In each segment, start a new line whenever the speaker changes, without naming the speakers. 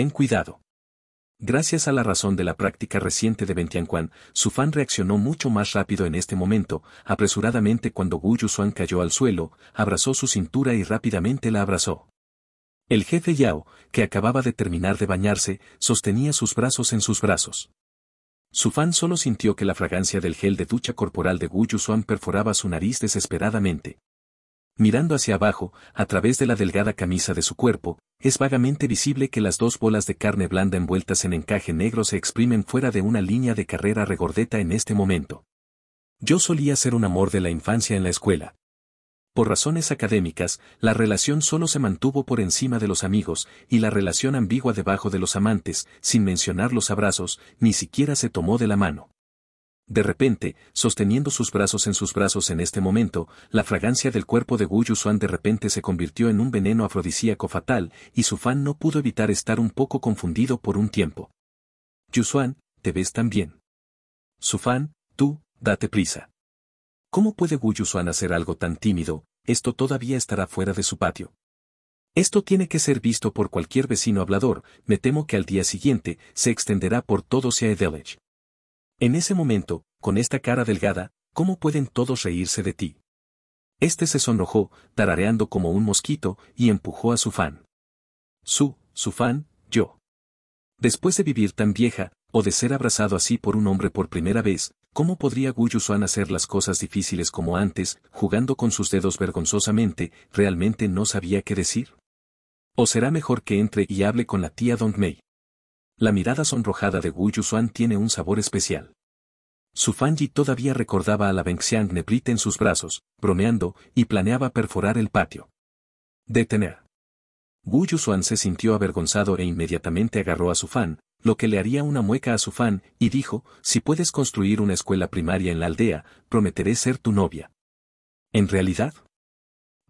Ten cuidado. Gracias a la razón de la práctica reciente de Bentianquan, su fan reaccionó mucho más rápido en este momento, apresuradamente cuando Yu Yusuan cayó al suelo, abrazó su cintura y rápidamente la abrazó. El jefe Yao, que acababa de terminar de bañarse, sostenía sus brazos en sus brazos. Su fan solo sintió que la fragancia del gel de ducha corporal de Yu Yusuan perforaba su nariz desesperadamente mirando hacia abajo, a través de la delgada camisa de su cuerpo, es vagamente visible que las dos bolas de carne blanda envueltas en encaje negro se exprimen fuera de una línea de carrera regordeta en este momento. Yo solía ser un amor de la infancia en la escuela. Por razones académicas, la relación solo se mantuvo por encima de los amigos y la relación ambigua debajo de los amantes, sin mencionar los abrazos, ni siquiera se tomó de la mano. De repente, sosteniendo sus brazos en sus brazos en este momento, la fragancia del cuerpo de Guyusuan de repente se convirtió en un veneno afrodisíaco fatal, y su fan no pudo evitar estar un poco confundido por un tiempo. Yusuan, te ves tan bien. Su fan, tú, date prisa. ¿Cómo puede Wu Yusuan hacer algo tan tímido? Esto todavía estará fuera de su patio. Esto tiene que ser visto por cualquier vecino hablador, me temo que al día siguiente se extenderá por todo Sea en ese momento, con esta cara delgada, ¿cómo pueden todos reírse de ti? Este se sonrojó, tarareando como un mosquito, y empujó a su fan. Su, su fan, yo. Después de vivir tan vieja, o de ser abrazado así por un hombre por primera vez, ¿cómo podría Yusuan hacer las cosas difíciles como antes, jugando con sus dedos vergonzosamente, realmente no sabía qué decir? ¿O será mejor que entre y hable con la tía Mei? La mirada sonrojada de Gu tiene un sabor especial. Su Fanji todavía recordaba a la Benxiang Neprit en sus brazos, bromeando, y planeaba perforar el patio. Detener. Gu se sintió avergonzado e inmediatamente agarró a su fan, lo que le haría una mueca a su fan, y dijo, si puedes construir una escuela primaria en la aldea, prometeré ser tu novia. En realidad,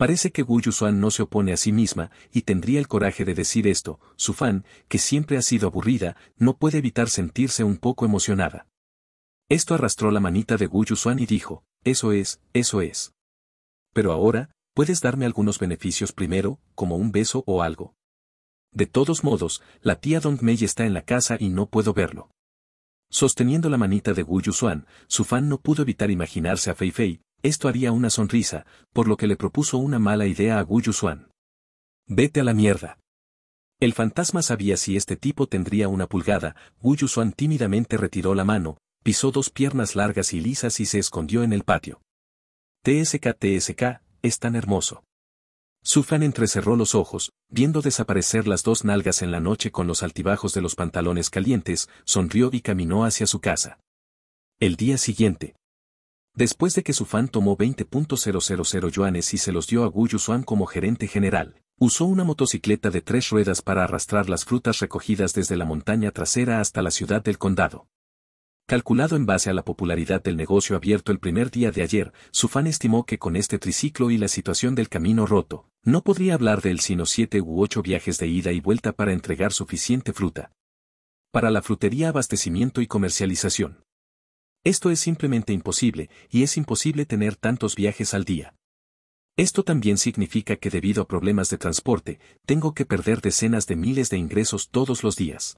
Parece que Gu Yuzuan no se opone a sí misma y tendría el coraje de decir esto, su fan, que siempre ha sido aburrida, no puede evitar sentirse un poco emocionada. Esto arrastró la manita de Gu Yuzuan y dijo, eso es, eso es. Pero ahora, puedes darme algunos beneficios primero, como un beso o algo. De todos modos, la tía Mei está en la casa y no puedo verlo. Sosteniendo la manita de Gu Yuzuan, su fan no pudo evitar imaginarse a Fei Fei, esto haría una sonrisa, por lo que le propuso una mala idea a Gu Suan. Vete a la mierda. El fantasma sabía si este tipo tendría una pulgada, Guyu Suan tímidamente retiró la mano, pisó dos piernas largas y lisas y se escondió en el patio. TSK TSK, es tan hermoso. Su fan entrecerró los ojos, viendo desaparecer las dos nalgas en la noche con los altibajos de los pantalones calientes, sonrió y caminó hacia su casa. El día siguiente. Después de que su fan tomó 20.000 yuanes y se los dio a Gu Suan como gerente general, usó una motocicleta de tres ruedas para arrastrar las frutas recogidas desde la montaña trasera hasta la ciudad del condado. Calculado en base a la popularidad del negocio abierto el primer día de ayer, su fan estimó que con este triciclo y la situación del camino roto, no podría hablar de él sino siete u ocho viajes de ida y vuelta para entregar suficiente fruta. Para la frutería abastecimiento y comercialización. Esto es simplemente imposible, y es imposible tener tantos viajes al día. Esto también significa que debido a problemas de transporte, tengo que perder decenas de miles de ingresos todos los días.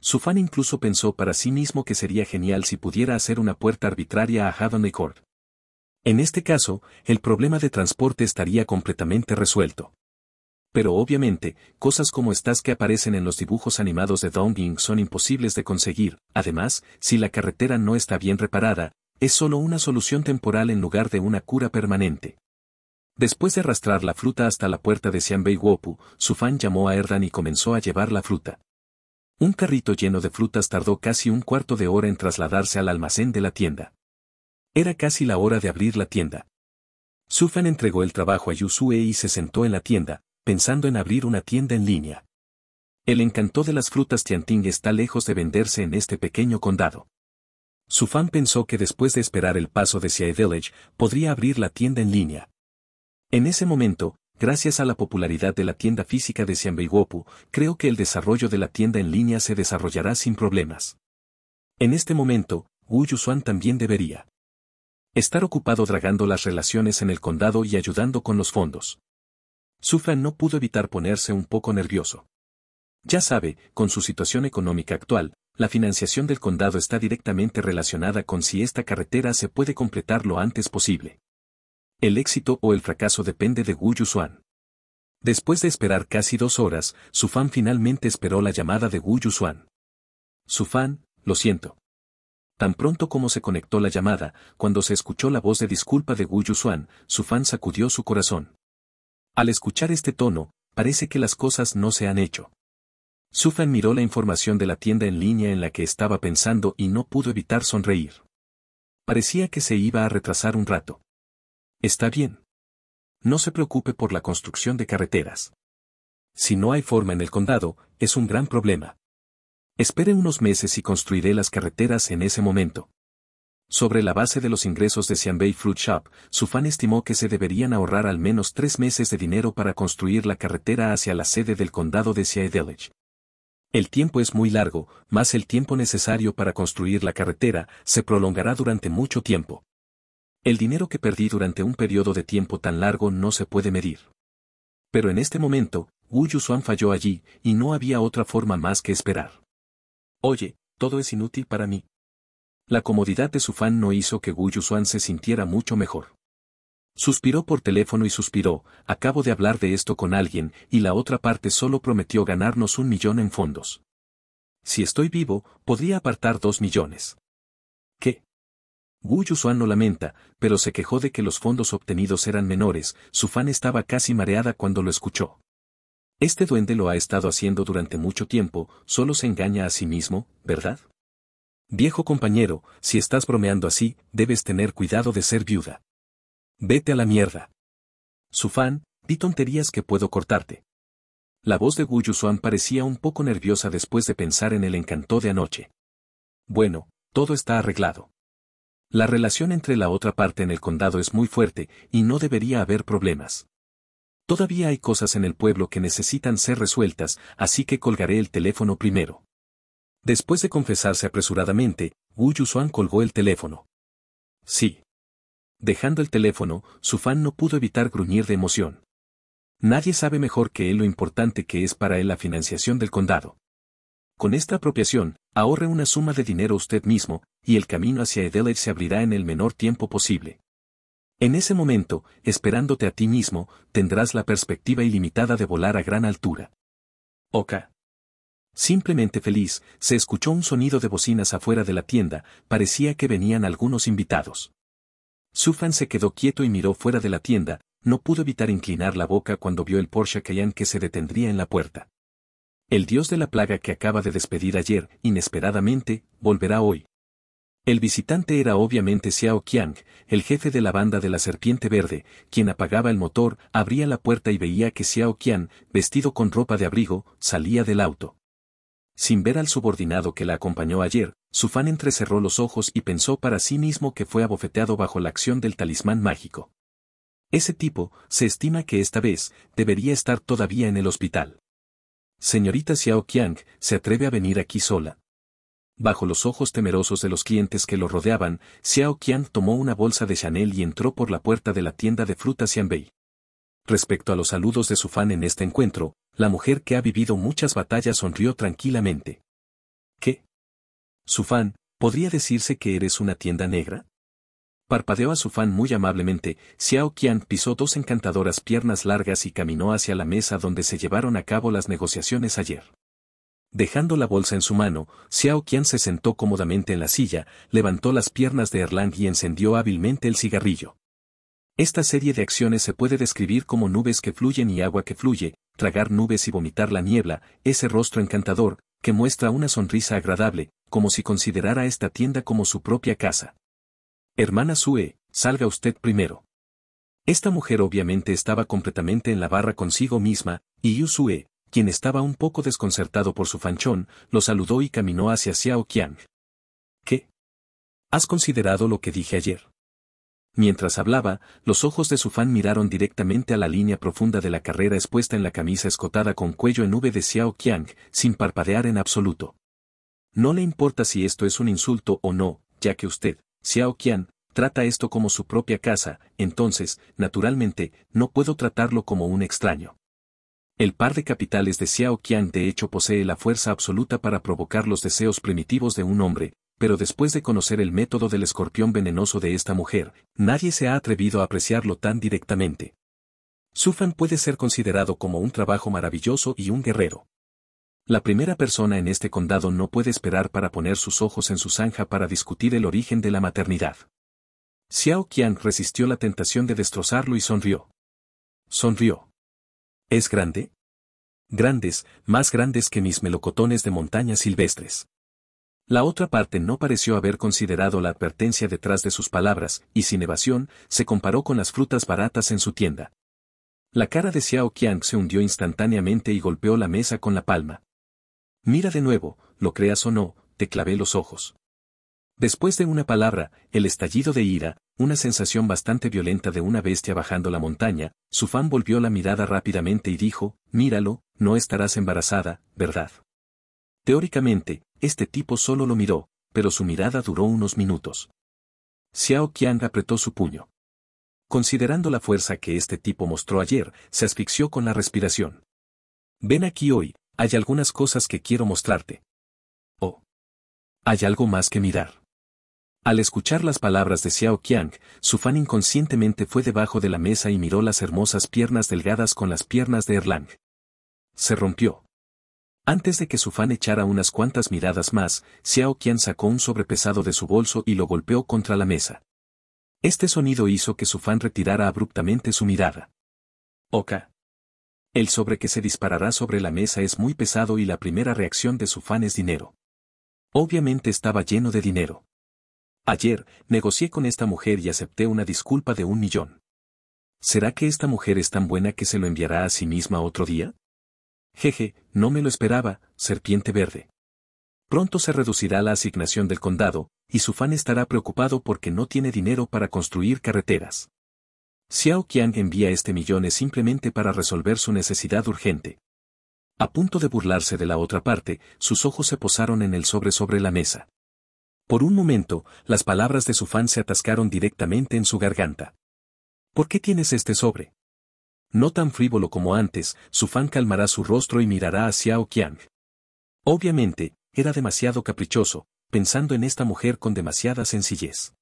Su fan incluso pensó para sí mismo que sería genial si pudiera hacer una puerta arbitraria a Haddon Court. En este caso, el problema de transporte estaría completamente resuelto. Pero obviamente, cosas como estas que aparecen en los dibujos animados de Donging son imposibles de conseguir. Además, si la carretera no está bien reparada, es solo una solución temporal en lugar de una cura permanente. Después de arrastrar la fruta hasta la puerta de Xianbei Wopu, su llamó a Erdan y comenzó a llevar la fruta. Un carrito lleno de frutas tardó casi un cuarto de hora en trasladarse al almacén de la tienda. Era casi la hora de abrir la tienda. Sufan entregó el trabajo a Yusue y se sentó en la tienda, pensando en abrir una tienda en línea. El encanto de las frutas Tianting está lejos de venderse en este pequeño condado. Su fan pensó que después de esperar el paso de Si Village, podría abrir la tienda en línea. En ese momento, gracias a la popularidad de la tienda física de Xianbeigopu, creo que el desarrollo de la tienda en línea se desarrollará sin problemas. En este momento, Wu Yusuan también debería estar ocupado dragando las relaciones en el condado y ayudando con los fondos. Sufan no pudo evitar ponerse un poco nervioso. Ya sabe, con su situación económica actual, la financiación del condado está directamente relacionada con si esta carretera se puede completar lo antes posible. El éxito o el fracaso depende de Gu Yusuan. Después de esperar casi dos horas, Sufan finalmente esperó la llamada de Gu Yusuan. Sufan, lo siento. Tan pronto como se conectó la llamada, cuando se escuchó la voz de disculpa de Gu Yusuan, Sufan sacudió su corazón. Al escuchar este tono, parece que las cosas no se han hecho. Sufan miró la información de la tienda en línea en la que estaba pensando y no pudo evitar sonreír. Parecía que se iba a retrasar un rato. Está bien. No se preocupe por la construcción de carreteras. Si no hay forma en el condado, es un gran problema. Espere unos meses y construiré las carreteras en ese momento. Sobre la base de los ingresos de Xianbei Fruit Shop, su fan estimó que se deberían ahorrar al menos tres meses de dinero para construir la carretera hacia la sede del condado de Xia El tiempo es muy largo, más el tiempo necesario para construir la carretera se prolongará durante mucho tiempo. El dinero que perdí durante un periodo de tiempo tan largo no se puede medir. Pero en este momento, Wu Yusuan falló allí, y no había otra forma más que esperar. Oye, todo es inútil para mí. La comodidad de su fan no hizo que Gu se sintiera mucho mejor. Suspiró por teléfono y suspiró, acabo de hablar de esto con alguien, y la otra parte solo prometió ganarnos un millón en fondos. Si estoy vivo, podría apartar dos millones. ¿Qué? Wu Yuzuan no lamenta, pero se quejó de que los fondos obtenidos eran menores, su fan estaba casi mareada cuando lo escuchó. Este duende lo ha estado haciendo durante mucho tiempo, solo se engaña a sí mismo, ¿verdad? Viejo compañero, si estás bromeando así, debes tener cuidado de ser viuda. Vete a la mierda. Sufan, di tonterías que puedo cortarte. La voz de Gu parecía un poco nerviosa después de pensar en el encanto de anoche. Bueno, todo está arreglado. La relación entre la otra parte en el condado es muy fuerte y no debería haber problemas. Todavía hay cosas en el pueblo que necesitan ser resueltas, así que colgaré el teléfono primero. Después de confesarse apresuradamente, Wu Yusuan colgó el teléfono. Sí. Dejando el teléfono, su fan no pudo evitar gruñir de emoción. Nadie sabe mejor que él lo importante que es para él la financiación del condado. Con esta apropiación, ahorre una suma de dinero usted mismo, y el camino hacia Edelweiss se abrirá en el menor tiempo posible. En ese momento, esperándote a ti mismo, tendrás la perspectiva ilimitada de volar a gran altura. Oka. Simplemente feliz, se escuchó un sonido de bocinas afuera de la tienda, parecía que venían algunos invitados. Sufan se quedó quieto y miró fuera de la tienda, no pudo evitar inclinar la boca cuando vio el Porsche Cayenne que se detendría en la puerta. El dios de la plaga que acaba de despedir ayer, inesperadamente, volverá hoy. El visitante era obviamente Xiao Qiang, el jefe de la banda de la Serpiente Verde, quien apagaba el motor, abría la puerta y veía que Xiao Qiang, vestido con ropa de abrigo, salía del auto. Sin ver al subordinado que la acompañó ayer, su fan entrecerró los ojos y pensó para sí mismo que fue abofeteado bajo la acción del talismán mágico. Ese tipo, se estima que esta vez, debería estar todavía en el hospital. Señorita Xiao Qiang, ¿se atreve a venir aquí sola? Bajo los ojos temerosos de los clientes que lo rodeaban, Xiao Qiang tomó una bolsa de Chanel y entró por la puerta de la tienda de frutas Xianbei. Respecto a los saludos de su fan en este encuentro, la mujer que ha vivido muchas batallas sonrió tranquilamente. ¿Qué? Sufán, ¿podría decirse que eres una tienda negra? Parpadeó a Sufán muy amablemente, Xiao Qian pisó dos encantadoras piernas largas y caminó hacia la mesa donde se llevaron a cabo las negociaciones ayer. Dejando la bolsa en su mano, Xiao Qian se sentó cómodamente en la silla, levantó las piernas de Erlang y encendió hábilmente el cigarrillo. Esta serie de acciones se puede describir como nubes que fluyen y agua que fluye, tragar nubes y vomitar la niebla, ese rostro encantador, que muestra una sonrisa agradable, como si considerara esta tienda como su propia casa. Hermana Sue, salga usted primero. Esta mujer obviamente estaba completamente en la barra consigo misma, y Yusue, quien estaba un poco desconcertado por su fanchón, lo saludó y caminó hacia Xiao Qiang. ¿Qué? ¿Has considerado lo que dije ayer? Mientras hablaba, los ojos de su fan miraron directamente a la línea profunda de la carrera expuesta en la camisa escotada con cuello en V de Xiao Qiang, sin parpadear en absoluto. No le importa si esto es un insulto o no, ya que usted, Xiao Qiang, trata esto como su propia casa, entonces, naturalmente, no puedo tratarlo como un extraño. El par de capitales de Xiao Qiang de hecho posee la fuerza absoluta para provocar los deseos primitivos de un hombre, pero después de conocer el método del escorpión venenoso de esta mujer, nadie se ha atrevido a apreciarlo tan directamente. Sufan puede ser considerado como un trabajo maravilloso y un guerrero. La primera persona en este condado no puede esperar para poner sus ojos en su zanja para discutir el origen de la maternidad. Xiao Qian resistió la tentación de destrozarlo y sonrió. Sonrió. ¿Es grande? Grandes, más grandes que mis melocotones de montañas silvestres. La otra parte no pareció haber considerado la advertencia detrás de sus palabras, y sin evasión, se comparó con las frutas baratas en su tienda. La cara de Xiao Qiang se hundió instantáneamente y golpeó la mesa con la palma. Mira de nuevo, lo creas o no, te clavé los ojos. Después de una palabra, el estallido de ira, una sensación bastante violenta de una bestia bajando la montaña, su fan volvió la mirada rápidamente y dijo, míralo, no estarás embarazada, ¿verdad? Teóricamente, este tipo solo lo miró, pero su mirada duró unos minutos. Xiao Qiang apretó su puño. Considerando la fuerza que este tipo mostró ayer, se asfixió con la respiración. Ven aquí hoy, hay algunas cosas que quiero mostrarte. Oh. Hay algo más que mirar. Al escuchar las palabras de Xiao Qiang, su fan inconscientemente fue debajo de la mesa y miró las hermosas piernas delgadas con las piernas de Erlang. Se rompió. Antes de que su fan echara unas cuantas miradas más, Xiao Qian sacó un sobrepesado de su bolso y lo golpeó contra la mesa. Este sonido hizo que su fan retirara abruptamente su mirada. Oka. El sobre que se disparará sobre la mesa es muy pesado y la primera reacción de su fan es dinero. Obviamente estaba lleno de dinero. Ayer, negocié con esta mujer y acepté una disculpa de un millón. ¿Será que esta mujer es tan buena que se lo enviará a sí misma otro día? Jeje, no me lo esperaba, serpiente verde. Pronto se reducirá la asignación del condado, y su fan estará preocupado porque no tiene dinero para construir carreteras. Xiao Qian envía este millón simplemente para resolver su necesidad urgente. A punto de burlarse de la otra parte, sus ojos se posaron en el sobre sobre la mesa. Por un momento, las palabras de su fan se atascaron directamente en su garganta. ¿Por qué tienes este sobre? no tan frívolo como antes, su fan calmará su rostro y mirará hacia Okiang. Obviamente, era demasiado caprichoso, pensando en esta mujer con demasiada sencillez.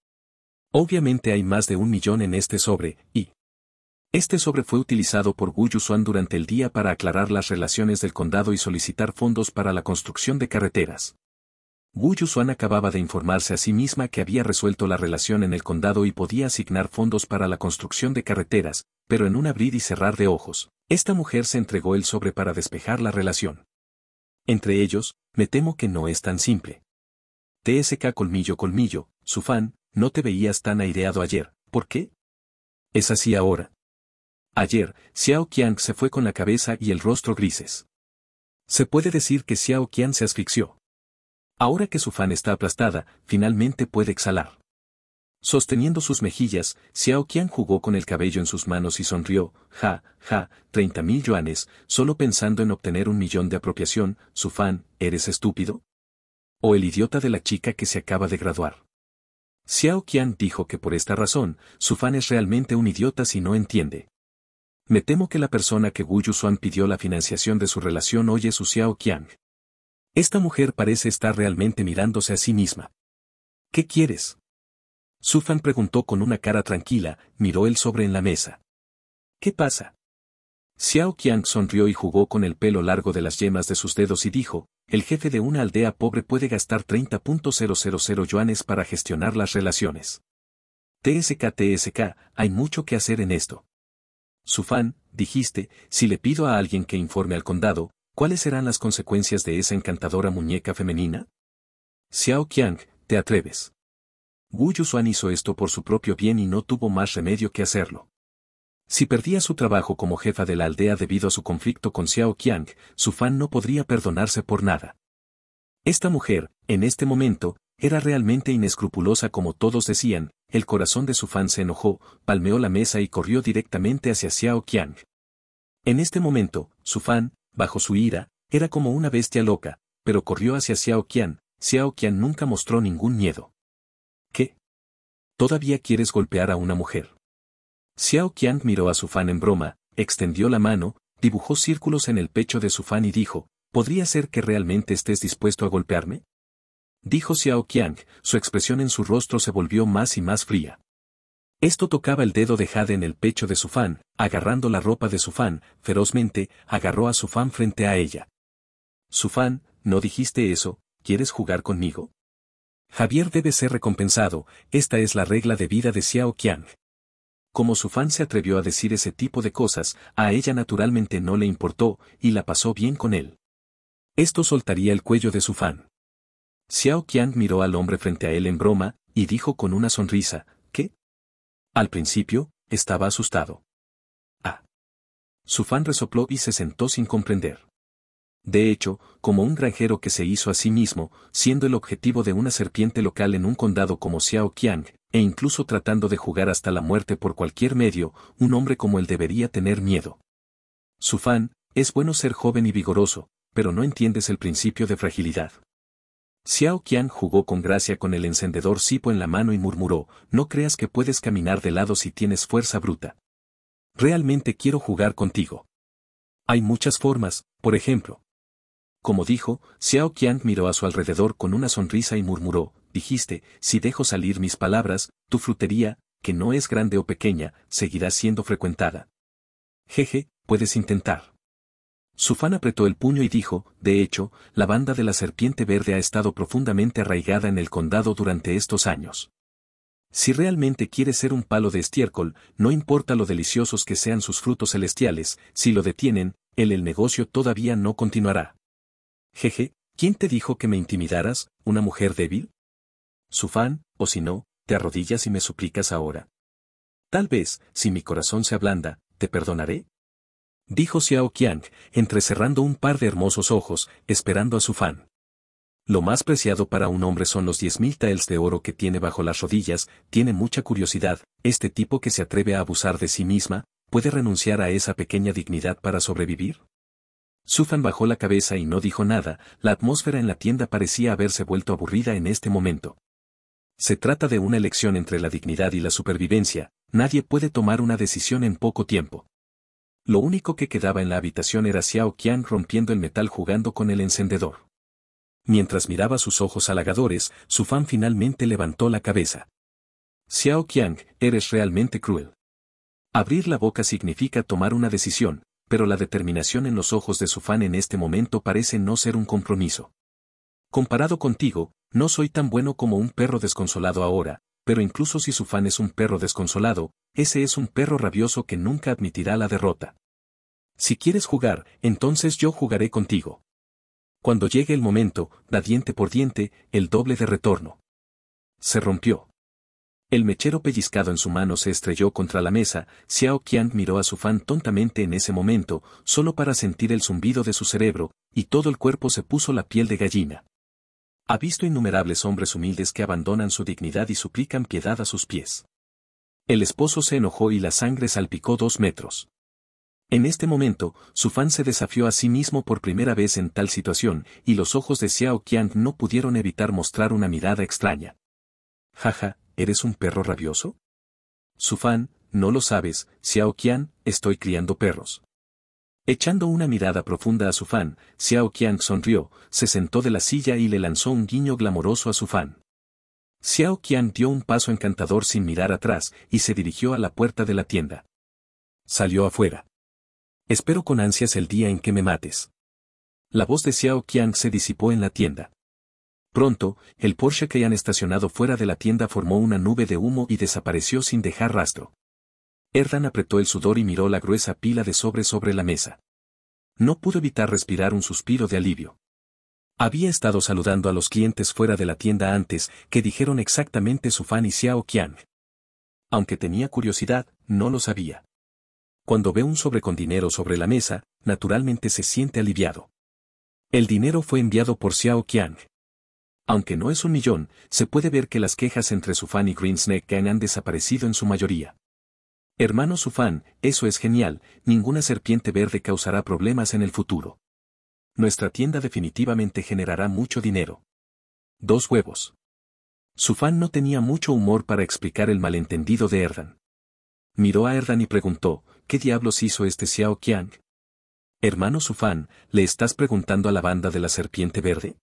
Obviamente hay más de un millón en este sobre, y... Este sobre fue utilizado por Gu Yusuan durante el día para aclarar las relaciones del condado y solicitar fondos para la construcción de carreteras. Wu Yusuan acababa de informarse a sí misma que había resuelto la relación en el condado y podía asignar fondos para la construcción de carreteras, pero en un abrir y cerrar de ojos, esta mujer se entregó el sobre para despejar la relación. Entre ellos, me temo que no es tan simple. TSK Colmillo Colmillo, su fan, no te veías tan aireado ayer, ¿por qué? Es así ahora. Ayer, Xiao Qian se fue con la cabeza y el rostro grises. Se puede decir que Xiao Qian se asfixió. Ahora que su fan está aplastada, finalmente puede exhalar. Sosteniendo sus mejillas, Xiao Qian jugó con el cabello en sus manos y sonrió, ja, ja, treinta mil yuanes, solo pensando en obtener un millón de apropiación, su fan, ¿eres estúpido? ¿O el idiota de la chica que se acaba de graduar? Xiao Qian dijo que por esta razón, su fan es realmente un idiota si no entiende. Me temo que la persona que Wu Suan pidió la financiación de su relación hoy es su Xiao Qian. Esta mujer parece estar realmente mirándose a sí misma. ¿Qué quieres? Sufan preguntó con una cara tranquila, miró el sobre en la mesa. ¿Qué pasa? Xiao Qiang sonrió y jugó con el pelo largo de las yemas de sus dedos y dijo, el jefe de una aldea pobre puede gastar 30.000 yuanes para gestionar las relaciones. TSK TSK, hay mucho que hacer en esto. Sufan, dijiste, si le pido a alguien que informe al condado, ¿Cuáles serán las consecuencias de esa encantadora muñeca femenina? Xiao Qiang, te atreves. Wu Yuzuan hizo esto por su propio bien y no tuvo más remedio que hacerlo. Si perdía su trabajo como jefa de la aldea debido a su conflicto con Xiao Qiang, su fan no podría perdonarse por nada. Esta mujer, en este momento, era realmente inescrupulosa como todos decían, el corazón de su fan se enojó, palmeó la mesa y corrió directamente hacia Xiao Qiang. En este momento, su fan, bajo su ira, era como una bestia loca, pero corrió hacia Xiao Qian, Xiao Qian nunca mostró ningún miedo. ¿Qué? ¿Todavía quieres golpear a una mujer? Xiao Qian miró a su fan en broma, extendió la mano, dibujó círculos en el pecho de su fan y dijo, ¿podría ser que realmente estés dispuesto a golpearme? Dijo Xiao Qian, su expresión en su rostro se volvió más y más fría. Esto tocaba el dedo de Jade en el pecho de su fan, agarrando la ropa de su fan, ferozmente, agarró a su fan frente a ella. Su fan, no dijiste eso, ¿quieres jugar conmigo? Javier debe ser recompensado, esta es la regla de vida de Xiao Qiang. Como su fan se atrevió a decir ese tipo de cosas, a ella naturalmente no le importó, y la pasó bien con él. Esto soltaría el cuello de su fan. Xiao Qiang miró al hombre frente a él en broma, y dijo con una sonrisa, al principio, estaba asustado. Ah. Su fan resopló y se sentó sin comprender. De hecho, como un granjero que se hizo a sí mismo, siendo el objetivo de una serpiente local en un condado como Qiang, e incluso tratando de jugar hasta la muerte por cualquier medio, un hombre como él debería tener miedo. Su fan, es bueno ser joven y vigoroso, pero no entiendes el principio de fragilidad. Xiao Qian jugó con gracia con el encendedor cipo en la mano y murmuró, no creas que puedes caminar de lado si tienes fuerza bruta. Realmente quiero jugar contigo. Hay muchas formas, por ejemplo. Como dijo, Xiao Qian miró a su alrededor con una sonrisa y murmuró, dijiste, si dejo salir mis palabras, tu frutería, que no es grande o pequeña, seguirá siendo frecuentada. Jeje, puedes intentar. Sufán apretó el puño y dijo, de hecho, la banda de la serpiente verde ha estado profundamente arraigada en el condado durante estos años. Si realmente quiere ser un palo de estiércol, no importa lo deliciosos que sean sus frutos celestiales, si lo detienen, el el negocio todavía no continuará. Jeje, ¿quién te dijo que me intimidaras, una mujer débil? Sufán, o si no, te arrodillas y me suplicas ahora. Tal vez, si mi corazón se ablanda, te perdonaré dijo Xiao Qiang, entrecerrando un par de hermosos ojos, esperando a su fan. Lo más preciado para un hombre son los diez mil taels de oro que tiene bajo las rodillas, tiene mucha curiosidad, este tipo que se atreve a abusar de sí misma, ¿puede renunciar a esa pequeña dignidad para sobrevivir? Sufan bajó la cabeza y no dijo nada, la atmósfera en la tienda parecía haberse vuelto aburrida en este momento. Se trata de una elección entre la dignidad y la supervivencia, nadie puede tomar una decisión en poco tiempo. Lo único que quedaba en la habitación era Xiao Qiang rompiendo el metal jugando con el encendedor. Mientras miraba sus ojos halagadores, su fan finalmente levantó la cabeza. Xiao Qiang, eres realmente cruel. Abrir la boca significa tomar una decisión, pero la determinación en los ojos de su fan en este momento parece no ser un compromiso. Comparado contigo, no soy tan bueno como un perro desconsolado ahora, pero incluso si su fan es un perro desconsolado, ese es un perro rabioso que nunca admitirá la derrota. Si quieres jugar, entonces yo jugaré contigo. Cuando llegue el momento, da diente por diente, el doble de retorno. Se rompió. El mechero pellizcado en su mano se estrelló contra la mesa, Xiao Qian miró a su fan tontamente en ese momento, solo para sentir el zumbido de su cerebro, y todo el cuerpo se puso la piel de gallina. Ha visto innumerables hombres humildes que abandonan su dignidad y suplican piedad a sus pies. El esposo se enojó y la sangre salpicó dos metros. En este momento, su fan se desafió a sí mismo por primera vez en tal situación, y los ojos de Xiao Qian no pudieron evitar mostrar una mirada extraña. Jaja, ¿eres un perro rabioso? Su fan, no lo sabes, Xiao Qian, estoy criando perros. Echando una mirada profunda a su fan, Xiao Qian sonrió, se sentó de la silla y le lanzó un guiño glamoroso a su fan. Xiao Qian dio un paso encantador sin mirar atrás y se dirigió a la puerta de la tienda. Salió afuera. Espero con ansias el día en que me mates. La voz de Xiao Qiang se disipó en la tienda. Pronto, el Porsche que hayan estacionado fuera de la tienda formó una nube de humo y desapareció sin dejar rastro. Erdan apretó el sudor y miró la gruesa pila de sobres sobre la mesa. No pudo evitar respirar un suspiro de alivio. Había estado saludando a los clientes fuera de la tienda antes, que dijeron exactamente su fan y Xiao Qiang. Aunque tenía curiosidad, no lo sabía cuando ve un sobre con dinero sobre la mesa, naturalmente se siente aliviado. El dinero fue enviado por Xiao Qiang. Aunque no es un millón, se puede ver que las quejas entre Sufan y Greensnake Gang han desaparecido en su mayoría. Hermano Sufan, eso es genial, ninguna serpiente verde causará problemas en el futuro. Nuestra tienda definitivamente generará mucho dinero. Dos huevos. Sufan no tenía mucho humor para explicar el malentendido de Erdan. Miró a Erdan y preguntó, ¿qué diablos hizo este Xiao Qiang? Hermano Sufan, ¿le estás preguntando a la banda de la serpiente verde?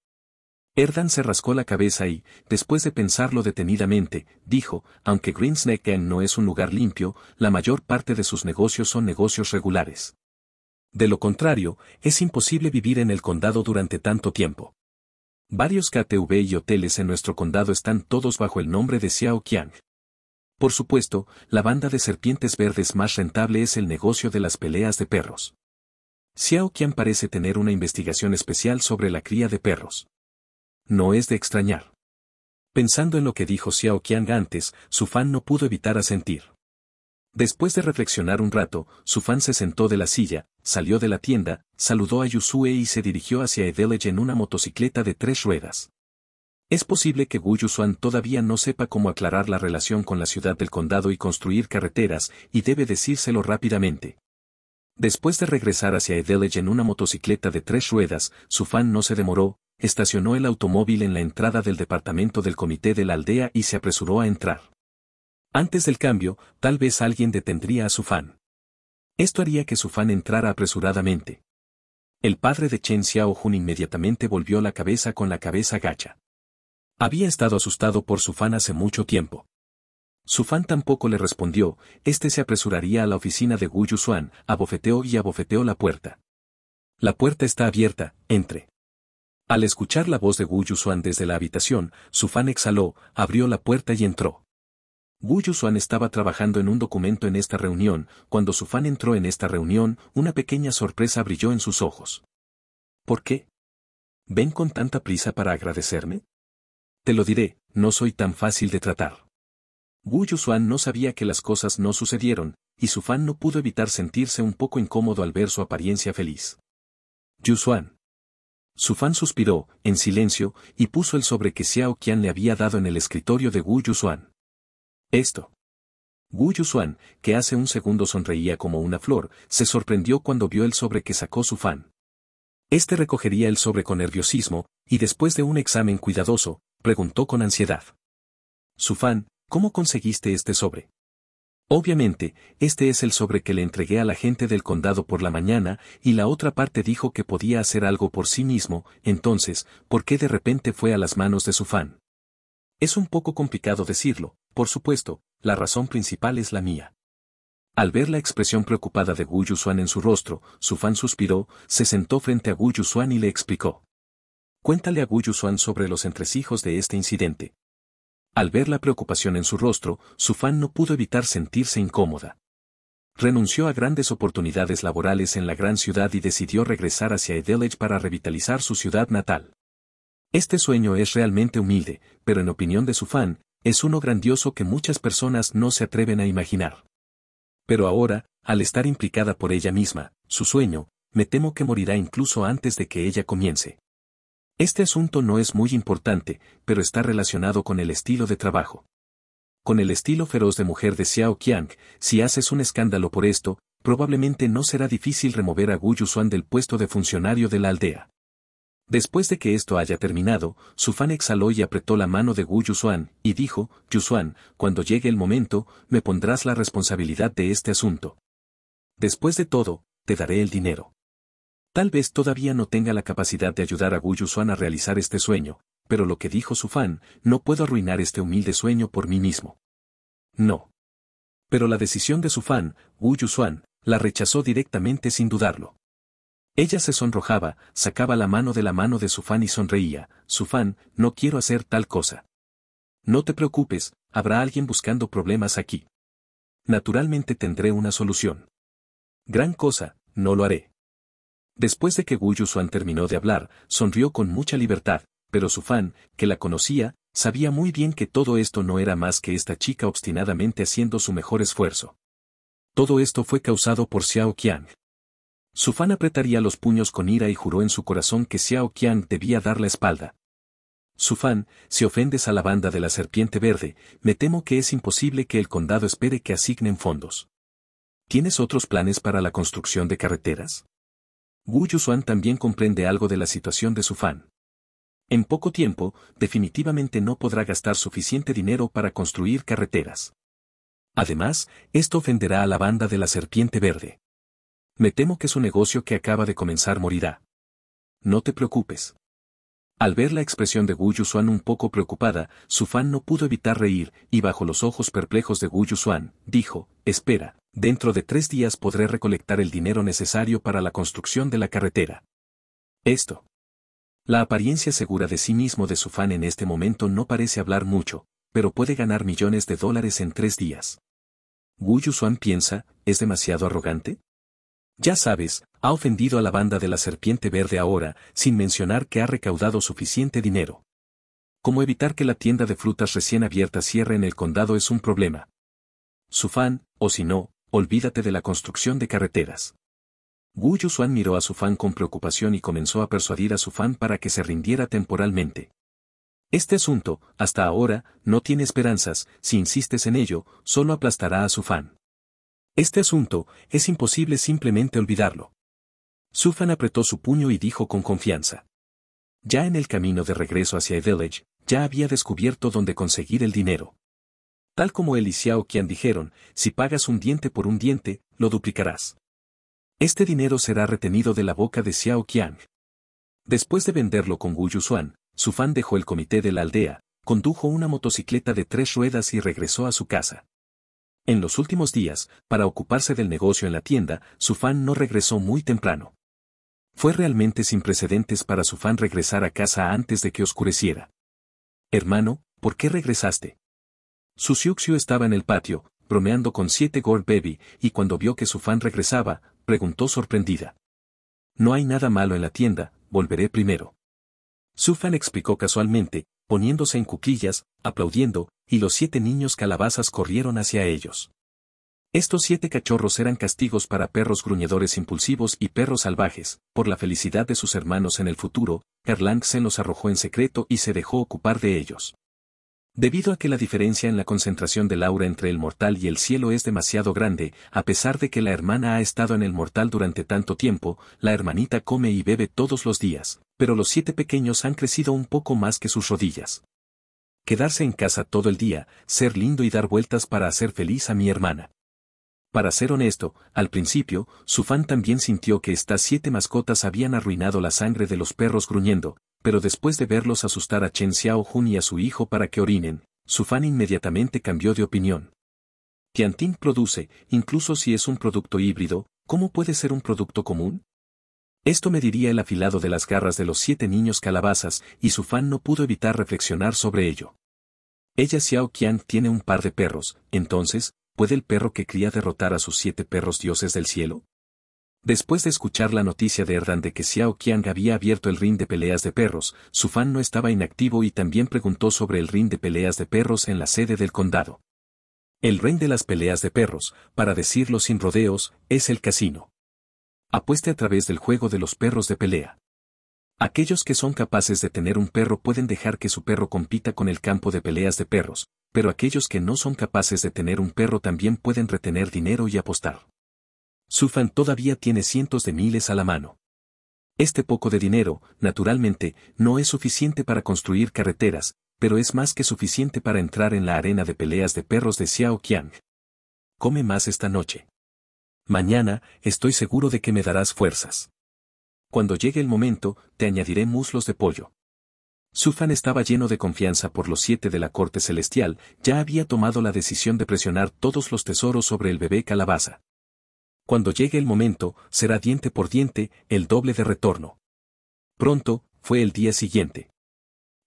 Erdan se rascó la cabeza y, después de pensarlo detenidamente, dijo, aunque Greensnake no es un lugar limpio, la mayor parte de sus negocios son negocios regulares. De lo contrario, es imposible vivir en el condado durante tanto tiempo. Varios KTV y hoteles en nuestro condado están todos bajo el nombre de Xiao Qiang. Por supuesto, la banda de serpientes verdes más rentable es el negocio de las peleas de perros. Xiao Qian parece tener una investigación especial sobre la cría de perros. No es de extrañar. Pensando en lo que dijo Xiao Qian antes, su fan no pudo evitar asentir. Después de reflexionar un rato, su fan se sentó de la silla, salió de la tienda, saludó a Yusue y se dirigió hacia Edeleg en una motocicleta de tres ruedas. Es posible que Wu todavía no sepa cómo aclarar la relación con la ciudad del condado y construir carreteras, y debe decírselo rápidamente. Después de regresar hacia Edelage en una motocicleta de tres ruedas, su fan no se demoró, estacionó el automóvil en la entrada del departamento del comité de la aldea y se apresuró a entrar. Antes del cambio, tal vez alguien detendría a su fan. Esto haría que su fan entrara apresuradamente. El padre de Chen Xiaohun inmediatamente volvió la cabeza con la cabeza gacha. Había estado asustado por su fan hace mucho tiempo. Su fan tampoco le respondió, este se apresuraría a la oficina de Gu Suan, abofeteó y abofeteó la puerta. La puerta está abierta, entre. Al escuchar la voz de Gu Suan desde la habitación, su fan exhaló, abrió la puerta y entró. Gu Swan estaba trabajando en un documento en esta reunión, cuando su fan entró en esta reunión, una pequeña sorpresa brilló en sus ojos. ¿Por qué? ¿Ven con tanta prisa para agradecerme? Te lo diré, no soy tan fácil de tratar. Wu Yusuan no sabía que las cosas no sucedieron, y su fan no pudo evitar sentirse un poco incómodo al ver su apariencia feliz. Yusuan. Su fan suspiró, en silencio, y puso el sobre que Xiao Qian le había dado en el escritorio de Wu Yusuan. Esto. Wu Yusuan, que hace un segundo sonreía como una flor, se sorprendió cuando vio el sobre que sacó su fan. Este recogería el sobre con nerviosismo, y después de un examen cuidadoso, Preguntó con ansiedad. Sufan, ¿cómo conseguiste este sobre? Obviamente, este es el sobre que le entregué a la gente del condado por la mañana, y la otra parte dijo que podía hacer algo por sí mismo, entonces, ¿por qué de repente fue a las manos de su Es un poco complicado decirlo, por supuesto, la razón principal es la mía. Al ver la expresión preocupada de Gu en su rostro, Sufan suspiró, se sentó frente a Gu y le explicó cuéntale a Gu sobre los entresijos de este incidente. Al ver la preocupación en su rostro, su fan no pudo evitar sentirse incómoda. Renunció a grandes oportunidades laborales en la gran ciudad y decidió regresar hacia Edelage para revitalizar su ciudad natal. Este sueño es realmente humilde, pero en opinión de su fan, es uno grandioso que muchas personas no se atreven a imaginar. Pero ahora, al estar implicada por ella misma, su sueño, me temo que morirá incluso antes de que ella comience. Este asunto no es muy importante, pero está relacionado con el estilo de trabajo. Con el estilo feroz de mujer de Xiao Qiang, si haces un escándalo por esto, probablemente no será difícil remover a Gu Yuzuan del puesto de funcionario de la aldea. Después de que esto haya terminado, su fan exhaló y apretó la mano de Gu Yuzuan, y dijo, Yuzuan, cuando llegue el momento, me pondrás la responsabilidad de este asunto. Después de todo, te daré el dinero. Tal vez todavía no tenga la capacidad de ayudar a Guyu a realizar este sueño, pero lo que dijo su fan, no puedo arruinar este humilde sueño por mí mismo. No. Pero la decisión de su fan, Wu la rechazó directamente sin dudarlo. Ella se sonrojaba, sacaba la mano de la mano de su fan y sonreía, su fan, no quiero hacer tal cosa. No te preocupes, habrá alguien buscando problemas aquí. Naturalmente tendré una solución. Gran cosa, no lo haré. Después de que Gu terminó de hablar, sonrió con mucha libertad, pero su fan, que la conocía, sabía muy bien que todo esto no era más que esta chica obstinadamente haciendo su mejor esfuerzo. Todo esto fue causado por Xiao Qiang. Su fan apretaría los puños con ira y juró en su corazón que Xiao Qiang debía dar la espalda. Su fan, si ofendes a la banda de la serpiente verde, me temo que es imposible que el condado espere que asignen fondos. ¿Tienes otros planes para la construcción de carreteras? Wu también comprende algo de la situación de su fan. En poco tiempo, definitivamente no podrá gastar suficiente dinero para construir carreteras. Además, esto ofenderá a la banda de la Serpiente Verde. Me temo que su negocio que acaba de comenzar morirá. No te preocupes. Al ver la expresión de Wu un poco preocupada, su fan no pudo evitar reír, y bajo los ojos perplejos de Wu dijo, espera, dentro de tres días podré recolectar el dinero necesario para la construcción de la carretera. Esto. La apariencia segura de sí mismo de su fan en este momento no parece hablar mucho, pero puede ganar millones de dólares en tres días. Wu Yusuan piensa, ¿es demasiado arrogante? Ya sabes, ha ofendido a la banda de la serpiente verde ahora, sin mencionar que ha recaudado suficiente dinero. ¿Cómo evitar que la tienda de frutas recién abierta cierre en el condado es un problema. Su fan, o si no, Olvídate de la construcción de carreteras. Wu Yusuan miró a su fan con preocupación y comenzó a persuadir a su fan para que se rindiera temporalmente. Este asunto, hasta ahora, no tiene esperanzas, si insistes en ello, solo aplastará a su fan. Este asunto, es imposible simplemente olvidarlo. Su fan apretó su puño y dijo con confianza. Ya en el camino de regreso hacia el village, ya había descubierto dónde conseguir el dinero tal como Xiao quien dijeron, si pagas un diente por un diente, lo duplicarás. Este dinero será retenido de la boca de Xiao Qiang. Después de venderlo con Wu Yusuan, su fan dejó el comité de la aldea, condujo una motocicleta de tres ruedas y regresó a su casa. En los últimos días, para ocuparse del negocio en la tienda, su fan no regresó muy temprano. Fue realmente sin precedentes para su fan regresar a casa antes de que oscureciera. Hermano, ¿por qué regresaste? Su Xiuxiu estaba en el patio, bromeando con siete Gold Baby, y cuando vio que su fan regresaba, preguntó sorprendida. No hay nada malo en la tienda, volveré primero. Su fan explicó casualmente, poniéndose en cuquillas, aplaudiendo, y los siete niños calabazas corrieron hacia ellos. Estos siete cachorros eran castigos para perros gruñedores impulsivos y perros salvajes, por la felicidad de sus hermanos en el futuro, Erlang se los arrojó en secreto y se dejó ocupar de ellos. Debido a que la diferencia en la concentración del aura entre el mortal y el cielo es demasiado grande, a pesar de que la hermana ha estado en el mortal durante tanto tiempo, la hermanita come y bebe todos los días, pero los siete pequeños han crecido un poco más que sus rodillas. Quedarse en casa todo el día, ser lindo y dar vueltas para hacer feliz a mi hermana. Para ser honesto, al principio, su fan también sintió que estas siete mascotas habían arruinado la sangre de los perros gruñendo, pero después de verlos asustar a Chen Jun y a su hijo para que orinen, su fan inmediatamente cambió de opinión. Ting produce, incluso si es un producto híbrido, ¿cómo puede ser un producto común? Esto me diría el afilado de las garras de los siete niños calabazas, y su fan no pudo evitar reflexionar sobre ello. Ella Xiao Qian tiene un par de perros, entonces, ¿puede el perro que cría derrotar a sus siete perros dioses del cielo? Después de escuchar la noticia de Erdan de que Xiao Qiang había abierto el ring de peleas de perros, su fan no estaba inactivo y también preguntó sobre el ring de peleas de perros en la sede del condado. El ring de las peleas de perros, para decirlo sin rodeos, es el casino. Apueste a través del juego de los perros de pelea. Aquellos que son capaces de tener un perro pueden dejar que su perro compita con el campo de peleas de perros, pero aquellos que no son capaces de tener un perro también pueden retener dinero y apostar. Sufan todavía tiene cientos de miles a la mano. Este poco de dinero, naturalmente, no es suficiente para construir carreteras, pero es más que suficiente para entrar en la arena de peleas de perros de Xiao Qiang. Come más esta noche. Mañana, estoy seguro de que me darás fuerzas. Cuando llegue el momento, te añadiré muslos de pollo. Sufan estaba lleno de confianza por los siete de la corte celestial, ya había tomado la decisión de presionar todos los tesoros sobre el bebé calabaza cuando llegue el momento, será diente por diente, el doble de retorno. Pronto, fue el día siguiente.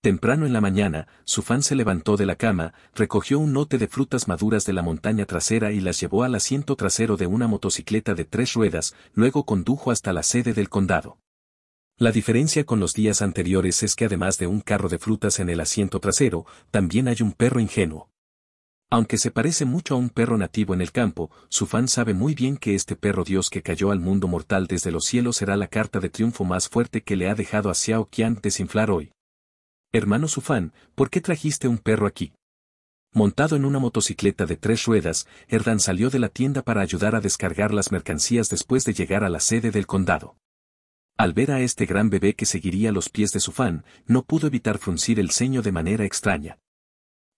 Temprano en la mañana, su fan se levantó de la cama, recogió un note de frutas maduras de la montaña trasera y las llevó al asiento trasero de una motocicleta de tres ruedas, luego condujo hasta la sede del condado. La diferencia con los días anteriores es que además de un carro de frutas en el asiento trasero, también hay un perro ingenuo. Aunque se parece mucho a un perro nativo en el campo, su sabe muy bien que este perro Dios que cayó al mundo mortal desde los cielos será la carta de triunfo más fuerte que le ha dejado a Xiao Qian desinflar hoy. Hermano Sufan, ¿por qué trajiste un perro aquí? Montado en una motocicleta de tres ruedas, Erdan salió de la tienda para ayudar a descargar las mercancías después de llegar a la sede del condado. Al ver a este gran bebé que seguiría los pies de Sufan, no pudo evitar fruncir el ceño de manera extraña.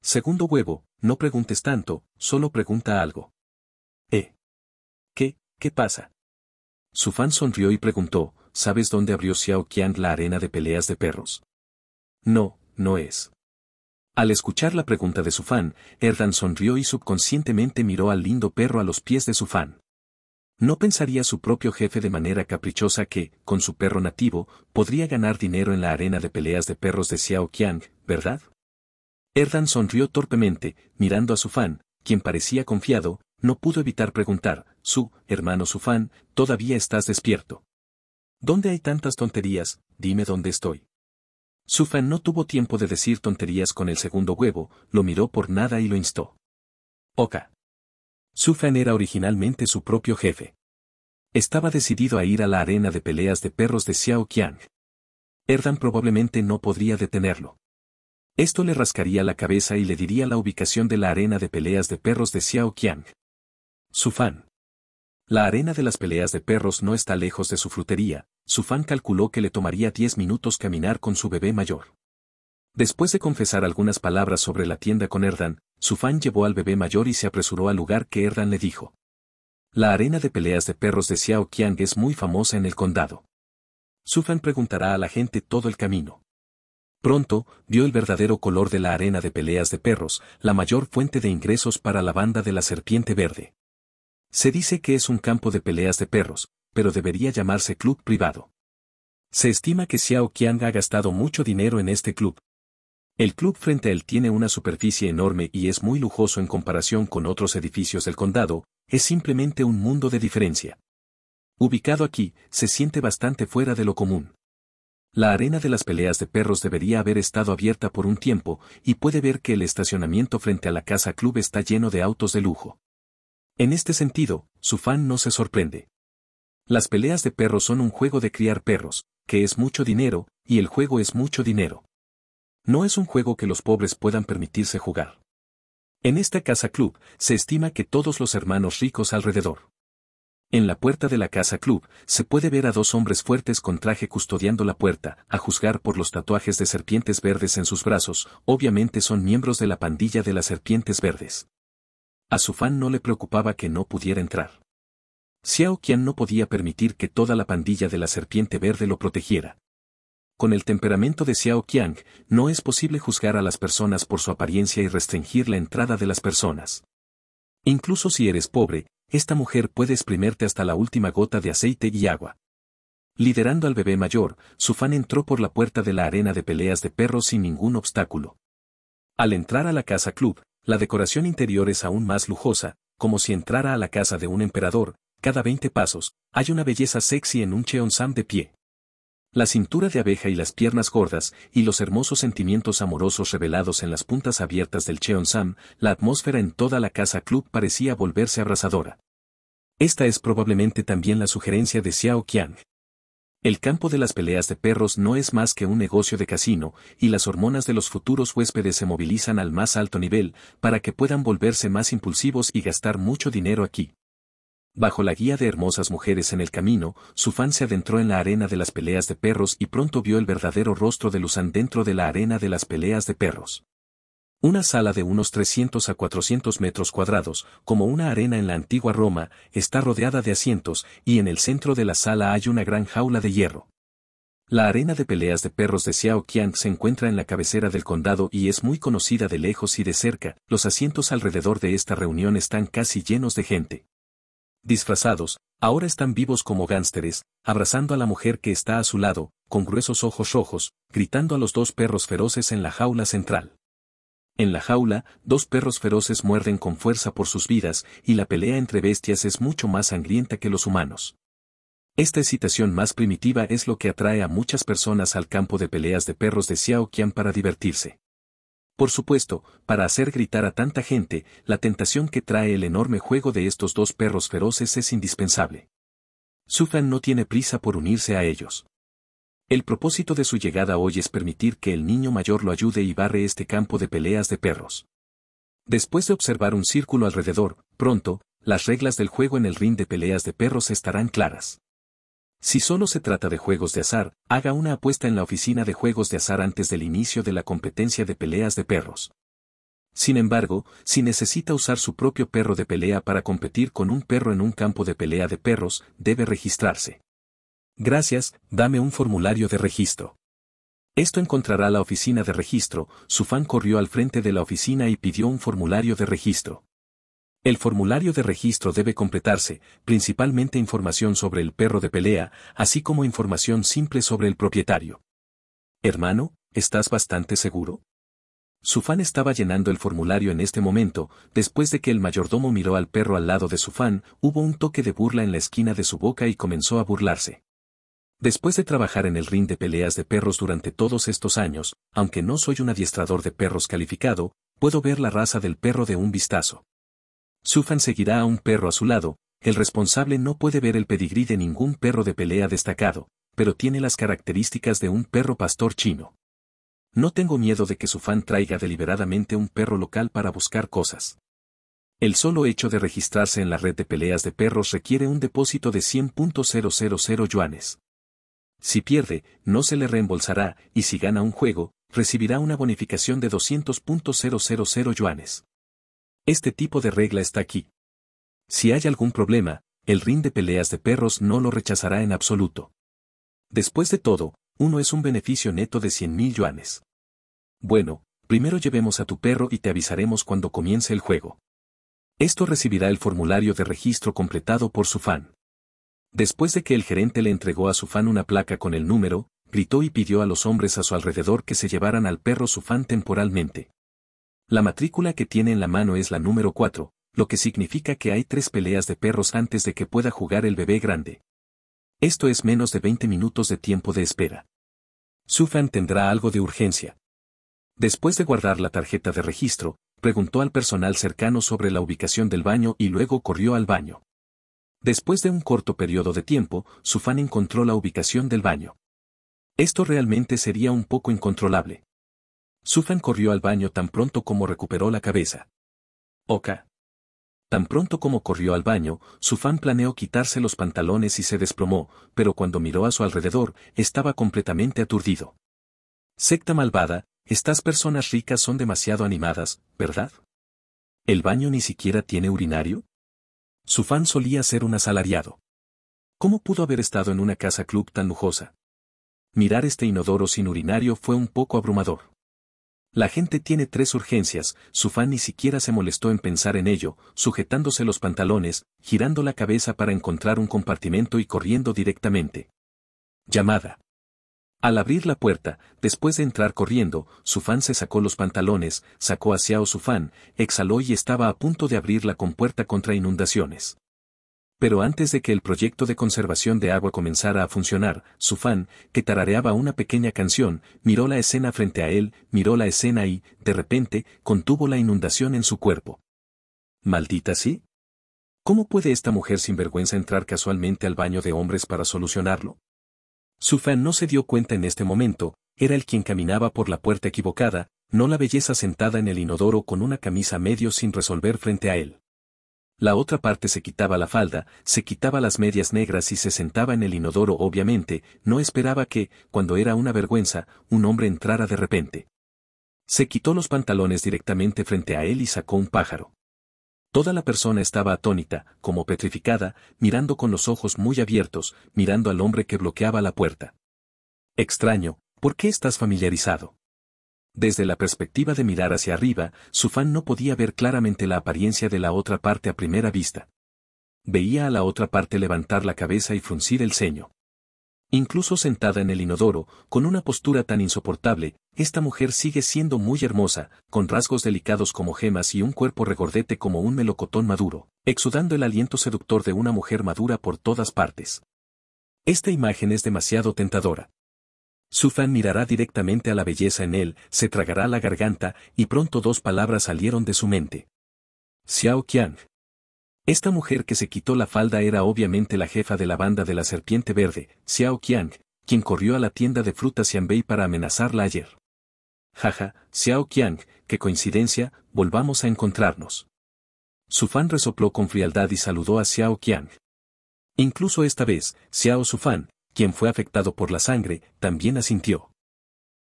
Segundo huevo, no preguntes tanto, solo pregunta algo. ¿Eh? ¿Qué, qué pasa? Su fan sonrió y preguntó, ¿sabes dónde abrió Xiao Qiang la arena de peleas de perros? No, no es. Al escuchar la pregunta de su fan, Erdan sonrió y subconscientemente miró al lindo perro a los pies de su fan. No pensaría su propio jefe de manera caprichosa que, con su perro nativo, podría ganar dinero en la arena de peleas de perros de Xiao Qiang, ¿verdad? Erdan sonrió torpemente, mirando a Fan, quien parecía confiado, no pudo evitar preguntar, su, hermano Sufán, todavía estás despierto. ¿Dónde hay tantas tonterías? Dime dónde estoy. Sufán no tuvo tiempo de decir tonterías con el segundo huevo, lo miró por nada y lo instó. Oka. Sufan era originalmente su propio jefe. Estaba decidido a ir a la arena de peleas de perros de Xiao Qiang. Erdan probablemente no podría detenerlo. Esto le rascaría la cabeza y le diría la ubicación de la arena de peleas de perros de Xiao Qiang. Su fan. La arena de las peleas de perros no está lejos de su frutería, su fan calculó que le tomaría 10 minutos caminar con su bebé mayor. Después de confesar algunas palabras sobre la tienda con Erdan, su fan llevó al bebé mayor y se apresuró al lugar que Erdan le dijo. La arena de peleas de perros de Xiao Qiang es muy famosa en el condado. Su fan preguntará a la gente todo el camino. Pronto, vio el verdadero color de la arena de peleas de perros, la mayor fuente de ingresos para la banda de la Serpiente Verde. Se dice que es un campo de peleas de perros, pero debería llamarse club privado. Se estima que Xiao Qiang ha gastado mucho dinero en este club. El club frente a él tiene una superficie enorme y es muy lujoso en comparación con otros edificios del condado, es simplemente un mundo de diferencia. Ubicado aquí, se siente bastante fuera de lo común. La arena de las peleas de perros debería haber estado abierta por un tiempo, y puede ver que el estacionamiento frente a la casa club está lleno de autos de lujo. En este sentido, su fan no se sorprende. Las peleas de perros son un juego de criar perros, que es mucho dinero, y el juego es mucho dinero. No es un juego que los pobres puedan permitirse jugar. En esta casa club, se estima que todos los hermanos ricos alrededor en la puerta de la casa club, se puede ver a dos hombres fuertes con traje custodiando la puerta, a juzgar por los tatuajes de serpientes verdes en sus brazos, obviamente son miembros de la pandilla de las serpientes verdes. A su fan no le preocupaba que no pudiera entrar. Xiao Qian no podía permitir que toda la pandilla de la serpiente verde lo protegiera. Con el temperamento de Xiao Qiang, no es posible juzgar a las personas por su apariencia y restringir la entrada de las personas. Incluso si eres pobre, esta mujer puede exprimerte hasta la última gota de aceite y agua. Liderando al bebé mayor, su fan entró por la puerta de la arena de peleas de perros sin ningún obstáculo. Al entrar a la casa club, la decoración interior es aún más lujosa, como si entrara a la casa de un emperador, cada 20 pasos, hay una belleza sexy en un Cheon Sam de pie. La cintura de abeja y las piernas gordas, y los hermosos sentimientos amorosos revelados en las puntas abiertas del Cheon Sam, la atmósfera en toda la casa club parecía volverse abrasadora. Esta es probablemente también la sugerencia de Xiao Qiang. El campo de las peleas de perros no es más que un negocio de casino, y las hormonas de los futuros huéspedes se movilizan al más alto nivel, para que puedan volverse más impulsivos y gastar mucho dinero aquí. Bajo la guía de hermosas mujeres en el camino, su fan se adentró en la arena de las peleas de perros y pronto vio el verdadero rostro de Luzán dentro de la arena de las peleas de perros. Una sala de unos 300 a 400 metros cuadrados, como una arena en la antigua Roma, está rodeada de asientos y en el centro de la sala hay una gran jaula de hierro. La arena de peleas de perros de Qiang se encuentra en la cabecera del condado y es muy conocida de lejos y de cerca, los asientos alrededor de esta reunión están casi llenos de gente. Disfrazados, ahora están vivos como gánsteres, abrazando a la mujer que está a su lado, con gruesos ojos rojos, gritando a los dos perros feroces en la jaula central. En la jaula, dos perros feroces muerden con fuerza por sus vidas, y la pelea entre bestias es mucho más sangrienta que los humanos. Esta excitación más primitiva es lo que atrae a muchas personas al campo de peleas de perros de Xiao Qian para divertirse. Por supuesto, para hacer gritar a tanta gente, la tentación que trae el enorme juego de estos dos perros feroces es indispensable. Sufan no tiene prisa por unirse a ellos. El propósito de su llegada hoy es permitir que el niño mayor lo ayude y barre este campo de peleas de perros. Después de observar un círculo alrededor, pronto, las reglas del juego en el ring de peleas de perros estarán claras. Si solo se trata de juegos de azar, haga una apuesta en la oficina de juegos de azar antes del inicio de la competencia de peleas de perros. Sin embargo, si necesita usar su propio perro de pelea para competir con un perro en un campo de pelea de perros, debe registrarse. Gracias, dame un formulario de registro. Esto encontrará la oficina de registro, su fan corrió al frente de la oficina y pidió un formulario de registro. El formulario de registro debe completarse, principalmente información sobre el perro de pelea, así como información simple sobre el propietario. Hermano, ¿estás bastante seguro? Su fan estaba llenando el formulario en este momento, después de que el mayordomo miró al perro al lado de su fan, hubo un toque de burla en la esquina de su boca y comenzó a burlarse. Después de trabajar en el ring de peleas de perros durante todos estos años, aunque no soy un adiestrador de perros calificado, puedo ver la raza del perro de un vistazo fan seguirá a un perro a su lado, el responsable no puede ver el pedigrí de ningún perro de pelea destacado, pero tiene las características de un perro pastor chino. No tengo miedo de que su fan traiga deliberadamente un perro local para buscar cosas. El solo hecho de registrarse en la red de peleas de perros requiere un depósito de 100.000 yuanes. Si pierde, no se le reembolsará, y si gana un juego, recibirá una bonificación de 200.000 yuanes. Este tipo de regla está aquí. Si hay algún problema, el ring de peleas de perros no lo rechazará en absoluto. Después de todo, uno es un beneficio neto de 100.000 mil yuanes. Bueno, primero llevemos a tu perro y te avisaremos cuando comience el juego. Esto recibirá el formulario de registro completado por su fan. Después de que el gerente le entregó a su fan una placa con el número, gritó y pidió a los hombres a su alrededor que se llevaran al perro su fan temporalmente. La matrícula que tiene en la mano es la número 4, lo que significa que hay tres peleas de perros antes de que pueda jugar el bebé grande. Esto es menos de 20 minutos de tiempo de espera. Sufan tendrá algo de urgencia. Después de guardar la tarjeta de registro, preguntó al personal cercano sobre la ubicación del baño y luego corrió al baño. Después de un corto periodo de tiempo, Sufan encontró la ubicación del baño. Esto realmente sería un poco incontrolable. Sufan corrió al baño tan pronto como recuperó la cabeza. Oka. Tan pronto como corrió al baño, Sufan planeó quitarse los pantalones y se desplomó, pero cuando miró a su alrededor, estaba completamente aturdido. Secta malvada, estas personas ricas son demasiado animadas, ¿verdad? ¿El baño ni siquiera tiene urinario? Sufan solía ser un asalariado. ¿Cómo pudo haber estado en una casa club tan lujosa? Mirar este inodoro sin urinario fue un poco abrumador. La gente tiene tres urgencias, su ni siquiera se molestó en pensar en ello, sujetándose los pantalones, girando la cabeza para encontrar un compartimento y corriendo directamente. Llamada. Al abrir la puerta, después de entrar corriendo, su se sacó los pantalones, sacó hacia o su exhaló y estaba a punto de abrir la compuerta contra inundaciones. Pero antes de que el proyecto de conservación de agua comenzara a funcionar, su que tarareaba una pequeña canción, miró la escena frente a él, miró la escena y, de repente, contuvo la inundación en su cuerpo. ¿Maldita sí? ¿Cómo puede esta mujer sinvergüenza entrar casualmente al baño de hombres para solucionarlo? Su no se dio cuenta en este momento, era el quien caminaba por la puerta equivocada, no la belleza sentada en el inodoro con una camisa medio sin resolver frente a él. La otra parte se quitaba la falda, se quitaba las medias negras y se sentaba en el inodoro obviamente, no esperaba que, cuando era una vergüenza, un hombre entrara de repente. Se quitó los pantalones directamente frente a él y sacó un pájaro. Toda la persona estaba atónita, como petrificada, mirando con los ojos muy abiertos, mirando al hombre que bloqueaba la puerta. Extraño, ¿por qué estás familiarizado? Desde la perspectiva de mirar hacia arriba, su fan no podía ver claramente la apariencia de la otra parte a primera vista. Veía a la otra parte levantar la cabeza y fruncir el ceño. Incluso sentada en el inodoro, con una postura tan insoportable, esta mujer sigue siendo muy hermosa, con rasgos delicados como gemas y un cuerpo regordete como un melocotón maduro, exudando el aliento seductor de una mujer madura por todas partes. Esta imagen es demasiado tentadora. Su fan mirará directamente a la belleza en él, se tragará la garganta, y pronto dos palabras salieron de su mente. Xiao Qiang. Esta mujer que se quitó la falda era obviamente la jefa de la banda de la serpiente verde, Xiao Qiang, quien corrió a la tienda de frutas Xianbei para amenazarla ayer. Jaja, Xiao Qiang, qué coincidencia, volvamos a encontrarnos. Su fan resopló con frialdad y saludó a Xiao Qiang. Incluso esta vez, Xiao Fan, quien fue afectado por la sangre, también asintió.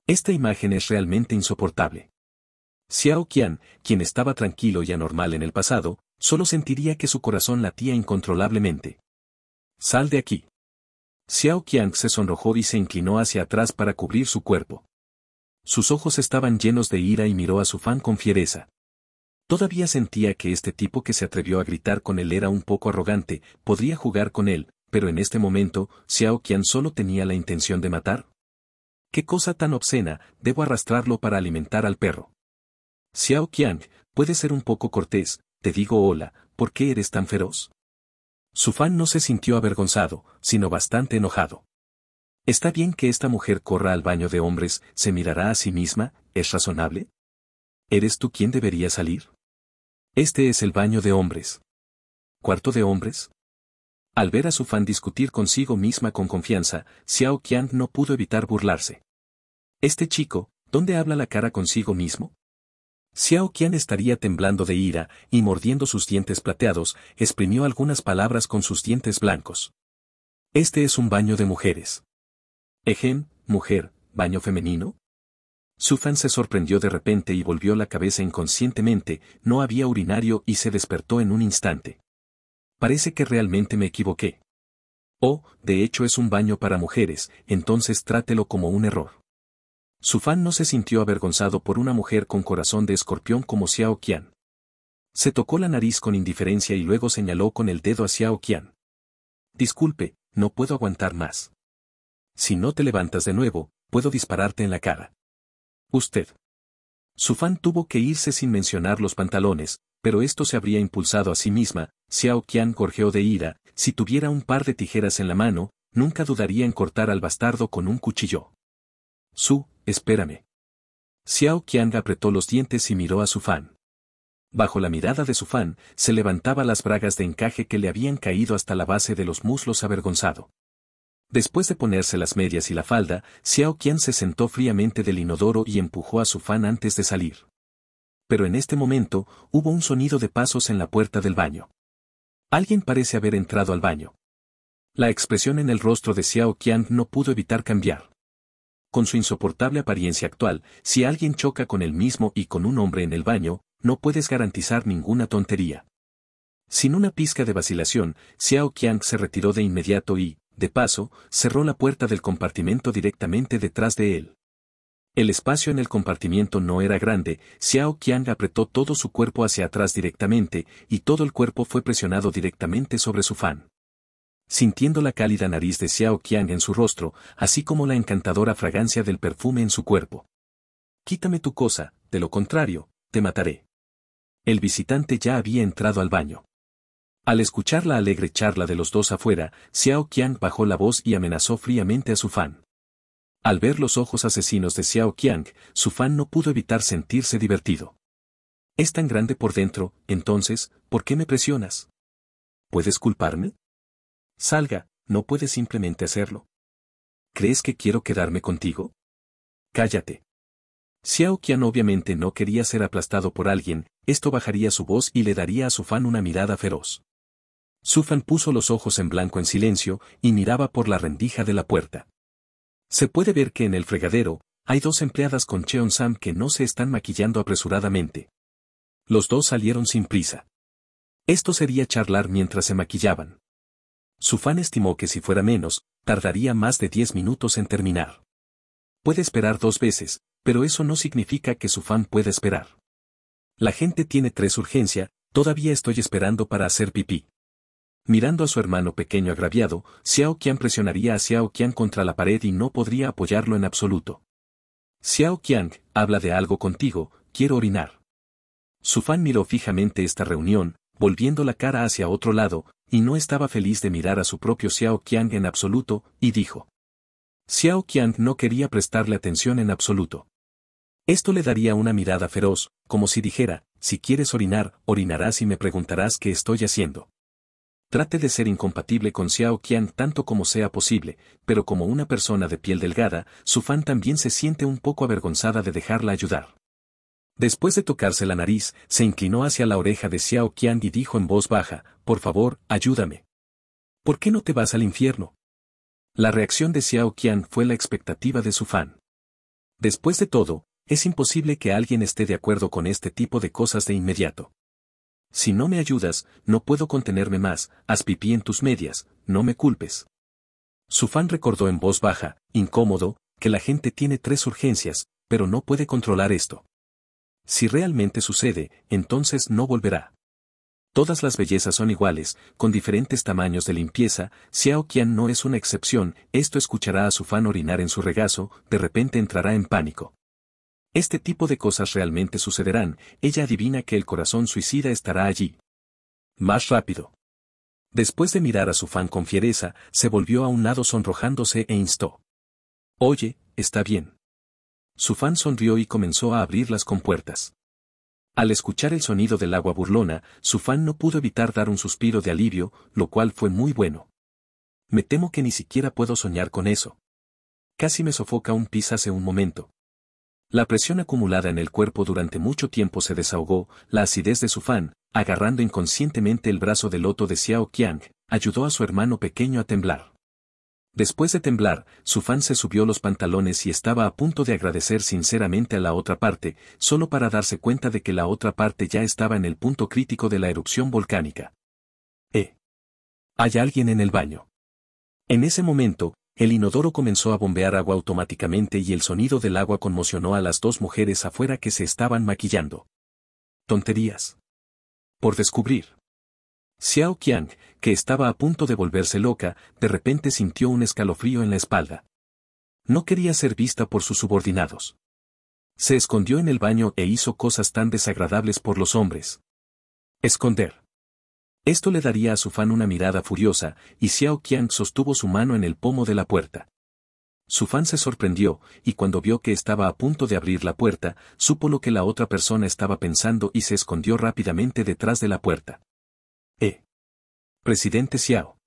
Esta imagen es realmente insoportable. Xiao Qian, quien estaba tranquilo y anormal en el pasado, solo sentiría que su corazón latía incontrolablemente. Sal de aquí. Xiao Qian se sonrojó y se inclinó hacia atrás para cubrir su cuerpo. Sus ojos estaban llenos de ira y miró a su fan con fiereza. Todavía sentía que este tipo que se atrevió a gritar con él era un poco arrogante, podría jugar con él, pero en este momento, Xiao Qian solo tenía la intención de matar. ¿Qué cosa tan obscena, debo arrastrarlo para alimentar al perro? Xiao Qian, puede ser un poco cortés, te digo hola, ¿por qué eres tan feroz? Su fan no se sintió avergonzado, sino bastante enojado. ¿Está bien que esta mujer corra al baño de hombres, se mirará a sí misma, es razonable? ¿Eres tú quien debería salir? Este es el baño de hombres. ¿Cuarto de hombres? Al ver a su fan discutir consigo misma con confianza, Xiao Qian no pudo evitar burlarse. Este chico, ¿dónde habla la cara consigo mismo? Xiao Qian estaría temblando de ira, y mordiendo sus dientes plateados, exprimió algunas palabras con sus dientes blancos. Este es un baño de mujeres. Ejem, mujer, baño femenino. Su fan se sorprendió de repente y volvió la cabeza inconscientemente, no había urinario y se despertó en un instante. Parece que realmente me equivoqué. «Oh, de hecho es un baño para mujeres, entonces trátelo como un error. Su fan no se sintió avergonzado por una mujer con corazón de escorpión como Xiao Qian. Se tocó la nariz con indiferencia y luego señaló con el dedo a Xiao Qian. Disculpe, no puedo aguantar más. Si no te levantas de nuevo, puedo dispararte en la cara. Usted. Su fan tuvo que irse sin mencionar los pantalones, pero esto se habría impulsado a sí misma, Xiao Qian gorjeó de ira, si tuviera un par de tijeras en la mano, nunca dudaría en cortar al bastardo con un cuchillo. Su, espérame. Xiao Qian apretó los dientes y miró a su fan. Bajo la mirada de su fan, se levantaba las bragas de encaje que le habían caído hasta la base de los muslos avergonzado. Después de ponerse las medias y la falda, Xiao Qian se sentó fríamente del inodoro y empujó a su fan antes de salir pero en este momento hubo un sonido de pasos en la puerta del baño. Alguien parece haber entrado al baño. La expresión en el rostro de Xiao Qiang no pudo evitar cambiar. Con su insoportable apariencia actual, si alguien choca con él mismo y con un hombre en el baño, no puedes garantizar ninguna tontería. Sin una pizca de vacilación, Xiao Qiang se retiró de inmediato y, de paso, cerró la puerta del compartimento directamente detrás de él. El espacio en el compartimiento no era grande, Xiao Qiang apretó todo su cuerpo hacia atrás directamente, y todo el cuerpo fue presionado directamente sobre su fan. Sintiendo la cálida nariz de Xiao Qiang en su rostro, así como la encantadora fragancia del perfume en su cuerpo. Quítame tu cosa, de lo contrario, te mataré. El visitante ya había entrado al baño. Al escuchar la alegre charla de los dos afuera, Xiao Qiang bajó la voz y amenazó fríamente a su fan. Al ver los ojos asesinos de Xiao Qiang, su fan no pudo evitar sentirse divertido. Es tan grande por dentro, entonces, ¿por qué me presionas? ¿Puedes culparme? Salga, no puedes simplemente hacerlo. ¿Crees que quiero quedarme contigo? Cállate. Xiao Qiang obviamente no quería ser aplastado por alguien, esto bajaría su voz y le daría a su fan una mirada feroz. Su fan puso los ojos en blanco en silencio y miraba por la rendija de la puerta. Se puede ver que en el fregadero, hay dos empleadas con Cheon Sam que no se están maquillando apresuradamente. Los dos salieron sin prisa. Esto sería charlar mientras se maquillaban. Su fan estimó que si fuera menos, tardaría más de 10 minutos en terminar. Puede esperar dos veces, pero eso no significa que su fan pueda esperar. La gente tiene tres urgencia, todavía estoy esperando para hacer pipí. Mirando a su hermano pequeño agraviado, Xiao Qiang presionaría a Xiao Qiang contra la pared y no podría apoyarlo en absoluto. Xiao Qiang, habla de algo contigo, quiero orinar. Su fan miró fijamente esta reunión, volviendo la cara hacia otro lado, y no estaba feliz de mirar a su propio Xiao Qiang en absoluto, y dijo. Xiao Qiang no quería prestarle atención en absoluto. Esto le daría una mirada feroz, como si dijera, si quieres orinar, orinarás y me preguntarás qué estoy haciendo. Trate de ser incompatible con Xiao Qian tanto como sea posible, pero como una persona de piel delgada, su fan también se siente un poco avergonzada de dejarla ayudar. Después de tocarse la nariz, se inclinó hacia la oreja de Xiao Qian y dijo en voz baja, por favor, ayúdame. ¿Por qué no te vas al infierno? La reacción de Xiao Qian fue la expectativa de su fan. Después de todo, es imposible que alguien esté de acuerdo con este tipo de cosas de inmediato. Si no me ayudas, no puedo contenerme más, haz pipí en tus medias, no me culpes. Su fan recordó en voz baja, incómodo, que la gente tiene tres urgencias, pero no puede controlar esto. Si realmente sucede, entonces no volverá. Todas las bellezas son iguales, con diferentes tamaños de limpieza, Xiao Qian no es una excepción, esto escuchará a su fan orinar en su regazo, de repente entrará en pánico. Este tipo de cosas realmente sucederán, ella adivina que el corazón suicida estará allí. Más rápido. Después de mirar a su fan con fiereza, se volvió a un lado sonrojándose e instó. Oye, está bien. Su fan sonrió y comenzó a abrir las compuertas. Al escuchar el sonido del agua burlona, su fan no pudo evitar dar un suspiro de alivio, lo cual fue muy bueno. Me temo que ni siquiera puedo soñar con eso. Casi me sofoca un pis hace un momento. La presión acumulada en el cuerpo durante mucho tiempo se desahogó, la acidez de su fan, agarrando inconscientemente el brazo del loto de Xiao Qiang, ayudó a su hermano pequeño a temblar. Después de temblar, su fan se subió los pantalones y estaba a punto de agradecer sinceramente a la otra parte, solo para darse cuenta de que la otra parte ya estaba en el punto crítico de la erupción volcánica. ¿Eh? Hay alguien en el baño. En ese momento, el inodoro comenzó a bombear agua automáticamente y el sonido del agua conmocionó a las dos mujeres afuera que se estaban maquillando. Tonterías. Por descubrir. Xiao Qiang, que estaba a punto de volverse loca, de repente sintió un escalofrío en la espalda. No quería ser vista por sus subordinados. Se escondió en el baño e hizo cosas tan desagradables por los hombres. Esconder. Esto le daría a su fan una mirada furiosa, y Xiao Qiang sostuvo su mano en el pomo de la puerta. Su fan se sorprendió, y cuando vio que estaba a punto de abrir la puerta, supo lo que la otra persona estaba pensando y se escondió rápidamente detrás de la puerta. Eh. Presidente Xiao.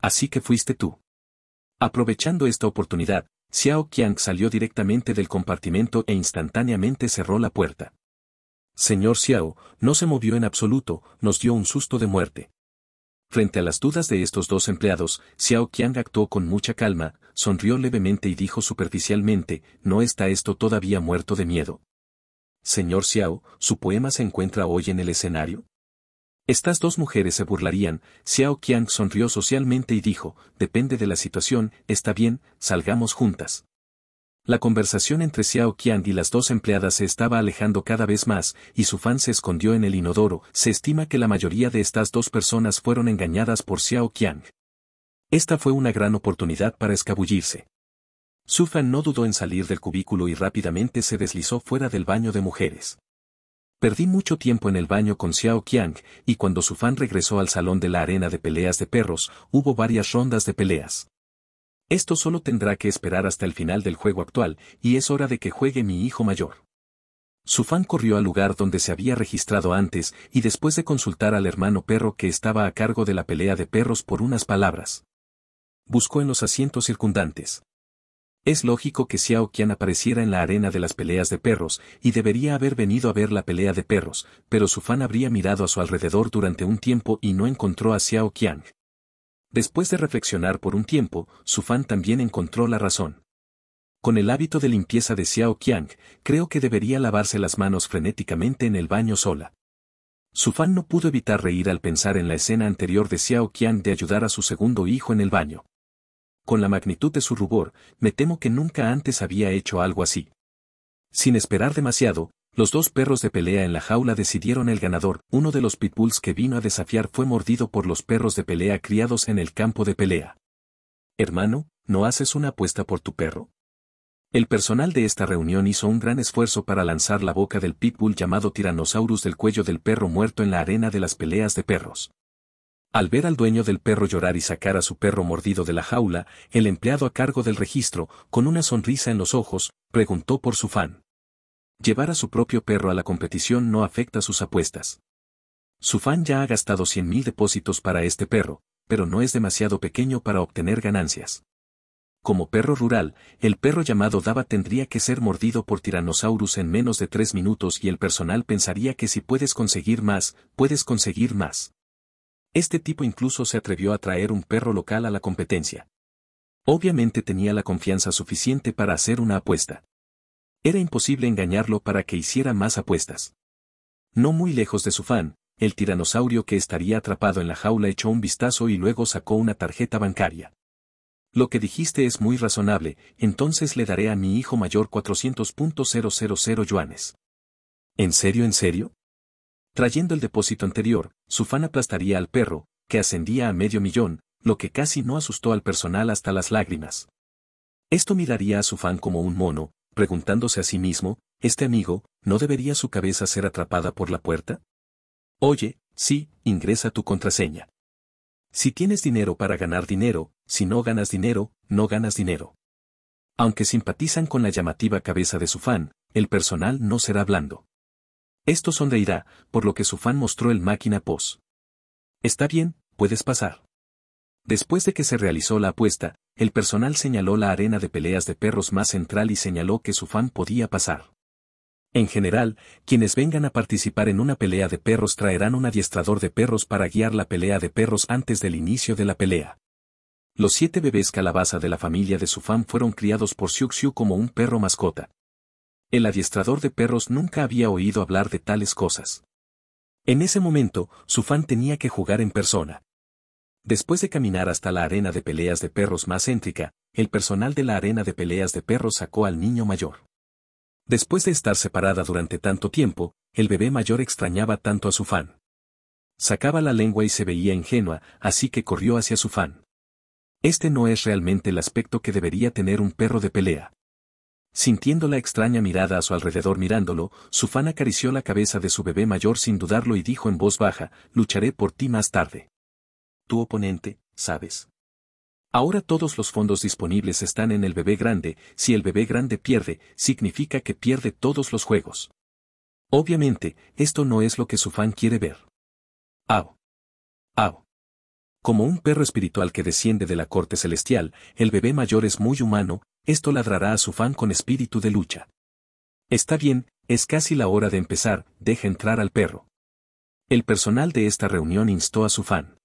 Así que fuiste tú. Aprovechando esta oportunidad, Xiao Qiang salió directamente del compartimento e instantáneamente cerró la puerta señor Xiao, no se movió en absoluto, nos dio un susto de muerte. Frente a las dudas de estos dos empleados, Xiao Qiang actuó con mucha calma, sonrió levemente y dijo superficialmente, no está esto todavía muerto de miedo. Señor Xiao, ¿su poema se encuentra hoy en el escenario? Estas dos mujeres se burlarían, Xiao Qiang sonrió socialmente y dijo, depende de la situación, está bien, salgamos juntas. La conversación entre Xiao Qiang y las dos empleadas se estaba alejando cada vez más, y su fan se escondió en el inodoro. Se estima que la mayoría de estas dos personas fueron engañadas por Xiao Qiang. Esta fue una gran oportunidad para escabullirse. Su fan no dudó en salir del cubículo y rápidamente se deslizó fuera del baño de mujeres. Perdí mucho tiempo en el baño con Xiao Qiang, y cuando su fan regresó al salón de la arena de peleas de perros, hubo varias rondas de peleas. Esto solo tendrá que esperar hasta el final del juego actual, y es hora de que juegue mi hijo mayor. Su fan corrió al lugar donde se había registrado antes, y después de consultar al hermano perro que estaba a cargo de la pelea de perros por unas palabras. Buscó en los asientos circundantes. Es lógico que Xiao Qian apareciera en la arena de las peleas de perros, y debería haber venido a ver la pelea de perros, pero su fan habría mirado a su alrededor durante un tiempo y no encontró a Xiao Qian. Después de reflexionar por un tiempo, su fan también encontró la razón. Con el hábito de limpieza de Xiao Qiang, creo que debería lavarse las manos frenéticamente en el baño sola. Su fan no pudo evitar reír al pensar en la escena anterior de Xiao Qiang de ayudar a su segundo hijo en el baño. Con la magnitud de su rubor, me temo que nunca antes había hecho algo así. Sin esperar demasiado, los dos perros de pelea en la jaula decidieron el ganador, uno de los pitbulls que vino a desafiar fue mordido por los perros de pelea criados en el campo de pelea. Hermano, ¿no haces una apuesta por tu perro? El personal de esta reunión hizo un gran esfuerzo para lanzar la boca del pitbull llamado Tyrannosaurus del cuello del perro muerto en la arena de las peleas de perros. Al ver al dueño del perro llorar y sacar a su perro mordido de la jaula, el empleado a cargo del registro, con una sonrisa en los ojos, preguntó por su fan. Llevar a su propio perro a la competición no afecta sus apuestas. Su fan ya ha gastado 100.000 depósitos para este perro, pero no es demasiado pequeño para obtener ganancias. Como perro rural, el perro llamado Daba tendría que ser mordido por Tiranosaurus en menos de tres minutos y el personal pensaría que si puedes conseguir más, puedes conseguir más. Este tipo incluso se atrevió a traer un perro local a la competencia. Obviamente tenía la confianza suficiente para hacer una apuesta. Era imposible engañarlo para que hiciera más apuestas. No muy lejos de su fan, el tiranosaurio que estaría atrapado en la jaula echó un vistazo y luego sacó una tarjeta bancaria. Lo que dijiste es muy razonable, entonces le daré a mi hijo mayor 400.000 yuanes. ¿En serio, en serio? Trayendo el depósito anterior, su fan aplastaría al perro, que ascendía a medio millón, lo que casi no asustó al personal hasta las lágrimas. Esto miraría a su fan como un mono, preguntándose a sí mismo, este amigo, ¿no debería su cabeza ser atrapada por la puerta? Oye, sí, ingresa tu contraseña. Si tienes dinero para ganar dinero, si no ganas dinero, no ganas dinero. Aunque simpatizan con la llamativa cabeza de su fan, el personal no será blando. Esto sonreirá, por lo que su fan mostró el máquina pos. Está bien, puedes pasar. Después de que se realizó la apuesta, el personal señaló la arena de peleas de perros más central y señaló que su fan podía pasar. En general, quienes vengan a participar en una pelea de perros traerán un adiestrador de perros para guiar la pelea de perros antes del inicio de la pelea. Los siete bebés calabaza de la familia de su fan fueron criados por Xiu Xiu como un perro mascota. El adiestrador de perros nunca había oído hablar de tales cosas. En ese momento, su fan tenía que jugar en persona. Después de caminar hasta la arena de peleas de perros más céntrica, el personal de la arena de peleas de perros sacó al niño mayor. Después de estar separada durante tanto tiempo, el bebé mayor extrañaba tanto a su fan. Sacaba la lengua y se veía ingenua, así que corrió hacia su fan. Este no es realmente el aspecto que debería tener un perro de pelea. Sintiendo la extraña mirada a su alrededor mirándolo, su fan acarició la cabeza de su bebé mayor sin dudarlo y dijo en voz baja, lucharé por ti más tarde tu oponente, ¿sabes? Ahora todos los fondos disponibles están en el bebé grande, si el bebé grande pierde, significa que pierde todos los juegos. Obviamente, esto no es lo que su fan quiere ver. Au. Au. Como un perro espiritual que desciende de la corte celestial, el bebé mayor es muy humano, esto ladrará a su fan con espíritu de lucha. Está bien, es casi la hora de empezar, deja entrar al perro. El personal de esta reunión instó a su fan.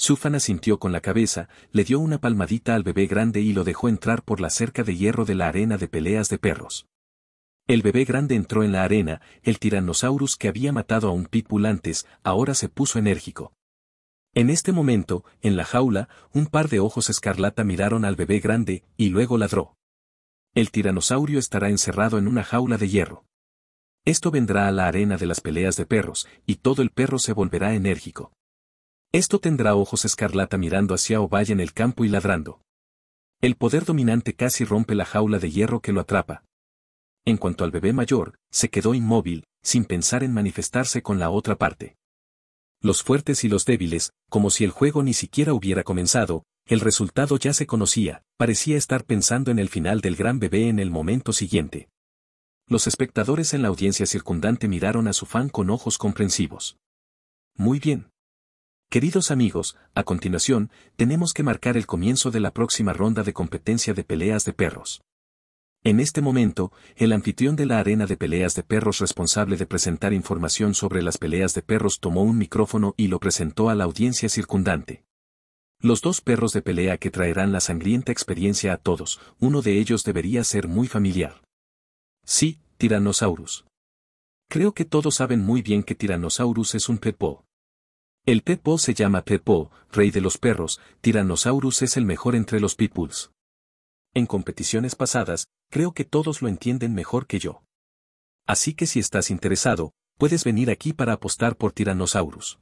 Sufana sintió con la cabeza, le dio una palmadita al bebé grande y lo dejó entrar por la cerca de hierro de la arena de peleas de perros. El bebé grande entró en la arena, el tiranosaurus que había matado a un pitbull antes, ahora se puso enérgico. En este momento, en la jaula, un par de ojos escarlata miraron al bebé grande, y luego ladró. El tiranosaurio estará encerrado en una jaula de hierro. Esto vendrá a la arena de las peleas de perros, y todo el perro se volverá enérgico. Esto tendrá ojos escarlata mirando hacia Ovalle en el campo y ladrando. El poder dominante casi rompe la jaula de hierro que lo atrapa. En cuanto al bebé mayor, se quedó inmóvil, sin pensar en manifestarse con la otra parte. Los fuertes y los débiles, como si el juego ni siquiera hubiera comenzado, el resultado ya se conocía, parecía estar pensando en el final del gran bebé en el momento siguiente. Los espectadores en la audiencia circundante miraron a su fan con ojos comprensivos. Muy bien. Queridos amigos, a continuación, tenemos que marcar el comienzo de la próxima ronda de competencia de peleas de perros. En este momento, el anfitrión de la arena de peleas de perros responsable de presentar información sobre las peleas de perros tomó un micrófono y lo presentó a la audiencia circundante. Los dos perros de pelea que traerán la sangrienta experiencia a todos, uno de ellos debería ser muy familiar. Sí, Tyrannosaurus. Creo que todos saben muy bien que Tyrannosaurus es un pepo. El Pepo se llama Pepo, rey de los perros, Tiranosaurus es el mejor entre los pitbulls. En competiciones pasadas, creo que todos lo entienden mejor que yo. Así que si estás interesado, puedes venir aquí para apostar por Tiranosaurus.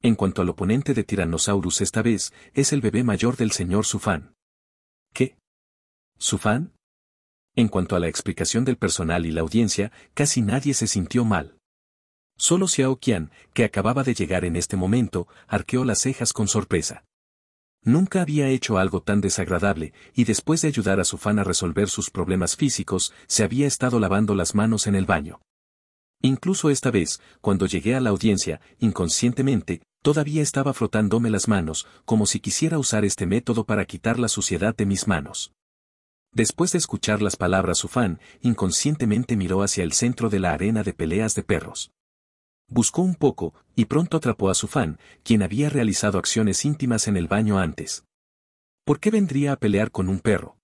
En cuanto al oponente de Tiranosaurus esta vez, es el bebé mayor del señor Sufan. ¿Qué? ¿Sufan? En cuanto a la explicación del personal y la audiencia, casi nadie se sintió mal. Solo Xiao Qian, que acababa de llegar en este momento, arqueó las cejas con sorpresa. Nunca había hecho algo tan desagradable, y después de ayudar a su a resolver sus problemas físicos, se había estado lavando las manos en el baño. Incluso esta vez, cuando llegué a la audiencia, inconscientemente, todavía estaba frotándome las manos, como si quisiera usar este método para quitar la suciedad de mis manos. Después de escuchar las palabras su inconscientemente miró hacia el centro de la arena de peleas de perros. Buscó un poco, y pronto atrapó a su fan, quien había realizado acciones íntimas en el baño antes. ¿Por qué vendría a pelear con un perro?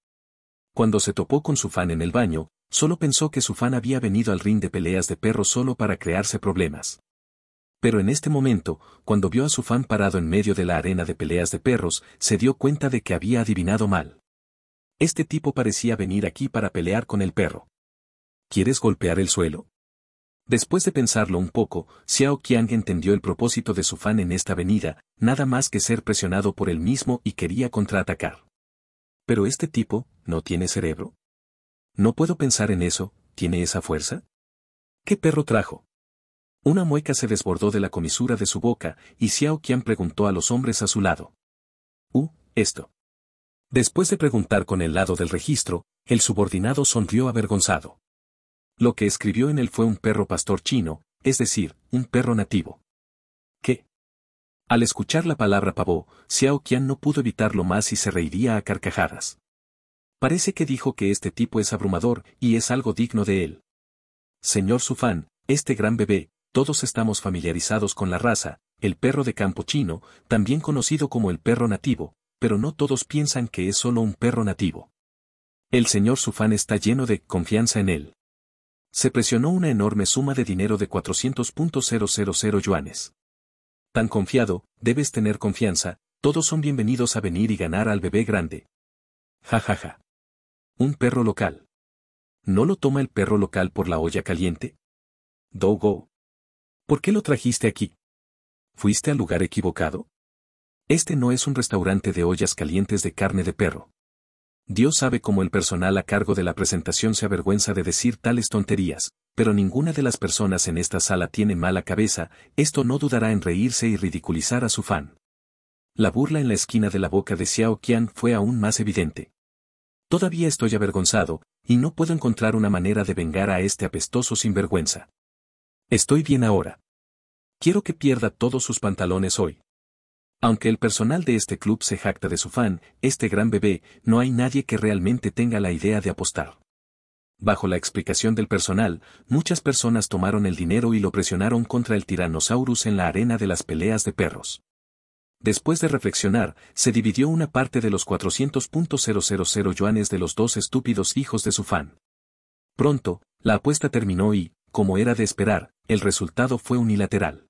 Cuando se topó con su fan en el baño, solo pensó que su fan había venido al ring de peleas de perros solo para crearse problemas. Pero en este momento, cuando vio a su fan parado en medio de la arena de peleas de perros, se dio cuenta de que había adivinado mal. Este tipo parecía venir aquí para pelear con el perro. ¿Quieres golpear el suelo? Después de pensarlo un poco, Xiao Qian entendió el propósito de su fan en esta venida, nada más que ser presionado por él mismo y quería contraatacar. Pero este tipo, ¿no tiene cerebro? No puedo pensar en eso, ¿tiene esa fuerza? ¿Qué perro trajo? Una mueca se desbordó de la comisura de su boca, y Xiao Qian preguntó a los hombres a su lado. Uh, esto. Después de preguntar con el lado del registro, el subordinado sonrió avergonzado. Lo que escribió en él fue un perro pastor chino, es decir, un perro nativo. ¿Qué? Al escuchar la palabra pavó, Xiao Qian no pudo evitarlo más y se reiría a carcajadas. Parece que dijo que este tipo es abrumador y es algo digno de él. Señor Sufan, este gran bebé, todos estamos familiarizados con la raza, el perro de campo chino, también conocido como el perro nativo, pero no todos piensan que es solo un perro nativo. El señor Sufan está lleno de confianza en él se presionó una enorme suma de dinero de 400.000 yuanes. Tan confiado, debes tener confianza, todos son bienvenidos a venir y ganar al bebé grande. Ja ja ja. Un perro local. ¿No lo toma el perro local por la olla caliente? Dogo. ¿Por qué lo trajiste aquí? ¿Fuiste al lugar equivocado? Este no es un restaurante de ollas calientes de carne de perro. Dios sabe cómo el personal a cargo de la presentación se avergüenza de decir tales tonterías, pero ninguna de las personas en esta sala tiene mala cabeza, esto no dudará en reírse y ridiculizar a su fan. La burla en la esquina de la boca de Xiao Qian fue aún más evidente. Todavía estoy avergonzado, y no puedo encontrar una manera de vengar a este apestoso sinvergüenza. Estoy bien ahora. Quiero que pierda todos sus pantalones hoy. Aunque el personal de este club se jacta de su fan, este gran bebé, no hay nadie que realmente tenga la idea de apostar. Bajo la explicación del personal, muchas personas tomaron el dinero y lo presionaron contra el tiranosaurus en la arena de las peleas de perros. Después de reflexionar, se dividió una parte de los 400.000 yuanes de los dos estúpidos hijos de su fan. Pronto, la apuesta terminó y, como era de esperar, el resultado fue unilateral.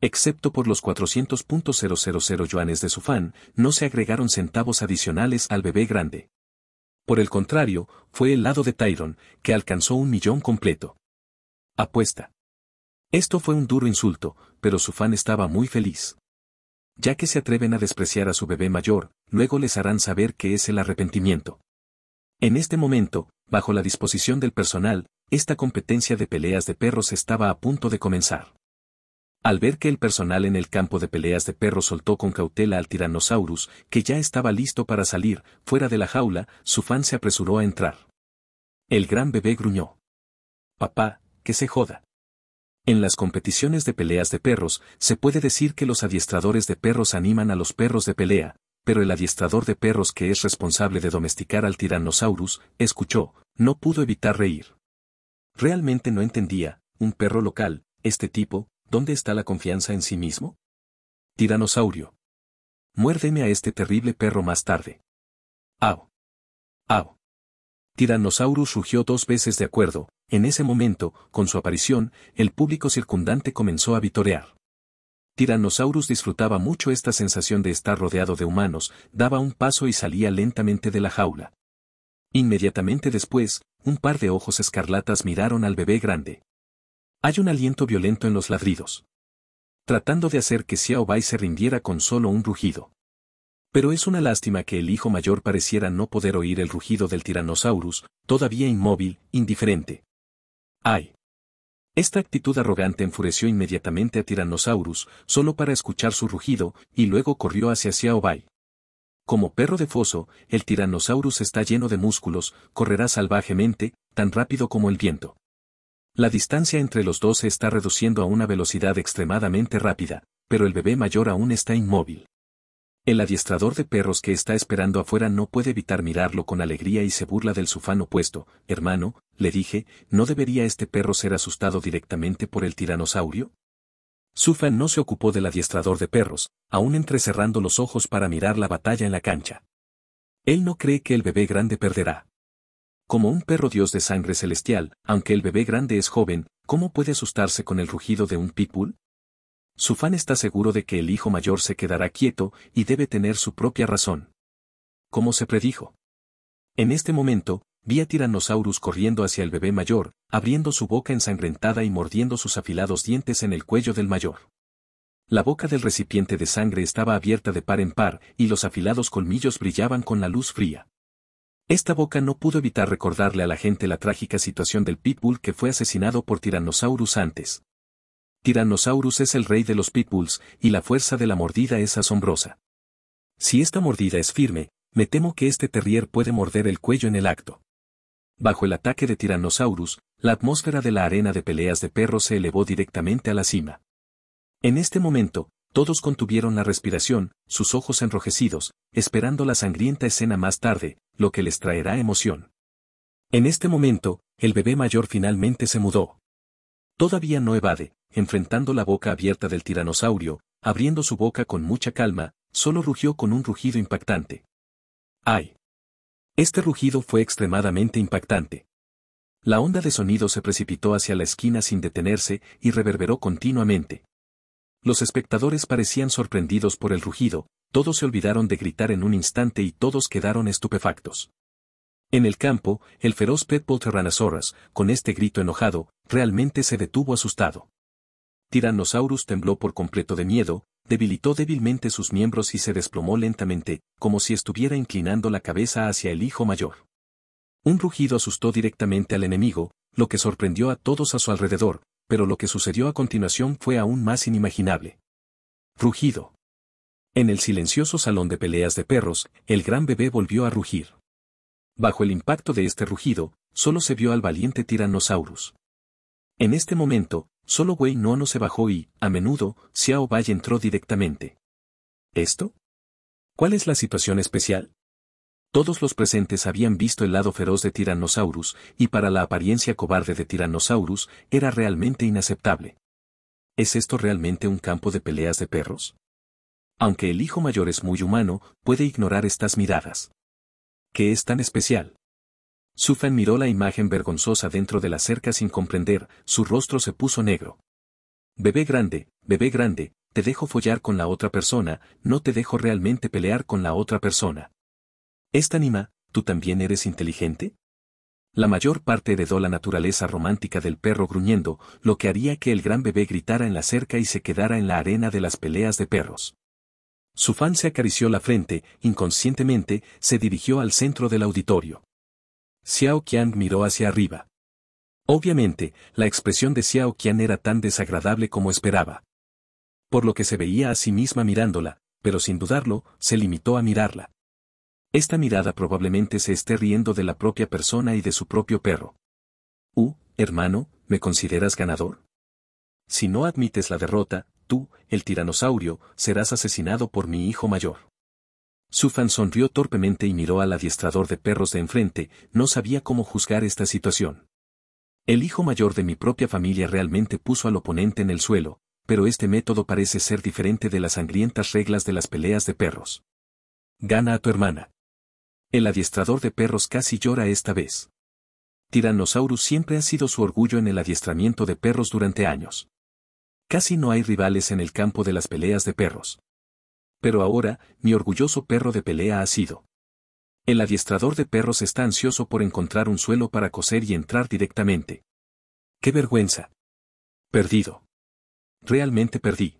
Excepto por los 400.000 yuanes de su fan, no se agregaron centavos adicionales al bebé grande. Por el contrario, fue el lado de Tyron, que alcanzó un millón completo. Apuesta. Esto fue un duro insulto, pero su fan estaba muy feliz. Ya que se atreven a despreciar a su bebé mayor, luego les harán saber qué es el arrepentimiento. En este momento, bajo la disposición del personal, esta competencia de peleas de perros estaba a punto de comenzar. Al ver que el personal en el campo de peleas de perros soltó con cautela al tiranosaurus, que ya estaba listo para salir, fuera de la jaula, su fan se apresuró a entrar. El gran bebé gruñó. Papá, que se joda. En las competiciones de peleas de perros, se puede decir que los adiestradores de perros animan a los perros de pelea, pero el adiestrador de perros que es responsable de domesticar al tiranosaurus, escuchó, no pudo evitar reír. Realmente no entendía, un perro local, este tipo, ¿dónde está la confianza en sí mismo? Tiranosaurio. Muérdeme a este terrible perro más tarde. Au. Au. Tiranosaurus rugió dos veces de acuerdo, en ese momento, con su aparición, el público circundante comenzó a vitorear. Tiranosaurus disfrutaba mucho esta sensación de estar rodeado de humanos, daba un paso y salía lentamente de la jaula. Inmediatamente después, un par de ojos escarlatas miraron al bebé grande. Hay un aliento violento en los ladridos. Tratando de hacer que Xiao Bai se rindiera con solo un rugido. Pero es una lástima que el hijo mayor pareciera no poder oír el rugido del tiranosaurus, todavía inmóvil, indiferente. ¡Ay! Esta actitud arrogante enfureció inmediatamente a Tiranosaurus, solo para escuchar su rugido, y luego corrió hacia Xiao Bai. Como perro de foso, el Tiranosaurus está lleno de músculos, correrá salvajemente, tan rápido como el viento. La distancia entre los dos se está reduciendo a una velocidad extremadamente rápida, pero el bebé mayor aún está inmóvil. El adiestrador de perros que está esperando afuera no puede evitar mirarlo con alegría y se burla del sufán opuesto. Hermano, le dije, ¿no debería este perro ser asustado directamente por el tiranosaurio? Sufan no se ocupó del adiestrador de perros, aún entrecerrando los ojos para mirar la batalla en la cancha. Él no cree que el bebé grande perderá. Como un perro dios de sangre celestial, aunque el bebé grande es joven, ¿cómo puede asustarse con el rugido de un pitbull? Su fan está seguro de que el hijo mayor se quedará quieto y debe tener su propia razón. Como se predijo. En este momento, vi a Tyrannosaurus corriendo hacia el bebé mayor, abriendo su boca ensangrentada y mordiendo sus afilados dientes en el cuello del mayor. La boca del recipiente de sangre estaba abierta de par en par y los afilados colmillos brillaban con la luz fría. Esta boca no pudo evitar recordarle a la gente la trágica situación del pitbull que fue asesinado por Tiranosaurus antes. Tiranosaurus es el rey de los pitbulls, y la fuerza de la mordida es asombrosa. Si esta mordida es firme, me temo que este terrier puede morder el cuello en el acto. Bajo el ataque de Tiranosaurus, la atmósfera de la arena de peleas de perros se elevó directamente a la cima. En este momento, todos contuvieron la respiración, sus ojos enrojecidos, esperando la sangrienta escena más tarde, lo que les traerá emoción. En este momento, el bebé mayor finalmente se mudó. Todavía no evade, enfrentando la boca abierta del tiranosaurio, abriendo su boca con mucha calma, solo rugió con un rugido impactante. ¡Ay! Este rugido fue extremadamente impactante. La onda de sonido se precipitó hacia la esquina sin detenerse y reverberó continuamente. Los espectadores parecían sorprendidos por el rugido, todos se olvidaron de gritar en un instante y todos quedaron estupefactos. En el campo, el feroz Petbull Tyrannosaurus, con este grito enojado, realmente se detuvo asustado. Tyrannosaurus tembló por completo de miedo, debilitó débilmente sus miembros y se desplomó lentamente, como si estuviera inclinando la cabeza hacia el hijo mayor. Un rugido asustó directamente al enemigo, lo que sorprendió a todos a su alrededor, pero lo que sucedió a continuación fue aún más inimaginable. Rugido. En el silencioso salón de peleas de perros, el gran bebé volvió a rugir. Bajo el impacto de este rugido, solo se vio al valiente Tyrannosaurus. En este momento, solo Wei no se bajó y, a menudo, Xiao Bai entró directamente. ¿Esto? ¿Cuál es la situación especial? Todos los presentes habían visto el lado feroz de Tyrannosaurus, y para la apariencia cobarde de Tyrannosaurus, era realmente inaceptable. ¿Es esto realmente un campo de peleas de perros? Aunque el hijo mayor es muy humano, puede ignorar estas miradas. ¿Qué es tan especial? Sufan miró la imagen vergonzosa dentro de la cerca sin comprender, su rostro se puso negro. Bebé grande, bebé grande, te dejo follar con la otra persona, no te dejo realmente pelear con la otra persona. Esta anima, ¿tú también eres inteligente? La mayor parte heredó la naturaleza romántica del perro gruñendo, lo que haría que el gran bebé gritara en la cerca y se quedara en la arena de las peleas de perros. Su fan se acarició la frente, inconscientemente, se dirigió al centro del auditorio. Xiao Qian miró hacia arriba. Obviamente, la expresión de Xiao Qian era tan desagradable como esperaba. Por lo que se veía a sí misma mirándola, pero sin dudarlo, se limitó a mirarla. Esta mirada probablemente se esté riendo de la propia persona y de su propio perro. Uh, hermano, ¿me consideras ganador? Si no admites la derrota, tú, el tiranosaurio, serás asesinado por mi hijo mayor. Sufan sonrió torpemente y miró al adiestrador de perros de enfrente, no sabía cómo juzgar esta situación. El hijo mayor de mi propia familia realmente puso al oponente en el suelo, pero este método parece ser diferente de las sangrientas reglas de las peleas de perros. Gana a tu hermana. El adiestrador de perros casi llora esta vez. Tiranosaurus siempre ha sido su orgullo en el adiestramiento de perros durante años. Casi no hay rivales en el campo de las peleas de perros. Pero ahora, mi orgulloso perro de pelea ha sido. El adiestrador de perros está ansioso por encontrar un suelo para coser y entrar directamente. ¡Qué vergüenza! Perdido. Realmente perdí.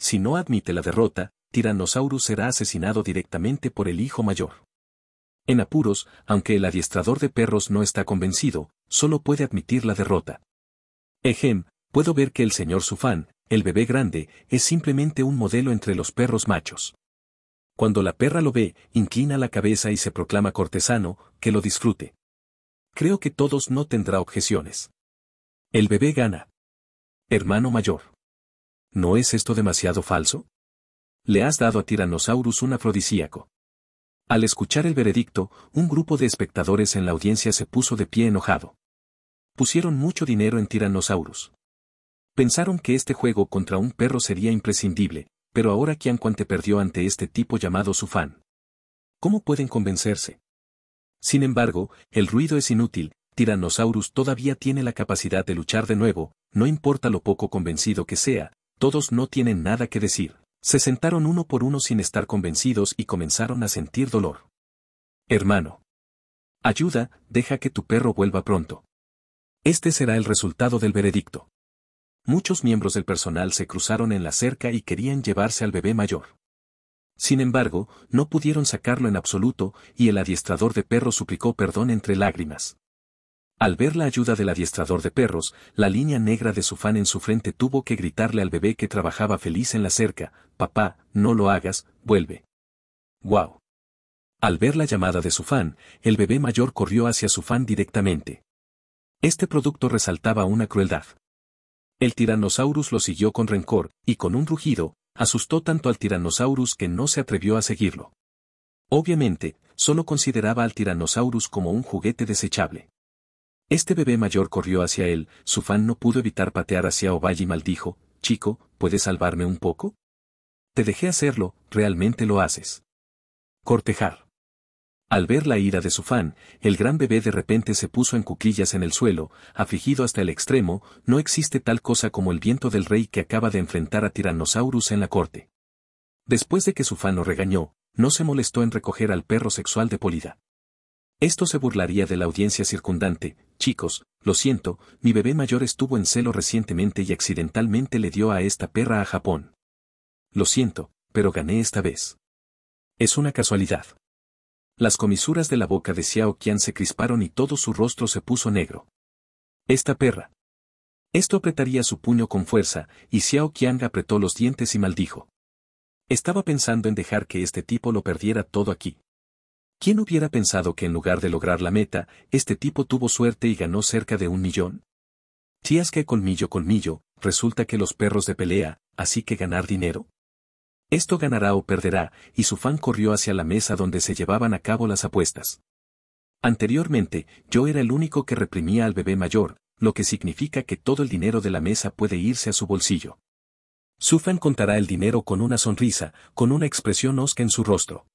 Si no admite la derrota, Tiranosaurus será asesinado directamente por el hijo mayor. En apuros, aunque el adiestrador de perros no está convencido, solo puede admitir la derrota. Ejem, puedo ver que el señor Sufán, el bebé grande, es simplemente un modelo entre los perros machos. Cuando la perra lo ve, inclina la cabeza y se proclama cortesano, que lo disfrute. Creo que todos no tendrá objeciones. El bebé gana. Hermano mayor. ¿No es esto demasiado falso? Le has dado a Tyrannosaurus un afrodisíaco. Al escuchar el veredicto, un grupo de espectadores en la audiencia se puso de pie enojado. Pusieron mucho dinero en Tiranosaurus. Pensaron que este juego contra un perro sería imprescindible, pero ahora Quianquante perdió ante este tipo llamado su fan. ¿Cómo pueden convencerse? Sin embargo, el ruido es inútil, Tiranosaurus todavía tiene la capacidad de luchar de nuevo, no importa lo poco convencido que sea, todos no tienen nada que decir. Se sentaron uno por uno sin estar convencidos y comenzaron a sentir dolor. Hermano. Ayuda, deja que tu perro vuelva pronto. Este será el resultado del veredicto. Muchos miembros del personal se cruzaron en la cerca y querían llevarse al bebé mayor. Sin embargo, no pudieron sacarlo en absoluto, y el adiestrador de perros suplicó perdón entre lágrimas. Al ver la ayuda del adiestrador de perros, la línea negra de su fan en su frente tuvo que gritarle al bebé que trabajaba feliz en la cerca, papá, no lo hagas, vuelve. ¡Wow! Al ver la llamada de su fan, el bebé mayor corrió hacia su fan directamente. Este producto resaltaba una crueldad. El tiranosaurus lo siguió con rencor, y con un rugido, asustó tanto al tiranosaurus que no se atrevió a seguirlo. Obviamente, solo consideraba al tiranosaurus como un juguete desechable. Este bebé mayor corrió hacia él, su fan no pudo evitar patear hacia Ovalle y maldijo, chico, ¿puedes salvarme un poco? Te dejé hacerlo, realmente lo haces. Cortejar. Al ver la ira de su fan, el gran bebé de repente se puso en cuclillas en el suelo, afligido hasta el extremo, no existe tal cosa como el viento del rey que acaba de enfrentar a Tyrannosaurus en la corte. Después de que su fan lo regañó, no se molestó en recoger al perro sexual de Polida. Esto se burlaría de la audiencia circundante. Chicos, lo siento, mi bebé mayor estuvo en celo recientemente y accidentalmente le dio a esta perra a Japón. Lo siento, pero gané esta vez. Es una casualidad. Las comisuras de la boca de Xiao Qian se crisparon y todo su rostro se puso negro. Esta perra. Esto apretaría su puño con fuerza, y Xiao Qian apretó los dientes y maldijo. Estaba pensando en dejar que este tipo lo perdiera todo aquí. ¿Quién hubiera pensado que en lugar de lograr la meta, este tipo tuvo suerte y ganó cerca de un millón? Tías que colmillo colmillo, resulta que los perros de pelea, así que ganar dinero. Esto ganará o perderá, y su fan corrió hacia la mesa donde se llevaban a cabo las apuestas. Anteriormente, yo era el único que reprimía al bebé mayor, lo que significa que todo el dinero de la mesa puede irse a su bolsillo. Sufan contará el dinero con una sonrisa, con una expresión osca en su rostro.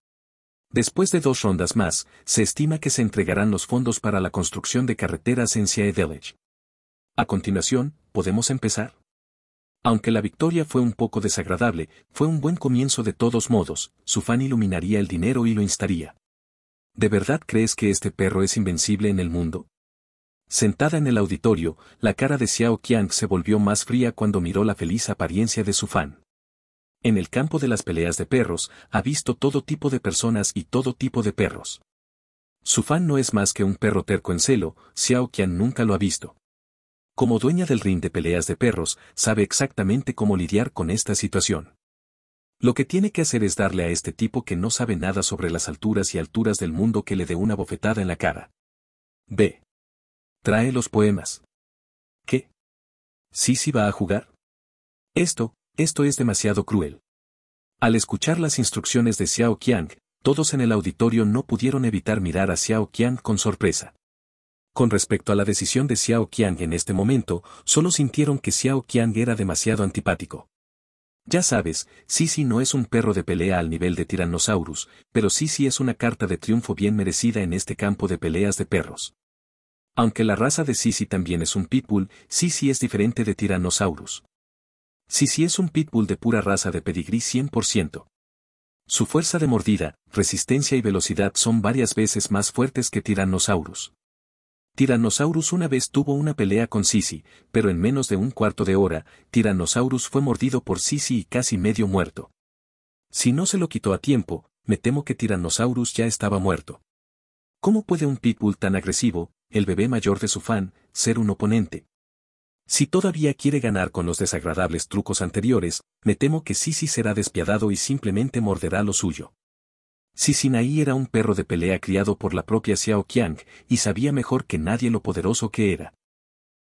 Después de dos rondas más, se estima que se entregarán los fondos para la construcción de carreteras en CIE Village. A continuación, podemos empezar. Aunque la victoria fue un poco desagradable, fue un buen comienzo de todos modos, su fan iluminaría el dinero y lo instaría. ¿De verdad crees que este perro es invencible en el mundo? Sentada en el auditorio, la cara de Xiao Qiang se volvió más fría cuando miró la feliz apariencia de su fan. En el campo de las peleas de perros, ha visto todo tipo de personas y todo tipo de perros. Su fan no es más que un perro terco en celo, Xiao Qian nunca lo ha visto. Como dueña del ring de peleas de perros, sabe exactamente cómo lidiar con esta situación. Lo que tiene que hacer es darle a este tipo que no sabe nada sobre las alturas y alturas del mundo que le dé una bofetada en la cara. B. Trae los poemas. ¿Qué? ¿Sisi va a jugar? Esto, esto es demasiado cruel. Al escuchar las instrucciones de Xiao Qiang, todos en el auditorio no pudieron evitar mirar a Xiao Qiang con sorpresa. Con respecto a la decisión de Xiao Qiang en este momento, solo sintieron que Xiao Qiang era demasiado antipático. Ya sabes, Sisi no es un perro de pelea al nivel de Tyrannosaurus, pero Sisi es una carta de triunfo bien merecida en este campo de peleas de perros. Aunque la raza de Sisi también es un pitbull, Sisi es diferente de Tyrannosaurus. Sisi es un pitbull de pura raza de pedigrí 100%. Su fuerza de mordida, resistencia y velocidad son varias veces más fuertes que Tiranosaurus. Tiranosaurus una vez tuvo una pelea con Sisi, pero en menos de un cuarto de hora, Tiranosaurus fue mordido por Sisi y casi medio muerto. Si no se lo quitó a tiempo, me temo que Tiranosaurus ya estaba muerto. ¿Cómo puede un pitbull tan agresivo, el bebé mayor de su fan, ser un oponente? Si todavía quiere ganar con los desagradables trucos anteriores, me temo que Sisi será despiadado y simplemente morderá lo suyo. Sinaí era un perro de pelea criado por la propia Xiao Qiang y sabía mejor que nadie lo poderoso que era.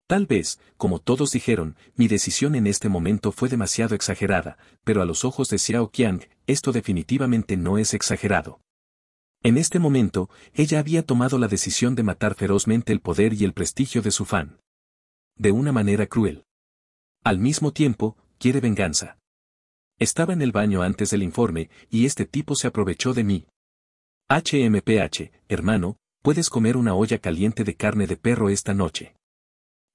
Tal vez, como todos dijeron, mi decisión en este momento fue demasiado exagerada, pero a los ojos de Xiao Qiang, esto definitivamente no es exagerado. En este momento, ella había tomado la decisión de matar ferozmente el poder y el prestigio de su fan de una manera cruel. Al mismo tiempo, quiere venganza. Estaba en el baño antes del informe, y este tipo se aprovechó de mí. HMPH, hermano, puedes comer una olla caliente de carne de perro esta noche.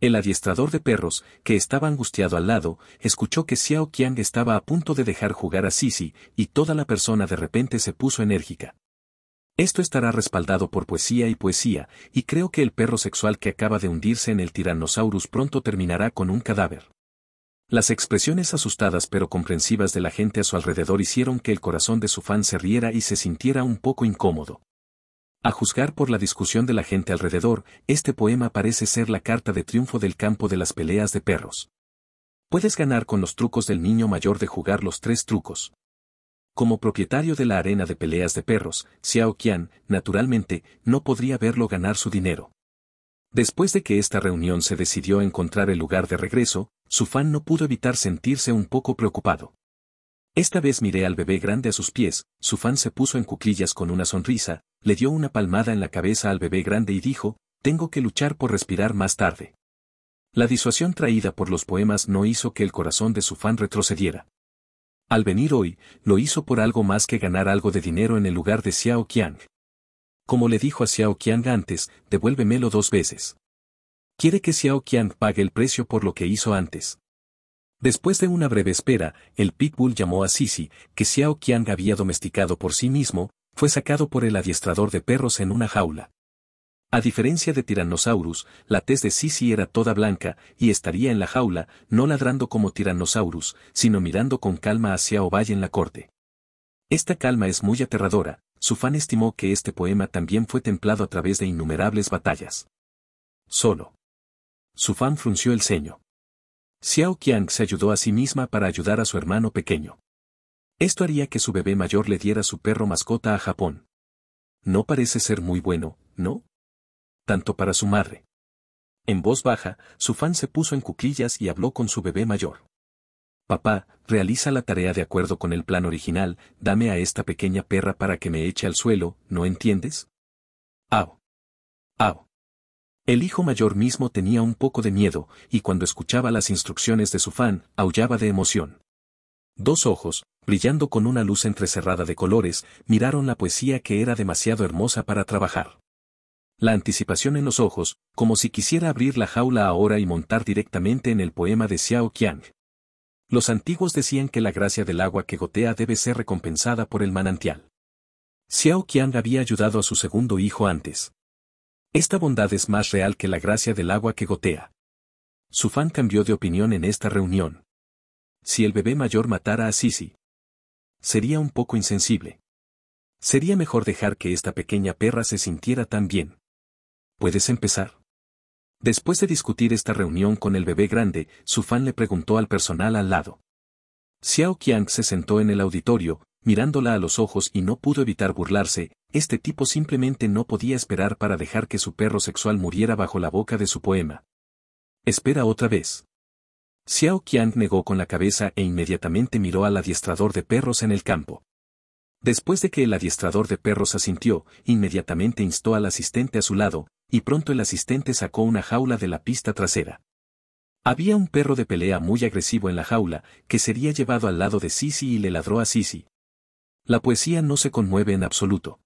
El adiestrador de perros, que estaba angustiado al lado, escuchó que Xiao Qiang estaba a punto de dejar jugar a Sisi, y toda la persona de repente se puso enérgica. Esto estará respaldado por poesía y poesía, y creo que el perro sexual que acaba de hundirse en el Tyrannosaurus pronto terminará con un cadáver. Las expresiones asustadas pero comprensivas de la gente a su alrededor hicieron que el corazón de su fan se riera y se sintiera un poco incómodo. A juzgar por la discusión de la gente alrededor, este poema parece ser la carta de triunfo del campo de las peleas de perros. Puedes ganar con los trucos del niño mayor de jugar los tres trucos. Como propietario de la arena de peleas de perros, Xiao Qian, naturalmente, no podría verlo ganar su dinero. Después de que esta reunión se decidió encontrar el lugar de regreso, su fan no pudo evitar sentirse un poco preocupado. Esta vez miré al bebé grande a sus pies, su fan se puso en cuclillas con una sonrisa, le dio una palmada en la cabeza al bebé grande y dijo, tengo que luchar por respirar más tarde. La disuasión traída por los poemas no hizo que el corazón de su fan retrocediera. Al venir hoy, lo hizo por algo más que ganar algo de dinero en el lugar de Xiao Qiang. Como le dijo a Xiao Qiang antes, devuélvemelo dos veces. Quiere que Xiao Qiang pague el precio por lo que hizo antes. Después de una breve espera, el Pitbull llamó a Sisi, que Xiao Qiang había domesticado por sí mismo, fue sacado por el adiestrador de perros en una jaula. A diferencia de Tyrannosaurus, la tez de Sisi era toda blanca y estaría en la jaula, no ladrando como Tyrannosaurus, sino mirando con calma hacia Ovalle en la corte. Esta calma es muy aterradora, Fan estimó que este poema también fue templado a través de innumerables batallas. Solo. Fan frunció el ceño. Xiao Qiang se ayudó a sí misma para ayudar a su hermano pequeño. Esto haría que su bebé mayor le diera su perro mascota a Japón. No parece ser muy bueno, ¿no? tanto para su madre. En voz baja, su fan se puso en cuclillas y habló con su bebé mayor. Papá, realiza la tarea de acuerdo con el plan original, dame a esta pequeña perra para que me eche al suelo, ¿no entiendes? Au. Au. El hijo mayor mismo tenía un poco de miedo, y cuando escuchaba las instrucciones de su fan, aullaba de emoción. Dos ojos, brillando con una luz entrecerrada de colores, miraron la poesía que era demasiado hermosa para trabajar la anticipación en los ojos, como si quisiera abrir la jaula ahora y montar directamente en el poema de Xiao Qiang. Los antiguos decían que la gracia del agua que gotea debe ser recompensada por el manantial. Xiao Qiang había ayudado a su segundo hijo antes. Esta bondad es más real que la gracia del agua que gotea. Su fan cambió de opinión en esta reunión. Si el bebé mayor matara a Sisi, sería un poco insensible. Sería mejor dejar que esta pequeña perra se sintiera tan bien. ¿Puedes empezar? Después de discutir esta reunión con el bebé grande, su fan le preguntó al personal al lado. Xiao Qiang se sentó en el auditorio, mirándola a los ojos y no pudo evitar burlarse, este tipo simplemente no podía esperar para dejar que su perro sexual muriera bajo la boca de su poema. Espera otra vez. Xiao Qiang negó con la cabeza e inmediatamente miró al adiestrador de perros en el campo. Después de que el adiestrador de perros asintió, inmediatamente instó al asistente a su lado, y pronto el asistente sacó una jaula de la pista trasera. Había un perro de pelea muy agresivo en la jaula, que sería llevado al lado de Sisi y le ladró a Sisi. La poesía no se conmueve en absoluto.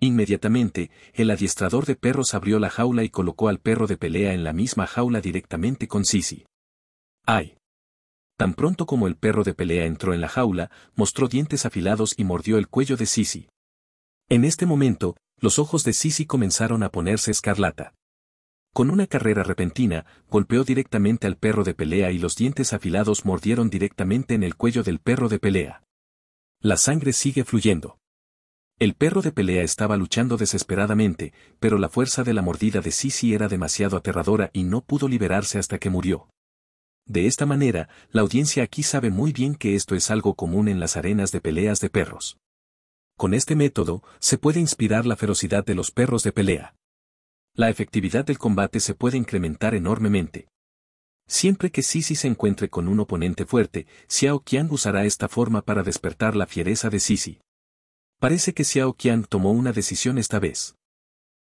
Inmediatamente, el adiestrador de perros abrió la jaula y colocó al perro de pelea en la misma jaula directamente con Sisi. ¡Ay! Tan pronto como el perro de pelea entró en la jaula, mostró dientes afilados y mordió el cuello de Sisi. En este momento, los ojos de Sisi comenzaron a ponerse escarlata. Con una carrera repentina, golpeó directamente al perro de pelea y los dientes afilados mordieron directamente en el cuello del perro de pelea. La sangre sigue fluyendo. El perro de pelea estaba luchando desesperadamente, pero la fuerza de la mordida de Sisi era demasiado aterradora y no pudo liberarse hasta que murió. De esta manera, la audiencia aquí sabe muy bien que esto es algo común en las arenas de peleas de perros. Con este método, se puede inspirar la ferocidad de los perros de pelea. La efectividad del combate se puede incrementar enormemente. Siempre que Sisi se encuentre con un oponente fuerte, Xiao Qian usará esta forma para despertar la fiereza de Sisi. Parece que Xiao Qian tomó una decisión esta vez.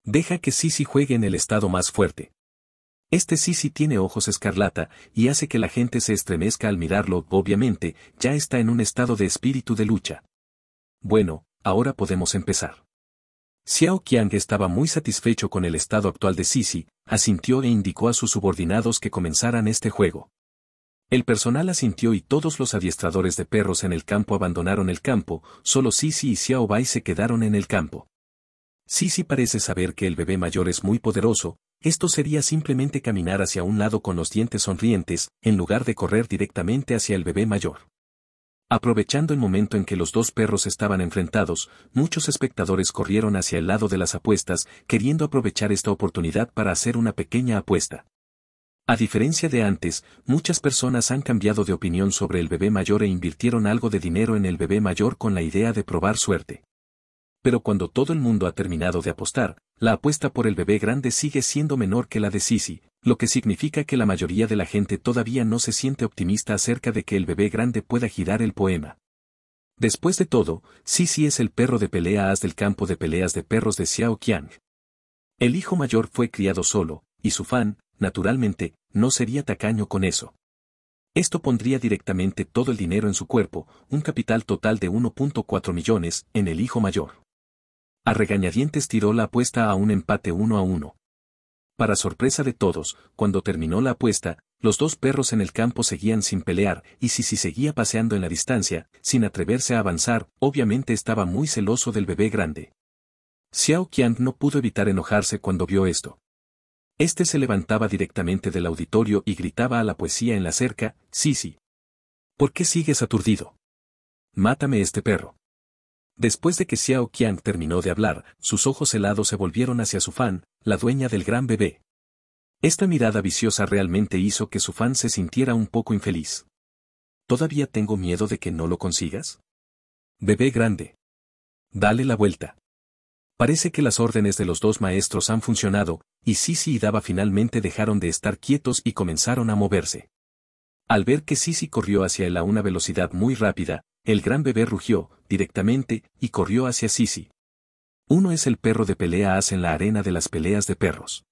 Deja que Sisi juegue en el estado más fuerte. Este Sisi tiene ojos escarlata y hace que la gente se estremezca al mirarlo, obviamente, ya está en un estado de espíritu de lucha. Bueno, ahora podemos empezar. Xiao Qiang estaba muy satisfecho con el estado actual de Sisi, asintió e indicó a sus subordinados que comenzaran este juego. El personal asintió y todos los adiestradores de perros en el campo abandonaron el campo, solo Sisi y Xiao Bai se quedaron en el campo. Sisi parece saber que el bebé mayor es muy poderoso, esto sería simplemente caminar hacia un lado con los dientes sonrientes, en lugar de correr directamente hacia el bebé mayor. Aprovechando el momento en que los dos perros estaban enfrentados, muchos espectadores corrieron hacia el lado de las apuestas, queriendo aprovechar esta oportunidad para hacer una pequeña apuesta. A diferencia de antes, muchas personas han cambiado de opinión sobre el bebé mayor e invirtieron algo de dinero en el bebé mayor con la idea de probar suerte. Pero cuando todo el mundo ha terminado de apostar, la apuesta por el bebé grande sigue siendo menor que la de Sisi, lo que significa que la mayoría de la gente todavía no se siente optimista acerca de que el bebé grande pueda girar el poema. Después de todo, sí es el perro de pelea haz del campo de peleas de perros de Xiao Qian. El hijo mayor fue criado solo, y su fan, naturalmente, no sería tacaño con eso. Esto pondría directamente todo el dinero en su cuerpo, un capital total de 1.4 millones, en el hijo mayor. A regañadientes tiró la apuesta a un empate 1 a 1. Para sorpresa de todos, cuando terminó la apuesta, los dos perros en el campo seguían sin pelear, y Sisi seguía paseando en la distancia, sin atreverse a avanzar, obviamente estaba muy celoso del bebé grande. Xiao Qian no pudo evitar enojarse cuando vio esto. Este se levantaba directamente del auditorio y gritaba a la poesía en la cerca, Sisi. ¿Por qué sigues aturdido? Mátame este perro. Después de que Xiao Qiang terminó de hablar, sus ojos helados se volvieron hacia su fan, la dueña del gran bebé. Esta mirada viciosa realmente hizo que su fan se sintiera un poco infeliz. ¿Todavía tengo miedo de que no lo consigas? Bebé grande. Dale la vuelta. Parece que las órdenes de los dos maestros han funcionado, y Sisi y Daba finalmente dejaron de estar quietos y comenzaron a moverse. Al ver que Sisi corrió hacia él a una velocidad muy rápida, el gran bebé rugió, directamente, y corrió hacia Sisi. Uno es el perro de pelea as en la arena de las peleas de perros.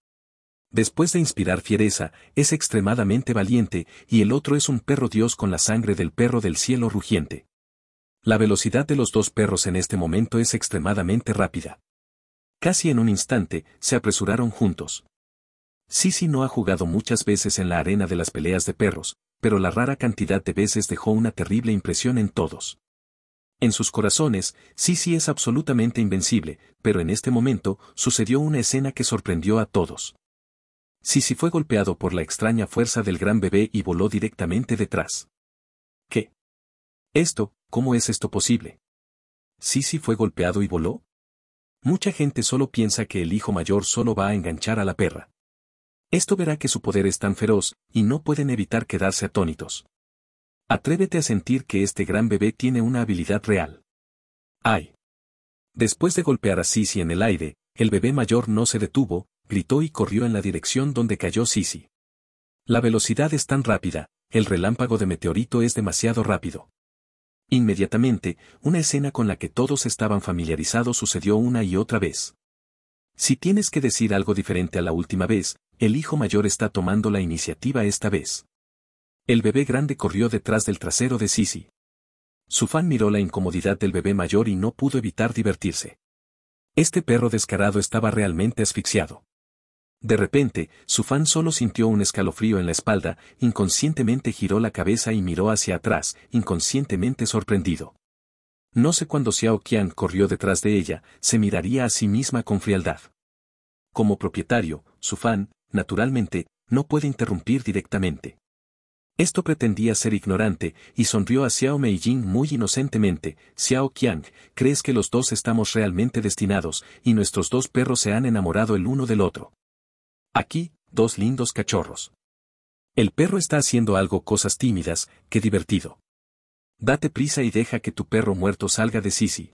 Después de inspirar fiereza, es extremadamente valiente, y el otro es un perro dios con la sangre del perro del cielo rugiente. La velocidad de los dos perros en este momento es extremadamente rápida. Casi en un instante, se apresuraron juntos. Sisi no ha jugado muchas veces en la arena de las peleas de perros, pero la rara cantidad de veces dejó una terrible impresión en todos. En sus corazones, Sisi es absolutamente invencible, pero en este momento sucedió una escena que sorprendió a todos. Sisi fue golpeado por la extraña fuerza del gran bebé y voló directamente detrás. ¿Qué? Esto, ¿cómo es esto posible? ¿Sisi fue golpeado y voló? Mucha gente solo piensa que el hijo mayor solo va a enganchar a la perra. Esto verá que su poder es tan feroz, y no pueden evitar quedarse atónitos. Atrévete a sentir que este gran bebé tiene una habilidad real. ¡Ay! Después de golpear a Sisi en el aire, el bebé mayor no se detuvo, gritó y corrió en la dirección donde cayó Sisi. La velocidad es tan rápida, el relámpago de meteorito es demasiado rápido. Inmediatamente, una escena con la que todos estaban familiarizados sucedió una y otra vez. Si tienes que decir algo diferente a la última vez, el hijo mayor está tomando la iniciativa esta vez. El bebé grande corrió detrás del trasero de Sisi. Su fan miró la incomodidad del bebé mayor y no pudo evitar divertirse. Este perro descarado estaba realmente asfixiado. De repente, su fan solo sintió un escalofrío en la espalda, inconscientemente giró la cabeza y miró hacia atrás, inconscientemente sorprendido. No sé cuándo Xiao Qian corrió detrás de ella, se miraría a sí misma con frialdad. Como propietario, su fan, naturalmente, no puede interrumpir directamente. Esto pretendía ser ignorante, y sonrió a Xiao Meijing muy inocentemente. Xiao Qiang, crees que los dos estamos realmente destinados, y nuestros dos perros se han enamorado el uno del otro. Aquí, dos lindos cachorros. El perro está haciendo algo cosas tímidas, qué divertido. Date prisa y deja que tu perro muerto salga de Sisi.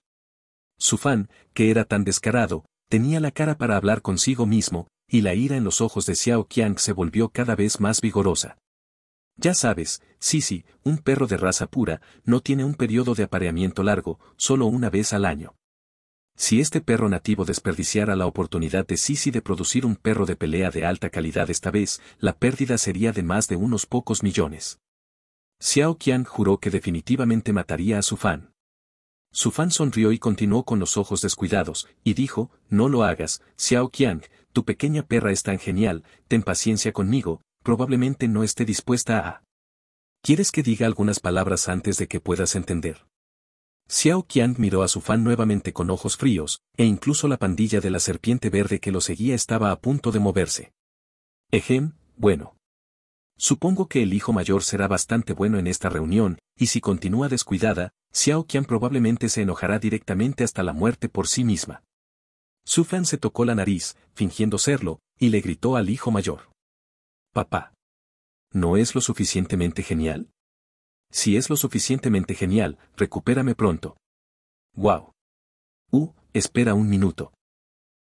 Su fan, que era tan descarado, tenía la cara para hablar consigo mismo, y la ira en los ojos de Xiao Qiang se volvió cada vez más vigorosa. Ya sabes, Sisi, un perro de raza pura, no tiene un periodo de apareamiento largo, solo una vez al año. Si este perro nativo desperdiciara la oportunidad de Sisi de producir un perro de pelea de alta calidad esta vez, la pérdida sería de más de unos pocos millones. Xiao Qiang juró que definitivamente mataría a su fan. Su fan sonrió y continuó con los ojos descuidados, y dijo, no lo hagas, Xiao Qiang, tu pequeña perra es tan genial, ten paciencia conmigo, probablemente no esté dispuesta a... ¿Quieres que diga algunas palabras antes de que puedas entender? Xiao Qian miró a su fan nuevamente con ojos fríos, e incluso la pandilla de la serpiente verde que lo seguía estaba a punto de moverse. Ejem, bueno. Supongo que el hijo mayor será bastante bueno en esta reunión, y si continúa descuidada, Xiao Qian probablemente se enojará directamente hasta la muerte por sí misma. Sufan se tocó la nariz, fingiendo serlo, y le gritó al hijo mayor. Papá. ¿No es lo suficientemente genial? Si es lo suficientemente genial, recupérame pronto. Wow. Uh, espera un minuto.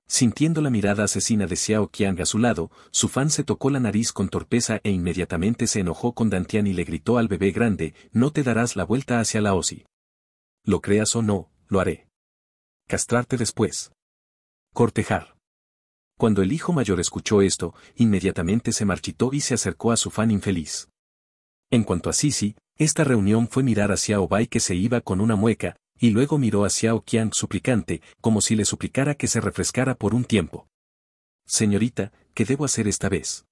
Sintiendo la mirada asesina de Xiao Qiang a su lado, su fan se tocó la nariz con torpeza e inmediatamente se enojó con Dantian y le gritó al bebé grande, no te darás la vuelta hacia la OSI. Lo creas o no, lo haré. Castrarte después cortejar. Cuando el hijo mayor escuchó esto, inmediatamente se marchitó y se acercó a su fan infeliz. En cuanto a Sisi, esta reunión fue mirar hacia Obai que se iba con una mueca, y luego miró hacia Okiang suplicante, como si le suplicara que se refrescara por un tiempo. Señorita, ¿qué debo hacer esta vez?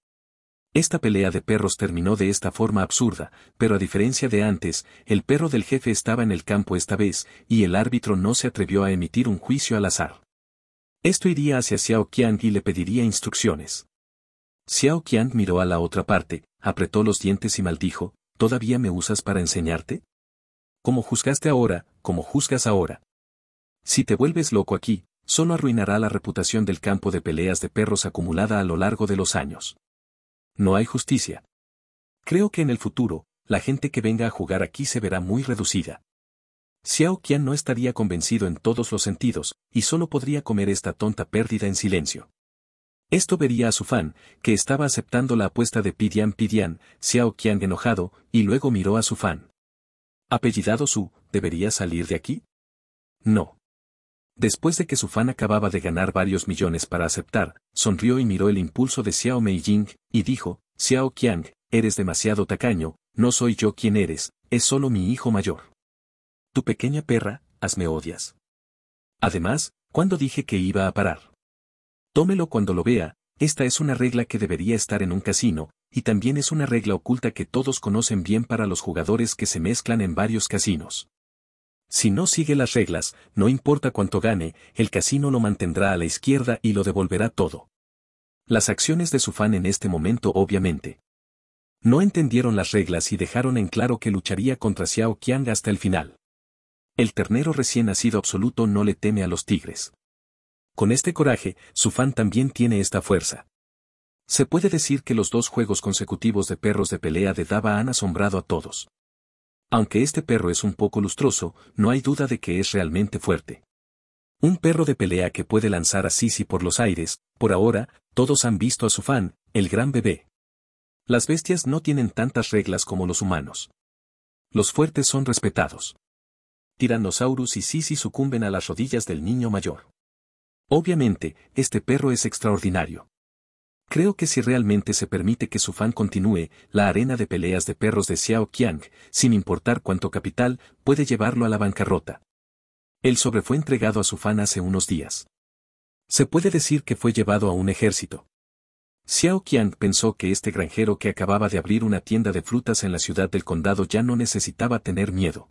Esta pelea de perros terminó de esta forma absurda, pero a diferencia de antes, el perro del jefe estaba en el campo esta vez, y el árbitro no se atrevió a emitir un juicio al azar. Esto iría hacia Xiao Qiang y le pediría instrucciones. Xiao Qiang miró a la otra parte, apretó los dientes y maldijo, ¿todavía me usas para enseñarte? Como juzgaste ahora, como juzgas ahora. Si te vuelves loco aquí, solo arruinará la reputación del campo de peleas de perros acumulada a lo largo de los años. No hay justicia. Creo que en el futuro, la gente que venga a jugar aquí se verá muy reducida. Xiao Qian no estaría convencido en todos los sentidos, y solo podría comer esta tonta pérdida en silencio. Esto vería a su fan, que estaba aceptando la apuesta de Pidian Pidian, Xiao Qian enojado, y luego miró a su fan. Apellidado Su, ¿debería salir de aquí? No. Después de que su fan acababa de ganar varios millones para aceptar, sonrió y miró el impulso de Xiao Meijing, y dijo, Xiao Qiang, eres demasiado tacaño, no soy yo quien eres, es solo mi hijo mayor. Tu pequeña perra, hazme odias. Además, ¿cuándo dije que iba a parar? Tómelo cuando lo vea, esta es una regla que debería estar en un casino, y también es una regla oculta que todos conocen bien para los jugadores que se mezclan en varios casinos. Si no sigue las reglas, no importa cuánto gane, el casino lo mantendrá a la izquierda y lo devolverá todo. Las acciones de su fan en este momento obviamente. No entendieron las reglas y dejaron en claro que lucharía contra Xiao Qiang hasta el final. El ternero recién nacido absoluto no le teme a los tigres. Con este coraje, su fan también tiene esta fuerza. Se puede decir que los dos juegos consecutivos de perros de pelea de Dava han asombrado a todos. Aunque este perro es un poco lustroso, no hay duda de que es realmente fuerte. Un perro de pelea que puede lanzar a Sisi por los aires, por ahora, todos han visto a su fan, el gran bebé. Las bestias no tienen tantas reglas como los humanos. Los fuertes son respetados. Tiranosaurus y Sisi sucumben a las rodillas del niño mayor. Obviamente, este perro es extraordinario. Creo que si realmente se permite que su fan continúe, la arena de peleas de perros de Xiao Qiang, sin importar cuánto capital, puede llevarlo a la bancarrota. El sobre fue entregado a su fan hace unos días. Se puede decir que fue llevado a un ejército. Xiao Qiang pensó que este granjero que acababa de abrir una tienda de frutas en la ciudad del condado ya no necesitaba tener miedo.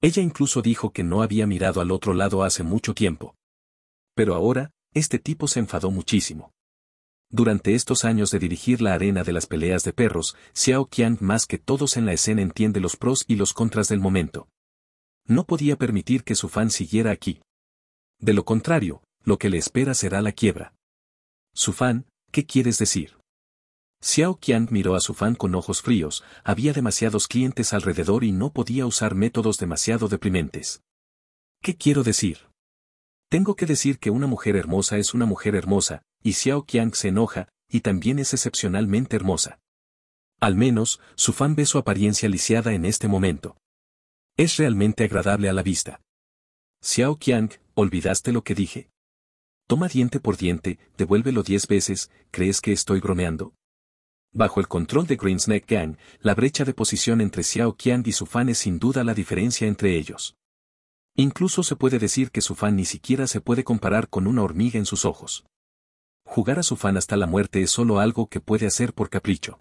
Ella incluso dijo que no había mirado al otro lado hace mucho tiempo. Pero ahora, este tipo se enfadó muchísimo. Durante estos años de dirigir la arena de las peleas de perros, Xiao Qian más que todos en la escena entiende los pros y los contras del momento. No podía permitir que su fan siguiera aquí. De lo contrario, lo que le espera será la quiebra. Su fan, ¿qué quieres decir? Xiao Qiang miró a su fan con ojos fríos, había demasiados clientes alrededor y no podía usar métodos demasiado deprimentes. ¿Qué quiero decir? Tengo que decir que una mujer hermosa es una mujer hermosa, y Xiao Qiang se enoja, y también es excepcionalmente hermosa. Al menos, su fan ve su apariencia lisiada en este momento. Es realmente agradable a la vista. Xiao Qiang, olvidaste lo que dije. Toma diente por diente, devuélvelo diez veces, ¿crees que estoy bromeando? Bajo el control de Snake Gang, la brecha de posición entre Xiao Qian y su fan es sin duda la diferencia entre ellos. Incluso se puede decir que su fan ni siquiera se puede comparar con una hormiga en sus ojos. Jugar a su fan hasta la muerte es solo algo que puede hacer por capricho.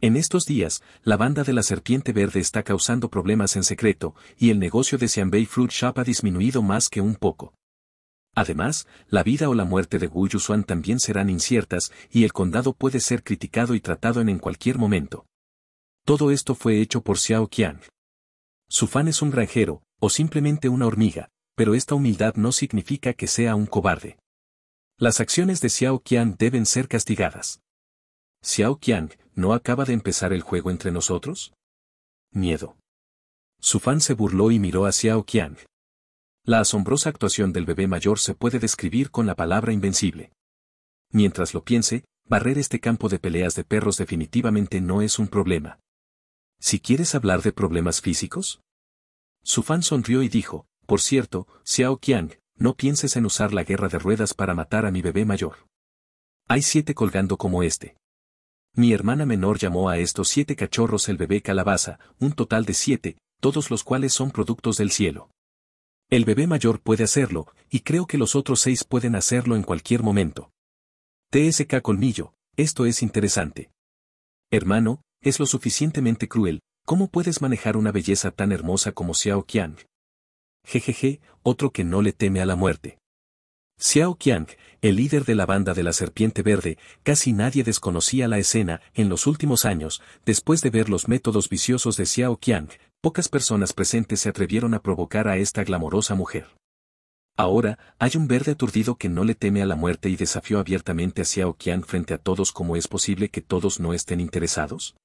En estos días, la banda de la serpiente verde está causando problemas en secreto, y el negocio de Xianbei Fruit Shop ha disminuido más que un poco. Además, la vida o la muerte de Wu Yusuan también serán inciertas y el condado puede ser criticado y tratado en, en cualquier momento. Todo esto fue hecho por Xiao Qiang. Su fan es un granjero, o simplemente una hormiga, pero esta humildad no significa que sea un cobarde. Las acciones de Xiao Qiang deben ser castigadas. Xiao Qiang, ¿no acaba de empezar el juego entre nosotros? Miedo. Su fan se burló y miró a Xiao Qiang. La asombrosa actuación del bebé mayor se puede describir con la palabra invencible. Mientras lo piense, barrer este campo de peleas de perros definitivamente no es un problema. Si quieres hablar de problemas físicos? Su fan sonrió y dijo, por cierto, Xiao Qiang, no pienses en usar la guerra de ruedas para matar a mi bebé mayor. Hay siete colgando como este. Mi hermana menor llamó a estos siete cachorros el bebé calabaza, un total de siete, todos los cuales son productos del cielo. El bebé mayor puede hacerlo, y creo que los otros seis pueden hacerlo en cualquier momento. TSK Colmillo, esto es interesante. Hermano, es lo suficientemente cruel, ¿cómo puedes manejar una belleza tan hermosa como Xiao Qiang? Jejeje, otro que no le teme a la muerte. Xiao Qiang, el líder de la banda de la Serpiente Verde, casi nadie desconocía la escena en los últimos años, después de ver los métodos viciosos de Xiao Qiang, pocas personas presentes se atrevieron a provocar a esta glamorosa mujer. Ahora, hay un verde aturdido que no le teme a la muerte y desafió abiertamente a Xiao frente a todos como es posible que todos no estén interesados.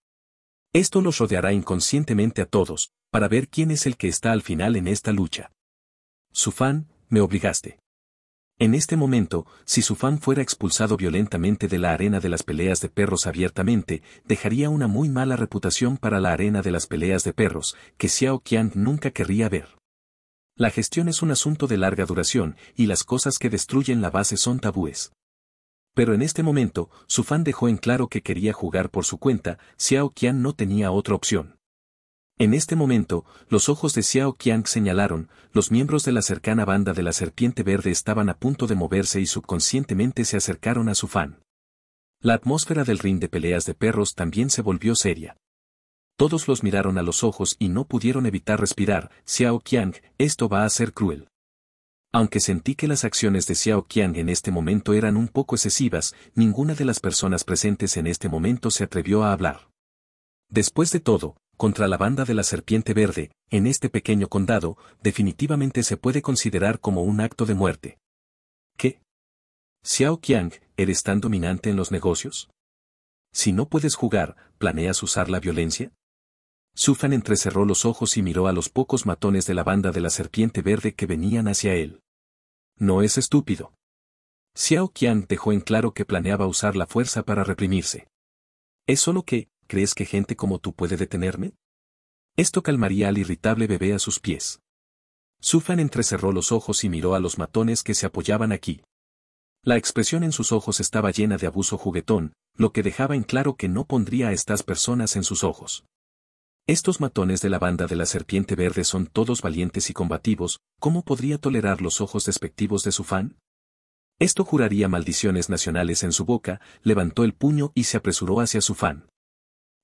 Esto los rodeará inconscientemente a todos, para ver quién es el que está al final en esta lucha. Su fan, me obligaste. En este momento, si su fan fuera expulsado violentamente de la arena de las peleas de perros abiertamente, dejaría una muy mala reputación para la arena de las peleas de perros, que Xiao Qian nunca querría ver. La gestión es un asunto de larga duración, y las cosas que destruyen la base son tabúes. Pero en este momento, su fan dejó en claro que quería jugar por su cuenta, Xiao Qian no tenía otra opción. En este momento, los ojos de Xiao Qiang señalaron, los miembros de la cercana banda de la Serpiente Verde estaban a punto de moverse y subconscientemente se acercaron a su fan. La atmósfera del ring de peleas de perros también se volvió seria. Todos los miraron a los ojos y no pudieron evitar respirar, Xiao Qiang, esto va a ser cruel. Aunque sentí que las acciones de Xiao Qiang en este momento eran un poco excesivas, ninguna de las personas presentes en este momento se atrevió a hablar. Después de todo, contra la banda de la Serpiente Verde, en este pequeño condado, definitivamente se puede considerar como un acto de muerte. ¿Qué? Xiao Qiang, ¿eres tan dominante en los negocios? Si no puedes jugar, ¿planeas usar la violencia? Sufan entrecerró los ojos y miró a los pocos matones de la banda de la serpiente verde que venían hacia él. No es estúpido. Xiao Qiang dejó en claro que planeaba usar la fuerza para reprimirse. Es solo que, crees que gente como tú puede detenerme? Esto calmaría al irritable bebé a sus pies. Sufan entrecerró los ojos y miró a los matones que se apoyaban aquí. La expresión en sus ojos estaba llena de abuso juguetón, lo que dejaba en claro que no pondría a estas personas en sus ojos. Estos matones de la banda de la serpiente verde son todos valientes y combativos, ¿cómo podría tolerar los ojos despectivos de su fan? Esto juraría maldiciones nacionales en su boca, levantó el puño y se apresuró hacia su fan.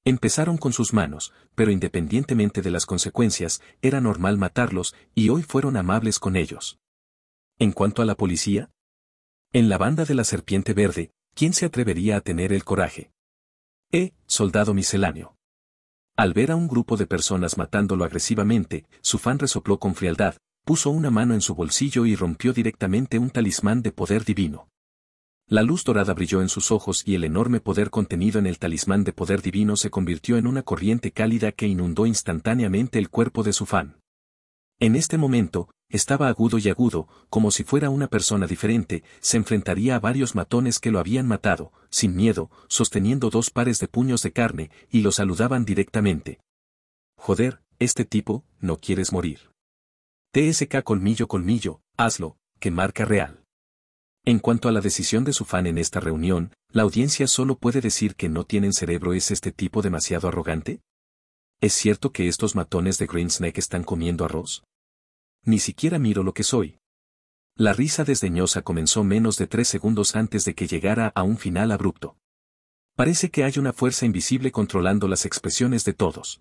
Empezaron con sus manos, pero independientemente de las consecuencias, era normal matarlos, y hoy fueron amables con ellos. En cuanto a la policía, en la banda de la Serpiente Verde, ¿quién se atrevería a tener el coraje? Eh, soldado misceláneo. Al ver a un grupo de personas matándolo agresivamente, su fan resopló con frialdad, puso una mano en su bolsillo y rompió directamente un talismán de poder divino. La luz dorada brilló en sus ojos y el enorme poder contenido en el talismán de poder divino se convirtió en una corriente cálida que inundó instantáneamente el cuerpo de su fan. En este momento, estaba agudo y agudo, como si fuera una persona diferente, se enfrentaría a varios matones que lo habían matado, sin miedo, sosteniendo dos pares de puños de carne, y lo saludaban directamente. Joder, este tipo, no quieres morir. TSK colmillo colmillo, hazlo, que marca real. En cuanto a la decisión de su fan en esta reunión, la audiencia solo puede decir que no tienen cerebro es este tipo demasiado arrogante. ¿Es cierto que estos matones de Greensnake están comiendo arroz? Ni siquiera miro lo que soy. La risa desdeñosa comenzó menos de tres segundos antes de que llegara a un final abrupto. Parece que hay una fuerza invisible controlando las expresiones de todos.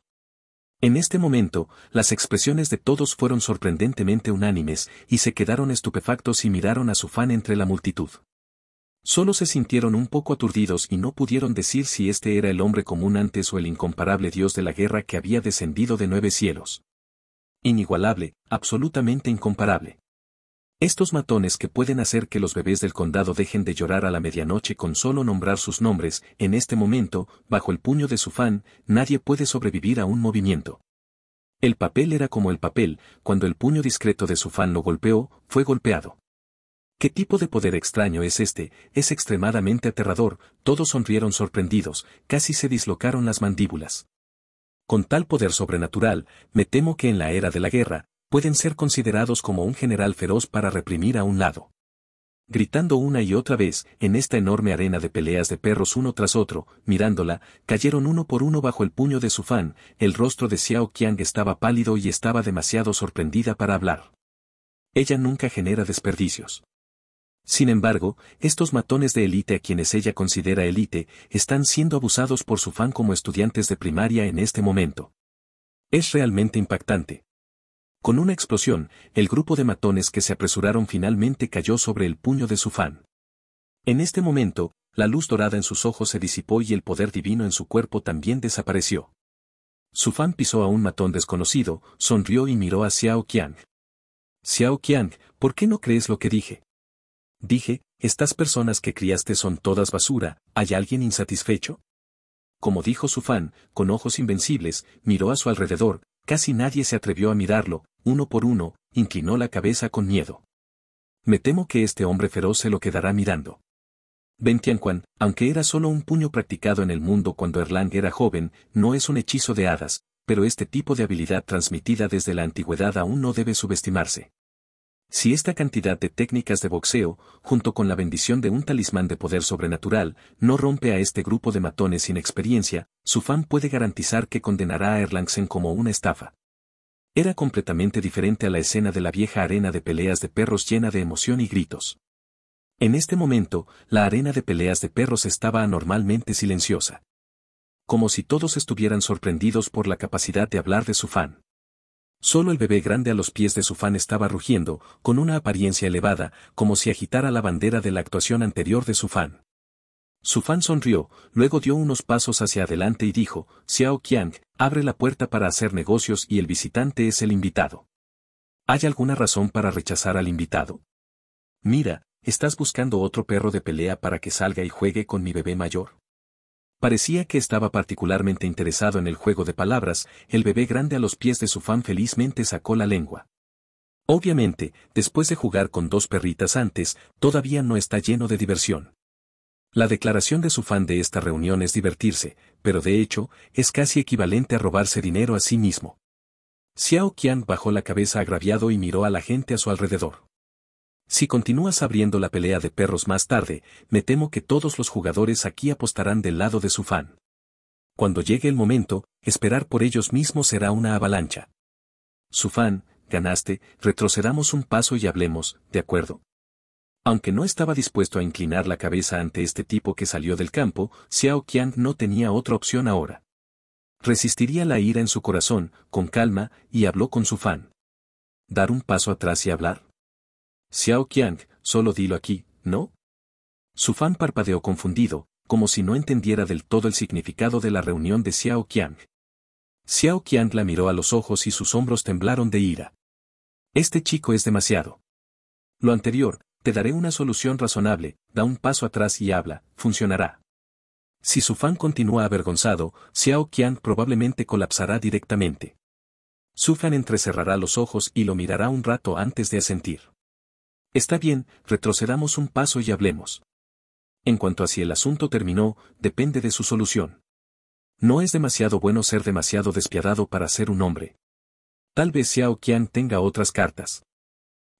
En este momento, las expresiones de todos fueron sorprendentemente unánimes, y se quedaron estupefactos y miraron a su fan entre la multitud. Solo se sintieron un poco aturdidos y no pudieron decir si este era el hombre común antes o el incomparable dios de la guerra que había descendido de nueve cielos. Inigualable, absolutamente incomparable. Estos matones que pueden hacer que los bebés del condado dejen de llorar a la medianoche con solo nombrar sus nombres, en este momento, bajo el puño de su fan, nadie puede sobrevivir a un movimiento. El papel era como el papel, cuando el puño discreto de su fan lo golpeó, fue golpeado. ¿Qué tipo de poder extraño es este? Es extremadamente aterrador, todos sonrieron sorprendidos, casi se dislocaron las mandíbulas. Con tal poder sobrenatural, me temo que en la era de la guerra, pueden ser considerados como un general feroz para reprimir a un lado. Gritando una y otra vez, en esta enorme arena de peleas de perros uno tras otro, mirándola, cayeron uno por uno bajo el puño de su fan, el rostro de Xiao Qiang estaba pálido y estaba demasiado sorprendida para hablar. Ella nunca genera desperdicios. Sin embargo, estos matones de élite a quienes ella considera élite, están siendo abusados por su fan como estudiantes de primaria en este momento. Es realmente impactante. Con una explosión, el grupo de matones que se apresuraron finalmente cayó sobre el puño de su fan. En este momento, la luz dorada en sus ojos se disipó y el poder divino en su cuerpo también desapareció. Su fan pisó a un matón desconocido, sonrió y miró a Xiao Qiang. Xiao Qiang, ¿por qué no crees lo que dije? Dije, estas personas que criaste son todas basura, ¿hay alguien insatisfecho? Como dijo su fan, con ojos invencibles, miró a su alrededor, Casi nadie se atrevió a mirarlo, uno por uno, inclinó la cabeza con miedo. Me temo que este hombre feroz se lo quedará mirando. Ben Tianquan, aunque era solo un puño practicado en el mundo cuando Erlang era joven, no es un hechizo de hadas, pero este tipo de habilidad transmitida desde la antigüedad aún no debe subestimarse. Si esta cantidad de técnicas de boxeo, junto con la bendición de un talismán de poder sobrenatural, no rompe a este grupo de matones sin experiencia, su fan puede garantizar que condenará a Erlangsen como una estafa. Era completamente diferente a la escena de la vieja arena de peleas de perros llena de emoción y gritos. En este momento, la arena de peleas de perros estaba anormalmente silenciosa. Como si todos estuvieran sorprendidos por la capacidad de hablar de su fan. Solo el bebé grande a los pies de su fan estaba rugiendo, con una apariencia elevada, como si agitara la bandera de la actuación anterior de su fan. Su fan sonrió, luego dio unos pasos hacia adelante y dijo, Xiao Qiang, abre la puerta para hacer negocios y el visitante es el invitado. ¿Hay alguna razón para rechazar al invitado? Mira, estás buscando otro perro de pelea para que salga y juegue con mi bebé mayor. Parecía que estaba particularmente interesado en el juego de palabras, el bebé grande a los pies de su fan felizmente sacó la lengua. Obviamente, después de jugar con dos perritas antes, todavía no está lleno de diversión. La declaración de su fan de esta reunión es divertirse, pero de hecho, es casi equivalente a robarse dinero a sí mismo. Xiao Qian bajó la cabeza agraviado y miró a la gente a su alrededor. Si continúas abriendo la pelea de perros más tarde, me temo que todos los jugadores aquí apostarán del lado de su fan. Cuando llegue el momento, esperar por ellos mismos será una avalancha. Su fan, ganaste, retrocedamos un paso y hablemos, ¿de acuerdo? Aunque no estaba dispuesto a inclinar la cabeza ante este tipo que salió del campo, Xiao Qian no tenía otra opción ahora. Resistiría la ira en su corazón, con calma, y habló con su fan. ¿Dar un paso atrás y hablar? Xiao Qiang, solo dilo aquí, ¿no? Su fan parpadeó confundido, como si no entendiera del todo el significado de la reunión de Xiao Qiang. Xiao Qiang la miró a los ojos y sus hombros temblaron de ira. Este chico es demasiado. Lo anterior, te daré una solución razonable, da un paso atrás y habla, funcionará. Si su fan continúa avergonzado, Xiao Qiang probablemente colapsará directamente. Su fan entrecerrará los ojos y lo mirará un rato antes de asentir. Está bien, retrocedamos un paso y hablemos. En cuanto a si el asunto terminó, depende de su solución. No es demasiado bueno ser demasiado despiadado para ser un hombre. Tal vez Xiao Qiang tenga otras cartas.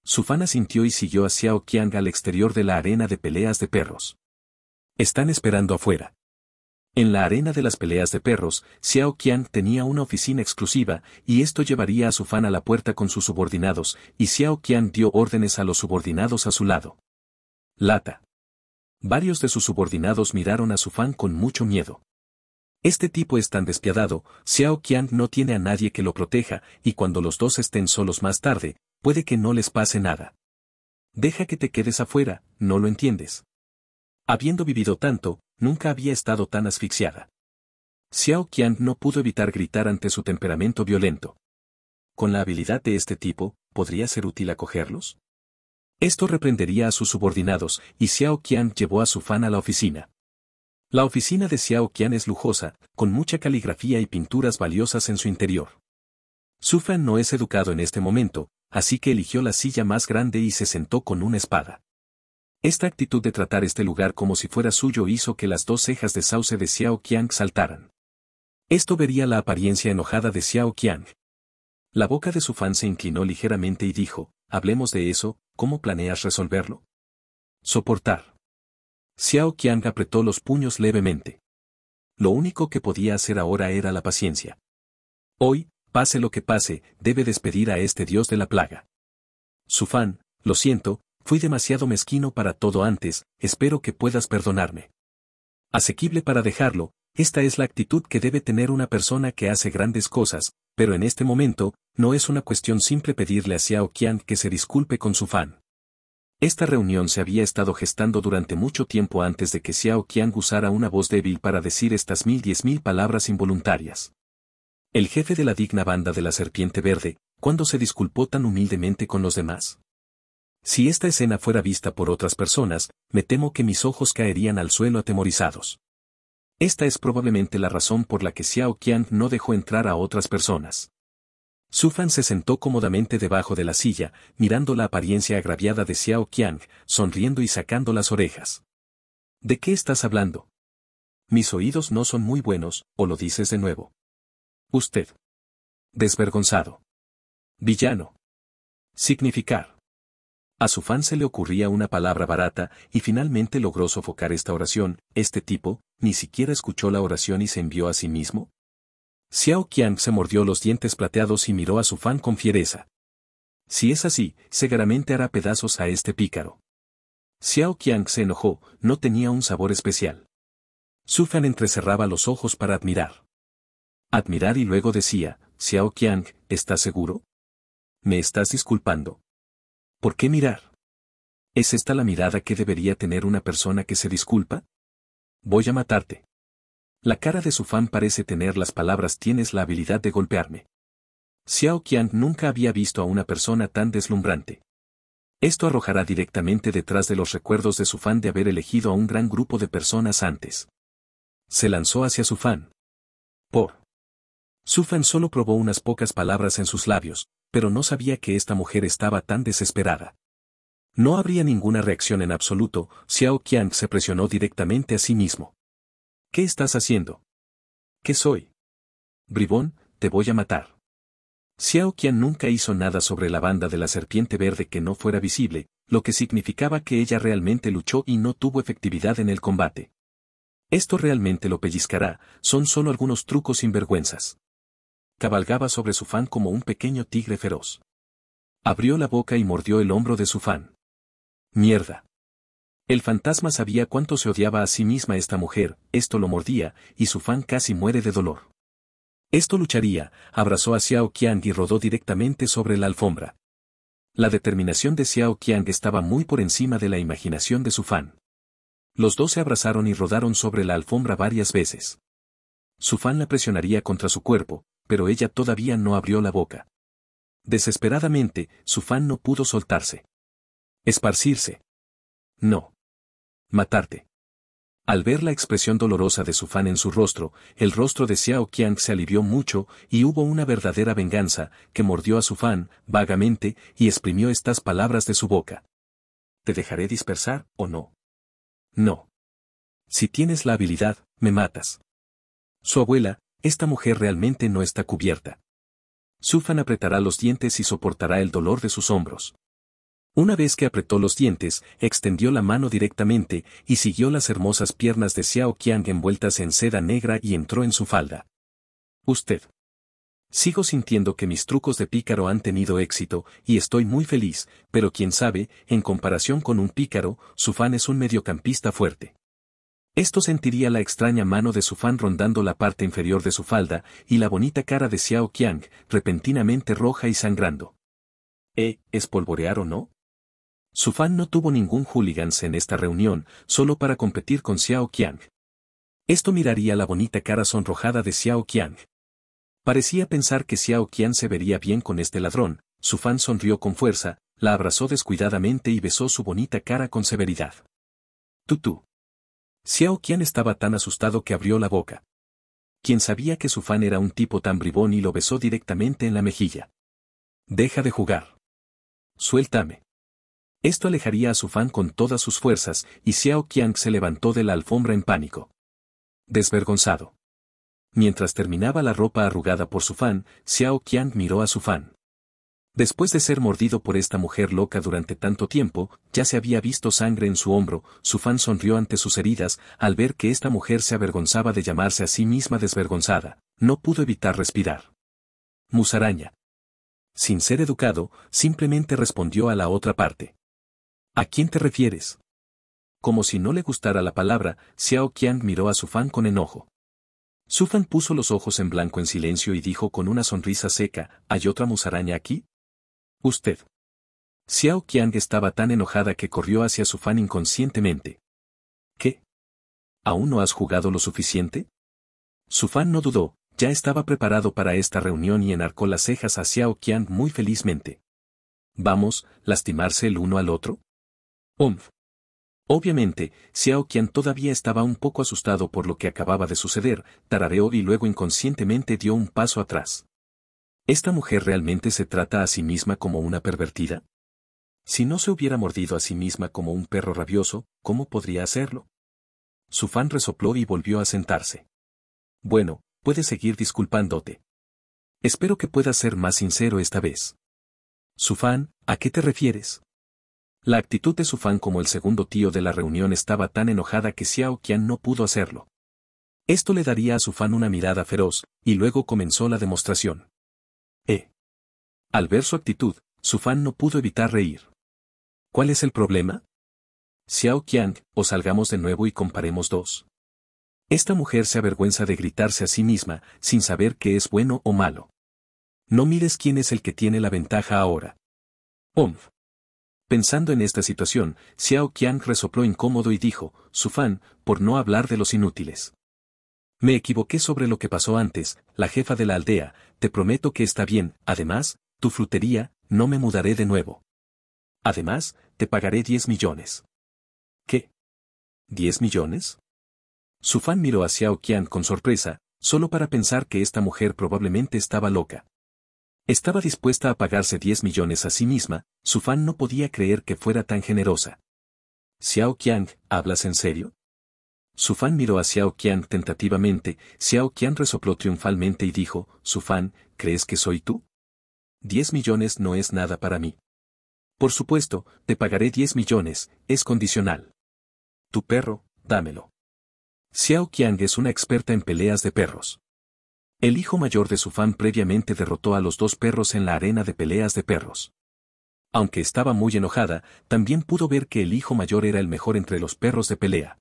Su fan asintió y siguió a Xiao Qiang al exterior de la arena de peleas de perros. Están esperando afuera. En la arena de las peleas de perros, Xiao Qian tenía una oficina exclusiva, y esto llevaría a su fan a la puerta con sus subordinados, y Xiao Qian dio órdenes a los subordinados a su lado. Lata. Varios de sus subordinados miraron a su fan con mucho miedo. Este tipo es tan despiadado, Xiao Qian no tiene a nadie que lo proteja, y cuando los dos estén solos más tarde, puede que no les pase nada. Deja que te quedes afuera, no lo entiendes. Habiendo vivido tanto, Nunca había estado tan asfixiada. Xiao Qian no pudo evitar gritar ante su temperamento violento. Con la habilidad de este tipo, ¿podría ser útil acogerlos? Esto reprendería a sus subordinados y Xiao Qian llevó a su fan a la oficina. La oficina de Xiao Qian es lujosa, con mucha caligrafía y pinturas valiosas en su interior. Su fan no es educado en este momento, así que eligió la silla más grande y se sentó con una espada. Esta actitud de tratar este lugar como si fuera suyo hizo que las dos cejas de sauce de Xiao Qiang saltaran. Esto vería la apariencia enojada de Xiao Qiang. La boca de su fan se inclinó ligeramente y dijo, hablemos de eso, ¿cómo planeas resolverlo? Soportar. Xiao Qiang apretó los puños levemente. Lo único que podía hacer ahora era la paciencia. Hoy, pase lo que pase, debe despedir a este dios de la plaga. Su fan, lo siento, Fui demasiado mezquino para todo antes, espero que puedas perdonarme. Asequible para dejarlo, esta es la actitud que debe tener una persona que hace grandes cosas, pero en este momento, no es una cuestión simple pedirle a Xiao Qian que se disculpe con su fan. Esta reunión se había estado gestando durante mucho tiempo antes de que Xiao Qian usara una voz débil para decir estas mil diez mil palabras involuntarias. El jefe de la digna banda de la Serpiente Verde, cuando se disculpó tan humildemente con los demás? Si esta escena fuera vista por otras personas, me temo que mis ojos caerían al suelo atemorizados. Esta es probablemente la razón por la que Xiao Qiang no dejó entrar a otras personas. fan se sentó cómodamente debajo de la silla, mirando la apariencia agraviada de Xiao Qiang, sonriendo y sacando las orejas. ¿De qué estás hablando? Mis oídos no son muy buenos, o lo dices de nuevo. Usted. Desvergonzado. Villano. Significar. A su fan se le ocurría una palabra barata y finalmente logró sofocar esta oración, este tipo, ni siquiera escuchó la oración y se envió a sí mismo. Xiao Qiang se mordió los dientes plateados y miró a su fan con fiereza. Si es así, seguramente hará pedazos a este pícaro. Xiao Qiang se enojó, no tenía un sabor especial. Su fan entrecerraba los ojos para admirar. Admirar y luego decía, Xiao Qiang, ¿estás seguro? ¿Me estás disculpando? ¿Por qué mirar? ¿Es esta la mirada que debería tener una persona que se disculpa? Voy a matarte. La cara de su fan parece tener las palabras tienes la habilidad de golpearme. Xiao Qian nunca había visto a una persona tan deslumbrante. Esto arrojará directamente detrás de los recuerdos de su fan de haber elegido a un gran grupo de personas antes. Se lanzó hacia su fan. Por Sufan solo probó unas pocas palabras en sus labios, pero no sabía que esta mujer estaba tan desesperada. No habría ninguna reacción en absoluto, Xiao Qian se presionó directamente a sí mismo. ¿Qué estás haciendo? ¿Qué soy? Bribón, te voy a matar. Xiao Qian nunca hizo nada sobre la banda de la serpiente verde que no fuera visible, lo que significaba que ella realmente luchó y no tuvo efectividad en el combate. Esto realmente lo pellizcará, son solo algunos trucos sinvergüenzas cabalgaba sobre su fan como un pequeño tigre feroz. Abrió la boca y mordió el hombro de su fan. Mierda. El fantasma sabía cuánto se odiaba a sí misma esta mujer, esto lo mordía, y su fan casi muere de dolor. Esto lucharía, abrazó a Xiao Qiang y rodó directamente sobre la alfombra. La determinación de Xiao Qiang estaba muy por encima de la imaginación de su fan. Los dos se abrazaron y rodaron sobre la alfombra varias veces. Su fan la presionaría contra su cuerpo, pero ella todavía no abrió la boca. Desesperadamente, su fan no pudo soltarse. Esparcirse. No. Matarte. Al ver la expresión dolorosa de su fan en su rostro, el rostro de Xiao Qiang se alivió mucho y hubo una verdadera venganza que mordió a su fan, vagamente, y exprimió estas palabras de su boca. ¿Te dejaré dispersar o no? No. Si tienes la habilidad, me matas. Su abuela, esta mujer realmente no está cubierta. Sufan apretará los dientes y soportará el dolor de sus hombros. Una vez que apretó los dientes, extendió la mano directamente y siguió las hermosas piernas de Xiao Qiang envueltas en seda negra y entró en su falda. Usted. Sigo sintiendo que mis trucos de pícaro han tenido éxito y estoy muy feliz, pero quién sabe, en comparación con un pícaro, Sufan es un mediocampista fuerte. Esto sentiría la extraña mano de su fan rondando la parte inferior de su falda y la bonita cara de Xiao Qiang, repentinamente roja y sangrando. ¿Eh, espolvorear o no? Su fan no tuvo ningún hooligans en esta reunión, solo para competir con Xiao Qiang. Esto miraría la bonita cara sonrojada de Xiao Qiang. Parecía pensar que Xiao Qiang se vería bien con este ladrón, su fan sonrió con fuerza, la abrazó descuidadamente y besó su bonita cara con severidad. Tutu. Xiao Qian estaba tan asustado que abrió la boca. Quien sabía que su fan era un tipo tan bribón y lo besó directamente en la mejilla. Deja de jugar. Suéltame. Esto alejaría a su fan con todas sus fuerzas, y Xiao Qian se levantó de la alfombra en pánico. Desvergonzado. Mientras terminaba la ropa arrugada por su fan, Xiao Qian miró a su fan. Después de ser mordido por esta mujer loca durante tanto tiempo, ya se había visto sangre en su hombro, su fan sonrió ante sus heridas, al ver que esta mujer se avergonzaba de llamarse a sí misma desvergonzada, no pudo evitar respirar. Musaraña. Sin ser educado, simplemente respondió a la otra parte. ¿A quién te refieres? Como si no le gustara la palabra, Xiao Qian miró a su fan con enojo. Su fan puso los ojos en blanco en silencio y dijo con una sonrisa seca, ¿hay otra musaraña aquí? Usted. Xiao Qian estaba tan enojada que corrió hacia su fan inconscientemente. ¿Qué? ¿Aún no has jugado lo suficiente? Su fan no dudó, ya estaba preparado para esta reunión y enarcó las cejas a Xiao Qian muy felizmente. ¿Vamos, lastimarse el uno al otro? Umph. Obviamente, Xiao Qian todavía estaba un poco asustado por lo que acababa de suceder, tarareó y luego inconscientemente dio un paso atrás. ¿Esta mujer realmente se trata a sí misma como una pervertida? Si no se hubiera mordido a sí misma como un perro rabioso, ¿cómo podría hacerlo? Su fan resopló y volvió a sentarse. Bueno, puedes seguir disculpándote. Espero que puedas ser más sincero esta vez. Fan, ¿a qué te refieres? La actitud de Fan como el segundo tío de la reunión estaba tan enojada que Xiao Qian no pudo hacerlo. Esto le daría a Fan una mirada feroz, y luego comenzó la demostración. Al ver su actitud, su fan no pudo evitar reír. ¿Cuál es el problema? Xiao Qiang, o salgamos de nuevo y comparemos dos. Esta mujer se avergüenza de gritarse a sí misma, sin saber qué es bueno o malo. No mires quién es el que tiene la ventaja ahora. Omf. Pensando en esta situación, Xiao Qiang resopló incómodo y dijo, su fan, por no hablar de los inútiles. Me equivoqué sobre lo que pasó antes, la jefa de la aldea, te prometo que está bien, además, tu frutería, no me mudaré de nuevo. Además, te pagaré 10 millones. ¿Qué? ¿10 millones? Su fan miró a Xiao Qiang con sorpresa, solo para pensar que esta mujer probablemente estaba loca. Estaba dispuesta a pagarse 10 millones a sí misma, su fan no podía creer que fuera tan generosa. Xiao Qiang, ¿hablas en serio? Su fan miró a Xiao Qiang tentativamente, Xiao Qiang resopló triunfalmente y dijo, Su ¿crees que soy tú? 10 millones no es nada para mí. Por supuesto, te pagaré 10 millones, es condicional. Tu perro, dámelo. Xiao Qiang es una experta en peleas de perros. El hijo mayor de su fan previamente derrotó a los dos perros en la arena de peleas de perros. Aunque estaba muy enojada, también pudo ver que el hijo mayor era el mejor entre los perros de pelea.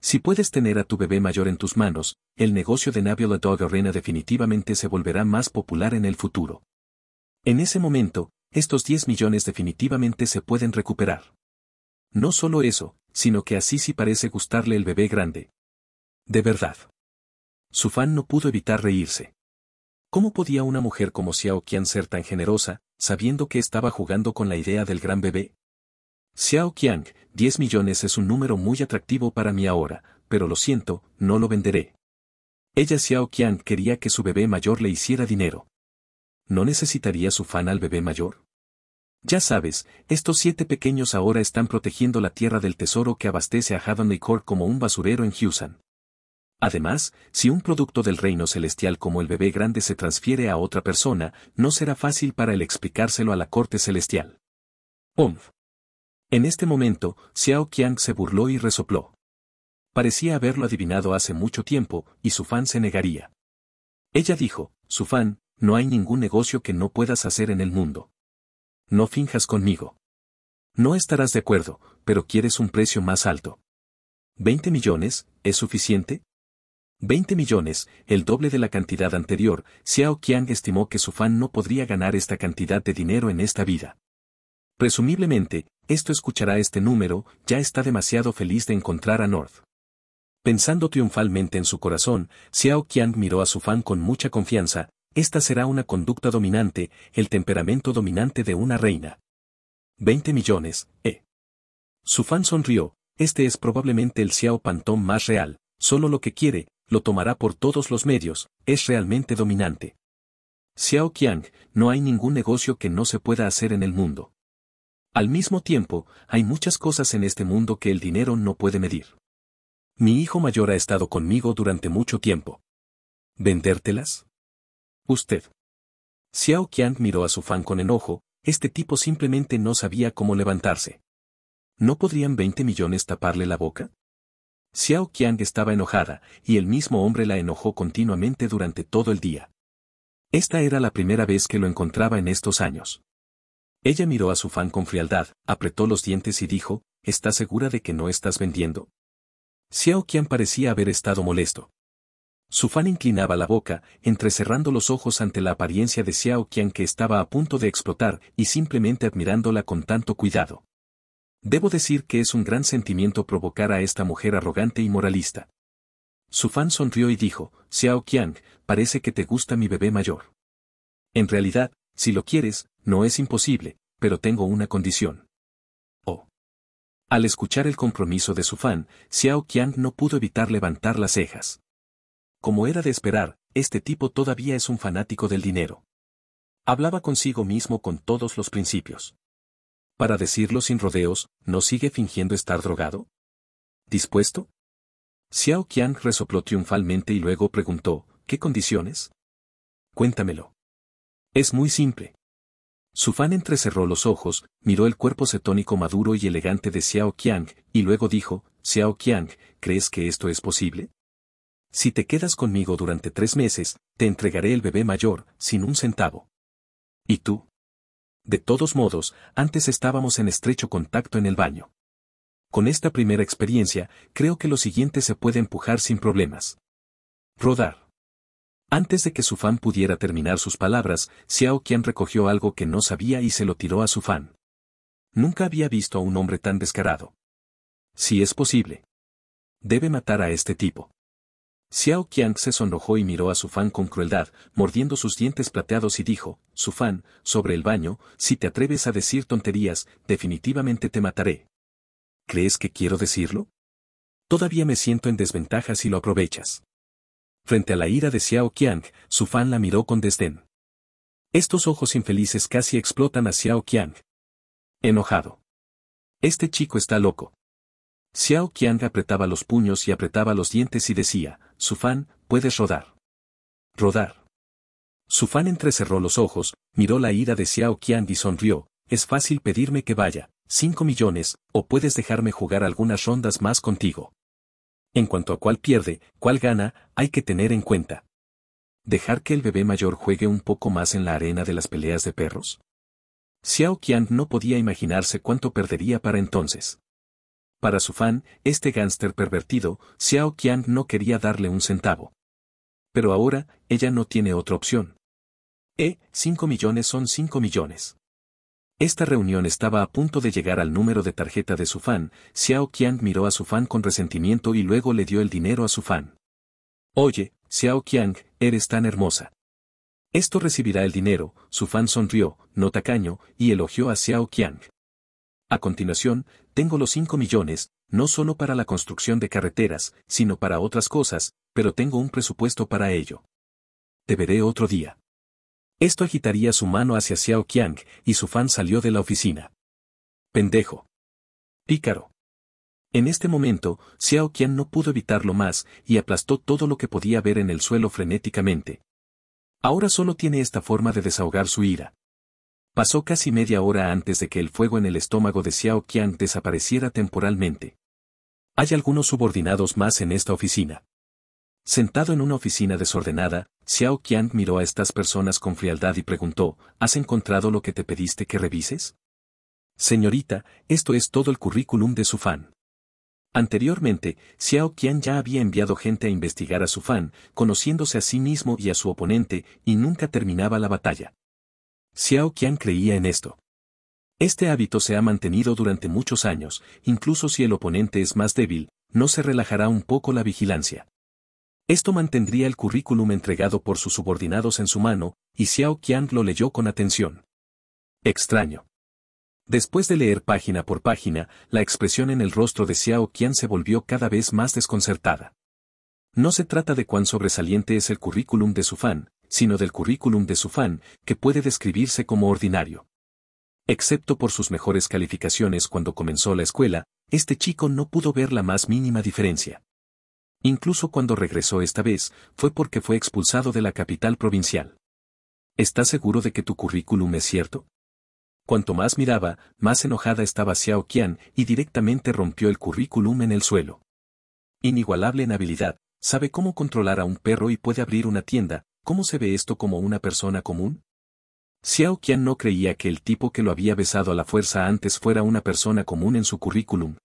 Si puedes tener a tu bebé mayor en tus manos, el negocio de la Dog Arena definitivamente se volverá más popular en el futuro. En ese momento, estos 10 millones definitivamente se pueden recuperar. No solo eso, sino que así sí parece gustarle el bebé grande. De verdad. Su fan no pudo evitar reírse. ¿Cómo podía una mujer como Xiao Qian ser tan generosa, sabiendo que estaba jugando con la idea del gran bebé? Xiao Qian, 10 millones es un número muy atractivo para mí ahora, pero lo siento, no lo venderé. Ella Xiao Qian quería que su bebé mayor le hiciera dinero. ¿no necesitaría su fan al bebé mayor? Ya sabes, estos siete pequeños ahora están protegiendo la tierra del tesoro que abastece a y Court como un basurero en Houston. Además, si un producto del reino celestial como el bebé grande se transfiere a otra persona, no será fácil para él explicárselo a la corte celestial. Omf. En este momento, Xiao Qiang se burló y resopló. Parecía haberlo adivinado hace mucho tiempo, y su fan se negaría. Ella dijo, su fan, no hay ningún negocio que no puedas hacer en el mundo. No finjas conmigo. No estarás de acuerdo, pero quieres un precio más alto. ¿20 millones es suficiente? 20 millones, el doble de la cantidad anterior, Xiao Qiang estimó que su fan no podría ganar esta cantidad de dinero en esta vida. Presumiblemente, esto escuchará este número, ya está demasiado feliz de encontrar a North. Pensando triunfalmente en su corazón, Xiao Qiang miró a su fan con mucha confianza, esta será una conducta dominante, el temperamento dominante de una reina. 20 millones, eh. Su fan sonrió, este es probablemente el Xiao Pantón más real, solo lo que quiere, lo tomará por todos los medios, es realmente dominante. Xiao Qiang, no hay ningún negocio que no se pueda hacer en el mundo. Al mismo tiempo, hay muchas cosas en este mundo que el dinero no puede medir. Mi hijo mayor ha estado conmigo durante mucho tiempo. ¿Vendértelas? Usted. Xiao Qian miró a su fan con enojo, este tipo simplemente no sabía cómo levantarse. ¿No podrían 20 millones taparle la boca? Xiao Qian estaba enojada, y el mismo hombre la enojó continuamente durante todo el día. Esta era la primera vez que lo encontraba en estos años. Ella miró a su fan con frialdad, apretó los dientes y dijo, ¿Estás segura de que no estás vendiendo? Xiao Qian parecía haber estado molesto. Su fan inclinaba la boca, entrecerrando los ojos ante la apariencia de Xiao Qiang que estaba a punto de explotar y simplemente admirándola con tanto cuidado. Debo decir que es un gran sentimiento provocar a esta mujer arrogante y moralista. Su fan sonrió y dijo, Xiao Qiang, parece que te gusta mi bebé mayor. En realidad, si lo quieres, no es imposible, pero tengo una condición. Oh. Al escuchar el compromiso de su fan, Xiao Qiang no pudo evitar levantar las cejas. Como era de esperar, este tipo todavía es un fanático del dinero. Hablaba consigo mismo con todos los principios. Para decirlo sin rodeos, ¿no sigue fingiendo estar drogado? ¿Dispuesto? Xiao Qiang resopló triunfalmente y luego preguntó, ¿qué condiciones? Cuéntamelo. Es muy simple. Su fan entrecerró los ojos, miró el cuerpo cetónico maduro y elegante de Xiao Qiang, y luego dijo, Xiao Qiang, ¿crees que esto es posible? Si te quedas conmigo durante tres meses, te entregaré el bebé mayor, sin un centavo. ¿Y tú? De todos modos, antes estábamos en estrecho contacto en el baño. Con esta primera experiencia, creo que lo siguiente se puede empujar sin problemas. Rodar. Antes de que su fan pudiera terminar sus palabras, Xiao Qian recogió algo que no sabía y se lo tiró a su fan. Nunca había visto a un hombre tan descarado. Si es posible. Debe matar a este tipo. Xiao Qiang se sonrojó y miró a su fan con crueldad, mordiendo sus dientes plateados y dijo, su fan, sobre el baño, si te atreves a decir tonterías, definitivamente te mataré. ¿Crees que quiero decirlo? Todavía me siento en desventaja si lo aprovechas. Frente a la ira de Xiao Qiang, su fan la miró con desdén. Estos ojos infelices casi explotan a Xiao Qiang. Enojado. Este chico está loco. Xiao Qiang apretaba los puños y apretaba los dientes y decía, Sufán, puedes rodar. Rodar. Sufán entrecerró los ojos, miró la ira de Xiao Qian y sonrió, es fácil pedirme que vaya, cinco millones, o puedes dejarme jugar algunas rondas más contigo. En cuanto a cuál pierde, cuál gana, hay que tener en cuenta. Dejar que el bebé mayor juegue un poco más en la arena de las peleas de perros. Xiao Qian no podía imaginarse cuánto perdería para entonces. Para su fan, este gánster pervertido, Xiao Qian no quería darle un centavo. Pero ahora, ella no tiene otra opción. Eh, 5 millones son 5 millones. Esta reunión estaba a punto de llegar al número de tarjeta de su fan, Xiao Qian miró a su fan con resentimiento y luego le dio el dinero a su fan. Oye, Xiao Qiang, eres tan hermosa. Esto recibirá el dinero, su fan sonrió, no tacaño, y elogió a Xiao Qiang. A continuación, tengo los 5 millones, no solo para la construcción de carreteras, sino para otras cosas, pero tengo un presupuesto para ello. Te veré otro día. Esto agitaría su mano hacia Xiao Qiang, y su fan salió de la oficina. Pendejo. Pícaro. En este momento, Xiao Qiang no pudo evitarlo más y aplastó todo lo que podía ver en el suelo frenéticamente. Ahora solo tiene esta forma de desahogar su ira. Pasó casi media hora antes de que el fuego en el estómago de Xiao Qian desapareciera temporalmente. Hay algunos subordinados más en esta oficina. Sentado en una oficina desordenada, Xiao Qian miró a estas personas con frialdad y preguntó, ¿has encontrado lo que te pediste que revises? Señorita, esto es todo el currículum de su fan. Anteriormente, Xiao Qian ya había enviado gente a investigar a su fan, conociéndose a sí mismo y a su oponente, y nunca terminaba la batalla. Xiao Qian creía en esto. Este hábito se ha mantenido durante muchos años, incluso si el oponente es más débil, no se relajará un poco la vigilancia. Esto mantendría el currículum entregado por sus subordinados en su mano, y Xiao Qian lo leyó con atención. Extraño. Después de leer página por página, la expresión en el rostro de Xiao Qian se volvió cada vez más desconcertada. No se trata de cuán sobresaliente es el currículum de su fan, sino del currículum de su fan, que puede describirse como ordinario. Excepto por sus mejores calificaciones cuando comenzó la escuela, este chico no pudo ver la más mínima diferencia. Incluso cuando regresó esta vez, fue porque fue expulsado de la capital provincial. ¿Estás seguro de que tu currículum es cierto? Cuanto más miraba, más enojada estaba Xiao Qian y directamente rompió el currículum en el suelo. Inigualable en habilidad, sabe cómo controlar a un perro y puede abrir una tienda, ¿Cómo se ve esto como una persona común? Xiao Qian no creía que el tipo que lo había besado a la fuerza antes fuera una persona común en su currículum.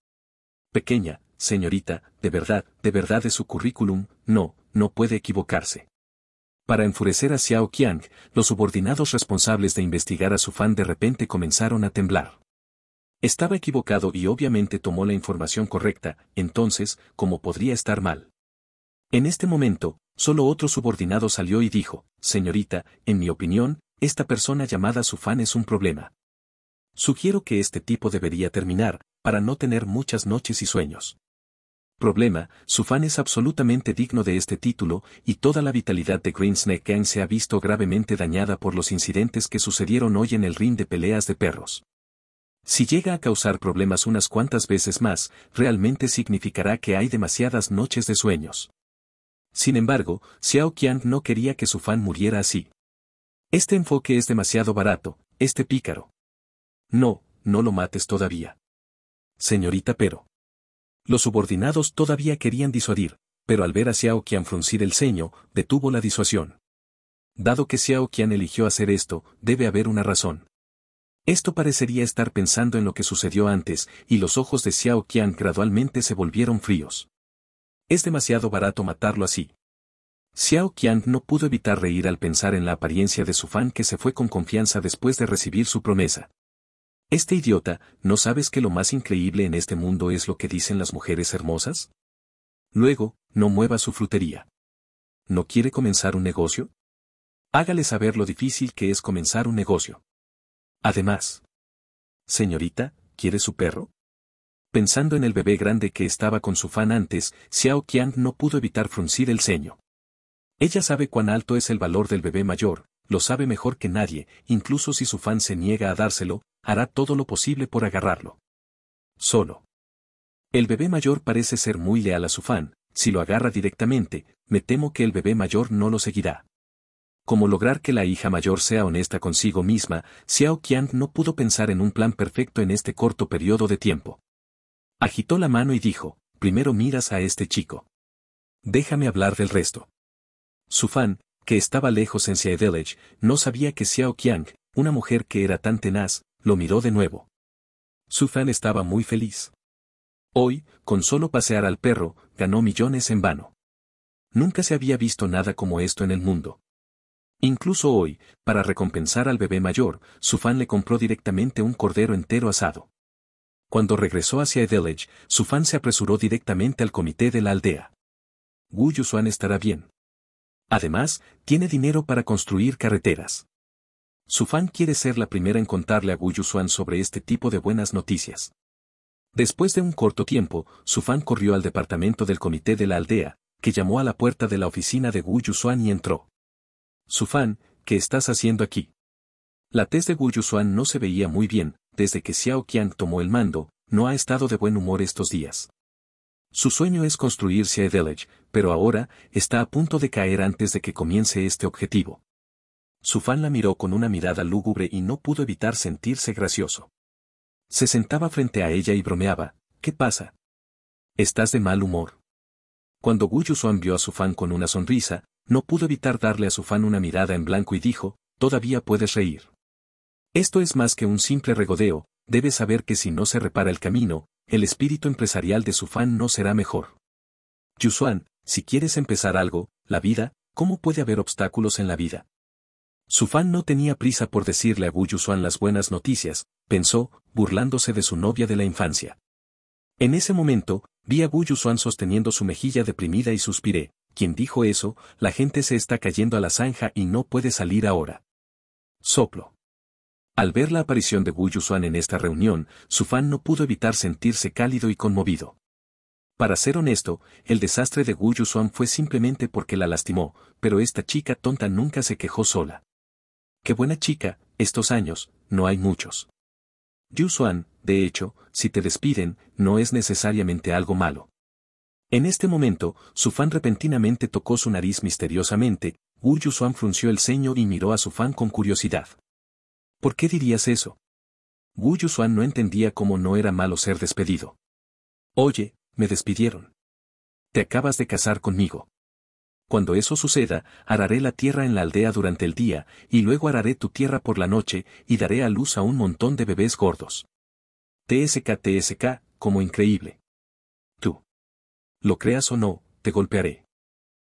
Pequeña, señorita, de verdad, de verdad es su currículum, no, no puede equivocarse. Para enfurecer a Xiao Qiang, los subordinados responsables de investigar a su fan de repente comenzaron a temblar. Estaba equivocado y obviamente tomó la información correcta, entonces, ¿cómo podría estar mal? En este momento, Solo otro subordinado salió y dijo, Señorita, en mi opinión, esta persona llamada Sufan es un problema. Sugiero que este tipo debería terminar, para no tener muchas noches y sueños. Problema, Sufan es absolutamente digno de este título, y toda la vitalidad de Greensnake Gang se ha visto gravemente dañada por los incidentes que sucedieron hoy en el ring de peleas de perros. Si llega a causar problemas unas cuantas veces más, realmente significará que hay demasiadas noches de sueños. Sin embargo, Xiao Qian no quería que su fan muriera así. Este enfoque es demasiado barato, este pícaro. No, no lo mates todavía. Señorita pero. Los subordinados todavía querían disuadir, pero al ver a Xiao Qian fruncir el ceño, detuvo la disuasión. Dado que Xiao Qian eligió hacer esto, debe haber una razón. Esto parecería estar pensando en lo que sucedió antes, y los ojos de Xiao Qian gradualmente se volvieron fríos. Es demasiado barato matarlo así. Xiao Qian no pudo evitar reír al pensar en la apariencia de su fan que se fue con confianza después de recibir su promesa. Este idiota, ¿no sabes que lo más increíble en este mundo es lo que dicen las mujeres hermosas? Luego, no mueva su frutería. ¿No quiere comenzar un negocio? Hágale saber lo difícil que es comenzar un negocio. Además, señorita, ¿quiere su perro? pensando en el bebé grande que estaba con su fan antes, Xiao Qian no pudo evitar fruncir el ceño. Ella sabe cuán alto es el valor del bebé mayor, lo sabe mejor que nadie, incluso si su fan se niega a dárselo, hará todo lo posible por agarrarlo. Solo. El bebé mayor parece ser muy leal a su fan, si lo agarra directamente, me temo que el bebé mayor no lo seguirá. Como lograr que la hija mayor sea honesta consigo misma, Xiao Qian no pudo pensar en un plan perfecto en este corto periodo de tiempo. Agitó la mano y dijo, primero miras a este chico. Déjame hablar del resto. Su fan, que estaba lejos en Sea no sabía que Xiao Qiang, una mujer que era tan tenaz, lo miró de nuevo. Su fan estaba muy feliz. Hoy, con solo pasear al perro, ganó millones en vano. Nunca se había visto nada como esto en el mundo. Incluso hoy, para recompensar al bebé mayor, su fan le compró directamente un cordero entero asado. Cuando regresó hacia Edelage, su se apresuró directamente al comité de la aldea. Wu estará bien. Además, tiene dinero para construir carreteras. Sufan quiere ser la primera en contarle a Wu sobre este tipo de buenas noticias. Después de un corto tiempo, Sufan corrió al departamento del comité de la aldea, que llamó a la puerta de la oficina de Wu y entró. Su fan, ¿qué estás haciendo aquí? La tez de Gu no se veía muy bien, desde que Xiao Qian tomó el mando, no ha estado de buen humor estos días. Su sueño es construir a Village, pero ahora, está a punto de caer antes de que comience este objetivo. Su fan la miró con una mirada lúgubre y no pudo evitar sentirse gracioso. Se sentaba frente a ella y bromeaba, ¿qué pasa? Estás de mal humor. Cuando Gu vio a su fan con una sonrisa, no pudo evitar darle a su fan una mirada en blanco y dijo, todavía puedes reír. Esto es más que un simple regodeo, debe saber que si no se repara el camino, el espíritu empresarial de su fan no será mejor. Yusuan, si quieres empezar algo, la vida, ¿cómo puede haber obstáculos en la vida? Su fan no tenía prisa por decirle a Wu las buenas noticias, pensó, burlándose de su novia de la infancia. En ese momento, vi a Wu sosteniendo su mejilla deprimida y suspiré. Quien dijo eso, la gente se está cayendo a la zanja y no puede salir ahora. Soplo. Al ver la aparición de Wu en esta reunión, su fan no pudo evitar sentirse cálido y conmovido. Para ser honesto, el desastre de Wu Yusuan fue simplemente porque la lastimó, pero esta chica tonta nunca se quejó sola. Qué buena chica, estos años, no hay muchos. Yusuan, de hecho, si te despiden, no es necesariamente algo malo. En este momento, su fan repentinamente tocó su nariz misteriosamente, Wu Yusuan frunció el ceño y miró a su fan con curiosidad. ¿Por qué dirías eso? Wu Yusuan no entendía cómo no era malo ser despedido. Oye, me despidieron. Te acabas de casar conmigo. Cuando eso suceda, araré la tierra en la aldea durante el día, y luego araré tu tierra por la noche, y daré a luz a un montón de bebés gordos. TSK TSK, como increíble. Tú. Lo creas o no, te golpearé.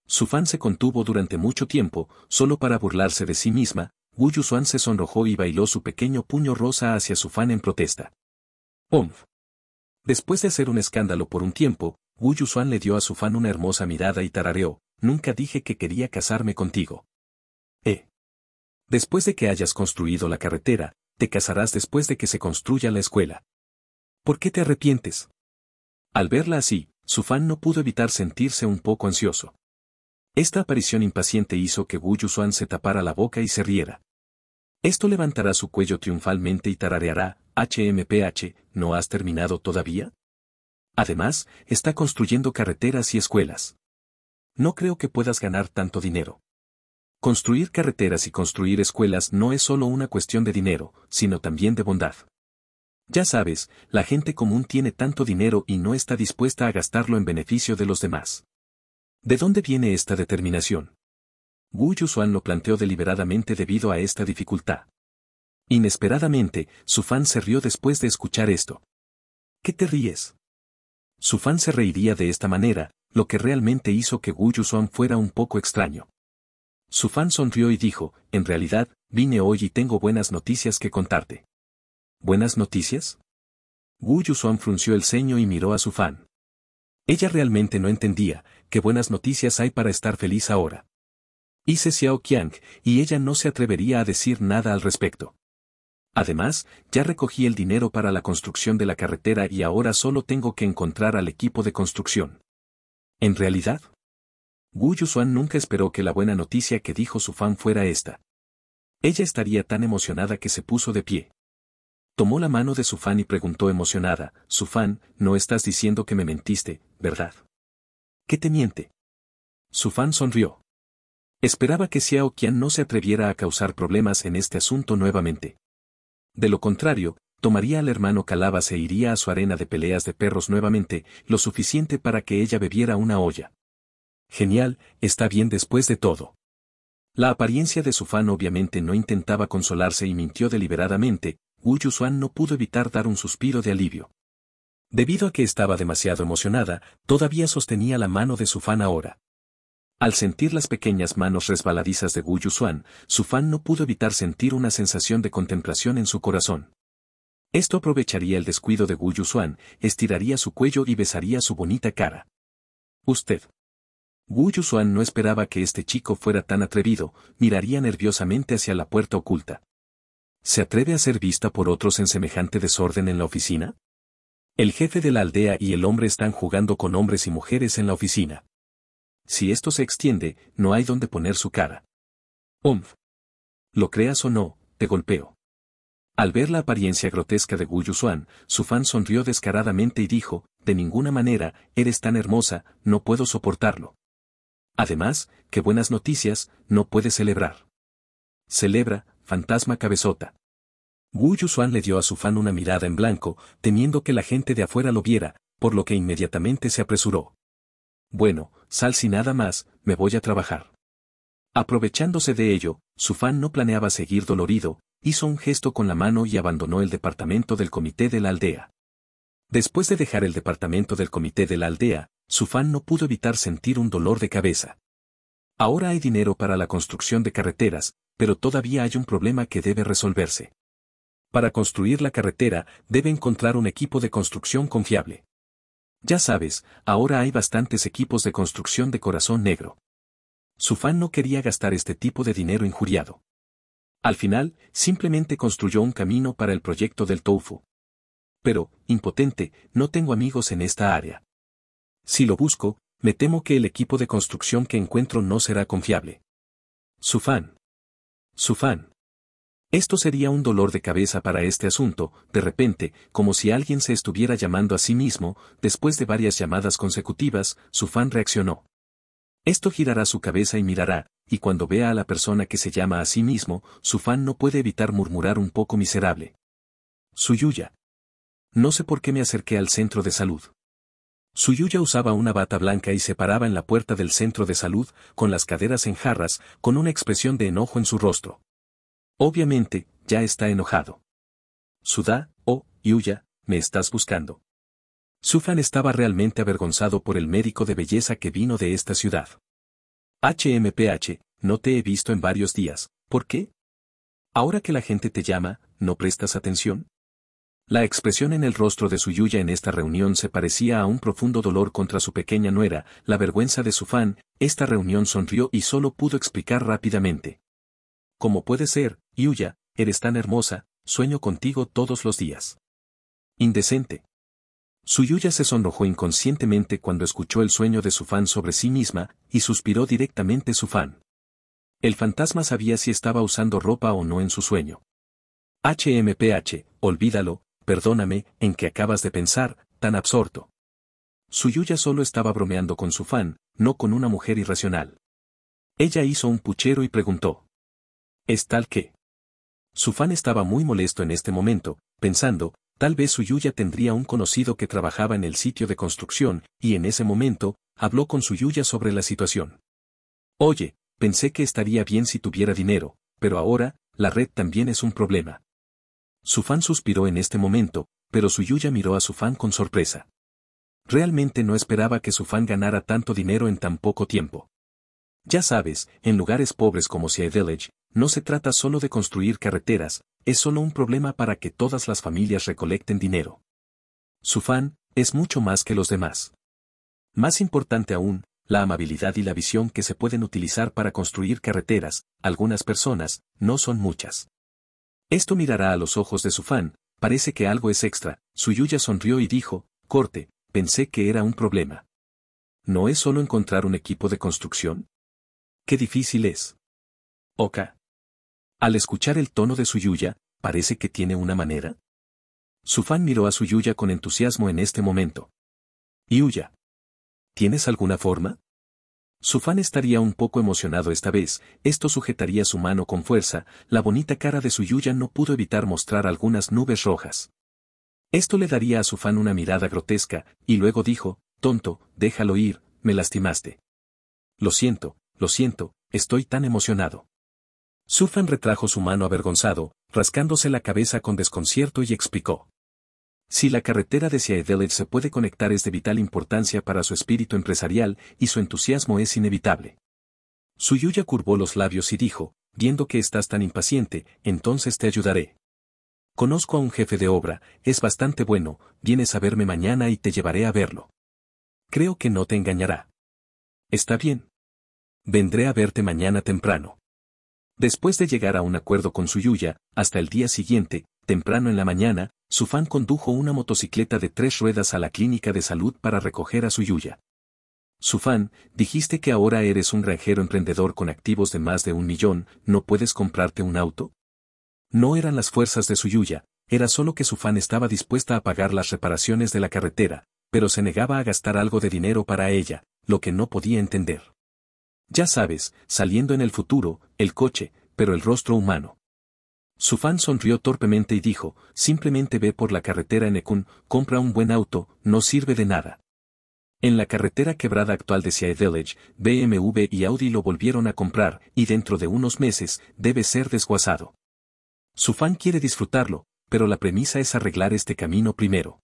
Su fan se contuvo durante mucho tiempo, solo para burlarse de sí misma, Wu suan se sonrojó y bailó su pequeño puño rosa hacia su fan en protesta. ¡Omf! Después de hacer un escándalo por un tiempo, Wu suan le dio a su fan una hermosa mirada y tarareó, nunca dije que quería casarme contigo. Eh. Después de que hayas construido la carretera, te casarás después de que se construya la escuela. ¿Por qué te arrepientes? Al verla así, su fan no pudo evitar sentirse un poco ansioso. Esta aparición impaciente hizo que Wu se tapara la boca y se riera. Esto levantará su cuello triunfalmente y tarareará, HMPH, ¿no has terminado todavía? Además, está construyendo carreteras y escuelas. No creo que puedas ganar tanto dinero. Construir carreteras y construir escuelas no es solo una cuestión de dinero, sino también de bondad. Ya sabes, la gente común tiene tanto dinero y no está dispuesta a gastarlo en beneficio de los demás. ¿De dónde viene esta determinación? Wu lo planteó deliberadamente debido a esta dificultad. Inesperadamente, su fan se rió después de escuchar esto. ¿Qué te ríes? Su fan se reiría de esta manera, lo que realmente hizo que Wu fuera un poco extraño. Su fan sonrió y dijo, en realidad, vine hoy y tengo buenas noticias que contarte. ¿Buenas noticias? Wu frunció el ceño y miró a su fan. Ella realmente no entendía, qué buenas noticias hay para estar feliz ahora. Hice Xiao Qiang, y ella no se atrevería a decir nada al respecto. Además, ya recogí el dinero para la construcción de la carretera y ahora solo tengo que encontrar al equipo de construcción. ¿En realidad? Wu Yusuan nunca esperó que la buena noticia que dijo su fan fuera esta. Ella estaría tan emocionada que se puso de pie. Tomó la mano de su fan y preguntó emocionada, su fan, no estás diciendo que me mentiste, ¿verdad? ¿Qué te miente? Su fan sonrió. Esperaba que Xiao Qian no se atreviera a causar problemas en este asunto nuevamente. De lo contrario, tomaría al hermano Calabas e iría a su arena de peleas de perros nuevamente, lo suficiente para que ella bebiera una olla. Genial, está bien después de todo. La apariencia de su fan obviamente no intentaba consolarse y mintió deliberadamente, Wu Yusuan no pudo evitar dar un suspiro de alivio. Debido a que estaba demasiado emocionada, todavía sostenía la mano de su fan ahora. Al sentir las pequeñas manos resbaladizas de Gu suan su fan no pudo evitar sentir una sensación de contemplación en su corazón. Esto aprovecharía el descuido de Gu suan estiraría su cuello y besaría su bonita cara. Usted. Wu suan no esperaba que este chico fuera tan atrevido, miraría nerviosamente hacia la puerta oculta. ¿Se atreve a ser vista por otros en semejante desorden en la oficina? El jefe de la aldea y el hombre están jugando con hombres y mujeres en la oficina si esto se extiende, no hay donde poner su cara. Omf. Lo creas o no, te golpeo. Al ver la apariencia grotesca de Wu su fan sonrió descaradamente y dijo, de ninguna manera, eres tan hermosa, no puedo soportarlo. Además, qué buenas noticias, no puedes celebrar. Celebra, fantasma cabezota. Wu le dio a su fan una mirada en blanco, temiendo que la gente de afuera lo viera, por lo que inmediatamente se apresuró bueno, sal si nada más, me voy a trabajar. Aprovechándose de ello, su no planeaba seguir dolorido, hizo un gesto con la mano y abandonó el departamento del comité de la aldea. Después de dejar el departamento del comité de la aldea, su no pudo evitar sentir un dolor de cabeza. Ahora hay dinero para la construcción de carreteras, pero todavía hay un problema que debe resolverse. Para construir la carretera, debe encontrar un equipo de construcción confiable. Ya sabes, ahora hay bastantes equipos de construcción de corazón negro. Su no quería gastar este tipo de dinero injuriado. Al final, simplemente construyó un camino para el proyecto del tofu. Pero, impotente, no tengo amigos en esta área. Si lo busco, me temo que el equipo de construcción que encuentro no será confiable. Su fan. Esto sería un dolor de cabeza para este asunto, de repente, como si alguien se estuviera llamando a sí mismo, después de varias llamadas consecutivas, su fan reaccionó. Esto girará su cabeza y mirará, y cuando vea a la persona que se llama a sí mismo, su fan no puede evitar murmurar un poco miserable. Suyuya. No sé por qué me acerqué al centro de salud. Suyuya usaba una bata blanca y se paraba en la puerta del centro de salud, con las caderas en jarras, con una expresión de enojo en su rostro. Obviamente, ya está enojado. Sudá, oh, Yuya, me estás buscando. Sufan estaba realmente avergonzado por el médico de belleza que vino de esta ciudad. HMPH, no te he visto en varios días, ¿por qué? Ahora que la gente te llama, ¿no prestas atención? La expresión en el rostro de su Yuya en esta reunión se parecía a un profundo dolor contra su pequeña nuera, la vergüenza de su fan, esta reunión sonrió y solo pudo explicar rápidamente. Como puede ser, Yuya, eres tan hermosa, sueño contigo todos los días. Indecente. Su Yuya se sonrojó inconscientemente cuando escuchó el sueño de su fan sobre sí misma, y suspiró directamente su fan. El fantasma sabía si estaba usando ropa o no en su sueño. HMPH, olvídalo, perdóname, en que acabas de pensar, tan absorto. Su Yuya solo estaba bromeando con su fan, no con una mujer irracional. Ella hizo un puchero y preguntó. ¿Es tal que? Su fan estaba muy molesto en este momento, pensando, tal vez su Yuya tendría un conocido que trabajaba en el sitio de construcción, y en ese momento, habló con su Yuya sobre la situación. Oye, pensé que estaría bien si tuviera dinero, pero ahora, la red también es un problema. Su fan suspiró en este momento, pero su Yuya miró a su fan con sorpresa. Realmente no esperaba que su fan ganara tanto dinero en tan poco tiempo. Ya sabes, en lugares pobres como Sea Village, no se trata solo de construir carreteras, es solo un problema para que todas las familias recolecten dinero. Su fan es mucho más que los demás. Más importante aún, la amabilidad y la visión que se pueden utilizar para construir carreteras, algunas personas, no son muchas. Esto mirará a los ojos de su fan, parece que algo es extra, Yuya sonrió y dijo, corte, pensé que era un problema. ¿No es solo encontrar un equipo de construcción? Qué difícil es. Oka. Al escuchar el tono de su Yuya, parece que tiene una manera. Su fan miró a su Yuya con entusiasmo en este momento. Yuya. ¿Tienes alguna forma? Su fan estaría un poco emocionado esta vez, esto sujetaría su mano con fuerza, la bonita cara de su Yuya no pudo evitar mostrar algunas nubes rojas. Esto le daría a su fan una mirada grotesca, y luego dijo, tonto, déjalo ir, me lastimaste. Lo siento, lo siento, estoy tan emocionado. Surfan retrajo su mano avergonzado, rascándose la cabeza con desconcierto y explicó. Si la carretera de Seattle se puede conectar es de vital importancia para su espíritu empresarial y su entusiasmo es inevitable. Suyuya curvó los labios y dijo, viendo que estás tan impaciente, entonces te ayudaré. Conozco a un jefe de obra, es bastante bueno, vienes a verme mañana y te llevaré a verlo. Creo que no te engañará. Está bien. Vendré a verte mañana temprano. Después de llegar a un acuerdo con su yuya, hasta el día siguiente, temprano en la mañana, su condujo una motocicleta de tres ruedas a la clínica de salud para recoger a su yuya. Sufan, dijiste que ahora eres un granjero emprendedor con activos de más de un millón, ¿no puedes comprarte un auto? No eran las fuerzas de su yuya, era solo que Sufan estaba dispuesta a pagar las reparaciones de la carretera, pero se negaba a gastar algo de dinero para ella, lo que no podía entender. Ya sabes, saliendo en el futuro, el coche, pero el rostro humano. Su fan sonrió torpemente y dijo, simplemente ve por la carretera en Ekun, compra un buen auto, no sirve de nada. En la carretera quebrada actual de Sea Village, BMW y Audi lo volvieron a comprar, y dentro de unos meses, debe ser desguazado. Su fan quiere disfrutarlo, pero la premisa es arreglar este camino primero.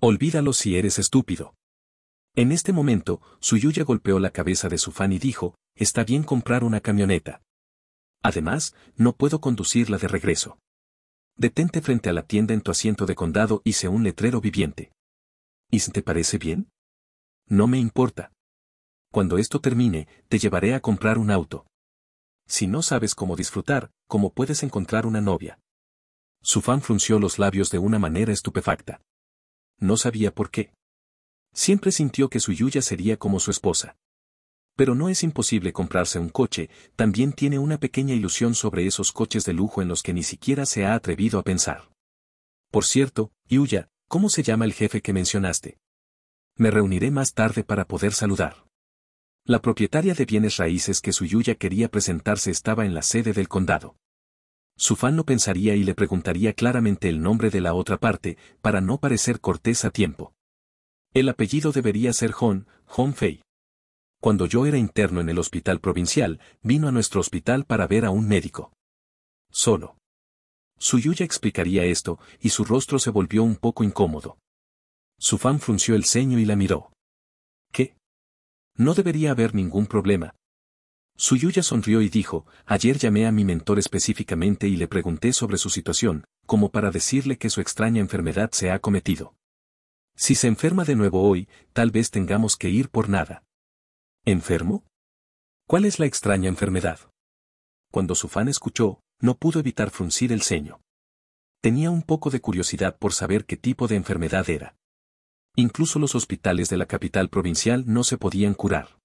Olvídalo si eres estúpido. En este momento, Suyuya golpeó la cabeza de su fan y dijo, está bien comprar una camioneta. Además, no puedo conducirla de regreso. Detente frente a la tienda en tu asiento de condado y sé un letrero viviente. ¿Y si te parece bien? No me importa. Cuando esto termine, te llevaré a comprar un auto. Si no sabes cómo disfrutar, ¿cómo puedes encontrar una novia? Su fan frunció los labios de una manera estupefacta. No sabía por qué. Siempre sintió que su Yuya sería como su esposa. Pero no es imposible comprarse un coche, también tiene una pequeña ilusión sobre esos coches de lujo en los que ni siquiera se ha atrevido a pensar. Por cierto, Yuya, ¿cómo se llama el jefe que mencionaste? Me reuniré más tarde para poder saludar. La propietaria de bienes raíces que su Yuya quería presentarse estaba en la sede del condado. Su fan pensaría y le preguntaría claramente el nombre de la otra parte, para no parecer cortés a tiempo. El apellido debería ser Hon, Hon Fei. Cuando yo era interno en el hospital provincial, vino a nuestro hospital para ver a un médico. Solo. Su Yuya explicaría esto, y su rostro se volvió un poco incómodo. Su fan frunció el ceño y la miró. ¿Qué? No debería haber ningún problema. Su Yuya sonrió y dijo, ayer llamé a mi mentor específicamente y le pregunté sobre su situación, como para decirle que su extraña enfermedad se ha cometido. Si se enferma de nuevo hoy, tal vez tengamos que ir por nada. ¿Enfermo? ¿Cuál es la extraña enfermedad? Cuando su fan escuchó, no pudo evitar fruncir el ceño. Tenía un poco de curiosidad por saber qué tipo de enfermedad era. Incluso los hospitales de la capital provincial no se podían curar.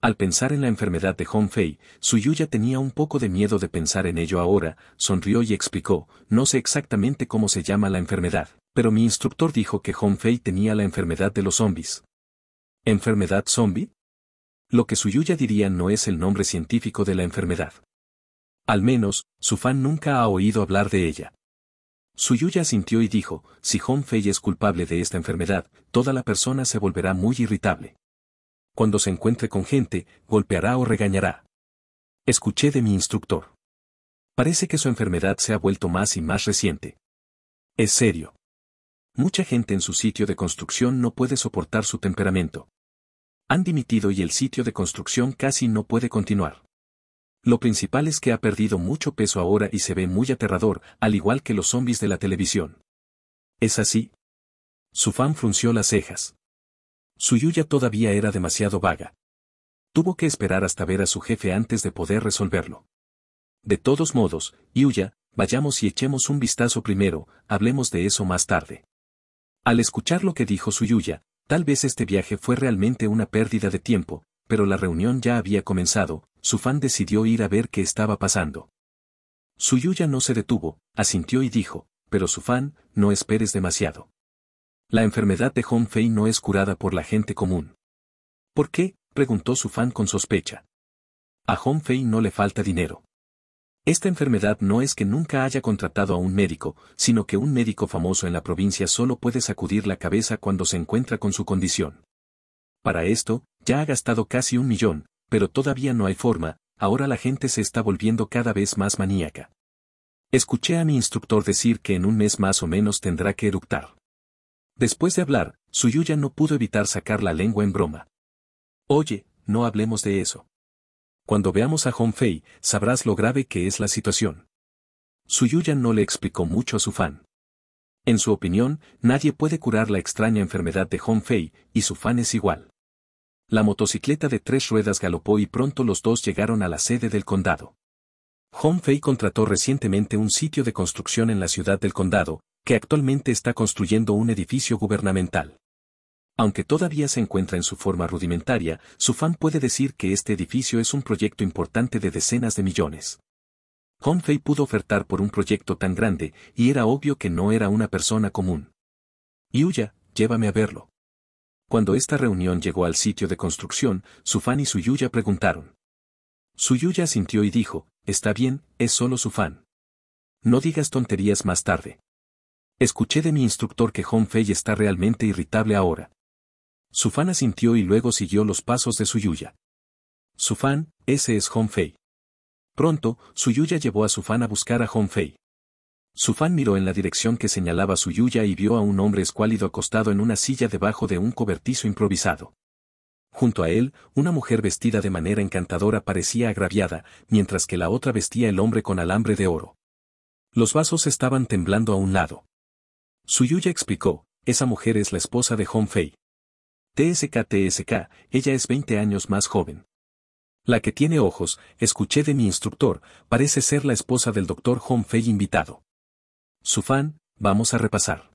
Al pensar en la enfermedad de Hong Fei, Su Yuya tenía un poco de miedo de pensar en ello ahora, sonrió y explicó, no sé exactamente cómo se llama la enfermedad pero mi instructor dijo que Fei tenía la enfermedad de los zombies. ¿Enfermedad zombie? Lo que Su Yuya diría no es el nombre científico de la enfermedad. Al menos, su fan nunca ha oído hablar de ella. Su Yuya sintió y dijo, si fei es culpable de esta enfermedad, toda la persona se volverá muy irritable. Cuando se encuentre con gente, golpeará o regañará. Escuché de mi instructor. Parece que su enfermedad se ha vuelto más y más reciente. Es serio mucha gente en su sitio de construcción no puede soportar su temperamento. Han dimitido y el sitio de construcción casi no puede continuar. Lo principal es que ha perdido mucho peso ahora y se ve muy aterrador, al igual que los zombies de la televisión. ¿Es así? Su fan frunció las cejas. Su Yuya todavía era demasiado vaga. Tuvo que esperar hasta ver a su jefe antes de poder resolverlo. De todos modos, Yuya, vayamos y echemos un vistazo primero, hablemos de eso más tarde. Al escuchar lo que dijo Suyuya, tal vez este viaje fue realmente una pérdida de tiempo, pero la reunión ya había comenzado, su fan decidió ir a ver qué estaba pasando. Suyuya no se detuvo, asintió y dijo, pero su no esperes demasiado. La enfermedad de Hong Fei no es curada por la gente común. ¿Por qué? preguntó su fan con sospecha. A Hong Fei no le falta dinero. Esta enfermedad no es que nunca haya contratado a un médico, sino que un médico famoso en la provincia solo puede sacudir la cabeza cuando se encuentra con su condición. Para esto, ya ha gastado casi un millón, pero todavía no hay forma, ahora la gente se está volviendo cada vez más maníaca. Escuché a mi instructor decir que en un mes más o menos tendrá que eructar. Después de hablar, Suyuya no pudo evitar sacar la lengua en broma. Oye, no hablemos de eso. Cuando veamos a Fei, sabrás lo grave que es la situación. Su Suyuyan no le explicó mucho a su fan. En su opinión, nadie puede curar la extraña enfermedad de Fei, y su fan es igual. La motocicleta de tres ruedas galopó y pronto los dos llegaron a la sede del condado. Fei contrató recientemente un sitio de construcción en la ciudad del condado, que actualmente está construyendo un edificio gubernamental. Aunque todavía se encuentra en su forma rudimentaria, su fan puede decir que este edificio es un proyecto importante de decenas de millones. Fei pudo ofertar por un proyecto tan grande, y era obvio que no era una persona común. Yuya, llévame a verlo. Cuando esta reunión llegó al sitio de construcción, Fan y Su Yuya preguntaron. Su Yuya sintió y dijo, está bien, es solo Sufan. No digas tonterías más tarde. Escuché de mi instructor que Fei está realmente irritable ahora. Sufan asintió y luego siguió los pasos de Suyuya. Sufan, ese es Fei. Pronto, Yuya llevó a Sufan a buscar a Su Sufan miró en la dirección que señalaba Yuya y vio a un hombre escuálido acostado en una silla debajo de un cobertizo improvisado. Junto a él, una mujer vestida de manera encantadora parecía agraviada, mientras que la otra vestía el hombre con alambre de oro. Los vasos estaban temblando a un lado. Yuya explicó, esa mujer es la esposa de Fei. TSK TSK, ella es 20 años más joven. La que tiene ojos, escuché de mi instructor, parece ser la esposa del doctor Fei invitado. Su fan, vamos a repasar.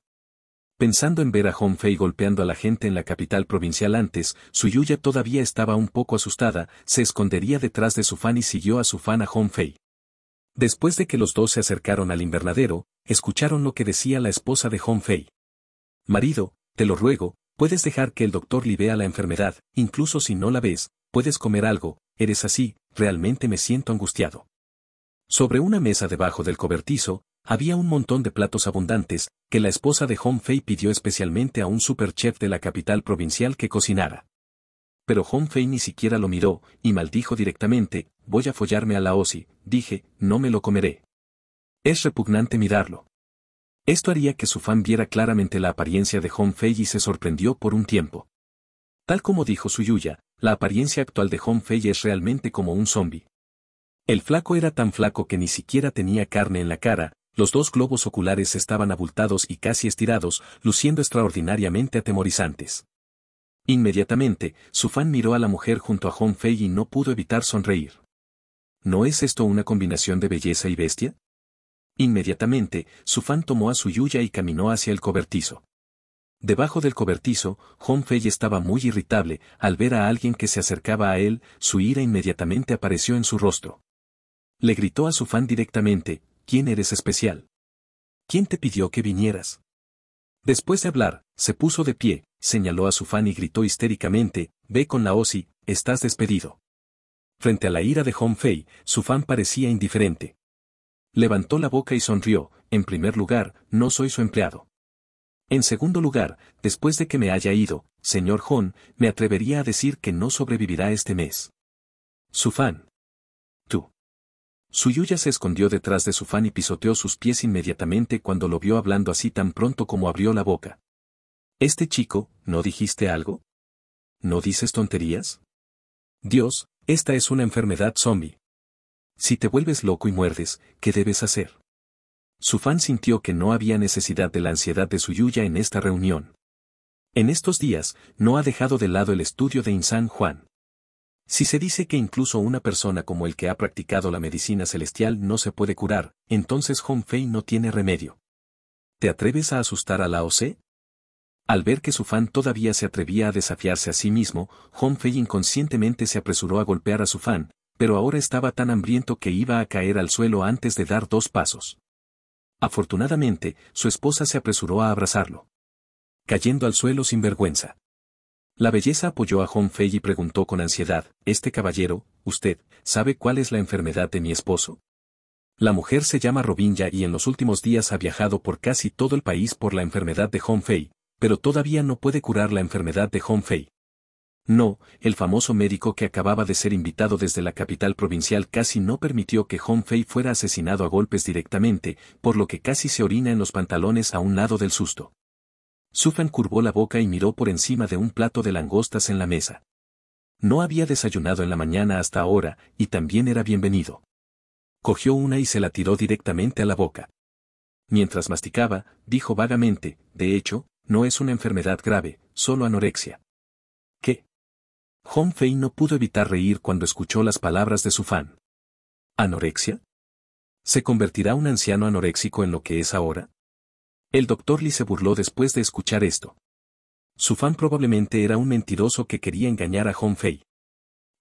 Pensando en ver a Fei golpeando a la gente en la capital provincial antes, Su Yuya todavía estaba un poco asustada, se escondería detrás de su fan y siguió a su fan a Fei. Después de que los dos se acercaron al invernadero, escucharon lo que decía la esposa de Fei. Marido, te lo ruego, Puedes dejar que el doctor libea la enfermedad, incluso si no la ves, puedes comer algo, eres así, realmente me siento angustiado. Sobre una mesa debajo del cobertizo, había un montón de platos abundantes, que la esposa de Hong Fei pidió especialmente a un superchef de la capital provincial que cocinara. Pero Hong Fei ni siquiera lo miró, y maldijo directamente, voy a follarme a la OSI, dije, no me lo comeré. Es repugnante mirarlo. Esto haría que su fan viera claramente la apariencia de Hong Fei y se sorprendió por un tiempo. Tal como dijo Su Yuya, la apariencia actual de Hong Fei es realmente como un zombie. El flaco era tan flaco que ni siquiera tenía carne en la cara, los dos globos oculares estaban abultados y casi estirados, luciendo extraordinariamente atemorizantes. Inmediatamente, su fan miró a la mujer junto a Hong Fei y no pudo evitar sonreír. ¿No es esto una combinación de belleza y bestia? Inmediatamente, su fan tomó a su Yuya y caminó hacia el cobertizo. Debajo del cobertizo, Fei estaba muy irritable, al ver a alguien que se acercaba a él, su ira inmediatamente apareció en su rostro. Le gritó a su fan directamente, ¿quién eres especial? ¿Quién te pidió que vinieras? Después de hablar, se puso de pie, señaló a su fan y gritó histéricamente, ve con la Osi, estás despedido. Frente a la ira de Hong Fei, su fan parecía indiferente. Levantó la boca y sonrió, en primer lugar, no soy su empleado. En segundo lugar, después de que me haya ido, señor Hon, me atrevería a decir que no sobrevivirá este mes. Su fan. Tú. Suyuya se escondió detrás de su fan y pisoteó sus pies inmediatamente cuando lo vio hablando así tan pronto como abrió la boca. Este chico, ¿no dijiste algo? ¿No dices tonterías? Dios, esta es una enfermedad zombie. Si te vuelves loco y muerdes, ¿qué debes hacer? Su fan sintió que no había necesidad de la ansiedad de su Yuya en esta reunión. En estos días, no ha dejado de lado el estudio de Insan Juan. Si se dice que incluso una persona como el que ha practicado la medicina celestial no se puede curar, entonces Fei no tiene remedio. ¿Te atreves a asustar a la OC? Al ver que su fan todavía se atrevía a desafiarse a sí mismo, Fei inconscientemente se apresuró a golpear a su fan, pero ahora estaba tan hambriento que iba a caer al suelo antes de dar dos pasos. Afortunadamente, su esposa se apresuró a abrazarlo. Cayendo al suelo sin vergüenza. La belleza apoyó a Hong Fei y preguntó con ansiedad, Este caballero, usted, ¿sabe cuál es la enfermedad de mi esposo? La mujer se llama Robinja y en los últimos días ha viajado por casi todo el país por la enfermedad de Hong Fei, pero todavía no puede curar la enfermedad de Hong Fei. No, el famoso médico que acababa de ser invitado desde la capital provincial casi no permitió que Hong Fei fuera asesinado a golpes directamente, por lo que casi se orina en los pantalones a un lado del susto. Sufan curvó la boca y miró por encima de un plato de langostas en la mesa. No había desayunado en la mañana hasta ahora, y también era bienvenido. Cogió una y se la tiró directamente a la boca. Mientras masticaba, dijo vagamente, de hecho, no es una enfermedad grave, solo anorexia. Hong Fei no pudo evitar reír cuando escuchó las palabras de su fan. ¿Anorexia? ¿Se convertirá un anciano anoréxico en lo que es ahora? El doctor Lee se burló después de escuchar esto. Su fan probablemente era un mentiroso que quería engañar a Hong Fei.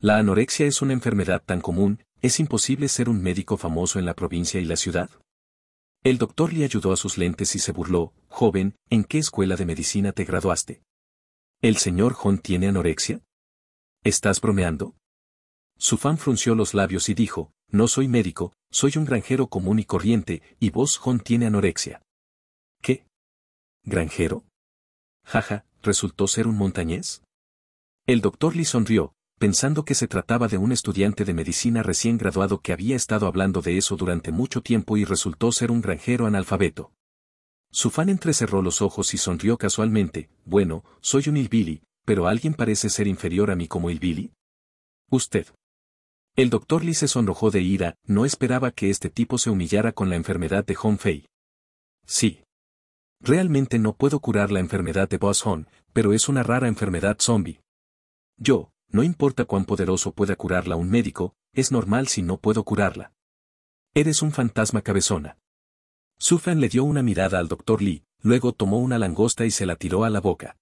La anorexia es una enfermedad tan común, es imposible ser un médico famoso en la provincia y la ciudad. El doctor le ayudó a sus lentes y se burló, joven, ¿en qué escuela de medicina te graduaste? ¿El señor Hong tiene anorexia? ¿Estás bromeando? Sufán frunció los labios y dijo, no soy médico, soy un granjero común y corriente, y vos, John, tiene anorexia. ¿Qué? ¿Granjero? Jaja, ¿resultó ser un montañés? El doctor Lee sonrió, pensando que se trataba de un estudiante de medicina recién graduado que había estado hablando de eso durante mucho tiempo y resultó ser un granjero analfabeto. Sufán entrecerró los ojos y sonrió casualmente, bueno, soy un ilbili pero alguien parece ser inferior a mí como el Billy. Usted. El doctor Lee se sonrojó de ira, no esperaba que este tipo se humillara con la enfermedad de Hong Fei. Sí. Realmente no puedo curar la enfermedad de Boss Hong, pero es una rara enfermedad zombie. Yo, no importa cuán poderoso pueda curarla un médico, es normal si no puedo curarla. Eres un fantasma cabezona. Sufan le dio una mirada al doctor Lee, luego tomó una langosta y se la tiró a la boca.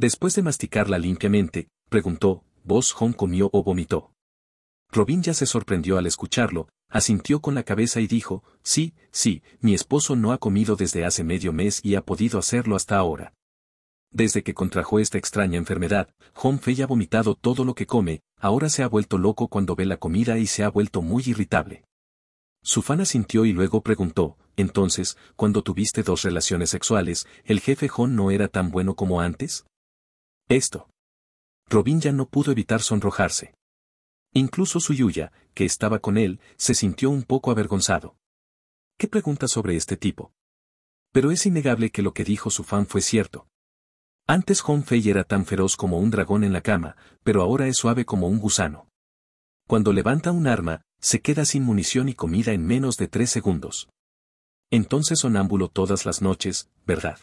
Después de masticarla limpiamente, preguntó, ¿Vos Hong comió o vomitó? Robin ya se sorprendió al escucharlo, asintió con la cabeza y dijo, sí, sí, mi esposo no ha comido desde hace medio mes y ha podido hacerlo hasta ahora. Desde que contrajo esta extraña enfermedad, Hong Fei ha vomitado todo lo que come, ahora se ha vuelto loco cuando ve la comida y se ha vuelto muy irritable. Su fan asintió y luego preguntó, entonces, cuando tuviste dos relaciones sexuales, ¿el jefe Hong no era tan bueno como antes? Esto. Robin ya no pudo evitar sonrojarse. Incluso su Yuya, que estaba con él, se sintió un poco avergonzado. ¿Qué pregunta sobre este tipo? Pero es innegable que lo que dijo su fan fue cierto. Antes Honfei era tan feroz como un dragón en la cama, pero ahora es suave como un gusano. Cuando levanta un arma, se queda sin munición y comida en menos de tres segundos. Entonces sonámbulo todas las noches, ¿verdad?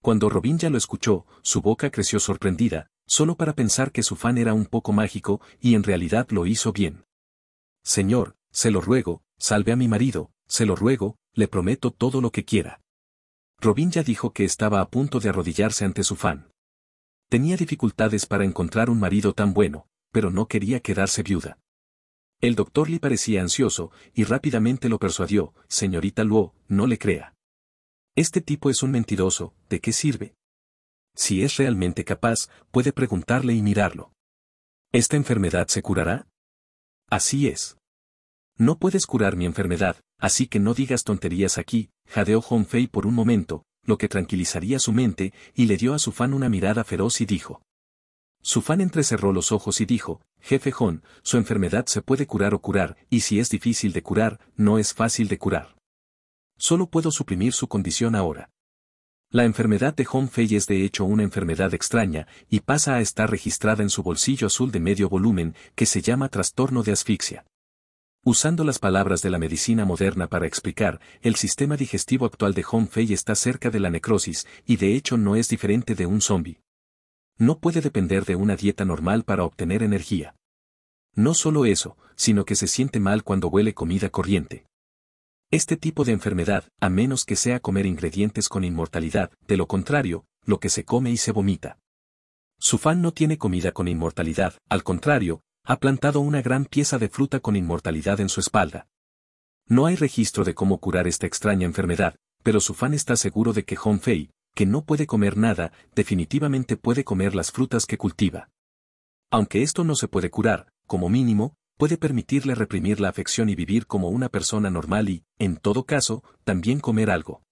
Cuando Robin ya lo escuchó, su boca creció sorprendida, solo para pensar que su fan era un poco mágico y en realidad lo hizo bien. Señor, se lo ruego, salve a mi marido, se lo ruego, le prometo todo lo que quiera. Robin ya dijo que estaba a punto de arrodillarse ante su fan. Tenía dificultades para encontrar un marido tan bueno, pero no quería quedarse viuda. El doctor le parecía ansioso y rápidamente lo persuadió, señorita Luo, no le crea. Este tipo es un mentiroso, ¿de qué sirve? Si es realmente capaz, puede preguntarle y mirarlo. ¿Esta enfermedad se curará? Así es. No puedes curar mi enfermedad, así que no digas tonterías aquí, jadeó Fei por un momento, lo que tranquilizaría su mente, y le dio a su fan una mirada feroz y dijo. Su fan entrecerró los ojos y dijo, Jefe Hon, su enfermedad se puede curar o curar, y si es difícil de curar, no es fácil de curar. Solo puedo suprimir su condición ahora. La enfermedad de HOM-FEI es de hecho una enfermedad extraña y pasa a estar registrada en su bolsillo azul de medio volumen que se llama trastorno de asfixia. Usando las palabras de la medicina moderna para explicar, el sistema digestivo actual de HOM-FEI está cerca de la necrosis y de hecho no es diferente de un zombie. No puede depender de una dieta normal para obtener energía. No solo eso, sino que se siente mal cuando huele comida corriente. Este tipo de enfermedad, a menos que sea comer ingredientes con inmortalidad, de lo contrario, lo que se come y se vomita. Sufan no tiene comida con inmortalidad, al contrario, ha plantado una gran pieza de fruta con inmortalidad en su espalda. No hay registro de cómo curar esta extraña enfermedad, pero Sufan está seguro de que Fei, que no puede comer nada, definitivamente puede comer las frutas que cultiva. Aunque esto no se puede curar, como mínimo, puede permitirle reprimir la afección y vivir como una persona normal y, en todo caso, también comer algo.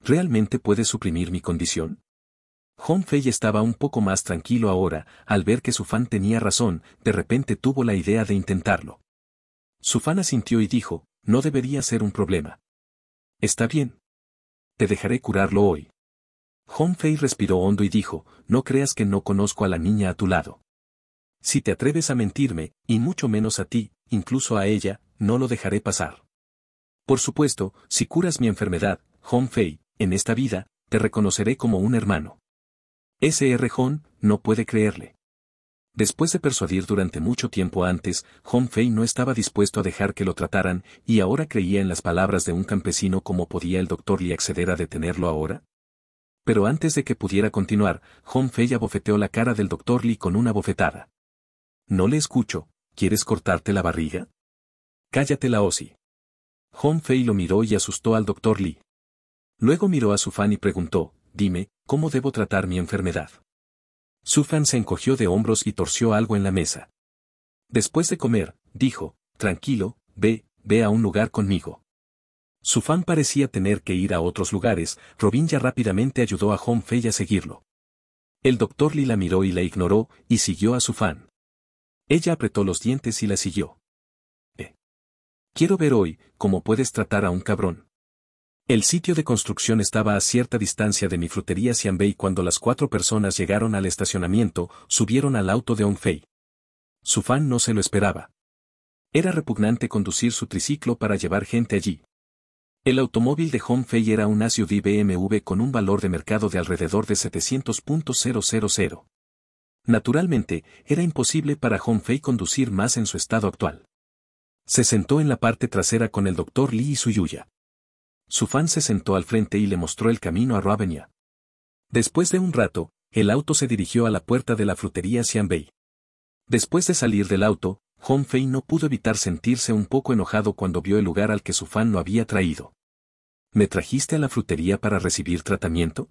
¿Realmente puede suprimir mi condición? Fei estaba un poco más tranquilo ahora, al ver que su fan tenía razón, de repente tuvo la idea de intentarlo. Su fan asintió y dijo, no debería ser un problema. Está bien. Te dejaré curarlo hoy. Fei respiró hondo y dijo, no creas que no conozco a la niña a tu lado. Si te atreves a mentirme, y mucho menos a ti, incluso a ella, no lo dejaré pasar. Por supuesto, si curas mi enfermedad, Hong Fei, en esta vida, te reconoceré como un hermano. S.R. Hon no puede creerle. Después de persuadir durante mucho tiempo antes, Hong Fei no estaba dispuesto a dejar que lo trataran y ahora creía en las palabras de un campesino como podía el doctor Li acceder a detenerlo ahora. Pero antes de que pudiera continuar, Hong Fei abofeteó la cara del doctor Li con una bofetada. No le escucho. ¿Quieres cortarte la barriga? Cállate la osi. Hong Fei lo miró y asustó al doctor Lee. Luego miró a Fan y preguntó, dime, ¿cómo debo tratar mi enfermedad? Fan se encogió de hombros y torció algo en la mesa. Después de comer, dijo, tranquilo, ve, ve a un lugar conmigo. Fan parecía tener que ir a otros lugares, Robin ya rápidamente ayudó a Hong Fei a seguirlo. El doctor Lee la miró y la ignoró, y siguió a Fan. Ella apretó los dientes y la siguió. Quiero ver hoy cómo puedes tratar a un cabrón. El sitio de construcción estaba a cierta distancia de mi frutería Xianbei cuando las cuatro personas llegaron al estacionamiento, subieron al auto de Fei. Su fan no se lo esperaba. Era repugnante conducir su triciclo para llevar gente allí. El automóvil de Fei era un SUV BMW con un valor de mercado de alrededor de 700.000. Naturalmente, era imposible para Fei conducir más en su estado actual. Se sentó en la parte trasera con el doctor Lee y su Yuya. Su fan se sentó al frente y le mostró el camino a Ravenia. Después de un rato, el auto se dirigió a la puerta de la frutería Xianbei. Después de salir del auto, Hong Fei no pudo evitar sentirse un poco enojado cuando vio el lugar al que su fan lo había traído. ¿Me trajiste a la frutería para recibir tratamiento?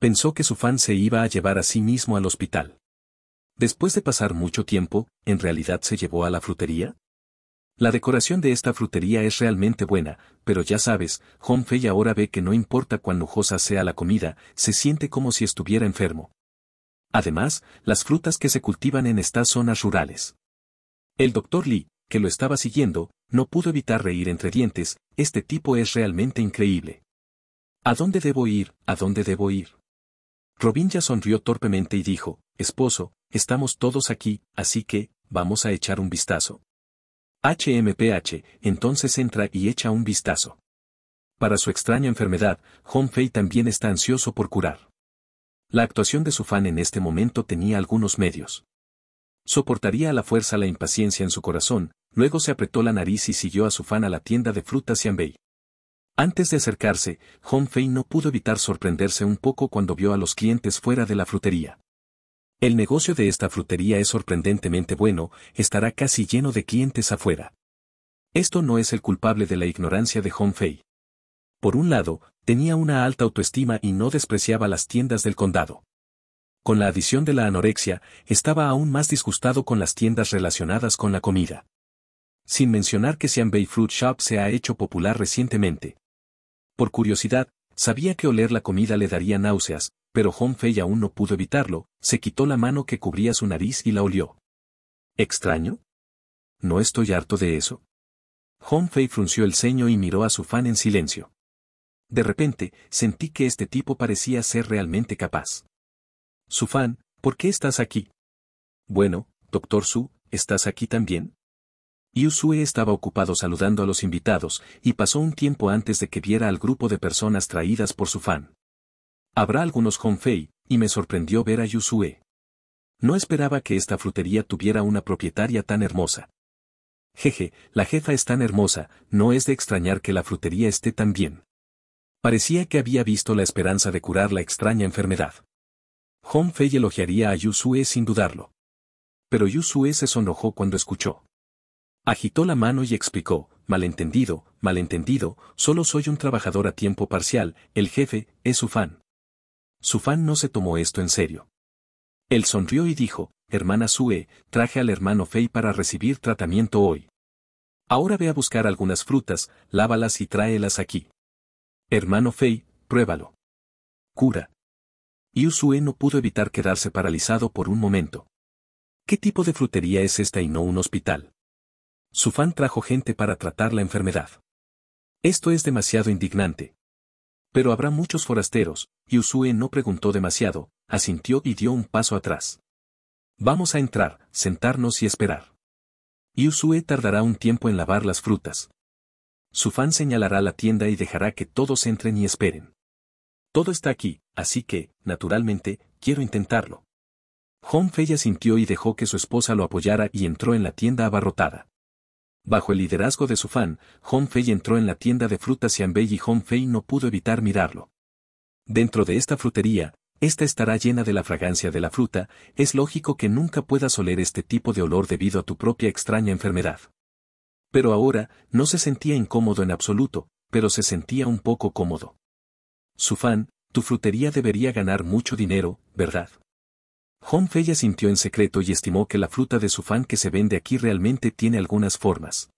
Pensó que su fan se iba a llevar a sí mismo al hospital. Después de pasar mucho tiempo, ¿en realidad se llevó a la frutería? La decoración de esta frutería es realmente buena, pero ya sabes, Fei ahora ve que no importa cuán lujosa sea la comida, se siente como si estuviera enfermo. Además, las frutas que se cultivan en estas zonas rurales. El doctor Lee, que lo estaba siguiendo, no pudo evitar reír entre dientes, este tipo es realmente increíble. ¿A dónde debo ir? ¿A dónde debo ir? Robin ya sonrió torpemente y dijo, Esposo, estamos todos aquí, así que, vamos a echar un vistazo. HMPH, entonces entra y echa un vistazo. Para su extraña enfermedad, Hong Fei también está ansioso por curar. La actuación de su fan en este momento tenía algunos medios. Soportaría a la fuerza la impaciencia en su corazón, luego se apretó la nariz y siguió a su fan a la tienda de frutas Xianbei. Antes de acercarse, Hong Fei no pudo evitar sorprenderse un poco cuando vio a los clientes fuera de la frutería. El negocio de esta frutería es sorprendentemente bueno, estará casi lleno de clientes afuera. Esto no es el culpable de la ignorancia de Hong Fei. Por un lado, tenía una alta autoestima y no despreciaba las tiendas del condado. Con la adición de la anorexia, estaba aún más disgustado con las tiendas relacionadas con la comida. Sin mencionar que Siam Bay Fruit Shop se ha hecho popular recientemente, por curiosidad, sabía que oler la comida le daría náuseas, pero fei aún no pudo evitarlo, se quitó la mano que cubría su nariz y la olió. ¿Extraño? ¿No estoy harto de eso? Fei frunció el ceño y miró a su fan en silencio. De repente, sentí que este tipo parecía ser realmente capaz. Su fan, ¿por qué estás aquí? Bueno, doctor Su, ¿estás aquí también? Yusue estaba ocupado saludando a los invitados, y pasó un tiempo antes de que viera al grupo de personas traídas por su fan. Habrá algunos Fei y me sorprendió ver a Yusue. No esperaba que esta frutería tuviera una propietaria tan hermosa. Jeje, la jefa es tan hermosa, no es de extrañar que la frutería esté tan bien. Parecía que había visto la esperanza de curar la extraña enfermedad. Fei elogiaría a Yusue sin dudarlo. Pero Yusue se sonrojó cuando escuchó. Agitó la mano y explicó, malentendido, malentendido, solo soy un trabajador a tiempo parcial, el jefe, es su fan. Su fan no se tomó esto en serio. Él sonrió y dijo, hermana Sue, traje al hermano Fei para recibir tratamiento hoy. Ahora ve a buscar algunas frutas, lávalas y tráelas aquí. Hermano Fei, pruébalo. Cura. Yusue no pudo evitar quedarse paralizado por un momento. ¿Qué tipo de frutería es esta y no un hospital? Su fan trajo gente para tratar la enfermedad. Esto es demasiado indignante. Pero habrá muchos forasteros, y Usue no preguntó demasiado, asintió y dio un paso atrás. Vamos a entrar, sentarnos y esperar. Usue tardará un tiempo en lavar las frutas. Su fan señalará la tienda y dejará que todos entren y esperen. Todo está aquí, así que, naturalmente, quiero intentarlo. Hong Fei asintió y dejó que su esposa lo apoyara y entró en la tienda abarrotada. Bajo el liderazgo de su fan, Hong Fei entró en la tienda de frutas Xianbei y Hong Fei no pudo evitar mirarlo. Dentro de esta frutería, esta estará llena de la fragancia de la fruta, es lógico que nunca puedas oler este tipo de olor debido a tu propia extraña enfermedad. Pero ahora, no se sentía incómodo en absoluto, pero se sentía un poco cómodo. Su fan, tu frutería debería ganar mucho dinero, ¿verdad? Home ya sintió en secreto y estimó que la fruta de su fan que se vende aquí realmente tiene algunas formas.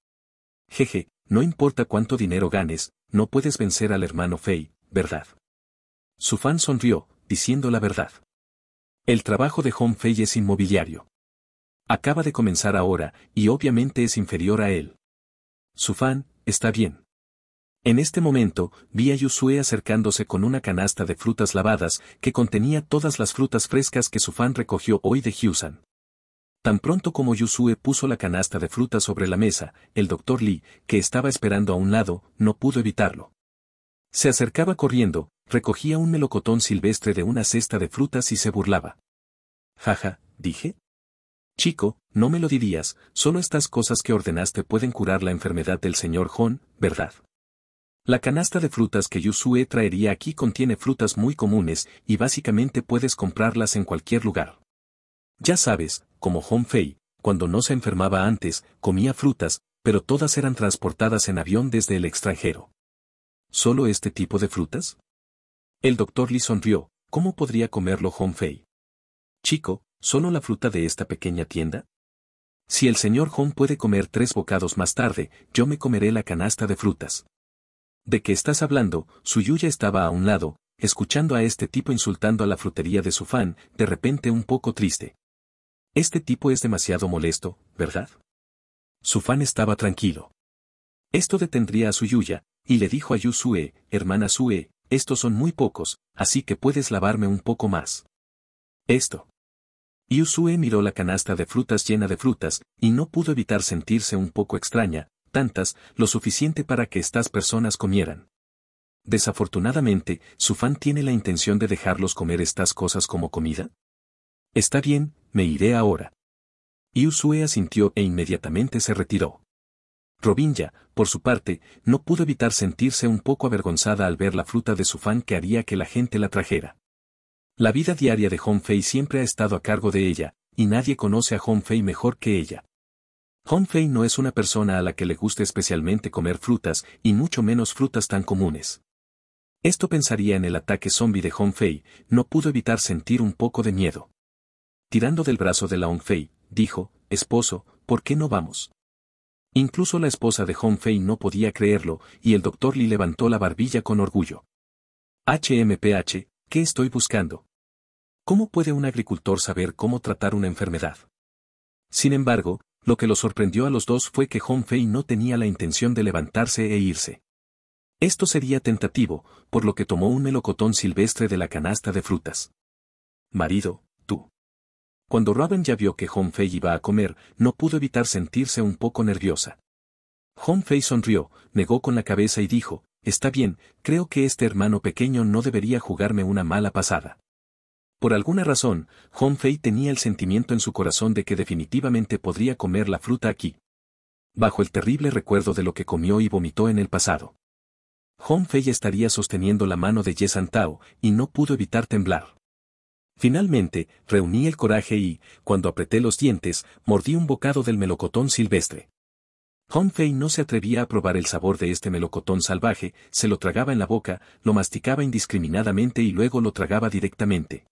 Jeje, no importa cuánto dinero ganes, no puedes vencer al hermano Fei, ¿verdad? Su fan sonrió, diciendo la verdad. El trabajo de Home Fei es inmobiliario. Acaba de comenzar ahora, y obviamente es inferior a él. Su fan, está bien. En este momento, vi a Yusue acercándose con una canasta de frutas lavadas que contenía todas las frutas frescas que su fan recogió hoy de Hyusan. Tan pronto como Yusue puso la canasta de frutas sobre la mesa, el doctor Lee, que estaba esperando a un lado, no pudo evitarlo. Se acercaba corriendo, recogía un melocotón silvestre de una cesta de frutas y se burlaba. Jaja, dije. Chico, no me lo dirías, solo estas cosas que ordenaste pueden curar la enfermedad del señor Hon, ¿verdad? La canasta de frutas que Yusue traería aquí contiene frutas muy comunes y básicamente puedes comprarlas en cualquier lugar. Ya sabes, como Fei, cuando no se enfermaba antes, comía frutas, pero todas eran transportadas en avión desde el extranjero. ¿Solo este tipo de frutas? El doctor Lee sonrió, ¿cómo podría comerlo Fei? Chico, ¿solo la fruta de esta pequeña tienda? Si el señor Hong puede comer tres bocados más tarde, yo me comeré la canasta de frutas. ¿De qué estás hablando? Suyuya estaba a un lado, escuchando a este tipo insultando a la frutería de su fan, de repente un poco triste. Este tipo es demasiado molesto, ¿verdad? Su estaba tranquilo. Esto detendría a Suyuya, y le dijo a Yusue, hermana Sue, estos son muy pocos, así que puedes lavarme un poco más. Esto. Yusue miró la canasta de frutas llena de frutas, y no pudo evitar sentirse un poco extraña, tantas, lo suficiente para que estas personas comieran. Desafortunadamente, su fan tiene la intención de dejarlos comer estas cosas como comida. Está bien, me iré ahora. Y Usue asintió e inmediatamente se retiró. ya, por su parte, no pudo evitar sentirse un poco avergonzada al ver la fruta de su fan que haría que la gente la trajera. La vida diaria de Honfei siempre ha estado a cargo de ella, y nadie conoce a Honfei mejor que ella. Fei no es una persona a la que le guste especialmente comer frutas, y mucho menos frutas tan comunes. Esto pensaría en el ataque zombie de Fei, no pudo evitar sentir un poco de miedo. Tirando del brazo de la Fei, dijo, esposo, ¿por qué no vamos? Incluso la esposa de Fei no podía creerlo, y el doctor Le levantó la barbilla con orgullo. HMPH, ¿qué estoy buscando? ¿Cómo puede un agricultor saber cómo tratar una enfermedad? Sin embargo, lo que lo sorprendió a los dos fue que Hong Fei no tenía la intención de levantarse e irse. Esto sería tentativo, por lo que tomó un melocotón silvestre de la canasta de frutas. Marido, tú. Cuando Robin ya vio que Hong Fei iba a comer, no pudo evitar sentirse un poco nerviosa. Hong Fei sonrió, negó con la cabeza y dijo, Está bien, creo que este hermano pequeño no debería jugarme una mala pasada. Por alguna razón, Hong Fei tenía el sentimiento en su corazón de que definitivamente podría comer la fruta aquí. Bajo el terrible recuerdo de lo que comió y vomitó en el pasado. Hong Fei estaría sosteniendo la mano de Ye y no pudo evitar temblar. Finalmente, reuní el coraje y, cuando apreté los dientes, mordí un bocado del melocotón silvestre. Hong Fei no se atrevía a probar el sabor de este melocotón salvaje, se lo tragaba en la boca, lo masticaba indiscriminadamente y luego lo tragaba directamente.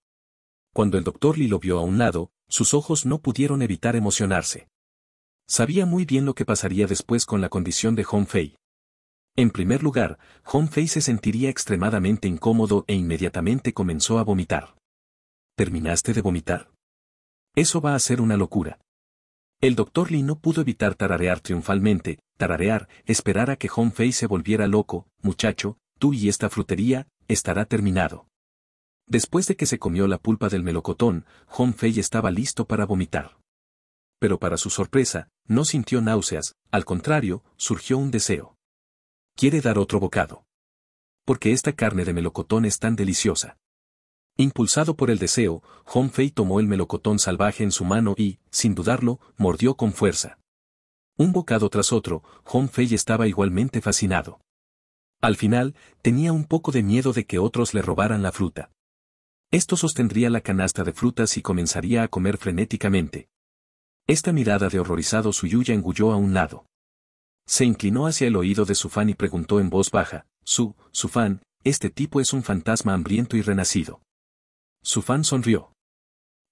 Cuando el doctor Lee lo vio a un lado, sus ojos no pudieron evitar emocionarse. Sabía muy bien lo que pasaría después con la condición de Hong Fei. En primer lugar, Hong Fei se sentiría extremadamente incómodo e inmediatamente comenzó a vomitar. ¿Terminaste de vomitar? Eso va a ser una locura. El doctor Lee no pudo evitar tararear triunfalmente, tararear, esperar a que Hong Fei se volviera loco, muchacho, tú y esta frutería, estará terminado. Después de que se comió la pulpa del melocotón, Hong Fei estaba listo para vomitar. Pero para su sorpresa, no sintió náuseas, al contrario, surgió un deseo. Quiere dar otro bocado. Porque esta carne de melocotón es tan deliciosa. Impulsado por el deseo, Hong Fei tomó el melocotón salvaje en su mano y, sin dudarlo, mordió con fuerza. Un bocado tras otro, Hong Fei estaba igualmente fascinado. Al final, tenía un poco de miedo de que otros le robaran la fruta. Esto sostendría la canasta de frutas y comenzaría a comer frenéticamente. Esta mirada de horrorizado Suyuya engulló a un lado. Se inclinó hacia el oído de su fan y preguntó en voz baja, Su, su fan, este tipo es un fantasma hambriento y renacido. Su sonrió.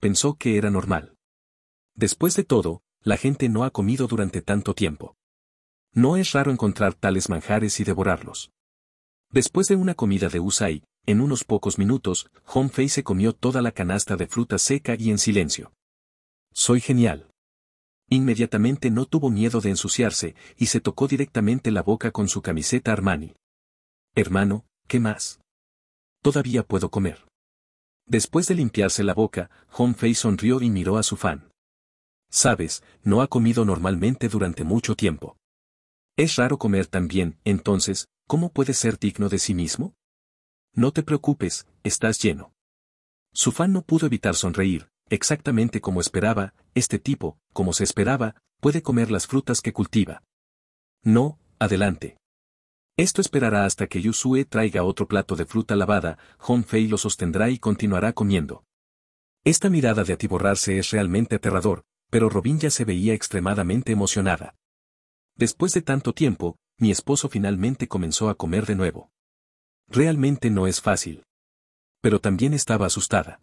Pensó que era normal. Después de todo, la gente no ha comido durante tanto tiempo. No es raro encontrar tales manjares y devorarlos. Después de una comida de Usai, en unos pocos minutos, Homfei se comió toda la canasta de fruta seca y en silencio. Soy genial. Inmediatamente no tuvo miedo de ensuciarse, y se tocó directamente la boca con su camiseta Armani. Hermano, ¿qué más? Todavía puedo comer. Después de limpiarse la boca, Homfei sonrió y miró a su fan. Sabes, no ha comido normalmente durante mucho tiempo. Es raro comer tan bien, entonces, ¿cómo puede ser digno de sí mismo? No te preocupes, estás lleno. Su fan no pudo evitar sonreír, exactamente como esperaba, este tipo, como se esperaba, puede comer las frutas que cultiva. No, adelante. Esto esperará hasta que Yusue traiga otro plato de fruta lavada, Hon Fei lo sostendrá y continuará comiendo. Esta mirada de atiborrarse es realmente aterrador, pero Robin ya se veía extremadamente emocionada. Después de tanto tiempo, mi esposo finalmente comenzó a comer de nuevo. Realmente no es fácil. Pero también estaba asustada.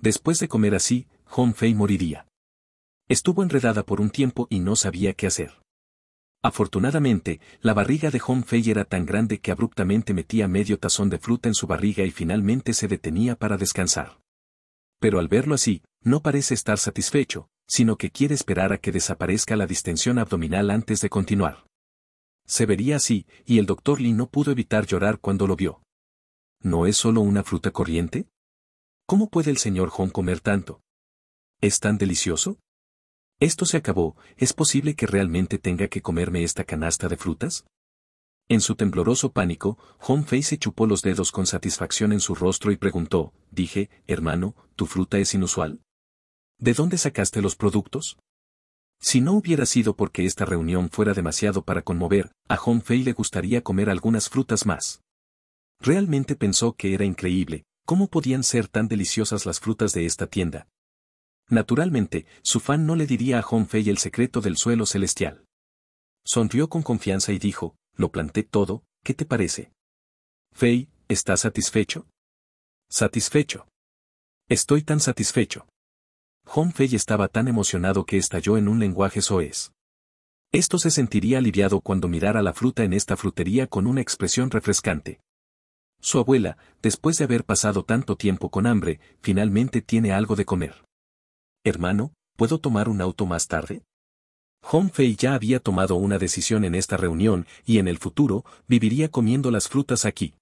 Después de comer así, Hong Fei moriría. Estuvo enredada por un tiempo y no sabía qué hacer. Afortunadamente, la barriga de Hong Fei era tan grande que abruptamente metía medio tazón de fruta en su barriga y finalmente se detenía para descansar. Pero al verlo así, no parece estar satisfecho, sino que quiere esperar a que desaparezca la distensión abdominal antes de continuar. Se vería así, y el doctor Lee no pudo evitar llorar cuando lo vio. ¿No es solo una fruta corriente? ¿Cómo puede el señor Hong comer tanto? ¿Es tan delicioso? Esto se acabó, ¿es posible que realmente tenga que comerme esta canasta de frutas? En su tembloroso pánico, Hong Fei se chupó los dedos con satisfacción en su rostro y preguntó, dije, hermano, ¿tu fruta es inusual? ¿De dónde sacaste los productos? Si no hubiera sido porque esta reunión fuera demasiado para conmover, a Hong Fei le gustaría comer algunas frutas más. Realmente pensó que era increíble, cómo podían ser tan deliciosas las frutas de esta tienda. Naturalmente, su fan no le diría a Hong Fei el secreto del suelo celestial. Sonrió con confianza y dijo, lo planté todo, ¿qué te parece? Fei, ¿estás satisfecho? Satisfecho. Estoy tan satisfecho. Fei estaba tan emocionado que estalló en un lenguaje soez. Esto se sentiría aliviado cuando mirara la fruta en esta frutería con una expresión refrescante. Su abuela, después de haber pasado tanto tiempo con hambre, finalmente tiene algo de comer. Hermano, ¿puedo tomar un auto más tarde? Fei ya había tomado una decisión en esta reunión y en el futuro viviría comiendo las frutas aquí.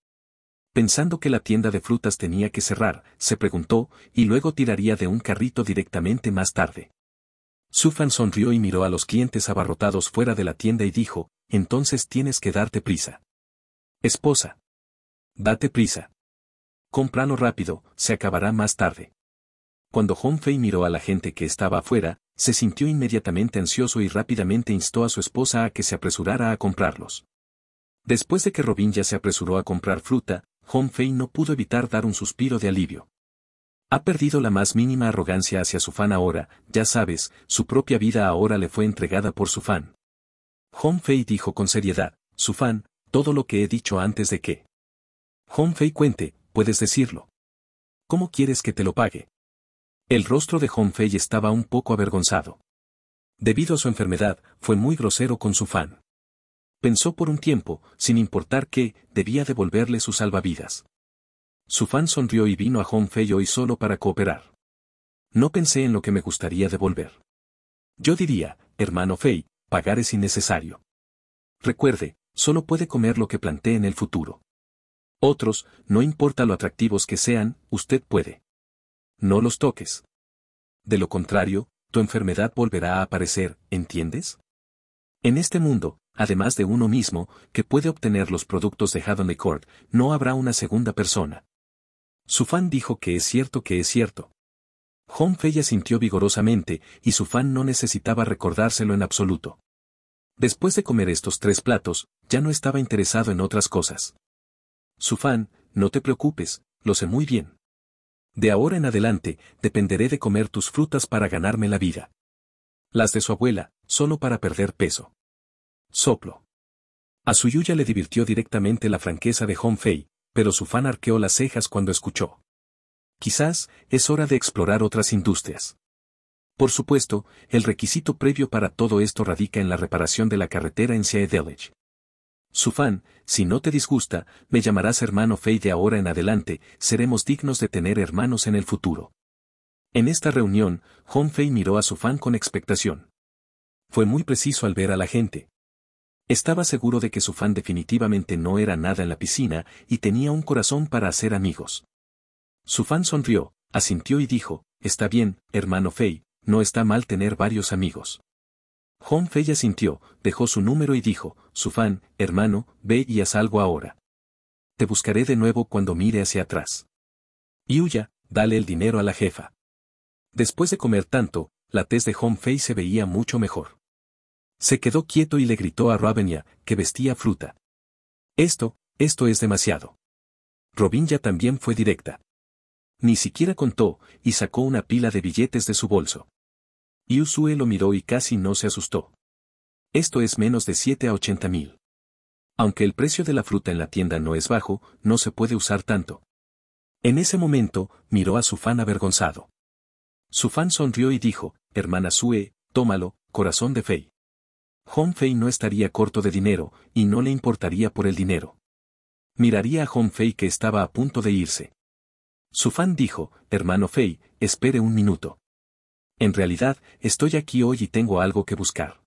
Pensando que la tienda de frutas tenía que cerrar, se preguntó, y luego tiraría de un carrito directamente más tarde. Sufan sonrió y miró a los clientes abarrotados fuera de la tienda y dijo, entonces tienes que darte prisa. Esposa. Date prisa. Cómpralo rápido, se acabará más tarde. Cuando Honfei miró a la gente que estaba afuera, se sintió inmediatamente ansioso y rápidamente instó a su esposa a que se apresurara a comprarlos. Después de que Robin ya se apresuró a comprar fruta, Hong Fei no pudo evitar dar un suspiro de alivio. Ha perdido la más mínima arrogancia hacia su fan ahora, ya sabes, su propia vida ahora le fue entregada por su fan. Hong Fei dijo con seriedad, su fan, todo lo que he dicho antes de que. Hong Fei cuente, puedes decirlo. ¿Cómo quieres que te lo pague? El rostro de Hong Fei estaba un poco avergonzado. Debido a su enfermedad, fue muy grosero con su fan pensó por un tiempo, sin importar que, debía devolverle sus salvavidas. Su fan sonrió y vino a Home Fei hoy solo para cooperar. No pensé en lo que me gustaría devolver. Yo diría, hermano Fei, pagar es innecesario. Recuerde, solo puede comer lo que plantee en el futuro. Otros, no importa lo atractivos que sean, usted puede. No los toques. De lo contrario, tu enfermedad volverá a aparecer, ¿entiendes? En este mundo, además de uno mismo, que puede obtener los productos de Haddon Court, no habrá una segunda persona. Sufan dijo que es cierto que es cierto. Homfey asintió vigorosamente, y Sufan no necesitaba recordárselo en absoluto. Después de comer estos tres platos, ya no estaba interesado en otras cosas. Su no te preocupes, lo sé muy bien. De ahora en adelante, dependeré de comer tus frutas para ganarme la vida. Las de su abuela, solo para perder peso. Soplo. A Su Yuya le divirtió directamente la franqueza de Fei, pero su fan arqueó las cejas cuando escuchó. Quizás, es hora de explorar otras industrias. Por supuesto, el requisito previo para todo esto radica en la reparación de la carretera en Siae Village. Su fan, si no te disgusta, me llamarás hermano Fei de ahora en adelante, seremos dignos de tener hermanos en el futuro. En esta reunión, Hong Fei miró a su fan con expectación. Fue muy preciso al ver a la gente, estaba seguro de que su fan definitivamente no era nada en la piscina y tenía un corazón para hacer amigos. Su fan sonrió, asintió y dijo, Está bien, hermano Fei, no está mal tener varios amigos. Hong Fei asintió, dejó su número y dijo, Su fan, hermano, ve y haz algo ahora. Te buscaré de nuevo cuando mire hacia atrás. Y huya, dale el dinero a la jefa. Después de comer tanto, la tez de home Fei se veía mucho mejor. Se quedó quieto y le gritó a Ravenia, que vestía fruta. Esto, esto es demasiado. ya también fue directa. Ni siquiera contó, y sacó una pila de billetes de su bolso. Yusue lo miró y casi no se asustó. Esto es menos de 7 a 80 mil. Aunque el precio de la fruta en la tienda no es bajo, no se puede usar tanto. En ese momento, miró a su avergonzado. Su sonrió y dijo, hermana Sue, tómalo, corazón de Fei. Fei no estaría corto de dinero, y no le importaría por el dinero. Miraría a Fei que estaba a punto de irse. Su fan dijo, hermano Fei, espere un minuto. En realidad, estoy aquí hoy y tengo algo que buscar.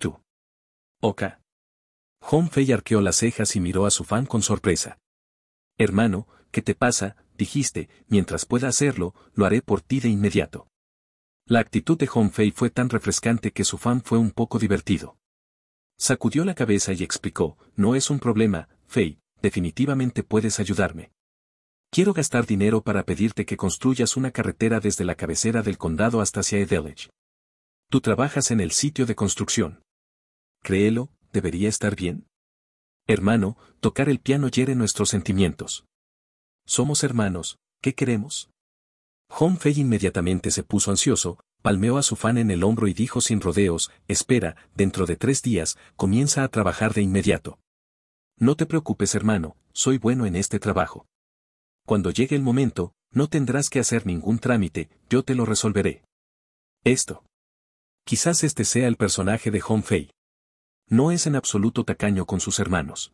Tú. Oka. Fei arqueó las cejas y miró a su fan con sorpresa. Hermano, ¿qué te pasa? dijiste, mientras pueda hacerlo, lo haré por ti de inmediato. La actitud de Honfei fue tan refrescante que su fan fue un poco divertido. Sacudió la cabeza y explicó, no es un problema, Fei, definitivamente puedes ayudarme. Quiero gastar dinero para pedirte que construyas una carretera desde la cabecera del condado hasta hacia Tú trabajas en el sitio de construcción. Créelo, debería estar bien. Hermano, tocar el piano hiere nuestros sentimientos. Somos hermanos, ¿qué queremos? Hong Fei inmediatamente se puso ansioso, palmeó a su fan en el hombro y dijo sin rodeos, espera, dentro de tres días, comienza a trabajar de inmediato. No te preocupes hermano, soy bueno en este trabajo. Cuando llegue el momento, no tendrás que hacer ningún trámite, yo te lo resolveré. Esto. Quizás este sea el personaje de Hong Fei. No es en absoluto tacaño con sus hermanos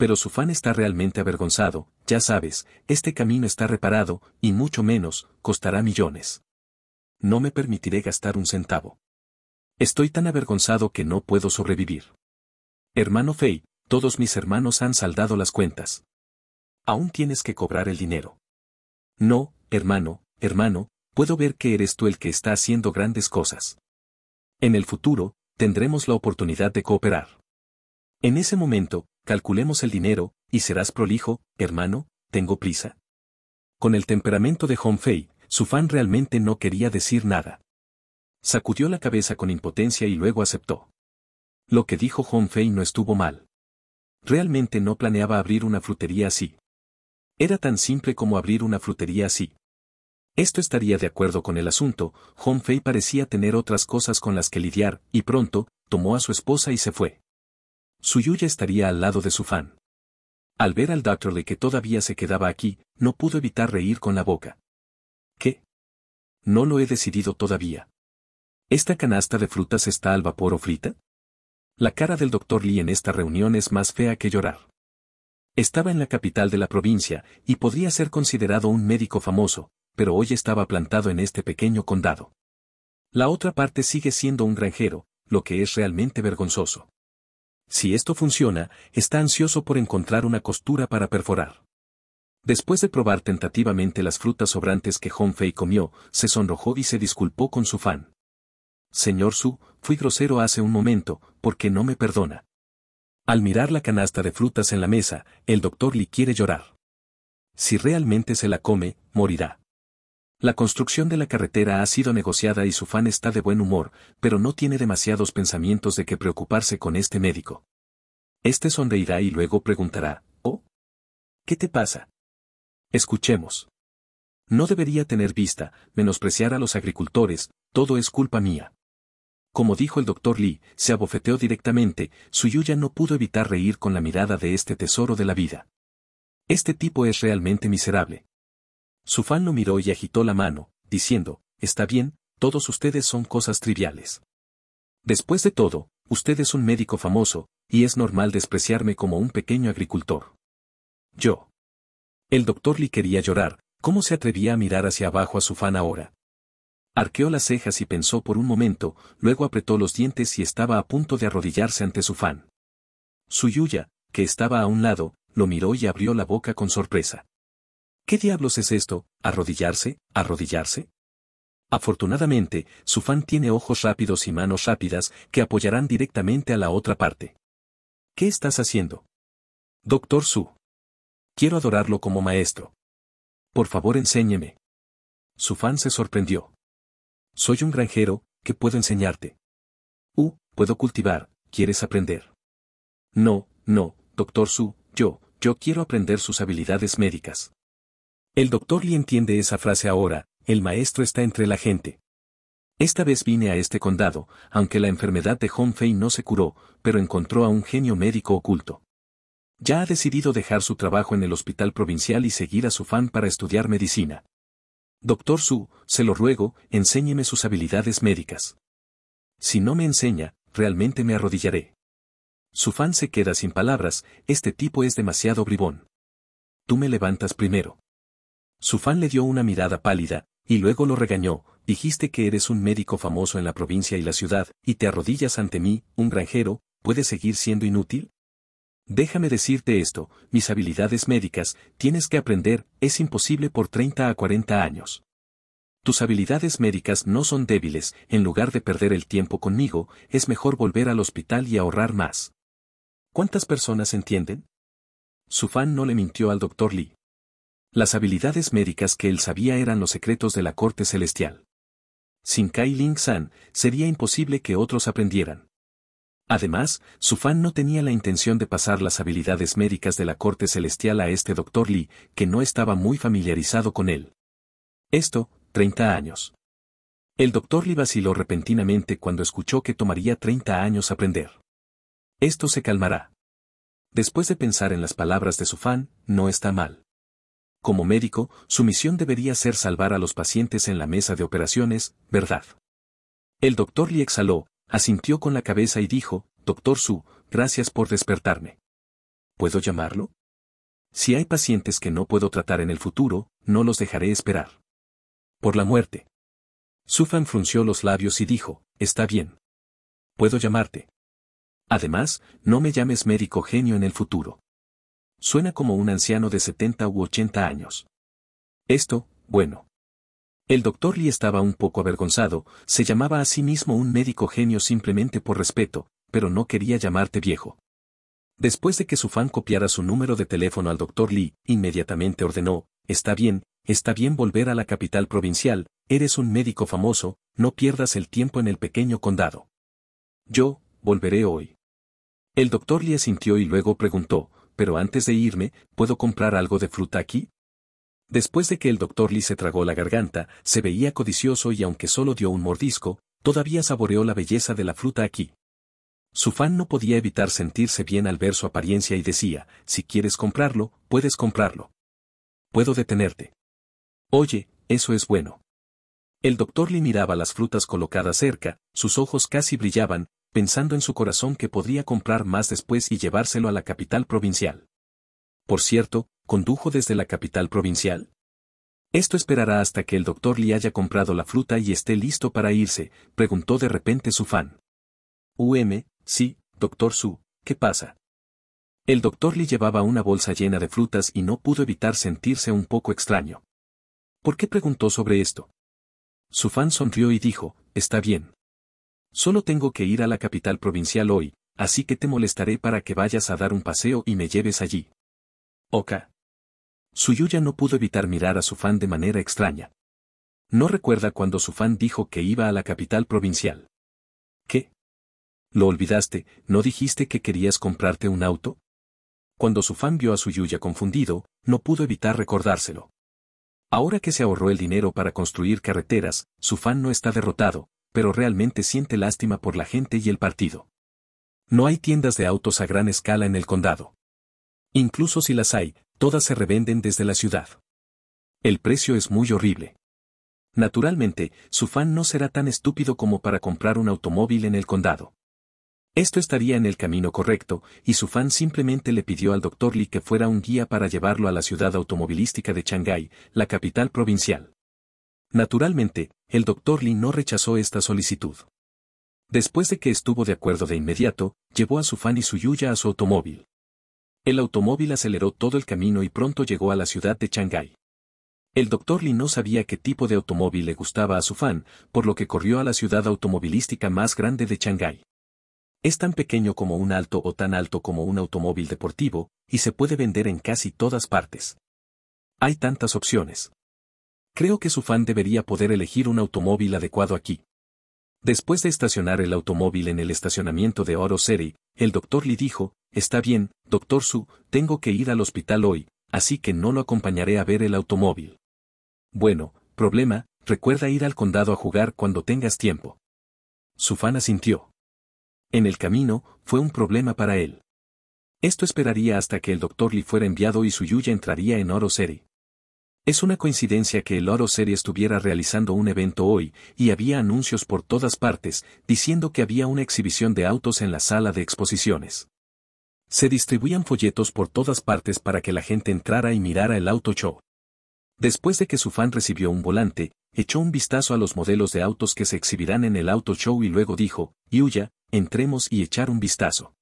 pero su fan está realmente avergonzado, ya sabes, este camino está reparado, y mucho menos, costará millones. No me permitiré gastar un centavo. Estoy tan avergonzado que no puedo sobrevivir. Hermano fey todos mis hermanos han saldado las cuentas. Aún tienes que cobrar el dinero. No, hermano, hermano, puedo ver que eres tú el que está haciendo grandes cosas. En el futuro, tendremos la oportunidad de cooperar. En ese momento, calculemos el dinero, y serás prolijo, hermano, tengo prisa. Con el temperamento de Fei, su fan realmente no quería decir nada. Sacudió la cabeza con impotencia y luego aceptó. Lo que dijo Fei no estuvo mal. Realmente no planeaba abrir una frutería así. Era tan simple como abrir una frutería así. Esto estaría de acuerdo con el asunto, Fei parecía tener otras cosas con las que lidiar, y pronto, tomó a su esposa y se fue. Su Yuya estaría al lado de su fan. Al ver al Lee que todavía se quedaba aquí, no pudo evitar reír con la boca. ¿Qué? No lo he decidido todavía. ¿Esta canasta de frutas está al vapor o frita? La cara del Dr. Lee en esta reunión es más fea que llorar. Estaba en la capital de la provincia y podría ser considerado un médico famoso, pero hoy estaba plantado en este pequeño condado. La otra parte sigue siendo un granjero, lo que es realmente vergonzoso. Si esto funciona, está ansioso por encontrar una costura para perforar. Después de probar tentativamente las frutas sobrantes que Fei comió, se sonrojó y se disculpó con su fan. Señor Su, fui grosero hace un momento, porque no me perdona. Al mirar la canasta de frutas en la mesa, el doctor Li quiere llorar. Si realmente se la come, morirá. La construcción de la carretera ha sido negociada y su fan está de buen humor, pero no tiene demasiados pensamientos de qué preocuparse con este médico. Este sonreirá y luego preguntará, ¿oh? ¿Qué te pasa? Escuchemos. No debería tener vista, menospreciar a los agricultores, todo es culpa mía. Como dijo el doctor Lee, se abofeteó directamente, su Yuya no pudo evitar reír con la mirada de este tesoro de la vida. Este tipo es realmente miserable. Su fan lo miró y agitó la mano, diciendo, está bien, todos ustedes son cosas triviales. Después de todo, usted es un médico famoso, y es normal despreciarme como un pequeño agricultor. Yo. El doctor le quería llorar, ¿cómo se atrevía a mirar hacia abajo a su fan ahora? Arqueó las cejas y pensó por un momento, luego apretó los dientes y estaba a punto de arrodillarse ante su fan. Yuya, que estaba a un lado, lo miró y abrió la boca con sorpresa. ¿Qué diablos es esto? ¿Arrodillarse? ¿Arrodillarse? Afortunadamente, su fan tiene ojos rápidos y manos rápidas que apoyarán directamente a la otra parte. ¿Qué estás haciendo? Doctor Su. Quiero adorarlo como maestro. Por favor enséñeme. Su fan se sorprendió. Soy un granjero, ¿qué puedo enseñarte? Uh, puedo cultivar, ¿quieres aprender? No, no, doctor Su, yo, yo quiero aprender sus habilidades médicas. El doctor Lee entiende esa frase ahora, el maestro está entre la gente. Esta vez vine a este condado, aunque la enfermedad de Fei no se curó, pero encontró a un genio médico oculto. Ya ha decidido dejar su trabajo en el hospital provincial y seguir a su fan para estudiar medicina. Doctor Su, se lo ruego, enséñeme sus habilidades médicas. Si no me enseña, realmente me arrodillaré. Su fan se queda sin palabras, este tipo es demasiado bribón. Tú me levantas primero. Su fan le dio una mirada pálida, y luego lo regañó, dijiste que eres un médico famoso en la provincia y la ciudad, y te arrodillas ante mí, un granjero, ¿puedes seguir siendo inútil? Déjame decirte esto, mis habilidades médicas, tienes que aprender, es imposible por 30 a 40 años. Tus habilidades médicas no son débiles, en lugar de perder el tiempo conmigo, es mejor volver al hospital y ahorrar más. ¿Cuántas personas entienden? Su fan no le mintió al doctor Lee. Las habilidades médicas que él sabía eran los secretos de la corte celestial. Sin Kai Ling San, sería imposible que otros aprendieran. Además, su fan no tenía la intención de pasar las habilidades médicas de la corte celestial a este doctor Lee, que no estaba muy familiarizado con él. Esto, 30 años. El doctor Lee vaciló repentinamente cuando escuchó que tomaría 30 años aprender. Esto se calmará. Después de pensar en las palabras de su fan, no está mal. Como médico, su misión debería ser salvar a los pacientes en la mesa de operaciones, ¿verdad? El doctor le exhaló, asintió con la cabeza y dijo, Doctor Su, gracias por despertarme. ¿Puedo llamarlo? Si hay pacientes que no puedo tratar en el futuro, no los dejaré esperar. Por la muerte. Fan frunció los labios y dijo, Está bien. Puedo llamarte. Además, no me llames médico genio en el futuro suena como un anciano de 70 u 80 años. Esto, bueno. El doctor Lee estaba un poco avergonzado, se llamaba a sí mismo un médico genio simplemente por respeto, pero no quería llamarte viejo. Después de que su fan copiara su número de teléfono al doctor Lee, inmediatamente ordenó, está bien, está bien volver a la capital provincial, eres un médico famoso, no pierdas el tiempo en el pequeño condado. Yo, volveré hoy. El doctor Lee asintió y luego preguntó, pero antes de irme, ¿puedo comprar algo de fruta aquí? Después de que el doctor Lee se tragó la garganta, se veía codicioso y aunque solo dio un mordisco, todavía saboreó la belleza de la fruta aquí. Su fan no podía evitar sentirse bien al ver su apariencia y decía, si quieres comprarlo, puedes comprarlo. Puedo detenerte. Oye, eso es bueno. El doctor Lee miraba las frutas colocadas cerca, sus ojos casi brillaban, pensando en su corazón que podría comprar más después y llevárselo a la capital provincial. Por cierto, condujo desde la capital provincial. Esto esperará hasta que el doctor le haya comprado la fruta y esté listo para irse, preguntó de repente su fan. UM, sí, doctor Su, ¿qué pasa? El doctor le llevaba una bolsa llena de frutas y no pudo evitar sentirse un poco extraño. ¿Por qué preguntó sobre esto? Su fan sonrió y dijo, está bien. Solo tengo que ir a la capital provincial hoy, así que te molestaré para que vayas a dar un paseo y me lleves allí. Oka. Suyuya no pudo evitar mirar a su fan de manera extraña. No recuerda cuando su fan dijo que iba a la capital provincial. ¿Qué? ¿Lo olvidaste? ¿No dijiste que querías comprarte un auto? Cuando su fan vio a Suyuya confundido, no pudo evitar recordárselo. Ahora que se ahorró el dinero para construir carreteras, su fan no está derrotado, pero realmente siente lástima por la gente y el partido. No hay tiendas de autos a gran escala en el condado. Incluso si las hay, todas se revenden desde la ciudad. El precio es muy horrible. Naturalmente, su fan no será tan estúpido como para comprar un automóvil en el condado. Esto estaría en el camino correcto, y su fan simplemente le pidió al doctor Lee que fuera un guía para llevarlo a la ciudad automovilística de Shanghái, la capital provincial. Naturalmente, el doctor Lee no rechazó esta solicitud. Después de que estuvo de acuerdo de inmediato, llevó a su fan y su Yuya a su automóvil. El automóvil aceleró todo el camino y pronto llegó a la ciudad de Shanghái. El doctor Lee no sabía qué tipo de automóvil le gustaba a su fan, por lo que corrió a la ciudad automovilística más grande de Shanghái. Es tan pequeño como un alto o tan alto como un automóvil deportivo, y se puede vender en casi todas partes. Hay tantas opciones. Creo que su fan debería poder elegir un automóvil adecuado aquí. Después de estacionar el automóvil en el estacionamiento de Oro Seri, el doctor Lee dijo, Está bien, doctor Su, tengo que ir al hospital hoy, así que no lo acompañaré a ver el automóvil. Bueno, problema, recuerda ir al condado a jugar cuando tengas tiempo. Su fan asintió. En el camino, fue un problema para él. Esto esperaría hasta que el doctor Lee fuera enviado y su Yuya entraría en Oro Seri. Es una coincidencia que el Oro Serie estuviera realizando un evento hoy, y había anuncios por todas partes, diciendo que había una exhibición de autos en la sala de exposiciones. Se distribuían folletos por todas partes para que la gente entrara y mirara el auto show. Después de que su fan recibió un volante, echó un vistazo a los modelos de autos que se exhibirán en el auto show y luego dijo, Yuya, entremos y echar un vistazo.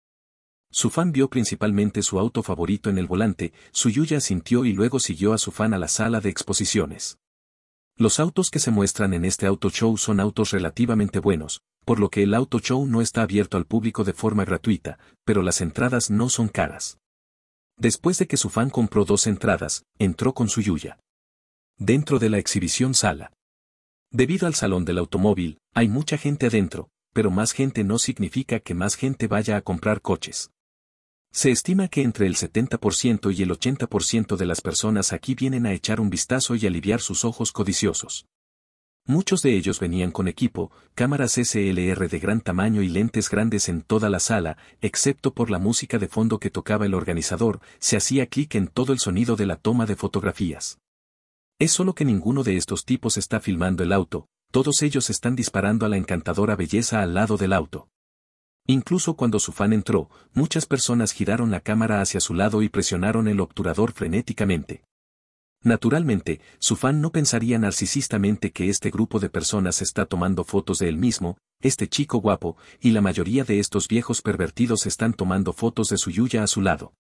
Su fan vio principalmente su auto favorito en el volante, su Yuya sintió y luego siguió a su fan a la sala de exposiciones. Los autos que se muestran en este auto show son autos relativamente buenos, por lo que el auto show no está abierto al público de forma gratuita, pero las entradas no son caras. Después de que su fan compró dos entradas, entró con su Yuya. Dentro de la exhibición sala. Debido al salón del automóvil, hay mucha gente adentro, pero más gente no significa que más gente vaya a comprar coches. Se estima que entre el 70% y el 80% de las personas aquí vienen a echar un vistazo y aliviar sus ojos codiciosos. Muchos de ellos venían con equipo, cámaras SLR de gran tamaño y lentes grandes en toda la sala, excepto por la música de fondo que tocaba el organizador, se hacía clic en todo el sonido de la toma de fotografías. Es solo que ninguno de estos tipos está filmando el auto, todos ellos están disparando a la encantadora belleza al lado del auto. Incluso cuando su fan entró, muchas personas giraron la cámara hacia su lado y presionaron el obturador frenéticamente. Naturalmente, su fan no pensaría narcisistamente que este grupo de personas está tomando fotos de él mismo, este chico guapo, y la mayoría de estos viejos pervertidos están tomando fotos de su Yuya a su lado.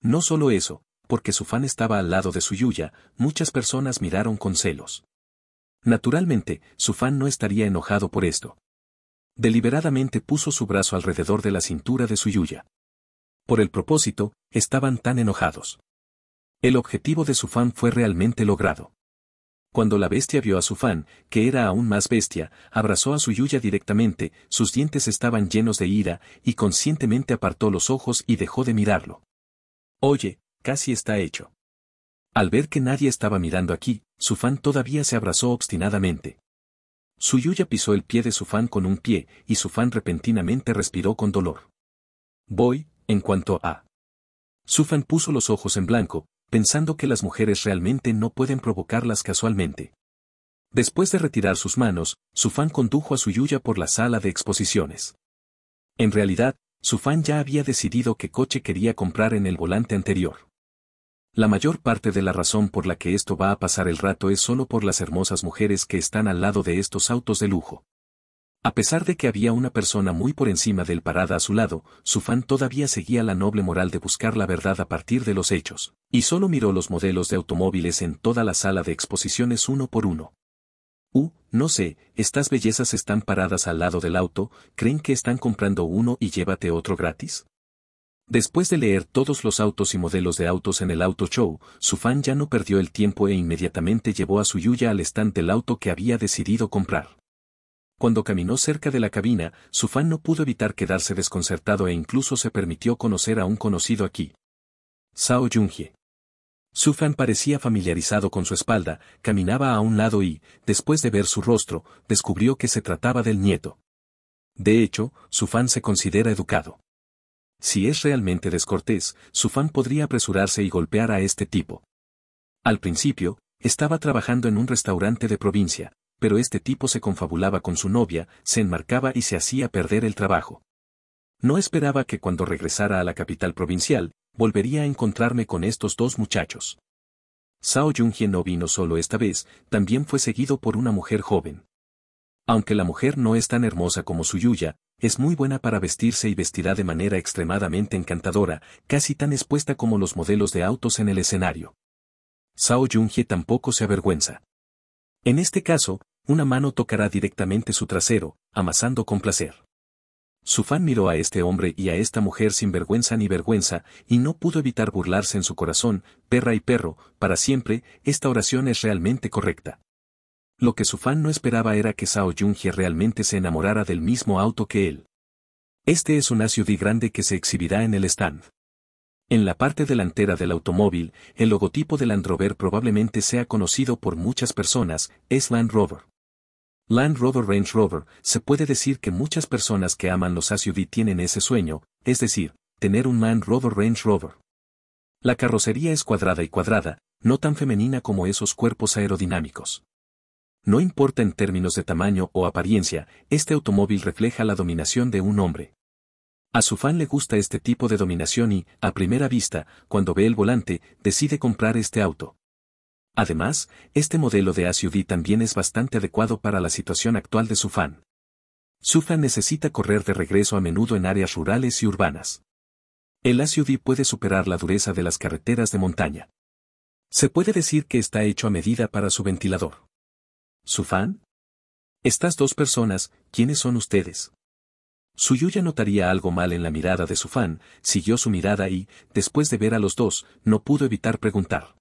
No solo eso, porque su fan estaba al lado de su Yuya, muchas personas miraron con celos. Naturalmente, su fan no estaría enojado por esto. Deliberadamente puso su brazo alrededor de la cintura de su Yuya. Por el propósito, estaban tan enojados. El objetivo de su fan fue realmente logrado. Cuando la bestia vio a su fan, que era aún más bestia, abrazó a su Yuya directamente, sus dientes estaban llenos de ira, y conscientemente apartó los ojos y dejó de mirarlo. Oye, casi está hecho. Al ver que nadie estaba mirando aquí, su fan todavía se abrazó obstinadamente. Suyuya pisó el pie de su con un pie, y su repentinamente respiró con dolor. «Voy, en cuanto a... Su puso los ojos en blanco, pensando que las mujeres realmente no pueden provocarlas casualmente. Después de retirar sus manos, su condujo a Suyuya por la sala de exposiciones. En realidad, su ya había decidido qué coche quería comprar en el volante anterior. La mayor parte de la razón por la que esto va a pasar el rato es solo por las hermosas mujeres que están al lado de estos autos de lujo. A pesar de que había una persona muy por encima del parada a su lado, su fan todavía seguía la noble moral de buscar la verdad a partir de los hechos, y solo miró los modelos de automóviles en toda la sala de exposiciones uno por uno. Uh, no sé, estas bellezas están paradas al lado del auto, ¿creen que están comprando uno y llévate otro gratis? Después de leer todos los autos y modelos de autos en el Auto Show, su fan ya no perdió el tiempo e inmediatamente llevó a su Yuya al estante el auto que había decidido comprar. Cuando caminó cerca de la cabina, su fan no pudo evitar quedarse desconcertado e incluso se permitió conocer a un conocido aquí. Sao Junjie. Su fan parecía familiarizado con su espalda, caminaba a un lado y, después de ver su rostro, descubrió que se trataba del nieto. De hecho, su fan se considera educado. Si es realmente descortés, su fan podría apresurarse y golpear a este tipo. Al principio, estaba trabajando en un restaurante de provincia, pero este tipo se confabulaba con su novia, se enmarcaba y se hacía perder el trabajo. No esperaba que cuando regresara a la capital provincial, volvería a encontrarme con estos dos muchachos. Sao Junghien no vino solo esta vez, también fue seguido por una mujer joven. Aunque la mujer no es tan hermosa como su Yuya, es muy buena para vestirse y vestirá de manera extremadamente encantadora, casi tan expuesta como los modelos de autos en el escenario. Sao jung tampoco se avergüenza. En este caso, una mano tocará directamente su trasero, amasando con placer. Su fan miró a este hombre y a esta mujer sin vergüenza ni vergüenza, y no pudo evitar burlarse en su corazón, perra y perro, para siempre, esta oración es realmente correcta. Lo que su fan no esperaba era que Sao Junji realmente se enamorara del mismo auto que él. Este es un SUV grande que se exhibirá en el stand. En la parte delantera del automóvil, el logotipo del Land Rover probablemente sea conocido por muchas personas, es Land Rover. Land Rover Range Rover, se puede decir que muchas personas que aman los SUV tienen ese sueño, es decir, tener un Land Rover Range Rover. La carrocería es cuadrada y cuadrada, no tan femenina como esos cuerpos aerodinámicos. No importa en términos de tamaño o apariencia, este automóvil refleja la dominación de un hombre. A su fan le gusta este tipo de dominación y, a primera vista, cuando ve el volante, decide comprar este auto. Además, este modelo de SUV también es bastante adecuado para la situación actual de su fan. Su fan necesita correr de regreso a menudo en áreas rurales y urbanas. El SUV puede superar la dureza de las carreteras de montaña. Se puede decir que está hecho a medida para su ventilador. ¿Su Estas dos personas, ¿quiénes son ustedes? Yuya notaría algo mal en la mirada de su fan, siguió su mirada y, después de ver a los dos, no pudo evitar preguntar.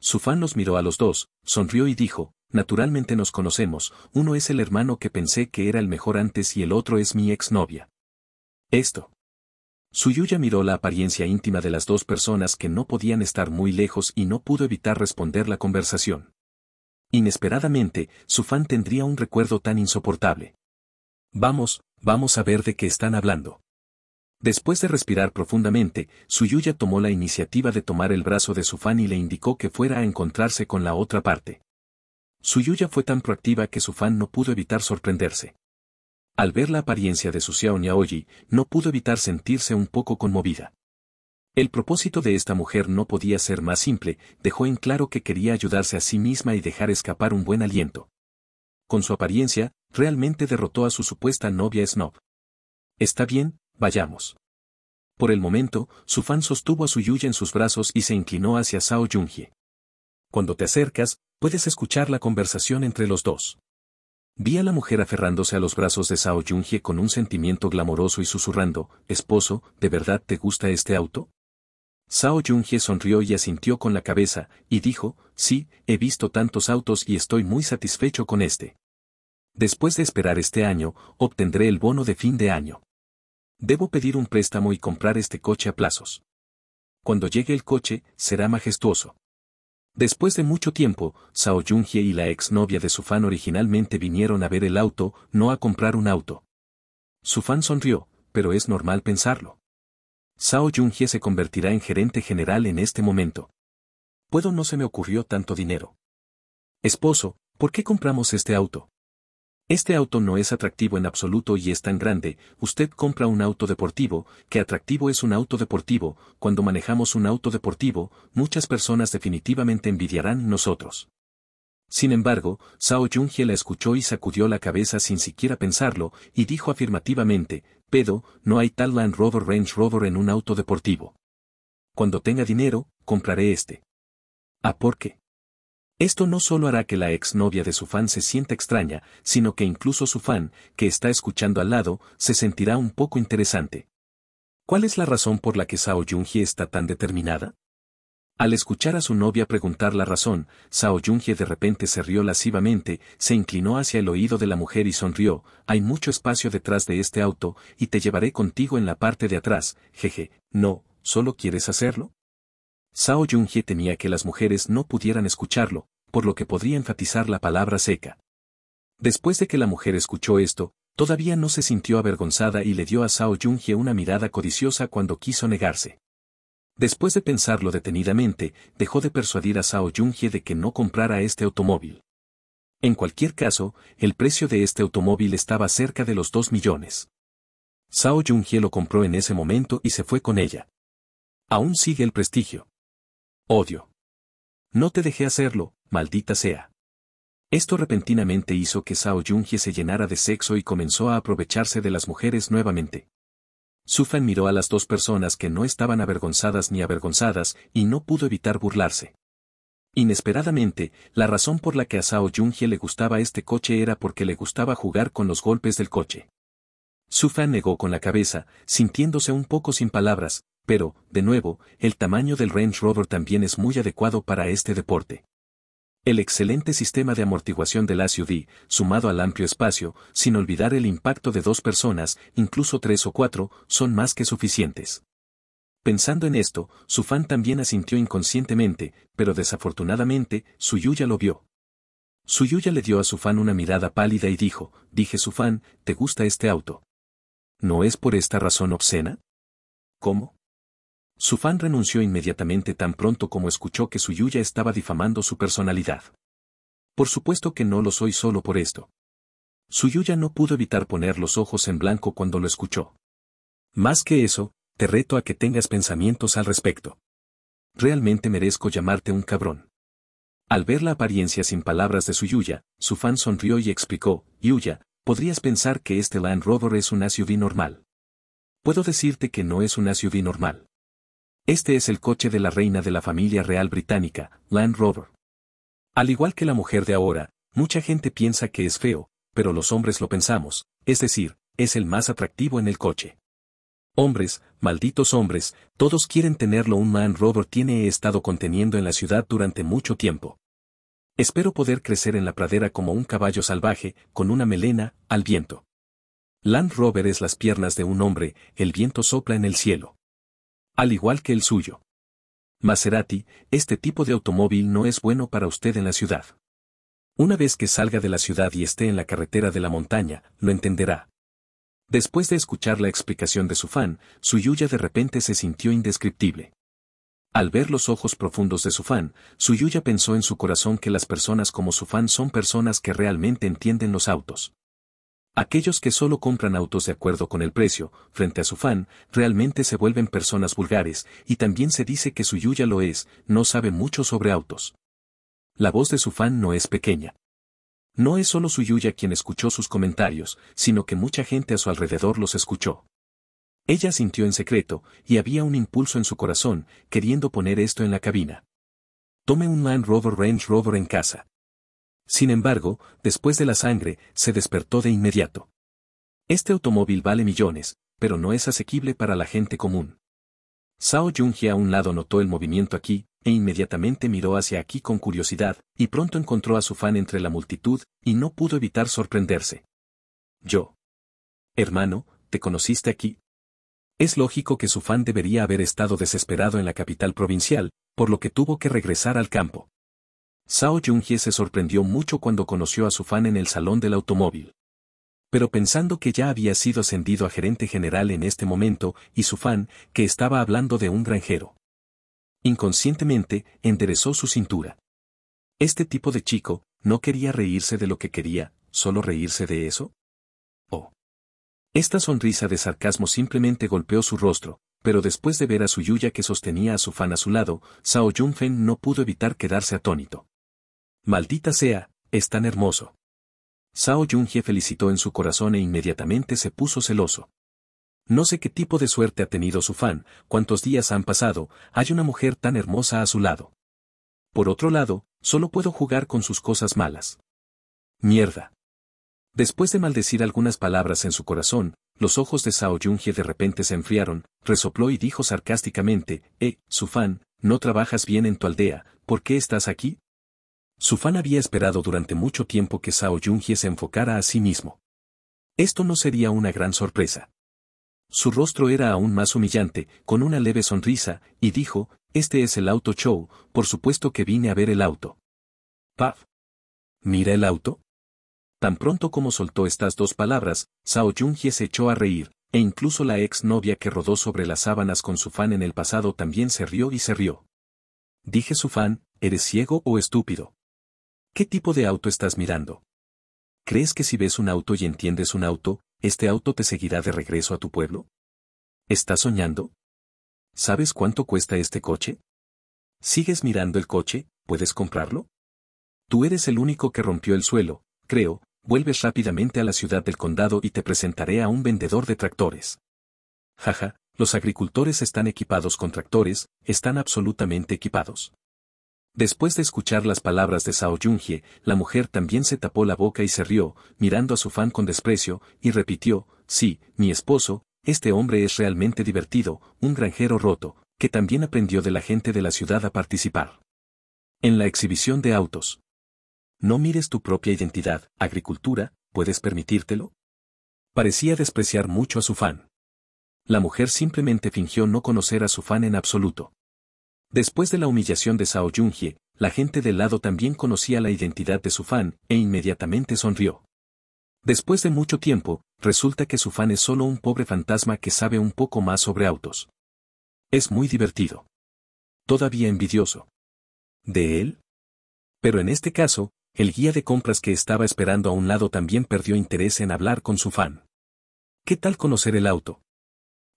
Su fan los miró a los dos, sonrió y dijo, naturalmente nos conocemos, uno es el hermano que pensé que era el mejor antes y el otro es mi exnovia. Esto. Yuya miró la apariencia íntima de las dos personas que no podían estar muy lejos y no pudo evitar responder la conversación. Inesperadamente, su fan tendría un recuerdo tan insoportable. Vamos, vamos a ver de qué están hablando. Después de respirar profundamente, Su Yuya tomó la iniciativa de tomar el brazo de su fan y le indicó que fuera a encontrarse con la otra parte. Su Yuya fue tan proactiva que su fan no pudo evitar sorprenderse. Al ver la apariencia de su Xiao Niaoji, no pudo evitar sentirse un poco conmovida. El propósito de esta mujer no podía ser más simple, dejó en claro que quería ayudarse a sí misma y dejar escapar un buen aliento. Con su apariencia, realmente derrotó a su supuesta novia Snob. Está bien, vayamos. Por el momento, su fan sostuvo a su Yuya en sus brazos y se inclinó hacia Sao Junji. Cuando te acercas, puedes escuchar la conversación entre los dos. Vi a la mujer aferrándose a los brazos de Sao Junji con un sentimiento glamoroso y susurrando, esposo, ¿de verdad te gusta este auto? Sao jung sonrió y asintió con la cabeza, y dijo, sí, he visto tantos autos y estoy muy satisfecho con este. Después de esperar este año, obtendré el bono de fin de año. Debo pedir un préstamo y comprar este coche a plazos. Cuando llegue el coche, será majestuoso. Después de mucho tiempo, Sao jung y la exnovia de su fan originalmente vinieron a ver el auto, no a comprar un auto. Su fan sonrió, pero es normal pensarlo. Sao jung se convertirá en gerente general en este momento. Puedo no se me ocurrió tanto dinero. Esposo, ¿por qué compramos este auto? Este auto no es atractivo en absoluto y es tan grande, usted compra un auto deportivo, que atractivo es un auto deportivo, cuando manejamos un auto deportivo, muchas personas definitivamente envidiarán nosotros. Sin embargo, Sao Junhye la escuchó y sacudió la cabeza sin siquiera pensarlo, y dijo afirmativamente, pero, no hay tal Land Rover Range Rover en un auto deportivo. Cuando tenga dinero, compraré este. ¿A por qué? Esto no solo hará que la exnovia de su fan se sienta extraña, sino que incluso su fan, que está escuchando al lado, se sentirá un poco interesante. ¿Cuál es la razón por la que Sao Junji está tan determinada? Al escuchar a su novia preguntar la razón, Sao Junge de repente se rió lascivamente, se inclinó hacia el oído de la mujer y sonrió, hay mucho espacio detrás de este auto, y te llevaré contigo en la parte de atrás, jeje, no, ¿solo quieres hacerlo? Sao Junge temía que las mujeres no pudieran escucharlo, por lo que podría enfatizar la palabra seca. Después de que la mujer escuchó esto, todavía no se sintió avergonzada y le dio a Sao Junge una mirada codiciosa cuando quiso negarse. Después de pensarlo detenidamente, dejó de persuadir a Sao hee de que no comprara este automóvil. En cualquier caso, el precio de este automóvil estaba cerca de los dos millones. Sao hee lo compró en ese momento y se fue con ella. Aún sigue el prestigio. Odio. No te dejé hacerlo, maldita sea. Esto repentinamente hizo que Sao hee se llenara de sexo y comenzó a aprovecharse de las mujeres nuevamente. Sufan miró a las dos personas que no estaban avergonzadas ni avergonzadas y no pudo evitar burlarse. Inesperadamente, la razón por la que a Sao Junhye le gustaba este coche era porque le gustaba jugar con los golpes del coche. Sufan negó con la cabeza, sintiéndose un poco sin palabras, pero, de nuevo, el tamaño del Range Rover también es muy adecuado para este deporte. El excelente sistema de amortiguación del SUV, sumado al amplio espacio, sin olvidar el impacto de dos personas, incluso tres o cuatro, son más que suficientes. Pensando en esto, su fan también asintió inconscientemente, pero desafortunadamente, Su Suyuya lo vio. Su Suyuya le dio a su fan una mirada pálida y dijo, dije su fan, ¿te gusta este auto? ¿No es por esta razón obscena? ¿Cómo? Su fan renunció inmediatamente tan pronto como escuchó que su Yuya estaba difamando su personalidad. Por supuesto que no lo soy solo por esto. Su Yuya no pudo evitar poner los ojos en blanco cuando lo escuchó. Más que eso, te reto a que tengas pensamientos al respecto. Realmente merezco llamarte un cabrón. Al ver la apariencia sin palabras de su Yuya, su fan sonrió y explicó, Yuya, podrías pensar que este Land Rover es un SUV normal. Puedo decirte que no es un SUV normal. Este es el coche de la reina de la familia real británica, Land Rover. Al igual que la mujer de ahora, mucha gente piensa que es feo, pero los hombres lo pensamos, es decir, es el más atractivo en el coche. Hombres, malditos hombres, todos quieren tenerlo un Land Rover tiene estado conteniendo en la ciudad durante mucho tiempo. Espero poder crecer en la pradera como un caballo salvaje, con una melena, al viento. Land Rover es las piernas de un hombre, el viento sopla en el cielo al igual que el suyo. Maserati, este tipo de automóvil no es bueno para usted en la ciudad. Una vez que salga de la ciudad y esté en la carretera de la montaña, lo entenderá. Después de escuchar la explicación de su fan, yuya de repente se sintió indescriptible. Al ver los ojos profundos de su fan, yuya pensó en su corazón que las personas como su fan son personas que realmente entienden los autos. Aquellos que solo compran autos de acuerdo con el precio, frente a su fan, realmente se vuelven personas vulgares, y también se dice que su Yuya lo es, no sabe mucho sobre autos. La voz de su fan no es pequeña. No es solo su Yuya quien escuchó sus comentarios, sino que mucha gente a su alrededor los escuchó. Ella sintió en secreto, y había un impulso en su corazón, queriendo poner esto en la cabina. Tome un Land Rover Range Rover en casa. Sin embargo, después de la sangre, se despertó de inmediato. Este automóvil vale millones, pero no es asequible para la gente común. Sao Junji a un lado notó el movimiento aquí, e inmediatamente miró hacia aquí con curiosidad, y pronto encontró a su fan entre la multitud, y no pudo evitar sorprenderse. Yo. Hermano, ¿te conociste aquí? Es lógico que su fan debería haber estado desesperado en la capital provincial, por lo que tuvo que regresar al campo. Sao Jung-hye se sorprendió mucho cuando conoció a su fan en el salón del automóvil. Pero pensando que ya había sido ascendido a gerente general en este momento, y su fan, que estaba hablando de un granjero. Inconscientemente, enderezó su cintura. Este tipo de chico, ¿no quería reírse de lo que quería, solo reírse de eso? Oh. Esta sonrisa de sarcasmo simplemente golpeó su rostro, pero después de ver a su Yuya que sostenía a su fan a su lado, Sao Jung-fen no pudo evitar quedarse atónito. Maldita sea, es tan hermoso. Sao he felicitó en su corazón e inmediatamente se puso celoso. No sé qué tipo de suerte ha tenido su fan, cuántos días han pasado, hay una mujer tan hermosa a su lado. Por otro lado, solo puedo jugar con sus cosas malas. Mierda. Después de maldecir algunas palabras en su corazón, los ojos de Sao he de repente se enfriaron, resopló y dijo sarcásticamente, eh, su fan, no trabajas bien en tu aldea, ¿por qué estás aquí? Su fan había esperado durante mucho tiempo que Sao Junji se enfocara a sí mismo. Esto no sería una gran sorpresa. Su rostro era aún más humillante, con una leve sonrisa, y dijo, este es el auto show, por supuesto que vine a ver el auto. Paf. ¿Mira el auto? Tan pronto como soltó estas dos palabras, Sao hee se echó a reír, e incluso la ex novia que rodó sobre las sábanas con su fan en el pasado también se rió y se rió. Dije su fan, ¿eres ciego o estúpido? ¿Qué tipo de auto estás mirando? ¿Crees que si ves un auto y entiendes un auto, este auto te seguirá de regreso a tu pueblo? ¿Estás soñando? ¿Sabes cuánto cuesta este coche? ¿Sigues mirando el coche? ¿Puedes comprarlo? Tú eres el único que rompió el suelo, creo, vuelves rápidamente a la ciudad del condado y te presentaré a un vendedor de tractores. Jaja, los agricultores están equipados con tractores, están absolutamente equipados. Después de escuchar las palabras de Sao Junhye, la mujer también se tapó la boca y se rió, mirando a su fan con desprecio, y repitió, sí, mi esposo, este hombre es realmente divertido, un granjero roto, que también aprendió de la gente de la ciudad a participar. En la exhibición de autos. No mires tu propia identidad, agricultura, ¿puedes permitírtelo? Parecía despreciar mucho a su fan. La mujer simplemente fingió no conocer a su fan en absoluto. Después de la humillación de Sao Junji, la gente del lado también conocía la identidad de su fan, e inmediatamente sonrió. Después de mucho tiempo, resulta que su fan es solo un pobre fantasma que sabe un poco más sobre autos. Es muy divertido. Todavía envidioso. ¿De él? Pero en este caso, el guía de compras que estaba esperando a un lado también perdió interés en hablar con su fan. ¿Qué tal conocer el auto?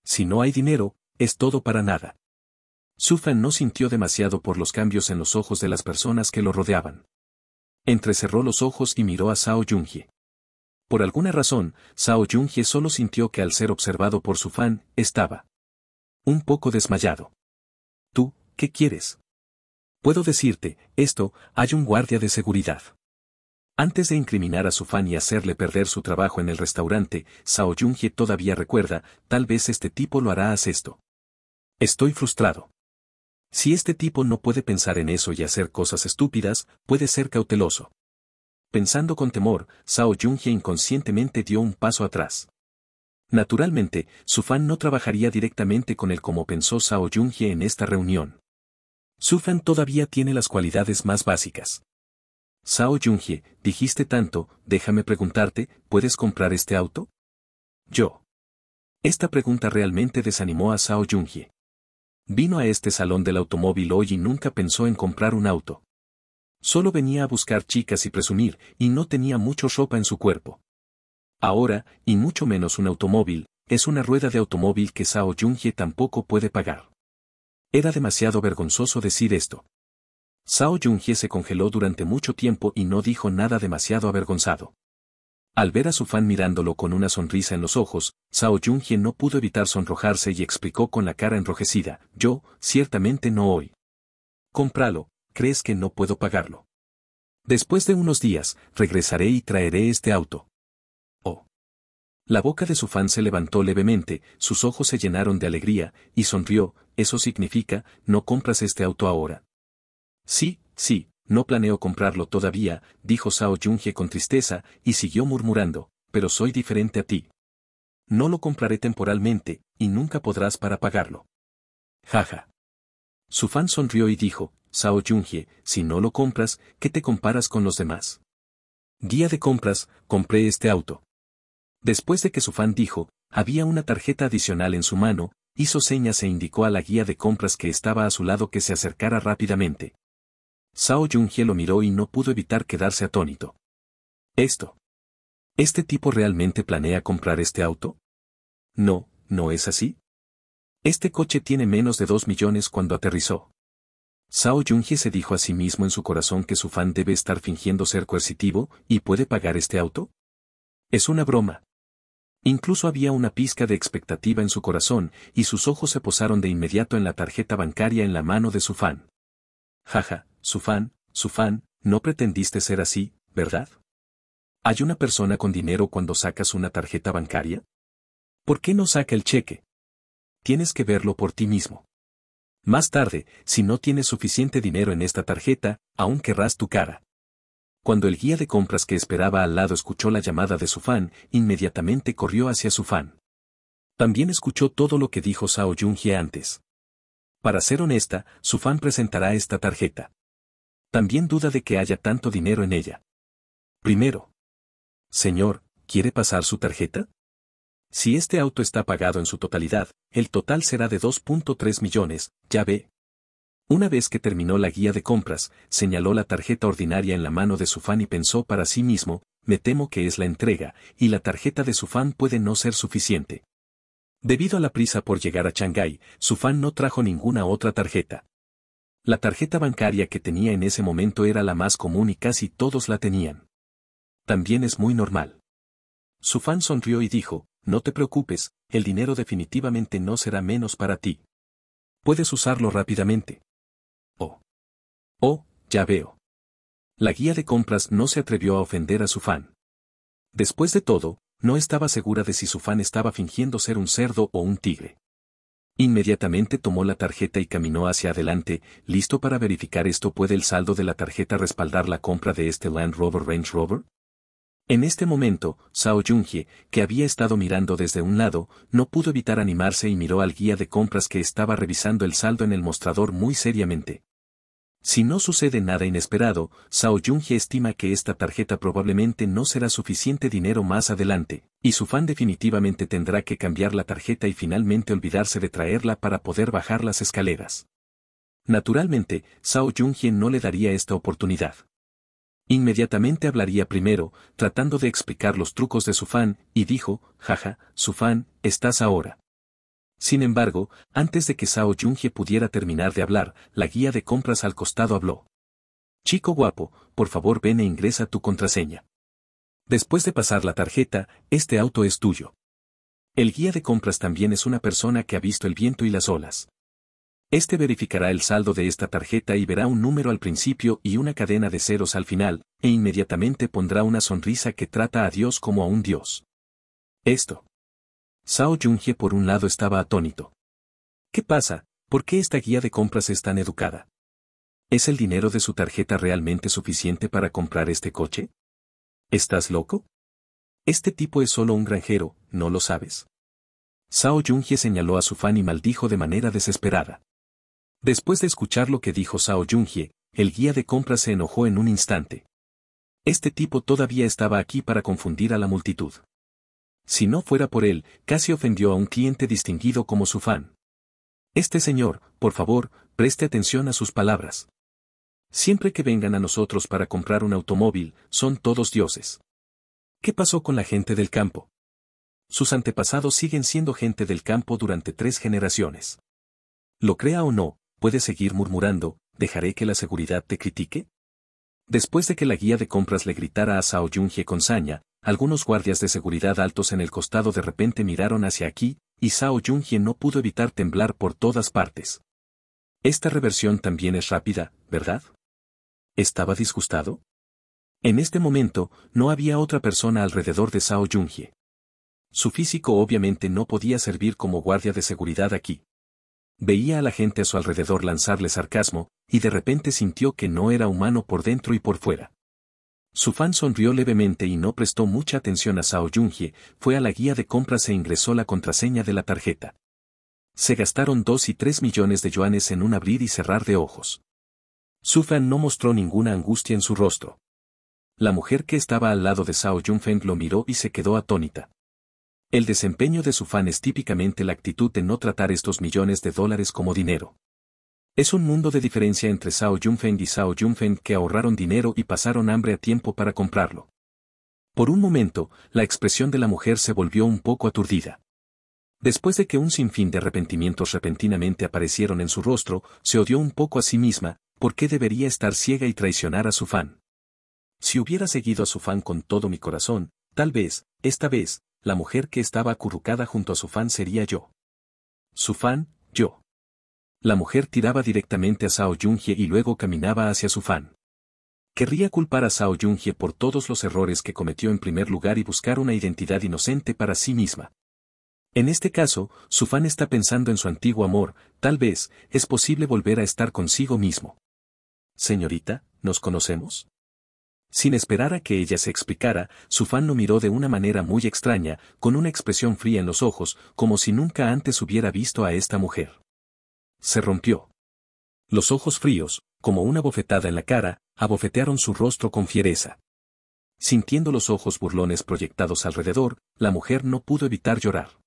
Si no hay dinero, es todo para nada. Sufan no sintió demasiado por los cambios en los ojos de las personas que lo rodeaban. Entrecerró los ojos y miró a Sao hee Por alguna razón, Sao hee solo sintió que al ser observado por su fan, estaba un poco desmayado. ¿Tú, qué quieres? Puedo decirte, esto, hay un guardia de seguridad. Antes de incriminar a su fan y hacerle perder su trabajo en el restaurante, Sao hee todavía recuerda, tal vez este tipo lo hará a esto. Estoy frustrado. Si este tipo no puede pensar en eso y hacer cosas estúpidas, puede ser cauteloso. Pensando con temor, Sao Yunjie inconscientemente dio un paso atrás. Naturalmente, su fan no trabajaría directamente con él como pensó Sao Yunjie en esta reunión. Su fan todavía tiene las cualidades más básicas. Sao Yunjie, dijiste tanto, déjame preguntarte, ¿puedes comprar este auto? Yo. Esta pregunta realmente desanimó a Sao Yunjie. Vino a este salón del automóvil hoy y nunca pensó en comprar un auto. Solo venía a buscar chicas y presumir, y no tenía mucho ropa en su cuerpo. Ahora, y mucho menos un automóvil, es una rueda de automóvil que Sao Junhye tampoco puede pagar. Era demasiado vergonzoso decir esto. Sao Junhye se congeló durante mucho tiempo y no dijo nada demasiado avergonzado. Al ver a su fan mirándolo con una sonrisa en los ojos, Zhao hee no pudo evitar sonrojarse y explicó con la cara enrojecida, yo, ciertamente no hoy. Cómpralo, crees que no puedo pagarlo. Después de unos días, regresaré y traeré este auto. Oh. La boca de su fan se levantó levemente, sus ojos se llenaron de alegría, y sonrió, eso significa, no compras este auto ahora. Sí, sí, no planeo comprarlo todavía, dijo Sao Junge con tristeza, y siguió murmurando, pero soy diferente a ti. No lo compraré temporalmente, y nunca podrás para pagarlo. Jaja. Su fan sonrió y dijo, Sao Junge, si no lo compras, ¿qué te comparas con los demás? Guía de compras, compré este auto. Después de que su fan dijo, había una tarjeta adicional en su mano, hizo señas e indicó a la guía de compras que estaba a su lado que se acercara rápidamente. Sao jung lo miró y no pudo evitar quedarse atónito. Esto. ¿Este tipo realmente planea comprar este auto? No, no es así. Este coche tiene menos de dos millones cuando aterrizó. Sao jung se dijo a sí mismo en su corazón que su fan debe estar fingiendo ser coercitivo y puede pagar este auto. Es una broma. Incluso había una pizca de expectativa en su corazón y sus ojos se posaron de inmediato en la tarjeta bancaria en la mano de su fan. Jaja, su fan, no pretendiste ser así, ¿verdad? ¿Hay una persona con dinero cuando sacas una tarjeta bancaria? ¿Por qué no saca el cheque? Tienes que verlo por ti mismo. Más tarde, si no tienes suficiente dinero en esta tarjeta, aún querrás tu cara. Cuando el guía de compras que esperaba al lado escuchó la llamada de su inmediatamente corrió hacia su También escuchó todo lo que dijo Sao Junji antes. Para ser honesta, su presentará esta tarjeta también duda de que haya tanto dinero en ella. Primero. Señor, ¿quiere pasar su tarjeta? Si este auto está pagado en su totalidad, el total será de 2.3 millones, ya ve. Una vez que terminó la guía de compras, señaló la tarjeta ordinaria en la mano de su fan y pensó para sí mismo, me temo que es la entrega, y la tarjeta de su fan puede no ser suficiente. Debido a la prisa por llegar a Shanghái, su fan no trajo ninguna otra tarjeta. La tarjeta bancaria que tenía en ese momento era la más común y casi todos la tenían. También es muy normal. Su fan sonrió y dijo, no te preocupes, el dinero definitivamente no será menos para ti. Puedes usarlo rápidamente. Oh. Oh, ya veo. La guía de compras no se atrevió a ofender a su fan. Después de todo, no estaba segura de si su fan estaba fingiendo ser un cerdo o un tigre. Inmediatamente tomó la tarjeta y caminó hacia adelante, listo para verificar esto puede el saldo de la tarjeta respaldar la compra de este Land Rover Range Rover. En este momento, Sao Junhye, que había estado mirando desde un lado, no pudo evitar animarse y miró al guía de compras que estaba revisando el saldo en el mostrador muy seriamente. Si no sucede nada inesperado, Sao jung estima que esta tarjeta probablemente no será suficiente dinero más adelante, y su fan definitivamente tendrá que cambiar la tarjeta y finalmente olvidarse de traerla para poder bajar las escaleras. Naturalmente, Zhao jung no le daría esta oportunidad. Inmediatamente hablaría primero, tratando de explicar los trucos de su fan, y dijo, jaja, su fan, estás ahora. Sin embargo, antes de que Sao Junge pudiera terminar de hablar, la guía de compras al costado habló. Chico guapo, por favor ven e ingresa tu contraseña. Después de pasar la tarjeta, este auto es tuyo. El guía de compras también es una persona que ha visto el viento y las olas. Este verificará el saldo de esta tarjeta y verá un número al principio y una cadena de ceros al final, e inmediatamente pondrá una sonrisa que trata a Dios como a un Dios. Esto. Sao Junge por un lado estaba atónito. ¿Qué pasa? ¿Por qué esta guía de compras es tan educada? ¿Es el dinero de su tarjeta realmente suficiente para comprar este coche? ¿Estás loco? Este tipo es solo un granjero, no lo sabes. Sao Junge señaló a su fan y maldijo de manera desesperada. Después de escuchar lo que dijo Sao Junge, el guía de compras se enojó en un instante. Este tipo todavía estaba aquí para confundir a la multitud. Si no fuera por él, casi ofendió a un cliente distinguido como su fan. Este señor, por favor, preste atención a sus palabras. Siempre que vengan a nosotros para comprar un automóvil, son todos dioses. ¿Qué pasó con la gente del campo? Sus antepasados siguen siendo gente del campo durante tres generaciones. Lo crea o no, puede seguir murmurando, ¿dejaré que la seguridad te critique? Después de que la guía de compras le gritara a Sao Junge con saña, algunos guardias de seguridad altos en el costado de repente miraron hacia aquí, y Sao Hye no pudo evitar temblar por todas partes. Esta reversión también es rápida, ¿verdad? ¿Estaba disgustado? En este momento, no había otra persona alrededor de Sao Hye. Su físico obviamente no podía servir como guardia de seguridad aquí. Veía a la gente a su alrededor lanzarle sarcasmo, y de repente sintió que no era humano por dentro y por fuera. Su fan sonrió levemente y no prestó mucha atención a Sao Junji, fue a la guía de compras e ingresó la contraseña de la tarjeta. Se gastaron dos y tres millones de yuanes en un abrir y cerrar de ojos. Su fan no mostró ninguna angustia en su rostro. La mujer que estaba al lado de Sao Junfeng lo miró y se quedó atónita. El desempeño de su fan es típicamente la actitud de no tratar estos millones de dólares como dinero. Es un mundo de diferencia entre Sao Yunfeng y Sao Yunfeng que ahorraron dinero y pasaron hambre a tiempo para comprarlo. Por un momento, la expresión de la mujer se volvió un poco aturdida. Después de que un sinfín de arrepentimientos repentinamente aparecieron en su rostro, se odió un poco a sí misma, ¿por qué debería estar ciega y traicionar a su fan? Si hubiera seguido a su fan con todo mi corazón, tal vez, esta vez, la mujer que estaba acurrucada junto a su fan sería yo. Su fan, yo. La mujer tiraba directamente a Sao hee y luego caminaba hacia su fan. Querría culpar a Sao hee por todos los errores que cometió en primer lugar y buscar una identidad inocente para sí misma. En este caso, su fan está pensando en su antiguo amor, tal vez, es posible volver a estar consigo mismo. Señorita, ¿nos conocemos? Sin esperar a que ella se explicara, su fan lo miró de una manera muy extraña, con una expresión fría en los ojos, como si nunca antes hubiera visto a esta mujer se rompió. Los ojos fríos, como una bofetada en la cara, abofetearon su rostro con fiereza. Sintiendo los ojos burlones proyectados alrededor, la mujer no pudo evitar llorar.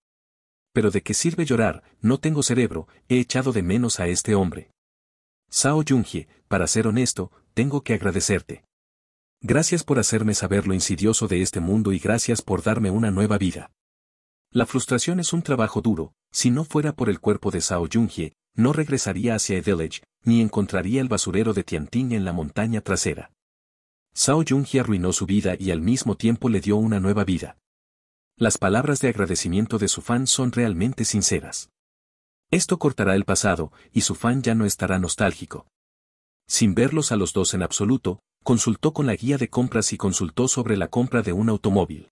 Pero de qué sirve llorar, no tengo cerebro, he echado de menos a este hombre. Sao Junji, para ser honesto, tengo que agradecerte. Gracias por hacerme saber lo insidioso de este mundo y gracias por darme una nueva vida. La frustración es un trabajo duro, si no fuera por el cuerpo de Sao no regresaría hacia Edelage, ni encontraría el basurero de Tiantín en la montaña trasera. Sao Junji arruinó su vida y al mismo tiempo le dio una nueva vida. Las palabras de agradecimiento de su fan son realmente sinceras. Esto cortará el pasado, y su fan ya no estará nostálgico. Sin verlos a los dos en absoluto, consultó con la guía de compras y consultó sobre la compra de un automóvil.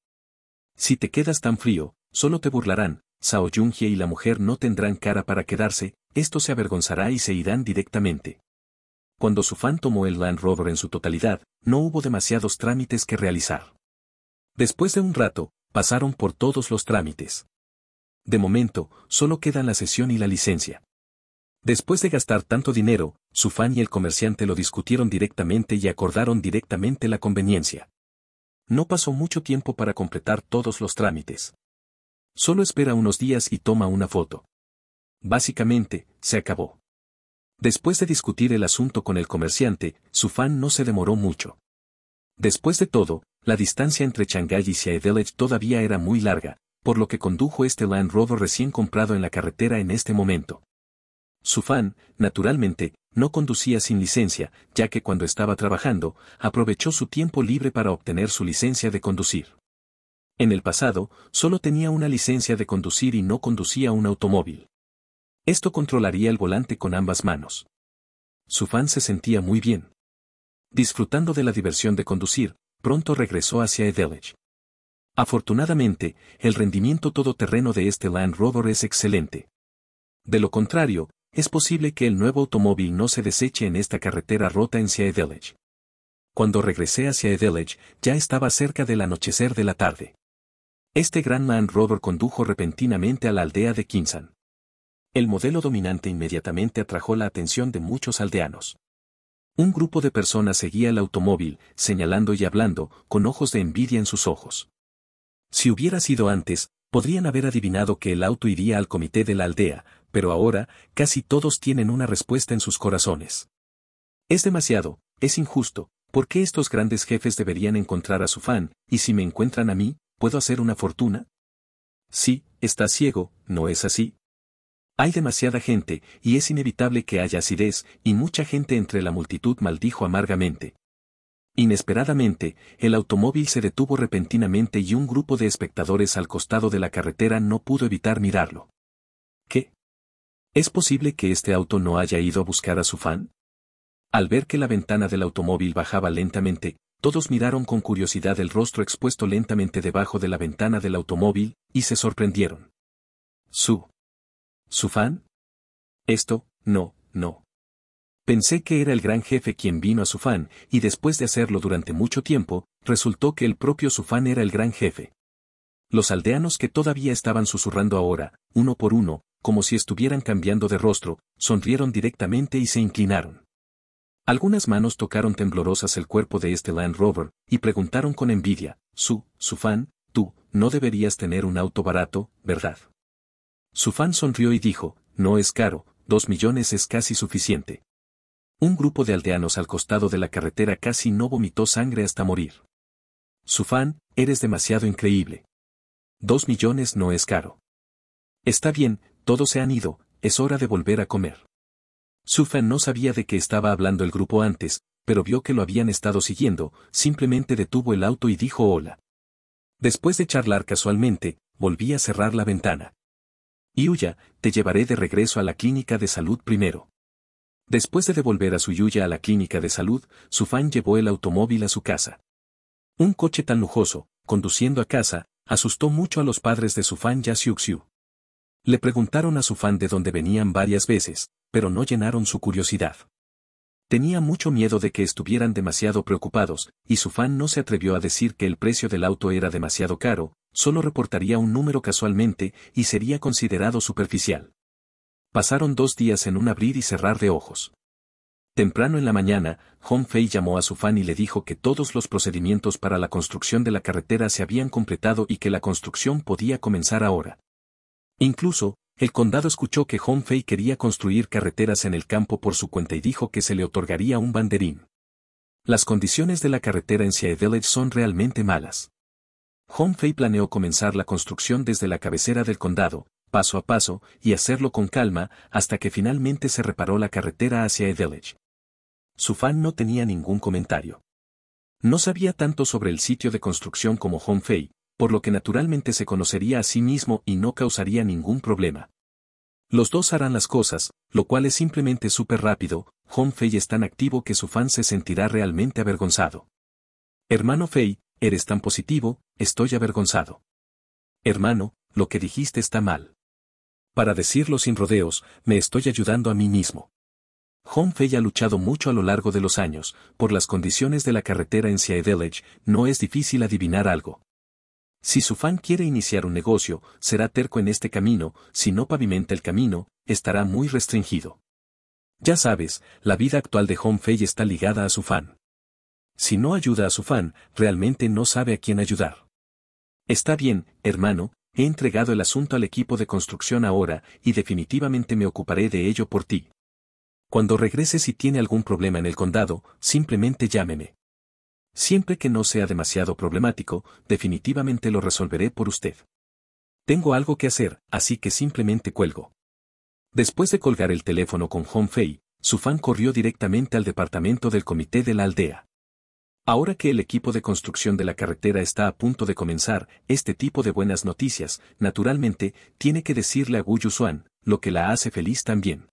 Si te quedas tan frío, solo te burlarán, Sao jung y la mujer no tendrán cara para quedarse, esto se avergonzará y se irán directamente. Cuando su fan tomó el Land Rover en su totalidad, no hubo demasiados trámites que realizar. Después de un rato, pasaron por todos los trámites. De momento, solo quedan la sesión y la licencia. Después de gastar tanto dinero, su fan y el comerciante lo discutieron directamente y acordaron directamente la conveniencia. No pasó mucho tiempo para completar todos los trámites. Solo espera unos días y toma una foto. Básicamente, se acabó. Después de discutir el asunto con el comerciante, Sufan no se demoró mucho. Después de todo, la distancia entre Shanghái y Sea Village todavía era muy larga, por lo que condujo este Land Rover recién comprado en la carretera en este momento. Su fan, naturalmente, no conducía sin licencia, ya que cuando estaba trabajando, aprovechó su tiempo libre para obtener su licencia de conducir. En el pasado, solo tenía una licencia de conducir y no conducía un automóvil. Esto controlaría el volante con ambas manos. Su fan se sentía muy bien. Disfrutando de la diversión de conducir, pronto regresó hacia E-Village. Afortunadamente, el rendimiento todoterreno de este Land Rover es excelente. De lo contrario, es posible que el nuevo automóvil no se deseche en esta carretera rota en Sea Cuando regresé hacia Village, ya estaba cerca del anochecer de la tarde. Este gran man rover condujo repentinamente a la aldea de Kinsan. El modelo dominante inmediatamente atrajo la atención de muchos aldeanos. Un grupo de personas seguía el automóvil, señalando y hablando, con ojos de envidia en sus ojos. Si hubiera sido antes, podrían haber adivinado que el auto iría al comité de la aldea, pero ahora, casi todos tienen una respuesta en sus corazones. Es demasiado, es injusto, ¿por qué estos grandes jefes deberían encontrar a su fan, y si me encuentran a mí, ¿Puedo hacer una fortuna? Sí, está ciego, ¿no es así? Hay demasiada gente, y es inevitable que haya acidez, y mucha gente entre la multitud maldijo amargamente. Inesperadamente, el automóvil se detuvo repentinamente y un grupo de espectadores al costado de la carretera no pudo evitar mirarlo. ¿Qué? ¿Es posible que este auto no haya ido a buscar a su fan? Al ver que la ventana del automóvil bajaba lentamente, todos miraron con curiosidad el rostro expuesto lentamente debajo de la ventana del automóvil, y se sorprendieron. ¿Su? ¿Su Esto, no, no. Pensé que era el gran jefe quien vino a su fan, y después de hacerlo durante mucho tiempo, resultó que el propio Sufán era el gran jefe. Los aldeanos que todavía estaban susurrando ahora, uno por uno, como si estuvieran cambiando de rostro, sonrieron directamente y se inclinaron. Algunas manos tocaron temblorosas el cuerpo de este Land Rover, y preguntaron con envidia, su, su fan, tú, no deberías tener un auto barato, ¿verdad? Su fan sonrió y dijo, no es caro, dos millones es casi suficiente. Un grupo de aldeanos al costado de la carretera casi no vomitó sangre hasta morir. Su fan, eres demasiado increíble. Dos millones no es caro. Está bien, todos se han ido, es hora de volver a comer. Sufan no sabía de qué estaba hablando el grupo antes, pero vio que lo habían estado siguiendo, simplemente detuvo el auto y dijo hola. Después de charlar casualmente, volví a cerrar la ventana. Yuya, te llevaré de regreso a la clínica de salud primero. Después de devolver a su Yuya a la clínica de salud, Sufan llevó el automóvil a su casa. Un coche tan lujoso, conduciendo a casa, asustó mucho a los padres de Sufan ya xiu Le preguntaron a Sufan de dónde venían varias veces, pero no llenaron su curiosidad. Tenía mucho miedo de que estuvieran demasiado preocupados, y su fan no se atrevió a decir que el precio del auto era demasiado caro, solo reportaría un número casualmente y sería considerado superficial. Pasaron dos días en un abrir y cerrar de ojos. Temprano en la mañana, Hong Fei llamó a su fan y le dijo que todos los procedimientos para la construcción de la carretera se habían completado y que la construcción podía comenzar ahora. Incluso, el condado escuchó que fei quería construir carreteras en el campo por su cuenta y dijo que se le otorgaría un banderín. Las condiciones de la carretera en Siae son realmente malas. fei planeó comenzar la construcción desde la cabecera del condado, paso a paso, y hacerlo con calma, hasta que finalmente se reparó la carretera hacia Siae Su fan no tenía ningún comentario. No sabía tanto sobre el sitio de construcción como fei por lo que naturalmente se conocería a sí mismo y no causaría ningún problema. Los dos harán las cosas, lo cual es simplemente súper rápido, Home Fei es tan activo que su fan se sentirá realmente avergonzado. Hermano Fei, eres tan positivo, estoy avergonzado. Hermano, lo que dijiste está mal. Para decirlo sin rodeos, me estoy ayudando a mí mismo. Home Fei ha luchado mucho a lo largo de los años, por las condiciones de la carretera en Sea no es difícil adivinar algo. Si su fan quiere iniciar un negocio, será terco en este camino, si no pavimenta el camino, estará muy restringido. Ya sabes, la vida actual de Fay está ligada a su fan. Si no ayuda a su fan, realmente no sabe a quién ayudar. Está bien, hermano, he entregado el asunto al equipo de construcción ahora y definitivamente me ocuparé de ello por ti. Cuando regreses y tiene algún problema en el condado, simplemente llámeme. Siempre que no sea demasiado problemático, definitivamente lo resolveré por usted. Tengo algo que hacer, así que simplemente cuelgo. Después de colgar el teléfono con Hong Fei, su fan corrió directamente al departamento del comité de la aldea. Ahora que el equipo de construcción de la carretera está a punto de comenzar, este tipo de buenas noticias, naturalmente, tiene que decirle a Gu lo que la hace feliz también.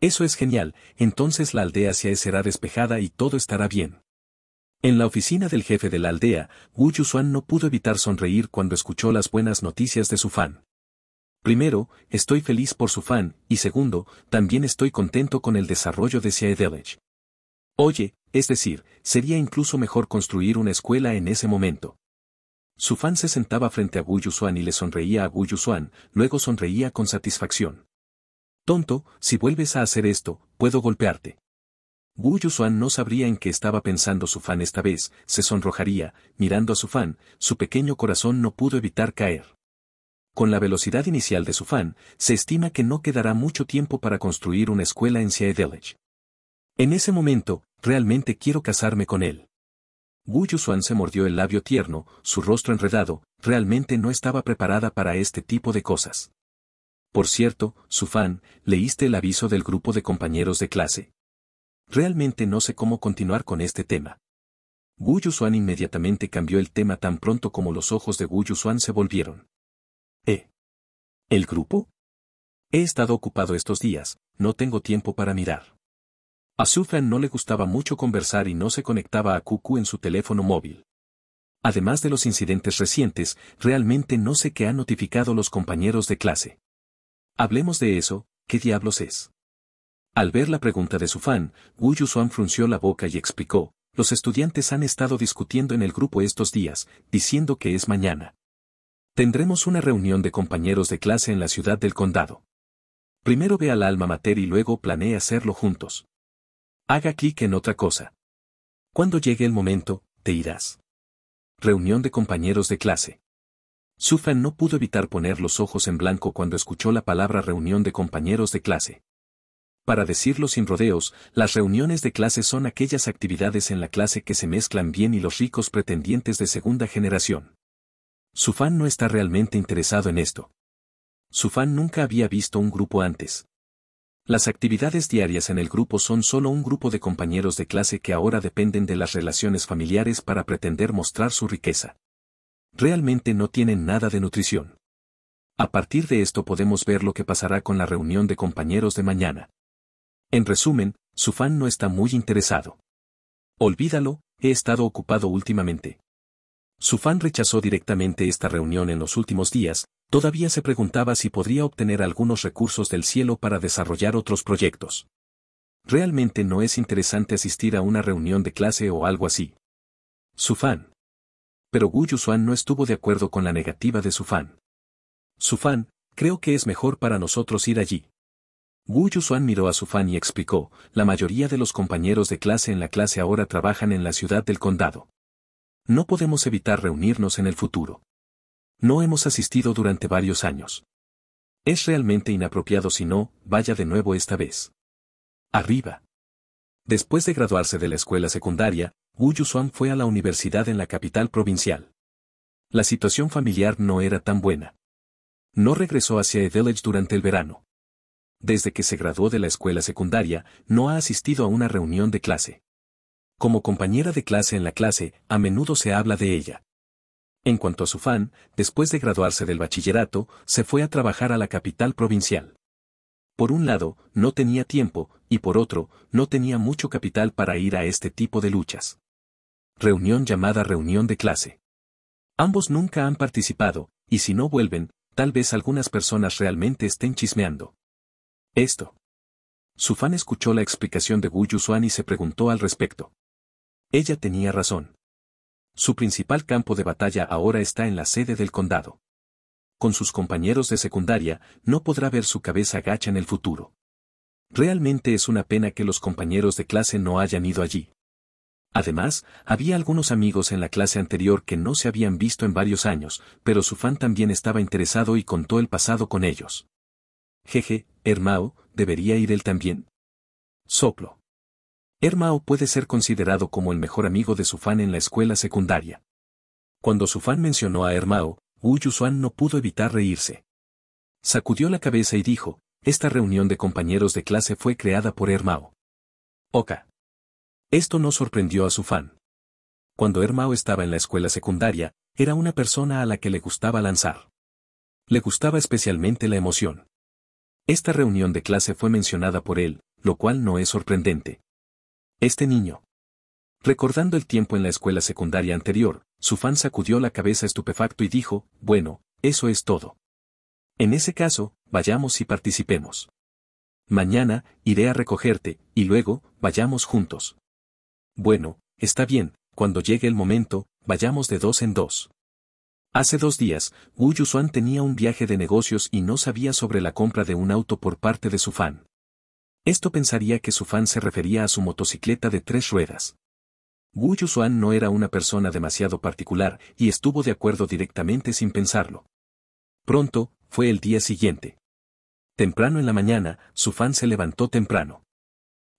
Eso es genial, entonces la aldea se será despejada y todo estará bien. En la oficina del jefe de la aldea, Wu Yusuan no pudo evitar sonreír cuando escuchó las buenas noticias de su fan. Primero, estoy feliz por su fan, y segundo, también estoy contento con el desarrollo de Sea Village. Oye, es decir, sería incluso mejor construir una escuela en ese momento. Su fan se sentaba frente a Wu Yusuan y le sonreía a Wu Yusuan, luego sonreía con satisfacción. Tonto, si vuelves a hacer esto, puedo golpearte. Wu Yusuan no sabría en qué estaba pensando su fan esta vez, se sonrojaría, mirando a su fan, su pequeño corazón no pudo evitar caer. Con la velocidad inicial de su fan, se estima que no quedará mucho tiempo para construir una escuela en Sea En ese momento, realmente quiero casarme con él. Wu Yusuan se mordió el labio tierno, su rostro enredado, realmente no estaba preparada para este tipo de cosas. Por cierto, su fan, leíste el aviso del grupo de compañeros de clase. Realmente no sé cómo continuar con este tema. Wu inmediatamente cambió el tema tan pronto como los ojos de Wu se volvieron. ¿Eh? ¿El grupo? He estado ocupado estos días, no tengo tiempo para mirar. A Sufran no le gustaba mucho conversar y no se conectaba a Cucu en su teléfono móvil. Además de los incidentes recientes, realmente no sé qué han notificado los compañeros de clase. Hablemos de eso, ¿qué diablos es? Al ver la pregunta de su fan, Wu frunció la boca y explicó, los estudiantes han estado discutiendo en el grupo estos días, diciendo que es mañana. Tendremos una reunión de compañeros de clase en la ciudad del condado. Primero ve al alma mater y luego planea hacerlo juntos. Haga clic en otra cosa. Cuando llegue el momento, te irás. Reunión de compañeros de clase. Sufan no pudo evitar poner los ojos en blanco cuando escuchó la palabra reunión de compañeros de clase. Para decirlo sin rodeos, las reuniones de clase son aquellas actividades en la clase que se mezclan bien y los ricos pretendientes de segunda generación. Su fan no está realmente interesado en esto. Su fan nunca había visto un grupo antes. Las actividades diarias en el grupo son solo un grupo de compañeros de clase que ahora dependen de las relaciones familiares para pretender mostrar su riqueza. Realmente no tienen nada de nutrición. A partir de esto podemos ver lo que pasará con la reunión de compañeros de mañana. En resumen, su fan no está muy interesado. Olvídalo, he estado ocupado últimamente. Su fan rechazó directamente esta reunión en los últimos días, todavía se preguntaba si podría obtener algunos recursos del cielo para desarrollar otros proyectos. Realmente no es interesante asistir a una reunión de clase o algo así. Su fan. Pero Gu Yuzuan no estuvo de acuerdo con la negativa de su fan. Su fan, creo que es mejor para nosotros ir allí. Wu Yusuan miró a su fan y explicó, la mayoría de los compañeros de clase en la clase ahora trabajan en la ciudad del condado. No podemos evitar reunirnos en el futuro. No hemos asistido durante varios años. Es realmente inapropiado si no, vaya de nuevo esta vez. Arriba. Después de graduarse de la escuela secundaria, Wu Yusuan fue a la universidad en la capital provincial. La situación familiar no era tan buena. No regresó hacia Edelge durante el verano desde que se graduó de la escuela secundaria, no ha asistido a una reunión de clase. Como compañera de clase en la clase, a menudo se habla de ella. En cuanto a su fan, después de graduarse del bachillerato, se fue a trabajar a la capital provincial. Por un lado, no tenía tiempo, y por otro, no tenía mucho capital para ir a este tipo de luchas. Reunión llamada reunión de clase. Ambos nunca han participado, y si no vuelven, tal vez algunas personas realmente estén chismeando. Esto. Su fan escuchó la explicación de Wu Yusuan y se preguntó al respecto. Ella tenía razón. Su principal campo de batalla ahora está en la sede del condado. Con sus compañeros de secundaria, no podrá ver su cabeza gacha en el futuro. Realmente es una pena que los compañeros de clase no hayan ido allí. Además, había algunos amigos en la clase anterior que no se habían visto en varios años, pero su fan también estaba interesado y contó el pasado con ellos. Jeje, Hermao, debería ir él también. Soplo. Hermao puede ser considerado como el mejor amigo de su fan en la escuela secundaria. Cuando su fan mencionó a Hermao, Wu Yusuan no pudo evitar reírse. Sacudió la cabeza y dijo, esta reunión de compañeros de clase fue creada por Hermao. Oka. Esto no sorprendió a su fan. Cuando Hermao estaba en la escuela secundaria, era una persona a la que le gustaba lanzar. Le gustaba especialmente la emoción. Esta reunión de clase fue mencionada por él, lo cual no es sorprendente. Este niño. Recordando el tiempo en la escuela secundaria anterior, su fan sacudió la cabeza estupefacto y dijo, bueno, eso es todo. En ese caso, vayamos y participemos. Mañana, iré a recogerte, y luego, vayamos juntos. Bueno, está bien, cuando llegue el momento, vayamos de dos en dos. Hace dos días, Wu Yusuan tenía un viaje de negocios y no sabía sobre la compra de un auto por parte de su fan. Esto pensaría que su fan se refería a su motocicleta de tres ruedas. Wu Yusuan no era una persona demasiado particular y estuvo de acuerdo directamente sin pensarlo. Pronto, fue el día siguiente. Temprano en la mañana, su fan se levantó temprano.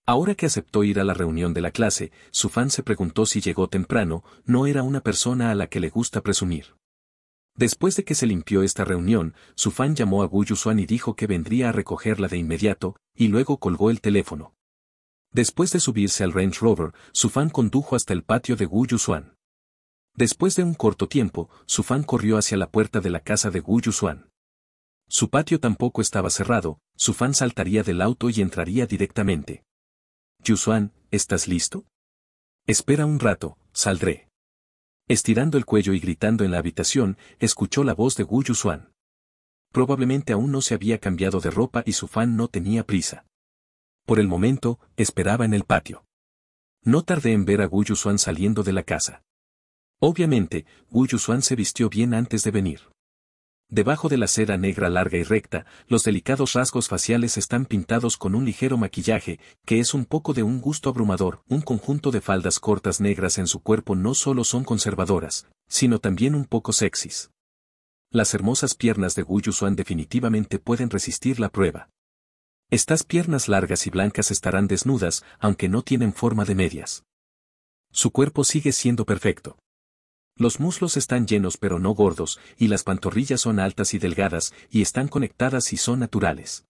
Ahora que aceptó ir a la reunión de la clase, su fan se preguntó si llegó temprano, no era una persona a la que le gusta presumir. Después de que se limpió esta reunión, su fan llamó a Gu Yusuan y dijo que vendría a recogerla de inmediato, y luego colgó el teléfono. Después de subirse al Range Rover, su fan condujo hasta el patio de Gu Después de un corto tiempo, su fan corrió hacia la puerta de la casa de Gu Su patio tampoco estaba cerrado, su fan saltaría del auto y entraría directamente. Yusuan, ¿estás listo? Espera un rato, saldré. Estirando el cuello y gritando en la habitación, escuchó la voz de Gu Probablemente aún no se había cambiado de ropa y su fan no tenía prisa. Por el momento, esperaba en el patio. No tardé en ver a Gu Yusuan saliendo de la casa. Obviamente, Gu se vistió bien antes de venir. Debajo de la seda negra larga y recta, los delicados rasgos faciales están pintados con un ligero maquillaje, que es un poco de un gusto abrumador. Un conjunto de faldas cortas negras en su cuerpo no solo son conservadoras, sino también un poco sexys. Las hermosas piernas de Wu definitivamente pueden resistir la prueba. Estas piernas largas y blancas estarán desnudas, aunque no tienen forma de medias. Su cuerpo sigue siendo perfecto. Los muslos están llenos pero no gordos, y las pantorrillas son altas y delgadas, y están conectadas y son naturales.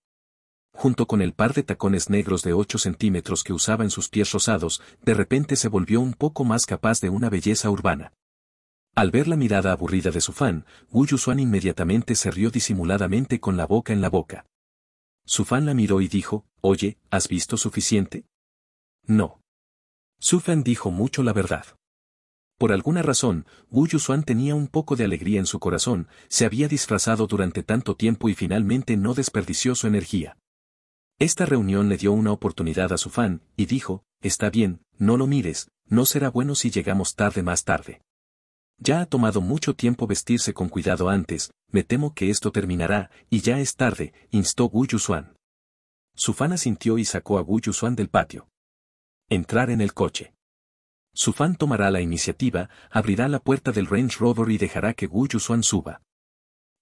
Junto con el par de tacones negros de 8 centímetros que usaba en sus pies rosados, de repente se volvió un poco más capaz de una belleza urbana. Al ver la mirada aburrida de su fan, Wu inmediatamente se rió disimuladamente con la boca en la boca. Su fan la miró y dijo, Oye, ¿has visto suficiente? No. Su fan dijo mucho la verdad. Por alguna razón, Wu Yusuan tenía un poco de alegría en su corazón, se había disfrazado durante tanto tiempo y finalmente no desperdició su energía. Esta reunión le dio una oportunidad a su fan, y dijo, está bien, no lo mires, no será bueno si llegamos tarde más tarde. Ya ha tomado mucho tiempo vestirse con cuidado antes, me temo que esto terminará, y ya es tarde, instó Wu Yusuan. Su fan asintió y sacó a Wu Yusuan del patio. Entrar en el coche su fan tomará la iniciativa, abrirá la puerta del Range Rover y dejará que Gu suan suba.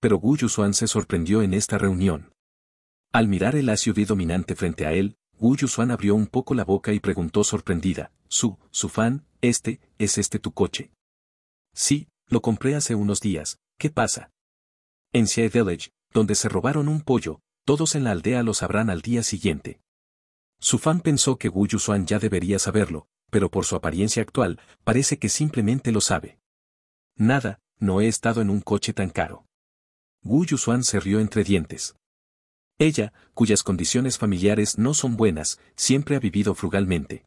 Pero Gu suan se sorprendió en esta reunión. Al mirar el SUV dominante frente a él, Gu suan abrió un poco la boca y preguntó sorprendida, Su, su fan, este, ¿es este tu coche? Sí, lo compré hace unos días, ¿qué pasa? En Xie Village, donde se robaron un pollo, todos en la aldea lo sabrán al día siguiente. Su fan pensó que Gu suan ya debería saberlo, pero por su apariencia actual, parece que simplemente lo sabe. Nada, no he estado en un coche tan caro. Wu Yusuan se rió entre dientes. Ella, cuyas condiciones familiares no son buenas, siempre ha vivido frugalmente.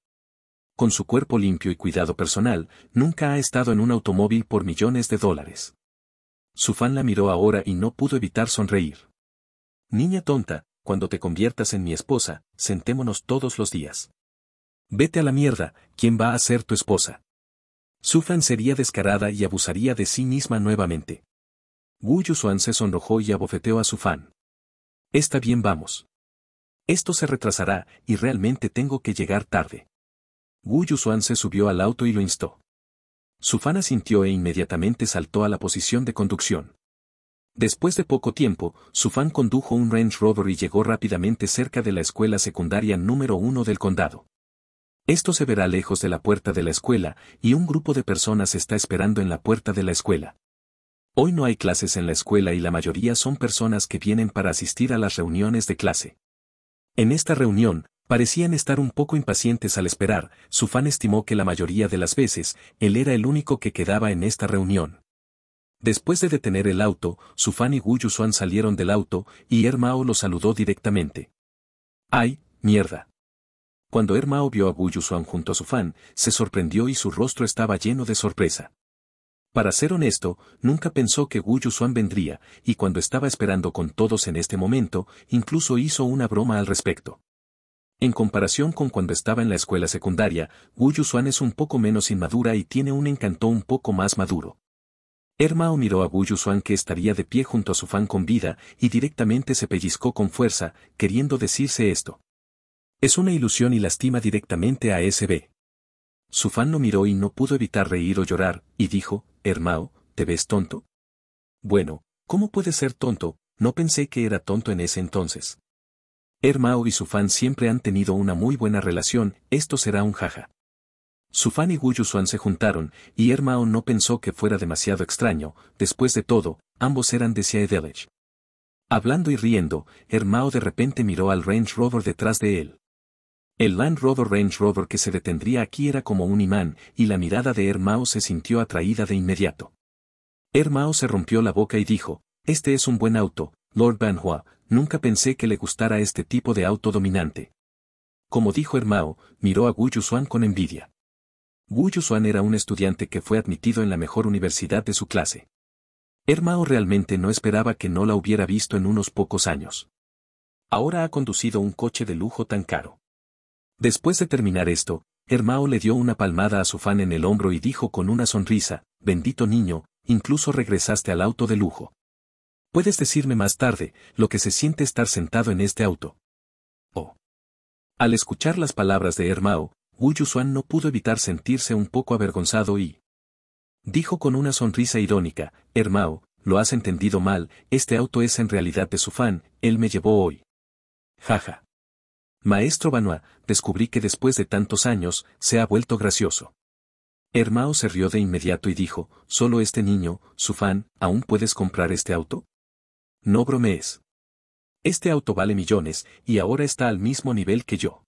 Con su cuerpo limpio y cuidado personal, nunca ha estado en un automóvil por millones de dólares. Su fan la miró ahora y no pudo evitar sonreír. Niña tonta, cuando te conviertas en mi esposa, sentémonos todos los días. Vete a la mierda, ¿quién va a ser tu esposa? Sufan sería descarada y abusaría de sí misma nuevamente. Wu Suan se sonrojó y abofeteó a Sufan. Está bien, vamos. Esto se retrasará y realmente tengo que llegar tarde. Wu Suan se subió al auto y lo instó. Sufan asintió e inmediatamente saltó a la posición de conducción. Después de poco tiempo, Sufan condujo un Range Rover y llegó rápidamente cerca de la escuela secundaria número uno del condado. Esto se verá lejos de la puerta de la escuela, y un grupo de personas está esperando en la puerta de la escuela. Hoy no hay clases en la escuela y la mayoría son personas que vienen para asistir a las reuniones de clase. En esta reunión, parecían estar un poco impacientes al esperar, su fan estimó que la mayoría de las veces, él era el único que quedaba en esta reunión. Después de detener el auto, Sufan y Wu salieron del auto, y Ermao lo saludó directamente. ¡Ay, mierda! Cuando Hermao vio a Xuan junto a su fan, se sorprendió y su rostro estaba lleno de sorpresa. Para ser honesto, nunca pensó que Gu vendría, y cuando estaba esperando con todos en este momento, incluso hizo una broma al respecto. En comparación con cuando estaba en la escuela secundaria, Gu es un poco menos inmadura y tiene un encanto un poco más maduro. Ermao miró a Wu Yusuan que estaría de pie junto a su fan con vida, y directamente se pellizcó con fuerza, queriendo decirse esto. Es una ilusión y lastima directamente a SB. Su fan no miró y no pudo evitar reír o llorar, y dijo, Hermao, ¿te ves tonto? Bueno, ¿cómo puede ser tonto? No pensé que era tonto en ese entonces. Hermao y su fan siempre han tenido una muy buena relación, esto será un jaja. Su fan y Guyu se juntaron, y Hermao no pensó que fuera demasiado extraño, después de todo, ambos eran de Sea Village. Hablando y riendo, Hermao de repente miró al Range Rover detrás de él. El Land Rover Range Rover que se detendría aquí era como un imán, y la mirada de Hermao se sintió atraída de inmediato. Hermao se rompió la boca y dijo, Este es un buen auto, Lord Banhua, nunca pensé que le gustara este tipo de auto dominante. Como dijo Hermao, miró a Wu Yusuan con envidia. Wu Yusuan era un estudiante que fue admitido en la mejor universidad de su clase. Hermao realmente no esperaba que no la hubiera visto en unos pocos años. Ahora ha conducido un coche de lujo tan caro. Después de terminar esto, Hermao le dio una palmada a su fan en el hombro y dijo con una sonrisa, bendito niño, incluso regresaste al auto de lujo. Puedes decirme más tarde lo que se siente estar sentado en este auto. Oh. Al escuchar las palabras de Hermao, Wu Yusuan no pudo evitar sentirse un poco avergonzado y dijo con una sonrisa irónica, Hermao, lo has entendido mal, este auto es en realidad de su fan, él me llevó hoy. Jaja. Maestro Banois, descubrí que después de tantos años, se ha vuelto gracioso. Hermao se rió de inmediato y dijo, solo este niño, Sufan, ¿aún puedes comprar este auto? No bromees. Este auto vale millones, y ahora está al mismo nivel que yo.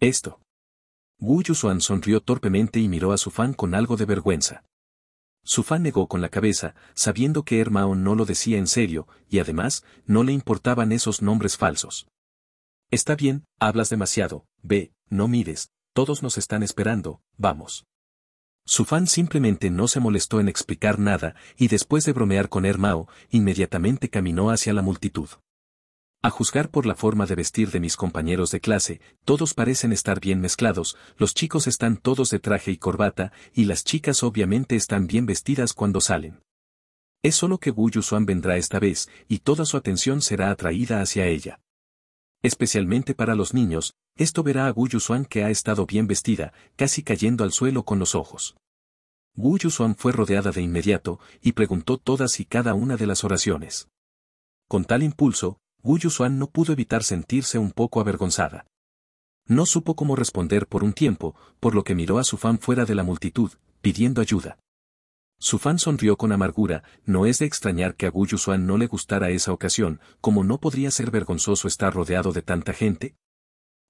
Esto. Wu Yusuan sonrió torpemente y miró a Sufan con algo de vergüenza. Su negó con la cabeza, sabiendo que Hermao no lo decía en serio, y además, no le importaban esos nombres falsos. Está bien, hablas demasiado, ve, no mires, todos nos están esperando, vamos. Su fan simplemente no se molestó en explicar nada, y después de bromear con Ermao, inmediatamente caminó hacia la multitud. A juzgar por la forma de vestir de mis compañeros de clase, todos parecen estar bien mezclados, los chicos están todos de traje y corbata, y las chicas obviamente están bien vestidas cuando salen. Es solo que Wu Yusuan vendrá esta vez, y toda su atención será atraída hacia ella. Especialmente para los niños, esto verá a Gu que ha estado bien vestida, casi cayendo al suelo con los ojos. Gu fue rodeada de inmediato y preguntó todas y cada una de las oraciones. Con tal impulso, Gu no pudo evitar sentirse un poco avergonzada. No supo cómo responder por un tiempo, por lo que miró a su fan fuera de la multitud, pidiendo ayuda. Su sonrió con amargura, no es de extrañar que a no le gustara esa ocasión, como no podría ser vergonzoso estar rodeado de tanta gente.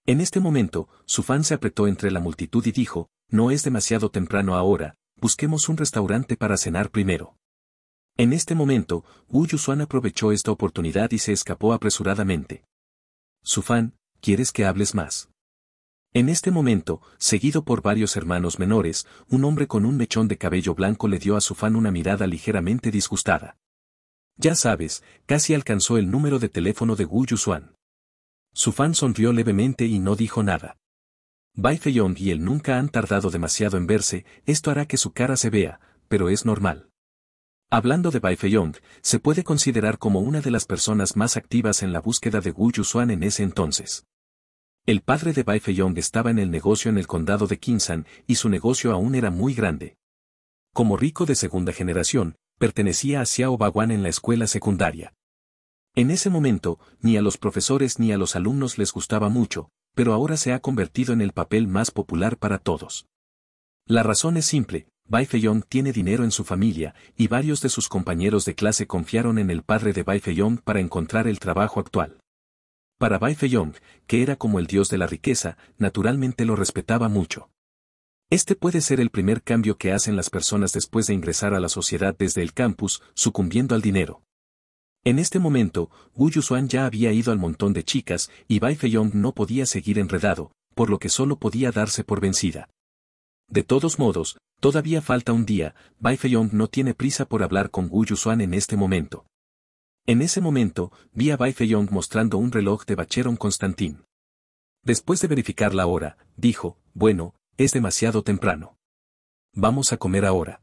En este momento, su se apretó entre la multitud y dijo, no es demasiado temprano ahora, busquemos un restaurante para cenar primero. En este momento, Wu aprovechó esta oportunidad y se escapó apresuradamente. Su ¿quieres que hables más? En este momento, seguido por varios hermanos menores, un hombre con un mechón de cabello blanco le dio a su fan una mirada ligeramente disgustada. Ya sabes, casi alcanzó el número de teléfono de Wu Yusuan. Su fan sonrió levemente y no dijo nada. Bai Feyong y él nunca han tardado demasiado en verse, esto hará que su cara se vea, pero es normal. Hablando de Bai Feyong, se puede considerar como una de las personas más activas en la búsqueda de Wu Yusuan en ese entonces. El padre de Bai Feyong estaba en el negocio en el condado de Kinsan y su negocio aún era muy grande. Como rico de segunda generación, pertenecía a Xiao Baguan en la escuela secundaria. En ese momento, ni a los profesores ni a los alumnos les gustaba mucho, pero ahora se ha convertido en el papel más popular para todos. La razón es simple, Bai Feyong tiene dinero en su familia, y varios de sus compañeros de clase confiaron en el padre de Bai Feyong para encontrar el trabajo actual. Para Bai Feyong, que era como el dios de la riqueza, naturalmente lo respetaba mucho. Este puede ser el primer cambio que hacen las personas después de ingresar a la sociedad desde el campus, sucumbiendo al dinero. En este momento, Wu Yuzuan ya había ido al montón de chicas y Bai Feyong no podía seguir enredado, por lo que solo podía darse por vencida. De todos modos, todavía falta un día, Bai Feyong no tiene prisa por hablar con Wu Yuzuan en este momento. En ese momento, vi a Bai Feyong mostrando un reloj de Bacheron Constantin. Después de verificar la hora, dijo, bueno, es demasiado temprano. Vamos a comer ahora.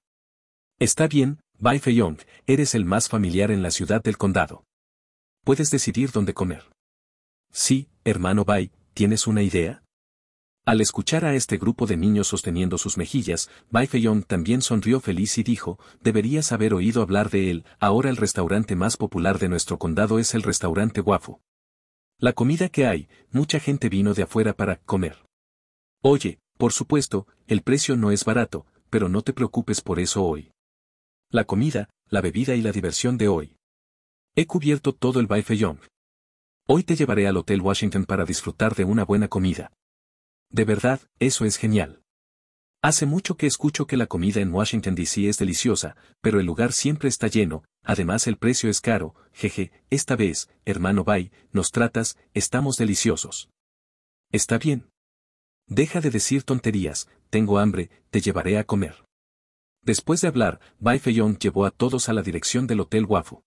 Está bien, Bai Feyong, eres el más familiar en la ciudad del condado. Puedes decidir dónde comer. Sí, hermano Bai, ¿tienes una idea? Al escuchar a este grupo de niños sosteniendo sus mejillas, Young también sonrió feliz y dijo, deberías haber oído hablar de él, ahora el restaurante más popular de nuestro condado es el restaurante Guafo. La comida que hay, mucha gente vino de afuera para comer. Oye, por supuesto, el precio no es barato, pero no te preocupes por eso hoy. La comida, la bebida y la diversión de hoy. He cubierto todo el Young. Hoy te llevaré al Hotel Washington para disfrutar de una buena comida. De verdad, eso es genial. Hace mucho que escucho que la comida en Washington DC es deliciosa, pero el lugar siempre está lleno, además el precio es caro, jeje, esta vez, hermano Bai, nos tratas, estamos deliciosos. Está bien. Deja de decir tonterías, tengo hambre, te llevaré a comer. Después de hablar, Bai Feyong llevó a todos a la dirección del Hotel Wafu.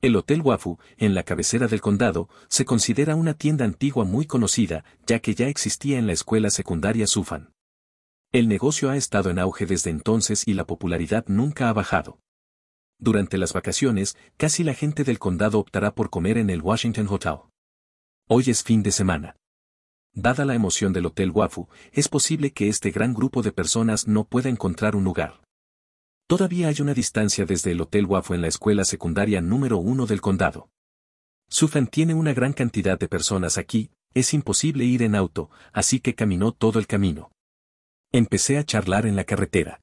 El Hotel Wafu, en la cabecera del condado, se considera una tienda antigua muy conocida, ya que ya existía en la escuela secundaria Sufan. El negocio ha estado en auge desde entonces y la popularidad nunca ha bajado. Durante las vacaciones, casi la gente del condado optará por comer en el Washington Hotel. Hoy es fin de semana. Dada la emoción del Hotel Wafu, es posible que este gran grupo de personas no pueda encontrar un lugar. Todavía hay una distancia desde el Hotel Wafo en la escuela secundaria número uno del condado. Sufan tiene una gran cantidad de personas aquí, es imposible ir en auto, así que caminó todo el camino. Empecé a charlar en la carretera.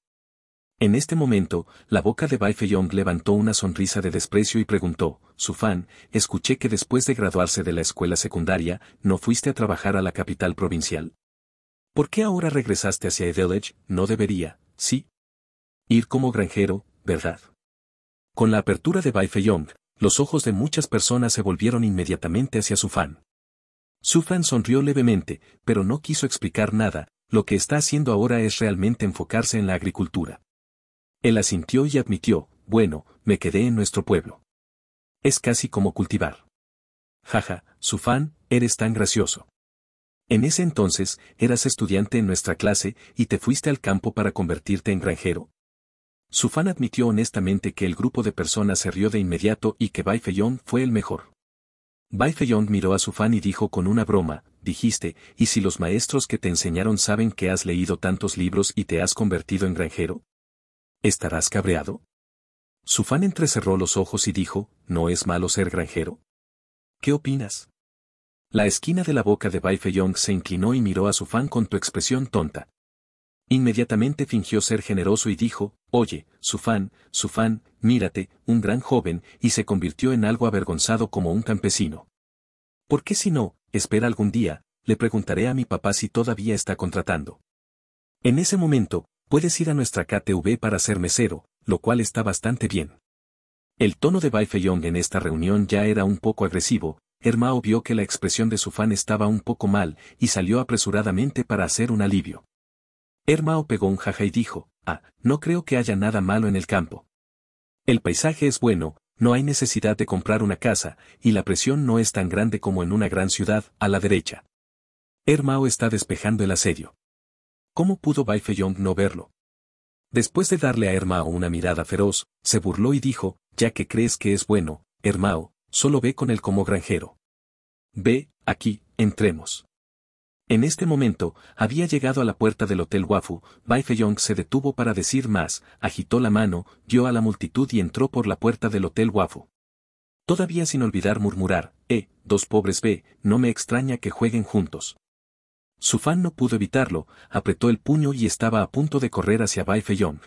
En este momento, la boca de Bai levantó una sonrisa de desprecio y preguntó, Sufan, escuché que después de graduarse de la escuela secundaria, no fuiste a trabajar a la capital provincial. ¿Por qué ahora regresaste hacia Village? No debería, sí, Ir como granjero, ¿verdad? Con la apertura de Baifeyong, los ojos de muchas personas se volvieron inmediatamente hacia su fan. sonrió levemente, pero no quiso explicar nada, lo que está haciendo ahora es realmente enfocarse en la agricultura. Él asintió y admitió, bueno, me quedé en nuestro pueblo. Es casi como cultivar. Jaja, su eres tan gracioso. En ese entonces, eras estudiante en nuestra clase y te fuiste al campo para convertirte en granjero, su admitió honestamente que el grupo de personas se rió de inmediato y que Bai Feyong fue el mejor. Bai Feyong miró a su y dijo con una broma, dijiste, ¿y si los maestros que te enseñaron saben que has leído tantos libros y te has convertido en granjero? ¿Estarás cabreado? Su entrecerró los ojos y dijo, ¿no es malo ser granjero? ¿Qué opinas? La esquina de la boca de Bai Feyong se inclinó y miró a su con tu expresión tonta, Inmediatamente fingió ser generoso y dijo, Oye, su Sufán, mírate, un gran joven, y se convirtió en algo avergonzado como un campesino. ¿Por qué si no, espera algún día, le preguntaré a mi papá si todavía está contratando? En ese momento, puedes ir a nuestra KTV para ser mesero, lo cual está bastante bien. El tono de Bai en esta reunión ya era un poco agresivo, Hermao vio que la expresión de su fan estaba un poco mal y salió apresuradamente para hacer un alivio. Hermao pegó un jaja y dijo, ah, no creo que haya nada malo en el campo. El paisaje es bueno, no hay necesidad de comprar una casa, y la presión no es tan grande como en una gran ciudad, a la derecha. Hermao está despejando el asedio. ¿Cómo pudo Bai no verlo? Después de darle a Hermao una mirada feroz, se burló y dijo, ya que crees que es bueno, Hermao, solo ve con él como granjero. Ve, aquí, entremos. En este momento, había llegado a la puerta del Hotel Wafu, Bai Feyong se detuvo para decir más, agitó la mano, dio a la multitud y entró por la puerta del Hotel Wafu. Todavía sin olvidar murmurar, eh, dos pobres B, no me extraña que jueguen juntos. Su fan no pudo evitarlo, apretó el puño y estaba a punto de correr hacia Bai Feyong.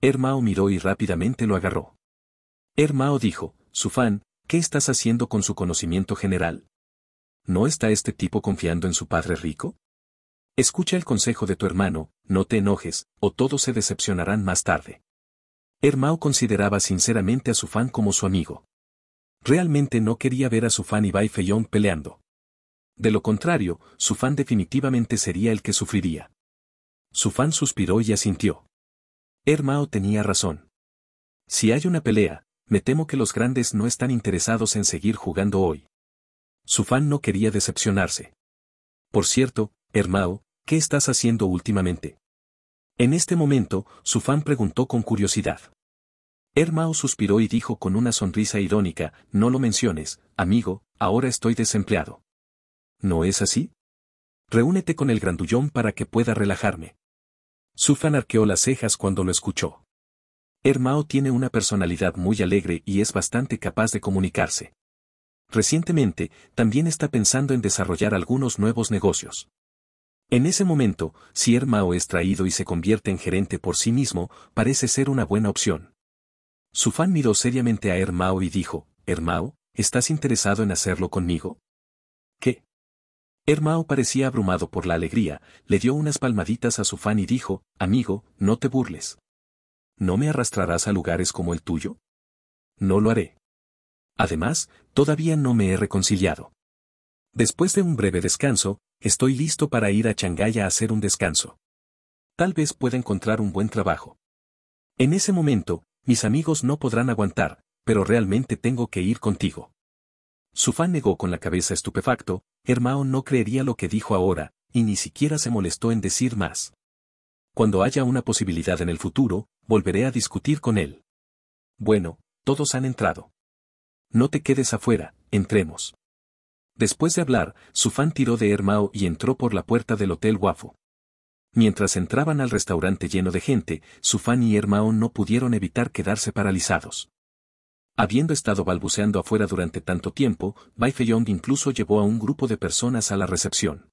Er Mao miró y rápidamente lo agarró. Er Mao dijo, su fan, ¿qué estás haciendo con su conocimiento general? ¿no está este tipo confiando en su padre rico? Escucha el consejo de tu hermano, no te enojes, o todos se decepcionarán más tarde. Hermao consideraba sinceramente a su fan como su amigo. Realmente no quería ver a su fan Ibai Feyón peleando. De lo contrario, su fan definitivamente sería el que sufriría. Su fan suspiró y asintió. Hermao tenía razón. Si hay una pelea, me temo que los grandes no están interesados en seguir jugando hoy. Su no quería decepcionarse. Por cierto, Hermao, ¿qué estás haciendo últimamente? En este momento, su preguntó con curiosidad. Hermao suspiró y dijo con una sonrisa irónica, no lo menciones, amigo, ahora estoy desempleado. ¿No es así? Reúnete con el grandullón para que pueda relajarme. Su arqueó las cejas cuando lo escuchó. Hermao tiene una personalidad muy alegre y es bastante capaz de comunicarse. Recientemente, también está pensando en desarrollar algunos nuevos negocios. En ese momento, si Ermao es traído y se convierte en gerente por sí mismo, parece ser una buena opción. Su fan miró seriamente a Ermao y dijo, —Ermao, ¿estás interesado en hacerlo conmigo? ¿Qué? Ermao parecía abrumado por la alegría, le dio unas palmaditas a su fan y dijo, Amigo, no te burles. ¿No me arrastrarás a lugares como el tuyo? No lo haré. Además, todavía no me he reconciliado. Después de un breve descanso, estoy listo para ir a Changaya a hacer un descanso. Tal vez pueda encontrar un buen trabajo. En ese momento, mis amigos no podrán aguantar, pero realmente tengo que ir contigo. Sufán negó con la cabeza estupefacto, Hermao no creería lo que dijo ahora, y ni siquiera se molestó en decir más. Cuando haya una posibilidad en el futuro, volveré a discutir con él. Bueno, todos han entrado. No te quedes afuera, entremos. Después de hablar, Sufan tiró de Hermao y entró por la puerta del Hotel Wafo. Mientras entraban al restaurante lleno de gente, Sufan y Ermao no pudieron evitar quedarse paralizados. Habiendo estado balbuceando afuera durante tanto tiempo, Bai Feyong incluso llevó a un grupo de personas a la recepción.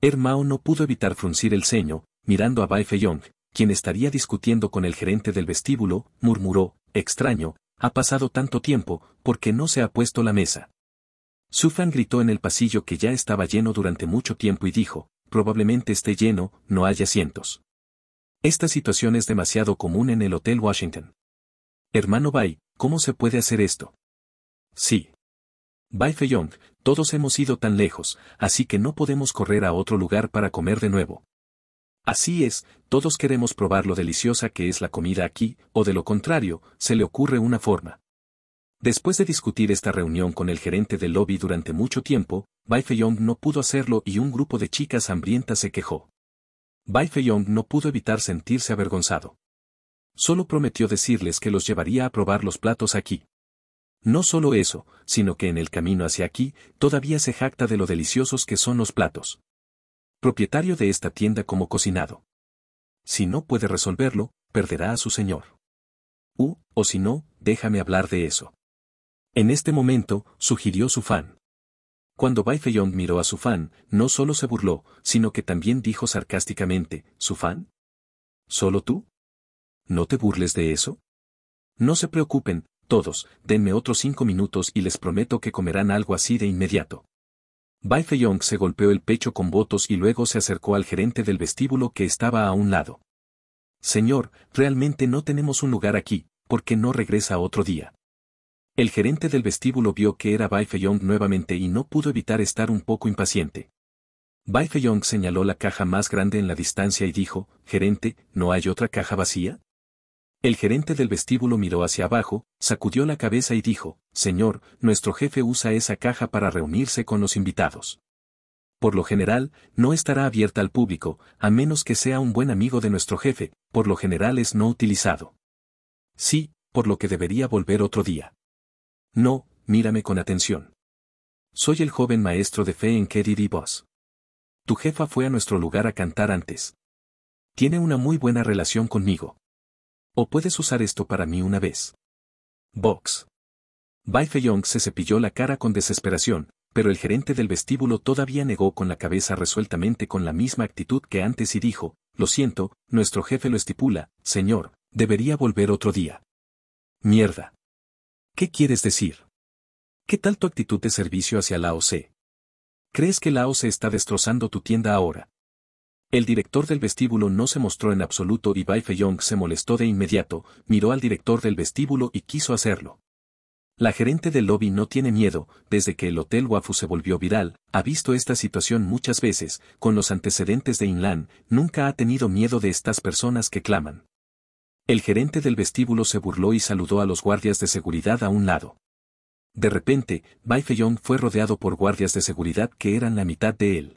Ermao no pudo evitar fruncir el ceño, mirando a Bai Feyong, quien estaría discutiendo con el gerente del vestíbulo, murmuró, extraño, ha pasado tanto tiempo, porque no se ha puesto la mesa. Sufan gritó en el pasillo que ya estaba lleno durante mucho tiempo y dijo, probablemente esté lleno, no haya asientos. Esta situación es demasiado común en el Hotel Washington. Hermano Bai, ¿cómo se puede hacer esto? Sí. Bai Feyong, todos hemos ido tan lejos, así que no podemos correr a otro lugar para comer de nuevo. Así es, todos queremos probar lo deliciosa que es la comida aquí, o de lo contrario, se le ocurre una forma. Después de discutir esta reunión con el gerente del lobby durante mucho tiempo, Bai Feiyong no pudo hacerlo y un grupo de chicas hambrientas se quejó. Bai Feiyong no pudo evitar sentirse avergonzado. Solo prometió decirles que los llevaría a probar los platos aquí. No solo eso, sino que en el camino hacia aquí, todavía se jacta de lo deliciosos que son los platos propietario de esta tienda como cocinado. Si no puede resolverlo, perderá a su señor. U, o si no, déjame hablar de eso. En este momento, sugirió su fan. Cuando Bai miró a su fan, no solo se burló, sino que también dijo sarcásticamente, ¿su fan? ¿Solo tú? ¿No te burles de eso? No se preocupen, todos, denme otros cinco minutos y les prometo que comerán algo así de inmediato. Bai Young se golpeó el pecho con votos y luego se acercó al gerente del vestíbulo que estaba a un lado. Señor, realmente no tenemos un lugar aquí, porque no regresa otro día. El gerente del vestíbulo vio que era Bai Young nuevamente y no pudo evitar estar un poco impaciente. Bai Young señaló la caja más grande en la distancia y dijo, gerente, ¿no hay otra caja vacía? El gerente del vestíbulo miró hacia abajo, sacudió la cabeza y dijo, Señor, nuestro jefe usa esa caja para reunirse con los invitados. Por lo general, no estará abierta al público, a menos que sea un buen amigo de nuestro jefe, por lo general es no utilizado. Sí, por lo que debería volver otro día. No, mírame con atención. Soy el joven maestro de fe en y Boss. Tu jefa fue a nuestro lugar a cantar antes. Tiene una muy buena relación conmigo. O puedes usar esto para mí una vez. Box. Bai Young se cepilló la cara con desesperación, pero el gerente del vestíbulo todavía negó con la cabeza resueltamente con la misma actitud que antes y dijo, lo siento, nuestro jefe lo estipula, señor, debería volver otro día. Mierda. ¿Qué quieres decir? ¿Qué tal tu actitud de servicio hacia la OC? ¿Crees que la OC está destrozando tu tienda ahora? El director del vestíbulo no se mostró en absoluto y Bai Feyong se molestó de inmediato, miró al director del vestíbulo y quiso hacerlo. La gerente del lobby no tiene miedo, desde que el Hotel Wafu se volvió viral, ha visto esta situación muchas veces, con los antecedentes de Inlan, nunca ha tenido miedo de estas personas que claman. El gerente del vestíbulo se burló y saludó a los guardias de seguridad a un lado. De repente, Bai Feyong fue rodeado por guardias de seguridad que eran la mitad de él.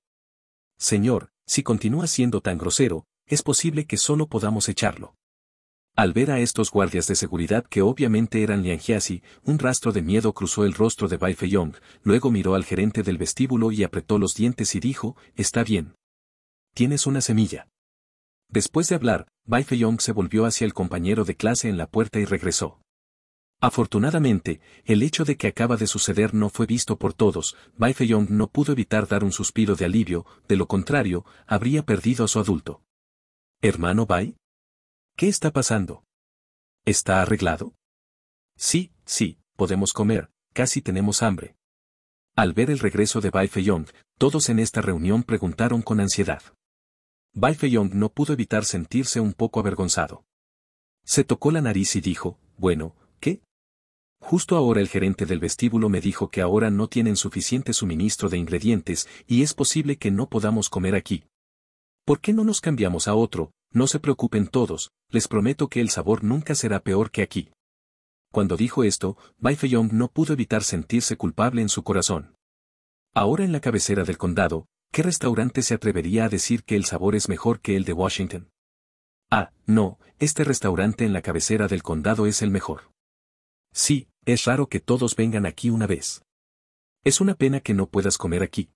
Señor, si continúa siendo tan grosero, es posible que solo podamos echarlo. Al ver a estos guardias de seguridad que obviamente eran Liangiasi, un rastro de miedo cruzó el rostro de Bai Feiyong, luego miró al gerente del vestíbulo y apretó los dientes y dijo, está bien. Tienes una semilla. Después de hablar, Bai Feiyong se volvió hacia el compañero de clase en la puerta y regresó. Afortunadamente, el hecho de que acaba de suceder no fue visto por todos, Bai no pudo evitar dar un suspiro de alivio, de lo contrario, habría perdido a su adulto. ¿Hermano Bai? ¿Qué está pasando? ¿Está arreglado? Sí, sí, podemos comer, casi tenemos hambre. Al ver el regreso de Bai todos en esta reunión preguntaron con ansiedad. Bai Feyong no pudo evitar sentirse un poco avergonzado. Se tocó la nariz y dijo, bueno, ¿qué? Justo ahora el gerente del vestíbulo me dijo que ahora no tienen suficiente suministro de ingredientes y es posible que no podamos comer aquí. ¿Por qué no nos cambiamos a otro? No se preocupen todos, les prometo que el sabor nunca será peor que aquí. Cuando dijo esto, Bai no pudo evitar sentirse culpable en su corazón. Ahora en la cabecera del condado, ¿qué restaurante se atrevería a decir que el sabor es mejor que el de Washington? Ah, no, este restaurante en la cabecera del condado es el mejor. Sí, es raro que todos vengan aquí una vez. Es una pena que no puedas comer aquí.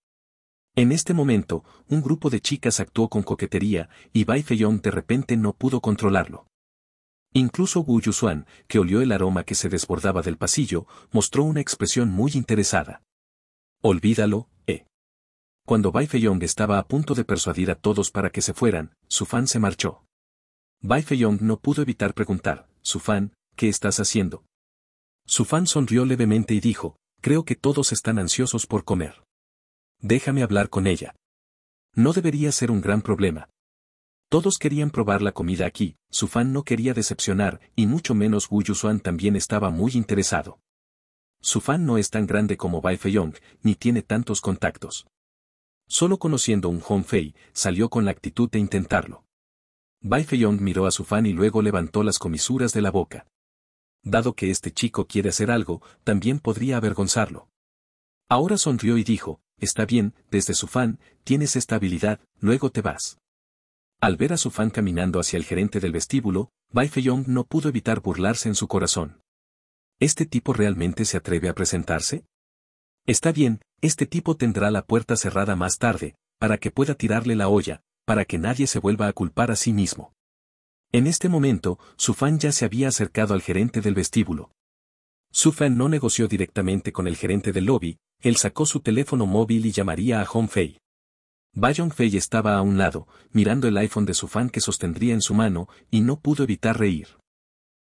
En este momento, un grupo de chicas actuó con coquetería y Bai Feyong de repente no pudo controlarlo. Incluso Wu Yusuan, que olió el aroma que se desbordaba del pasillo, mostró una expresión muy interesada. Olvídalo, eh. Cuando Bai Feyong estaba a punto de persuadir a todos para que se fueran, su fan se marchó. Bai Feyong no pudo evitar preguntar, su fan, ¿qué estás haciendo? Su fan sonrió levemente y dijo, creo que todos están ansiosos por comer. Déjame hablar con ella. No debería ser un gran problema. Todos querían probar la comida aquí, su fan no quería decepcionar, y mucho menos Wu Yusuan también estaba muy interesado. Su fan no es tan grande como Bai Feiyong, ni tiene tantos contactos. Solo conociendo un Hong Fei, salió con la actitud de intentarlo. Bai Feiyong miró a su fan y luego levantó las comisuras de la boca dado que este chico quiere hacer algo, también podría avergonzarlo. Ahora sonrió y dijo, está bien, desde su fan, tienes esta habilidad, luego te vas. Al ver a su fan caminando hacia el gerente del vestíbulo, Bai Feyong no pudo evitar burlarse en su corazón. ¿Este tipo realmente se atreve a presentarse? Está bien, este tipo tendrá la puerta cerrada más tarde, para que pueda tirarle la olla, para que nadie se vuelva a culpar a sí mismo. En este momento, su fan ya se había acercado al gerente del vestíbulo. Su fan no negoció directamente con el gerente del lobby, él sacó su teléfono móvil y llamaría a Hong Fei. Bayon Fei estaba a un lado, mirando el iPhone de su fan que sostendría en su mano, y no pudo evitar reír.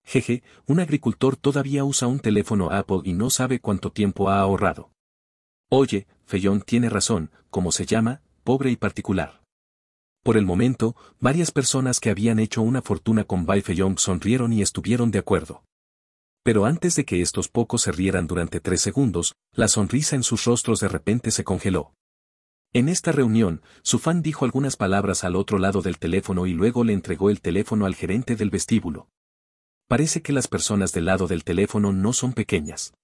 Jeje, un agricultor todavía usa un teléfono Apple y no sabe cuánto tiempo ha ahorrado. Oye, Feyón tiene razón, como se llama, pobre y particular. Por el momento, varias personas que habían hecho una fortuna con Baifeyong sonrieron y estuvieron de acuerdo. Pero antes de que estos pocos se rieran durante tres segundos, la sonrisa en sus rostros de repente se congeló. En esta reunión, su fan dijo algunas palabras al otro lado del teléfono y luego le entregó el teléfono al gerente del vestíbulo. Parece que las personas del lado del teléfono no son pequeñas.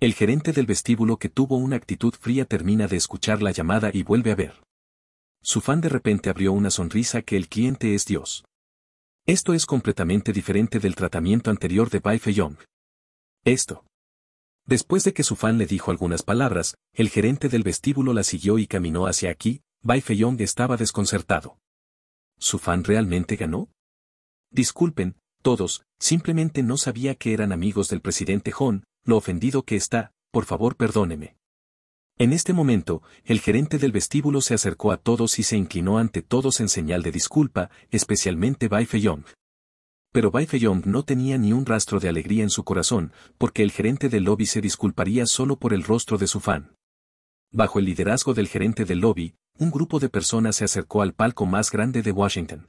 El gerente del vestíbulo que tuvo una actitud fría termina de escuchar la llamada y vuelve a ver su fan de repente abrió una sonrisa que el cliente es Dios. Esto es completamente diferente del tratamiento anterior de Bai Yong. Esto. Después de que su fan le dijo algunas palabras, el gerente del vestíbulo la siguió y caminó hacia aquí, Bai Yong estaba desconcertado. ¿Su fan realmente ganó? Disculpen, todos, simplemente no sabía que eran amigos del presidente Hon, lo ofendido que está, por favor perdóneme. En este momento, el gerente del vestíbulo se acercó a todos y se inclinó ante todos en señal de disculpa, especialmente Bai Feyong. Pero Bai Feyong no tenía ni un rastro de alegría en su corazón, porque el gerente del lobby se disculparía solo por el rostro de su fan. Bajo el liderazgo del gerente del lobby, un grupo de personas se acercó al palco más grande de Washington.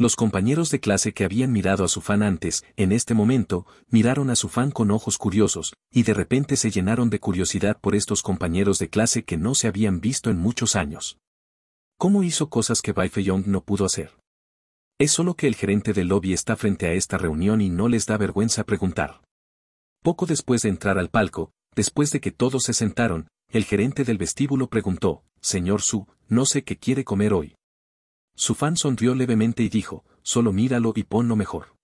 Los compañeros de clase que habían mirado a su fan antes, en este momento, miraron a su fan con ojos curiosos, y de repente se llenaron de curiosidad por estos compañeros de clase que no se habían visto en muchos años. ¿Cómo hizo cosas que Bai Young no pudo hacer? Es solo que el gerente del lobby está frente a esta reunión y no les da vergüenza preguntar. Poco después de entrar al palco, después de que todos se sentaron, el gerente del vestíbulo preguntó, Señor Su, no sé qué quiere comer hoy. Su fan sonrió levemente y dijo, solo míralo y ponlo mejor.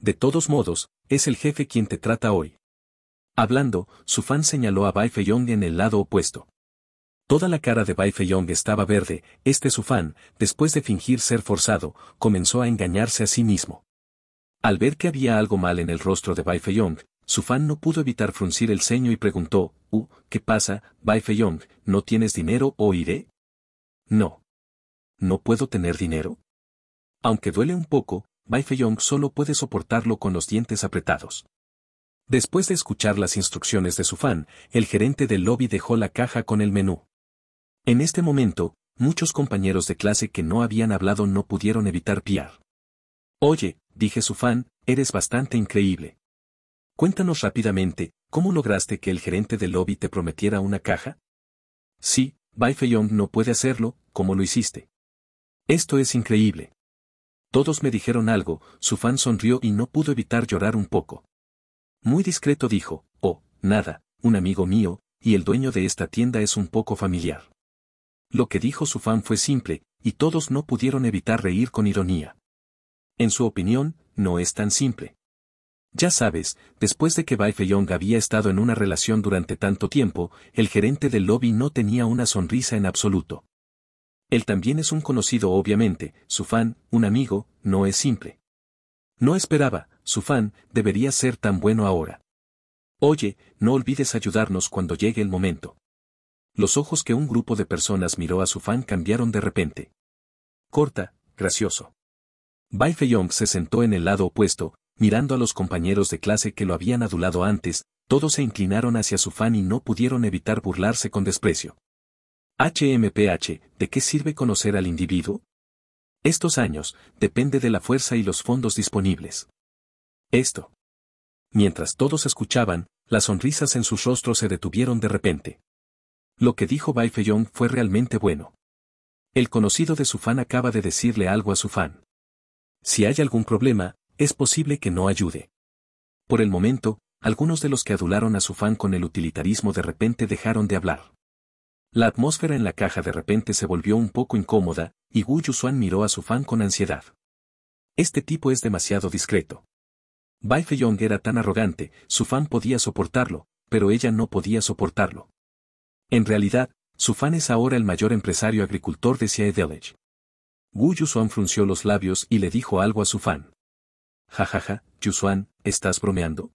De todos modos, es el jefe quien te trata hoy. Hablando, su señaló a Bai Feiyong en el lado opuesto. Toda la cara de Bai Feiyong estaba verde, este su fan, después de fingir ser forzado, comenzó a engañarse a sí mismo. Al ver que había algo mal en el rostro de Bai Feiyong, su no pudo evitar fruncir el ceño y preguntó, Uh, ¿qué pasa, Bai feyong no tienes dinero o iré? No. ¿no puedo tener dinero? Aunque duele un poco, Bai Feyong solo puede soportarlo con los dientes apretados. Después de escuchar las instrucciones de su fan, el gerente del lobby dejó la caja con el menú. En este momento, muchos compañeros de clase que no habían hablado no pudieron evitar piar. Oye, dije su fan, eres bastante increíble. Cuéntanos rápidamente, ¿cómo lograste que el gerente del lobby te prometiera una caja? Sí, Bai Feyong no puede hacerlo, ¿cómo lo hiciste? Esto es increíble. Todos me dijeron algo, su fan sonrió y no pudo evitar llorar un poco. Muy discreto dijo, oh, nada, un amigo mío, y el dueño de esta tienda es un poco familiar. Lo que dijo su fan fue simple, y todos no pudieron evitar reír con ironía. En su opinión, no es tan simple. Ya sabes, después de que Bai Feyong había estado en una relación durante tanto tiempo, el gerente del lobby no tenía una sonrisa en absoluto. Él también es un conocido obviamente, su fan, un amigo, no es simple. No esperaba, su fan, debería ser tan bueno ahora. Oye, no olvides ayudarnos cuando llegue el momento. Los ojos que un grupo de personas miró a su fan cambiaron de repente. Corta, gracioso. Bai Feyong se sentó en el lado opuesto, mirando a los compañeros de clase que lo habían adulado antes, todos se inclinaron hacia su fan y no pudieron evitar burlarse con desprecio. HMPH, ¿de qué sirve conocer al individuo? Estos años, depende de la fuerza y los fondos disponibles. Esto. Mientras todos escuchaban, las sonrisas en sus rostros se detuvieron de repente. Lo que dijo Bai fue realmente bueno. El conocido de su fan acaba de decirle algo a su fan. Si hay algún problema, es posible que no ayude. Por el momento, algunos de los que adularon a su fan con el utilitarismo de repente dejaron de hablar. La atmósfera en la caja de repente se volvió un poco incómoda, y Wu Yusuan miró a su fan con ansiedad. Este tipo es demasiado discreto. Bai Feiyong era tan arrogante, su fan podía soportarlo, pero ella no podía soportarlo. En realidad, su fan es ahora el mayor empresario agricultor de Xie Village. Wu Yusuan frunció los labios y le dijo algo a su fan. Jajaja, Yusuan, ¿estás bromeando?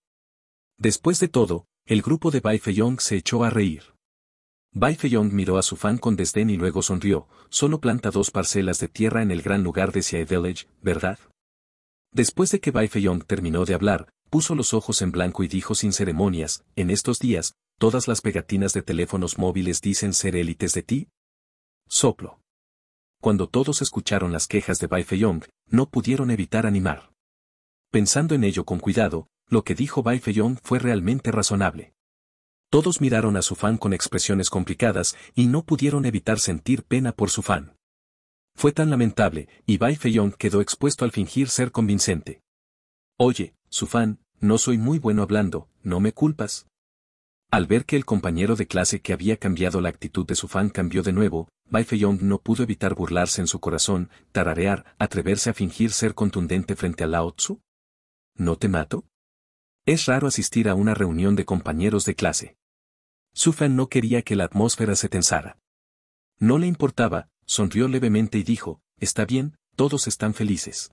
Después de todo, el grupo de Bai Feiyong se echó a reír. Bai Feyong miró a su fan con desdén y luego sonrió, solo planta dos parcelas de tierra en el gran lugar de Sea Village, ¿verdad? Después de que Bai Feyong terminó de hablar, puso los ojos en blanco y dijo sin ceremonias, en estos días, todas las pegatinas de teléfonos móviles dicen ser élites de ti. Soplo. Cuando todos escucharon las quejas de Bai Feyong, no pudieron evitar animar. Pensando en ello con cuidado, lo que dijo Bai Feyong fue realmente razonable. Todos miraron a su fan con expresiones complicadas y no pudieron evitar sentir pena por su fan. Fue tan lamentable, y Bai Feyong quedó expuesto al fingir ser convincente. Oye, su fan, no soy muy bueno hablando, no me culpas. Al ver que el compañero de clase que había cambiado la actitud de su fan cambió de nuevo, Bai Feyong no pudo evitar burlarse en su corazón, tararear, atreverse a fingir ser contundente frente a Lao Tzu. ¿No te mato? Es raro asistir a una reunión de compañeros de clase. Sufan no quería que la atmósfera se tensara. No le importaba, sonrió levemente y dijo, está bien, todos están felices.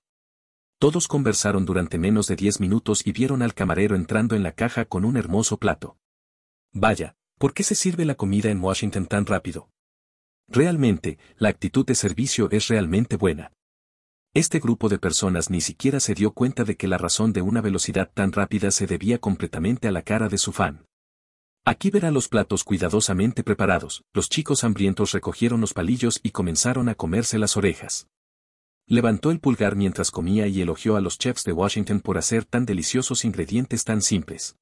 Todos conversaron durante menos de diez minutos y vieron al camarero entrando en la caja con un hermoso plato. Vaya, ¿por qué se sirve la comida en Washington tan rápido? Realmente, la actitud de servicio es realmente buena. Este grupo de personas ni siquiera se dio cuenta de que la razón de una velocidad tan rápida se debía completamente a la cara de su fan. Aquí verá los platos cuidadosamente preparados. Los chicos hambrientos recogieron los palillos y comenzaron a comerse las orejas. Levantó el pulgar mientras comía y elogió a los chefs de Washington por hacer tan deliciosos ingredientes tan simples.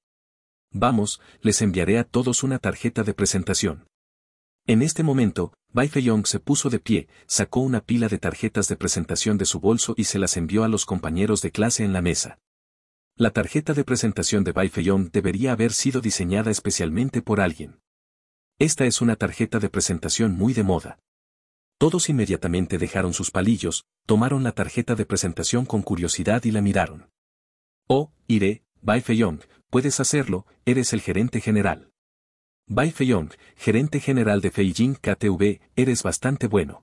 Vamos, les enviaré a todos una tarjeta de presentación. En este momento, Bai Young se puso de pie, sacó una pila de tarjetas de presentación de su bolso y se las envió a los compañeros de clase en la mesa. La tarjeta de presentación de Bai Feiyong debería haber sido diseñada especialmente por alguien. Esta es una tarjeta de presentación muy de moda. Todos inmediatamente dejaron sus palillos, tomaron la tarjeta de presentación con curiosidad y la miraron. Oh, iré, Bai Feiyong, puedes hacerlo, eres el gerente general. Bai Feiyong, gerente general de Feijing KTV, eres bastante bueno.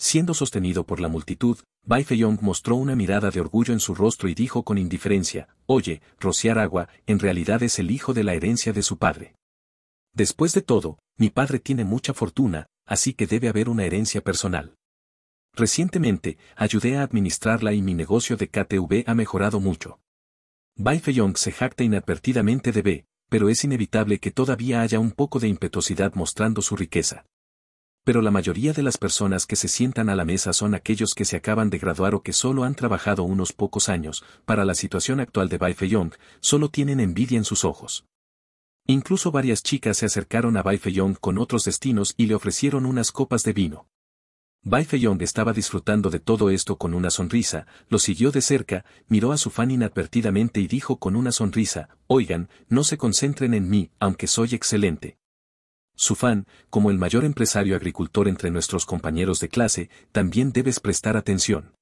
Siendo sostenido por la multitud, Bai Yong mostró una mirada de orgullo en su rostro y dijo con indiferencia, Oye, rociar agua, en realidad es el hijo de la herencia de su padre. Después de todo, mi padre tiene mucha fortuna, así que debe haber una herencia personal. Recientemente, ayudé a administrarla y mi negocio de KTV ha mejorado mucho. Bai Yong se jacta inadvertidamente de B, pero es inevitable que todavía haya un poco de impetuosidad mostrando su riqueza pero la mayoría de las personas que se sientan a la mesa son aquellos que se acaban de graduar o que solo han trabajado unos pocos años, para la situación actual de Bai Baifeyong, solo tienen envidia en sus ojos. Incluso varias chicas se acercaron a Bai Baifeyong con otros destinos y le ofrecieron unas copas de vino. Baifeyong estaba disfrutando de todo esto con una sonrisa, lo siguió de cerca, miró a su fan inadvertidamente y dijo con una sonrisa, oigan, no se concentren en mí, aunque soy excelente, fan, como el mayor empresario agricultor entre nuestros compañeros de clase, también debes prestar atención.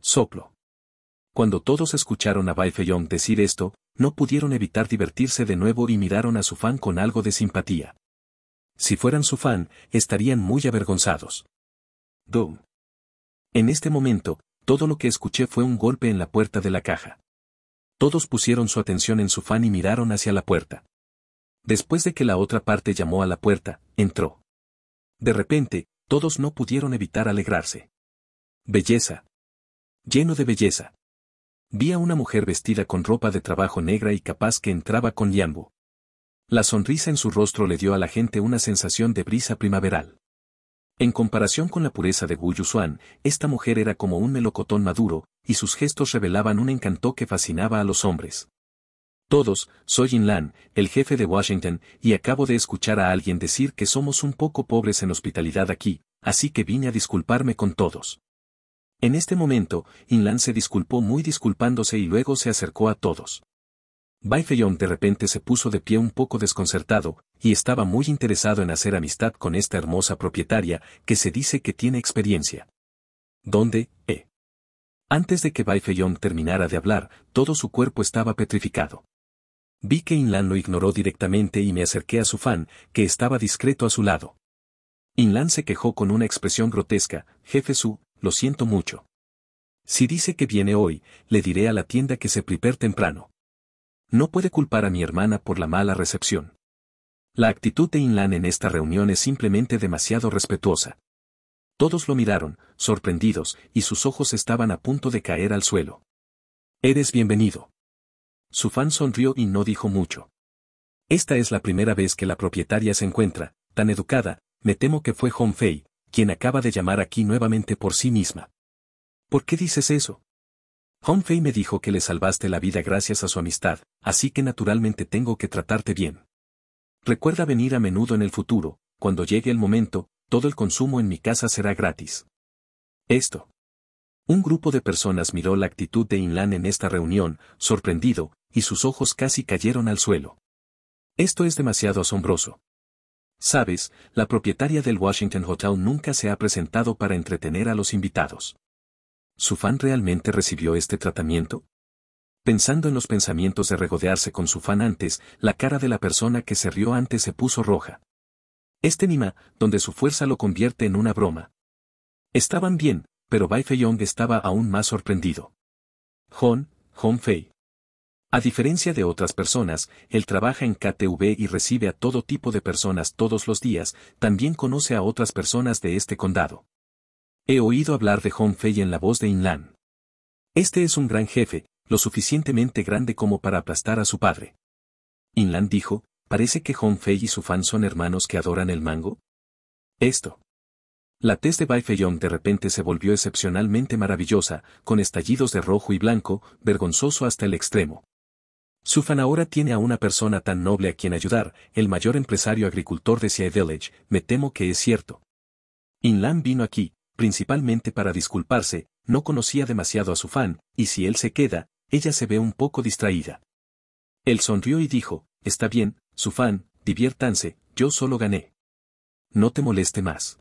Soplo. Cuando todos escucharon a Bai decir esto, no pudieron evitar divertirse de nuevo y miraron a fan con algo de simpatía. Si fueran fan, estarían muy avergonzados. Dum. En este momento, todo lo que escuché fue un golpe en la puerta de la caja. Todos pusieron su atención en fan y miraron hacia la puerta. Después de que la otra parte llamó a la puerta, entró. De repente, todos no pudieron evitar alegrarse. Belleza. Lleno de belleza. Vi a una mujer vestida con ropa de trabajo negra y capaz que entraba con yambo. La sonrisa en su rostro le dio a la gente una sensación de brisa primaveral. En comparación con la pureza de Wu Yusuan, esta mujer era como un melocotón maduro, y sus gestos revelaban un encanto que fascinaba a los hombres. Todos, soy Inlan, el jefe de Washington, y acabo de escuchar a alguien decir que somos un poco pobres en hospitalidad aquí, así que vine a disculparme con todos. En este momento, Inlan se disculpó muy disculpándose y luego se acercó a todos. Feyong de repente se puso de pie un poco desconcertado, y estaba muy interesado en hacer amistad con esta hermosa propietaria, que se dice que tiene experiencia. ¿Dónde, eh? Antes de que Baifeyon terminara de hablar, todo su cuerpo estaba petrificado. Vi que Inlan lo ignoró directamente y me acerqué a su fan, que estaba discreto a su lado. Inlan se quejó con una expresión grotesca, jefe Su, lo siento mucho. Si dice que viene hoy, le diré a la tienda que se prepare temprano. No puede culpar a mi hermana por la mala recepción. La actitud de Inlan en esta reunión es simplemente demasiado respetuosa. Todos lo miraron, sorprendidos, y sus ojos estaban a punto de caer al suelo. Eres bienvenido. Su fan sonrió y no dijo mucho. Esta es la primera vez que la propietaria se encuentra, tan educada, me temo que fue Hong Fei, quien acaba de llamar aquí nuevamente por sí misma. ¿Por qué dices eso? Hong Fei me dijo que le salvaste la vida gracias a su amistad, así que naturalmente tengo que tratarte bien. Recuerda venir a menudo en el futuro, cuando llegue el momento, todo el consumo en mi casa será gratis. Esto. Un grupo de personas miró la actitud de Inlan en esta reunión, sorprendido, y sus ojos casi cayeron al suelo. Esto es demasiado asombroso. Sabes, la propietaria del Washington Hotel nunca se ha presentado para entretener a los invitados. ¿Su fan realmente recibió este tratamiento? Pensando en los pensamientos de regodearse con su fan antes, la cara de la persona que se rió antes se puso roja. Este Nima, donde su fuerza lo convierte en una broma. Estaban bien, pero Bai Fei Yong estaba aún más sorprendido. Hon, Hon Fei. A diferencia de otras personas, él trabaja en KTV y recibe a todo tipo de personas todos los días, también conoce a otras personas de este condado. He oído hablar de Fei en la voz de Inlan. Este es un gran jefe, lo suficientemente grande como para aplastar a su padre. Inlan dijo, parece que Fei y su fan son hermanos que adoran el mango. Esto. La tez de Feiyong de repente se volvió excepcionalmente maravillosa, con estallidos de rojo y blanco, vergonzoso hasta el extremo. Sufan ahora tiene a una persona tan noble a quien ayudar, el mayor empresario agricultor de Sea Village, me temo que es cierto. Inlan vino aquí, principalmente para disculparse, no conocía demasiado a Sufan, y si él se queda, ella se ve un poco distraída. Él sonrió y dijo, está bien, Sufan, diviértanse, yo solo gané. No te moleste más.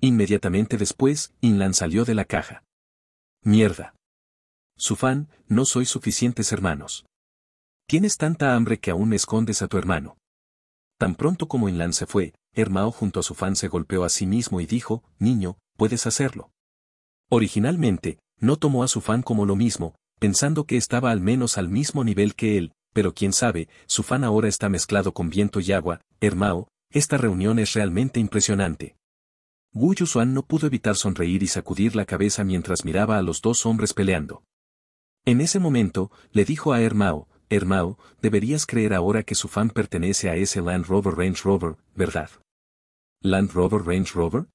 Inmediatamente después, Inlan salió de la caja. Mierda. Sufan, no soy suficientes hermanos. Tienes tanta hambre que aún escondes a tu hermano. Tan pronto como Inlan se fue, Hermao junto a su fan se golpeó a sí mismo y dijo, niño, puedes hacerlo. Originalmente, no tomó a su fan como lo mismo, pensando que estaba al menos al mismo nivel que él, pero quién sabe, su fan ahora está mezclado con viento y agua, Hermao, esta reunión es realmente impresionante. Wu Yusuan no pudo evitar sonreír y sacudir la cabeza mientras miraba a los dos hombres peleando. En ese momento, le dijo a Hermao, Hermao, deberías creer ahora que su fan pertenece a ese Land Rover Range Rover, ¿verdad? ¿Land Rover Range Rover?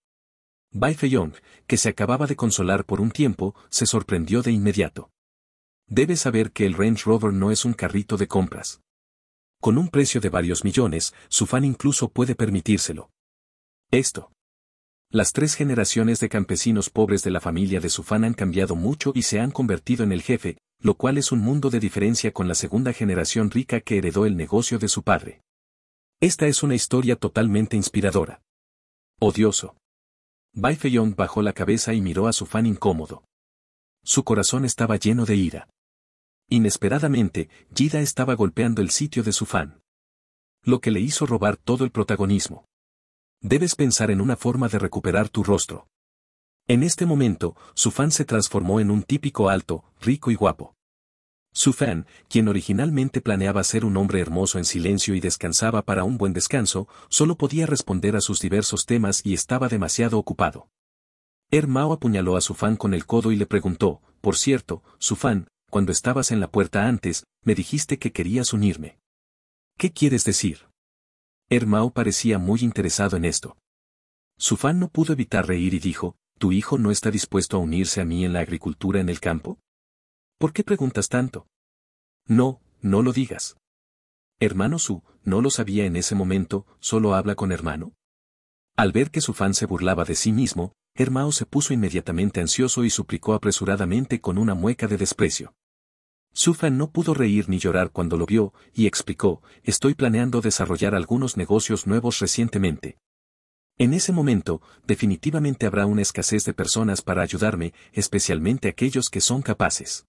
Bai Young, que se acababa de consolar por un tiempo, se sorprendió de inmediato. Debe saber que el Range Rover no es un carrito de compras. Con un precio de varios millones, su fan incluso puede permitírselo. Esto. Las tres generaciones de campesinos pobres de la familia de su fan han cambiado mucho y se han convertido en el jefe, lo cual es un mundo de diferencia con la segunda generación rica que heredó el negocio de su padre. Esta es una historia totalmente inspiradora. Odioso. Bai bajó la cabeza y miró a su fan incómodo. Su corazón estaba lleno de ira. Inesperadamente, Gida estaba golpeando el sitio de su fan. Lo que le hizo robar todo el protagonismo. Debes pensar en una forma de recuperar tu rostro. En este momento, su se transformó en un típico alto, rico y guapo. Su quien originalmente planeaba ser un hombre hermoso en silencio y descansaba para un buen descanso, solo podía responder a sus diversos temas y estaba demasiado ocupado. Hermao apuñaló a su con el codo y le preguntó, por cierto, su cuando estabas en la puerta antes, me dijiste que querías unirme. ¿Qué quieres decir? Hermao parecía muy interesado en esto. Su no pudo evitar reír y dijo, ¿Tu hijo no está dispuesto a unirse a mí en la agricultura en el campo? ¿Por qué preguntas tanto? No, no lo digas. Hermano Su, no lo sabía en ese momento, solo habla con hermano. Al ver que su fan se burlaba de sí mismo, Hermao se puso inmediatamente ansioso y suplicó apresuradamente con una mueca de desprecio. Su fan no pudo reír ni llorar cuando lo vio, y explicó, estoy planeando desarrollar algunos negocios nuevos recientemente, en ese momento, definitivamente habrá una escasez de personas para ayudarme, especialmente aquellos que son capaces.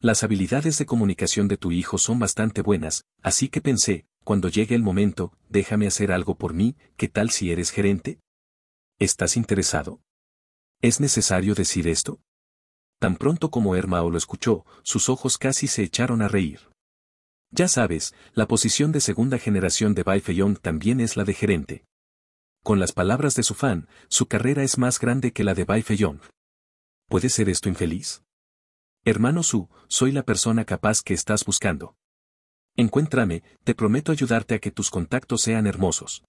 Las habilidades de comunicación de tu hijo son bastante buenas, así que pensé, cuando llegue el momento, déjame hacer algo por mí, ¿qué tal si eres gerente? ¿Estás interesado? ¿Es necesario decir esto? Tan pronto como Hermao lo escuchó, sus ojos casi se echaron a reír. Ya sabes, la posición de segunda generación de Feiyong también es la de gerente. Con las palabras de su fan, su carrera es más grande que la de Bai John ¿Puede ser esto infeliz? Hermano Su, soy la persona capaz que estás buscando. Encuéntrame, te prometo ayudarte a que tus contactos sean hermosos.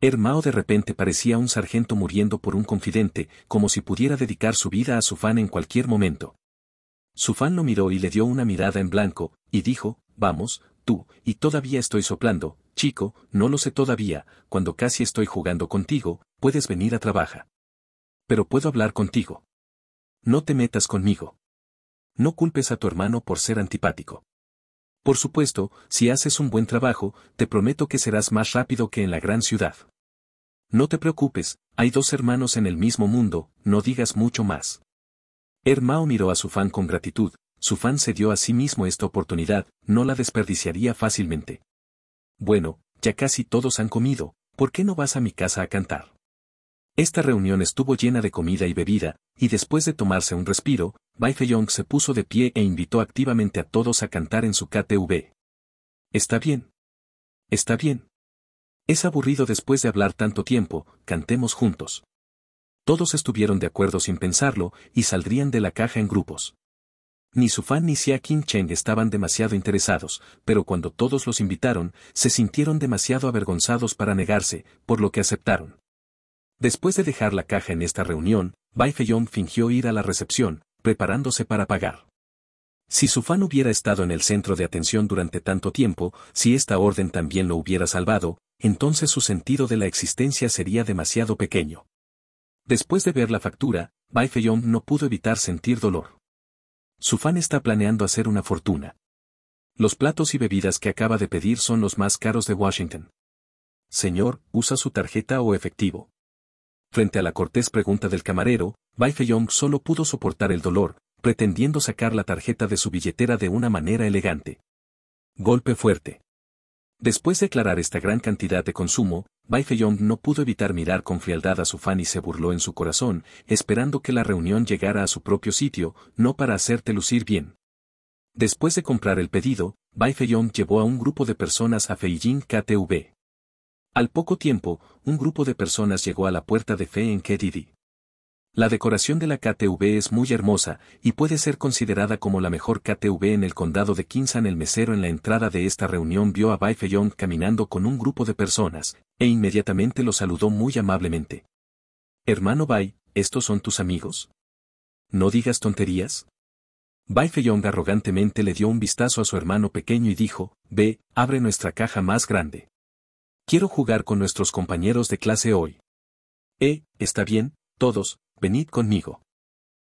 Hermao de repente parecía un sargento muriendo por un confidente, como si pudiera dedicar su vida a su fan en cualquier momento. Su fan lo miró y le dio una mirada en blanco, y dijo, vamos, tú, y todavía estoy soplando, Chico, no lo sé todavía, cuando casi estoy jugando contigo, puedes venir a trabajar. Pero puedo hablar contigo. No te metas conmigo. No culpes a tu hermano por ser antipático. Por supuesto, si haces un buen trabajo, te prometo que serás más rápido que en la gran ciudad. No te preocupes, hay dos hermanos en el mismo mundo, no digas mucho más. Hermao miró a su fan con gratitud, su fan se dio a sí mismo esta oportunidad, no la desperdiciaría fácilmente bueno, ya casi todos han comido, ¿por qué no vas a mi casa a cantar? Esta reunión estuvo llena de comida y bebida, y después de tomarse un respiro, Bai Feyong se puso de pie e invitó activamente a todos a cantar en su KTV. Está bien. Está bien. Es aburrido después de hablar tanto tiempo, cantemos juntos. Todos estuvieron de acuerdo sin pensarlo, y saldrían de la caja en grupos. Ni su fan ni Xia Qing Cheng estaban demasiado interesados, pero cuando todos los invitaron, se sintieron demasiado avergonzados para negarse, por lo que aceptaron. Después de dejar la caja en esta reunión, Bai Feyong fingió ir a la recepción, preparándose para pagar. Si su fan hubiera estado en el centro de atención durante tanto tiempo, si esta orden también lo hubiera salvado, entonces su sentido de la existencia sería demasiado pequeño. Después de ver la factura, Bai Feyong no pudo evitar sentir dolor. Su fan está planeando hacer una fortuna. Los platos y bebidas que acaba de pedir son los más caros de Washington. Señor, ¿usa su tarjeta o efectivo? Frente a la cortés pregunta del camarero, Bai Young solo pudo soportar el dolor, pretendiendo sacar la tarjeta de su billetera de una manera elegante. Golpe fuerte. Después de aclarar esta gran cantidad de consumo, Baifeyong no pudo evitar mirar con frialdad a su fan y se burló en su corazón, esperando que la reunión llegara a su propio sitio, no para hacerte lucir bien. Después de comprar el pedido, Baifeyong llevó a un grupo de personas a Feijing KTV. Al poco tiempo, un grupo de personas llegó a la puerta de Fe en Kedidi. La decoración de la KTV es muy hermosa y puede ser considerada como la mejor KTV en el condado de Kinsan. El mesero en la entrada de esta reunión vio a Bai Feyong caminando con un grupo de personas, e inmediatamente lo saludó muy amablemente. Hermano Bai, ¿estos son tus amigos? No digas tonterías. Bai Feyong arrogantemente le dio un vistazo a su hermano pequeño y dijo, ve, abre nuestra caja más grande. Quiero jugar con nuestros compañeros de clase hoy. Eh, está bien, todos, venid conmigo.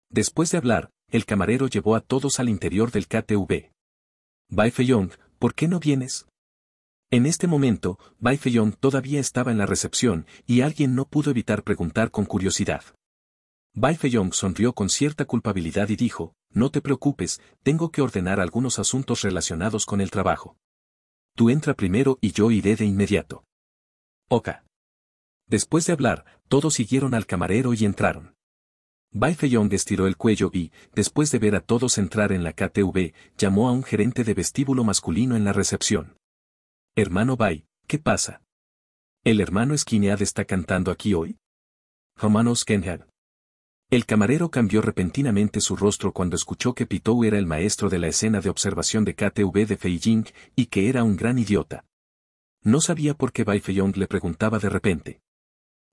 Después de hablar, el camarero llevó a todos al interior del KTV. Bai Feyong, ¿por qué no vienes? En este momento, Bai Feyong todavía estaba en la recepción y alguien no pudo evitar preguntar con curiosidad. Bai Feyong sonrió con cierta culpabilidad y dijo, no te preocupes, tengo que ordenar algunos asuntos relacionados con el trabajo. Tú entra primero y yo iré de inmediato. Oka. Después de hablar, todos siguieron al camarero y entraron. Bai Feyong estiró el cuello y, después de ver a todos entrar en la KTV, llamó a un gerente de vestíbulo masculino en la recepción. Hermano Bai, ¿qué pasa? ¿El hermano Esquinead está cantando aquí hoy? Homano Kenhad. El camarero cambió repentinamente su rostro cuando escuchó que Pitou era el maestro de la escena de observación de KTV de Feijing y que era un gran idiota. No sabía por qué Bai Feyong le preguntaba de repente.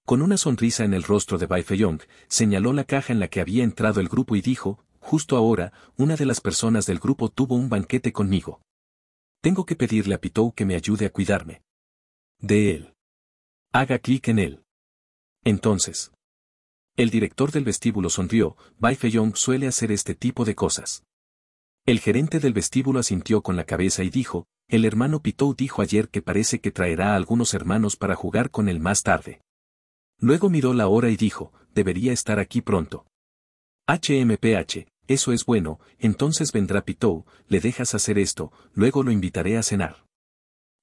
Con una sonrisa en el rostro de Bai Feyong, señaló la caja en la que había entrado el grupo y dijo, justo ahora, una de las personas del grupo tuvo un banquete conmigo. Tengo que pedirle a Pitou que me ayude a cuidarme. De él. Haga clic en él. Entonces. El director del vestíbulo sonrió, Bai Feyong suele hacer este tipo de cosas. El gerente del vestíbulo asintió con la cabeza y dijo, el hermano Pitou dijo ayer que parece que traerá a algunos hermanos para jugar con él más tarde. Luego miró la hora y dijo, debería estar aquí pronto. HMPH, eso es bueno, entonces vendrá Pitou, le dejas hacer esto, luego lo invitaré a cenar.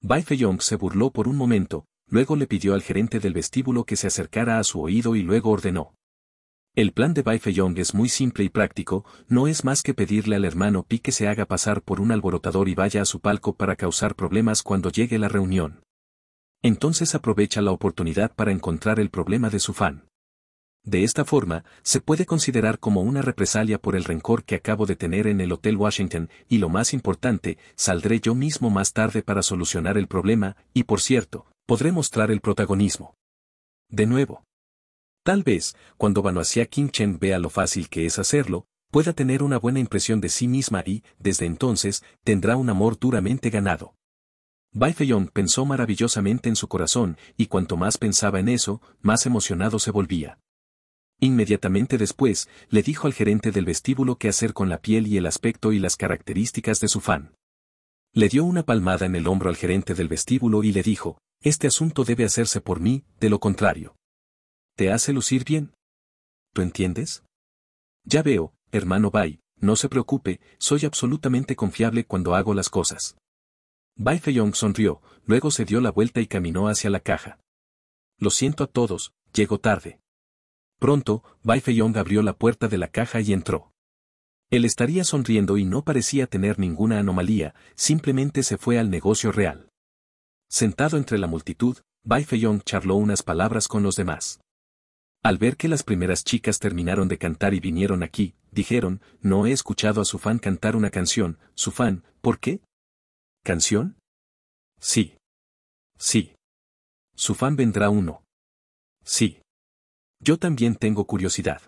Bai Feyong se burló por un momento, luego le pidió al gerente del vestíbulo que se acercara a su oído y luego ordenó. El plan de Bai Feyong es muy simple y práctico, no es más que pedirle al hermano Pi que se haga pasar por un alborotador y vaya a su palco para causar problemas cuando llegue la reunión entonces aprovecha la oportunidad para encontrar el problema de su fan. De esta forma, se puede considerar como una represalia por el rencor que acabo de tener en el Hotel Washington, y lo más importante, saldré yo mismo más tarde para solucionar el problema, y por cierto, podré mostrar el protagonismo. De nuevo. Tal vez, cuando Banuasia King-chen vea lo fácil que es hacerlo, pueda tener una buena impresión de sí misma y, desde entonces, tendrá un amor duramente ganado. Baifeyong pensó maravillosamente en su corazón, y cuanto más pensaba en eso, más emocionado se volvía. Inmediatamente después, le dijo al gerente del vestíbulo qué hacer con la piel y el aspecto y las características de su fan. Le dio una palmada en el hombro al gerente del vestíbulo y le dijo, este asunto debe hacerse por mí, de lo contrario. ¿Te hace lucir bien? ¿Tú entiendes? Ya veo, hermano Bai, no se preocupe, soy absolutamente confiable cuando hago las cosas. Bai Feyong sonrió, luego se dio la vuelta y caminó hacia la caja. Lo siento a todos, llego tarde. Pronto, Bai Feyong abrió la puerta de la caja y entró. Él estaría sonriendo y no parecía tener ninguna anomalía, simplemente se fue al negocio real. Sentado entre la multitud, Bai Feyong charló unas palabras con los demás. Al ver que las primeras chicas terminaron de cantar y vinieron aquí, dijeron, no he escuchado a su fan cantar una canción, su fan, ¿por qué? ¿Canción? Sí. Sí. Su fan vendrá uno. Sí. Yo también tengo curiosidad.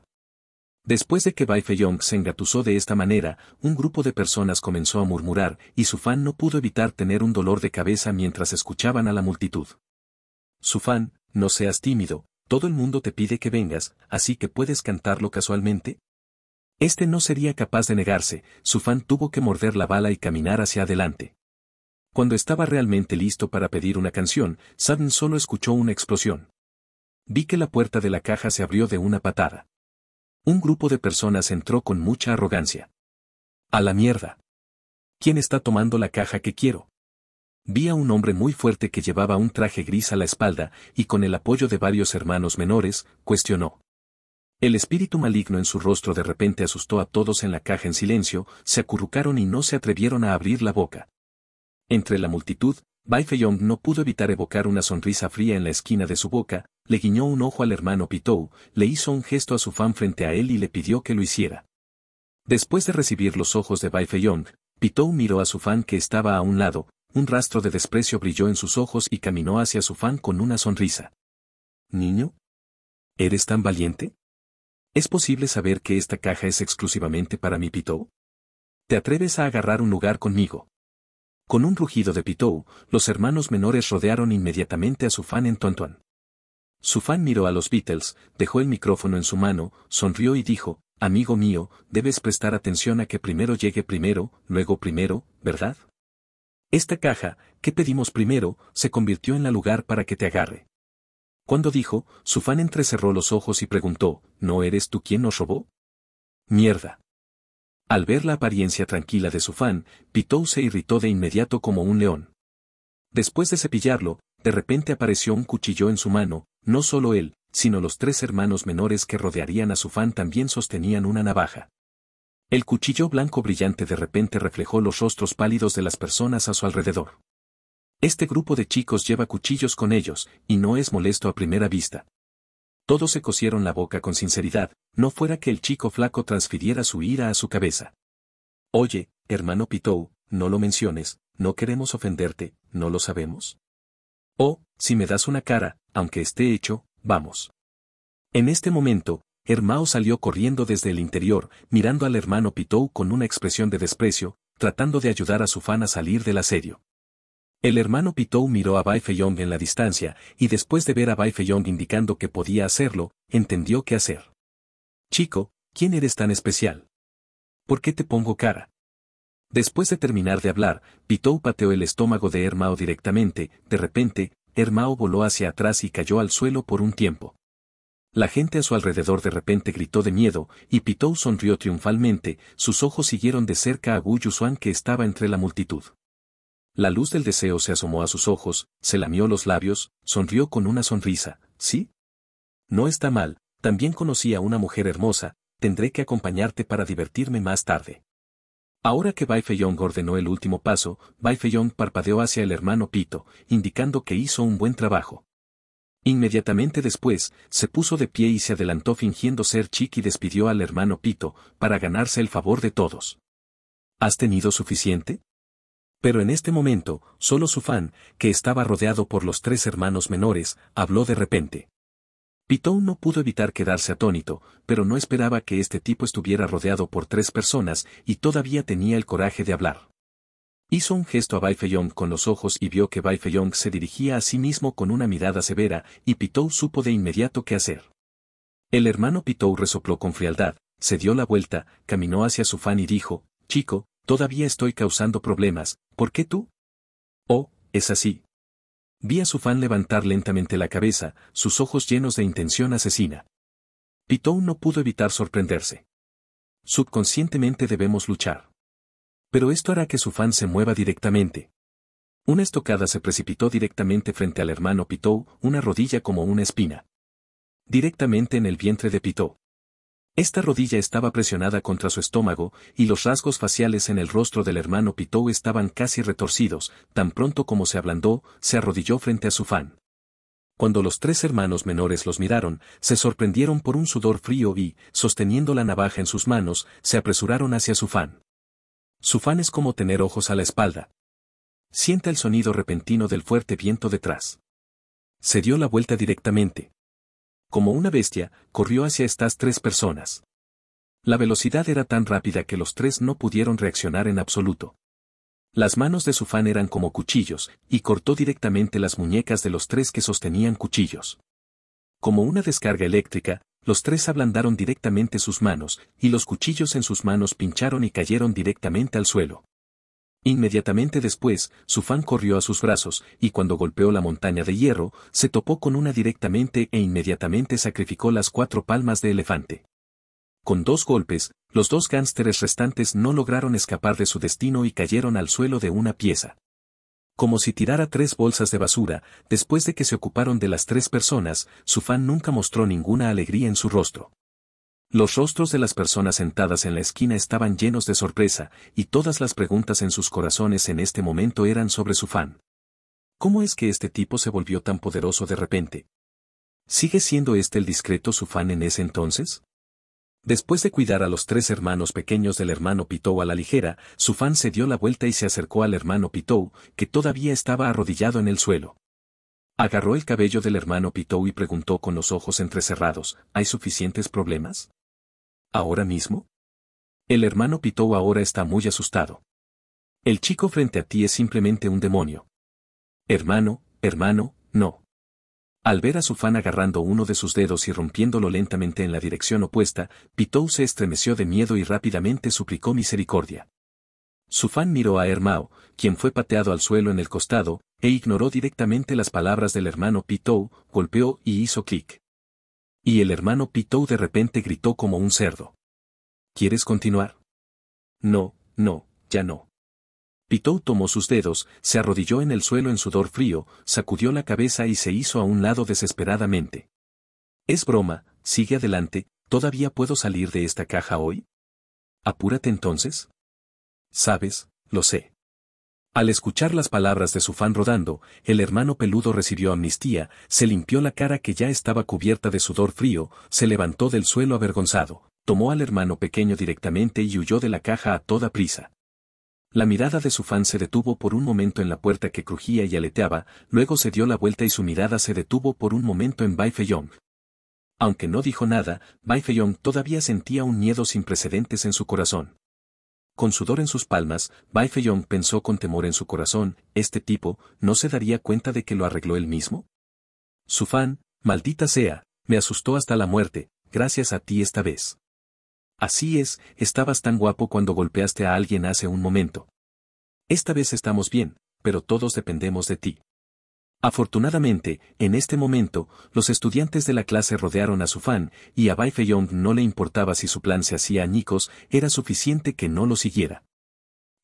Después de que Bai Feyong se engatusó de esta manera, un grupo de personas comenzó a murmurar, y su fan no pudo evitar tener un dolor de cabeza mientras escuchaban a la multitud. Su fan, no seas tímido, todo el mundo te pide que vengas, así que puedes cantarlo casualmente. Este no sería capaz de negarse, su fan tuvo que morder la bala y caminar hacia adelante. Cuando estaba realmente listo para pedir una canción, Sutton solo escuchó una explosión. Vi que la puerta de la caja se abrió de una patada. Un grupo de personas entró con mucha arrogancia. A la mierda. ¿Quién está tomando la caja que quiero? Vi a un hombre muy fuerte que llevaba un traje gris a la espalda y con el apoyo de varios hermanos menores, cuestionó. El espíritu maligno en su rostro de repente asustó a todos en la caja en silencio, se acurrucaron y no se atrevieron a abrir la boca. Entre la multitud, Bai no pudo evitar evocar una sonrisa fría en la esquina de su boca, le guiñó un ojo al hermano Pitou, le hizo un gesto a su fan frente a él y le pidió que lo hiciera. Después de recibir los ojos de Bai Pitou miró a su fan que estaba a un lado, un rastro de desprecio brilló en sus ojos y caminó hacia su fan con una sonrisa. Niño, ¿eres tan valiente? ¿Es posible saber que esta caja es exclusivamente para mi Pitou? ¿Te atreves a agarrar un lugar conmigo? Con un rugido de pitou, los hermanos menores rodearon inmediatamente a su en Tuantuan. Su miró a los Beatles, dejó el micrófono en su mano, sonrió y dijo, Amigo mío, debes prestar atención a que primero llegue primero, luego primero, ¿verdad? Esta caja, que pedimos primero, se convirtió en la lugar para que te agarre. Cuando dijo, su entrecerró los ojos y preguntó, ¿No eres tú quien nos robó? Mierda. Al ver la apariencia tranquila de su fan, Pitou se irritó de inmediato como un león. Después de cepillarlo, de repente apareció un cuchillo en su mano, no solo él, sino los tres hermanos menores que rodearían a su fan también sostenían una navaja. El cuchillo blanco brillante de repente reflejó los rostros pálidos de las personas a su alrededor. Este grupo de chicos lleva cuchillos con ellos, y no es molesto a primera vista. Todos se cosieron la boca con sinceridad, no fuera que el chico flaco transfiriera su ira a su cabeza. Oye, hermano Pitou, no lo menciones, no queremos ofenderte, no lo sabemos. Oh, si me das una cara, aunque esté hecho, vamos. En este momento, Hermao salió corriendo desde el interior, mirando al hermano Pitou con una expresión de desprecio, tratando de ayudar a su fan a salir del asedio. El hermano Pitou miró a Bai Feyong en la distancia, y después de ver a Bai Feyong indicando que podía hacerlo, entendió qué hacer. Chico, ¿quién eres tan especial? ¿Por qué te pongo cara? Después de terminar de hablar, Pitou pateó el estómago de Hermao directamente, de repente, Hermao voló hacia atrás y cayó al suelo por un tiempo. La gente a su alrededor de repente gritó de miedo, y Pitou sonrió triunfalmente, sus ojos siguieron de cerca a Gu que estaba entre la multitud. La luz del deseo se asomó a sus ojos, se lamió los labios, sonrió con una sonrisa, ¿sí? No está mal, también conocí a una mujer hermosa, tendré que acompañarte para divertirme más tarde. Ahora que Bai Feyong ordenó el último paso, Bai Feyong parpadeó hacia el hermano Pito, indicando que hizo un buen trabajo. Inmediatamente después, se puso de pie y se adelantó fingiendo ser chic y despidió al hermano Pito, para ganarse el favor de todos. ¿Has tenido suficiente? pero en este momento, solo su fan, que estaba rodeado por los tres hermanos menores, habló de repente. Pitou no pudo evitar quedarse atónito, pero no esperaba que este tipo estuviera rodeado por tres personas y todavía tenía el coraje de hablar. Hizo un gesto a Bai Feyong con los ojos y vio que Bai Feyong se dirigía a sí mismo con una mirada severa, y Pitou supo de inmediato qué hacer. El hermano Pitou resopló con frialdad, se dio la vuelta, caminó hacia su fan y dijo, Chico, Todavía estoy causando problemas, ¿por qué tú? Oh, es así. Vi a su fan levantar lentamente la cabeza, sus ojos llenos de intención asesina. Pitou no pudo evitar sorprenderse. Subconscientemente debemos luchar. Pero esto hará que su fan se mueva directamente. Una estocada se precipitó directamente frente al hermano Pitou, una rodilla como una espina. Directamente en el vientre de Pitou. Esta rodilla estaba presionada contra su estómago, y los rasgos faciales en el rostro del hermano Pitou estaban casi retorcidos, tan pronto como se ablandó, se arrodilló frente a su fan. Cuando los tres hermanos menores los miraron, se sorprendieron por un sudor frío y, sosteniendo la navaja en sus manos, se apresuraron hacia su fan. Su fan es como tener ojos a la espalda. Sienta el sonido repentino del fuerte viento detrás. Se dio la vuelta directamente como una bestia, corrió hacia estas tres personas. La velocidad era tan rápida que los tres no pudieron reaccionar en absoluto. Las manos de su fan eran como cuchillos, y cortó directamente las muñecas de los tres que sostenían cuchillos. Como una descarga eléctrica, los tres ablandaron directamente sus manos, y los cuchillos en sus manos pincharon y cayeron directamente al suelo. Inmediatamente después, su corrió a sus brazos, y cuando golpeó la montaña de hierro, se topó con una directamente e inmediatamente sacrificó las cuatro palmas de elefante. Con dos golpes, los dos gánsteres restantes no lograron escapar de su destino y cayeron al suelo de una pieza. Como si tirara tres bolsas de basura, después de que se ocuparon de las tres personas, su nunca mostró ninguna alegría en su rostro. Los rostros de las personas sentadas en la esquina estaban llenos de sorpresa, y todas las preguntas en sus corazones en este momento eran sobre su ¿Cómo es que este tipo se volvió tan poderoso de repente? ¿Sigue siendo este el discreto su en ese entonces? Después de cuidar a los tres hermanos pequeños del hermano Pitou a la ligera, su se dio la vuelta y se acercó al hermano Pitou, que todavía estaba arrodillado en el suelo. Agarró el cabello del hermano Pitou y preguntó con los ojos entrecerrados, ¿hay suficientes problemas? ¿Ahora mismo? El hermano Pitou ahora está muy asustado. El chico frente a ti es simplemente un demonio. Hermano, hermano, no. Al ver a su fan agarrando uno de sus dedos y rompiéndolo lentamente en la dirección opuesta, Pitou se estremeció de miedo y rápidamente suplicó misericordia. Su fan miró a Hermao, quien fue pateado al suelo en el costado, e ignoró directamente las palabras del hermano Pitou, golpeó y hizo clic. Y el hermano Pitou de repente gritó como un cerdo. ¿Quieres continuar? No, no, ya no. Pitou tomó sus dedos, se arrodilló en el suelo en sudor frío, sacudió la cabeza y se hizo a un lado desesperadamente. Es broma, sigue adelante, ¿todavía puedo salir de esta caja hoy? Apúrate entonces. Sabes, lo sé. Al escuchar las palabras de su fan rodando, el hermano peludo recibió amnistía, se limpió la cara que ya estaba cubierta de sudor frío, se levantó del suelo avergonzado, tomó al hermano pequeño directamente y huyó de la caja a toda prisa. La mirada de su fan se detuvo por un momento en la puerta que crujía y aleteaba, luego se dio la vuelta y su mirada se detuvo por un momento en Bai Feyong. Aunque no dijo nada, Bai Feyong todavía sentía un miedo sin precedentes en su corazón. Con sudor en sus palmas, Bai Feyong pensó con temor en su corazón, ¿este tipo no se daría cuenta de que lo arregló él mismo? Su fan, maldita sea, me asustó hasta la muerte, gracias a ti esta vez. Así es, estabas tan guapo cuando golpeaste a alguien hace un momento. Esta vez estamos bien, pero todos dependemos de ti. Afortunadamente, en este momento, los estudiantes de la clase rodearon a su fan, y a Bai Feyong no le importaba si su plan se hacía añicos, era suficiente que no lo siguiera.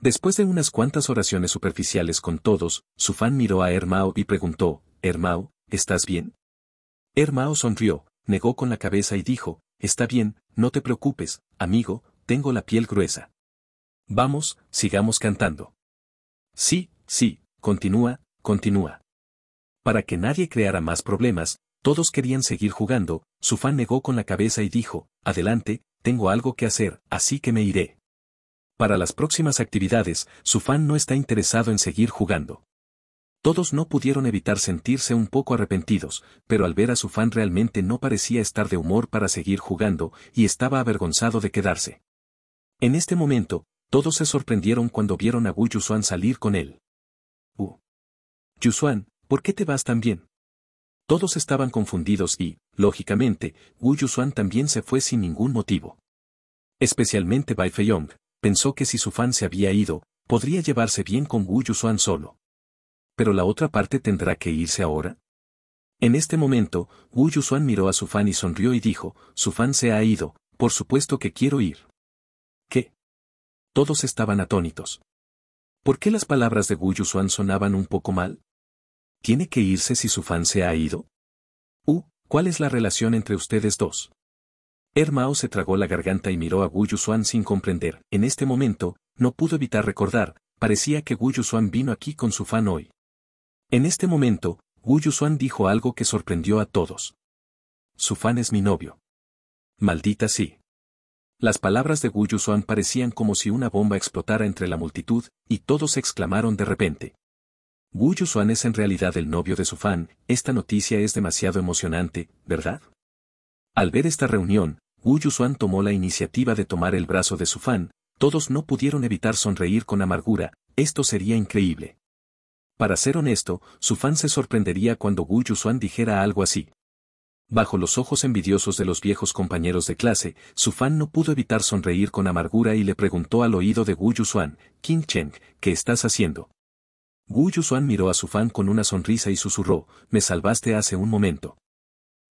Después de unas cuantas oraciones superficiales con todos, su miró a Ermao y preguntó, "Ermao, ¿estás bien? Ermao sonrió, negó con la cabeza y dijo, Está bien, no te preocupes, amigo, tengo la piel gruesa. Vamos, sigamos cantando. Sí, sí, continúa, continúa. Para que nadie creara más problemas, todos querían seguir jugando, su fan negó con la cabeza y dijo, adelante, tengo algo que hacer, así que me iré. Para las próximas actividades, su fan no está interesado en seguir jugando. Todos no pudieron evitar sentirse un poco arrepentidos, pero al ver a su fan realmente no parecía estar de humor para seguir jugando y estaba avergonzado de quedarse. En este momento, todos se sorprendieron cuando vieron a Wu Yusuan salir con él. Wu Yusuan, ¿Por qué te vas tan bien? Todos estaban confundidos y, lógicamente, Gu Yusuan también se fue sin ningún motivo. Especialmente Bai Feiyong, pensó que si su fan se había ido, podría llevarse bien con Gu Yusuan solo. Pero la otra parte tendrá que irse ahora. En este momento, Gu Yusuan miró a su fan y sonrió y dijo, su fan se ha ido, por supuesto que quiero ir. ¿Qué? Todos estaban atónitos. ¿Por qué las palabras de Gu sonaban un poco mal? ¿Tiene que irse si su fan se ha ido? U, ¿cuál es la relación entre ustedes dos? Hermao se tragó la garganta y miró a Gu sin comprender. En este momento, no pudo evitar recordar, parecía que Gu vino aquí con su fan hoy. En este momento, Gu Yusuan dijo algo que sorprendió a todos. Su fan es mi novio. Maldita sí. Las palabras de Gu Yusuan parecían como si una bomba explotara entre la multitud, y todos exclamaron de repente. Wu Yusuan es en realidad el novio de su fan, esta noticia es demasiado emocionante, ¿verdad? Al ver esta reunión, Wu Yusuan tomó la iniciativa de tomar el brazo de su fan, todos no pudieron evitar sonreír con amargura, esto sería increíble. Para ser honesto, su fan se sorprendería cuando Wu Yusuan dijera algo así. Bajo los ojos envidiosos de los viejos compañeros de clase, su fan no pudo evitar sonreír con amargura y le preguntó al oído de Wu Yusuan, King Cheng, ¿qué estás haciendo? Gu miró a su fan con una sonrisa y susurró, me salvaste hace un momento.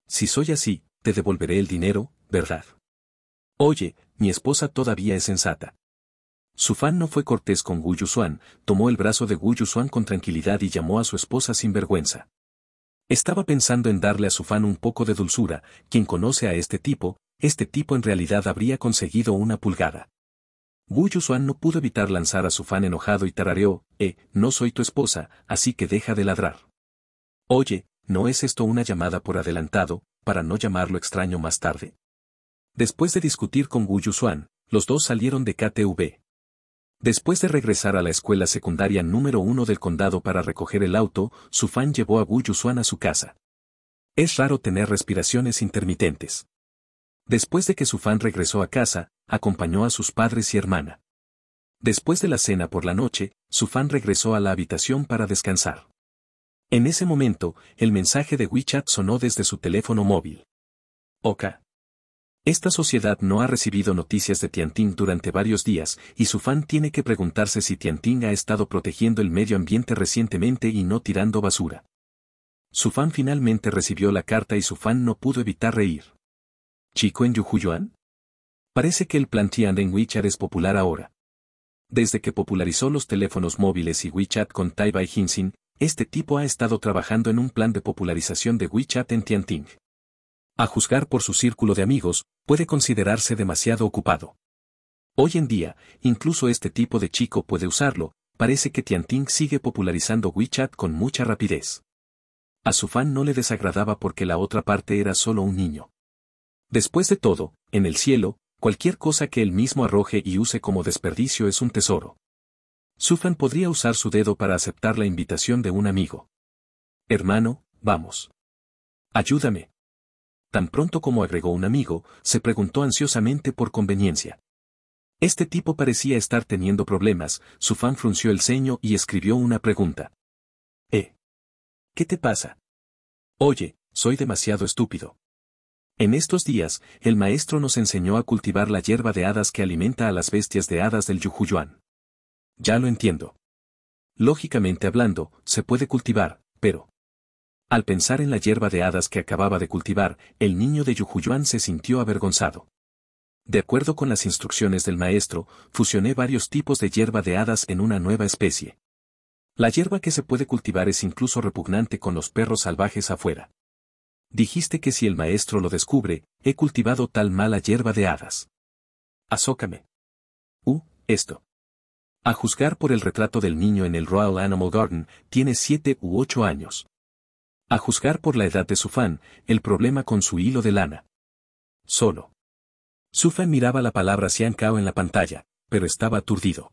Si soy así, te devolveré el dinero, ¿verdad? Oye, mi esposa todavía es sensata. Su fan no fue cortés con Gu tomó el brazo de Gu con tranquilidad y llamó a su esposa sin vergüenza. Estaba pensando en darle a su fan un poco de dulzura, quien conoce a este tipo, este tipo en realidad habría conseguido una pulgada. Wu Yuzuan no pudo evitar lanzar a su fan enojado y tarareó, eh, no soy tu esposa, así que deja de ladrar. Oye, ¿no es esto una llamada por adelantado, para no llamarlo extraño más tarde? Después de discutir con Wu Yuzuan, los dos salieron de KTV. Después de regresar a la escuela secundaria número uno del condado para recoger el auto, su fan llevó a Wu Yuzuan a su casa. Es raro tener respiraciones intermitentes. Después de que su fan regresó a casa, acompañó a sus padres y hermana. Después de la cena por la noche, su fan regresó a la habitación para descansar. En ese momento, el mensaje de WeChat sonó desde su teléfono móvil. Oka. Esta sociedad no ha recibido noticias de Tianting durante varios días y su fan tiene que preguntarse si Tianting ha estado protegiendo el medio ambiente recientemente y no tirando basura. Su fan finalmente recibió la carta y su fan no pudo evitar reír. ¿Chico en Yuhuyuan? Parece que el Tian en WeChat es popular ahora. Desde que popularizó los teléfonos móviles y WeChat con Bai Hinsin, este tipo ha estado trabajando en un plan de popularización de WeChat en TianTing. A juzgar por su círculo de amigos, puede considerarse demasiado ocupado. Hoy en día, incluso este tipo de chico puede usarlo, parece que TianTing sigue popularizando WeChat con mucha rapidez. A su fan no le desagradaba porque la otra parte era solo un niño. Después de todo, en el cielo, Cualquier cosa que él mismo arroje y use como desperdicio es un tesoro. Sufan podría usar su dedo para aceptar la invitación de un amigo. Hermano, vamos. Ayúdame. Tan pronto como agregó un amigo, se preguntó ansiosamente por conveniencia. Este tipo parecía estar teniendo problemas, Sufan frunció el ceño y escribió una pregunta. ¿Eh? ¿Qué te pasa? Oye, soy demasiado estúpido. En estos días, el maestro nos enseñó a cultivar la hierba de hadas que alimenta a las bestias de hadas del Yujuyuan. Ya lo entiendo. Lógicamente hablando, se puede cultivar, pero... Al pensar en la hierba de hadas que acababa de cultivar, el niño de Yujuyuan se sintió avergonzado. De acuerdo con las instrucciones del maestro, fusioné varios tipos de hierba de hadas en una nueva especie. La hierba que se puede cultivar es incluso repugnante con los perros salvajes afuera. Dijiste que si el maestro lo descubre, he cultivado tal mala hierba de hadas. Azócame. Uh, esto. A juzgar por el retrato del niño en el Royal Animal Garden, tiene siete u ocho años. A juzgar por la edad de su el problema con su hilo de lana. Solo. Sufan miraba la palabra Siankao en la pantalla, pero estaba aturdido.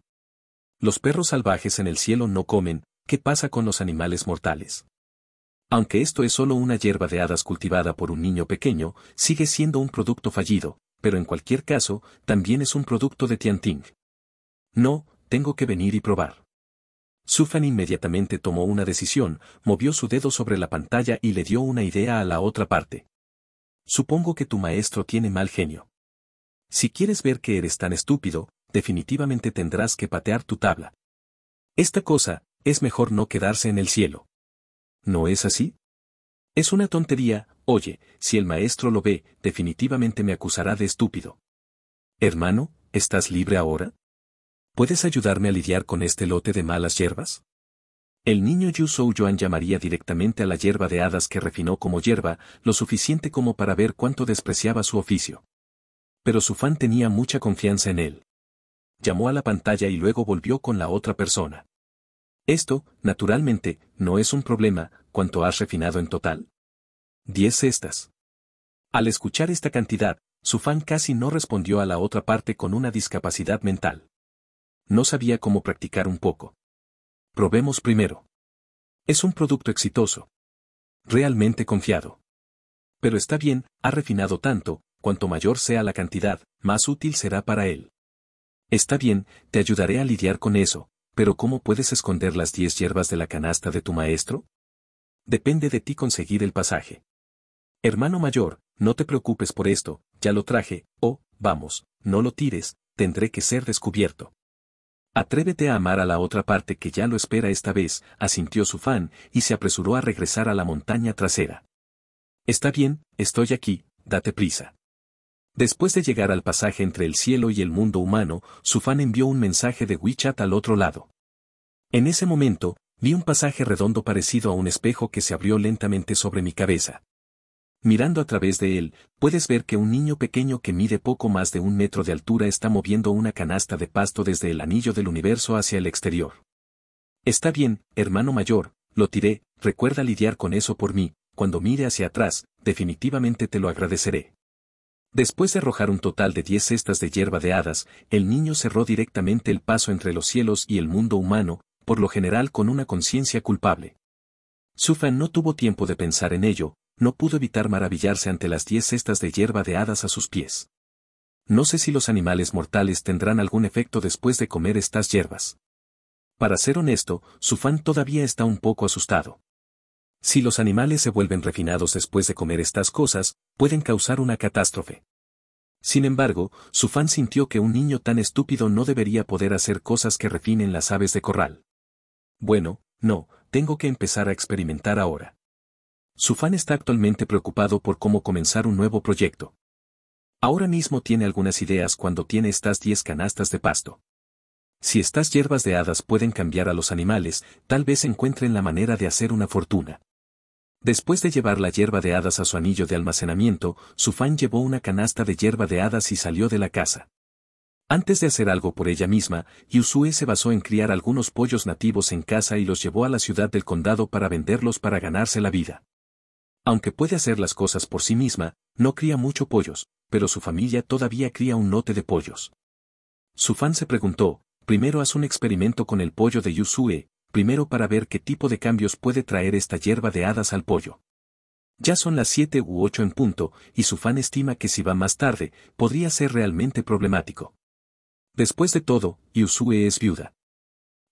Los perros salvajes en el cielo no comen, ¿qué pasa con los animales mortales? Aunque esto es solo una hierba de hadas cultivada por un niño pequeño, sigue siendo un producto fallido, pero en cualquier caso, también es un producto de Tianting. No, tengo que venir y probar. Sufan inmediatamente tomó una decisión, movió su dedo sobre la pantalla y le dio una idea a la otra parte. Supongo que tu maestro tiene mal genio. Si quieres ver que eres tan estúpido, definitivamente tendrás que patear tu tabla. Esta cosa, es mejor no quedarse en el cielo. ¿no es así? Es una tontería, oye, si el maestro lo ve, definitivamente me acusará de estúpido. Hermano, ¿estás libre ahora? ¿Puedes ayudarme a lidiar con este lote de malas hierbas? El niño Yu Sou Yuan llamaría directamente a la hierba de hadas que refinó como hierba, lo suficiente como para ver cuánto despreciaba su oficio. Pero su fan tenía mucha confianza en él. Llamó a la pantalla y luego volvió con la otra persona. Esto, naturalmente, no es un problema, cuanto has refinado en total. 10 cestas. Al escuchar esta cantidad, su fan casi no respondió a la otra parte con una discapacidad mental. No sabía cómo practicar un poco. Probemos primero. Es un producto exitoso. Realmente confiado. Pero está bien, ha refinado tanto, cuanto mayor sea la cantidad, más útil será para él. Está bien, te ayudaré a lidiar con eso, pero ¿cómo puedes esconder las diez hierbas de la canasta de tu maestro? Depende de ti conseguir el pasaje. Hermano mayor, no te preocupes por esto, ya lo traje, o, oh, vamos, no lo tires, tendré que ser descubierto. Atrévete a amar a la otra parte que ya lo espera esta vez, asintió su fan, y se apresuró a regresar a la montaña trasera. Está bien, estoy aquí, date prisa. Después de llegar al pasaje entre el cielo y el mundo humano, su fan envió un mensaje de WeChat al otro lado. En ese momento, vi un pasaje redondo parecido a un espejo que se abrió lentamente sobre mi cabeza. Mirando a través de él, puedes ver que un niño pequeño que mide poco más de un metro de altura está moviendo una canasta de pasto desde el anillo del universo hacia el exterior. Está bien, hermano mayor, lo tiré, recuerda lidiar con eso por mí, cuando mire hacia atrás, definitivamente te lo agradeceré. Después de arrojar un total de diez cestas de hierba de hadas, el niño cerró directamente el paso entre los cielos y el mundo humano, por lo general con una conciencia culpable. Sufan no tuvo tiempo de pensar en ello, no pudo evitar maravillarse ante las diez cestas de hierba de hadas a sus pies. No sé si los animales mortales tendrán algún efecto después de comer estas hierbas. Para ser honesto, Sufan todavía está un poco asustado. Si los animales se vuelven refinados después de comer estas cosas, pueden causar una catástrofe. Sin embargo, su sintió que un niño tan estúpido no debería poder hacer cosas que refinen las aves de corral. Bueno, no, tengo que empezar a experimentar ahora. Su está actualmente preocupado por cómo comenzar un nuevo proyecto. Ahora mismo tiene algunas ideas cuando tiene estas 10 canastas de pasto. Si estas hierbas de hadas pueden cambiar a los animales, tal vez encuentren la manera de hacer una fortuna. Después de llevar la hierba de hadas a su anillo de almacenamiento, Sufan llevó una canasta de hierba de hadas y salió de la casa. Antes de hacer algo por ella misma, Yusue se basó en criar algunos pollos nativos en casa y los llevó a la ciudad del condado para venderlos para ganarse la vida. Aunque puede hacer las cosas por sí misma, no cría mucho pollos, pero su familia todavía cría un lote de pollos. Su se preguntó, primero haz un experimento con el pollo de Yusue, primero para ver qué tipo de cambios puede traer esta hierba de hadas al pollo. Ya son las 7 u 8 en punto, y su fan estima que si va más tarde, podría ser realmente problemático. Después de todo, Yusue es viuda.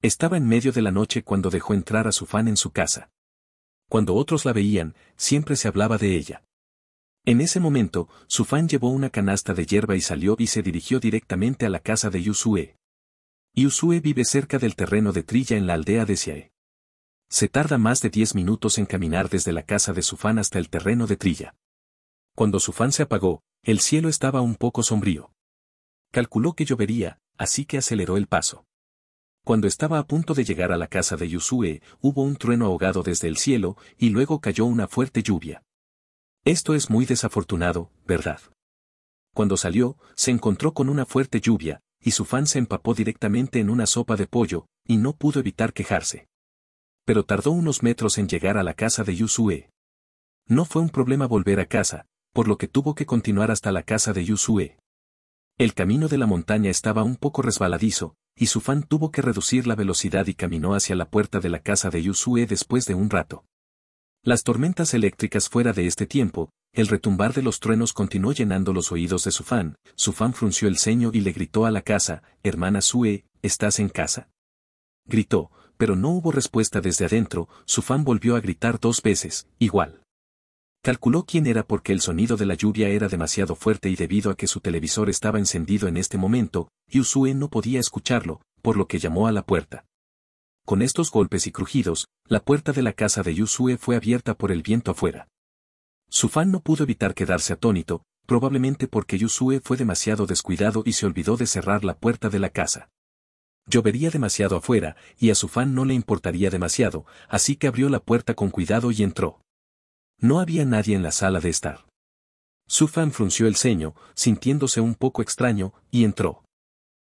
Estaba en medio de la noche cuando dejó entrar a su fan en su casa. Cuando otros la veían, siempre se hablaba de ella. En ese momento, su fan llevó una canasta de hierba y salió y se dirigió directamente a la casa de Yusue. Yusue vive cerca del terreno de trilla en la aldea de Siae. Se tarda más de diez minutos en caminar desde la casa de su hasta el terreno de trilla. Cuando Sufan se apagó, el cielo estaba un poco sombrío. Calculó que llovería, así que aceleró el paso. Cuando estaba a punto de llegar a la casa de Yusue, hubo un trueno ahogado desde el cielo y luego cayó una fuerte lluvia. Esto es muy desafortunado, ¿verdad? Cuando salió, se encontró con una fuerte lluvia, y su fan se empapó directamente en una sopa de pollo, y no pudo evitar quejarse. Pero tardó unos metros en llegar a la casa de Yusue. No fue un problema volver a casa, por lo que tuvo que continuar hasta la casa de Yusue. El camino de la montaña estaba un poco resbaladizo, y su fan tuvo que reducir la velocidad y caminó hacia la puerta de la casa de Yusue después de un rato. Las tormentas eléctricas fuera de este tiempo, el retumbar de los truenos continuó llenando los oídos de su fan, frunció el ceño y le gritó a la casa, hermana Sue, ¿estás en casa? Gritó, pero no hubo respuesta desde adentro, su volvió a gritar dos veces, igual. Calculó quién era porque el sonido de la lluvia era demasiado fuerte y debido a que su televisor estaba encendido en este momento, Yusue no podía escucharlo, por lo que llamó a la puerta. Con estos golpes y crujidos, la puerta de la casa de Yusue fue abierta por el viento afuera. Sufán no pudo evitar quedarse atónito, probablemente porque Yusue fue demasiado descuidado y se olvidó de cerrar la puerta de la casa. Llovería demasiado afuera, y a su no le importaría demasiado, así que abrió la puerta con cuidado y entró. No había nadie en la sala de estar. Su frunció el ceño, sintiéndose un poco extraño, y entró.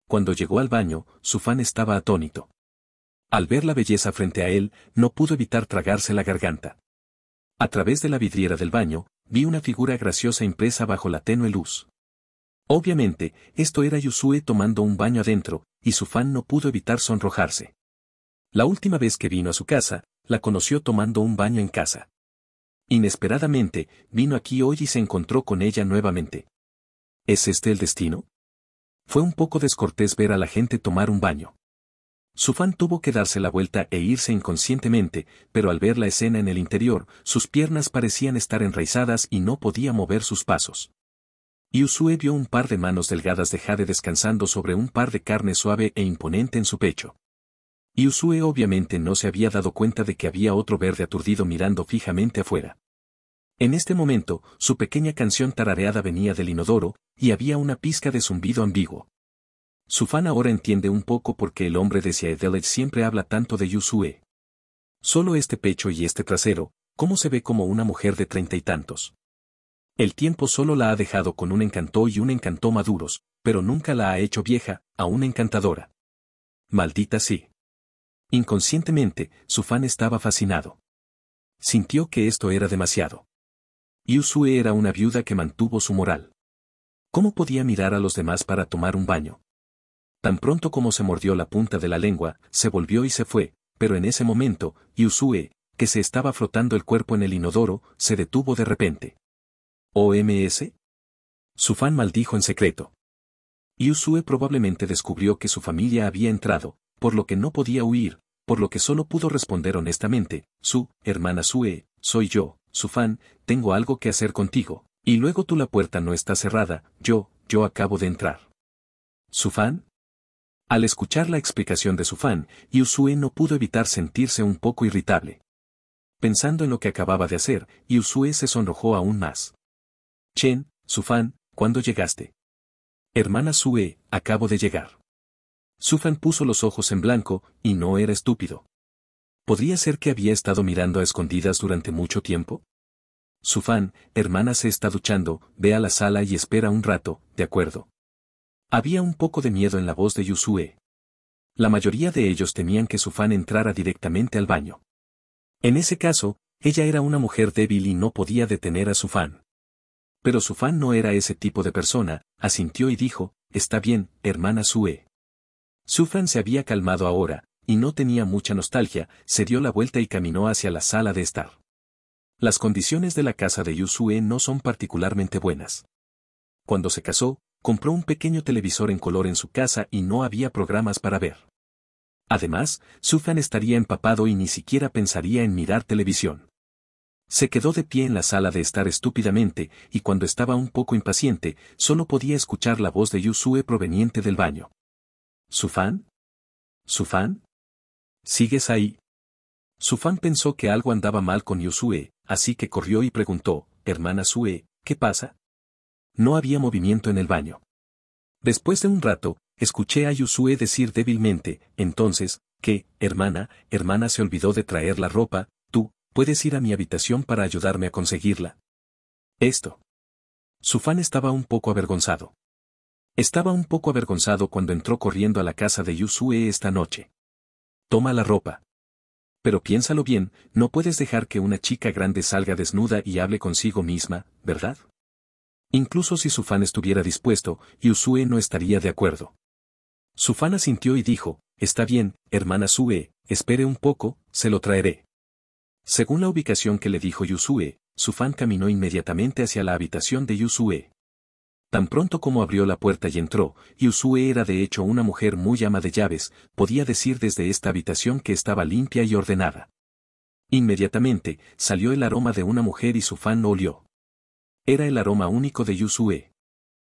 Cuando llegó al baño, su estaba atónito. Al ver la belleza frente a él, no pudo evitar tragarse la garganta. A través de la vidriera del baño, vi una figura graciosa impresa bajo la tenue luz. Obviamente, esto era Yusue tomando un baño adentro, y su fan no pudo evitar sonrojarse. La última vez que vino a su casa, la conoció tomando un baño en casa. Inesperadamente, vino aquí hoy y se encontró con ella nuevamente. ¿Es este el destino? Fue un poco descortés ver a la gente tomar un baño. Su fan tuvo que darse la vuelta e irse inconscientemente, pero al ver la escena en el interior, sus piernas parecían estar enraizadas y no podía mover sus pasos. Yusue vio un par de manos delgadas de Jade descansando sobre un par de carne suave e imponente en su pecho. Yusue obviamente no se había dado cuenta de que había otro verde aturdido mirando fijamente afuera. En este momento, su pequeña canción tarareada venía del inodoro, y había una pizca de zumbido ambiguo. Su fan ahora entiende un poco por qué el hombre de Seaedel siempre habla tanto de Yusue. Solo este pecho y este trasero, cómo se ve como una mujer de treinta y tantos. El tiempo solo la ha dejado con un encantó y un encantó maduros, pero nunca la ha hecho vieja, aún encantadora. Maldita sí. Inconscientemente, su fan estaba fascinado. Sintió que esto era demasiado. Yusue era una viuda que mantuvo su moral. ¿Cómo podía mirar a los demás para tomar un baño? Tan pronto como se mordió la punta de la lengua, se volvió y se fue, pero en ese momento, Yusue, que se estaba frotando el cuerpo en el inodoro, se detuvo de repente. ¿OMS? Sufan maldijo en secreto. Yusue probablemente descubrió que su familia había entrado, por lo que no podía huir, por lo que solo pudo responder honestamente, su, hermana Sue, soy yo, Sufan, tengo algo que hacer contigo, y luego tú la puerta no está cerrada, yo, yo acabo de entrar. —¿Sufan? Al escuchar la explicación de su fan, Yusue no pudo evitar sentirse un poco irritable. Pensando en lo que acababa de hacer, Yusue se sonrojó aún más. Chen, su fan, ¿cuándo llegaste? Hermana Sue, acabo de llegar. Su fan puso los ojos en blanco, y no era estúpido. ¿Podría ser que había estado mirando a escondidas durante mucho tiempo? Su fan, hermana se está duchando, ve a la sala y espera un rato, de acuerdo. Había un poco de miedo en la voz de Yusue. La mayoría de ellos temían que Sufan entrara directamente al baño. En ese caso, ella era una mujer débil y no podía detener a su Pero Sufan no era ese tipo de persona, asintió y dijo, Está bien, hermana Sue. Sufan se había calmado ahora, y no tenía mucha nostalgia, se dio la vuelta y caminó hacia la sala de estar. Las condiciones de la casa de Yusue no son particularmente buenas. Cuando se casó, Compró un pequeño televisor en color en su casa y no había programas para ver. Además, Sufan estaría empapado y ni siquiera pensaría en mirar televisión. Se quedó de pie en la sala de estar estúpidamente, y cuando estaba un poco impaciente, solo podía escuchar la voz de Yusue proveniente del baño. ¿Sufan? ¿Sufan? ¿Sigues ahí? Sufan pensó que algo andaba mal con Yusue, así que corrió y preguntó, hermana Sue, ¿qué pasa? No había movimiento en el baño. Después de un rato, escuché a Yusue decir débilmente, entonces, que, hermana, hermana se olvidó de traer la ropa, tú, puedes ir a mi habitación para ayudarme a conseguirla. Esto. Su estaba un poco avergonzado. Estaba un poco avergonzado cuando entró corriendo a la casa de Yusue esta noche. Toma la ropa. Pero piénsalo bien, no puedes dejar que una chica grande salga desnuda y hable consigo misma, ¿verdad? Incluso si su estuviera dispuesto, Yusue no estaría de acuerdo. Su asintió y dijo, Está bien, hermana Sue, espere un poco, se lo traeré. Según la ubicación que le dijo Yusue, su caminó inmediatamente hacia la habitación de Yusue. Tan pronto como abrió la puerta y entró, Yusue era de hecho una mujer muy ama de llaves, podía decir desde esta habitación que estaba limpia y ordenada. Inmediatamente, salió el aroma de una mujer y su fan olió era el aroma único de Yusue.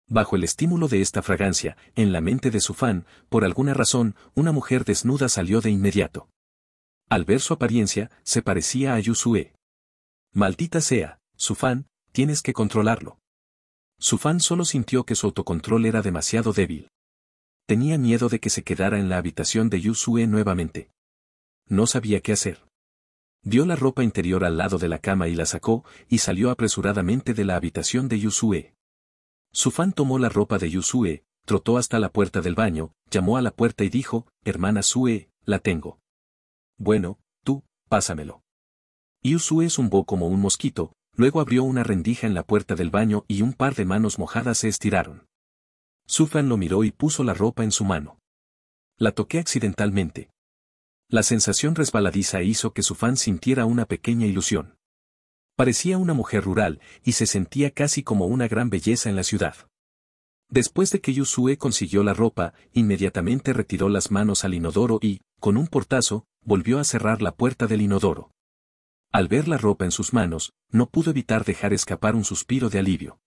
Bajo el estímulo de esta fragancia, en la mente de su fan, por alguna razón, una mujer desnuda salió de inmediato. Al ver su apariencia, se parecía a Yusue. Maldita sea, su tienes que controlarlo. Su fan solo sintió que su autocontrol era demasiado débil. Tenía miedo de que se quedara en la habitación de Yusue nuevamente. No sabía qué hacer. Dio la ropa interior al lado de la cama y la sacó, y salió apresuradamente de la habitación de Yusue. Sufan tomó la ropa de Yusue, trotó hasta la puerta del baño, llamó a la puerta y dijo, hermana Sue, la tengo. Bueno, tú, pásamelo. Yusue zumbó como un mosquito, luego abrió una rendija en la puerta del baño y un par de manos mojadas se estiraron. Sufan lo miró y puso la ropa en su mano. La toqué accidentalmente, la sensación resbaladiza e hizo que su fan sintiera una pequeña ilusión. Parecía una mujer rural y se sentía casi como una gran belleza en la ciudad. Después de que Yusue consiguió la ropa, inmediatamente retiró las manos al inodoro y, con un portazo, volvió a cerrar la puerta del inodoro. Al ver la ropa en sus manos, no pudo evitar dejar escapar un suspiro de alivio.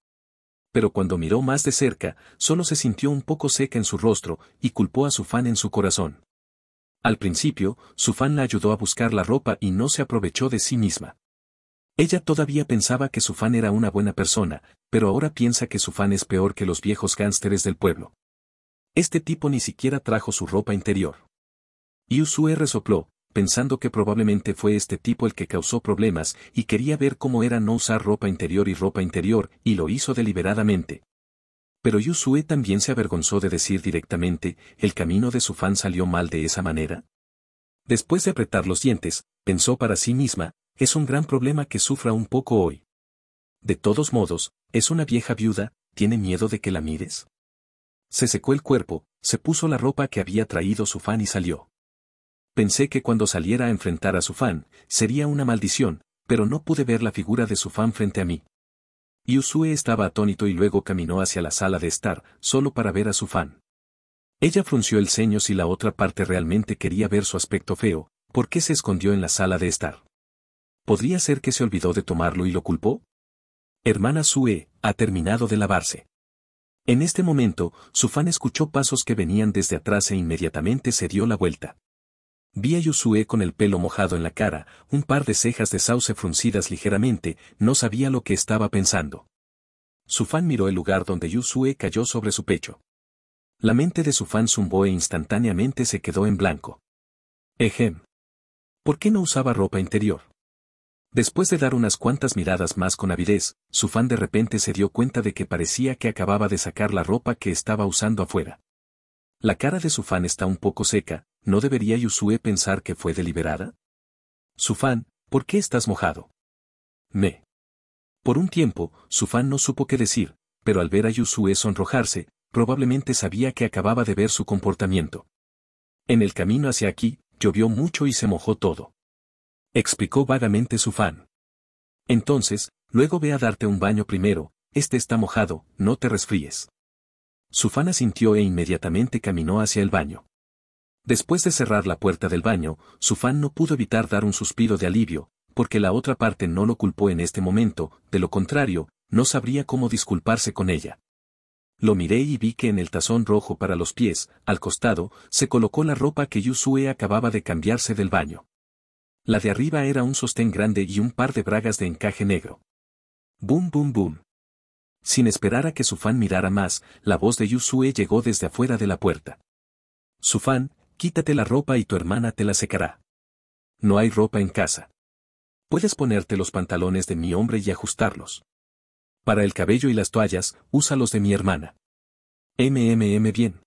Pero cuando miró más de cerca, solo se sintió un poco seca en su rostro y culpó a su fan en su corazón. Al principio, su fan la ayudó a buscar la ropa y no se aprovechó de sí misma. Ella todavía pensaba que su fan era una buena persona, pero ahora piensa que su fan es peor que los viejos gánsteres del pueblo. Este tipo ni siquiera trajo su ropa interior. Yusue resopló, pensando que probablemente fue este tipo el que causó problemas y quería ver cómo era no usar ropa interior y ropa interior, y lo hizo deliberadamente, pero Yusue también se avergonzó de decir directamente, el camino de su fan salió mal de esa manera. Después de apretar los dientes, pensó para sí misma, es un gran problema que sufra un poco hoy. De todos modos, es una vieja viuda, tiene miedo de que la mires. Se secó el cuerpo, se puso la ropa que había traído su fan y salió. Pensé que cuando saliera a enfrentar a su fan, sería una maldición, pero no pude ver la figura de su fan frente a mí. Yusue estaba atónito y luego caminó hacia la sala de estar, solo para ver a su Ella frunció el ceño si la otra parte realmente quería ver su aspecto feo, ¿por qué se escondió en la sala de estar? ¿Podría ser que se olvidó de tomarlo y lo culpó? Hermana Sue, ha terminado de lavarse. En este momento, su escuchó pasos que venían desde atrás e inmediatamente se dio la vuelta. Vi a Yusue con el pelo mojado en la cara, un par de cejas de sauce fruncidas ligeramente, no sabía lo que estaba pensando. Su fan miró el lugar donde Yusue cayó sobre su pecho. La mente de su fan zumbó e instantáneamente se quedó en blanco. Ejem. ¿Por qué no usaba ropa interior? Después de dar unas cuantas miradas más con avidez, su fan de repente se dio cuenta de que parecía que acababa de sacar la ropa que estaba usando afuera. La cara de su fan está un poco seca, ¿no debería Yusue pensar que fue deliberada? Sufán, ¿por qué estás mojado? Me. Por un tiempo, Sufán no supo qué decir, pero al ver a Yusue sonrojarse, probablemente sabía que acababa de ver su comportamiento. En el camino hacia aquí, llovió mucho y se mojó todo. Explicó vagamente Sufán. Entonces, luego ve a darte un baño primero, este está mojado, no te resfríes. Sufán asintió e inmediatamente caminó hacia el baño. Después de cerrar la puerta del baño, su no pudo evitar dar un suspiro de alivio, porque la otra parte no lo culpó en este momento, de lo contrario, no sabría cómo disculparse con ella. Lo miré y vi que en el tazón rojo para los pies, al costado, se colocó la ropa que Yusue acababa de cambiarse del baño. La de arriba era un sostén grande y un par de bragas de encaje negro. ¡Bum, bum, boom. Sin esperar a que su mirara más, la voz de Yusue llegó desde afuera de la puerta. Su Quítate la ropa y tu hermana te la secará. No hay ropa en casa. Puedes ponerte los pantalones de mi hombre y ajustarlos. Para el cabello y las toallas, úsalos de mi hermana. MMM bien.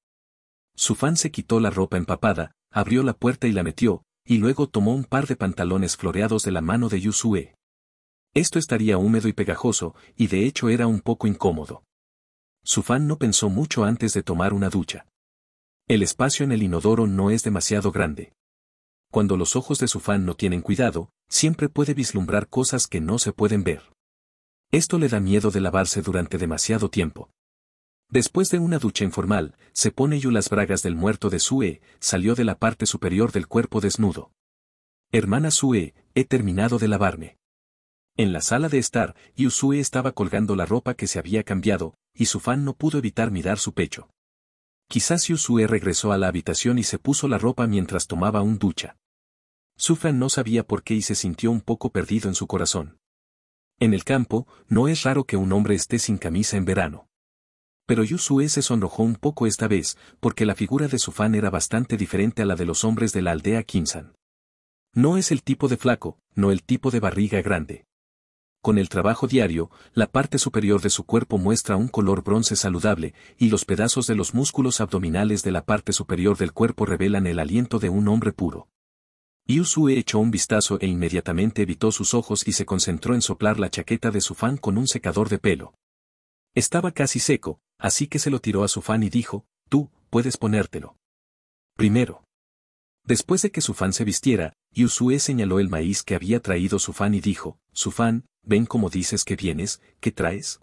Su fan se quitó la ropa empapada, abrió la puerta y la metió, y luego tomó un par de pantalones floreados de la mano de Yusue. Esto estaría húmedo y pegajoso, y de hecho era un poco incómodo. Su fan no pensó mucho antes de tomar una ducha. El espacio en el inodoro no es demasiado grande. Cuando los ojos de su fan no tienen cuidado, siempre puede vislumbrar cosas que no se pueden ver. Esto le da miedo de lavarse durante demasiado tiempo. Después de una ducha informal, se pone Yu las bragas del muerto de Sue, salió de la parte superior del cuerpo desnudo. Hermana Sue, he terminado de lavarme. En la sala de estar, Yu Sue estaba colgando la ropa que se había cambiado, y su fan no pudo evitar mirar su pecho. Quizás Yusue regresó a la habitación y se puso la ropa mientras tomaba un ducha. Sufan no sabía por qué y se sintió un poco perdido en su corazón. En el campo, no es raro que un hombre esté sin camisa en verano. Pero Yusue se sonrojó un poco esta vez, porque la figura de Sufan era bastante diferente a la de los hombres de la aldea Kinsan. No es el tipo de flaco, no el tipo de barriga grande. Con el trabajo diario, la parte superior de su cuerpo muestra un color bronce saludable, y los pedazos de los músculos abdominales de la parte superior del cuerpo revelan el aliento de un hombre puro. Yusue echó un vistazo e inmediatamente evitó sus ojos y se concentró en soplar la chaqueta de su fan con un secador de pelo. Estaba casi seco, así que se lo tiró a su fan y dijo, tú, puedes ponértelo. Primero. Después de que su fan se vistiera, Yusue señaló el maíz que había traído Sufan y dijo, Sufan, ven como dices que vienes, ¿qué traes?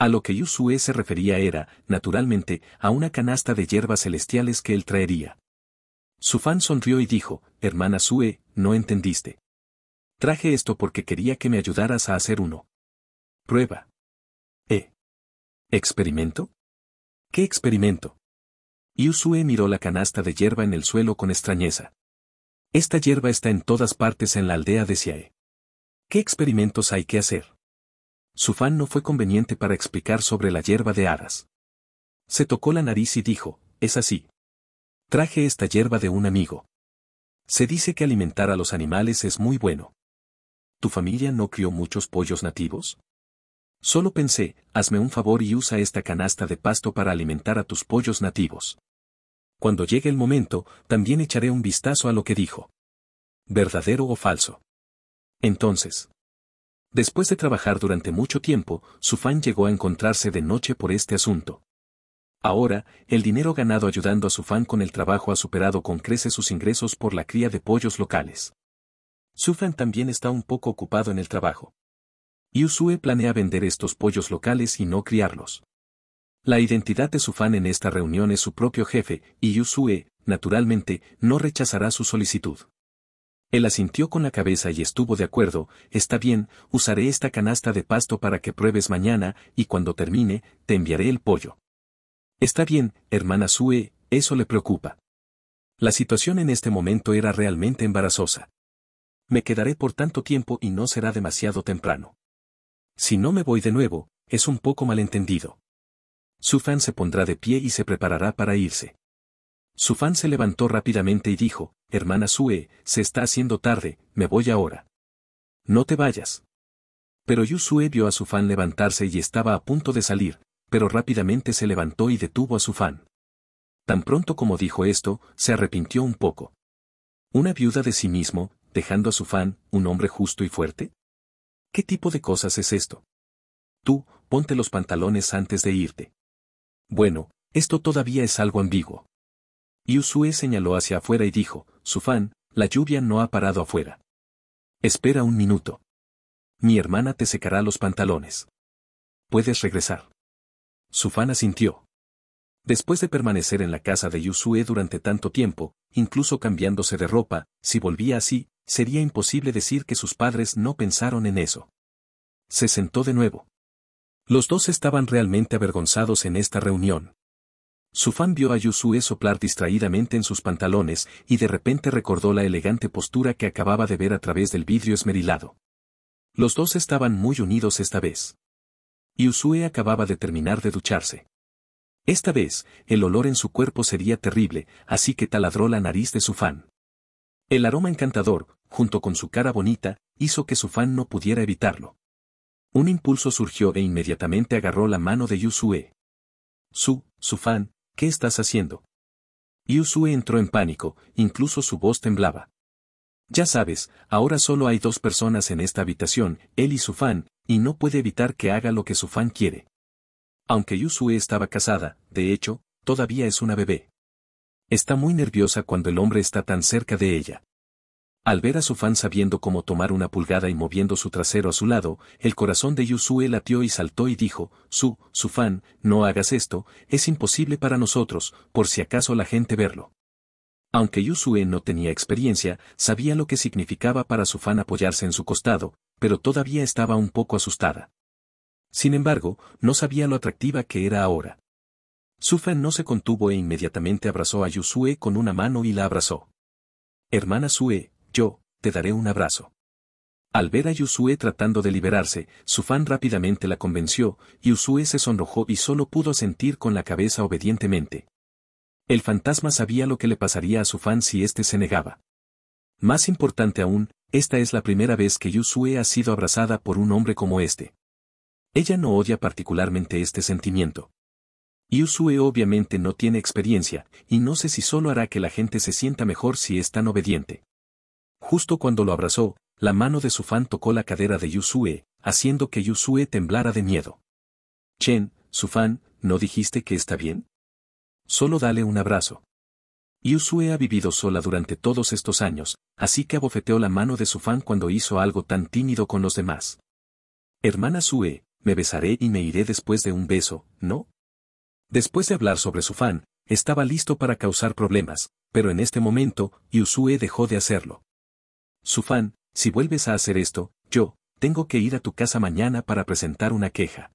A lo que Yusue se refería era, naturalmente, a una canasta de hierbas celestiales que él traería. Sufan sonrió y dijo, hermana Sue, no entendiste. Traje esto porque quería que me ayudaras a hacer uno. Prueba. ¿Eh? ¿Experimento? ¿Qué experimento? Yusue miró la canasta de hierba en el suelo con extrañeza. Esta hierba está en todas partes en la aldea de Siae. ¿Qué experimentos hay que hacer? Su fan no fue conveniente para explicar sobre la hierba de aras. Se tocó la nariz y dijo, es así. Traje esta hierba de un amigo. Se dice que alimentar a los animales es muy bueno. ¿Tu familia no crió muchos pollos nativos? Solo pensé, hazme un favor y usa esta canasta de pasto para alimentar a tus pollos nativos cuando llegue el momento, también echaré un vistazo a lo que dijo. ¿Verdadero o falso? Entonces. Después de trabajar durante mucho tiempo, Sufan llegó a encontrarse de noche por este asunto. Ahora, el dinero ganado ayudando a Sufan con el trabajo ha superado con creces sus ingresos por la cría de pollos locales. Sufan también está un poco ocupado en el trabajo. Yusue planea vender estos pollos locales y no criarlos. La identidad de su fan en esta reunión es su propio jefe, y Yusue, naturalmente, no rechazará su solicitud. Él asintió con la cabeza y estuvo de acuerdo, está bien, usaré esta canasta de pasto para que pruebes mañana, y cuando termine, te enviaré el pollo. Está bien, hermana Sue, eso le preocupa. La situación en este momento era realmente embarazosa. Me quedaré por tanto tiempo y no será demasiado temprano. Si no me voy de nuevo, es un poco malentendido. Su se pondrá de pie y se preparará para irse. Su fan se levantó rápidamente y dijo, Hermana Sue, se está haciendo tarde, me voy ahora. No te vayas. Pero Su'e vio a su levantarse y estaba a punto de salir, pero rápidamente se levantó y detuvo a su fan. Tan pronto como dijo esto, se arrepintió un poco. ¿Una viuda de sí mismo, dejando a su fan, un hombre justo y fuerte? ¿Qué tipo de cosas es esto? Tú, ponte los pantalones antes de irte. Bueno, esto todavía es algo ambiguo. Yusue señaló hacia afuera y dijo, Sufan, la lluvia no ha parado afuera. Espera un minuto. Mi hermana te secará los pantalones. Puedes regresar. Sufan asintió. Después de permanecer en la casa de Yusue durante tanto tiempo, incluso cambiándose de ropa, si volvía así, sería imposible decir que sus padres no pensaron en eso. Se sentó de nuevo. Los dos estaban realmente avergonzados en esta reunión. Su fan vio a Yusue soplar distraídamente en sus pantalones y de repente recordó la elegante postura que acababa de ver a través del vidrio esmerilado. Los dos estaban muy unidos esta vez. Yusue acababa de terminar de ducharse. Esta vez, el olor en su cuerpo sería terrible, así que taladró la nariz de su fan. El aroma encantador, junto con su cara bonita, hizo que su fan no pudiera evitarlo. Un impulso surgió e inmediatamente agarró la mano de Yusue. Su, su fan, ¿qué estás haciendo? Yusue entró en pánico, incluso su voz temblaba. Ya sabes, ahora solo hay dos personas en esta habitación, él y su fan, y no puede evitar que haga lo que su fan quiere. Aunque Yusue estaba casada, de hecho, todavía es una bebé. Está muy nerviosa cuando el hombre está tan cerca de ella. Al ver a su sabiendo cómo tomar una pulgada y moviendo su trasero a su lado, el corazón de Yusue latió y saltó y dijo, Su, su no hagas esto, es imposible para nosotros, por si acaso la gente verlo. Aunque Yusue no tenía experiencia, sabía lo que significaba para su apoyarse en su costado, pero todavía estaba un poco asustada. Sin embargo, no sabía lo atractiva que era ahora. Su no se contuvo e inmediatamente abrazó a Yusue con una mano y la abrazó. Hermana Sue, yo, te daré un abrazo. Al ver a Yusue tratando de liberarse, su fan rápidamente la convenció, Yusue se sonrojó y solo pudo sentir con la cabeza obedientemente. El fantasma sabía lo que le pasaría a su fan si éste se negaba. Más importante aún, esta es la primera vez que Yusue ha sido abrazada por un hombre como este. Ella no odia particularmente este sentimiento. Yusue obviamente no tiene experiencia, y no sé si solo hará que la gente se sienta mejor si es tan obediente. Justo cuando lo abrazó, la mano de su fan tocó la cadera de Yusue, haciendo que Yusue temblara de miedo. Chen, su ¿no dijiste que está bien? Solo dale un abrazo. Yusue ha vivido sola durante todos estos años, así que abofeteó la mano de su cuando hizo algo tan tímido con los demás. Hermana Sue, me besaré y me iré después de un beso, ¿no? Después de hablar sobre su fan, estaba listo para causar problemas, pero en este momento, Yusue dejó de hacerlo. Sufan, si vuelves a hacer esto, yo, tengo que ir a tu casa mañana para presentar una queja.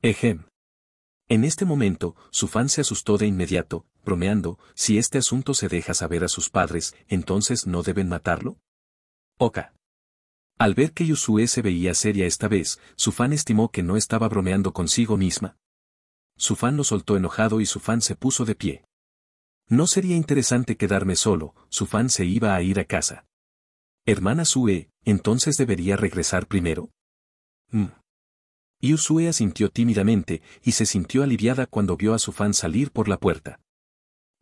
Ejem. En este momento, Sufan se asustó de inmediato, bromeando, si este asunto se deja saber a sus padres, entonces no deben matarlo. Oka. Al ver que Yusue se veía seria esta vez, Sufan estimó que no estaba bromeando consigo misma. Sufan lo soltó enojado y Sufan se puso de pie. No sería interesante quedarme solo, Sufán se iba a ir a casa. Hermana Sue, entonces debería regresar primero. Mm. Yusue asintió tímidamente y se sintió aliviada cuando vio a su fan salir por la puerta.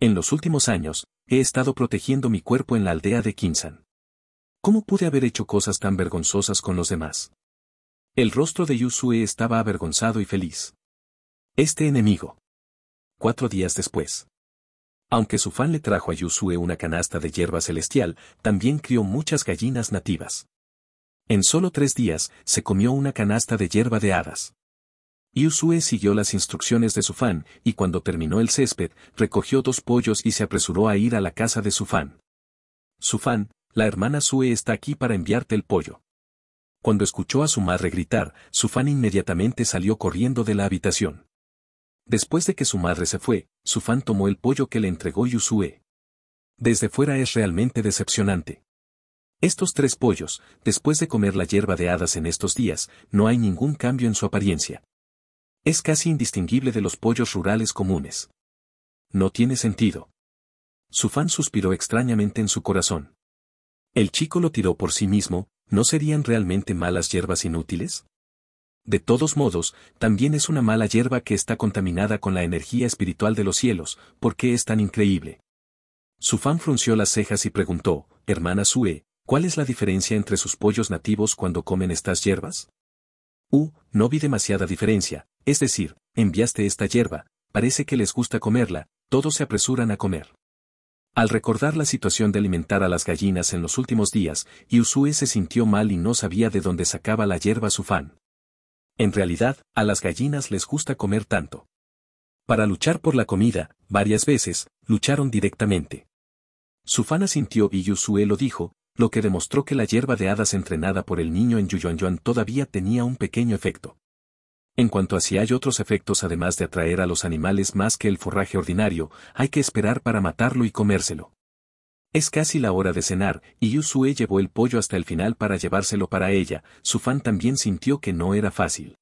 En los últimos años, he estado protegiendo mi cuerpo en la aldea de Kinsan. ¿Cómo pude haber hecho cosas tan vergonzosas con los demás? El rostro de Yusue estaba avergonzado y feliz. Este enemigo. Cuatro días después. Aunque su le trajo a Yusue una canasta de hierba celestial, también crió muchas gallinas nativas. En solo tres días, se comió una canasta de hierba de hadas. Yusue siguió las instrucciones de su y cuando terminó el césped, recogió dos pollos y se apresuró a ir a la casa de su fan. la hermana Sue está aquí para enviarte el pollo. Cuando escuchó a su madre gritar, su inmediatamente salió corriendo de la habitación. Después de que su madre se fue, su tomó el pollo que le entregó Yusue. Desde fuera es realmente decepcionante. Estos tres pollos, después de comer la hierba de hadas en estos días, no hay ningún cambio en su apariencia. Es casi indistinguible de los pollos rurales comunes. No tiene sentido. Su fan suspiró extrañamente en su corazón. El chico lo tiró por sí mismo, ¿no serían realmente malas hierbas inútiles? De todos modos, también es una mala hierba que está contaminada con la energía espiritual de los cielos, ¿por qué es tan increíble? Su fan frunció las cejas y preguntó, hermana Sue, ¿cuál es la diferencia entre sus pollos nativos cuando comen estas hierbas? U, «Uh, no vi demasiada diferencia, es decir, enviaste esta hierba, parece que les gusta comerla, todos se apresuran a comer. Al recordar la situación de alimentar a las gallinas en los últimos días, Yusue se sintió mal y no sabía de dónde sacaba la hierba su fan. En realidad, a las gallinas les gusta comer tanto. Para luchar por la comida, varias veces, lucharon directamente. Sufana sintió y Yusue lo dijo, lo que demostró que la hierba de hadas entrenada por el niño en Yuan todavía tenía un pequeño efecto. En cuanto a si hay otros efectos además de atraer a los animales más que el forraje ordinario, hay que esperar para matarlo y comérselo. Es casi la hora de cenar, y Yusue llevó el pollo hasta el final para llevárselo para ella, su fan también sintió que no era fácil.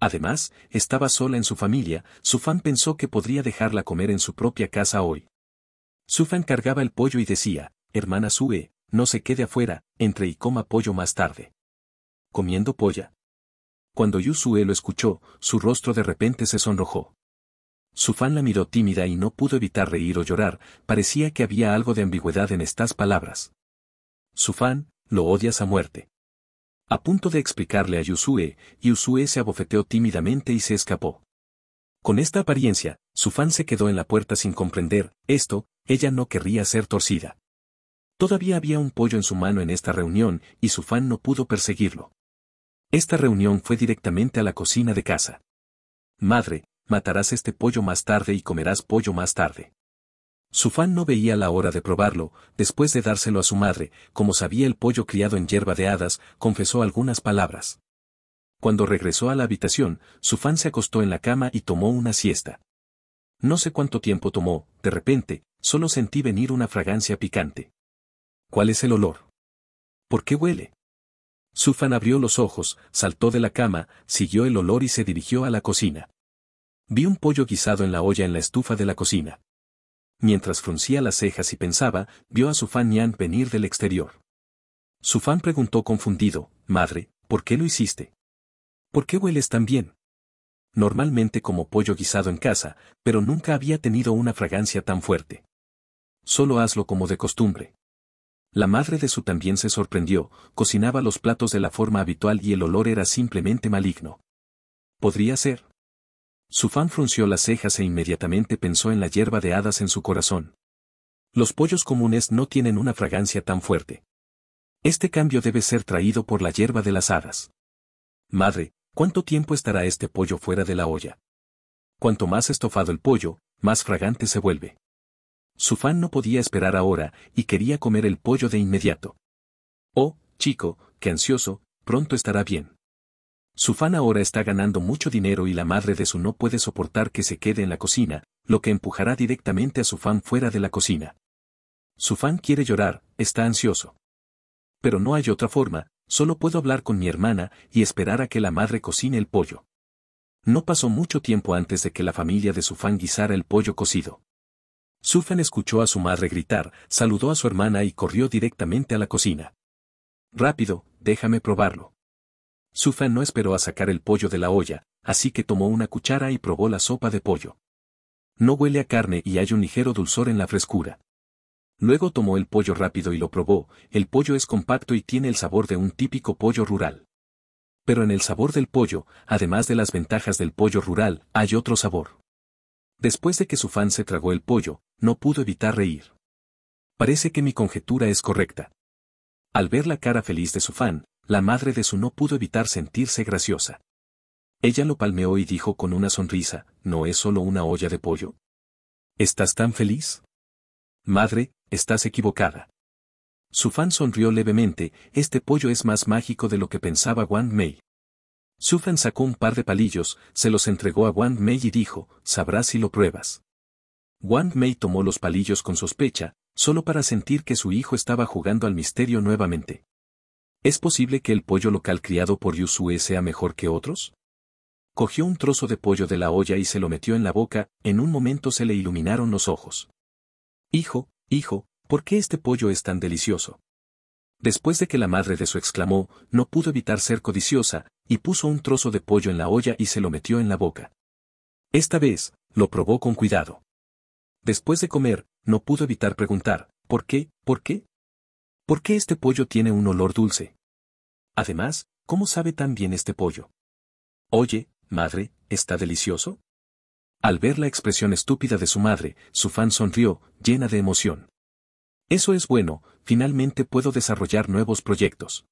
Además, estaba sola en su familia, su fan pensó que podría dejarla comer en su propia casa hoy. Su fan cargaba el pollo y decía, hermana Sue, no se quede afuera, entre y coma pollo más tarde. Comiendo polla. Cuando Yusue lo escuchó, su rostro de repente se sonrojó. Su la miró tímida y no pudo evitar reír o llorar, parecía que había algo de ambigüedad en estas palabras. Su lo odias a muerte. A punto de explicarle a Yusue, Yusue se abofeteó tímidamente y se escapó. Con esta apariencia, su se quedó en la puerta sin comprender, esto, ella no querría ser torcida. Todavía había un pollo en su mano en esta reunión y su no pudo perseguirlo. Esta reunión fue directamente a la cocina de casa. Madre, matarás este pollo más tarde y comerás pollo más tarde. Su no veía la hora de probarlo, después de dárselo a su madre, como sabía el pollo criado en hierba de hadas, confesó algunas palabras. Cuando regresó a la habitación, su se acostó en la cama y tomó una siesta. No sé cuánto tiempo tomó, de repente, solo sentí venir una fragancia picante. ¿Cuál es el olor? ¿Por qué huele? Sufan abrió los ojos, saltó de la cama, siguió el olor y se dirigió a la cocina. Vi un pollo guisado en la olla en la estufa de la cocina. Mientras fruncía las cejas y pensaba, vio a su fan Yan venir del exterior. Su fan preguntó confundido, Madre, ¿por qué lo hiciste? ¿Por qué hueles tan bien? Normalmente como pollo guisado en casa, pero nunca había tenido una fragancia tan fuerte. Solo hazlo como de costumbre. La madre de su también se sorprendió, cocinaba los platos de la forma habitual y el olor era simplemente maligno. Podría ser, su fan frunció las cejas e inmediatamente pensó en la hierba de hadas en su corazón. Los pollos comunes no tienen una fragancia tan fuerte. Este cambio debe ser traído por la hierba de las hadas. Madre, ¿cuánto tiempo estará este pollo fuera de la olla? Cuanto más estofado el pollo, más fragante se vuelve. Su fan no podía esperar ahora y quería comer el pollo de inmediato. Oh, chico, qué ansioso, pronto estará bien. Su ahora está ganando mucho dinero y la madre de su no puede soportar que se quede en la cocina, lo que empujará directamente a su fan fuera de la cocina. Sufan quiere llorar, está ansioso. Pero no hay otra forma, solo puedo hablar con mi hermana y esperar a que la madre cocine el pollo. No pasó mucho tiempo antes de que la familia de Sufan guisara el pollo cocido. Sufan escuchó a su madre gritar, saludó a su hermana y corrió directamente a la cocina. Rápido, déjame probarlo. Sufan no esperó a sacar el pollo de la olla, así que tomó una cuchara y probó la sopa de pollo. No huele a carne y hay un ligero dulzor en la frescura. Luego tomó el pollo rápido y lo probó, el pollo es compacto y tiene el sabor de un típico pollo rural. Pero en el sabor del pollo, además de las ventajas del pollo rural, hay otro sabor. Después de que su se tragó el pollo, no pudo evitar reír. Parece que mi conjetura es correcta. Al ver la cara feliz de su la madre de su no pudo evitar sentirse graciosa. Ella lo palmeó y dijo con una sonrisa, ¿no es solo una olla de pollo? ¿Estás tan feliz? Madre, estás equivocada. Su fan sonrió levemente, este pollo es más mágico de lo que pensaba Wang Mei. Su fan sacó un par de palillos, se los entregó a Wang Mei y dijo, sabrás si lo pruebas. Wang Mei tomó los palillos con sospecha, solo para sentir que su hijo estaba jugando al misterio nuevamente. ¿Es posible que el pollo local criado por Yusue sea mejor que otros? Cogió un trozo de pollo de la olla y se lo metió en la boca, en un momento se le iluminaron los ojos. Hijo, hijo, ¿por qué este pollo es tan delicioso? Después de que la madre de su exclamó, no pudo evitar ser codiciosa, y puso un trozo de pollo en la olla y se lo metió en la boca. Esta vez, lo probó con cuidado. Después de comer, no pudo evitar preguntar, ¿por qué, por qué? ¿Por qué este pollo tiene un olor dulce? Además, ¿cómo sabe tan bien este pollo? Oye, madre, ¿está delicioso? Al ver la expresión estúpida de su madre, su fan sonrió, llena de emoción. Eso es bueno, finalmente puedo desarrollar nuevos proyectos.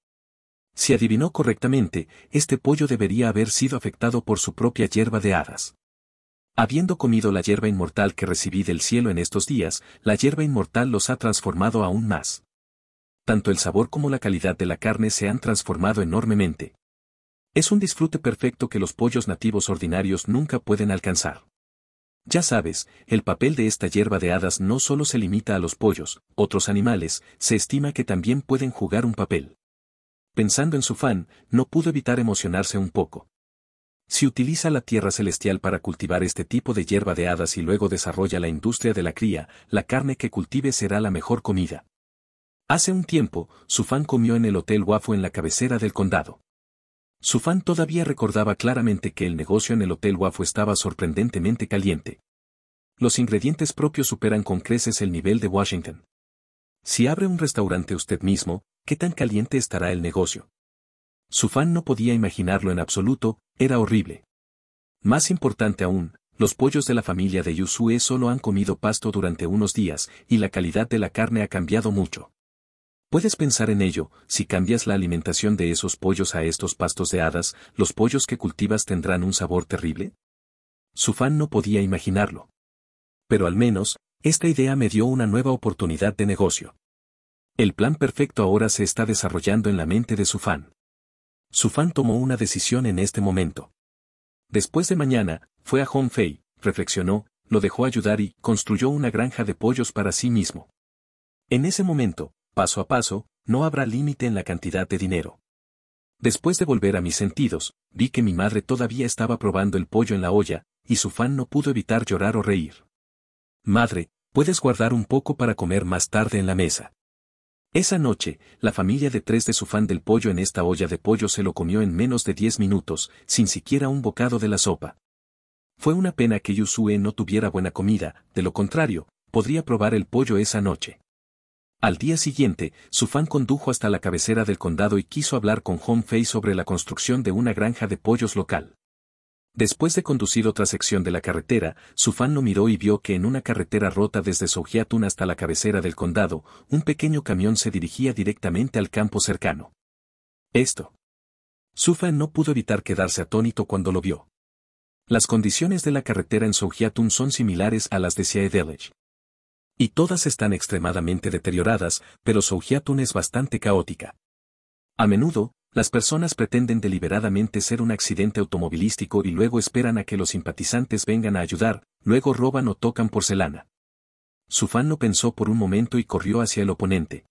Si adivinó correctamente, este pollo debería haber sido afectado por su propia hierba de hadas. Habiendo comido la hierba inmortal que recibí del cielo en estos días, la hierba inmortal los ha transformado aún más tanto el sabor como la calidad de la carne se han transformado enormemente. Es un disfrute perfecto que los pollos nativos ordinarios nunca pueden alcanzar. Ya sabes, el papel de esta hierba de hadas no solo se limita a los pollos, otros animales, se estima que también pueden jugar un papel. Pensando en su fan, no pudo evitar emocionarse un poco. Si utiliza la tierra celestial para cultivar este tipo de hierba de hadas y luego desarrolla la industria de la cría, la carne que cultive será la mejor comida. Hace un tiempo, su fan comió en el Hotel Wafo en la cabecera del condado. Su fan todavía recordaba claramente que el negocio en el Hotel Wafo estaba sorprendentemente caliente. Los ingredientes propios superan con creces el nivel de Washington. Si abre un restaurante usted mismo, ¿qué tan caliente estará el negocio? Su fan no podía imaginarlo en absoluto, era horrible. Más importante aún, los pollos de la familia de Yusue solo han comido pasto durante unos días y la calidad de la carne ha cambiado mucho. Puedes pensar en ello, si cambias la alimentación de esos pollos a estos pastos de hadas, ¿los pollos que cultivas tendrán un sabor terrible? Su fan no podía imaginarlo. Pero al menos, esta idea me dio una nueva oportunidad de negocio. El plan perfecto ahora se está desarrollando en la mente de su fan. Su fan tomó una decisión en este momento. Después de mañana, fue a Fei, reflexionó, lo dejó ayudar y construyó una granja de pollos para sí mismo. En ese momento, paso a paso, no habrá límite en la cantidad de dinero. Después de volver a mis sentidos, vi que mi madre todavía estaba probando el pollo en la olla, y su fan no pudo evitar llorar o reír. Madre, puedes guardar un poco para comer más tarde en la mesa. Esa noche, la familia de tres de su fan del pollo en esta olla de pollo se lo comió en menos de diez minutos, sin siquiera un bocado de la sopa. Fue una pena que Yusue no tuviera buena comida, de lo contrario, podría probar el pollo esa noche. Al día siguiente, Sufan condujo hasta la cabecera del condado y quiso hablar con Home Fei sobre la construcción de una granja de pollos local. Después de conducir otra sección de la carretera, Sufan lo miró y vio que en una carretera rota desde Sojiatun hasta la cabecera del condado, un pequeño camión se dirigía directamente al campo cercano. Esto. Sufan no pudo evitar quedarse atónito cuando lo vio. Las condiciones de la carretera en Sojiatun son similares a las de y todas están extremadamente deterioradas, pero Sougiatun es bastante caótica. A menudo, las personas pretenden deliberadamente ser un accidente automovilístico y luego esperan a que los simpatizantes vengan a ayudar, luego roban o tocan porcelana. Su fan no pensó por un momento y corrió hacia el oponente.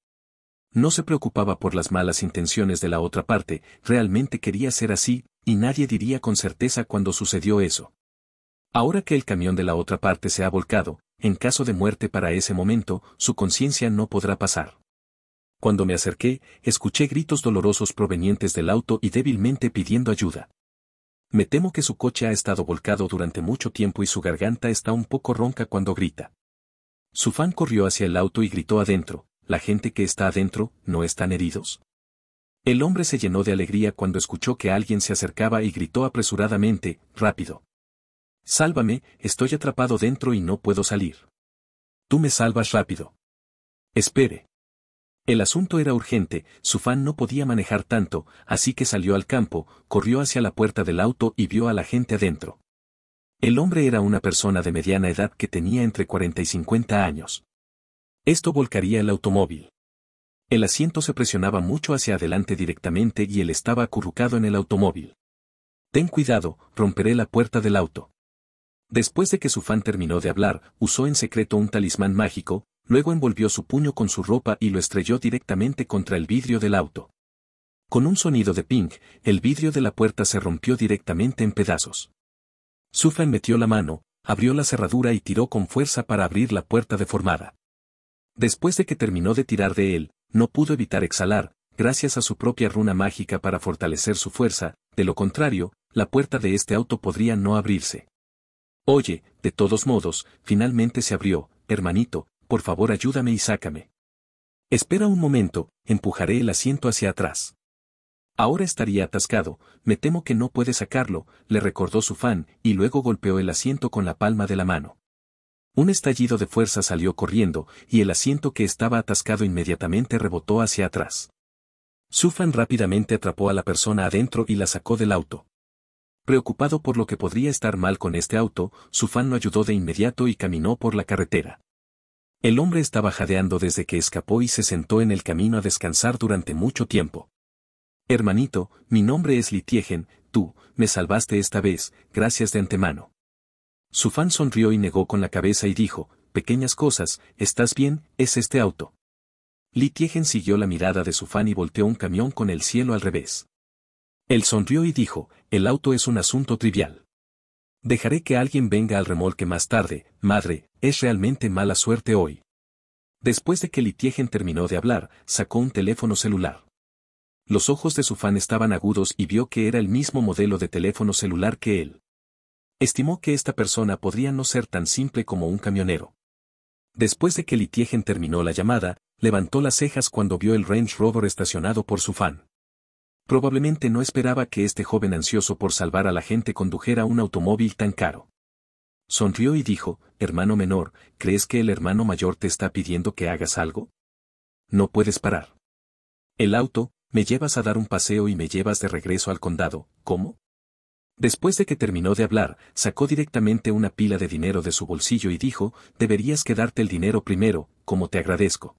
No se preocupaba por las malas intenciones de la otra parte, realmente quería ser así, y nadie diría con certeza cuando sucedió eso. Ahora que el camión de la otra parte se ha volcado, en caso de muerte para ese momento, su conciencia no podrá pasar. Cuando me acerqué, escuché gritos dolorosos provenientes del auto y débilmente pidiendo ayuda. Me temo que su coche ha estado volcado durante mucho tiempo y su garganta está un poco ronca cuando grita. Su fan corrió hacia el auto y gritó adentro, la gente que está adentro, no están heridos. El hombre se llenó de alegría cuando escuchó que alguien se acercaba y gritó apresuradamente, rápido. Sálvame, estoy atrapado dentro y no puedo salir. Tú me salvas rápido. Espere. El asunto era urgente, su fan no podía manejar tanto, así que salió al campo, corrió hacia la puerta del auto y vio a la gente adentro. El hombre era una persona de mediana edad que tenía entre 40 y 50 años. Esto volcaría el automóvil. El asiento se presionaba mucho hacia adelante directamente y él estaba acurrucado en el automóvil. Ten cuidado, romperé la puerta del auto. Después de que su terminó de hablar, usó en secreto un talismán mágico, luego envolvió su puño con su ropa y lo estrelló directamente contra el vidrio del auto. Con un sonido de ping, el vidrio de la puerta se rompió directamente en pedazos. Sufan metió la mano, abrió la cerradura y tiró con fuerza para abrir la puerta deformada. Después de que terminó de tirar de él, no pudo evitar exhalar, gracias a su propia runa mágica para fortalecer su fuerza, de lo contrario, la puerta de este auto podría no abrirse. Oye, de todos modos, finalmente se abrió, hermanito, por favor ayúdame y sácame. Espera un momento, empujaré el asiento hacia atrás. Ahora estaría atascado, me temo que no puede sacarlo, le recordó Sufan y luego golpeó el asiento con la palma de la mano. Un estallido de fuerza salió corriendo, y el asiento que estaba atascado inmediatamente rebotó hacia atrás. Sufan rápidamente atrapó a la persona adentro y la sacó del auto. Preocupado por lo que podría estar mal con este auto, su fan lo ayudó de inmediato y caminó por la carretera. El hombre estaba jadeando desde que escapó y se sentó en el camino a descansar durante mucho tiempo. Hermanito, mi nombre es Litiegen, tú, me salvaste esta vez, gracias de antemano. Su sonrió y negó con la cabeza y dijo, pequeñas cosas, ¿estás bien? Es este auto. Litiegen siguió la mirada de su y volteó un camión con el cielo al revés. Él sonrió y dijo, el auto es un asunto trivial. Dejaré que alguien venga al remolque más tarde, madre, es realmente mala suerte hoy. Después de que Litiegen terminó de hablar, sacó un teléfono celular. Los ojos de su fan estaban agudos y vio que era el mismo modelo de teléfono celular que él. Estimó que esta persona podría no ser tan simple como un camionero. Después de que Litiegen terminó la llamada, levantó las cejas cuando vio el Range Rover estacionado por su fan. Probablemente no esperaba que este joven ansioso por salvar a la gente condujera un automóvil tan caro. Sonrió y dijo, hermano menor, ¿crees que el hermano mayor te está pidiendo que hagas algo? No puedes parar. El auto, me llevas a dar un paseo y me llevas de regreso al condado, ¿cómo? Después de que terminó de hablar, sacó directamente una pila de dinero de su bolsillo y dijo, deberías quedarte el dinero primero, como te agradezco.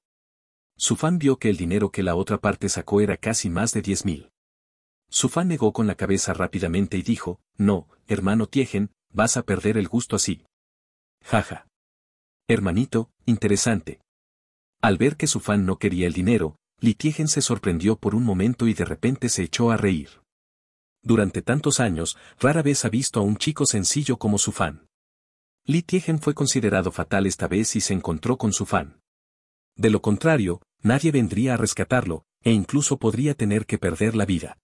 Su fan vio que el dinero que la otra parte sacó era casi más de diez mil. Su fan negó con la cabeza rápidamente y dijo, no, hermano Tiegen, vas a perder el gusto así. Jaja. Hermanito, interesante. Al ver que su fan no quería el dinero, Tiegen se sorprendió por un momento y de repente se echó a reír. Durante tantos años, rara vez ha visto a un chico sencillo como su fan. Tiegen fue considerado fatal esta vez y se encontró con su fan. De lo contrario, nadie vendría a rescatarlo, e incluso podría tener que perder la vida.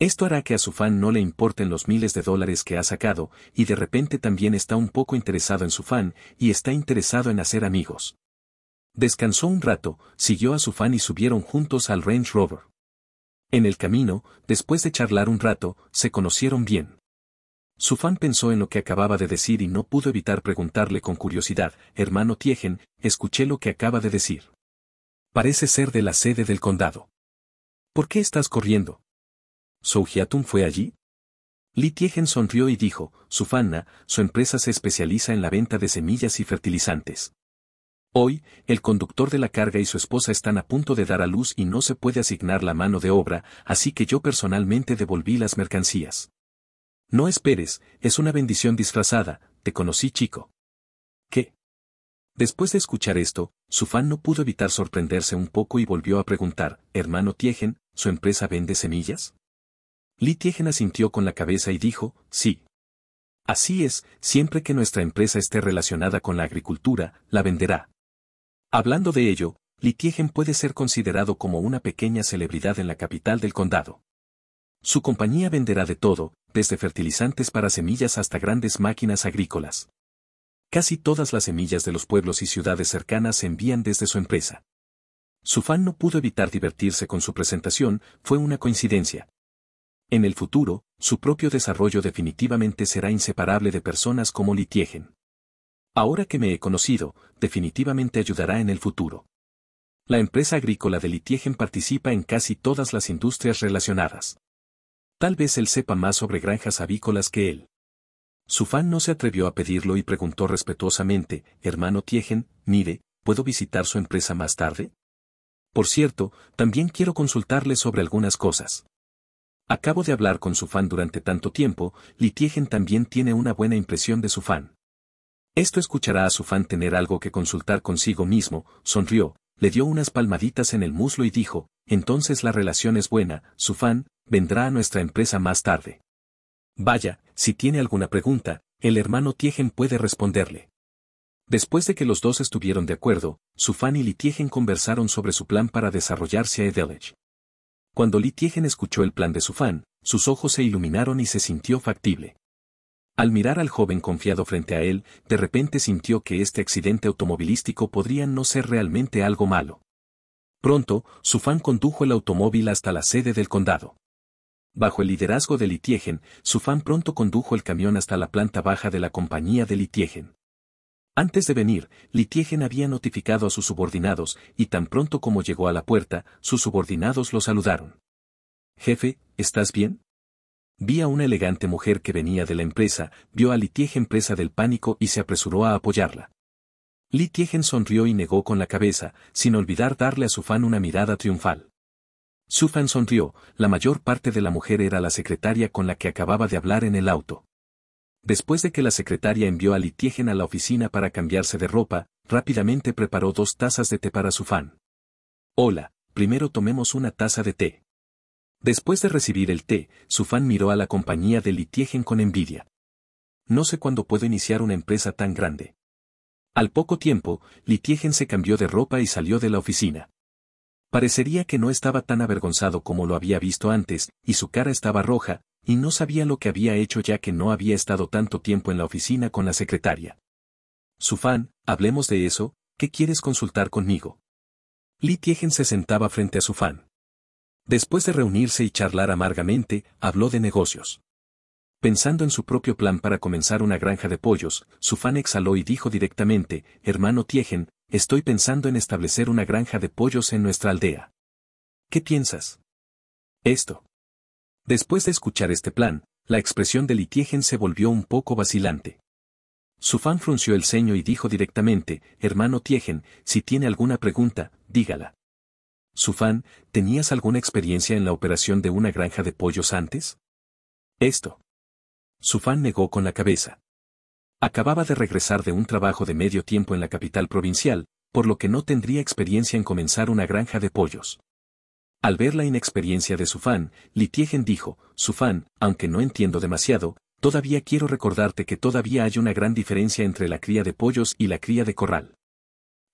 Esto hará que a su fan no le importen los miles de dólares que ha sacado, y de repente también está un poco interesado en su fan, y está interesado en hacer amigos. Descansó un rato, siguió a su fan y subieron juntos al Range Rover. En el camino, después de charlar un rato, se conocieron bien. Su fan pensó en lo que acababa de decir y no pudo evitar preguntarle con curiosidad, hermano Tiegen, escuché lo que acaba de decir. Parece ser de la sede del condado. ¿Por qué estás corriendo? ¿Soujiatun fue allí? Li Tiegen sonrió y dijo, Sufanna, su empresa se especializa en la venta de semillas y fertilizantes. Hoy, el conductor de la carga y su esposa están a punto de dar a luz y no se puede asignar la mano de obra, así que yo personalmente devolví las mercancías. No esperes, es una bendición disfrazada, te conocí chico. ¿Qué? Después de escuchar esto, Sufan no pudo evitar sorprenderse un poco y volvió a preguntar, hermano Tiegen, ¿su empresa vende semillas? Litiegen asintió con la cabeza y dijo, sí. Así es, siempre que nuestra empresa esté relacionada con la agricultura, la venderá. Hablando de ello, Litiegen puede ser considerado como una pequeña celebridad en la capital del condado. Su compañía venderá de todo, desde fertilizantes para semillas hasta grandes máquinas agrícolas. Casi todas las semillas de los pueblos y ciudades cercanas se envían desde su empresa. Su fan no pudo evitar divertirse con su presentación, fue una coincidencia. En el futuro, su propio desarrollo definitivamente será inseparable de personas como Litiegen. Ahora que me he conocido, definitivamente ayudará en el futuro. La empresa agrícola de Litiegen participa en casi todas las industrias relacionadas. Tal vez él sepa más sobre granjas avícolas que él. Su fan no se atrevió a pedirlo y preguntó respetuosamente, hermano Tiegen, mire, ¿puedo visitar su empresa más tarde? Por cierto, también quiero consultarle sobre algunas cosas. Acabo de hablar con su fan durante tanto tiempo, Litiegen también tiene una buena impresión de su fan. Esto escuchará a su fan tener algo que consultar consigo mismo, sonrió, le dio unas palmaditas en el muslo y dijo, entonces la relación es buena, su fan, vendrá a nuestra empresa más tarde. Vaya, si tiene alguna pregunta, el hermano Tiegen puede responderle. Después de que los dos estuvieron de acuerdo, su fan y Litiegen conversaron sobre su plan para desarrollarse a Edelage. Cuando Litiegen escuchó el plan de su sus ojos se iluminaron y se sintió factible. Al mirar al joven confiado frente a él, de repente sintió que este accidente automovilístico podría no ser realmente algo malo. Pronto, su condujo el automóvil hasta la sede del condado. Bajo el liderazgo de Litiegen, su pronto condujo el camión hasta la planta baja de la compañía de Litiegen. Antes de venir, Litiegen había notificado a sus subordinados, y tan pronto como llegó a la puerta, sus subordinados lo saludaron. Jefe, ¿estás bien? Vi a una elegante mujer que venía de la empresa, vio a Litiegen presa del pánico y se apresuró a apoyarla. Litiegen sonrió y negó con la cabeza, sin olvidar darle a su fan una mirada triunfal. Su fan sonrió, la mayor parte de la mujer era la secretaria con la que acababa de hablar en el auto. Después de que la secretaria envió a Litiegen a la oficina para cambiarse de ropa, rápidamente preparó dos tazas de té para su fan. Hola, primero tomemos una taza de té. Después de recibir el té, su fan miró a la compañía de Litiegen con envidia. No sé cuándo puedo iniciar una empresa tan grande. Al poco tiempo, Litiegen se cambió de ropa y salió de la oficina. Parecería que no estaba tan avergonzado como lo había visto antes, y su cara estaba roja, y no sabía lo que había hecho ya que no había estado tanto tiempo en la oficina con la secretaria. Sufan, hablemos de eso, ¿qué quieres consultar conmigo? Li Tiegen se sentaba frente a Sufan. Después de reunirse y charlar amargamente, habló de negocios. Pensando en su propio plan para comenzar una granja de pollos, Sufan exhaló y dijo directamente, hermano Tiegen, estoy pensando en establecer una granja de pollos en nuestra aldea. ¿Qué piensas? Esto. Después de escuchar este plan, la expresión de Litiegen se volvió un poco vacilante. Sufán frunció el ceño y dijo directamente, hermano Tiegen, si tiene alguna pregunta, dígala. «Sufán, ¿tenías alguna experiencia en la operación de una granja de pollos antes? Esto. Sufán negó con la cabeza. Acababa de regresar de un trabajo de medio tiempo en la capital provincial, por lo que no tendría experiencia en comenzar una granja de pollos. Al ver la inexperiencia de su fan, Litiegen dijo, su fan, aunque no entiendo demasiado, todavía quiero recordarte que todavía hay una gran diferencia entre la cría de pollos y la cría de corral.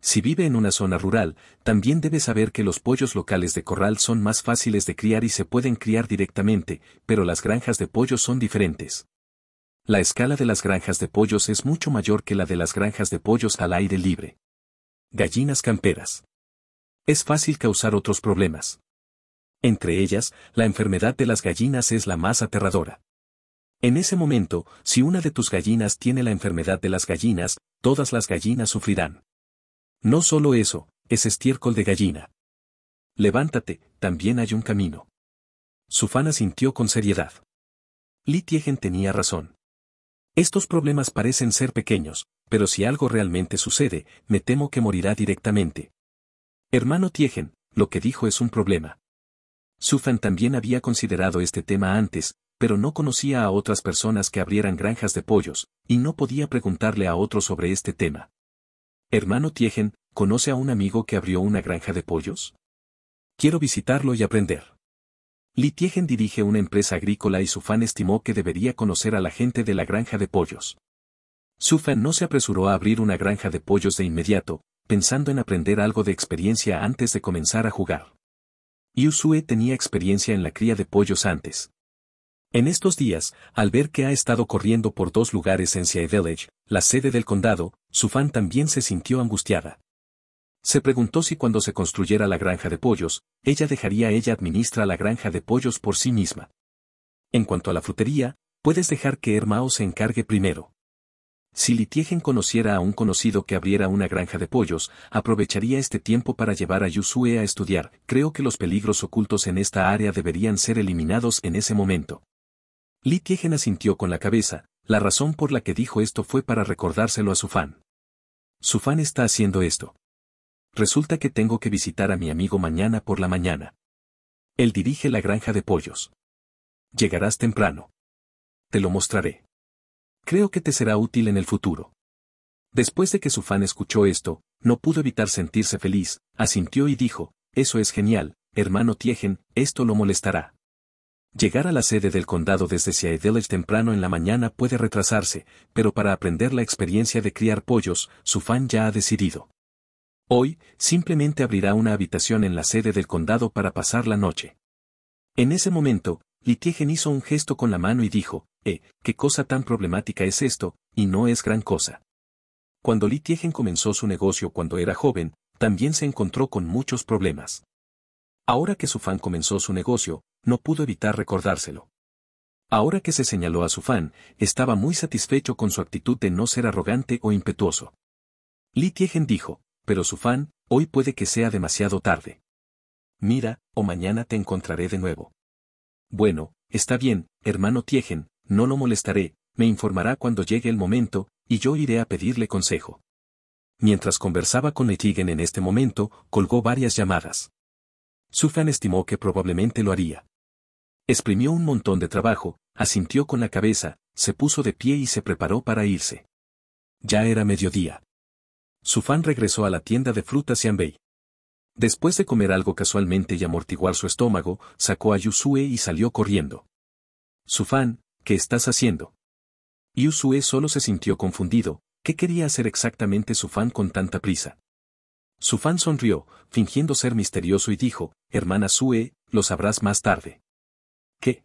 Si vive en una zona rural, también debe saber que los pollos locales de corral son más fáciles de criar y se pueden criar directamente, pero las granjas de pollos son diferentes. La escala de las granjas de pollos es mucho mayor que la de las granjas de pollos al aire libre. Gallinas camperas. Es fácil causar otros problemas. Entre ellas, la enfermedad de las gallinas es la más aterradora. En ese momento, si una de tus gallinas tiene la enfermedad de las gallinas, todas las gallinas sufrirán. No solo eso, es estiércol de gallina. Levántate, también hay un camino. Sufana sintió con seriedad. Tiegen tenía razón. Estos problemas parecen ser pequeños, pero si algo realmente sucede, me temo que morirá directamente. Hermano Tiegen, lo que dijo es un problema. Sufan también había considerado este tema antes, pero no conocía a otras personas que abrieran granjas de pollos, y no podía preguntarle a otro sobre este tema. Hermano Tiegen, ¿conoce a un amigo que abrió una granja de pollos? Quiero visitarlo y aprender. Li Tiegen dirige una empresa agrícola y Sufan estimó que debería conocer a la gente de la granja de pollos. Sufan no se apresuró a abrir una granja de pollos de inmediato, pensando en aprender algo de experiencia antes de comenzar a jugar. Yusue tenía experiencia en la cría de pollos antes. En estos días, al ver que ha estado corriendo por dos lugares en Sea Village, la sede del condado, su fan también se sintió angustiada. Se preguntó si cuando se construyera la granja de pollos, ella dejaría ella administra la granja de pollos por sí misma. En cuanto a la frutería, puedes dejar que Hermao se encargue primero. Si Litiegen conociera a un conocido que abriera una granja de pollos, aprovecharía este tiempo para llevar a Yusue a estudiar. Creo que los peligros ocultos en esta área deberían ser eliminados en ese momento. Litiegen asintió con la cabeza, la razón por la que dijo esto fue para recordárselo a su fan. Su fan está haciendo esto. Resulta que tengo que visitar a mi amigo mañana por la mañana. Él dirige la granja de pollos. Llegarás temprano. Te lo mostraré. Creo que te será útil en el futuro. Después de que su fan escuchó esto, no pudo evitar sentirse feliz, asintió y dijo, eso es genial, hermano Tiegen, esto lo molestará. Llegar a la sede del condado desde Seattle temprano en la mañana puede retrasarse, pero para aprender la experiencia de criar pollos, su fan ya ha decidido. Hoy, simplemente abrirá una habitación en la sede del condado para pasar la noche. En ese momento, Litiegen hizo un gesto con la mano y dijo, eh, qué cosa tan problemática es esto, y no es gran cosa. Cuando Tiegen comenzó su negocio cuando era joven, también se encontró con muchos problemas. Ahora que su fan comenzó su negocio, no pudo evitar recordárselo. Ahora que se señaló a su fan, estaba muy satisfecho con su actitud de no ser arrogante o impetuoso. tiegen dijo, pero su fan, hoy puede que sea demasiado tarde. Mira, o mañana te encontraré de nuevo. Bueno, está bien, hermano Tiegen, no lo molestaré, me informará cuando llegue el momento, y yo iré a pedirle consejo. Mientras conversaba con Etigen en este momento, colgó varias llamadas. Sufan estimó que probablemente lo haría. Exprimió un montón de trabajo, asintió con la cabeza, se puso de pie y se preparó para irse. Ya era mediodía. Sufan regresó a la tienda de frutas Yanbei. Después de comer algo casualmente y amortiguar su estómago, sacó a Yusue y salió corriendo. Sufan, ¿qué estás haciendo? Yusue solo se sintió confundido, ¿qué quería hacer exactamente Sufan con tanta prisa? Sufan sonrió, fingiendo ser misterioso y dijo, hermana Sue, lo sabrás más tarde. ¿Qué?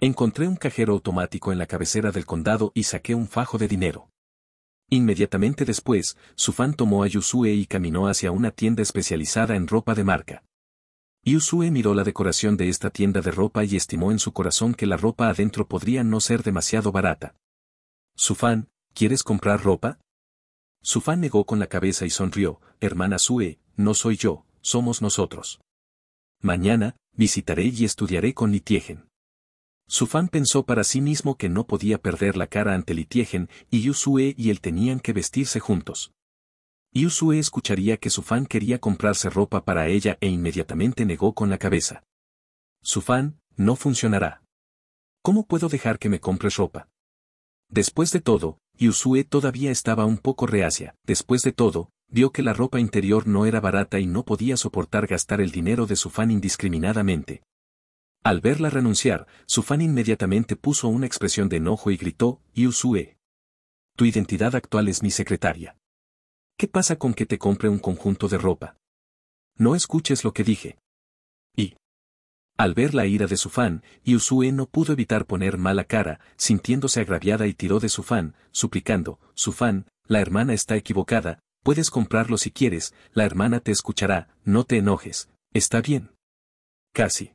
Encontré un cajero automático en la cabecera del condado y saqué un fajo de dinero. Inmediatamente después, Sufán tomó a Yusue y caminó hacia una tienda especializada en ropa de marca. Yusue miró la decoración de esta tienda de ropa y estimó en su corazón que la ropa adentro podría no ser demasiado barata. Sufán, ¿quieres comprar ropa? Sufán negó con la cabeza y sonrió, hermana Sue, no soy yo, somos nosotros. Mañana, visitaré y estudiaré con Nitiegen. Su fan pensó para sí mismo que no podía perder la cara ante Litiegen y Yusue y él tenían que vestirse juntos. Yusue escucharía que su fan quería comprarse ropa para ella e inmediatamente negó con la cabeza. Su fan, no funcionará. ¿Cómo puedo dejar que me compres ropa? Después de todo, Yusue todavía estaba un poco reacia, después de todo, vio que la ropa interior no era barata y no podía soportar gastar el dinero de su fan indiscriminadamente. Al verla renunciar, su fan inmediatamente puso una expresión de enojo y gritó, Yusue. Tu identidad actual es mi secretaria. ¿Qué pasa con que te compre un conjunto de ropa? No escuches lo que dije. Y. Al ver la ira de su fan, Yusue no pudo evitar poner mala cara, sintiéndose agraviada y tiró de su fan, suplicando, su fan, la hermana está equivocada, puedes comprarlo si quieres, la hermana te escuchará, no te enojes, está bien. Casi.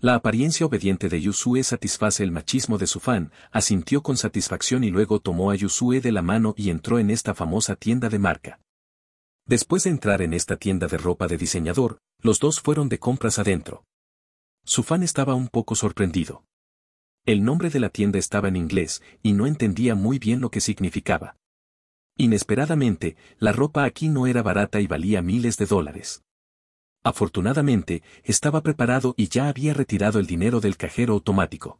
La apariencia obediente de Yusue satisface el machismo de su fan, asintió con satisfacción y luego tomó a Yusue de la mano y entró en esta famosa tienda de marca. Después de entrar en esta tienda de ropa de diseñador, los dos fueron de compras adentro. Su fan estaba un poco sorprendido. El nombre de la tienda estaba en inglés y no entendía muy bien lo que significaba. Inesperadamente, la ropa aquí no era barata y valía miles de dólares. Afortunadamente, estaba preparado y ya había retirado el dinero del cajero automático.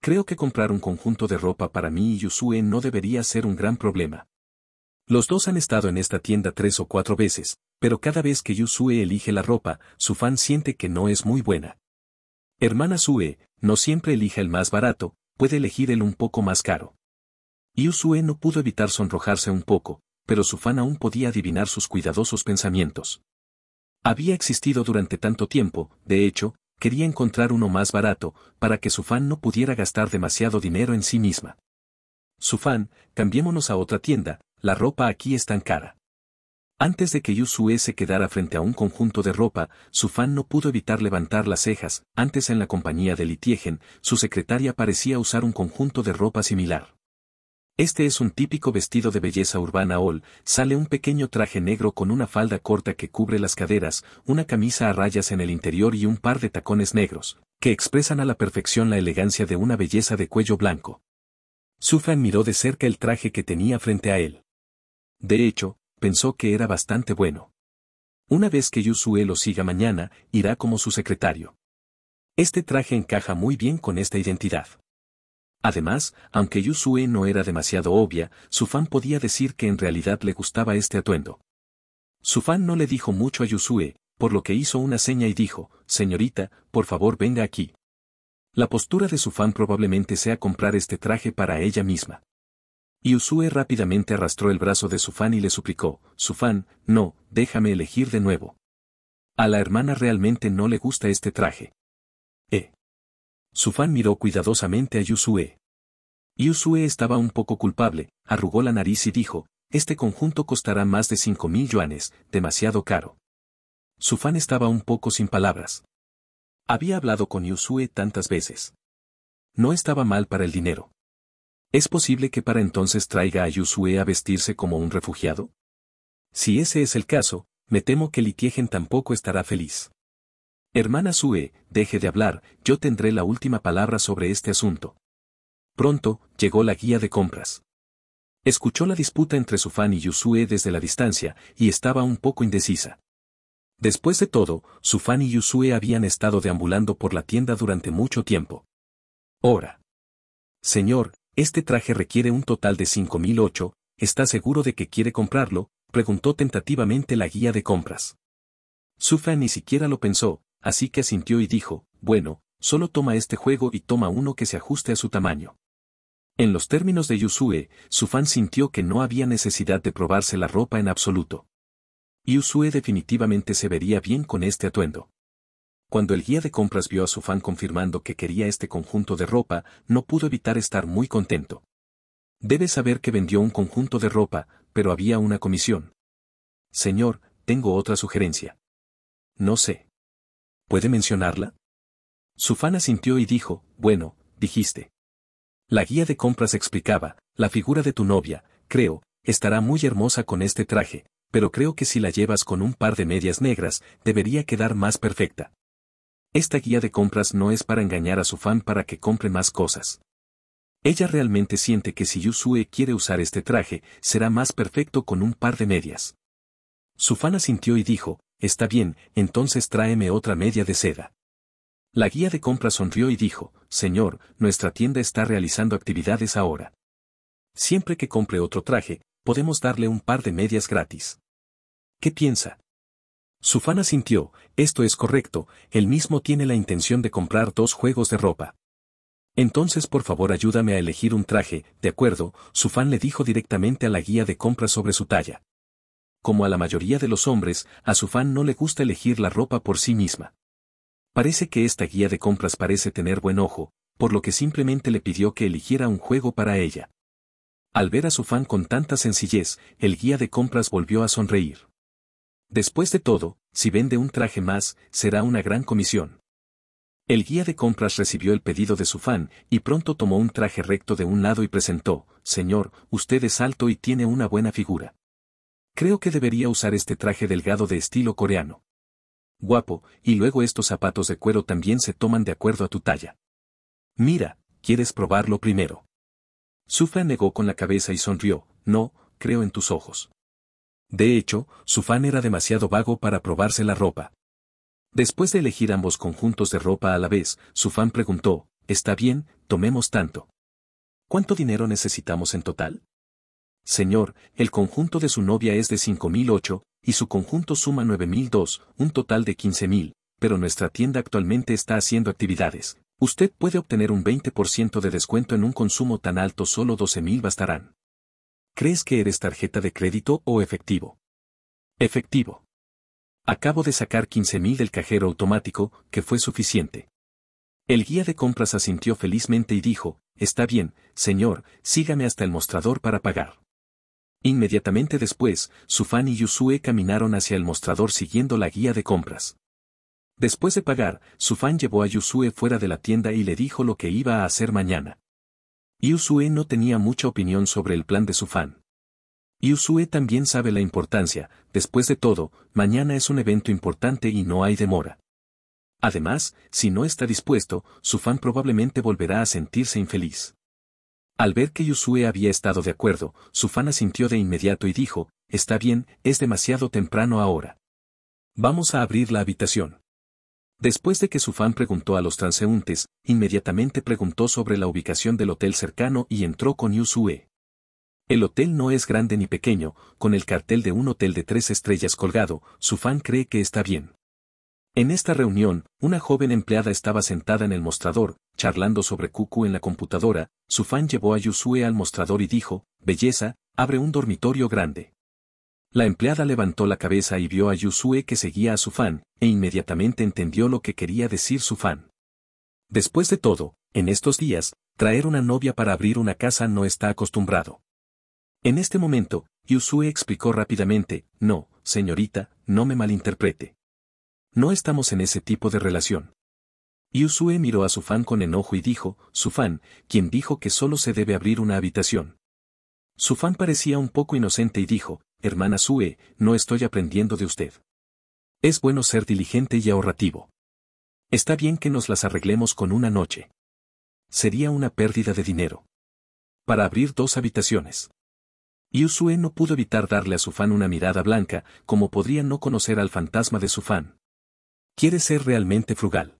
Creo que comprar un conjunto de ropa para mí y Yusue no debería ser un gran problema. Los dos han estado en esta tienda tres o cuatro veces, pero cada vez que Yusue elige la ropa, su fan siente que no es muy buena. Hermana Sue, no siempre elija el más barato, puede elegir el un poco más caro. Yusue no pudo evitar sonrojarse un poco, pero su fan aún podía adivinar sus cuidadosos pensamientos. Había existido durante tanto tiempo, de hecho, quería encontrar uno más barato, para que su fan no pudiera gastar demasiado dinero en sí misma. Su fan, cambiémonos a otra tienda, la ropa aquí es tan cara. Antes de que Yusue se quedara frente a un conjunto de ropa, su fan no pudo evitar levantar las cejas, antes en la compañía de Litiegen, su secretaria parecía usar un conjunto de ropa similar. Este es un típico vestido de belleza urbana all, sale un pequeño traje negro con una falda corta que cubre las caderas, una camisa a rayas en el interior y un par de tacones negros, que expresan a la perfección la elegancia de una belleza de cuello blanco. Sufran miró de cerca el traje que tenía frente a él. De hecho, pensó que era bastante bueno. Una vez que Yusue lo siga mañana, irá como su secretario. Este traje encaja muy bien con esta identidad. Además, aunque Yusue no era demasiado obvia, su podía decir que en realidad le gustaba este atuendo. Su no le dijo mucho a Yusue, por lo que hizo una seña y dijo, señorita, por favor venga aquí. La postura de su probablemente sea comprar este traje para ella misma. Yusue rápidamente arrastró el brazo de su y le suplicó, su no, déjame elegir de nuevo. A la hermana realmente no le gusta este traje. Su fan miró cuidadosamente a Yusue. Yusue estaba un poco culpable, arrugó la nariz y dijo, este conjunto costará más de cinco mil yuanes, demasiado caro. Su fan estaba un poco sin palabras. Había hablado con Yusue tantas veces. No estaba mal para el dinero. ¿Es posible que para entonces traiga a Yusue a vestirse como un refugiado? Si ese es el caso, me temo que Litiegen tampoco estará feliz. Hermana Sue, deje de hablar, yo tendré la última palabra sobre este asunto. Pronto, llegó la guía de compras. Escuchó la disputa entre Sufan y Yusue desde la distancia, y estaba un poco indecisa. Después de todo, Sufan y Yusue habían estado deambulando por la tienda durante mucho tiempo. Ora. Señor, este traje requiere un total de 5008, ¿está seguro de que quiere comprarlo? preguntó tentativamente la guía de compras. Sufan ni siquiera lo pensó, así que asintió y dijo, bueno, solo toma este juego y toma uno que se ajuste a su tamaño. En los términos de Yusue, su fan sintió que no había necesidad de probarse la ropa en absoluto. Yusue definitivamente se vería bien con este atuendo. Cuando el guía de compras vio a su fan confirmando que quería este conjunto de ropa, no pudo evitar estar muy contento. Debe saber que vendió un conjunto de ropa, pero había una comisión. Señor, tengo otra sugerencia. No sé. ¿Puede mencionarla? Su fan asintió y dijo, bueno, dijiste. La guía de compras explicaba, la figura de tu novia, creo, estará muy hermosa con este traje, pero creo que si la llevas con un par de medias negras, debería quedar más perfecta. Esta guía de compras no es para engañar a su fan para que compre más cosas. Ella realmente siente que si Yusue quiere usar este traje, será más perfecto con un par de medias. Su fan asintió y dijo, Está bien, entonces tráeme otra media de seda. La guía de compra sonrió y dijo, Señor, nuestra tienda está realizando actividades ahora. Siempre que compre otro traje, podemos darle un par de medias gratis. ¿Qué piensa? Sufana asintió, esto es correcto, él mismo tiene la intención de comprar dos juegos de ropa. Entonces por favor ayúdame a elegir un traje, de acuerdo, Sufan le dijo directamente a la guía de compra sobre su talla como a la mayoría de los hombres, a su fan no le gusta elegir la ropa por sí misma. Parece que esta guía de compras parece tener buen ojo, por lo que simplemente le pidió que eligiera un juego para ella. Al ver a su fan con tanta sencillez, el guía de compras volvió a sonreír. Después de todo, si vende un traje más, será una gran comisión. El guía de compras recibió el pedido de su fan y pronto tomó un traje recto de un lado y presentó, Señor, usted es alto y tiene una buena figura. Creo que debería usar este traje delgado de estilo coreano. Guapo, y luego estos zapatos de cuero también se toman de acuerdo a tu talla. Mira, ¿quieres probarlo primero? Sufan negó con la cabeza y sonrió, no, creo en tus ojos. De hecho, Sufan era demasiado vago para probarse la ropa. Después de elegir ambos conjuntos de ropa a la vez, Sufan preguntó, Está bien, tomemos tanto. ¿Cuánto dinero necesitamos en total? Señor, el conjunto de su novia es de 5.008, y su conjunto suma 9.002, un total de 15.000, pero nuestra tienda actualmente está haciendo actividades. Usted puede obtener un 20% de descuento en un consumo tan alto solo 12.000 bastarán. ¿Crees que eres tarjeta de crédito o efectivo? Efectivo. Acabo de sacar 15.000 del cajero automático, que fue suficiente. El guía de compras asintió felizmente y dijo, Está bien, señor, sígame hasta el mostrador para pagar. Inmediatamente después, Sufan y Yusue caminaron hacia el mostrador siguiendo la guía de compras. Después de pagar, Sufan llevó a Yusue fuera de la tienda y le dijo lo que iba a hacer mañana. Yusue no tenía mucha opinión sobre el plan de Sufan. Yusue también sabe la importancia, después de todo, mañana es un evento importante y no hay demora. Además, si no está dispuesto, Sufan probablemente volverá a sentirse infeliz. Al ver que Yusue había estado de acuerdo, Sufan sintió de inmediato y dijo, está bien, es demasiado temprano ahora. Vamos a abrir la habitación. Después de que Sufan preguntó a los transeúntes, inmediatamente preguntó sobre la ubicación del hotel cercano y entró con Yusue. El hotel no es grande ni pequeño, con el cartel de un hotel de tres estrellas colgado, Sufan cree que está bien. En esta reunión, una joven empleada estaba sentada en el mostrador, charlando sobre Kuku en la computadora, su fan llevó a Yusue al mostrador y dijo, Belleza, abre un dormitorio grande. La empleada levantó la cabeza y vio a Yusue que seguía a su fan, e inmediatamente entendió lo que quería decir su fan. Después de todo, en estos días, traer una novia para abrir una casa no está acostumbrado. En este momento, Yusue explicó rápidamente, no, señorita, no me malinterprete. No estamos en ese tipo de relación. Yusue miró a su con enojo y dijo, su quien dijo que solo se debe abrir una habitación. Su fan parecía un poco inocente y dijo, hermana Sue, no estoy aprendiendo de usted. Es bueno ser diligente y ahorrativo. Está bien que nos las arreglemos con una noche. Sería una pérdida de dinero. Para abrir dos habitaciones. Yusue no pudo evitar darle a su fan una mirada blanca, como podría no conocer al fantasma de su fan. Quiere ser realmente frugal.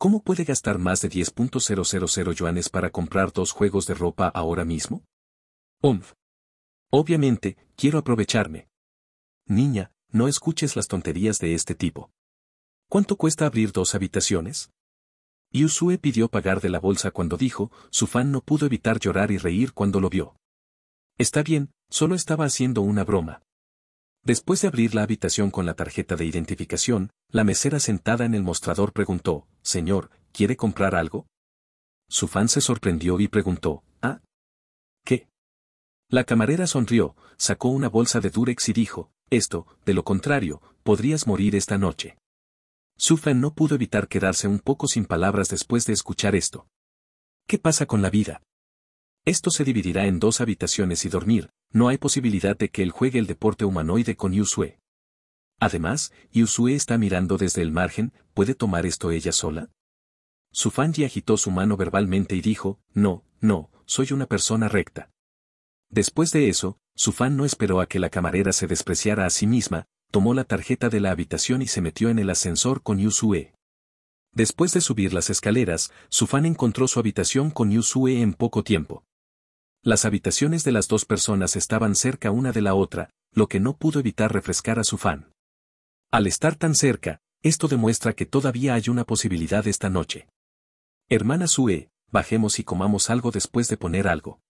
¿Cómo puede gastar más de 10.000 yuanes para comprar dos juegos de ropa ahora mismo? Umf. Obviamente, quiero aprovecharme. Niña, no escuches las tonterías de este tipo. ¿Cuánto cuesta abrir dos habitaciones? Yusue pidió pagar de la bolsa cuando dijo, su fan no pudo evitar llorar y reír cuando lo vio. Está bien, solo estaba haciendo una broma. Después de abrir la habitación con la tarjeta de identificación, la mesera sentada en el mostrador preguntó, Señor, ¿quiere comprar algo? Sufan se sorprendió y preguntó, ¿ah? ¿Qué? La camarera sonrió, sacó una bolsa de Durex y dijo, esto, de lo contrario, podrías morir esta noche. Sufan no pudo evitar quedarse un poco sin palabras después de escuchar esto. ¿Qué pasa con la vida? Esto se dividirá en dos habitaciones y dormir, no hay posibilidad de que él juegue el deporte humanoide con Yusue. Además, Yusue está mirando desde el margen, ¿puede tomar esto ella sola? Su y agitó su mano verbalmente y dijo, no, no, soy una persona recta. Después de eso, su no esperó a que la camarera se despreciara a sí misma, tomó la tarjeta de la habitación y se metió en el ascensor con Yusue. Después de subir las escaleras, su encontró su habitación con Yusue en poco tiempo. Las habitaciones de las dos personas estaban cerca una de la otra, lo que no pudo evitar refrescar a su fan. Al estar tan cerca, esto demuestra que todavía hay una posibilidad esta noche. Hermana Sue, bajemos y comamos algo después de poner algo.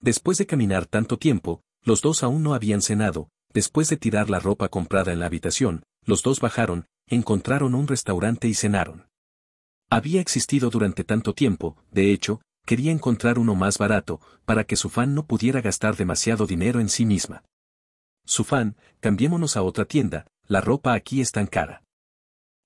Después de caminar tanto tiempo, los dos aún no habían cenado, después de tirar la ropa comprada en la habitación, los dos bajaron, encontraron un restaurante y cenaron. Había existido durante tanto tiempo, de hecho, quería encontrar uno más barato, para que su fan no pudiera gastar demasiado dinero en sí misma. Su fan, cambiémonos a otra tienda, la ropa aquí es tan cara.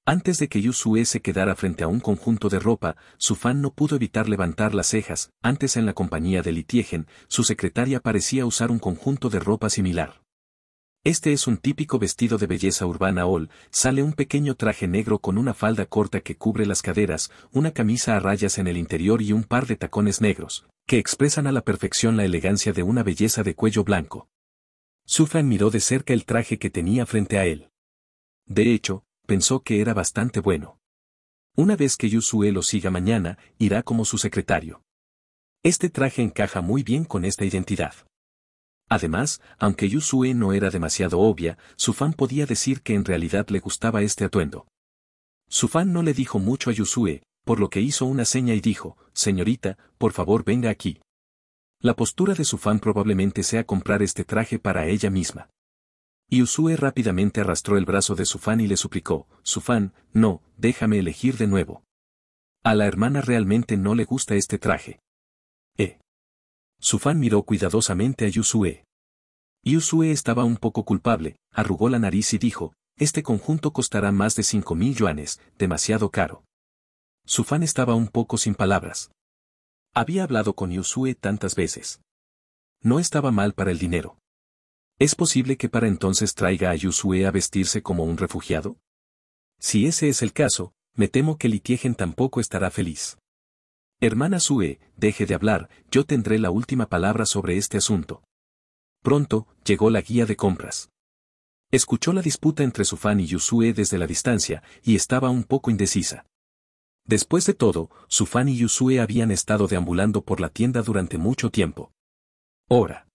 Antes de que Yusue se quedara frente a un conjunto de ropa, su fan no pudo evitar levantar las cejas, antes en la compañía de Litiegen, su secretaria parecía usar un conjunto de ropa similar. Este es un típico vestido de belleza urbana all, sale un pequeño traje negro con una falda corta que cubre las caderas, una camisa a rayas en el interior y un par de tacones negros, que expresan a la perfección la elegancia de una belleza de cuello blanco. Sufran miró de cerca el traje que tenía frente a él. De hecho, pensó que era bastante bueno. Una vez que Yusue lo siga mañana, irá como su secretario. Este traje encaja muy bien con esta identidad. Además, aunque Yusue no era demasiado obvia, su podía decir que en realidad le gustaba este atuendo. Su no le dijo mucho a Yusue, por lo que hizo una seña y dijo, señorita, por favor venga aquí. La postura de su probablemente sea comprar este traje para ella misma. Yusue rápidamente arrastró el brazo de su y le suplicó, su no, déjame elegir de nuevo. A la hermana realmente no le gusta este traje. Su miró cuidadosamente a Yusue. Yusue estaba un poco culpable, arrugó la nariz y dijo, este conjunto costará más de mil yuanes, demasiado caro. Su estaba un poco sin palabras. Había hablado con Yusue tantas veces. No estaba mal para el dinero. ¿Es posible que para entonces traiga a Yusue a vestirse como un refugiado? Si ese es el caso, me temo que Litiegen tampoco estará feliz. Hermana Sue, deje de hablar, yo tendré la última palabra sobre este asunto. Pronto, llegó la guía de compras. Escuchó la disputa entre Sufan y Yusue desde la distancia, y estaba un poco indecisa. Después de todo, Sufan y Yusue habían estado deambulando por la tienda durante mucho tiempo. Ahora,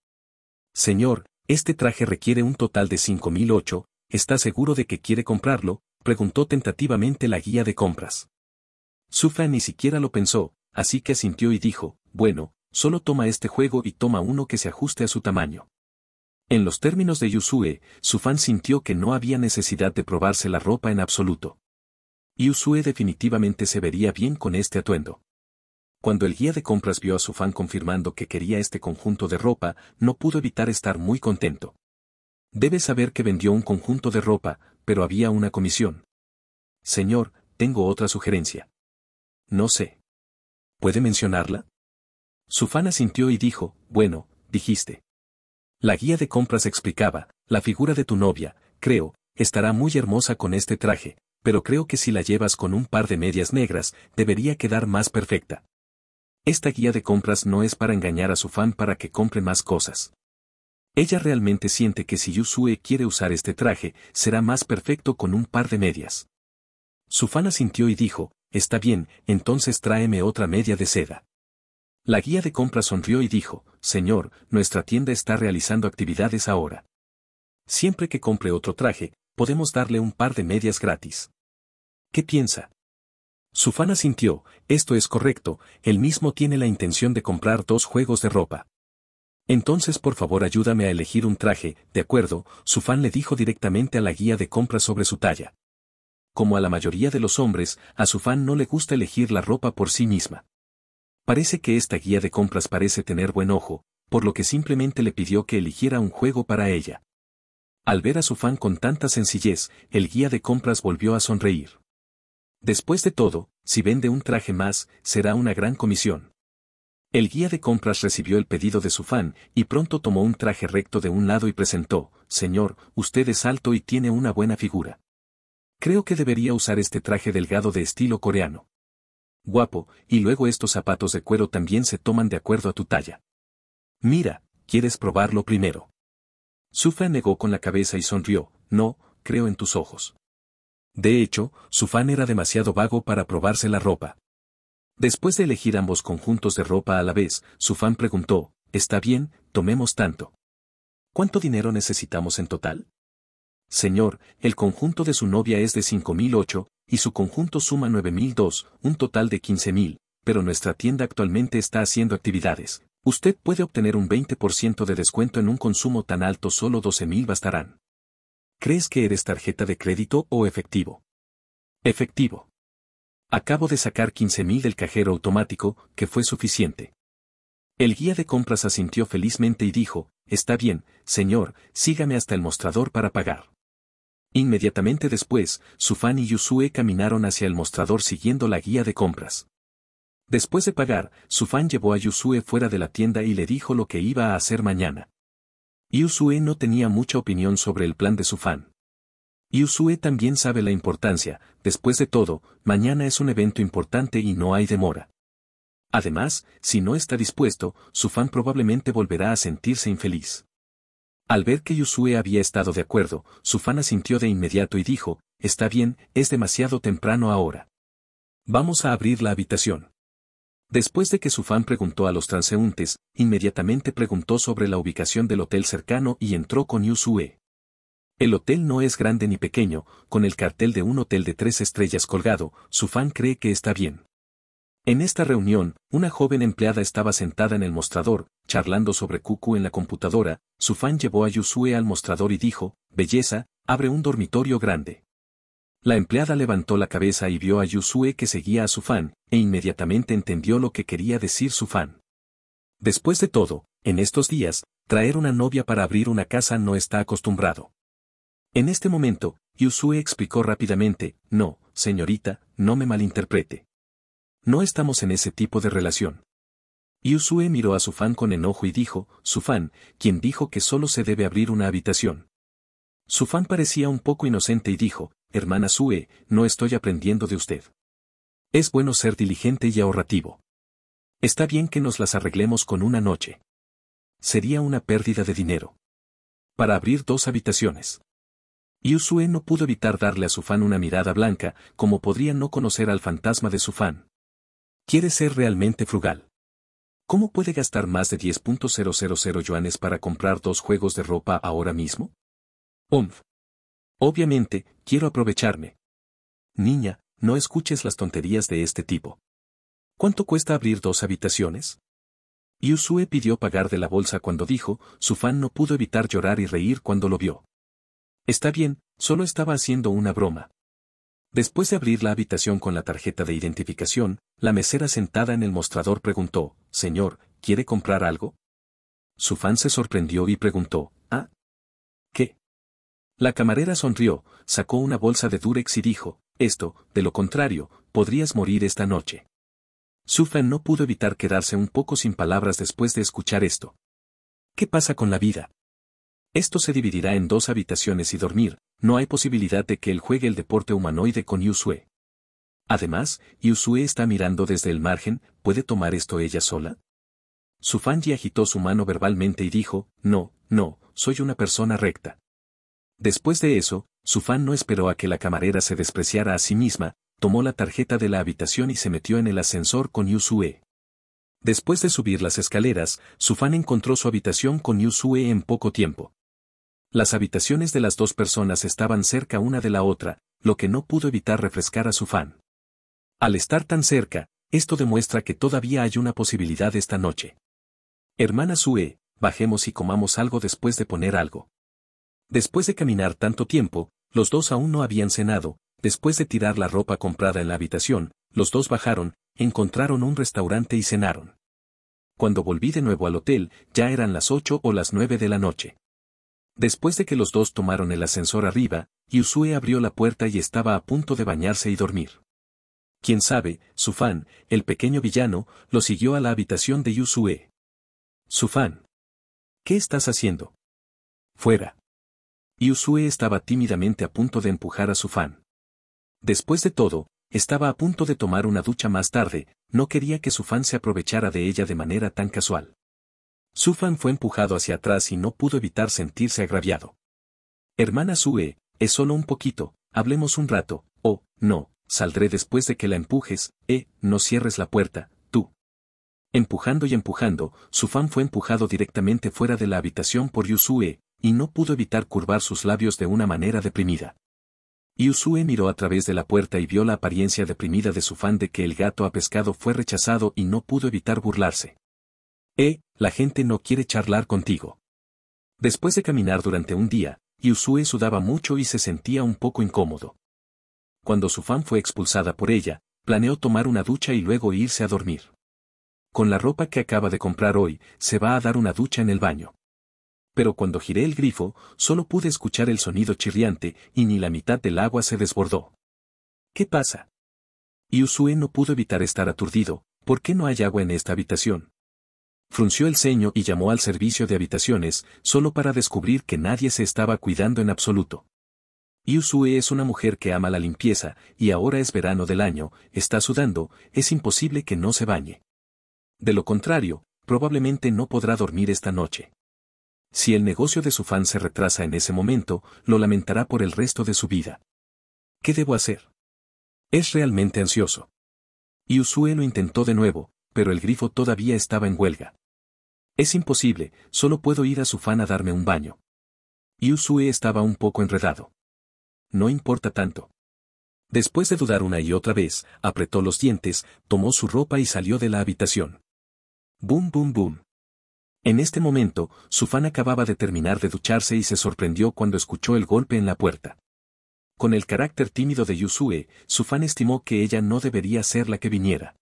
Señor, este traje requiere un total de 5008, ¿está seguro de que quiere comprarlo? preguntó tentativamente la guía de compras. Sufan ni siquiera lo pensó, así que asintió y dijo, bueno, solo toma este juego y toma uno que se ajuste a su tamaño. En los términos de Yusue, su fan sintió que no había necesidad de probarse la ropa en absoluto. Yusue definitivamente se vería bien con este atuendo. Cuando el guía de compras vio a su fan confirmando que quería este conjunto de ropa, no pudo evitar estar muy contento. Debe saber que vendió un conjunto de ropa, pero había una comisión. Señor, tengo otra sugerencia. No sé. ¿Puede mencionarla? Sufana sintió asintió y dijo, bueno, dijiste. La guía de compras explicaba, la figura de tu novia, creo, estará muy hermosa con este traje, pero creo que si la llevas con un par de medias negras, debería quedar más perfecta. Esta guía de compras no es para engañar a su para que compre más cosas. Ella realmente siente que si Yusue quiere usar este traje, será más perfecto con un par de medias. Sufana asintió y dijo, Está bien, entonces tráeme otra media de seda. La guía de compra sonrió y dijo, Señor, nuestra tienda está realizando actividades ahora. Siempre que compre otro traje, podemos darle un par de medias gratis. ¿Qué piensa? Sufana sintió, esto es correcto, él mismo tiene la intención de comprar dos juegos de ropa. Entonces por favor ayúdame a elegir un traje, de acuerdo, Sufan le dijo directamente a la guía de compra sobre su talla como a la mayoría de los hombres, a su fan no le gusta elegir la ropa por sí misma. Parece que esta guía de compras parece tener buen ojo, por lo que simplemente le pidió que eligiera un juego para ella. Al ver a su fan con tanta sencillez, el guía de compras volvió a sonreír. Después de todo, si vende un traje más, será una gran comisión. El guía de compras recibió el pedido de su fan y pronto tomó un traje recto de un lado y presentó, Señor, usted es alto y tiene una buena figura. Creo que debería usar este traje delgado de estilo coreano. Guapo, y luego estos zapatos de cuero también se toman de acuerdo a tu talla. Mira, ¿quieres probarlo primero? Sufan negó con la cabeza y sonrió, no, creo en tus ojos. De hecho, Sufan era demasiado vago para probarse la ropa. Después de elegir ambos conjuntos de ropa a la vez, Sufan preguntó, Está bien, tomemos tanto. ¿Cuánto dinero necesitamos en total? Señor, el conjunto de su novia es de 5.008, y su conjunto suma 9.002, un total de 15.000, pero nuestra tienda actualmente está haciendo actividades. Usted puede obtener un 20% de descuento en un consumo tan alto solo 12.000 bastarán. ¿Crees que eres tarjeta de crédito o efectivo? Efectivo. Acabo de sacar 15.000 del cajero automático, que fue suficiente. El guía de compras asintió felizmente y dijo, Está bien, señor, sígame hasta el mostrador para pagar. Inmediatamente después, Sufan y Yusue caminaron hacia el mostrador siguiendo la guía de compras. Después de pagar, Sufan llevó a Yusue fuera de la tienda y le dijo lo que iba a hacer mañana. Yusue no tenía mucha opinión sobre el plan de Sufan. Yusue también sabe la importancia, después de todo, mañana es un evento importante y no hay demora. Además, si no está dispuesto, Sufan probablemente volverá a sentirse infeliz. Al ver que Yusue había estado de acuerdo, Sufana sintió de inmediato y dijo, está bien, es demasiado temprano ahora. Vamos a abrir la habitación. Después de que Sufan preguntó a los transeúntes, inmediatamente preguntó sobre la ubicación del hotel cercano y entró con Yusue. El hotel no es grande ni pequeño, con el cartel de un hotel de tres estrellas colgado, Sufan cree que está bien. En esta reunión, una joven empleada estaba sentada en el mostrador, charlando sobre Kuku en la computadora, su fan llevó a Yusue al mostrador y dijo, Belleza, abre un dormitorio grande. La empleada levantó la cabeza y vio a Yusue que seguía a su fan, e inmediatamente entendió lo que quería decir su fan. Después de todo, en estos días, traer una novia para abrir una casa no está acostumbrado. En este momento, Yusue explicó rápidamente, no, señorita, no me malinterprete. No estamos en ese tipo de relación. Yusue miró a su fan con enojo y dijo, su fan, quien dijo que solo se debe abrir una habitación. Su fan parecía un poco inocente y dijo, hermana Sue, no estoy aprendiendo de usted. Es bueno ser diligente y ahorrativo. Está bien que nos las arreglemos con una noche. Sería una pérdida de dinero. Para abrir dos habitaciones. Yusue no pudo evitar darle a su fan una mirada blanca, como podría no conocer al fantasma de su fan. Quiere ser realmente frugal. ¿Cómo puede gastar más de 10.000 yuanes para comprar dos juegos de ropa ahora mismo? Umf. Obviamente, quiero aprovecharme. Niña, no escuches las tonterías de este tipo. ¿Cuánto cuesta abrir dos habitaciones? Yusue pidió pagar de la bolsa cuando dijo, su fan no pudo evitar llorar y reír cuando lo vio. Está bien, solo estaba haciendo una broma. Después de abrir la habitación con la tarjeta de identificación, la mesera sentada en el mostrador preguntó, Señor, ¿quiere comprar algo? Sufan se sorprendió y preguntó, ¿ah? ¿Qué? La camarera sonrió, sacó una bolsa de Durex y dijo, esto, de lo contrario, podrías morir esta noche. Sufan no pudo evitar quedarse un poco sin palabras después de escuchar esto. ¿Qué pasa con la vida? Esto se dividirá en dos habitaciones y dormir, no hay posibilidad de que él juegue el deporte humanoide con Yusue. Además, Yusue está mirando desde el margen, ¿puede tomar esto ella sola? Su agitó su mano verbalmente y dijo, no, no, soy una persona recta. Después de eso, Sufan no esperó a que la camarera se despreciara a sí misma, tomó la tarjeta de la habitación y se metió en el ascensor con Yusue. Después de subir las escaleras, Sufan encontró su habitación con Yusue en poco tiempo. Las habitaciones de las dos personas estaban cerca una de la otra, lo que no pudo evitar refrescar a su fan. Al estar tan cerca, esto demuestra que todavía hay una posibilidad esta noche. Hermana Sue, bajemos y comamos algo después de poner algo. Después de caminar tanto tiempo, los dos aún no habían cenado, después de tirar la ropa comprada en la habitación, los dos bajaron, encontraron un restaurante y cenaron. Cuando volví de nuevo al hotel, ya eran las ocho o las nueve de la noche. Después de que los dos tomaron el ascensor arriba, Yusue abrió la puerta y estaba a punto de bañarse y dormir. Quién sabe, Sufan, el pequeño villano, lo siguió a la habitación de Yusue. Sufan. ¿Qué estás haciendo? Fuera. Yusue estaba tímidamente a punto de empujar a Sufan. Después de todo, estaba a punto de tomar una ducha más tarde, no quería que Sufan se aprovechara de ella de manera tan casual. Sufan fue empujado hacia atrás y no pudo evitar sentirse agraviado. Hermana Sue, es solo un poquito, hablemos un rato, o, no, saldré después de que la empujes, eh, no cierres la puerta, tú. Empujando y empujando, Sufan fue empujado directamente fuera de la habitación por Yusue, y no pudo evitar curvar sus labios de una manera deprimida. Yusue miró a través de la puerta y vio la apariencia deprimida de Sufan de que el gato a pescado fue rechazado y no pudo evitar burlarse. Eh, la gente no quiere charlar contigo. Después de caminar durante un día, Yusue sudaba mucho y se sentía un poco incómodo. Cuando su fan fue expulsada por ella, planeó tomar una ducha y luego irse a dormir. Con la ropa que acaba de comprar hoy, se va a dar una ducha en el baño. Pero cuando giré el grifo, solo pude escuchar el sonido chirriante y ni la mitad del agua se desbordó. ¿Qué pasa? Yusue no pudo evitar estar aturdido, ¿por qué no hay agua en esta habitación? Frunció el ceño y llamó al servicio de habitaciones, solo para descubrir que nadie se estaba cuidando en absoluto. Yusue es una mujer que ama la limpieza, y ahora es verano del año, está sudando, es imposible que no se bañe. De lo contrario, probablemente no podrá dormir esta noche. Si el negocio de su fan se retrasa en ese momento, lo lamentará por el resto de su vida. ¿Qué debo hacer? Es realmente ansioso. Yusue lo intentó de nuevo, pero el grifo todavía estaba en huelga. Es imposible, solo puedo ir a fan a darme un baño. Yusue estaba un poco enredado. No importa tanto. Después de dudar una y otra vez, apretó los dientes, tomó su ropa y salió de la habitación. Boom, boom, boom. En este momento, Sufán acababa de terminar de ducharse y se sorprendió cuando escuchó el golpe en la puerta. Con el carácter tímido de Yusue, Sufan estimó que ella no debería ser la que viniera.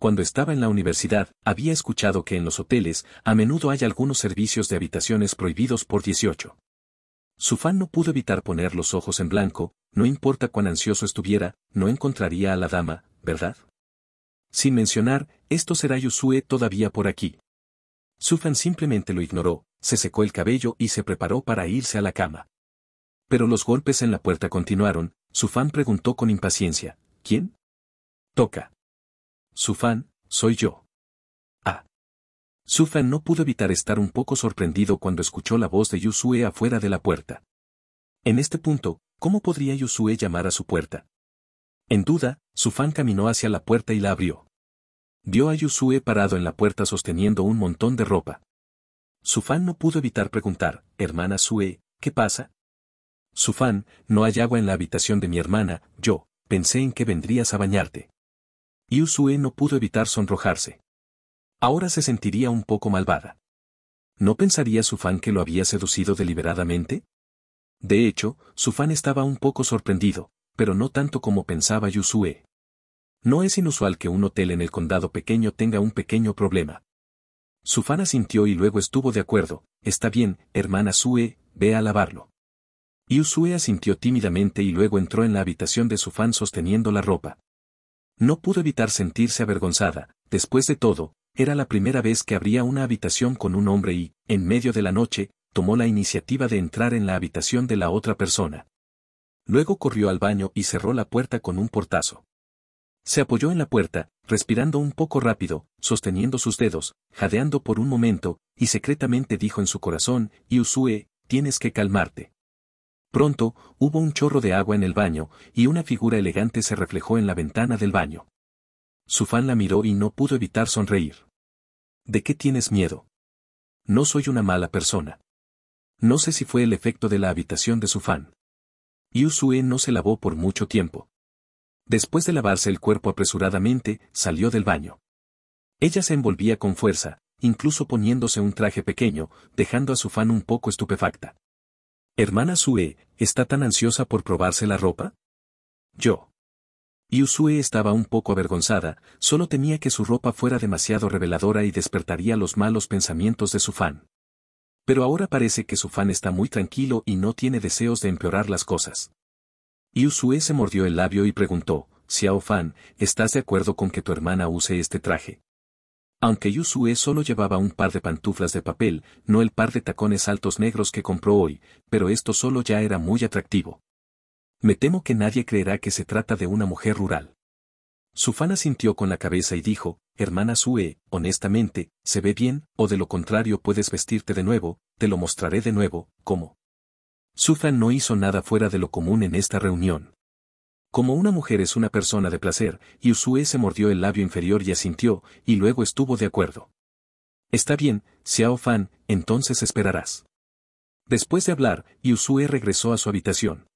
Cuando estaba en la universidad, había escuchado que en los hoteles a menudo hay algunos servicios de habitaciones prohibidos por 18. Su no pudo evitar poner los ojos en blanco, no importa cuán ansioso estuviera, no encontraría a la dama, ¿verdad? Sin mencionar, esto será Yusue todavía por aquí. Su simplemente lo ignoró, se secó el cabello y se preparó para irse a la cama. Pero los golpes en la puerta continuaron, su preguntó con impaciencia, ¿quién? Toca. Sufan, soy yo. Ah. Sufan no pudo evitar estar un poco sorprendido cuando escuchó la voz de Yusue afuera de la puerta. En este punto, ¿cómo podría Yusue llamar a su puerta? En duda, Sufan caminó hacia la puerta y la abrió. Vio a Yusue parado en la puerta sosteniendo un montón de ropa. Sufan no pudo evitar preguntar, hermana Sue, ¿qué pasa? Sufan, no hay agua en la habitación de mi hermana, yo, pensé en que vendrías a bañarte. Yusue no pudo evitar sonrojarse. Ahora se sentiría un poco malvada. ¿No pensaría su fan que lo había seducido deliberadamente? De hecho, su fan estaba un poco sorprendido, pero no tanto como pensaba Yusue. No es inusual que un hotel en el condado pequeño tenga un pequeño problema. Su asintió y luego estuvo de acuerdo, está bien, hermana Sue, ve a lavarlo. Yusue asintió tímidamente y luego entró en la habitación de su fan sosteniendo la ropa. No pudo evitar sentirse avergonzada, después de todo, era la primera vez que abría una habitación con un hombre y, en medio de la noche, tomó la iniciativa de entrar en la habitación de la otra persona. Luego corrió al baño y cerró la puerta con un portazo. Se apoyó en la puerta, respirando un poco rápido, sosteniendo sus dedos, jadeando por un momento, y secretamente dijo en su corazón, Yusue, tienes que calmarte. Pronto, hubo un chorro de agua en el baño, y una figura elegante se reflejó en la ventana del baño. Su fan la miró y no pudo evitar sonreír. ¿De qué tienes miedo? No soy una mala persona. No sé si fue el efecto de la habitación de su fan. Yusue no se lavó por mucho tiempo. Después de lavarse el cuerpo apresuradamente, salió del baño. Ella se envolvía con fuerza, incluso poniéndose un traje pequeño, dejando a su fan un poco estupefacta. Hermana Sue, ¿está tan ansiosa por probarse la ropa? Yo. Yusue estaba un poco avergonzada, solo temía que su ropa fuera demasiado reveladora y despertaría los malos pensamientos de su fan. Pero ahora parece que su fan está muy tranquilo y no tiene deseos de empeorar las cosas. Yusue se mordió el labio y preguntó, Xiao Fan, ¿estás de acuerdo con que tu hermana use este traje? Aunque Yusue solo llevaba un par de pantuflas de papel, no el par de tacones altos negros que compró hoy, pero esto solo ya era muy atractivo. Me temo que nadie creerá que se trata de una mujer rural. Sufana sintió con la cabeza y dijo, hermana Sue, honestamente, se ve bien, o de lo contrario puedes vestirte de nuevo, te lo mostraré de nuevo, ¿cómo? Sufan no hizo nada fuera de lo común en esta reunión. Como una mujer es una persona de placer, Yusue se mordió el labio inferior y asintió, y luego estuvo de acuerdo. Está bien, Xiao Fan, entonces esperarás. Después de hablar, Yusue regresó a su habitación.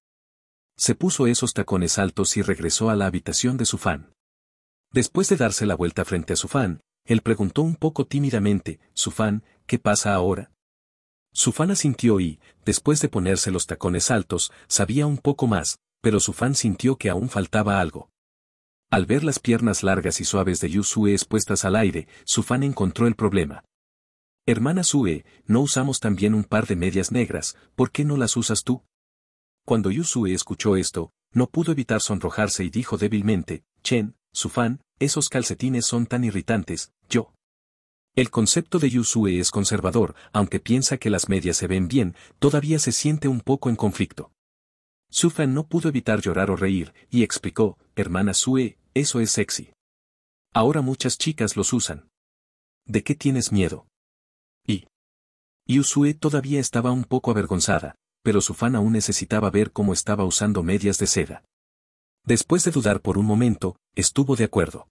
Se puso esos tacones altos y regresó a la habitación de su fan. Después de darse la vuelta frente a su fan, él preguntó un poco tímidamente, su fan, ¿qué pasa ahora? Su fan asintió y, después de ponerse los tacones altos, sabía un poco más, pero su fan sintió que aún faltaba algo. Al ver las piernas largas y suaves de Yu expuestas al aire, su fan encontró el problema. Hermana Sue, ¿no usamos también un par de medias negras? ¿Por qué no las usas tú? Cuando Yu escuchó esto, no pudo evitar sonrojarse y dijo débilmente, Chen, su fan, esos calcetines son tan irritantes, yo. El concepto de Yu es conservador, aunque piensa que las medias se ven bien, todavía se siente un poco en conflicto. Sufan no pudo evitar llorar o reír, y explicó, hermana Sue, eso es sexy. Ahora muchas chicas los usan. ¿De qué tienes miedo? Y. Yusue todavía estaba un poco avergonzada, pero Sufan aún necesitaba ver cómo estaba usando medias de seda. Después de dudar por un momento, estuvo de acuerdo.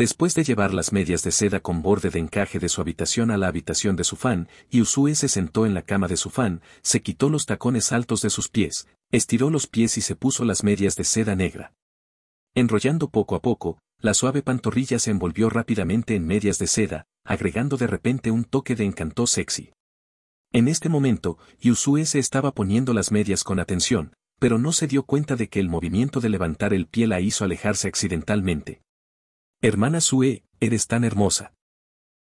Después de llevar las medias de seda con borde de encaje de su habitación a la habitación de su fan, Yusue se sentó en la cama de su fan, se quitó los tacones altos de sus pies, estiró los pies y se puso las medias de seda negra. Enrollando poco a poco, la suave pantorrilla se envolvió rápidamente en medias de seda, agregando de repente un toque de encanto sexy. En este momento, Yusue se estaba poniendo las medias con atención, pero no se dio cuenta de que el movimiento de levantar el pie la hizo alejarse accidentalmente. Hermana Sue, eres tan hermosa.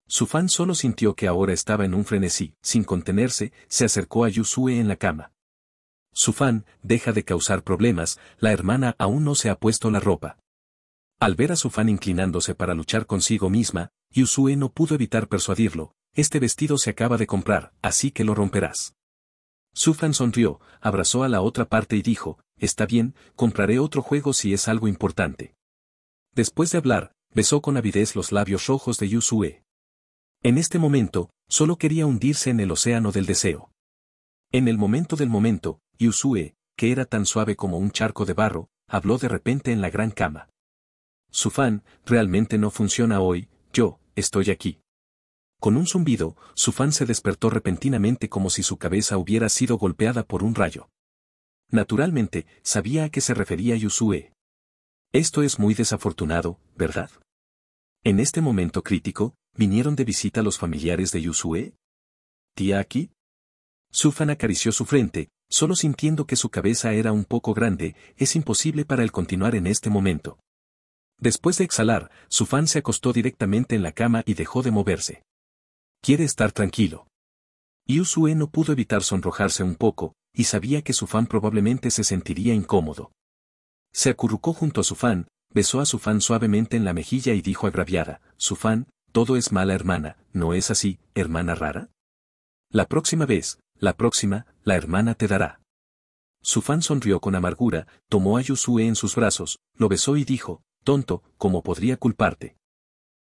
Sufan solo sintió que ahora estaba en un frenesí, sin contenerse, se acercó a Yusue en la cama. —Sufan, deja de causar problemas, la hermana aún no se ha puesto la ropa. Al ver a Sufan inclinándose para luchar consigo misma, Yusue no pudo evitar persuadirlo, este vestido se acaba de comprar, así que lo romperás. Sufan sonrió, abrazó a la otra parte y dijo, está bien, compraré otro juego si es algo importante. Después de hablar, besó con avidez los labios rojos de Yusue. En este momento, solo quería hundirse en el océano del deseo. En el momento del momento, Yusue, que era tan suave como un charco de barro, habló de repente en la gran cama. Su fan, realmente no funciona hoy, yo, estoy aquí. Con un zumbido, su fan se despertó repentinamente como si su cabeza hubiera sido golpeada por un rayo. Naturalmente, sabía a qué se refería Yusue. Esto es muy desafortunado, ¿verdad? En este momento crítico, vinieron de visita los familiares de Yusue. ¿Tía aquí? Sufan acarició su frente, solo sintiendo que su cabeza era un poco grande, es imposible para él continuar en este momento. Después de exhalar, Sufan se acostó directamente en la cama y dejó de moverse. Quiere estar tranquilo. Yusue no pudo evitar sonrojarse un poco, y sabía que Sufan probablemente se sentiría incómodo. Se acurrucó junto a su fan, besó a su suavemente en la mejilla y dijo agraviada, su fan, todo es mala hermana, ¿no es así, hermana rara? La próxima vez, la próxima, la hermana te dará. Su sonrió con amargura, tomó a Yusue en sus brazos, lo besó y dijo, tonto, ¿cómo podría culparte?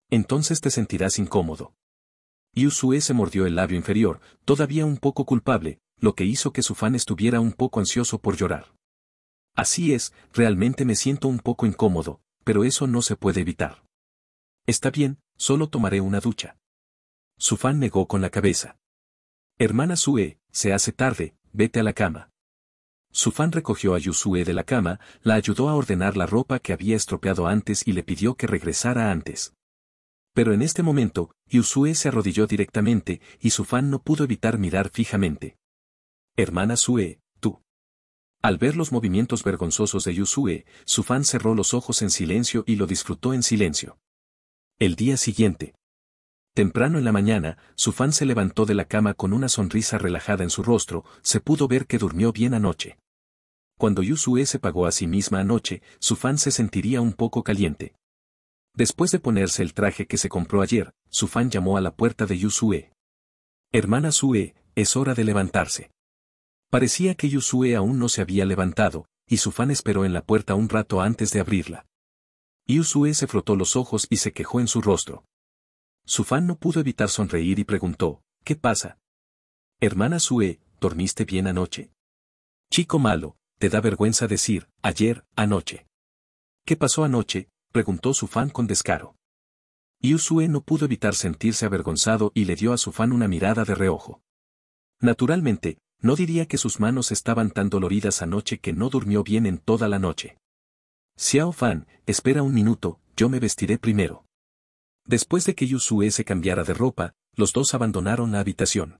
Entonces te sentirás incómodo. Yusue se mordió el labio inferior, todavía un poco culpable, lo que hizo que su estuviera un poco ansioso por llorar. Así es, realmente me siento un poco incómodo, pero eso no se puede evitar. Está bien, solo tomaré una ducha. Sufan negó con la cabeza. Hermana Sue, se hace tarde, vete a la cama. Sufan recogió a Yusue de la cama, la ayudó a ordenar la ropa que había estropeado antes y le pidió que regresara antes. Pero en este momento, Yusue se arrodilló directamente y Sufan no pudo evitar mirar fijamente. Hermana Sue, al ver los movimientos vergonzosos de Yusue, su cerró los ojos en silencio y lo disfrutó en silencio. El día siguiente. Temprano en la mañana, su se levantó de la cama con una sonrisa relajada en su rostro, se pudo ver que durmió bien anoche. Cuando Yusue se pagó a sí misma anoche, su se sentiría un poco caliente. Después de ponerse el traje que se compró ayer, su llamó a la puerta de Yusue. Hermana Sue, es hora de levantarse. Parecía que Yusue aún no se había levantado, y su esperó en la puerta un rato antes de abrirla. Yusue se frotó los ojos y se quejó en su rostro. Su no pudo evitar sonreír y preguntó, ¿qué pasa? Hermana Sue, ¿dormiste bien anoche? Chico malo, te da vergüenza decir, ayer, anoche. ¿Qué pasó anoche? preguntó su con descaro. Yusue no pudo evitar sentirse avergonzado y le dio a su una mirada de reojo. Naturalmente, no diría que sus manos estaban tan doloridas anoche que no durmió bien en toda la noche. Xiao Fan, espera un minuto, yo me vestiré primero. Después de que Yusue se cambiara de ropa, los dos abandonaron la habitación.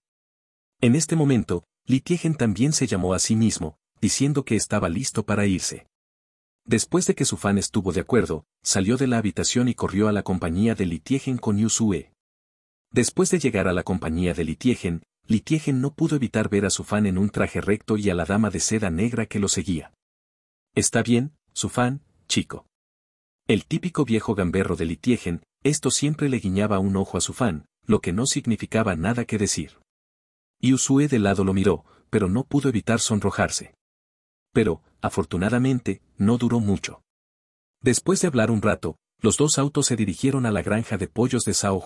En este momento, Li también se llamó a sí mismo, diciendo que estaba listo para irse. Después de que su fan estuvo de acuerdo, salió de la habitación y corrió a la compañía de Li con Yusue. Después de llegar a la compañía de Li Litiegen no pudo evitar ver a su fan en un traje recto y a la dama de seda negra que lo seguía. Está bien, su fan, chico. El típico viejo gamberro de Litiegen, esto siempre le guiñaba un ojo a su fan, lo que no significaba nada que decir. Y Usue de lado lo miró, pero no pudo evitar sonrojarse. Pero, afortunadamente, no duró mucho. Después de hablar un rato, los dos autos se dirigieron a la granja de pollos de Sao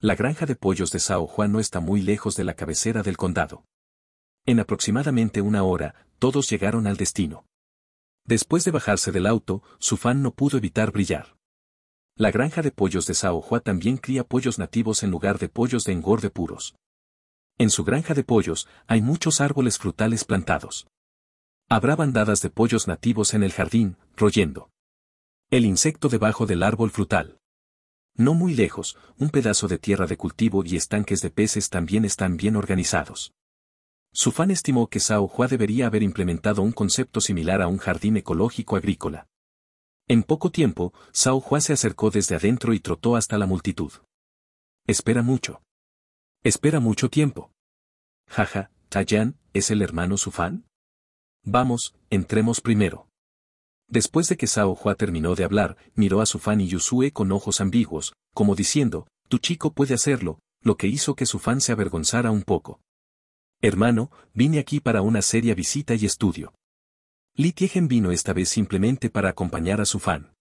la granja de pollos de Sao Juan no está muy lejos de la cabecera del condado. En aproximadamente una hora, todos llegaron al destino. Después de bajarse del auto, su fan no pudo evitar brillar. La granja de pollos de Sao Juan también cría pollos nativos en lugar de pollos de engorde puros. En su granja de pollos hay muchos árboles frutales plantados. Habrá bandadas de pollos nativos en el jardín, royendo. El insecto debajo del árbol frutal. No muy lejos, un pedazo de tierra de cultivo y estanques de peces también están bien organizados. Sufan estimó que Sao Hua debería haber implementado un concepto similar a un jardín ecológico agrícola. En poco tiempo, Sao Hua se acercó desde adentro y trotó hasta la multitud. Espera mucho. Espera mucho tiempo. Jaja, Tayan, ¿es el hermano Sufán? Vamos, entremos primero. Después de que Sao Hua terminó de hablar, miró a su fan y Yusue con ojos ambiguos, como diciendo, tu chico puede hacerlo, lo que hizo que su fan se avergonzara un poco. Hermano, vine aquí para una seria visita y estudio. Li Tiegen vino esta vez simplemente para acompañar a su fan.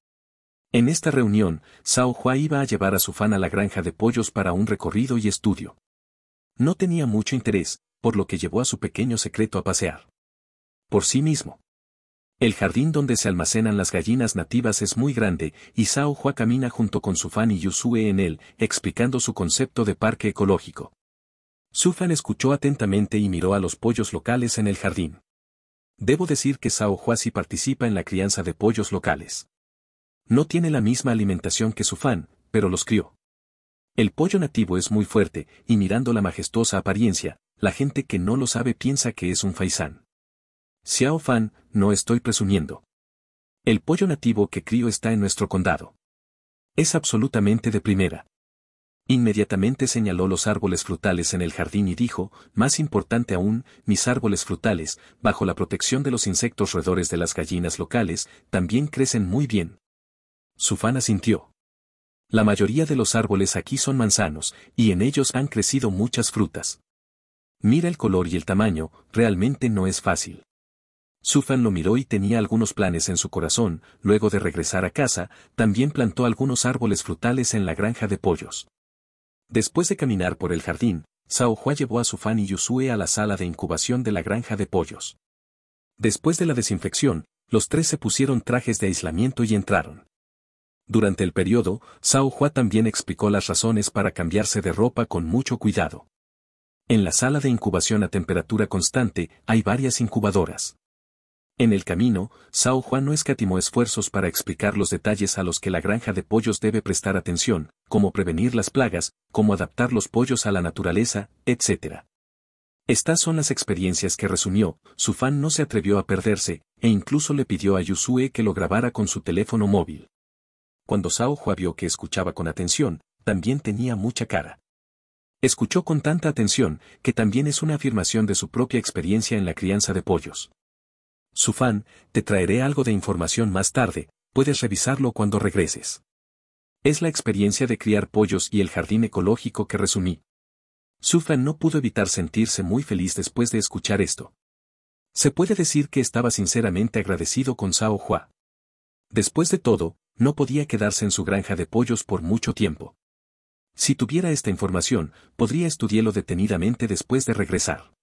En esta reunión, Sao Hua iba a llevar a su fan a la granja de pollos para un recorrido y estudio. No tenía mucho interés, por lo que llevó a su pequeño secreto a pasear. Por sí mismo. El jardín donde se almacenan las gallinas nativas es muy grande, y Sao Hua camina junto con Sufan y Yusue en él, explicando su concepto de parque ecológico. Sufan escuchó atentamente y miró a los pollos locales en el jardín. Debo decir que Sao Hua sí participa en la crianza de pollos locales. No tiene la misma alimentación que Sufan, pero los crió. El pollo nativo es muy fuerte, y mirando la majestuosa apariencia, la gente que no lo sabe piensa que es un faisán. Xiao Fan, no estoy presumiendo. El pollo nativo que crío está en nuestro condado. Es absolutamente de primera. Inmediatamente señaló los árboles frutales en el jardín y dijo, más importante aún, mis árboles frutales, bajo la protección de los insectos roedores de las gallinas locales, también crecen muy bien. fan asintió. La mayoría de los árboles aquí son manzanos, y en ellos han crecido muchas frutas. Mira el color y el tamaño, realmente no es fácil. Sufan lo miró y tenía algunos planes en su corazón, luego de regresar a casa, también plantó algunos árboles frutales en la granja de pollos. Después de caminar por el jardín, Sao Hua llevó a Sufan y Yusue a la sala de incubación de la granja de pollos. Después de la desinfección, los tres se pusieron trajes de aislamiento y entraron. Durante el periodo, Sao Hua también explicó las razones para cambiarse de ropa con mucho cuidado. En la sala de incubación a temperatura constante hay varias incubadoras. En el camino, Sao Juan no escatimó esfuerzos para explicar los detalles a los que la granja de pollos debe prestar atención, cómo prevenir las plagas, cómo adaptar los pollos a la naturaleza, etc. Estas son las experiencias que resumió, su fan no se atrevió a perderse, e incluso le pidió a Yusue que lo grabara con su teléfono móvil. Cuando Sao Juan vio que escuchaba con atención, también tenía mucha cara. Escuchó con tanta atención, que también es una afirmación de su propia experiencia en la crianza de pollos. Sufan, te traeré algo de información más tarde, puedes revisarlo cuando regreses. Es la experiencia de criar pollos y el jardín ecológico que resumí. Sufan no pudo evitar sentirse muy feliz después de escuchar esto. Se puede decir que estaba sinceramente agradecido con Sao Hua. Después de todo, no podía quedarse en su granja de pollos por mucho tiempo. Si tuviera esta información, podría estudiarlo detenidamente después de regresar.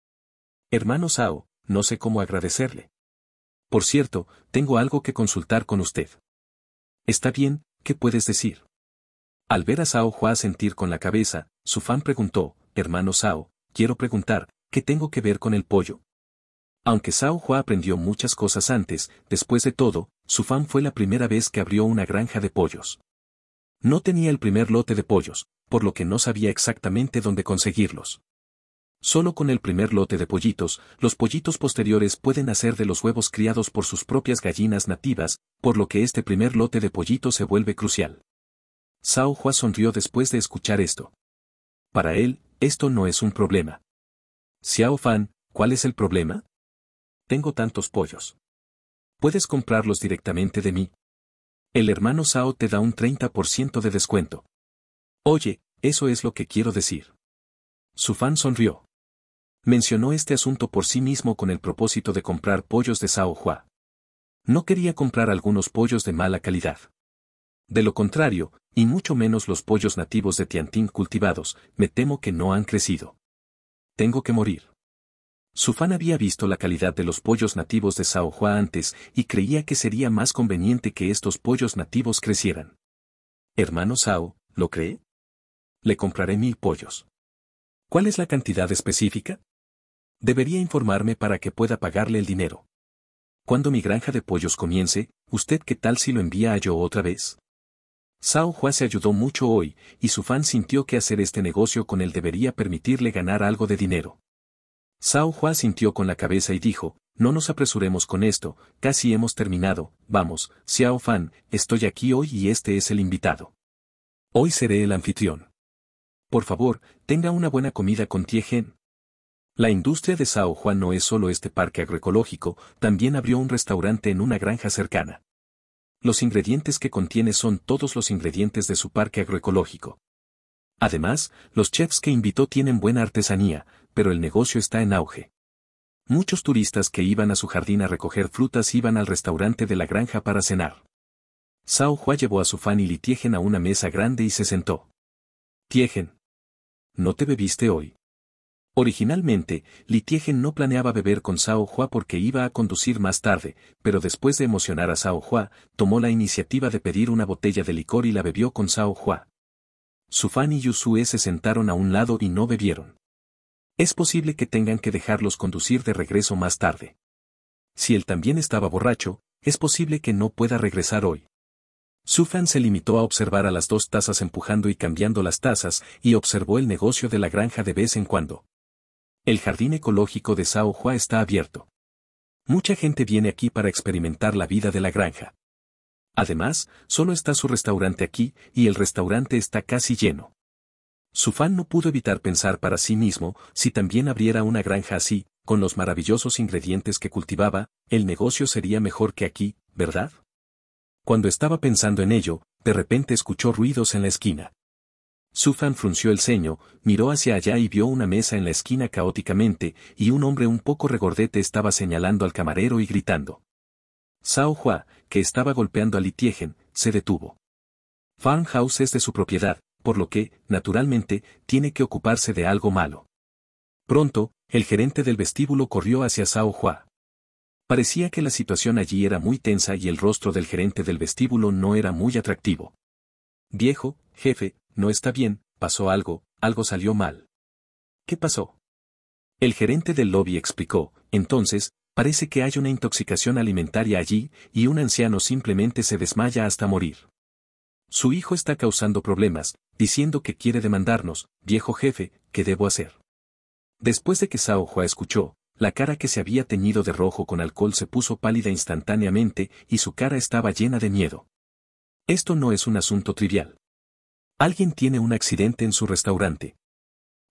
Hermano Sao, no sé cómo agradecerle. Por cierto, tengo algo que consultar con usted. Está bien, ¿qué puedes decir? Al ver a Sao Hua sentir con la cabeza, su fan preguntó, hermano Sao, quiero preguntar, ¿qué tengo que ver con el pollo? Aunque Sao Hua aprendió muchas cosas antes, después de todo, su fan fue la primera vez que abrió una granja de pollos. No tenía el primer lote de pollos, por lo que no sabía exactamente dónde conseguirlos. Solo con el primer lote de pollitos, los pollitos posteriores pueden nacer de los huevos criados por sus propias gallinas nativas, por lo que este primer lote de pollitos se vuelve crucial. Sao Hua sonrió después de escuchar esto. Para él, esto no es un problema. Xiao Fan, ¿cuál es el problema? Tengo tantos pollos. Puedes comprarlos directamente de mí. El hermano Sao te da un 30% de descuento. Oye, eso es lo que quiero decir. Su fan sonrió mencionó este asunto por sí mismo con el propósito de comprar pollos de Sao Juá. No quería comprar algunos pollos de mala calidad. De lo contrario, y mucho menos los pollos nativos de Tiantín cultivados, me temo que no han crecido. Tengo que morir. Su fan había visto la calidad de los pollos nativos de Sao antes y creía que sería más conveniente que estos pollos nativos crecieran. Hermano Sao, ¿lo cree? Le compraré mil pollos. ¿Cuál es la cantidad específica? Debería informarme para que pueda pagarle el dinero. Cuando mi granja de pollos comience, ¿usted qué tal si lo envía a yo otra vez? Sao Hua se ayudó mucho hoy, y su fan sintió que hacer este negocio con él debería permitirle ganar algo de dinero. Sao Hua sintió con la cabeza y dijo, no nos apresuremos con esto, casi hemos terminado, vamos, Xiao Fan, estoy aquí hoy y este es el invitado. Hoy seré el anfitrión. Por favor, tenga una buena comida con Tie la industria de Sao Juan no es solo este parque agroecológico, también abrió un restaurante en una granja cercana. Los ingredientes que contiene son todos los ingredientes de su parque agroecológico. Además, los chefs que invitó tienen buena artesanía, pero el negocio está en auge. Muchos turistas que iban a su jardín a recoger frutas iban al restaurante de la granja para cenar. Sao Juan llevó a su fan y Li Tiegen a una mesa grande y se sentó. Tiegen. ¿No te bebiste hoy? Originalmente, Litiegen no planeaba beber con Sao Hua porque iba a conducir más tarde, pero después de emocionar a Sao Hua, tomó la iniciativa de pedir una botella de licor y la bebió con Sao Hua. Sufan y Yusue se sentaron a un lado y no bebieron. Es posible que tengan que dejarlos conducir de regreso más tarde. Si él también estaba borracho, es posible que no pueda regresar hoy. Sufan se limitó a observar a las dos tazas empujando y cambiando las tazas y observó el negocio de la granja de vez en cuando el Jardín Ecológico de Sao Juá está abierto. Mucha gente viene aquí para experimentar la vida de la granja. Además, solo está su restaurante aquí y el restaurante está casi lleno. Su fan no pudo evitar pensar para sí mismo si también abriera una granja así, con los maravillosos ingredientes que cultivaba, el negocio sería mejor que aquí, ¿verdad? Cuando estaba pensando en ello, de repente escuchó ruidos en la esquina. Sufan frunció el ceño, miró hacia allá y vio una mesa en la esquina caóticamente, y un hombre un poco regordete estaba señalando al camarero y gritando. Sao Hua, que estaba golpeando a Litiegen, se detuvo. Farmhouse es de su propiedad, por lo que, naturalmente, tiene que ocuparse de algo malo. Pronto, el gerente del vestíbulo corrió hacia Sao Hua. Parecía que la situación allí era muy tensa y el rostro del gerente del vestíbulo no era muy atractivo. Viejo, jefe, no está bien, pasó algo, algo salió mal. ¿Qué pasó? El gerente del lobby explicó, entonces, parece que hay una intoxicación alimentaria allí, y un anciano simplemente se desmaya hasta morir. Su hijo está causando problemas, diciendo que quiere demandarnos, viejo jefe, ¿qué debo hacer? Después de que Sao Hua escuchó, la cara que se había teñido de rojo con alcohol se puso pálida instantáneamente y su cara estaba llena de miedo. Esto no es un asunto trivial. Alguien tiene un accidente en su restaurante.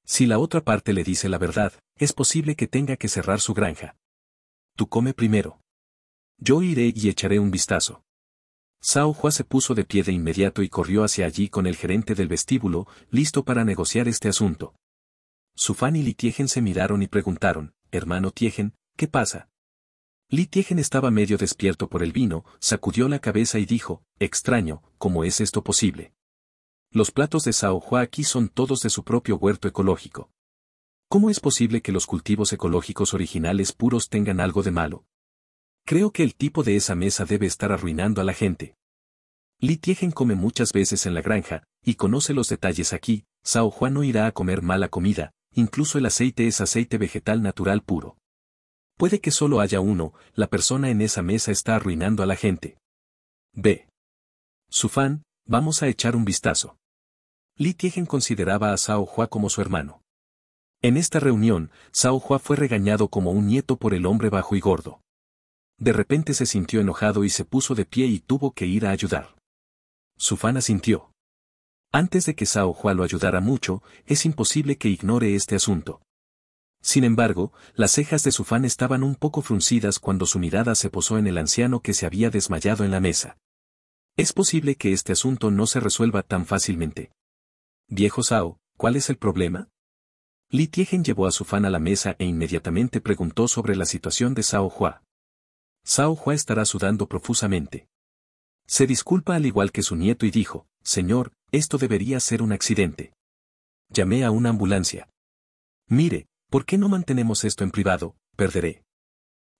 Si la otra parte le dice la verdad, es posible que tenga que cerrar su granja. Tú come primero. Yo iré y echaré un vistazo. Sao Hua se puso de pie de inmediato y corrió hacia allí con el gerente del vestíbulo, listo para negociar este asunto. fan y Litiegen se miraron y preguntaron, hermano Tiegen, ¿qué pasa? Tiegen estaba medio despierto por el vino, sacudió la cabeza y dijo, extraño, ¿cómo es esto posible? los platos de Sao aquí son todos de su propio huerto ecológico. ¿Cómo es posible que los cultivos ecológicos originales puros tengan algo de malo? Creo que el tipo de esa mesa debe estar arruinando a la gente. Tiegen come muchas veces en la granja, y conoce los detalles aquí, Sao Juan no irá a comer mala comida, incluso el aceite es aceite vegetal natural puro. Puede que solo haya uno, la persona en esa mesa está arruinando a la gente. B. Su fan, Vamos a echar un vistazo. Li Tiegen consideraba a Sao Hua como su hermano. En esta reunión, Sao Hua fue regañado como un nieto por el hombre bajo y gordo. De repente se sintió enojado y se puso de pie y tuvo que ir a ayudar. Su fan asintió. Antes de que Sao Hua lo ayudara mucho, es imposible que ignore este asunto. Sin embargo, las cejas de su fan estaban un poco fruncidas cuando su mirada se posó en el anciano que se había desmayado en la mesa. Es posible que este asunto no se resuelva tan fácilmente. Viejo Sao, ¿cuál es el problema? Li Tiegen llevó a su fan a la mesa e inmediatamente preguntó sobre la situación de Sao Hua. Sao Hua estará sudando profusamente. Se disculpa al igual que su nieto y dijo, Señor, esto debería ser un accidente. Llamé a una ambulancia. Mire, ¿por qué no mantenemos esto en privado? Perderé.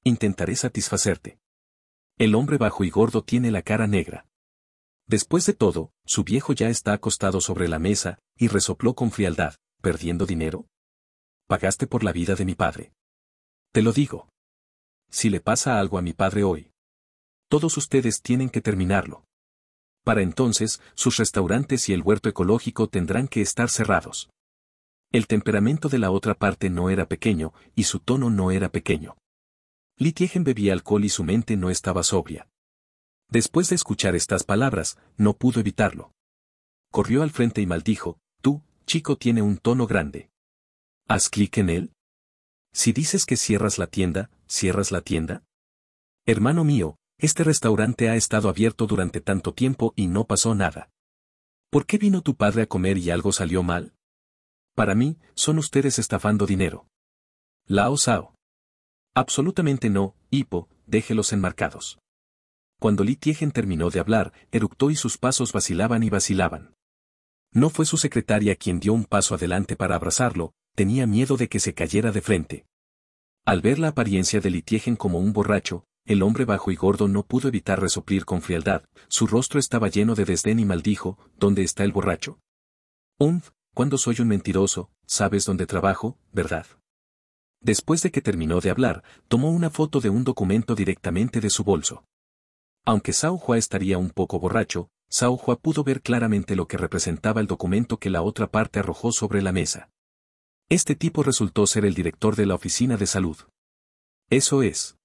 Intentaré satisfacerte. El hombre bajo y gordo tiene la cara negra. Después de todo, su viejo ya está acostado sobre la mesa, y resopló con frialdad, ¿perdiendo dinero? Pagaste por la vida de mi padre. Te lo digo. Si le pasa algo a mi padre hoy, todos ustedes tienen que terminarlo. Para entonces, sus restaurantes y el huerto ecológico tendrán que estar cerrados. El temperamento de la otra parte no era pequeño, y su tono no era pequeño. Litiegen bebía alcohol y su mente no estaba sobria. Después de escuchar estas palabras, no pudo evitarlo. Corrió al frente y maldijo, tú, chico tiene un tono grande. Haz clic en él. Si dices que cierras la tienda, cierras la tienda. Hermano mío, este restaurante ha estado abierto durante tanto tiempo y no pasó nada. ¿Por qué vino tu padre a comer y algo salió mal? Para mí, son ustedes estafando dinero. Lao Sao. Absolutamente no, Hipo, déjelos enmarcados. Cuando Litiegen terminó de hablar, eructó y sus pasos vacilaban y vacilaban. No fue su secretaria quien dio un paso adelante para abrazarlo, tenía miedo de que se cayera de frente. Al ver la apariencia de Litiegen como un borracho, el hombre bajo y gordo no pudo evitar resoplir con frialdad, su rostro estaba lleno de desdén y maldijo, ¿dónde está el borracho? Unf, cuando soy un mentiroso, sabes dónde trabajo, ¿verdad? Después de que terminó de hablar, tomó una foto de un documento directamente de su bolso. Aunque Sao Hua estaría un poco borracho, Sao Hua pudo ver claramente lo que representaba el documento que la otra parte arrojó sobre la mesa. Este tipo resultó ser el director de la oficina de salud. Eso es.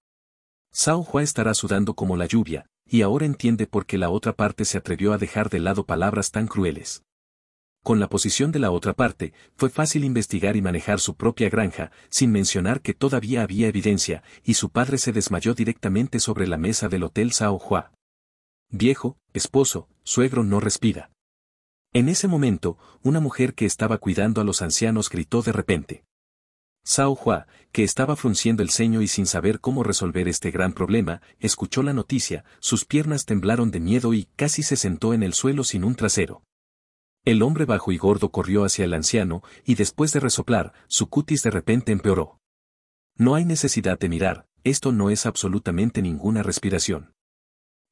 Sao Hua estará sudando como la lluvia, y ahora entiende por qué la otra parte se atrevió a dejar de lado palabras tan crueles con la posición de la otra parte, fue fácil investigar y manejar su propia granja, sin mencionar que todavía había evidencia, y su padre se desmayó directamente sobre la mesa del Hotel Sao Juá. Viejo, esposo, suegro no respira. En ese momento, una mujer que estaba cuidando a los ancianos gritó de repente. Sao Hua, que estaba frunciendo el ceño y sin saber cómo resolver este gran problema, escuchó la noticia, sus piernas temblaron de miedo y casi se sentó en el suelo sin un trasero. El hombre bajo y gordo corrió hacia el anciano, y después de resoplar, su cutis de repente empeoró. No hay necesidad de mirar, esto no es absolutamente ninguna respiración.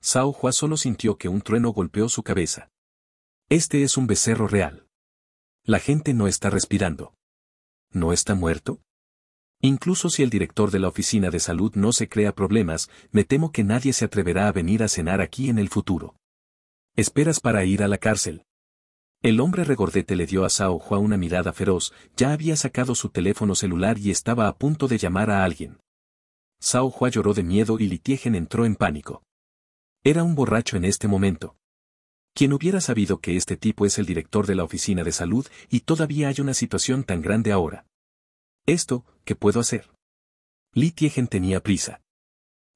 Sao Hua solo sintió que un trueno golpeó su cabeza. Este es un becerro real. La gente no está respirando. ¿No está muerto? Incluso si el director de la oficina de salud no se crea problemas, me temo que nadie se atreverá a venir a cenar aquí en el futuro. Esperas para ir a la cárcel, el hombre regordete le dio a Sao Hua una mirada feroz, ya había sacado su teléfono celular y estaba a punto de llamar a alguien. Sao Hua lloró de miedo y Litiegen entró en pánico. Era un borracho en este momento. Quien hubiera sabido que este tipo es el director de la oficina de salud y todavía hay una situación tan grande ahora. Esto, ¿qué puedo hacer? Litiegen tenía prisa.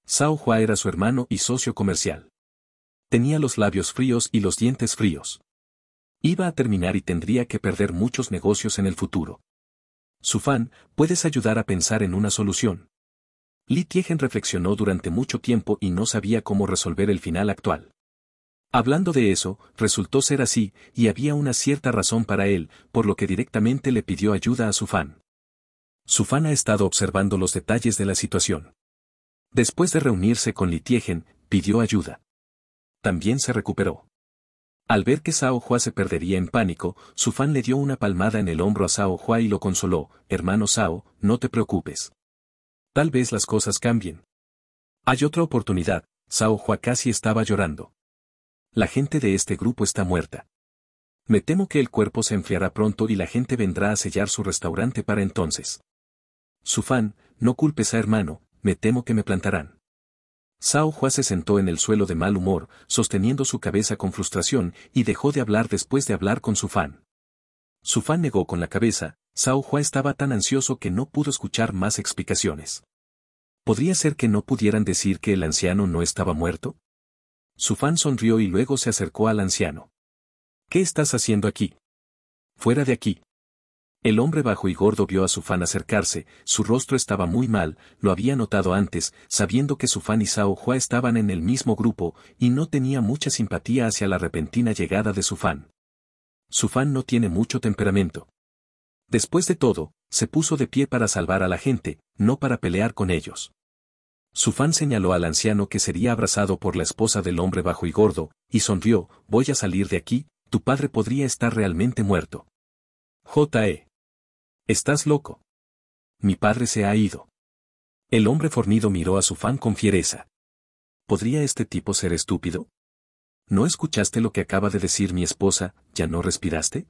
Sao Hua era su hermano y socio comercial. Tenía los labios fríos y los dientes fríos. Iba a terminar y tendría que perder muchos negocios en el futuro. Sufan, puedes ayudar a pensar en una solución. Li Tiegen reflexionó durante mucho tiempo y no sabía cómo resolver el final actual. Hablando de eso, resultó ser así, y había una cierta razón para él, por lo que directamente le pidió ayuda a Sufan. Sufan ha estado observando los detalles de la situación. Después de reunirse con Litiegen, pidió ayuda. También se recuperó. Al ver que Sao Hua se perdería en pánico, su fan le dio una palmada en el hombro a Sao Hua y lo consoló, hermano Sao, no te preocupes. Tal vez las cosas cambien. Hay otra oportunidad, Sao Hua casi estaba llorando. La gente de este grupo está muerta. Me temo que el cuerpo se enfriará pronto y la gente vendrá a sellar su restaurante para entonces. Su fan, no culpes a hermano, me temo que me plantarán. Sao Hua se sentó en el suelo de mal humor, sosteniendo su cabeza con frustración, y dejó de hablar después de hablar con su fan. Su fan negó con la cabeza, Sao Hua estaba tan ansioso que no pudo escuchar más explicaciones. ¿Podría ser que no pudieran decir que el anciano no estaba muerto? Su fan sonrió y luego se acercó al anciano. ¿Qué estás haciendo aquí? Fuera de aquí. El hombre bajo y gordo vio a su fan acercarse, su rostro estaba muy mal, lo había notado antes, sabiendo que su fan y Sao Hua estaban en el mismo grupo, y no tenía mucha simpatía hacia la repentina llegada de su fan. Su fan no tiene mucho temperamento. Después de todo, se puso de pie para salvar a la gente, no para pelear con ellos. Su fan señaló al anciano que sería abrazado por la esposa del hombre bajo y gordo, y sonrió, voy a salir de aquí, tu padre podría estar realmente muerto. J.E. Estás loco. Mi padre se ha ido. El hombre fornido miró a su fan con fiereza. ¿Podría este tipo ser estúpido? ¿No escuchaste lo que acaba de decir mi esposa, ya no respiraste?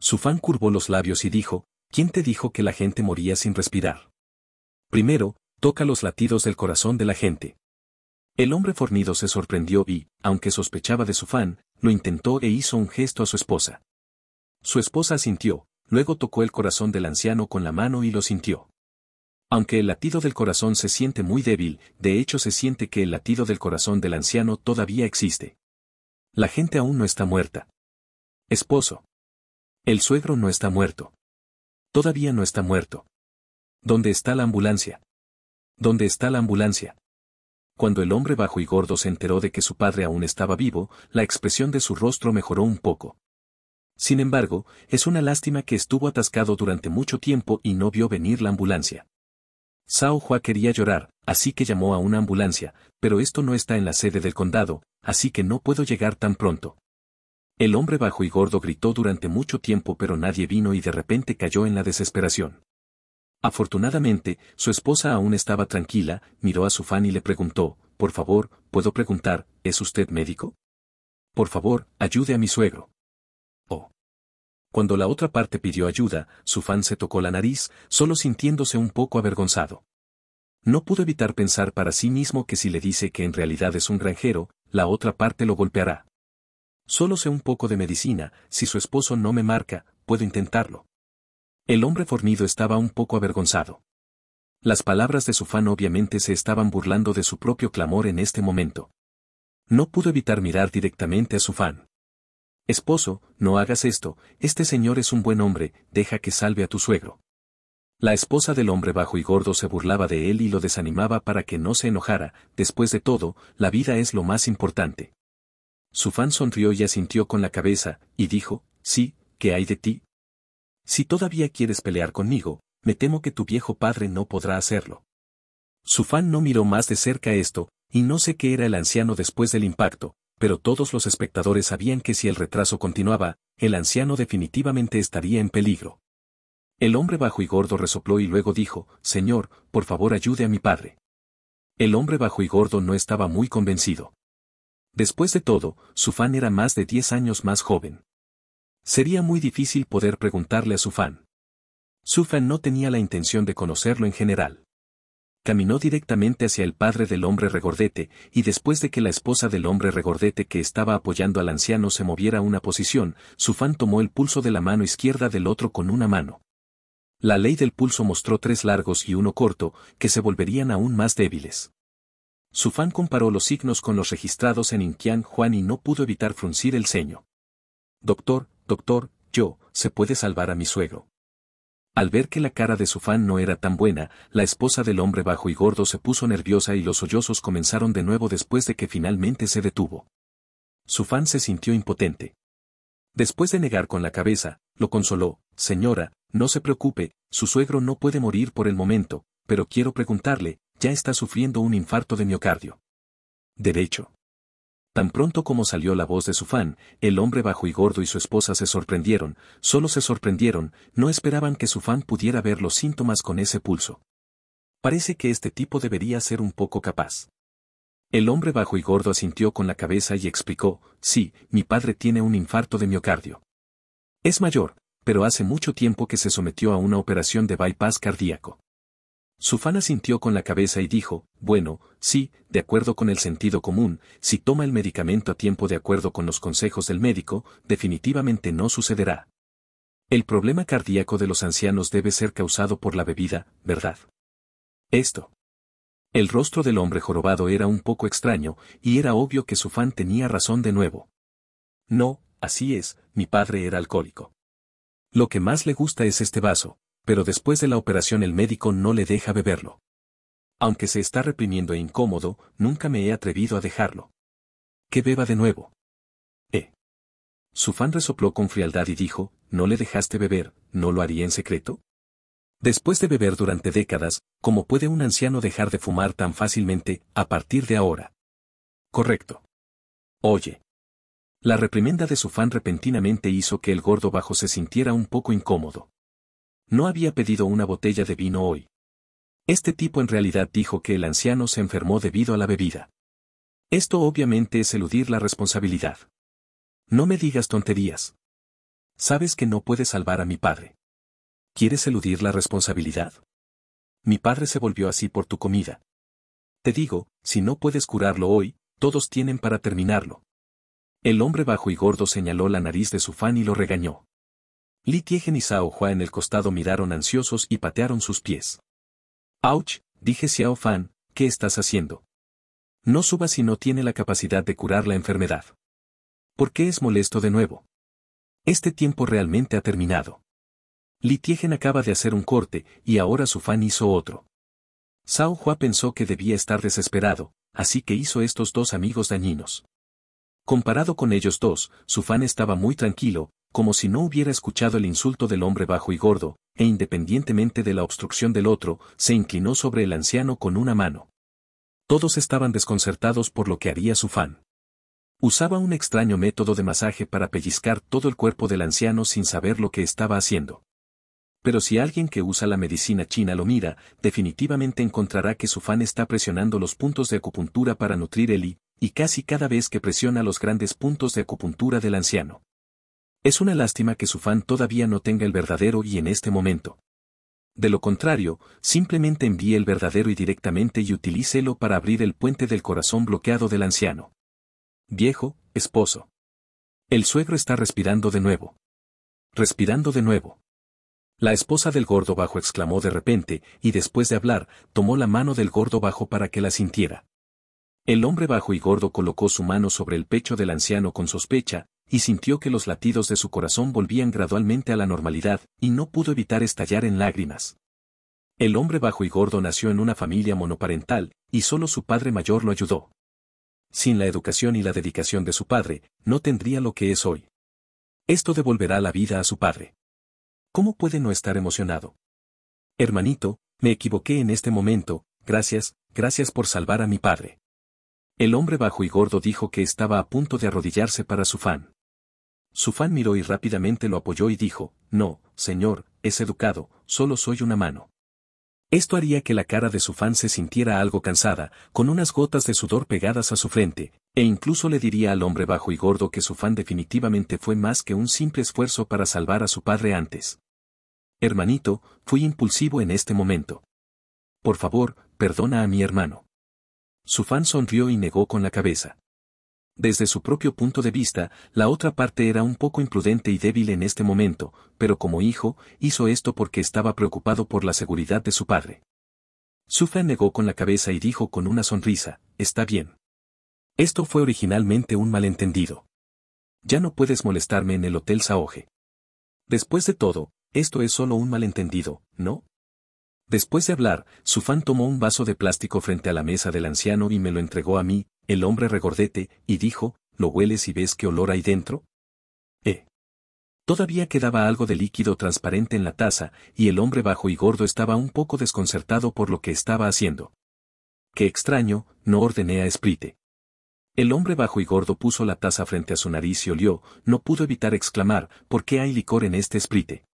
Su fan curvó los labios y dijo, ¿quién te dijo que la gente moría sin respirar? Primero, toca los latidos del corazón de la gente. El hombre fornido se sorprendió y, aunque sospechaba de su fan, lo intentó e hizo un gesto a su esposa. Su esposa asintió, luego tocó el corazón del anciano con la mano y lo sintió. Aunque el latido del corazón se siente muy débil, de hecho se siente que el latido del corazón del anciano todavía existe. La gente aún no está muerta. Esposo. El suegro no está muerto. Todavía no está muerto. ¿Dónde está la ambulancia? ¿Dónde está la ambulancia? Cuando el hombre bajo y gordo se enteró de que su padre aún estaba vivo, la expresión de su rostro mejoró un poco. Sin embargo, es una lástima que estuvo atascado durante mucho tiempo y no vio venir la ambulancia. Sao Juan quería llorar, así que llamó a una ambulancia, pero esto no está en la sede del condado, así que no puedo llegar tan pronto. El hombre bajo y gordo gritó durante mucho tiempo pero nadie vino y de repente cayó en la desesperación. Afortunadamente, su esposa aún estaba tranquila, miró a su fan y le preguntó, por favor, ¿puedo preguntar, ¿es usted médico? Por favor, ayude a mi suegro. Cuando la otra parte pidió ayuda, su fan se tocó la nariz, solo sintiéndose un poco avergonzado. No pudo evitar pensar para sí mismo que si le dice que en realidad es un granjero, la otra parte lo golpeará. Solo sé un poco de medicina, si su esposo no me marca, puedo intentarlo. El hombre fornido estaba un poco avergonzado. Las palabras de su fan obviamente se estaban burlando de su propio clamor en este momento. No pudo evitar mirar directamente a su fan. Esposo, no hagas esto, este señor es un buen hombre, deja que salve a tu suegro. La esposa del hombre bajo y gordo se burlaba de él y lo desanimaba para que no se enojara, después de todo, la vida es lo más importante. Su sonrió y asintió con la cabeza, y dijo, sí, ¿qué hay de ti? Si todavía quieres pelear conmigo, me temo que tu viejo padre no podrá hacerlo. Su no miró más de cerca esto, y no sé qué era el anciano después del impacto, pero todos los espectadores sabían que si el retraso continuaba, el anciano definitivamente estaría en peligro. El hombre bajo y gordo resopló y luego dijo, Señor, por favor ayude a mi padre. El hombre bajo y gordo no estaba muy convencido. Después de todo, su fan era más de diez años más joven. Sería muy difícil poder preguntarle a su fan. Su fan no tenía la intención de conocerlo en general caminó directamente hacia el padre del hombre regordete, y después de que la esposa del hombre regordete que estaba apoyando al anciano se moviera a una posición, su tomó el pulso de la mano izquierda del otro con una mano. La ley del pulso mostró tres largos y uno corto, que se volverían aún más débiles. Su comparó los signos con los registrados en Inquian Juan y no pudo evitar fruncir el ceño. Doctor, doctor, yo, se puede salvar a mi suegro. Al ver que la cara de su fan no era tan buena, la esposa del hombre bajo y gordo se puso nerviosa y los sollozos comenzaron de nuevo después de que finalmente se detuvo. Su fan se sintió impotente. Después de negar con la cabeza, lo consoló, Señora, no se preocupe, su suegro no puede morir por el momento, pero quiero preguntarle, ya está sufriendo un infarto de miocardio. Derecho. Tan pronto como salió la voz de su fan, el hombre bajo y gordo y su esposa se sorprendieron, solo se sorprendieron, no esperaban que su fan pudiera ver los síntomas con ese pulso. Parece que este tipo debería ser un poco capaz. El hombre bajo y gordo asintió con la cabeza y explicó, sí, mi padre tiene un infarto de miocardio. Es mayor, pero hace mucho tiempo que se sometió a una operación de bypass cardíaco. Sufana sintió con la cabeza y dijo, bueno, sí, de acuerdo con el sentido común, si toma el medicamento a tiempo de acuerdo con los consejos del médico, definitivamente no sucederá. El problema cardíaco de los ancianos debe ser causado por la bebida, ¿verdad? Esto. El rostro del hombre jorobado era un poco extraño, y era obvio que su tenía razón de nuevo. No, así es, mi padre era alcohólico. Lo que más le gusta es este vaso, pero después de la operación el médico no le deja beberlo. Aunque se está reprimiendo e incómodo, nunca me he atrevido a dejarlo. Que beba de nuevo. Eh. Su fan resopló con frialdad y dijo, ¿no le dejaste beber, no lo haría en secreto? Después de beber durante décadas, ¿cómo puede un anciano dejar de fumar tan fácilmente, a partir de ahora? Correcto. Oye. La reprimenda de su fan repentinamente hizo que el gordo bajo se sintiera un poco incómodo. No había pedido una botella de vino hoy. Este tipo en realidad dijo que el anciano se enfermó debido a la bebida. Esto obviamente es eludir la responsabilidad. No me digas tonterías. Sabes que no puedes salvar a mi padre. ¿Quieres eludir la responsabilidad? Mi padre se volvió así por tu comida. Te digo, si no puedes curarlo hoy, todos tienen para terminarlo. El hombre bajo y gordo señaló la nariz de su fan y lo regañó. Li Tiegen y Sao Hua en el costado miraron ansiosos y patearon sus pies. ¡Auch! dije Xiao Fan, ¿qué estás haciendo? No suba si no tiene la capacidad de curar la enfermedad. ¿Por qué es molesto de nuevo? Este tiempo realmente ha terminado. Li Tiegen acaba de hacer un corte y ahora su fan hizo otro. Sao Hua pensó que debía estar desesperado, así que hizo estos dos amigos dañinos. Comparado con ellos dos, su fan estaba muy tranquilo, como si no hubiera escuchado el insulto del hombre bajo y gordo, e independientemente de la obstrucción del otro, se inclinó sobre el anciano con una mano. Todos estaban desconcertados por lo que haría su fan. Usaba un extraño método de masaje para pellizcar todo el cuerpo del anciano sin saber lo que estaba haciendo. Pero si alguien que usa la medicina china lo mira, definitivamente encontrará que su fan está presionando los puntos de acupuntura para nutrir el I, y casi cada vez que presiona los grandes puntos de acupuntura del anciano. Es una lástima que su fan todavía no tenga el verdadero y en este momento. De lo contrario, simplemente envíe el verdadero y directamente y utilícelo para abrir el puente del corazón bloqueado del anciano. Viejo, esposo. El suegro está respirando de nuevo. Respirando de nuevo. La esposa del gordo bajo exclamó de repente, y después de hablar, tomó la mano del gordo bajo para que la sintiera. El hombre bajo y gordo colocó su mano sobre el pecho del anciano con sospecha, y sintió que los latidos de su corazón volvían gradualmente a la normalidad, y no pudo evitar estallar en lágrimas. El hombre bajo y gordo nació en una familia monoparental, y solo su padre mayor lo ayudó. Sin la educación y la dedicación de su padre, no tendría lo que es hoy. Esto devolverá la vida a su padre. ¿Cómo puede no estar emocionado? Hermanito, me equivoqué en este momento, gracias, gracias por salvar a mi padre. El hombre bajo y gordo dijo que estaba a punto de arrodillarse para su fan. Su fan miró y rápidamente lo apoyó y dijo, No, señor, es educado, solo soy una mano. Esto haría que la cara de su fan se sintiera algo cansada, con unas gotas de sudor pegadas a su frente, e incluso le diría al hombre bajo y gordo que su fan definitivamente fue más que un simple esfuerzo para salvar a su padre antes. Hermanito, fui impulsivo en este momento. Por favor, perdona a mi hermano. Su fan sonrió y negó con la cabeza desde su propio punto de vista, la otra parte era un poco imprudente y débil en este momento, pero como hijo, hizo esto porque estaba preocupado por la seguridad de su padre. Sufra negó con la cabeza y dijo con una sonrisa, está bien. Esto fue originalmente un malentendido. Ya no puedes molestarme en el Hotel Saoje. Después de todo, esto es solo un malentendido, ¿no? Después de hablar, su tomó un vaso de plástico frente a la mesa del anciano y me lo entregó a mí, el hombre regordete, y dijo, ¿lo hueles y ves qué olor hay dentro? Eh. Todavía quedaba algo de líquido transparente en la taza, y el hombre bajo y gordo estaba un poco desconcertado por lo que estaba haciendo. Qué extraño, no ordené a Sprite. El hombre bajo y gordo puso la taza frente a su nariz y olió, no pudo evitar exclamar, ¿por qué hay licor en este Sprite?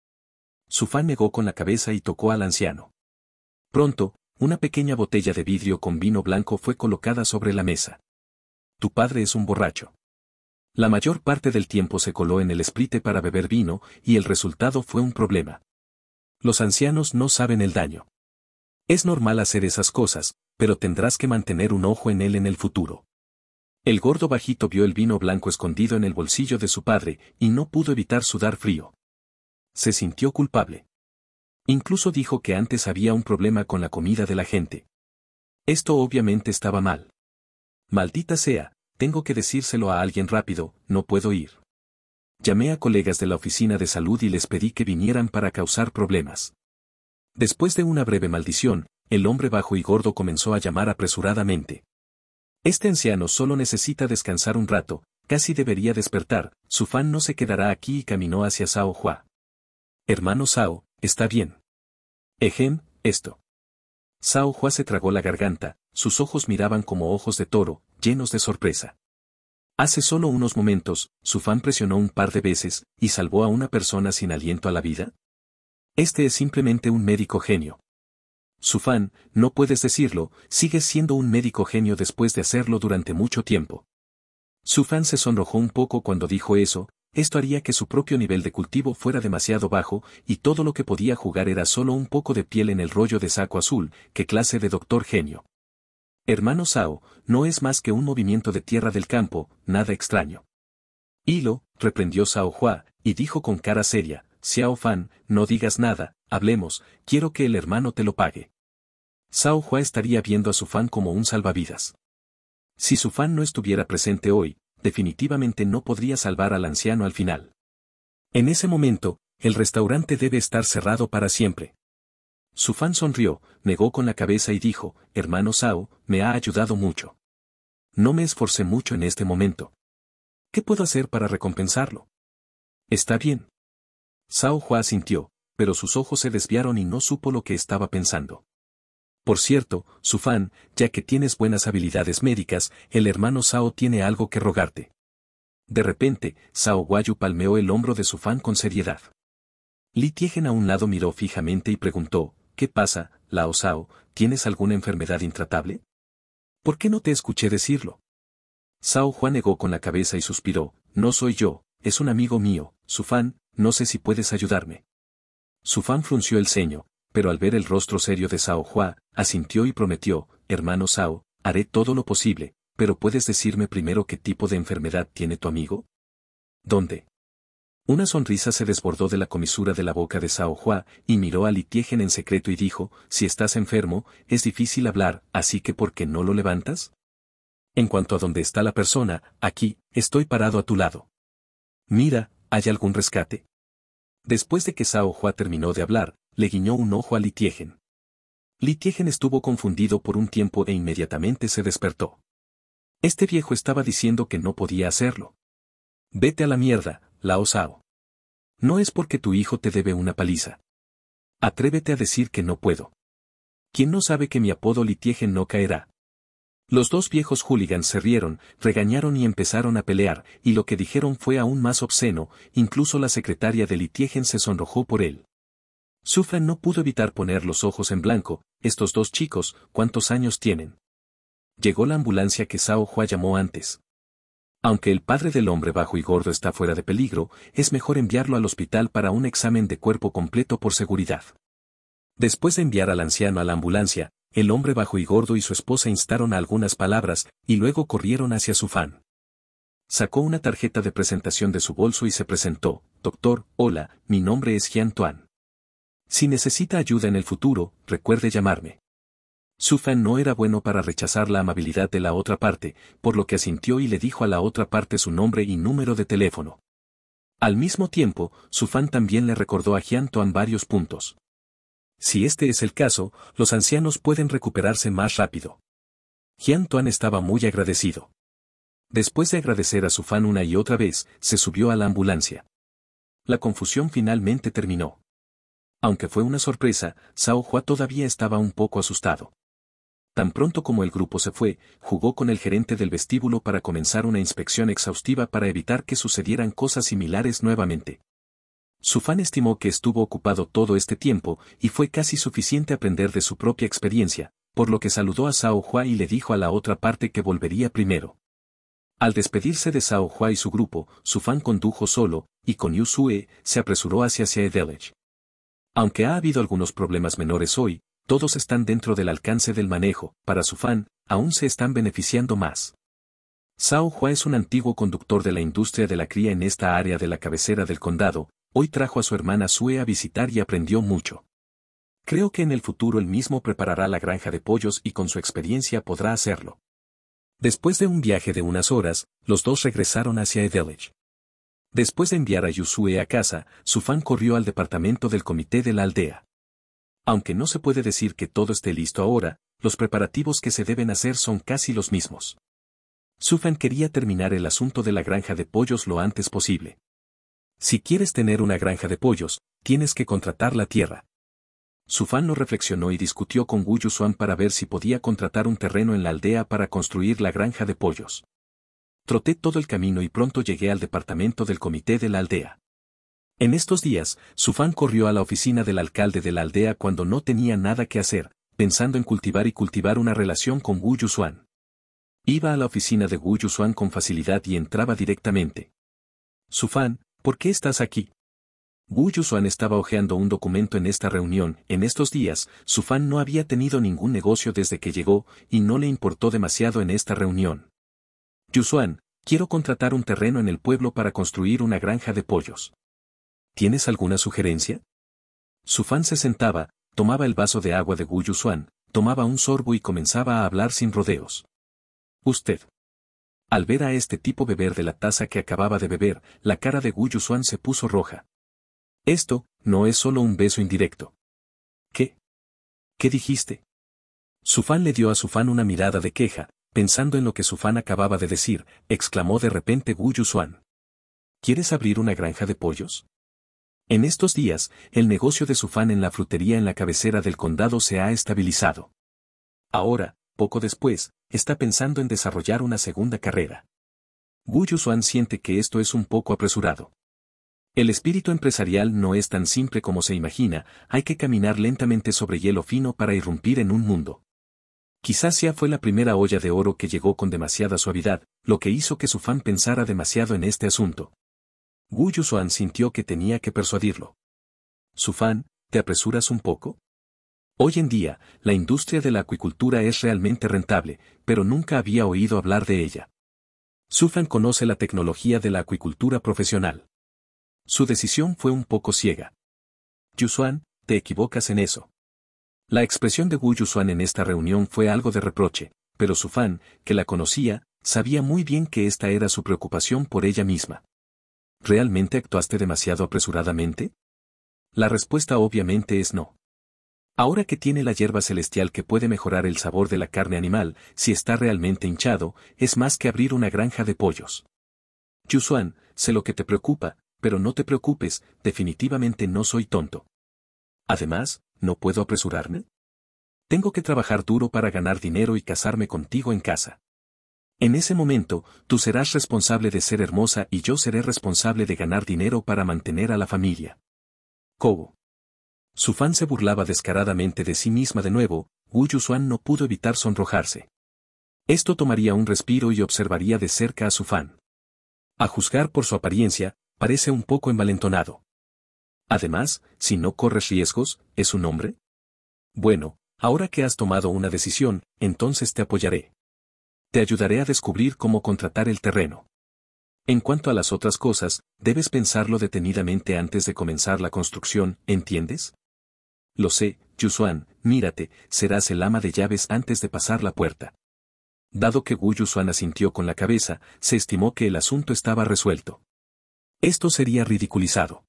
Su negó con la cabeza y tocó al anciano. Pronto, una pequeña botella de vidrio con vino blanco fue colocada sobre la mesa. Tu padre es un borracho. La mayor parte del tiempo se coló en el esplite para beber vino, y el resultado fue un problema. Los ancianos no saben el daño. Es normal hacer esas cosas, pero tendrás que mantener un ojo en él en el futuro. El gordo bajito vio el vino blanco escondido en el bolsillo de su padre, y no pudo evitar sudar frío. Se sintió culpable. Incluso dijo que antes había un problema con la comida de la gente. Esto obviamente estaba mal. Maldita sea, tengo que decírselo a alguien rápido, no puedo ir. Llamé a colegas de la oficina de salud y les pedí que vinieran para causar problemas. Después de una breve maldición, el hombre bajo y gordo comenzó a llamar apresuradamente. Este anciano solo necesita descansar un rato, casi debería despertar, su fan no se quedará aquí y caminó hacia Sao Hua. Hermano Sao, Está bien. Ejem, esto. Sao Hua se tragó la garganta, sus ojos miraban como ojos de toro, llenos de sorpresa. Hace solo unos momentos, su fan presionó un par de veces y salvó a una persona sin aliento a la vida. Este es simplemente un médico genio. Su fan, no puedes decirlo, sigue siendo un médico genio después de hacerlo durante mucho tiempo. Su fan se sonrojó un poco cuando dijo eso, esto haría que su propio nivel de cultivo fuera demasiado bajo, y todo lo que podía jugar era solo un poco de piel en el rollo de saco azul, qué clase de doctor genio. Hermano Sao, no es más que un movimiento de tierra del campo, nada extraño. Hilo, reprendió Sao Hua, y dijo con cara seria, Xiao Fan, no digas nada, hablemos, quiero que el hermano te lo pague. Sao Hua estaría viendo a su fan como un salvavidas. Si su fan no estuviera presente hoy, definitivamente no podría salvar al anciano al final. En ese momento, el restaurante debe estar cerrado para siempre. Su fan sonrió, negó con la cabeza y dijo, hermano Sao, me ha ayudado mucho. No me esforcé mucho en este momento. ¿Qué puedo hacer para recompensarlo? Está bien. Sao Hua sintió, pero sus ojos se desviaron y no supo lo que estaba pensando. Por cierto, su fan, ya que tienes buenas habilidades médicas, el hermano Sao tiene algo que rogarte. De repente, Sao Guayu palmeó el hombro de su fan con seriedad. Li Tiegen a un lado miró fijamente y preguntó, ¿qué pasa, Lao Sao, tienes alguna enfermedad intratable? ¿Por qué no te escuché decirlo? Sao Juan negó con la cabeza y suspiró, no soy yo, es un amigo mío, su fan, no sé si puedes ayudarme. Su fan frunció el ceño, pero al ver el rostro serio de Sao Hua, asintió y prometió, hermano Sao, haré todo lo posible, pero puedes decirme primero qué tipo de enfermedad tiene tu amigo? ¿Dónde? Una sonrisa se desbordó de la comisura de la boca de Sao Hua y miró a Litiegen en secreto y dijo, si estás enfermo, es difícil hablar, así que ¿por qué no lo levantas? En cuanto a dónde está la persona, aquí, estoy parado a tu lado. Mira, ¿hay algún rescate? Después de que Sao Hua terminó de hablar, le guiñó un ojo a Litiegen. Litiegen estuvo confundido por un tiempo e inmediatamente se despertó. Este viejo estaba diciendo que no podía hacerlo. Vete a la mierda, Lao No es porque tu hijo te debe una paliza. Atrévete a decir que no puedo. ¿Quién no sabe que mi apodo Litiegen no caerá? Los dos viejos hooligans se rieron, regañaron y empezaron a pelear, y lo que dijeron fue aún más obsceno, incluso la secretaria de Litiegen se sonrojó por él. Sufran no pudo evitar poner los ojos en blanco, estos dos chicos, ¿cuántos años tienen? Llegó la ambulancia que Sao Hua llamó antes. Aunque el padre del hombre bajo y gordo está fuera de peligro, es mejor enviarlo al hospital para un examen de cuerpo completo por seguridad. Después de enviar al anciano a la ambulancia, el hombre bajo y gordo y su esposa instaron a algunas palabras, y luego corrieron hacia su fan. Sacó una tarjeta de presentación de su bolso y se presentó, Doctor, hola, mi nombre es Jian Tuan. Si necesita ayuda en el futuro, recuerde llamarme. Su fan no era bueno para rechazar la amabilidad de la otra parte, por lo que asintió y le dijo a la otra parte su nombre y número de teléfono. Al mismo tiempo, su fan también le recordó a Jian Tuan varios puntos. Si este es el caso, los ancianos pueden recuperarse más rápido. Jian Tuan estaba muy agradecido. Después de agradecer a su fan una y otra vez, se subió a la ambulancia. La confusión finalmente terminó. Aunque fue una sorpresa, Sao Hua todavía estaba un poco asustado. Tan pronto como el grupo se fue, jugó con el gerente del vestíbulo para comenzar una inspección exhaustiva para evitar que sucedieran cosas similares nuevamente. Su fan estimó que estuvo ocupado todo este tiempo y fue casi suficiente aprender de su propia experiencia, por lo que saludó a Sao Hua y le dijo a la otra parte que volvería primero. Al despedirse de Sao Hua y su grupo, su fan condujo solo, y con Yu se apresuró hacia Seattle aunque ha habido algunos problemas menores hoy, todos están dentro del alcance del manejo, para su fan, aún se están beneficiando más. Sao Hua es un antiguo conductor de la industria de la cría en esta área de la cabecera del condado, hoy trajo a su hermana Sue a visitar y aprendió mucho. Creo que en el futuro él mismo preparará la granja de pollos y con su experiencia podrá hacerlo. Después de un viaje de unas horas, los dos regresaron hacia Edelich. Después de enviar a Yusue a casa, Sufan corrió al departamento del comité de la aldea. Aunque no se puede decir que todo esté listo ahora, los preparativos que se deben hacer son casi los mismos. Sufan quería terminar el asunto de la granja de pollos lo antes posible. Si quieres tener una granja de pollos, tienes que contratar la tierra. Sufan no reflexionó y discutió con Wu Yusuan para ver si podía contratar un terreno en la aldea para construir la granja de pollos. Troté todo el camino y pronto llegué al departamento del comité de la aldea. En estos días, Sufán corrió a la oficina del alcalde de la aldea cuando no tenía nada que hacer, pensando en cultivar y cultivar una relación con Wu Yusuan. Iba a la oficina de Wu Yusuan con facilidad y entraba directamente. Sufán, ¿por qué estás aquí? Wu Yusuan estaba hojeando un documento en esta reunión. En estos días, Sufán no había tenido ningún negocio desde que llegó y no le importó demasiado en esta reunión. Yusuan, quiero contratar un terreno en el pueblo para construir una granja de pollos. ¿Tienes alguna sugerencia? Sufan se sentaba, tomaba el vaso de agua de Gu tomaba un sorbo y comenzaba a hablar sin rodeos. Usted. Al ver a este tipo beber de la taza que acababa de beber, la cara de Gu se puso roja. Esto, no es solo un beso indirecto. ¿Qué? ¿Qué dijiste? Sufan le dio a su una mirada de queja, pensando en lo que su fan acababa de decir, exclamó de repente Wu ¿Quieres abrir una granja de pollos? En estos días, el negocio de su fan en la frutería en la cabecera del condado se ha estabilizado. Ahora, poco después, está pensando en desarrollar una segunda carrera. Wu siente que esto es un poco apresurado. El espíritu empresarial no es tan simple como se imagina, hay que caminar lentamente sobre hielo fino para irrumpir en un mundo. Quizás sea fue la primera olla de oro que llegó con demasiada suavidad, lo que hizo que su fan pensara demasiado en este asunto. Wu Yuzuan sintió que tenía que persuadirlo. Su fan, ¿te apresuras un poco? Hoy en día, la industria de la acuicultura es realmente rentable, pero nunca había oído hablar de ella. Sufan conoce la tecnología de la acuicultura profesional. Su decisión fue un poco ciega. Yusuan, te equivocas en eso. La expresión de Wu Yusuan en esta reunión fue algo de reproche, pero su fan, que la conocía, sabía muy bien que esta era su preocupación por ella misma. ¿Realmente actuaste demasiado apresuradamente? La respuesta obviamente es no. Ahora que tiene la hierba celestial que puede mejorar el sabor de la carne animal, si está realmente hinchado, es más que abrir una granja de pollos. Yusuan, sé lo que te preocupa, pero no te preocupes, definitivamente no soy tonto. Además, ¿no puedo apresurarme? Tengo que trabajar duro para ganar dinero y casarme contigo en casa. En ese momento, tú serás responsable de ser hermosa y yo seré responsable de ganar dinero para mantener a la familia. Kobo. Su fan se burlaba descaradamente de sí misma de nuevo, Wu Yushuan no pudo evitar sonrojarse. Esto tomaría un respiro y observaría de cerca a su fan. A juzgar por su apariencia, parece un poco envalentonado. Además, si no corres riesgos, ¿es un hombre? Bueno, ahora que has tomado una decisión, entonces te apoyaré. Te ayudaré a descubrir cómo contratar el terreno. En cuanto a las otras cosas, debes pensarlo detenidamente antes de comenzar la construcción, ¿entiendes? Lo sé, Yusuan, mírate, serás el ama de llaves antes de pasar la puerta. Dado que Wu Yusuan asintió con la cabeza, se estimó que el asunto estaba resuelto. Esto sería ridiculizado.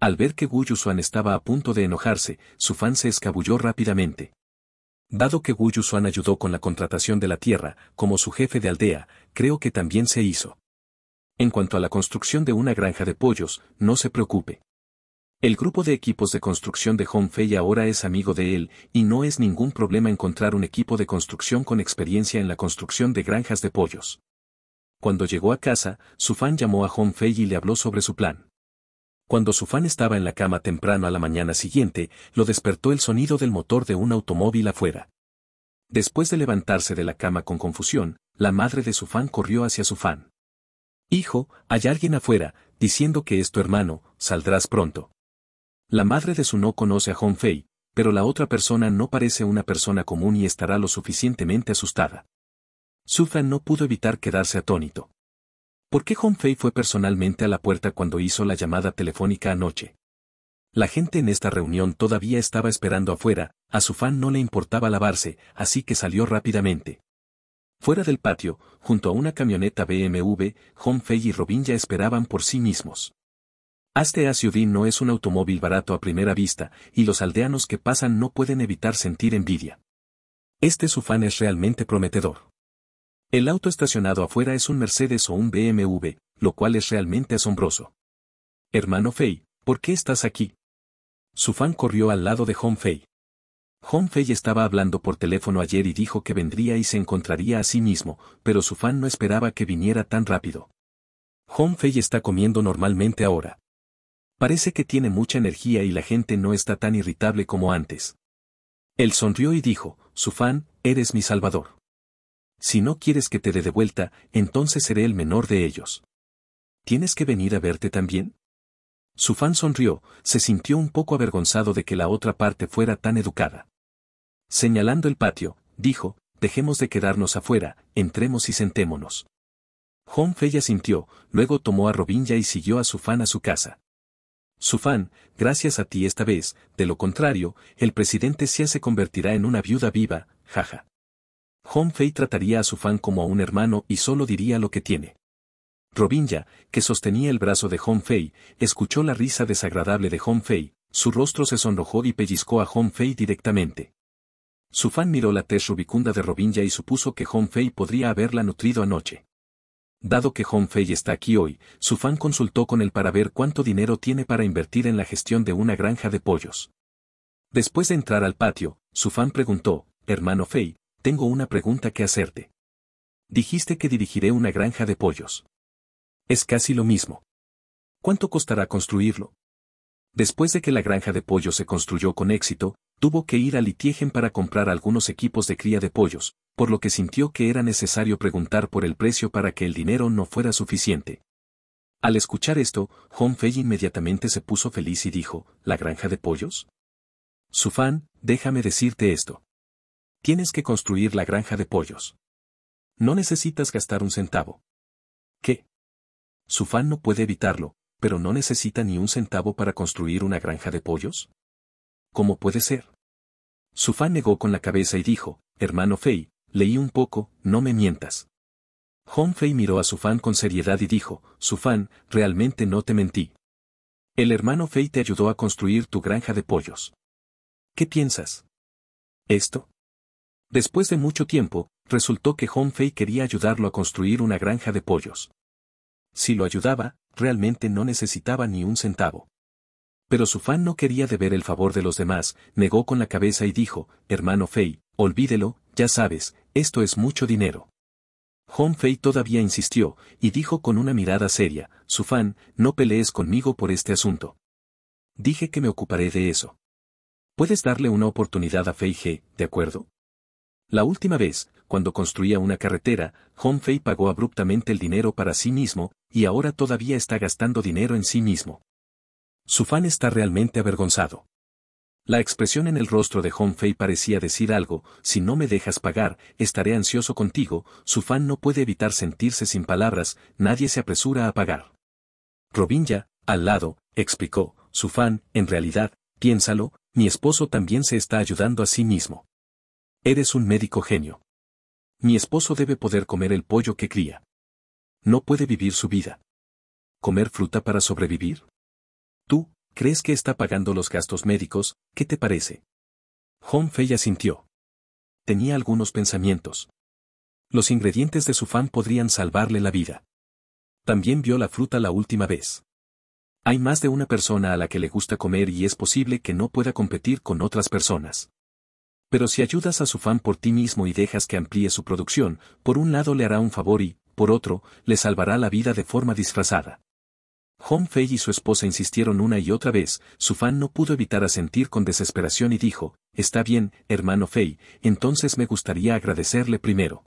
Al ver que Wu estaba a punto de enojarse, su fan se escabulló rápidamente. Dado que Wu ayudó con la contratación de la tierra, como su jefe de aldea, creo que también se hizo. En cuanto a la construcción de una granja de pollos, no se preocupe. El grupo de equipos de construcción de Fei ahora es amigo de él, y no es ningún problema encontrar un equipo de construcción con experiencia en la construcción de granjas de pollos. Cuando llegó a casa, su fan llamó a Fei y le habló sobre su plan. Cuando su estaba en la cama temprano a la mañana siguiente, lo despertó el sonido del motor de un automóvil afuera. Después de levantarse de la cama con confusión, la madre de su corrió hacia su Hijo, hay alguien afuera, diciendo que es tu hermano, saldrás pronto. La madre de su no conoce a Hong Fei, pero la otra persona no parece una persona común y estará lo suficientemente asustada. Su no pudo evitar quedarse atónito. ¿Por qué Fei fue personalmente a la puerta cuando hizo la llamada telefónica anoche? La gente en esta reunión todavía estaba esperando afuera, a su fan no le importaba lavarse, así que salió rápidamente. Fuera del patio, junto a una camioneta BMW, fei y Robin ya esperaban por sí mismos. Este SUV no es un automóvil barato a primera vista, y los aldeanos que pasan no pueden evitar sentir envidia. Este su es realmente prometedor. El auto estacionado afuera es un Mercedes o un BMW, lo cual es realmente asombroso. Hermano Fei, ¿por qué estás aquí? Su fan corrió al lado de Hong Fei. Hong Fei estaba hablando por teléfono ayer y dijo que vendría y se encontraría a sí mismo, pero su fan no esperaba que viniera tan rápido. Hong Fei está comiendo normalmente ahora. Parece que tiene mucha energía y la gente no está tan irritable como antes. Él sonrió y dijo, su fan, eres mi salvador. Si no quieres que te dé de vuelta, entonces seré el menor de ellos. ¿Tienes que venir a verte también? Sufan sonrió, se sintió un poco avergonzado de que la otra parte fuera tan educada. Señalando el patio, dijo, dejemos de quedarnos afuera, entremos y sentémonos. Home ya sintió, luego tomó a Robin y siguió a Sufan a su casa. Sufan, gracias a ti esta vez, de lo contrario, el presidente Sia se convertirá en una viuda viva, jaja. Hong Fei trataría a su fan como a un hermano y solo diría lo que tiene. Robinja, que sostenía el brazo de Hong Fei, escuchó la risa desagradable de Hong Fei, su rostro se sonrojó y pellizcó a Hong Fei directamente. Su fan miró la tez rubicunda de Robinja y supuso que Hong Fei podría haberla nutrido anoche. Dado que Hong Fei está aquí hoy, su fan consultó con él para ver cuánto dinero tiene para invertir en la gestión de una granja de pollos. Después de entrar al patio, su fan preguntó, hermano Fei, tengo una pregunta que hacerte. Dijiste que dirigiré una granja de pollos. Es casi lo mismo. ¿Cuánto costará construirlo? Después de que la granja de pollos se construyó con éxito, tuvo que ir a Litiegen para comprar algunos equipos de cría de pollos, por lo que sintió que era necesario preguntar por el precio para que el dinero no fuera suficiente. Al escuchar esto, Hong Fei inmediatamente se puso feliz y dijo, ¿La granja de pollos? Sufán, déjame decirte esto. Tienes que construir la granja de pollos. No necesitas gastar un centavo. ¿Qué? Sufan no puede evitarlo, pero no necesita ni un centavo para construir una granja de pollos. ¿Cómo puede ser? Su fan negó con la cabeza y dijo, hermano Fei, leí un poco, no me mientas. Hong Fei miró a su con seriedad y dijo, su realmente no te mentí. El hermano Fei te ayudó a construir tu granja de pollos. ¿Qué piensas? ¿Esto? Después de mucho tiempo, resultó que Fei quería ayudarlo a construir una granja de pollos. Si lo ayudaba, realmente no necesitaba ni un centavo. Pero su fan no quería deber el favor de los demás, negó con la cabeza y dijo, hermano Fei, olvídelo, ya sabes, esto es mucho dinero. Hong Fei todavía insistió, y dijo con una mirada seria, su fan, no pelees conmigo por este asunto. Dije que me ocuparé de eso. Puedes darle una oportunidad a Fei He, ¿de acuerdo? La última vez, cuando construía una carretera, Fei pagó abruptamente el dinero para sí mismo, y ahora todavía está gastando dinero en sí mismo. Su fan está realmente avergonzado. La expresión en el rostro de Fei parecía decir algo, si no me dejas pagar, estaré ansioso contigo, su fan no puede evitar sentirse sin palabras, nadie se apresura a pagar. Robin ya, al lado, explicó, su fan, en realidad, piénsalo, mi esposo también se está ayudando a sí mismo. Eres un médico genio. Mi esposo debe poder comer el pollo que cría. No puede vivir su vida. ¿Comer fruta para sobrevivir? Tú, crees que está pagando los gastos médicos, ¿qué te parece? Hong Fei asintió. Tenía algunos pensamientos. Los ingredientes de su fan podrían salvarle la vida. También vio la fruta la última vez. Hay más de una persona a la que le gusta comer y es posible que no pueda competir con otras personas. Pero si ayudas a su fan por ti mismo y dejas que amplíe su producción, por un lado le hará un favor y, por otro, le salvará la vida de forma disfrazada. Hong Fei y su esposa insistieron una y otra vez, su fan no pudo evitar asentir con desesperación y dijo, Está bien, hermano Fei, entonces me gustaría agradecerle primero.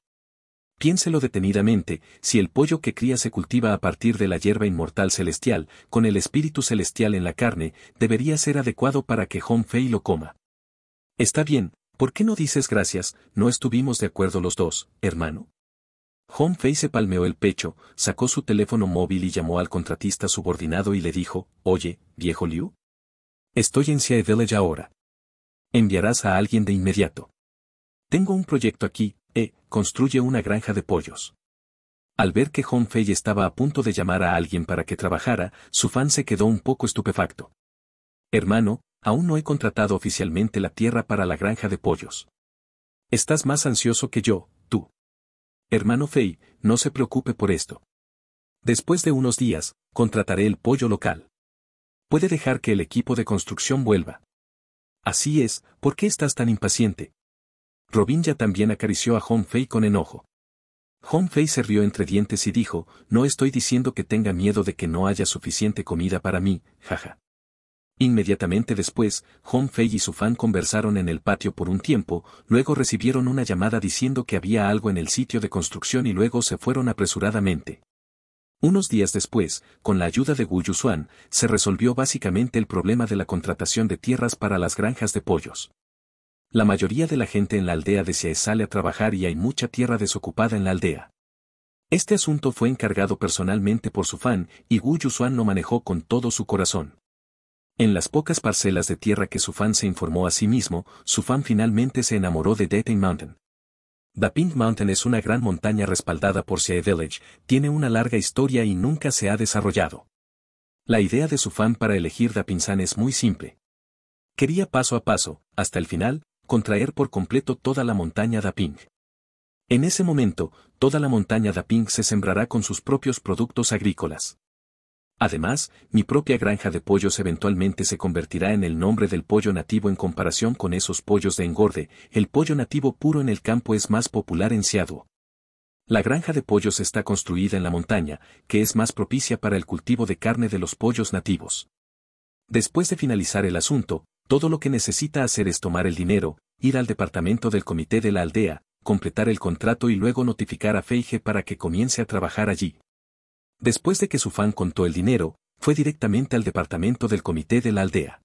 Piénselo detenidamente, si el pollo que cría se cultiva a partir de la hierba inmortal celestial, con el espíritu celestial en la carne, debería ser adecuado para que Hong Fei lo coma. Está bien, ¿Por qué no dices gracias? No estuvimos de acuerdo los dos, hermano. Fei se palmeó el pecho, sacó su teléfono móvil y llamó al contratista subordinado y le dijo, Oye, viejo Liu. Estoy en Xie Village ahora. Enviarás a alguien de inmediato. Tengo un proyecto aquí, eh, construye una granja de pollos. Al ver que Fei estaba a punto de llamar a alguien para que trabajara, su fan se quedó un poco estupefacto. Hermano, Aún no he contratado oficialmente la tierra para la granja de pollos. Estás más ansioso que yo, tú. Hermano Fei, no se preocupe por esto. Después de unos días, contrataré el pollo local. Puede dejar que el equipo de construcción vuelva. Así es, ¿por qué estás tan impaciente? Robin ya también acarició a Hong Fei con enojo. Hong Fei se rió entre dientes y dijo, no estoy diciendo que tenga miedo de que no haya suficiente comida para mí, jaja. Inmediatamente después, Hong Fei y su fan conversaron en el patio por un tiempo, luego recibieron una llamada diciendo que había algo en el sitio de construcción y luego se fueron apresuradamente. Unos días después, con la ayuda de Gu se resolvió básicamente el problema de la contratación de tierras para las granjas de pollos. La mayoría de la gente en la aldea de salir sale a trabajar y hay mucha tierra desocupada en la aldea. Este asunto fue encargado personalmente por su fan y Gu Yusuan lo manejó con todo su corazón. En las pocas parcelas de tierra que su fan se informó a sí mismo, su fan finalmente se enamoró de Dating Mountain. Daping Mountain es una gran montaña respaldada por Sea Village, tiene una larga historia y nunca se ha desarrollado. La idea de su fan para elegir Daping Pinsan es muy simple. Quería paso a paso, hasta el final, contraer por completo toda la montaña Da En ese momento, toda la montaña Daping se sembrará con sus propios productos agrícolas. Además, mi propia granja de pollos eventualmente se convertirá en el nombre del pollo nativo en comparación con esos pollos de engorde, el pollo nativo puro en el campo es más popular en Seattle. La granja de pollos está construida en la montaña, que es más propicia para el cultivo de carne de los pollos nativos. Después de finalizar el asunto, todo lo que necesita hacer es tomar el dinero, ir al departamento del comité de la aldea, completar el contrato y luego notificar a Feige para que comience a trabajar allí. Después de que su fan contó el dinero, fue directamente al departamento del comité de la aldea.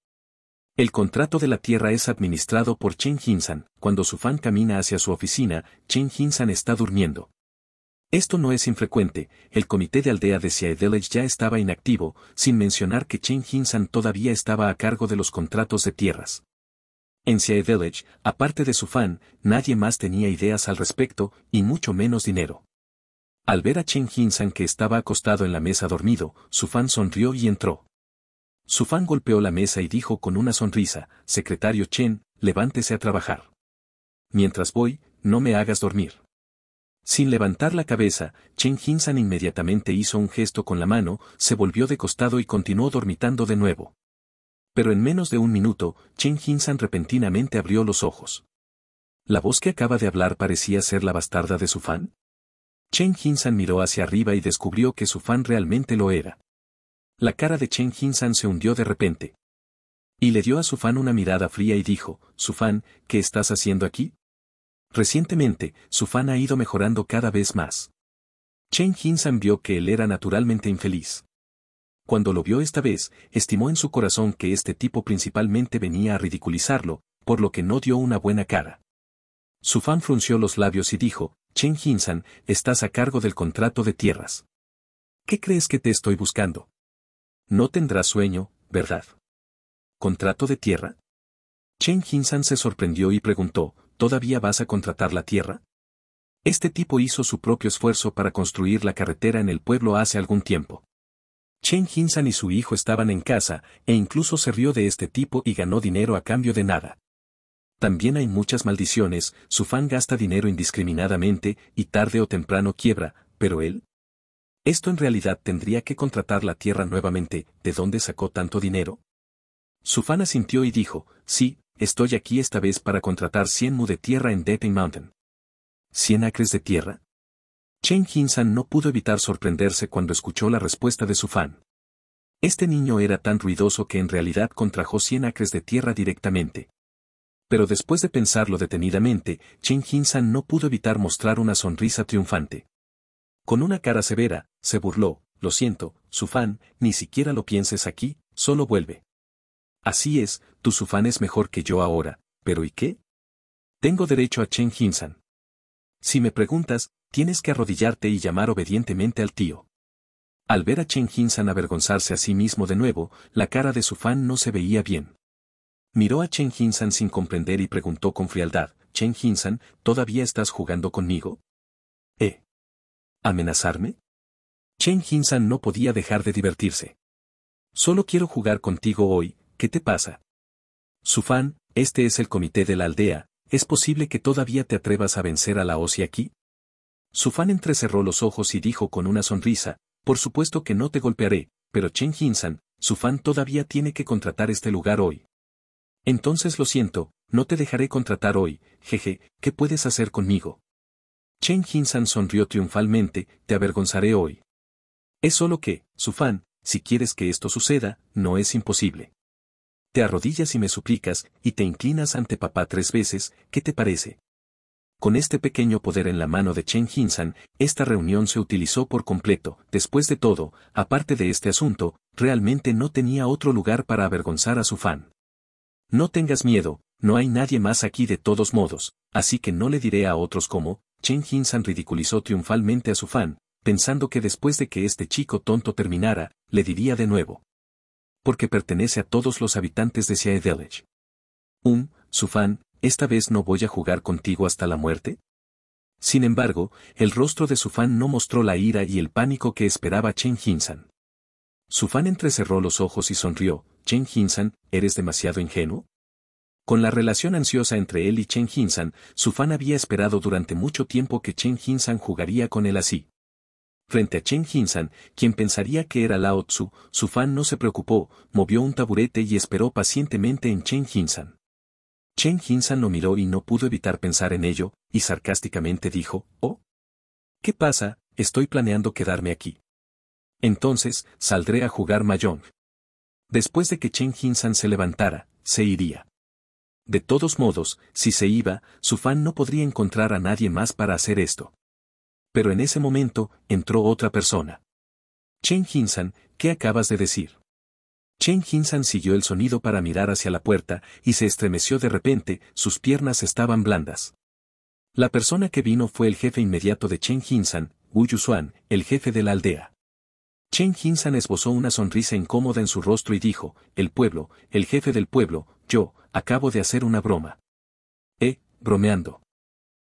El contrato de la tierra es administrado por Chen Hinsan. Cuando su fan camina hacia su oficina, Chen Hinsan está durmiendo. Esto no es infrecuente, el comité de aldea de Sia Village ya estaba inactivo, sin mencionar que Chen Hinsan todavía estaba a cargo de los contratos de tierras. En Sia Village, aparte de su fan, nadie más tenía ideas al respecto, y mucho menos dinero. Al ver a Chen Jin-san que estaba acostado en la mesa dormido, su fan sonrió y entró. Su fan golpeó la mesa y dijo con una sonrisa, secretario Chen, levántese a trabajar. Mientras voy, no me hagas dormir. Sin levantar la cabeza, Chen Jin-san inmediatamente hizo un gesto con la mano, se volvió de costado y continuó dormitando de nuevo. Pero en menos de un minuto, Chen Jin-san repentinamente abrió los ojos. ¿La voz que acaba de hablar parecía ser la bastarda de su fan? Chen Hinsan miró hacia arriba y descubrió que su fan realmente lo era. La cara de Chen Hinsan se hundió de repente. Y le dio a su fan una mirada fría y dijo, su fan, ¿qué estás haciendo aquí? Recientemente, su fan ha ido mejorando cada vez más. Chen Hinsan vio que él era naturalmente infeliz. Cuando lo vio esta vez, estimó en su corazón que este tipo principalmente venía a ridiculizarlo, por lo que no dio una buena cara. Su fan frunció los labios y dijo, Chen Hinsan, estás a cargo del contrato de tierras. ¿Qué crees que te estoy buscando? No tendrás sueño, ¿verdad? ¿Contrato de tierra? Chen Hinsan se sorprendió y preguntó, ¿todavía vas a contratar la tierra? Este tipo hizo su propio esfuerzo para construir la carretera en el pueblo hace algún tiempo. Chen Hinsan y su hijo estaban en casa, e incluso se rió de este tipo y ganó dinero a cambio de nada. También hay muchas maldiciones, su fan gasta dinero indiscriminadamente y tarde o temprano quiebra, pero él... Esto en realidad tendría que contratar la tierra nuevamente, ¿de dónde sacó tanto dinero? Su fan asintió y dijo, sí, estoy aquí esta vez para contratar 100 mu de tierra en Deeping Mountain. Cien acres de tierra? Chen Hinsan no pudo evitar sorprenderse cuando escuchó la respuesta de su fan. Este niño era tan ruidoso que en realidad contrajo 100 acres de tierra directamente. Pero después de pensarlo detenidamente, Chen Hinsan no pudo evitar mostrar una sonrisa triunfante. Con una cara severa, se burló, lo siento, Sufan, ni siquiera lo pienses aquí, solo vuelve. Así es, tu Sufan es mejor que yo ahora, pero ¿y qué? Tengo derecho a Chen Hinsan. Si me preguntas, tienes que arrodillarte y llamar obedientemente al tío. Al ver a Chen Hinsan avergonzarse a sí mismo de nuevo, la cara de Sufan no se veía bien. Miró a Chen Hinsan sin comprender y preguntó con frialdad, Chen Hinsan, ¿todavía estás jugando conmigo? ¿Eh? ¿Amenazarme? Chen Hinsan no podía dejar de divertirse. Solo quiero jugar contigo hoy, ¿qué te pasa? Su este es el comité de la aldea, ¿es posible que todavía te atrevas a vencer a la Osi aquí? Su entrecerró los ojos y dijo con una sonrisa, por supuesto que no te golpearé, pero Chen Hinsan, su todavía tiene que contratar este lugar hoy. Entonces lo siento, no te dejaré contratar hoy, jeje, ¿qué puedes hacer conmigo? Chen Hinsan sonrió triunfalmente, te avergonzaré hoy. Es solo que, su fan, si quieres que esto suceda, no es imposible. Te arrodillas y me suplicas, y te inclinas ante papá tres veces, ¿qué te parece? Con este pequeño poder en la mano de Chen Hinsan, esta reunión se utilizó por completo. Después de todo, aparte de este asunto, realmente no tenía otro lugar para avergonzar a su fan. No tengas miedo, no hay nadie más aquí de todos modos, así que no le diré a otros cómo, Chen Hinsan ridiculizó triunfalmente a su fan, pensando que después de que este chico tonto terminara, le diría de nuevo. Porque pertenece a todos los habitantes de Sea Village. Um, su fan, ¿esta vez no voy a jugar contigo hasta la muerte? Sin embargo, el rostro de su fan no mostró la ira y el pánico que esperaba Chen Hinsan. Su fan entrecerró los ojos y sonrió, Chen Hinsan, ¿eres demasiado ingenuo? Con la relación ansiosa entre él y Chen Hinsan, su fan había esperado durante mucho tiempo que Chen Hinsan jugaría con él así. Frente a Chen Hinsan, quien pensaría que era Lao Tzu, su fan no se preocupó, movió un taburete y esperó pacientemente en Chen Hinsan. Chen Hinsan lo miró y no pudo evitar pensar en ello, y sarcásticamente dijo, Oh. ¿Qué pasa? Estoy planeando quedarme aquí. Entonces, saldré a jugar Mahjong. Después de que Chen Hinsan se levantara, se iría. De todos modos, si se iba, su fan no podría encontrar a nadie más para hacer esto. Pero en ese momento, entró otra persona. Chen Hinsan, ¿qué acabas de decir? Chen Hinsan siguió el sonido para mirar hacia la puerta y se estremeció de repente, sus piernas estaban blandas. La persona que vino fue el jefe inmediato de Chen Hinsan, Wu Yusuan, el jefe de la aldea. Chen Hinsan esbozó una sonrisa incómoda en su rostro y dijo, el pueblo, el jefe del pueblo, yo, acabo de hacer una broma. Eh, bromeando.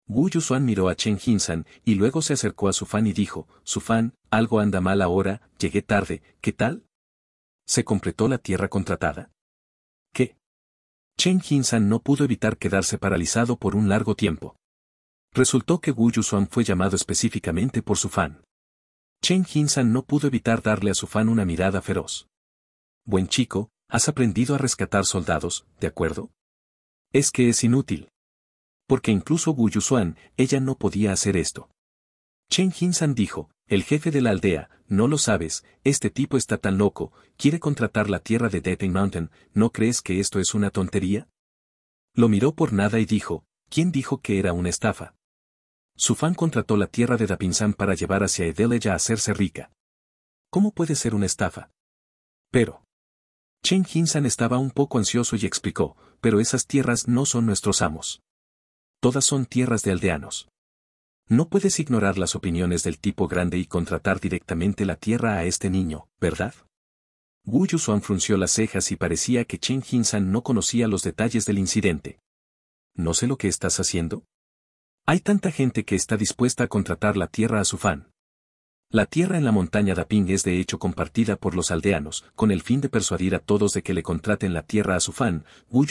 Wu Yusuan miró a Chen Hinsan y luego se acercó a su fan y dijo, su fan, algo anda mal ahora, llegué tarde, ¿qué tal? ¿Se completó la tierra contratada? ¿Qué? Chen Hinsan no pudo evitar quedarse paralizado por un largo tiempo. Resultó que Wu Yusuan fue llamado específicamente por su fan. Chen Hinsan no pudo evitar darle a su fan una mirada feroz. Buen chico, has aprendido a rescatar soldados, ¿de acuerdo? Es que es inútil. Porque incluso Wu Yusuan, ella no podía hacer esto. Chen Hinsan dijo, el jefe de la aldea, no lo sabes, este tipo está tan loco, quiere contratar la tierra de deten Mountain, ¿no crees que esto es una tontería? Lo miró por nada y dijo, ¿quién dijo que era una estafa? Su fan contrató la tierra de Dapinsan para llevar hacia Edeleya a hacerse rica. ¿Cómo puede ser una estafa? Pero. Chen San estaba un poco ansioso y explicó, pero esas tierras no son nuestros amos. Todas son tierras de aldeanos. No puedes ignorar las opiniones del tipo grande y contratar directamente la tierra a este niño, ¿verdad? Wu Yusuan frunció las cejas y parecía que Chen San no conocía los detalles del incidente. ¿No sé lo que estás haciendo? Hay tanta gente que está dispuesta a contratar la tierra a su fan. La tierra en la montaña Daping es de hecho compartida por los aldeanos, con el fin de persuadir a todos de que le contraten la tierra a su fan,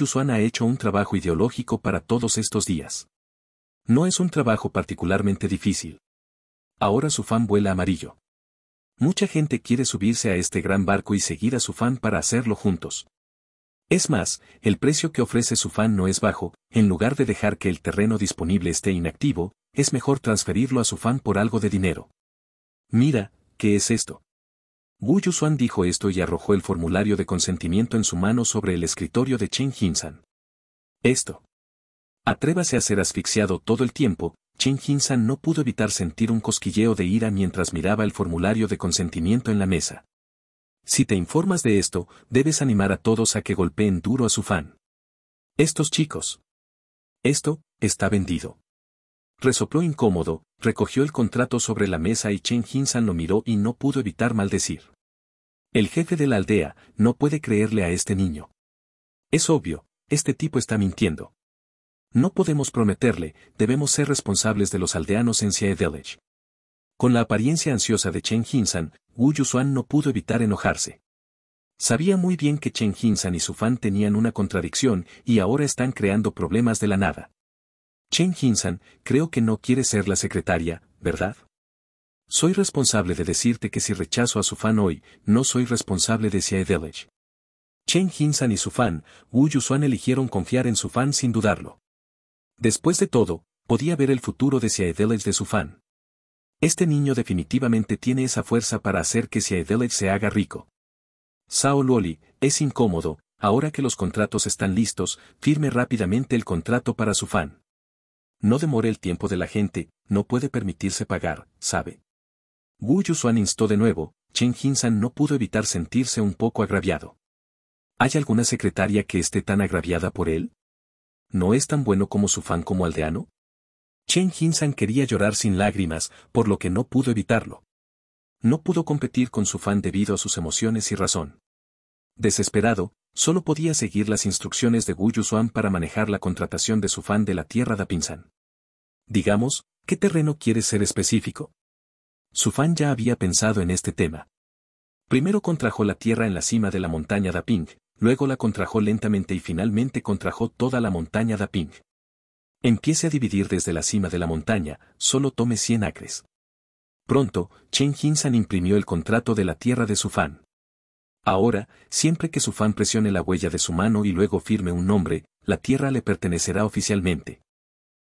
suan ha hecho un trabajo ideológico para todos estos días. No es un trabajo particularmente difícil. Ahora su fan vuela amarillo. Mucha gente quiere subirse a este gran barco y seguir a su fan para hacerlo juntos. Es más, el precio que ofrece su fan no es bajo, en lugar de dejar que el terreno disponible esté inactivo, es mejor transferirlo a su fan por algo de dinero. Mira, ¿qué es esto? Wu Yusuan dijo esto y arrojó el formulario de consentimiento en su mano sobre el escritorio de Chen Hinsan. Esto. Atrévase a ser asfixiado todo el tiempo, Chen Hinsan no pudo evitar sentir un cosquilleo de ira mientras miraba el formulario de consentimiento en la mesa. Si te informas de esto, debes animar a todos a que golpeen duro a su fan. Estos chicos. Esto, está vendido. Resopló incómodo, recogió el contrato sobre la mesa y Chen Hinsan lo miró y no pudo evitar maldecir. El jefe de la aldea no puede creerle a este niño. Es obvio, este tipo está mintiendo. No podemos prometerle, debemos ser responsables de los aldeanos en Siae con la apariencia ansiosa de Chen Hinsan, Wu Yusuan no pudo evitar enojarse. Sabía muy bien que Chen Hinsan y su fan tenían una contradicción y ahora están creando problemas de la nada. Chen Hinsan, creo que no quiere ser la secretaria, ¿verdad? Soy responsable de decirte que si rechazo a su fan hoy, no soy responsable de CI Village. Chen Hinsan y su fan, Wu Yusuan eligieron confiar en su fan sin dudarlo. Después de todo, podía ver el futuro de CI Village de su fan. Este niño definitivamente tiene esa fuerza para hacer que Seadelech se haga rico. Sao Loli, es incómodo, ahora que los contratos están listos, firme rápidamente el contrato para su fan. No demore el tiempo de la gente, no puede permitirse pagar, sabe. Wu Yusuan instó de nuevo, Chen Hinsan no pudo evitar sentirse un poco agraviado. ¿Hay alguna secretaria que esté tan agraviada por él? ¿No es tan bueno como su fan como aldeano? Chen Jinsan quería llorar sin lágrimas, por lo que no pudo evitarlo. No pudo competir con su fan debido a sus emociones y razón. Desesperado, solo podía seguir las instrucciones de Wu Yuzhuan para manejar la contratación de su fan de la tierra de Pinsan. Digamos, ¿qué terreno quiere ser específico? Su fan ya había pensado en este tema. Primero contrajo la tierra en la cima de la montaña Daping, luego la contrajo lentamente y finalmente contrajo toda la montaña Daping. Empiece a dividir desde la cima de la montaña, solo tome 100 acres. Pronto, Chen Hinsan imprimió el contrato de la tierra de su fan. Ahora, siempre que su fan presione la huella de su mano y luego firme un nombre, la tierra le pertenecerá oficialmente.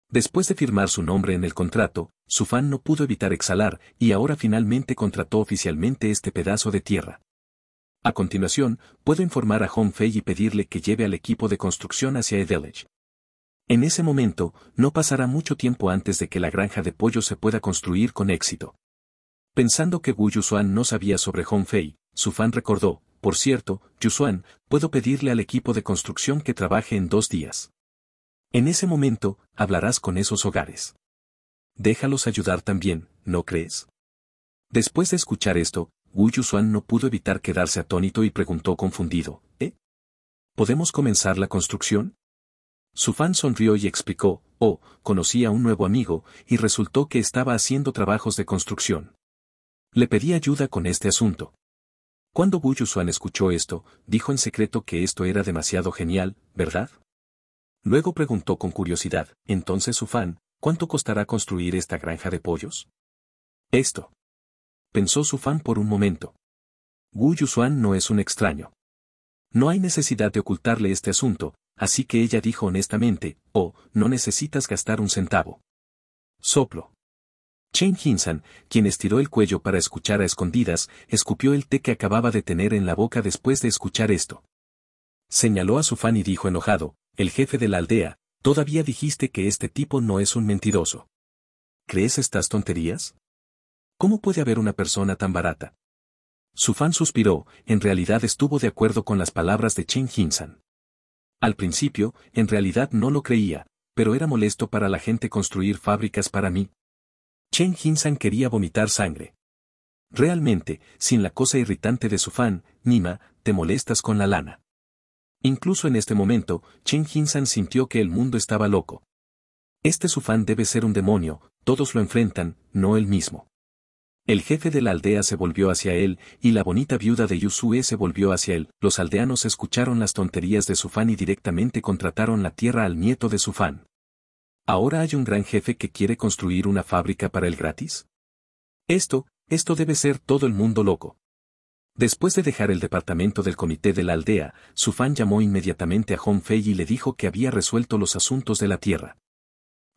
Después de firmar su nombre en el contrato, su fan no pudo evitar exhalar y ahora finalmente contrató oficialmente este pedazo de tierra. A continuación, puedo informar a Hong Fei y pedirle que lleve al equipo de construcción hacia Edelage. En ese momento, no pasará mucho tiempo antes de que la granja de pollo se pueda construir con éxito. Pensando que Wu Yusuan no sabía sobre Hong Fei, su fan recordó, por cierto, Yusuan, puedo pedirle al equipo de construcción que trabaje en dos días. En ese momento, hablarás con esos hogares. Déjalos ayudar también, ¿no crees? Después de escuchar esto, Wu Yusuan no pudo evitar quedarse atónito y preguntó confundido, ¿eh? ¿Podemos comenzar la construcción? Su fan sonrió y explicó, oh, conocí a un nuevo amigo, y resultó que estaba haciendo trabajos de construcción. Le pedí ayuda con este asunto. Cuando Buyusuan escuchó esto, dijo en secreto que esto era demasiado genial, ¿verdad? Luego preguntó con curiosidad, entonces su fan, ¿cuánto costará construir esta granja de pollos? Esto. Pensó su fan por un momento. Wu Yusuan no es un extraño. No hay necesidad de ocultarle este asunto, Así que ella dijo honestamente, oh, no necesitas gastar un centavo. Soplo. Chen Hinson, quien estiró el cuello para escuchar a escondidas, escupió el té que acababa de tener en la boca después de escuchar esto. Señaló a su fan y dijo enojado, el jefe de la aldea, todavía dijiste que este tipo no es un mentiroso. ¿Crees estas tonterías? ¿Cómo puede haber una persona tan barata? Su fan suspiró, en realidad estuvo de acuerdo con las palabras de Chen Hinsan. Al principio, en realidad no lo creía, pero era molesto para la gente construir fábricas para mí. Chen Hinsan quería vomitar sangre. Realmente, sin la cosa irritante de su fan, Nima, te molestas con la lana. Incluso en este momento, Chen Hinsan sintió que el mundo estaba loco. Este su fan debe ser un demonio, todos lo enfrentan, no él mismo. El jefe de la aldea se volvió hacia él, y la bonita viuda de Yusue se volvió hacia él. Los aldeanos escucharon las tonterías de su y directamente contrataron la tierra al nieto de su ¿Ahora hay un gran jefe que quiere construir una fábrica para el gratis? Esto, esto debe ser todo el mundo loco. Después de dejar el departamento del comité de la aldea, su llamó inmediatamente a Hong Fei y le dijo que había resuelto los asuntos de la tierra.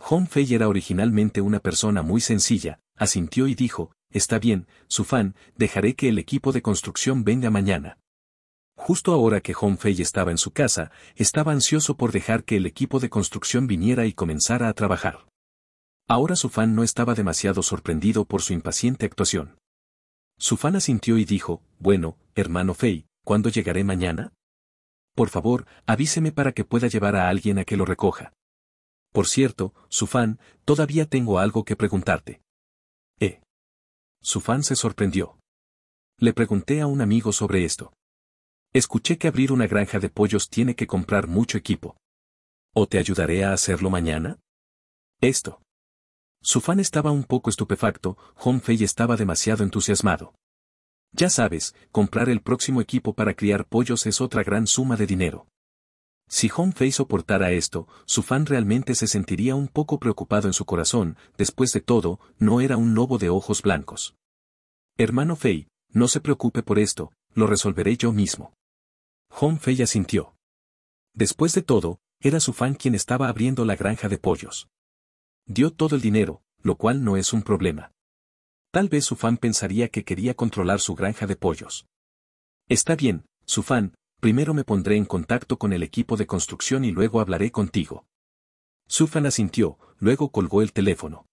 Hong Fei era originalmente una persona muy sencilla, asintió y dijo, Está bien, Sufan, dejaré que el equipo de construcción venga mañana. Justo ahora que Fei estaba en su casa, estaba ansioso por dejar que el equipo de construcción viniera y comenzara a trabajar. Ahora Sufan no estaba demasiado sorprendido por su impaciente actuación. Sufan asintió y dijo, bueno, hermano Fei, ¿cuándo llegaré mañana? Por favor, avíseme para que pueda llevar a alguien a que lo recoja. Por cierto, Sufan, todavía tengo algo que preguntarte. Su fan se sorprendió. Le pregunté a un amigo sobre esto. Escuché que abrir una granja de pollos tiene que comprar mucho equipo. ¿O te ayudaré a hacerlo mañana? Esto. Su fan estaba un poco estupefacto, Honfei estaba demasiado entusiasmado. Ya sabes, comprar el próximo equipo para criar pollos es otra gran suma de dinero. Si Fei soportara esto, su fan realmente se sentiría un poco preocupado en su corazón, después de todo, no era un lobo de ojos blancos. Hermano Fei, no se preocupe por esto, lo resolveré yo mismo. Fei asintió. Después de todo, era su fan quien estaba abriendo la granja de pollos. Dio todo el dinero, lo cual no es un problema. Tal vez su fan pensaría que quería controlar su granja de pollos. Está bien, su fan, primero me pondré en contacto con el equipo de construcción y luego hablaré contigo. Sufan asintió, luego colgó el teléfono.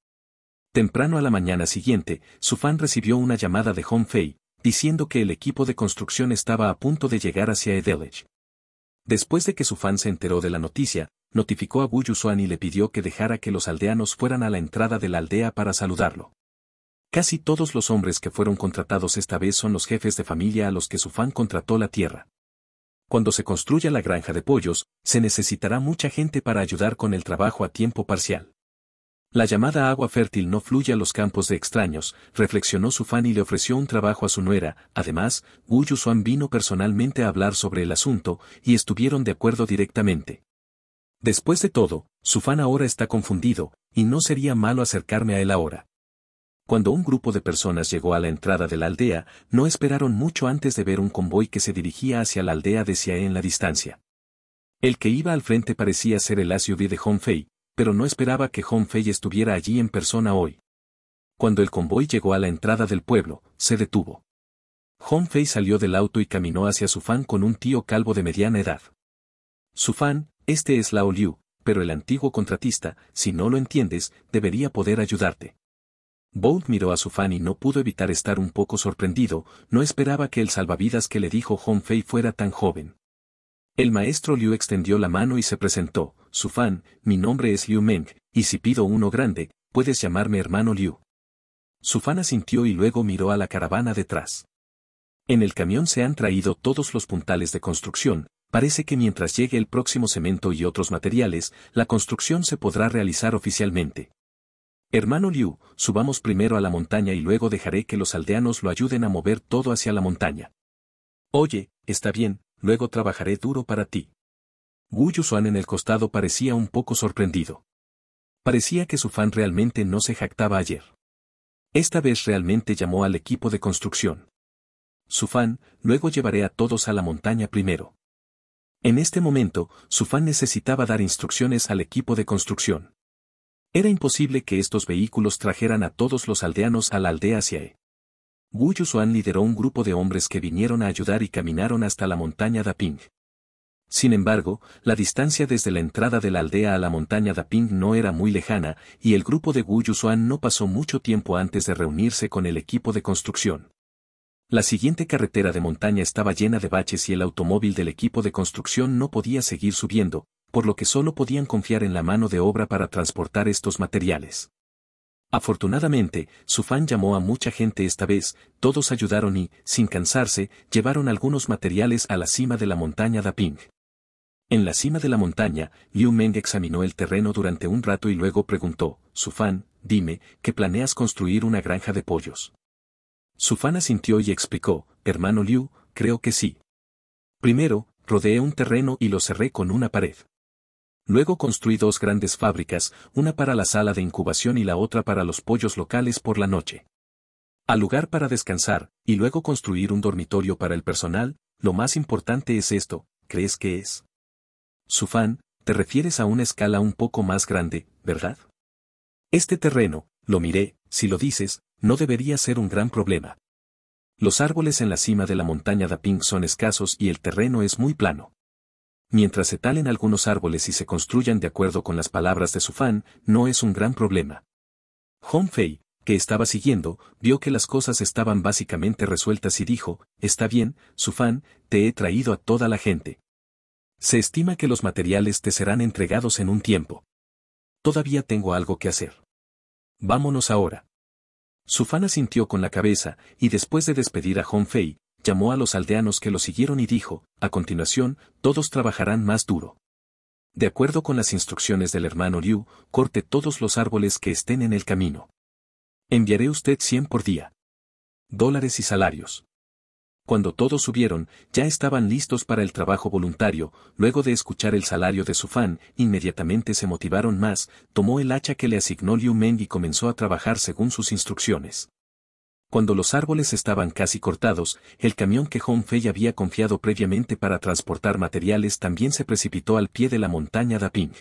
Temprano a la mañana siguiente, Sufan recibió una llamada de Hong Fei, diciendo que el equipo de construcción estaba a punto de llegar hacia Edelage. Después de que Sufan se enteró de la noticia, notificó a Wu y le pidió que dejara que los aldeanos fueran a la entrada de la aldea para saludarlo. Casi todos los hombres que fueron contratados esta vez son los jefes de familia a los que Sufan contrató la tierra cuando se construya la granja de pollos, se necesitará mucha gente para ayudar con el trabajo a tiempo parcial. La llamada agua fértil no fluye a los campos de extraños, reflexionó su fan y le ofreció un trabajo a su nuera. Además, Wu vino personalmente a hablar sobre el asunto, y estuvieron de acuerdo directamente. Después de todo, su fan ahora está confundido, y no sería malo acercarme a él ahora. Cuando un grupo de personas llegó a la entrada de la aldea, no esperaron mucho antes de ver un convoy que se dirigía hacia la aldea de Siae en la distancia. El que iba al frente parecía ser el asiovi de Honfei, pero no esperaba que Honfei estuviera allí en persona hoy. Cuando el convoy llegó a la entrada del pueblo, se detuvo. Honfei salió del auto y caminó hacia su fan con un tío calvo de mediana edad. Su fan, este es Lao Liu, pero el antiguo contratista, si no lo entiendes, debería poder ayudarte. Bolt miró a su fan y no pudo evitar estar un poco sorprendido, no esperaba que el salvavidas que le dijo Fei fuera tan joven. El maestro Liu extendió la mano y se presentó, su fan, mi nombre es Liu Meng, y si pido uno grande, puedes llamarme hermano Liu. Su asintió y luego miró a la caravana detrás. En el camión se han traído todos los puntales de construcción, parece que mientras llegue el próximo cemento y otros materiales, la construcción se podrá realizar oficialmente. Hermano Liu, subamos primero a la montaña y luego dejaré que los aldeanos lo ayuden a mover todo hacia la montaña. Oye, está bien, luego trabajaré duro para ti. Wu Yusuan en el costado parecía un poco sorprendido. Parecía que su fan realmente no se jactaba ayer. Esta vez realmente llamó al equipo de construcción. Su fan, luego llevaré a todos a la montaña primero. En este momento, su fan necesitaba dar instrucciones al equipo de construcción. Era imposible que estos vehículos trajeran a todos los aldeanos a la aldea Siae. Wu Yusuan lideró un grupo de hombres que vinieron a ayudar y caminaron hasta la montaña Daping. Sin embargo, la distancia desde la entrada de la aldea a la montaña Daping no era muy lejana, y el grupo de Wu Yusuan no pasó mucho tiempo antes de reunirse con el equipo de construcción. La siguiente carretera de montaña estaba llena de baches y el automóvil del equipo de construcción no podía seguir subiendo, por lo que solo podían confiar en la mano de obra para transportar estos materiales. Afortunadamente, su fan llamó a mucha gente esta vez, todos ayudaron y, sin cansarse, llevaron algunos materiales a la cima de la montaña Daping. En la cima de la montaña, Liu Meng examinó el terreno durante un rato y luego preguntó, su fan, dime, ¿qué planeas construir una granja de pollos. Su fan asintió y explicó, hermano Liu, creo que sí. Primero, rodeé un terreno y lo cerré con una pared. Luego construí dos grandes fábricas, una para la sala de incubación y la otra para los pollos locales por la noche. Al lugar para descansar, y luego construir un dormitorio para el personal, lo más importante es esto, ¿crees que es? Sufán, te refieres a una escala un poco más grande, ¿verdad? Este terreno, lo miré, si lo dices, no debería ser un gran problema. Los árboles en la cima de la montaña Daping son escasos y el terreno es muy plano mientras se talen algunos árboles y se construyan de acuerdo con las palabras de su fan, no es un gran problema. Hong Fei, que estaba siguiendo, vio que las cosas estaban básicamente resueltas y dijo, está bien, su fan, te he traído a toda la gente. Se estima que los materiales te serán entregados en un tiempo. Todavía tengo algo que hacer. Vámonos ahora. Su fan asintió con la cabeza, y después de despedir a Hong Fei, llamó a los aldeanos que lo siguieron y dijo, a continuación, todos trabajarán más duro. De acuerdo con las instrucciones del hermano Liu, corte todos los árboles que estén en el camino. Enviaré usted 100 por día. Dólares y salarios. Cuando todos subieron, ya estaban listos para el trabajo voluntario, luego de escuchar el salario de su fan, inmediatamente se motivaron más, tomó el hacha que le asignó Liu Meng y comenzó a trabajar según sus instrucciones. Cuando los árboles estaban casi cortados, el camión que Hong Fei había confiado previamente para transportar materiales también se precipitó al pie de la montaña Daping.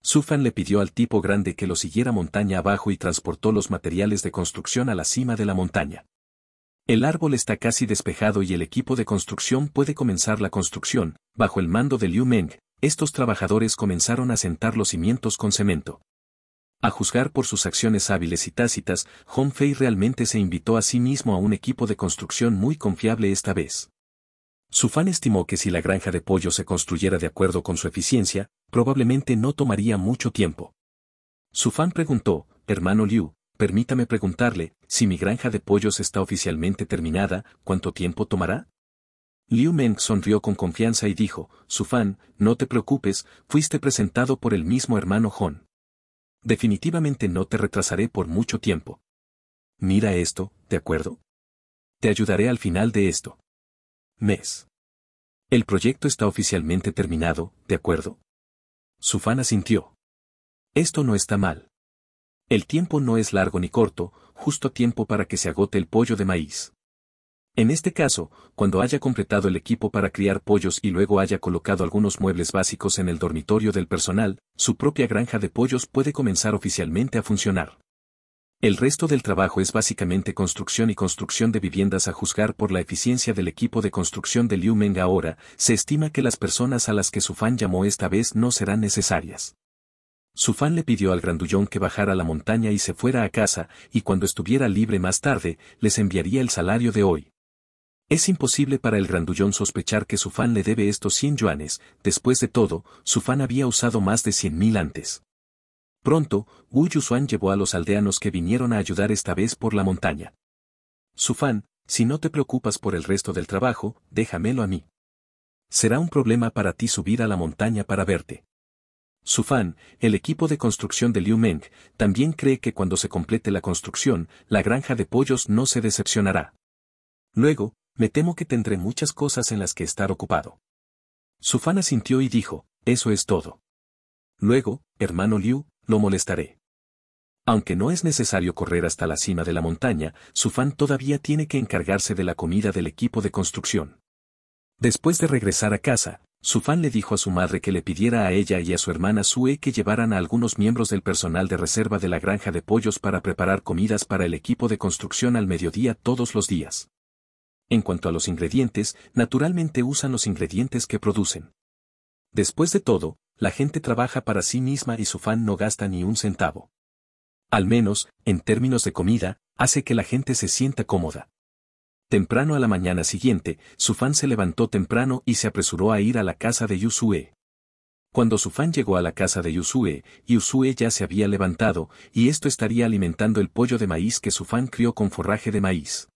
Sufan le pidió al tipo grande que lo siguiera montaña abajo y transportó los materiales de construcción a la cima de la montaña. El árbol está casi despejado y el equipo de construcción puede comenzar la construcción, bajo el mando de Liu Meng, estos trabajadores comenzaron a sentar los cimientos con cemento. A juzgar por sus acciones hábiles y tácitas, Fei realmente se invitó a sí mismo a un equipo de construcción muy confiable esta vez. Su fan estimó que si la granja de pollo se construyera de acuerdo con su eficiencia, probablemente no tomaría mucho tiempo. Su fan preguntó, hermano Liu, permítame preguntarle, si mi granja de pollos está oficialmente terminada, ¿cuánto tiempo tomará? Liu Meng sonrió con confianza y dijo, Su fan, no te preocupes, fuiste presentado por el mismo hermano Hon. Definitivamente no te retrasaré por mucho tiempo. Mira esto, ¿de acuerdo? Te ayudaré al final de esto. Mes. El proyecto está oficialmente terminado, ¿de acuerdo? Sufana sintió. Esto no está mal. El tiempo no es largo ni corto, justo tiempo para que se agote el pollo de maíz. En este caso, cuando haya completado el equipo para criar pollos y luego haya colocado algunos muebles básicos en el dormitorio del personal, su propia granja de pollos puede comenzar oficialmente a funcionar. El resto del trabajo es básicamente construcción y construcción de viviendas a juzgar por la eficiencia del equipo de construcción de Liu Meng ahora, se estima que las personas a las que su fan llamó esta vez no serán necesarias. Su fan le pidió al grandullón que bajara la montaña y se fuera a casa, y cuando estuviera libre más tarde, les enviaría el salario de hoy. Es imposible para el grandullón sospechar que su fan le debe estos 100 yuanes, después de todo, su fan había usado más de 100.000 antes. Pronto, Wu Yusuan llevó a los aldeanos que vinieron a ayudar esta vez por la montaña. Su fan, si no te preocupas por el resto del trabajo, déjamelo a mí. Será un problema para ti subir a la montaña para verte. Su fan, el equipo de construcción de Liu Meng, también cree que cuando se complete la construcción, la granja de pollos no se decepcionará. Luego, me temo que tendré muchas cosas en las que estar ocupado. Su asintió y dijo, eso es todo. Luego, hermano Liu, lo molestaré. Aunque no es necesario correr hasta la cima de la montaña, Sufan todavía tiene que encargarse de la comida del equipo de construcción. Después de regresar a casa, Sufan le dijo a su madre que le pidiera a ella y a su hermana Sue que llevaran a algunos miembros del personal de reserva de la granja de pollos para preparar comidas para el equipo de construcción al mediodía todos los días. En cuanto a los ingredientes, naturalmente usan los ingredientes que producen. Después de todo, la gente trabaja para sí misma y su fan no gasta ni un centavo. Al menos, en términos de comida, hace que la gente se sienta cómoda. Temprano a la mañana siguiente, su fan se levantó temprano y se apresuró a ir a la casa de Yusue. Cuando su fan llegó a la casa de Yusue, Yusue ya se había levantado, y esto estaría alimentando el pollo de maíz que su fan crió con forraje de maíz.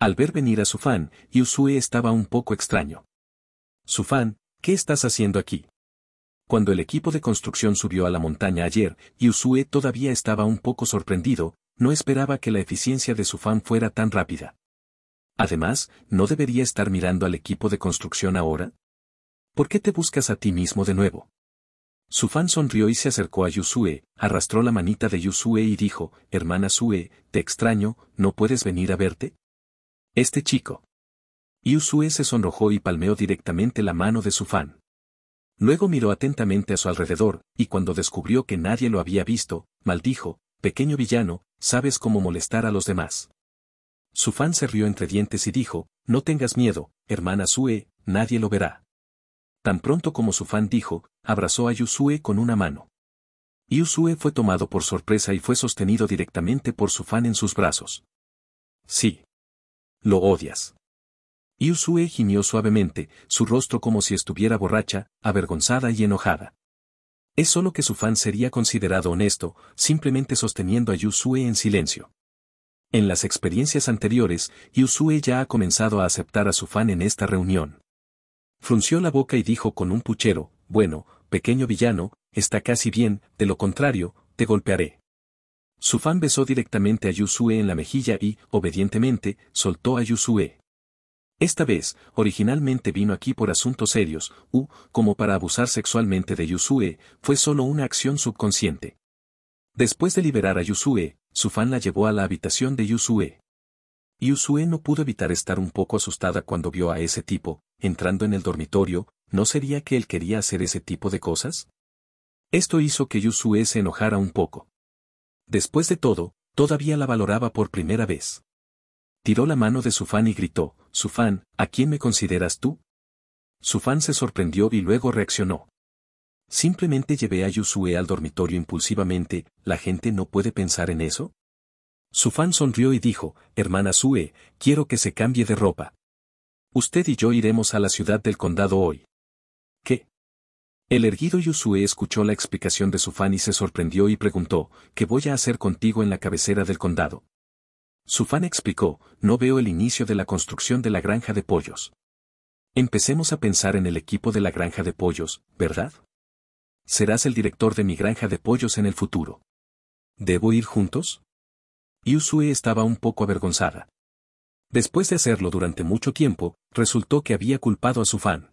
Al ver venir a su Yusue estaba un poco extraño. Su ¿qué estás haciendo aquí? Cuando el equipo de construcción subió a la montaña ayer, Yusue todavía estaba un poco sorprendido, no esperaba que la eficiencia de su fuera tan rápida. Además, ¿no debería estar mirando al equipo de construcción ahora? ¿Por qué te buscas a ti mismo de nuevo? Su sonrió y se acercó a Yusue, arrastró la manita de Yusue y dijo, Hermana Sue, te extraño, ¿no puedes venir a verte? Este chico. Yusue se sonrojó y palmeó directamente la mano de su fan. Luego miró atentamente a su alrededor, y cuando descubrió que nadie lo había visto, maldijo, pequeño villano, sabes cómo molestar a los demás. Su se rió entre dientes y dijo, no tengas miedo, hermana Sue, nadie lo verá. Tan pronto como su fan dijo, abrazó a Yusue con una mano. Yusue fue tomado por sorpresa y fue sostenido directamente por su fan en sus brazos. Sí. Lo odias. Yusue gimió suavemente, su rostro como si estuviera borracha, avergonzada y enojada. Es solo que su fan sería considerado honesto, simplemente sosteniendo a Yusue en silencio. En las experiencias anteriores, Yusue ya ha comenzado a aceptar a su fan en esta reunión. Frunció la boca y dijo con un puchero, bueno, pequeño villano, está casi bien, de lo contrario, te golpearé. Su fan besó directamente a Yusue en la mejilla y, obedientemente, soltó a Yusue. Esta vez, originalmente vino aquí por asuntos serios, u, como para abusar sexualmente de Yusue, fue solo una acción subconsciente. Después de liberar a Yusue, su fan la llevó a la habitación de Yusue. Yusue no pudo evitar estar un poco asustada cuando vio a ese tipo, entrando en el dormitorio, ¿no sería que él quería hacer ese tipo de cosas? Esto hizo que Yusue se enojara un poco. Después de todo, todavía la valoraba por primera vez. Tiró la mano de su fan y gritó, Sufan, ¿a quién me consideras tú? Su fan se sorprendió y luego reaccionó. Simplemente llevé a Yusue al dormitorio impulsivamente, ¿la gente no puede pensar en eso? Su fan sonrió y dijo, hermana Sue, quiero que se cambie de ropa. Usted y yo iremos a la ciudad del condado hoy. ¿Qué? El erguido Yusue escuchó la explicación de su fan y se sorprendió y preguntó, ¿qué voy a hacer contigo en la cabecera del condado? Su fan explicó, no veo el inicio de la construcción de la granja de pollos. Empecemos a pensar en el equipo de la granja de pollos, ¿verdad? Serás el director de mi granja de pollos en el futuro. ¿Debo ir juntos? Yusue estaba un poco avergonzada. Después de hacerlo durante mucho tiempo, resultó que había culpado a su fan.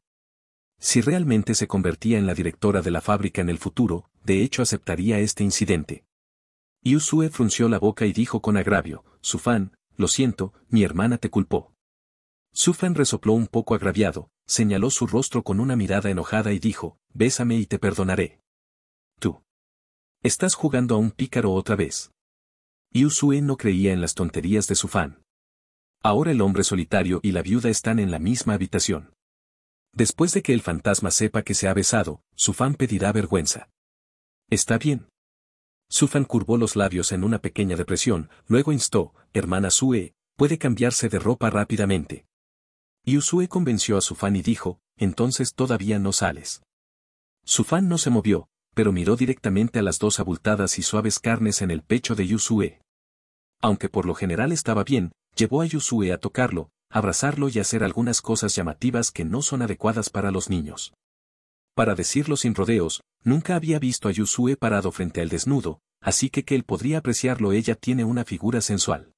Si realmente se convertía en la directora de la fábrica en el futuro, de hecho aceptaría este incidente. Yusue frunció la boca y dijo con agravio, Sufan, lo siento, mi hermana te culpó. Sufan resopló un poco agraviado, señaló su rostro con una mirada enojada y dijo, bésame y te perdonaré. Tú. Estás jugando a un pícaro otra vez. Yusue no creía en las tonterías de Sufan. Ahora el hombre solitario y la viuda están en la misma habitación. Después de que el fantasma sepa que se ha besado, su pedirá vergüenza. Está bien. Su curvó los labios en una pequeña depresión, luego instó, hermana Sue, puede cambiarse de ropa rápidamente. Yusue convenció a su y dijo, entonces todavía no sales. Su no se movió, pero miró directamente a las dos abultadas y suaves carnes en el pecho de Yusue. Aunque por lo general estaba bien, llevó a Yusue a tocarlo, abrazarlo y hacer algunas cosas llamativas que no son adecuadas para los niños. Para decirlo sin rodeos, nunca había visto a Yusue parado frente al desnudo, así que que él podría apreciarlo ella tiene una figura sensual.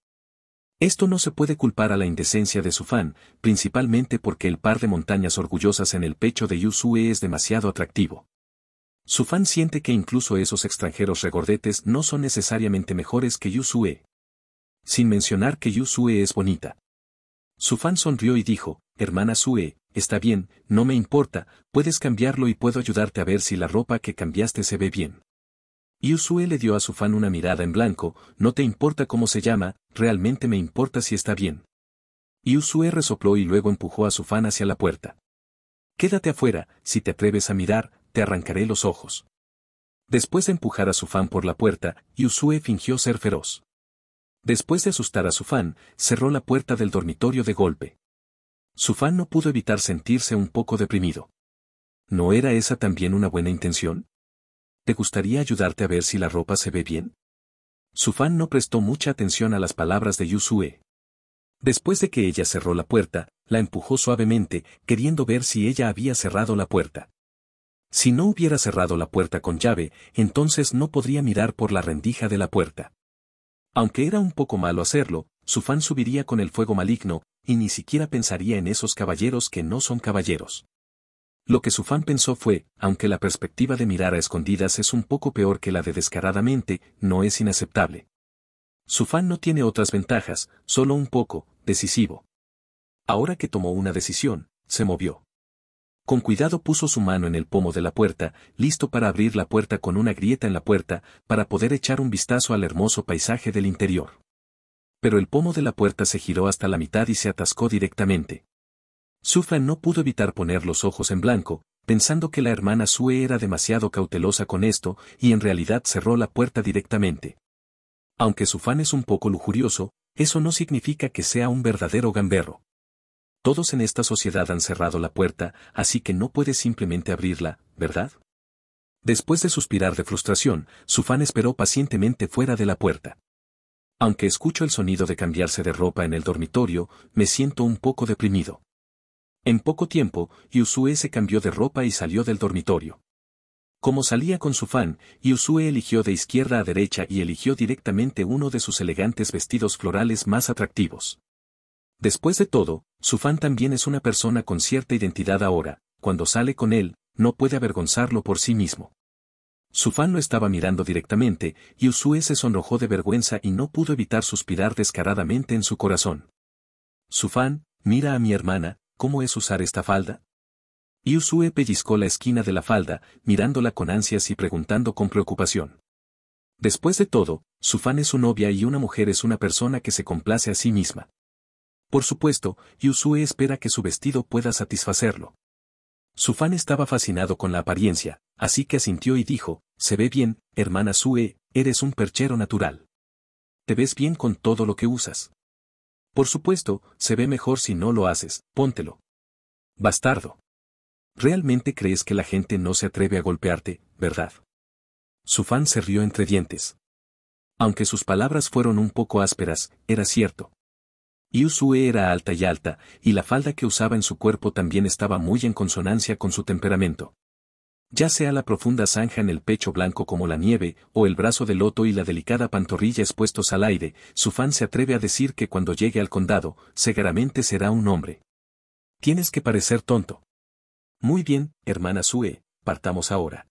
Esto no se puede culpar a la indecencia de su fan, principalmente porque el par de montañas orgullosas en el pecho de Yusue es demasiado atractivo. Su fan siente que incluso esos extranjeros regordetes no son necesariamente mejores que Yusue. Sin mencionar que Yusue es bonita. Su fan sonrió y dijo, hermana Sue, está bien, no me importa, puedes cambiarlo y puedo ayudarte a ver si la ropa que cambiaste se ve bien. Y Yusue le dio a su fan una mirada en blanco, no te importa cómo se llama, realmente me importa si está bien. Y Yusue resopló y luego empujó a su fan hacia la puerta. Quédate afuera, si te atreves a mirar, te arrancaré los ojos. Después de empujar a su fan por la puerta, Yusue fingió ser feroz. Después de asustar a su fan, cerró la puerta del dormitorio de golpe. Su fan no pudo evitar sentirse un poco deprimido. ¿No era esa también una buena intención? ¿Te gustaría ayudarte a ver si la ropa se ve bien? Su fan no prestó mucha atención a las palabras de Yusue. Después de que ella cerró la puerta, la empujó suavemente, queriendo ver si ella había cerrado la puerta. Si no hubiera cerrado la puerta con llave, entonces no podría mirar por la rendija de la puerta. Aunque era un poco malo hacerlo, su fan subiría con el fuego maligno, y ni siquiera pensaría en esos caballeros que no son caballeros. Lo que su fan pensó fue, aunque la perspectiva de mirar a escondidas es un poco peor que la de descaradamente, no es inaceptable. Su fan no tiene otras ventajas, solo un poco, decisivo. Ahora que tomó una decisión, se movió. Con cuidado puso su mano en el pomo de la puerta, listo para abrir la puerta con una grieta en la puerta, para poder echar un vistazo al hermoso paisaje del interior. Pero el pomo de la puerta se giró hasta la mitad y se atascó directamente. Sufan no pudo evitar poner los ojos en blanco, pensando que la hermana Sue era demasiado cautelosa con esto, y en realidad cerró la puerta directamente. Aunque Sufan es un poco lujurioso, eso no significa que sea un verdadero gamberro. Todos en esta sociedad han cerrado la puerta, así que no puedes simplemente abrirla, ¿verdad? Después de suspirar de frustración, fan esperó pacientemente fuera de la puerta. Aunque escucho el sonido de cambiarse de ropa en el dormitorio, me siento un poco deprimido. En poco tiempo, Yusue se cambió de ropa y salió del dormitorio. Como salía con su fan, Yusue eligió de izquierda a derecha y eligió directamente uno de sus elegantes vestidos florales más atractivos. Después de todo, su también es una persona con cierta identidad ahora, cuando sale con él, no puede avergonzarlo por sí mismo. Su lo estaba mirando directamente, y Usue se sonrojó de vergüenza y no pudo evitar suspirar descaradamente en su corazón. Su mira a mi hermana, ¿cómo es usar esta falda? Y Usue pellizcó la esquina de la falda, mirándola con ansias y preguntando con preocupación. Después de todo, su es su novia y una mujer es una persona que se complace a sí misma. Por supuesto, Yusue espera que su vestido pueda satisfacerlo. Su fan estaba fascinado con la apariencia, así que asintió y dijo, se ve bien, hermana Sue, eres un perchero natural. Te ves bien con todo lo que usas. Por supuesto, se ve mejor si no lo haces, póntelo. Bastardo. ¿Realmente crees que la gente no se atreve a golpearte, verdad? Su fan se rió entre dientes. Aunque sus palabras fueron un poco ásperas, era cierto. Yusue era alta y alta, y la falda que usaba en su cuerpo también estaba muy en consonancia con su temperamento. Ya sea la profunda zanja en el pecho blanco como la nieve, o el brazo de loto y la delicada pantorrilla expuestos al aire, su fan se atreve a decir que cuando llegue al condado, seguramente será un hombre. Tienes que parecer tonto. Muy bien, hermana Sue, partamos ahora.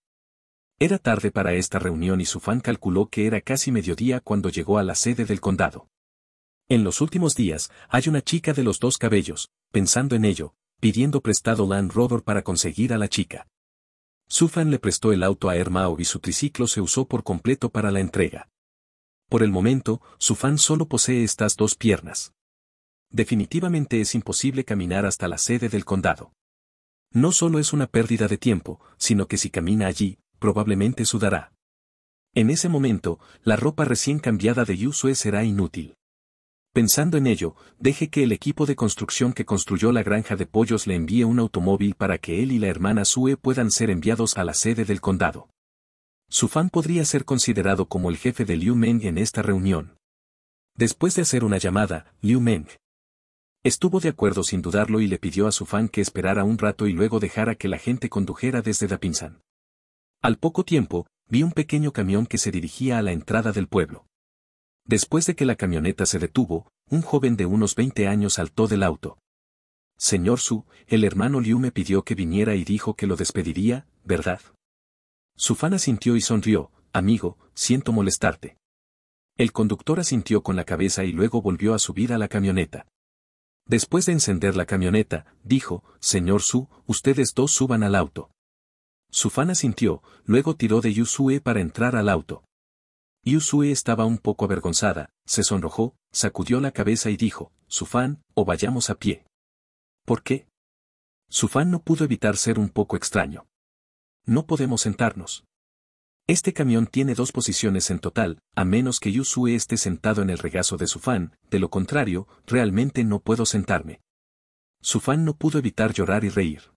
Era tarde para esta reunión y su fan calculó que era casi mediodía cuando llegó a la sede del condado. En los últimos días, hay una chica de los dos cabellos, pensando en ello, pidiendo prestado Land Rover para conseguir a la chica. Sufan le prestó el auto a Ermao y su triciclo se usó por completo para la entrega. Por el momento, Sufan solo posee estas dos piernas. Definitivamente es imposible caminar hasta la sede del condado. No solo es una pérdida de tiempo, sino que si camina allí, probablemente sudará. En ese momento, la ropa recién cambiada de Yusue será inútil. Pensando en ello, deje que el equipo de construcción que construyó la granja de pollos le envíe un automóvil para que él y la hermana Sue puedan ser enviados a la sede del condado. Su fan podría ser considerado como el jefe de Liu Meng en esta reunión. Después de hacer una llamada, Liu Meng estuvo de acuerdo sin dudarlo y le pidió a su fan que esperara un rato y luego dejara que la gente condujera desde Dapinsan. Al poco tiempo, vi un pequeño camión que se dirigía a la entrada del pueblo. Después de que la camioneta se detuvo, un joven de unos 20 años saltó del auto. Señor Su, el hermano Liu me pidió que viniera y dijo que lo despediría, ¿verdad? Su fan asintió y sonrió, amigo, siento molestarte. El conductor asintió con la cabeza y luego volvió a subir a la camioneta. Después de encender la camioneta, dijo, Señor Su, ustedes dos suban al auto. Su fan asintió, luego tiró de Yusue para entrar al auto. Yusue estaba un poco avergonzada, se sonrojó, sacudió la cabeza y dijo, Sufan, o vayamos a pie. ¿Por qué? Sufan no pudo evitar ser un poco extraño. No podemos sentarnos. Este camión tiene dos posiciones en total, a menos que Yusue esté sentado en el regazo de Sufan, de lo contrario, realmente no puedo sentarme. Sufan no pudo evitar llorar y reír.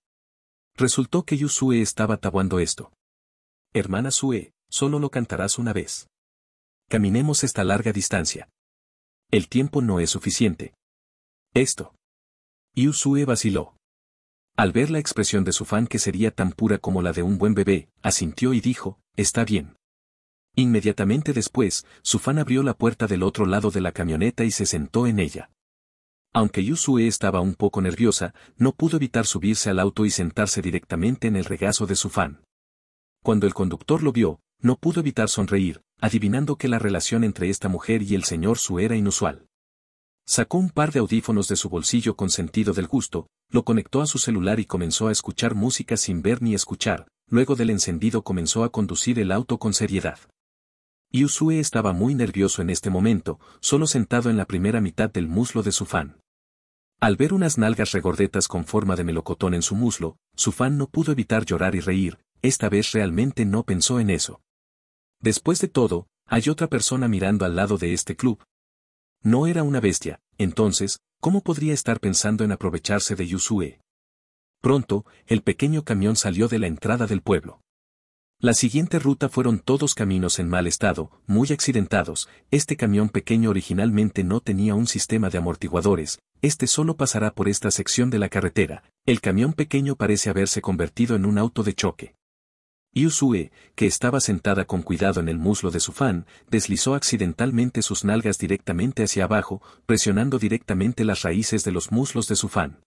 Resultó que Yusue estaba tabuando esto. Hermana Sue, solo lo cantarás una vez. Caminemos esta larga distancia. El tiempo no es suficiente. Esto. Yusue vaciló. Al ver la expresión de su fan que sería tan pura como la de un buen bebé, asintió y dijo, está bien. Inmediatamente después, su fan abrió la puerta del otro lado de la camioneta y se sentó en ella. Aunque Yusue estaba un poco nerviosa, no pudo evitar subirse al auto y sentarse directamente en el regazo de su fan. Cuando el conductor lo vio, no pudo evitar sonreír, adivinando que la relación entre esta mujer y el señor Su era inusual. Sacó un par de audífonos de su bolsillo con sentido del gusto, lo conectó a su celular y comenzó a escuchar música sin ver ni escuchar, luego del encendido comenzó a conducir el auto con seriedad. Yusue estaba muy nervioso en este momento, solo sentado en la primera mitad del muslo de su fan. Al ver unas nalgas regordetas con forma de melocotón en su muslo, su fan no pudo evitar llorar y reír, esta vez realmente no pensó en eso. Después de todo, hay otra persona mirando al lado de este club. No era una bestia, entonces, ¿cómo podría estar pensando en aprovecharse de Yusue? Pronto, el pequeño camión salió de la entrada del pueblo. La siguiente ruta fueron todos caminos en mal estado, muy accidentados, este camión pequeño originalmente no tenía un sistema de amortiguadores, este solo pasará por esta sección de la carretera, el camión pequeño parece haberse convertido en un auto de choque. Yusue, que estaba sentada con cuidado en el muslo de su fan, deslizó accidentalmente sus nalgas directamente hacia abajo, presionando directamente las raíces de los muslos de su fan.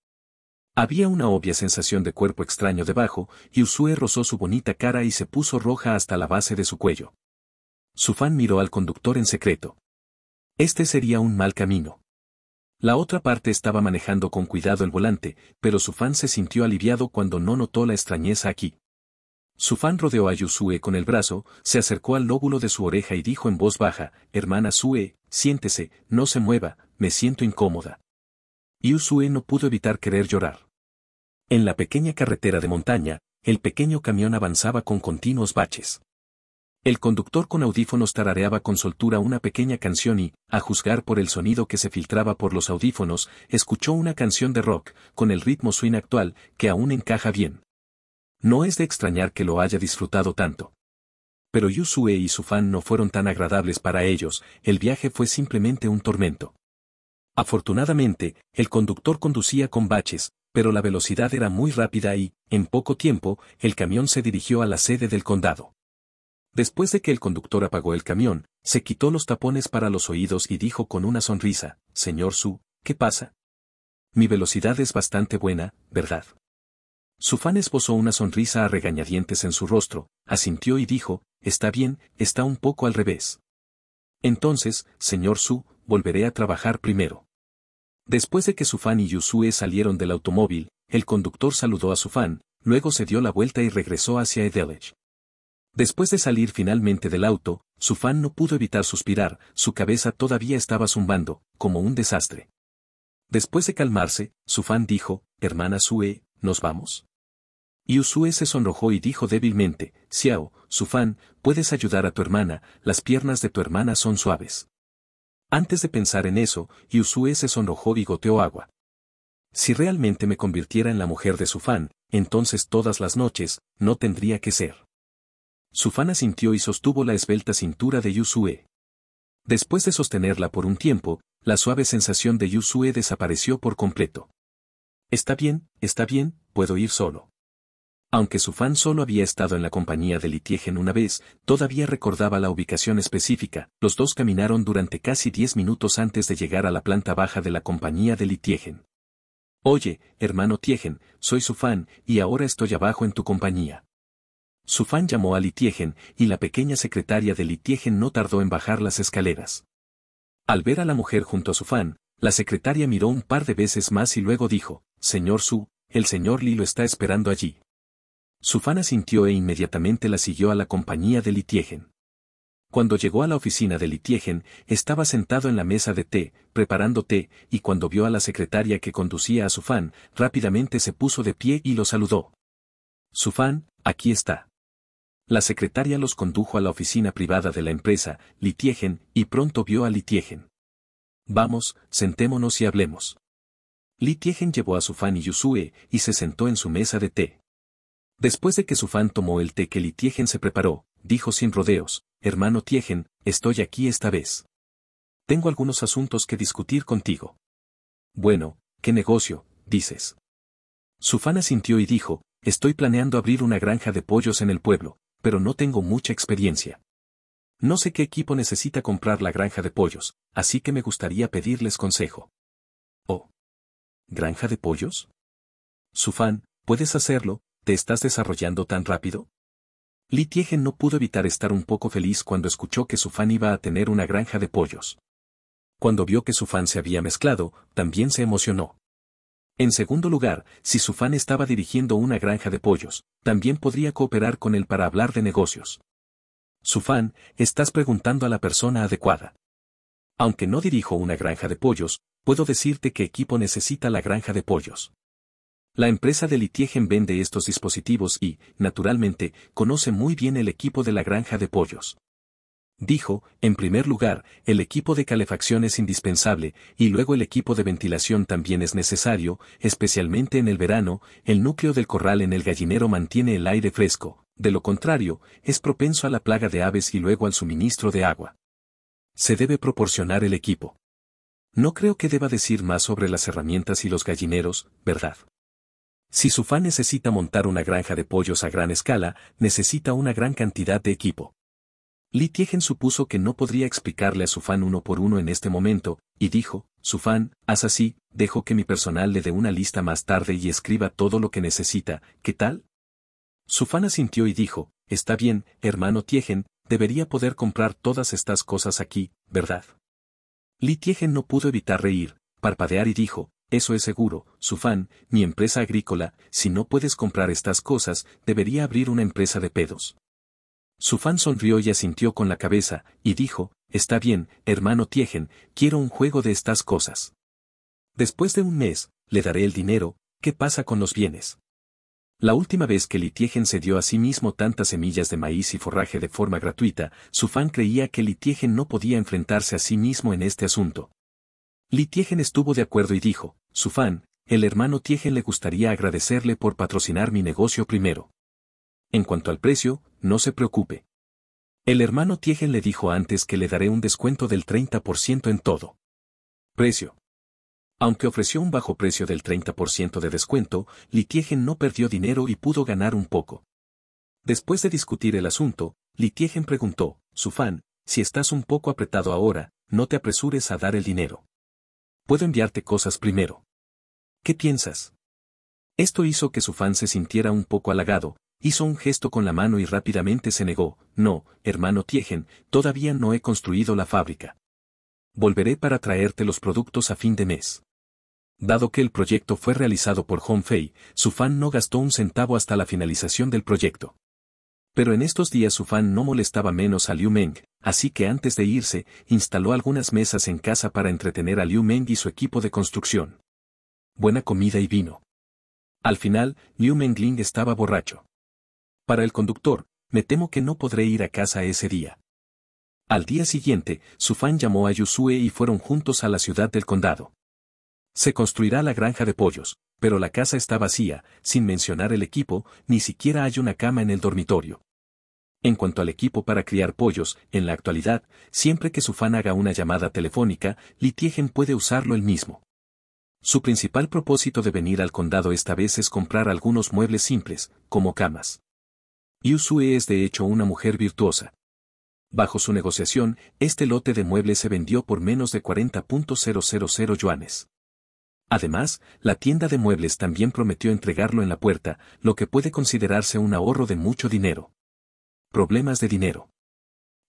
Había una obvia sensación de cuerpo extraño debajo, y Usue rozó su bonita cara y se puso roja hasta la base de su cuello. Su fan miró al conductor en secreto. Este sería un mal camino. La otra parte estaba manejando con cuidado el volante, pero su fan se sintió aliviado cuando no notó la extrañeza aquí. Sufan rodeó a Yusue con el brazo, se acercó al lóbulo de su oreja y dijo en voz baja, Hermana Sue, siéntese, no se mueva, me siento incómoda. Yusue no pudo evitar querer llorar. En la pequeña carretera de montaña, el pequeño camión avanzaba con continuos baches. El conductor con audífonos tarareaba con soltura una pequeña canción y, a juzgar por el sonido que se filtraba por los audífonos, escuchó una canción de rock, con el ritmo swing actual, que aún encaja bien. No es de extrañar que lo haya disfrutado tanto. Pero Yusue y su fan no fueron tan agradables para ellos, el viaje fue simplemente un tormento. Afortunadamente, el conductor conducía con baches, pero la velocidad era muy rápida y, en poco tiempo, el camión se dirigió a la sede del condado. Después de que el conductor apagó el camión, se quitó los tapones para los oídos y dijo con una sonrisa, Señor Su, ¿qué pasa? Mi velocidad es bastante buena, ¿verdad? Su fan esbozó una sonrisa a regañadientes en su rostro, asintió y dijo, está bien, está un poco al revés. Entonces, señor Su, volveré a trabajar primero. Después de que su y Yusue salieron del automóvil, el conductor saludó a su luego se dio la vuelta y regresó hacia Edelage. Después de salir finalmente del auto, Sufan no pudo evitar suspirar, su cabeza todavía estaba zumbando, como un desastre. Después de calmarse, su dijo, hermana Sue, ¿nos vamos? Yusue se sonrojó y dijo débilmente, Xiao, fan puedes ayudar a tu hermana, las piernas de tu hermana son suaves. Antes de pensar en eso, Yusue se sonrojó y goteó agua. Si realmente me convirtiera en la mujer de fan entonces todas las noches, no tendría que ser. Sufan asintió y sostuvo la esbelta cintura de Yusue. Después de sostenerla por un tiempo, la suave sensación de Yusue desapareció por completo. Está bien, está bien, puedo ir solo. Aunque su solo había estado en la compañía de Litiegen una vez, todavía recordaba la ubicación específica. Los dos caminaron durante casi diez minutos antes de llegar a la planta baja de la compañía de Litiegen. Oye, hermano Tiegen, soy su y ahora estoy abajo en tu compañía. Su llamó a Litiegen, y la pequeña secretaria de Litiegen no tardó en bajar las escaleras. Al ver a la mujer junto a su la secretaria miró un par de veces más y luego dijo, Señor Su, el señor Li lo está esperando allí. Sufana sintió e inmediatamente la siguió a la compañía de Litiegen. Cuando llegó a la oficina de Litiegen, estaba sentado en la mesa de té, preparando té, y cuando vio a la secretaria que conducía a Sufan, rápidamente se puso de pie y lo saludó. Sufan, aquí está. La secretaria los condujo a la oficina privada de la empresa, Litiegen, y pronto vio a Litiegen. Vamos, sentémonos y hablemos. Litiegen llevó a Sufan y Yusue, y se sentó en su mesa de té. Después de que su tomó el té que Litiegen se preparó, dijo sin rodeos, hermano Tiegen, estoy aquí esta vez. Tengo algunos asuntos que discutir contigo. Bueno, ¿qué negocio? dices. Sufán asintió y dijo, estoy planeando abrir una granja de pollos en el pueblo, pero no tengo mucha experiencia. No sé qué equipo necesita comprar la granja de pollos, así que me gustaría pedirles consejo. Oh. ¿Granja de pollos? Sufán, puedes hacerlo, ¿te estás desarrollando tan rápido? Li Tiegen no pudo evitar estar un poco feliz cuando escuchó que su fan iba a tener una granja de pollos. Cuando vio que su fan se había mezclado, también se emocionó. En segundo lugar, si su fan estaba dirigiendo una granja de pollos, también podría cooperar con él para hablar de negocios. Su fan, estás preguntando a la persona adecuada. Aunque no dirijo una granja de pollos, puedo decirte qué equipo necesita la granja de pollos. La empresa de Litiegen vende estos dispositivos y, naturalmente, conoce muy bien el equipo de la granja de pollos. Dijo, en primer lugar, el equipo de calefacción es indispensable, y luego el equipo de ventilación también es necesario, especialmente en el verano, el núcleo del corral en el gallinero mantiene el aire fresco, de lo contrario, es propenso a la plaga de aves y luego al suministro de agua. Se debe proporcionar el equipo. No creo que deba decir más sobre las herramientas y los gallineros, ¿verdad? Si su fan necesita montar una granja de pollos a gran escala, necesita una gran cantidad de equipo. Li Tiegen supuso que no podría explicarle a su fan uno por uno en este momento, y dijo, su fan, haz así, dejo que mi personal le dé una lista más tarde y escriba todo lo que necesita, ¿qué tal? Su fan asintió y dijo, está bien, hermano Tiegen, debería poder comprar todas estas cosas aquí, ¿verdad? Li Tiegen no pudo evitar reír, parpadear y dijo, eso es seguro, su mi empresa agrícola, si no puedes comprar estas cosas, debería abrir una empresa de pedos. Su sonrió y asintió con la cabeza, y dijo, está bien, hermano Tiegen, quiero un juego de estas cosas. Después de un mes, le daré el dinero, ¿qué pasa con los bienes? La última vez que Litiegen se dio a sí mismo tantas semillas de maíz y forraje de forma gratuita, su creía que Litiegen no podía enfrentarse a sí mismo en este asunto. Litiegen estuvo de acuerdo y dijo, su el hermano Tiegen le gustaría agradecerle por patrocinar mi negocio primero. En cuanto al precio, no se preocupe. El hermano Tiegen le dijo antes que le daré un descuento del 30% en todo. Precio. Aunque ofreció un bajo precio del 30% de descuento, Litiegen no perdió dinero y pudo ganar un poco. Después de discutir el asunto, Litiegen preguntó, su si estás un poco apretado ahora, no te apresures a dar el dinero puedo enviarte cosas primero. ¿Qué piensas? Esto hizo que su fan se sintiera un poco halagado, hizo un gesto con la mano y rápidamente se negó, no, hermano Tiegen, todavía no he construido la fábrica. Volveré para traerte los productos a fin de mes. Dado que el proyecto fue realizado por Fei, su fan no gastó un centavo hasta la finalización del proyecto. Pero en estos días su fan no molestaba menos a Liu Meng, así que antes de irse, instaló algunas mesas en casa para entretener a Liu Meng y su equipo de construcción. Buena comida y vino. Al final, Liu Mengling estaba borracho. Para el conductor, me temo que no podré ir a casa ese día. Al día siguiente, su fan llamó a Yusue y fueron juntos a la ciudad del condado. Se construirá la granja de pollos, pero la casa está vacía, sin mencionar el equipo, ni siquiera hay una cama en el dormitorio. En cuanto al equipo para criar pollos, en la actualidad, siempre que su fan haga una llamada telefónica, Litiegen puede usarlo él mismo. Su principal propósito de venir al condado esta vez es comprar algunos muebles simples, como camas. Yusue es de hecho una mujer virtuosa. Bajo su negociación, este lote de muebles se vendió por menos de 40.000 yuanes. Además, la tienda de muebles también prometió entregarlo en la puerta, lo que puede considerarse un ahorro de mucho dinero. Problemas de dinero.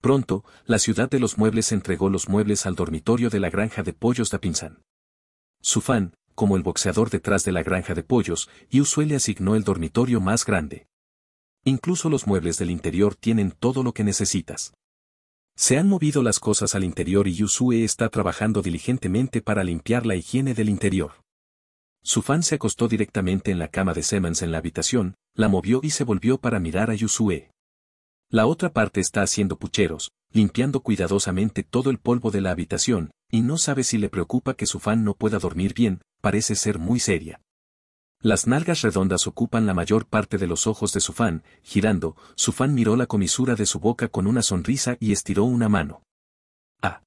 Pronto, la ciudad de los muebles entregó los muebles al dormitorio de la granja de pollos de Pinzán. Su fan, como el boxeador detrás de la granja de pollos, Yusue le asignó el dormitorio más grande. Incluso los muebles del interior tienen todo lo que necesitas. Se han movido las cosas al interior y Yusue está trabajando diligentemente para limpiar la higiene del interior. Su fan se acostó directamente en la cama de Semans en la habitación, la movió y se volvió para mirar a Yusue. La otra parte está haciendo pucheros, limpiando cuidadosamente todo el polvo de la habitación, y no sabe si le preocupa que su fan no pueda dormir bien, parece ser muy seria. Las nalgas redondas ocupan la mayor parte de los ojos de Sufan. girando, Sufan miró la comisura de su boca con una sonrisa y estiró una mano. Ah.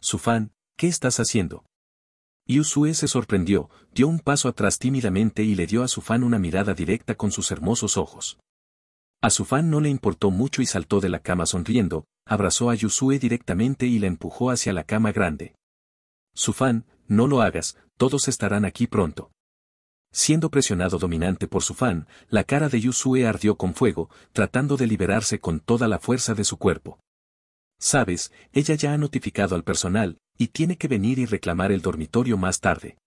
Sufan, ¿qué estás haciendo? Yusue se sorprendió, dio un paso atrás tímidamente y le dio a Sufan una mirada directa con sus hermosos ojos. A Sufan no le importó mucho y saltó de la cama sonriendo, abrazó a Yusue directamente y la empujó hacia la cama grande. Su no lo hagas, todos estarán aquí pronto. Siendo presionado dominante por su fan, la cara de Yusue ardió con fuego, tratando de liberarse con toda la fuerza de su cuerpo. Sabes, ella ya ha notificado al personal, y tiene que venir y reclamar el dormitorio más tarde.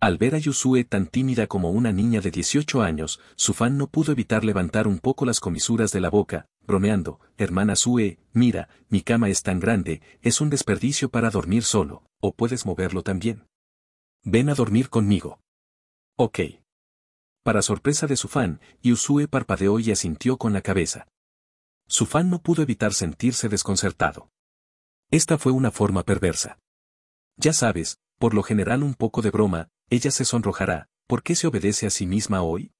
Al ver a Yusue tan tímida como una niña de 18 años, su fan no pudo evitar levantar un poco las comisuras de la boca, bromeando, hermana Sue, mira, mi cama es tan grande, es un desperdicio para dormir solo, o puedes moverlo también. Ven a dormir conmigo. Ok. Para sorpresa de su fan, Yusue parpadeó y asintió con la cabeza. Su no pudo evitar sentirse desconcertado. Esta fue una forma perversa. Ya sabes, por lo general un poco de broma, ella se sonrojará, ¿por qué se obedece a sí misma hoy?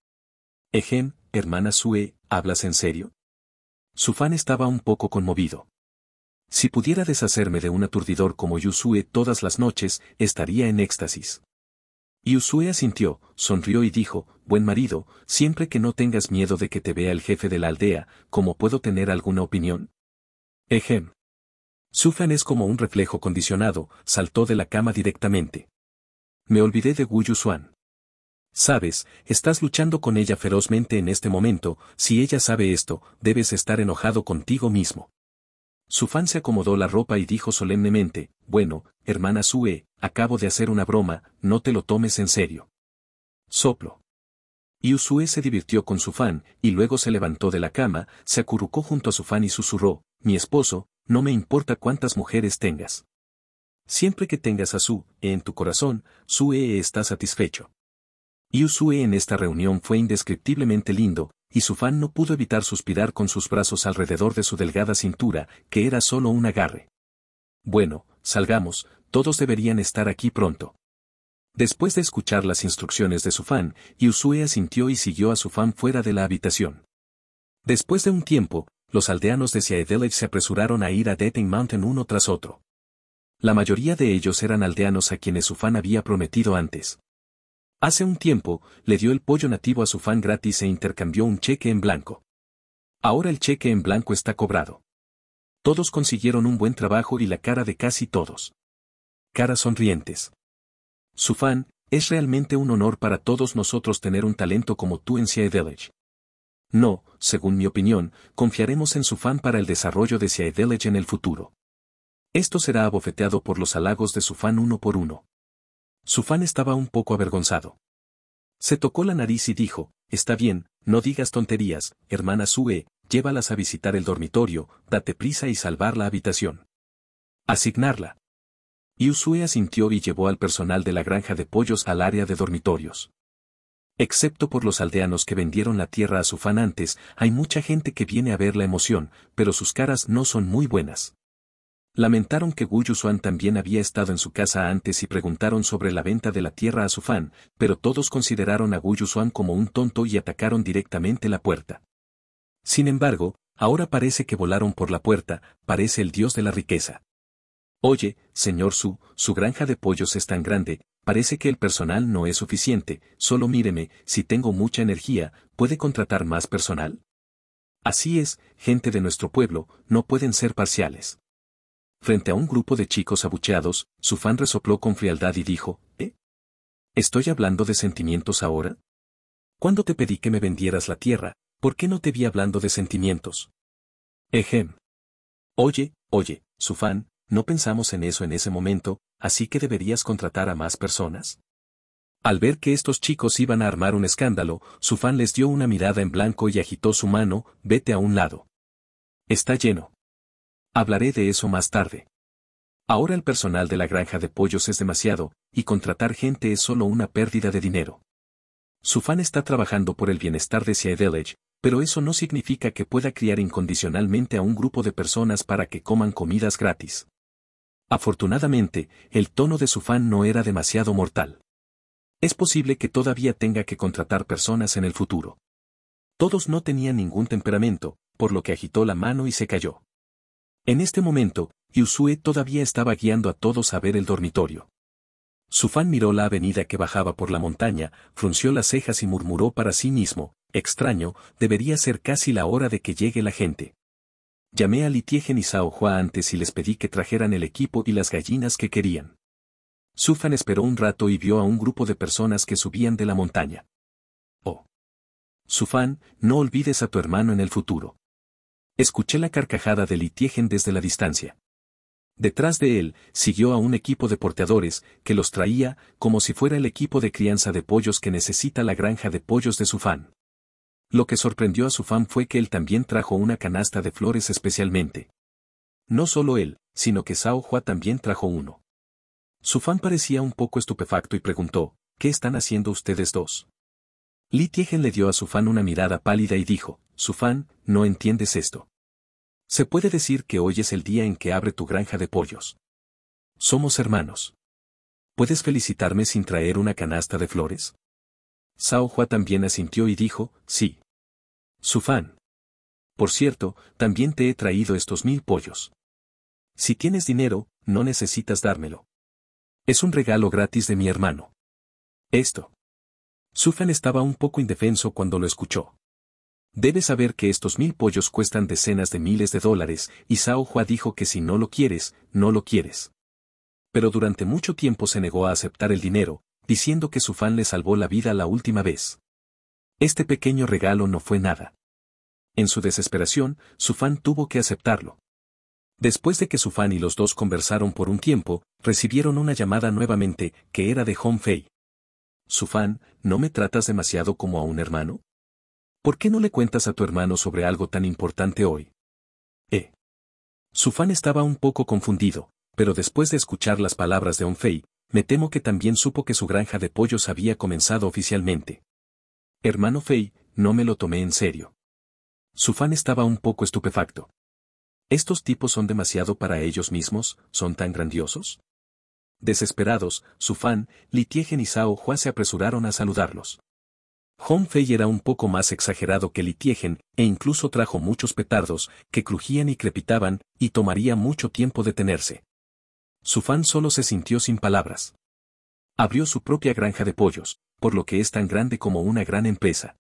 Ejem, hermana Sue, ¿hablas en serio? Su fan estaba un poco conmovido. Si pudiera deshacerme de un aturdidor como Yusue todas las noches, estaría en éxtasis. Y Usue asintió, sonrió y dijo, Buen marido, siempre que no tengas miedo de que te vea el jefe de la aldea, ¿cómo puedo tener alguna opinión? Ejem. Sufan es como un reflejo condicionado, saltó de la cama directamente. Me olvidé de Wu Yusuan. Sabes, estás luchando con ella ferozmente en este momento, si ella sabe esto, debes estar enojado contigo mismo. Su fan se acomodó la ropa y dijo solemnemente, bueno, hermana Sue, acabo de hacer una broma, no te lo tomes en serio. Soplo. Y Usue se divirtió con su fan, y luego se levantó de la cama, se acurrucó junto a su fan y susurró, mi esposo, no me importa cuántas mujeres tengas. Siempre que tengas a Sue en tu corazón, Sue está satisfecho. Yusue en esta reunión fue indescriptiblemente lindo, y su no pudo evitar suspirar con sus brazos alrededor de su delgada cintura, que era solo un agarre. Bueno, salgamos, todos deberían estar aquí pronto. Después de escuchar las instrucciones de su Yusue asintió y siguió a su fuera de la habitación. Después de un tiempo, los aldeanos de Siaedelech se apresuraron a ir a Dating Mountain uno tras otro. La mayoría de ellos eran aldeanos a quienes su había prometido antes. Hace un tiempo, le dio el pollo nativo a su fan gratis e intercambió un cheque en blanco. Ahora el cheque en blanco está cobrado. Todos consiguieron un buen trabajo y la cara de casi todos. Caras sonrientes. Su fan, es realmente un honor para todos nosotros tener un talento como tú en CI Village. No, según mi opinión, confiaremos en su fan para el desarrollo de CI Village en el futuro. Esto será abofeteado por los halagos de su fan uno por uno. Su estaba un poco avergonzado. Se tocó la nariz y dijo, está bien, no digas tonterías, hermana Sue, llévalas a visitar el dormitorio, date prisa y salvar la habitación. Asignarla. Y Usue asintió y llevó al personal de la granja de pollos al área de dormitorios. Excepto por los aldeanos que vendieron la tierra a su antes, hay mucha gente que viene a ver la emoción, pero sus caras no son muy buenas. Lamentaron que guyu también había estado en su casa antes y preguntaron sobre la venta de la tierra a su fan, pero todos consideraron a guyu como un tonto y atacaron directamente la puerta. Sin embargo, ahora parece que volaron por la puerta, parece el dios de la riqueza. Oye, señor Su, su granja de pollos es tan grande, parece que el personal no es suficiente, solo míreme, si tengo mucha energía, ¿puede contratar más personal? Así es, gente de nuestro pueblo, no pueden ser parciales frente a un grupo de chicos abucheados, su fan resopló con frialdad y dijo, ¿eh? ¿Estoy hablando de sentimientos ahora? ¿Cuándo te pedí que me vendieras la tierra, por qué no te vi hablando de sentimientos? Ejem. Oye, oye, su fan, no pensamos en eso en ese momento, así que deberías contratar a más personas. Al ver que estos chicos iban a armar un escándalo, su fan les dio una mirada en blanco y agitó su mano, vete a un lado. Está lleno. Hablaré de eso más tarde. Ahora el personal de la granja de pollos es demasiado, y contratar gente es solo una pérdida de dinero. Sufan está trabajando por el bienestar de Sea pero eso no significa que pueda criar incondicionalmente a un grupo de personas para que coman comidas gratis. Afortunadamente, el tono de Sufan no era demasiado mortal. Es posible que todavía tenga que contratar personas en el futuro. Todos no tenían ningún temperamento, por lo que agitó la mano y se cayó. En este momento, Yusue todavía estaba guiando a todos a ver el dormitorio. Sufán miró la avenida que bajaba por la montaña, frunció las cejas y murmuró para sí mismo, extraño, debería ser casi la hora de que llegue la gente. Llamé a Litiegen y Saohua antes y les pedí que trajeran el equipo y las gallinas que querían. Sufan esperó un rato y vio a un grupo de personas que subían de la montaña. Oh. Sufan, no olvides a tu hermano en el futuro. Escuché la carcajada de Litiegen desde la distancia. Detrás de él, siguió a un equipo de porteadores, que los traía, como si fuera el equipo de crianza de pollos que necesita la granja de pollos de su fan. Lo que sorprendió a su fan fue que él también trajo una canasta de flores especialmente. No solo él, sino que Sao Hua también trajo uno. Su fan parecía un poco estupefacto y preguntó, ¿qué están haciendo ustedes dos? Li Tiegen le dio a su una mirada pálida y dijo, su no entiendes esto. Se puede decir que hoy es el día en que abre tu granja de pollos. Somos hermanos. ¿Puedes felicitarme sin traer una canasta de flores? Sao Hua también asintió y dijo, sí. Su Por cierto, también te he traído estos mil pollos. Si tienes dinero, no necesitas dármelo. Es un regalo gratis de mi hermano. Esto. Sufan estaba un poco indefenso cuando lo escuchó. «Debes saber que estos mil pollos cuestan decenas de miles de dólares, y Sao Hua dijo que si no lo quieres, no lo quieres. Pero durante mucho tiempo se negó a aceptar el dinero, diciendo que Sufan le salvó la vida la última vez. Este pequeño regalo no fue nada. En su desesperación, Sufan tuvo que aceptarlo. Después de que Sufan y los dos conversaron por un tiempo, recibieron una llamada nuevamente, que era de Hong Fei. Sufan, ¿no me tratas demasiado como a un hermano? ¿Por qué no le cuentas a tu hermano sobre algo tan importante hoy? Eh. Sufan estaba un poco confundido, pero después de escuchar las palabras de un Onfei, me temo que también supo que su granja de pollos había comenzado oficialmente. Hermano Fei, no me lo tomé en serio. Sufan estaba un poco estupefacto. ¿Estos tipos son demasiado para ellos mismos? ¿Son tan grandiosos? Desesperados, Sufan, Litiegen y Sao Juan se apresuraron a saludarlos. Fei era un poco más exagerado que Litiegen, e incluso trajo muchos petardos, que crujían y crepitaban, y tomaría mucho tiempo detenerse. Sufan solo se sintió sin palabras. Abrió su propia granja de pollos, por lo que es tan grande como una gran empresa.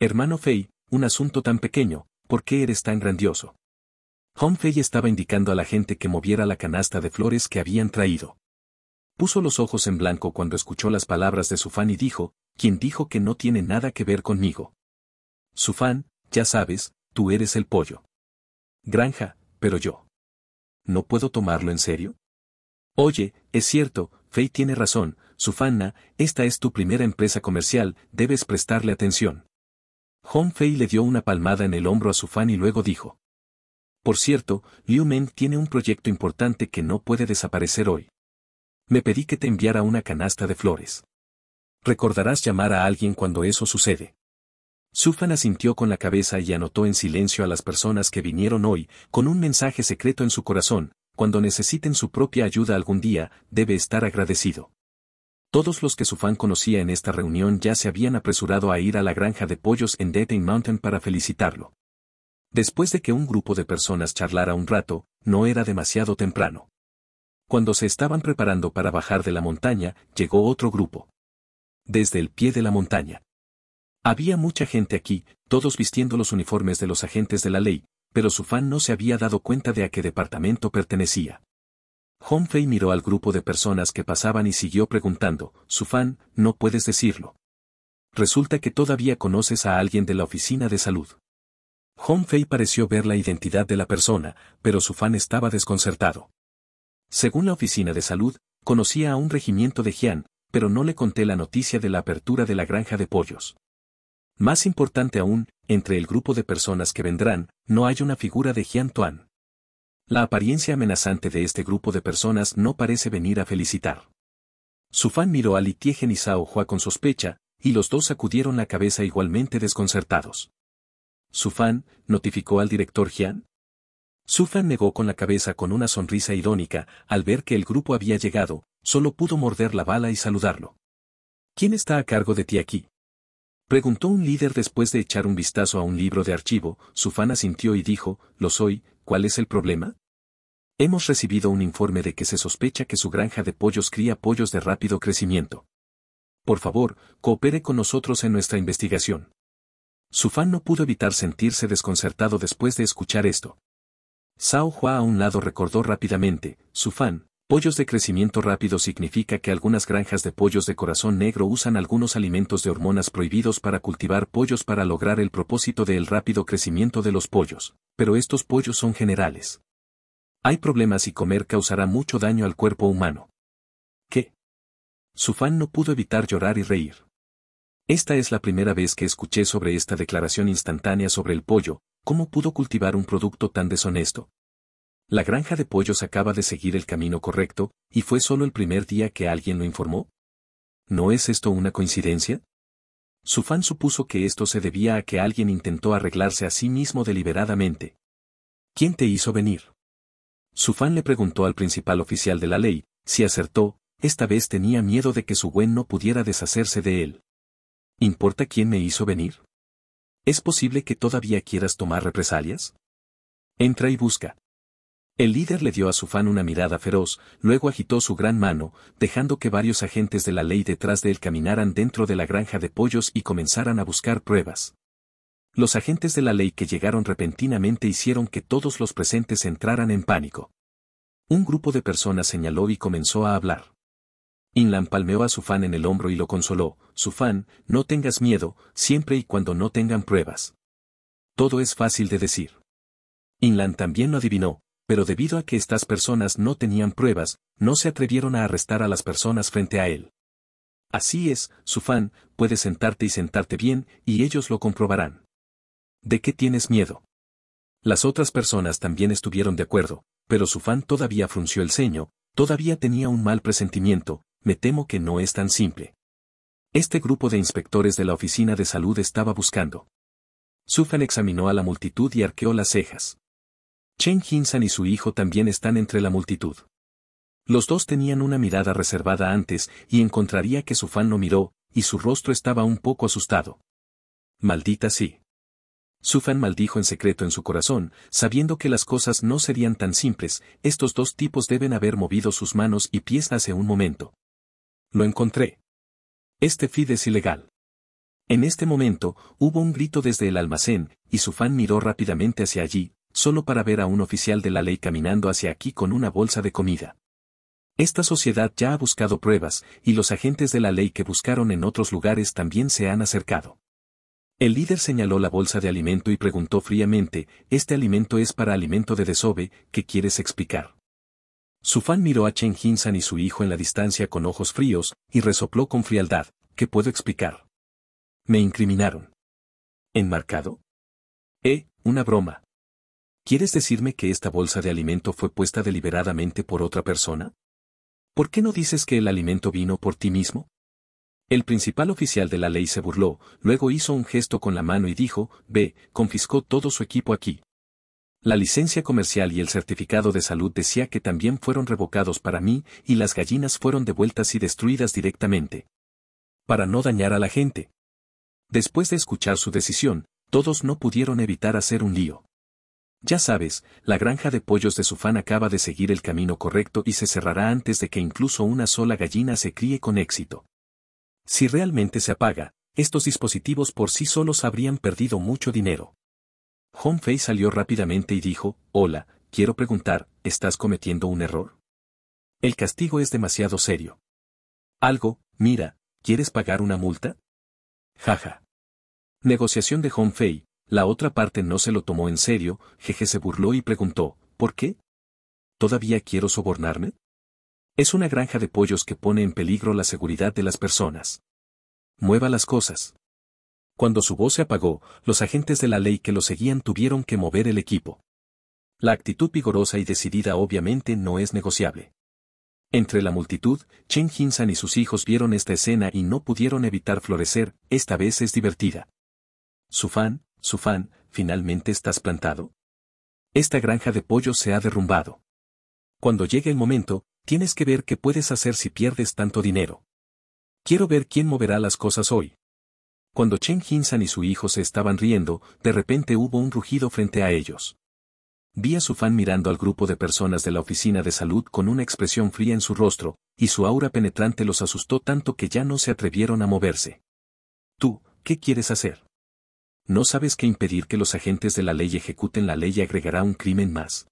Hermano Fei, un asunto tan pequeño, ¿por qué eres tan grandioso? Fei estaba indicando a la gente que moviera la canasta de flores que habían traído. Puso los ojos en blanco cuando escuchó las palabras de su fan y dijo, quien dijo que no tiene nada que ver conmigo. Su fan, ya sabes, tú eres el pollo. Granja, pero yo. ¿No puedo tomarlo en serio? Oye, es cierto, Fei tiene razón, Sufanna, esta es tu primera empresa comercial, debes prestarle atención. Hong Fei le dio una palmada en el hombro a su fan y luego dijo. Por cierto, Liu Men tiene un proyecto importante que no puede desaparecer hoy me pedí que te enviara una canasta de flores. Recordarás llamar a alguien cuando eso sucede. Sufan asintió con la cabeza y anotó en silencio a las personas que vinieron hoy, con un mensaje secreto en su corazón, cuando necesiten su propia ayuda algún día, debe estar agradecido. Todos los que Sufan conocía en esta reunión ya se habían apresurado a ir a la granja de pollos en Detain Mountain para felicitarlo. Después de que un grupo de personas charlara un rato, no era demasiado temprano. Cuando se estaban preparando para bajar de la montaña, llegó otro grupo. Desde el pie de la montaña. Había mucha gente aquí, todos vistiendo los uniformes de los agentes de la ley, pero su fan no se había dado cuenta de a qué departamento pertenecía. Humphrey miró al grupo de personas que pasaban y siguió preguntando, su no puedes decirlo. Resulta que todavía conoces a alguien de la oficina de salud. Humphrey pareció ver la identidad de la persona, pero su estaba desconcertado. Según la oficina de salud, conocía a un regimiento de Jian, pero no le conté la noticia de la apertura de la granja de pollos. Más importante aún, entre el grupo de personas que vendrán, no hay una figura de Jian Tuan. La apariencia amenazante de este grupo de personas no parece venir a felicitar. Su fan miró a Li Tiegen y Sao Hua con sospecha, y los dos sacudieron la cabeza igualmente desconcertados. Su fan notificó al director Jian, Sufan negó con la cabeza con una sonrisa irónica, al ver que el grupo había llegado, solo pudo morder la bala y saludarlo. ¿Quién está a cargo de ti aquí? Preguntó un líder después de echar un vistazo a un libro de archivo, Sufan asintió y dijo, lo soy, ¿cuál es el problema? Hemos recibido un informe de que se sospecha que su granja de pollos cría pollos de rápido crecimiento. Por favor, coopere con nosotros en nuestra investigación. Sufan no pudo evitar sentirse desconcertado después de escuchar esto. Sao Hua a un lado recordó rápidamente, su fan, pollos de crecimiento rápido significa que algunas granjas de pollos de corazón negro usan algunos alimentos de hormonas prohibidos para cultivar pollos para lograr el propósito del rápido crecimiento de los pollos, pero estos pollos son generales. Hay problemas y comer causará mucho daño al cuerpo humano. ¿Qué? Su fan no pudo evitar llorar y reír. Esta es la primera vez que escuché sobre esta declaración instantánea sobre el pollo, ¿Cómo pudo cultivar un producto tan deshonesto? La granja de pollos acaba de seguir el camino correcto, y fue solo el primer día que alguien lo informó. ¿No es esto una coincidencia? Su supuso que esto se debía a que alguien intentó arreglarse a sí mismo deliberadamente. ¿Quién te hizo venir? Su le preguntó al principal oficial de la ley, si acertó, esta vez tenía miedo de que su buen no pudiera deshacerse de él. ¿Importa quién me hizo venir? ¿Es posible que todavía quieras tomar represalias? Entra y busca. El líder le dio a su fan una mirada feroz, luego agitó su gran mano, dejando que varios agentes de la ley detrás de él caminaran dentro de la granja de pollos y comenzaran a buscar pruebas. Los agentes de la ley que llegaron repentinamente hicieron que todos los presentes entraran en pánico. Un grupo de personas señaló y comenzó a hablar. Inlan palmeó a su fan en el hombro y lo consoló, su no tengas miedo, siempre y cuando no tengan pruebas. Todo es fácil de decir. Inlan también lo adivinó, pero debido a que estas personas no tenían pruebas, no se atrevieron a arrestar a las personas frente a él. Así es, su puedes sentarte y sentarte bien, y ellos lo comprobarán. ¿De qué tienes miedo? Las otras personas también estuvieron de acuerdo, pero su todavía frunció el ceño, todavía tenía un mal presentimiento, me temo que no es tan simple. Este grupo de inspectores de la Oficina de Salud estaba buscando. Sufan examinó a la multitud y arqueó las cejas. Chen Hinsan y su hijo también están entre la multitud. Los dos tenían una mirada reservada antes y encontraría que Sufan lo miró, y su rostro estaba un poco asustado. Maldita sí. Sufan maldijo en secreto en su corazón, sabiendo que las cosas no serían tan simples, estos dos tipos deben haber movido sus manos y pies hace un momento. Lo encontré. Este feed es ilegal. En este momento, hubo un grito desde el almacén, y su fan miró rápidamente hacia allí, solo para ver a un oficial de la ley caminando hacia aquí con una bolsa de comida. Esta sociedad ya ha buscado pruebas, y los agentes de la ley que buscaron en otros lugares también se han acercado. El líder señaló la bolsa de alimento y preguntó fríamente, ¿este alimento es para alimento de desove, qué quieres explicar? Su fan miró a Chen Hinsan y su hijo en la distancia con ojos fríos, y resopló con frialdad, ¿qué puedo explicar? Me incriminaron. ¿Enmarcado? Eh, una broma. ¿Quieres decirme que esta bolsa de alimento fue puesta deliberadamente por otra persona? ¿Por qué no dices que el alimento vino por ti mismo? El principal oficial de la ley se burló, luego hizo un gesto con la mano y dijo, ve, confiscó todo su equipo aquí, la licencia comercial y el certificado de salud decía que también fueron revocados para mí y las gallinas fueron devueltas y destruidas directamente. Para no dañar a la gente. Después de escuchar su decisión, todos no pudieron evitar hacer un lío. Ya sabes, la granja de pollos de Sufán acaba de seguir el camino correcto y se cerrará antes de que incluso una sola gallina se críe con éxito. Si realmente se apaga, estos dispositivos por sí solos habrían perdido mucho dinero salió rápidamente y dijo, hola, quiero preguntar, ¿estás cometiendo un error? El castigo es demasiado serio. Algo, mira, ¿quieres pagar una multa? Jaja. Negociación de Hong la otra parte no se lo tomó en serio, jeje se burló y preguntó, ¿por qué? ¿Todavía quiero sobornarme? Es una granja de pollos que pone en peligro la seguridad de las personas. Mueva las cosas. Cuando su voz se apagó, los agentes de la ley que lo seguían tuvieron que mover el equipo. La actitud vigorosa y decidida obviamente no es negociable. Entre la multitud, Chen Hinsan y sus hijos vieron esta escena y no pudieron evitar florecer, esta vez es divertida. Su fan, su fan, finalmente estás plantado. Esta granja de pollos se ha derrumbado. Cuando llegue el momento, tienes que ver qué puedes hacer si pierdes tanto dinero. Quiero ver quién moverá las cosas hoy. Cuando Chen Hinsan y su hijo se estaban riendo, de repente hubo un rugido frente a ellos. Vi a su fan mirando al grupo de personas de la oficina de salud con una expresión fría en su rostro, y su aura penetrante los asustó tanto que ya no se atrevieron a moverse. Tú, ¿qué quieres hacer? ¿No sabes que impedir que los agentes de la ley ejecuten la ley agregará un crimen más?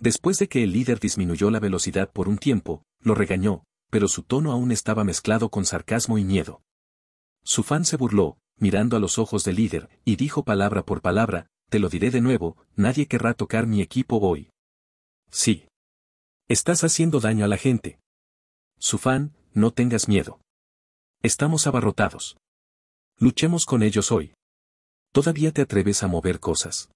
Después de que el líder disminuyó la velocidad por un tiempo, lo regañó, pero su tono aún estaba mezclado con sarcasmo y miedo. Su fan se burló, mirando a los ojos del líder, y dijo palabra por palabra, te lo diré de nuevo, nadie querrá tocar mi equipo hoy. Sí. Estás haciendo daño a la gente. Su fan, no tengas miedo. Estamos abarrotados. Luchemos con ellos hoy. Todavía te atreves a mover cosas.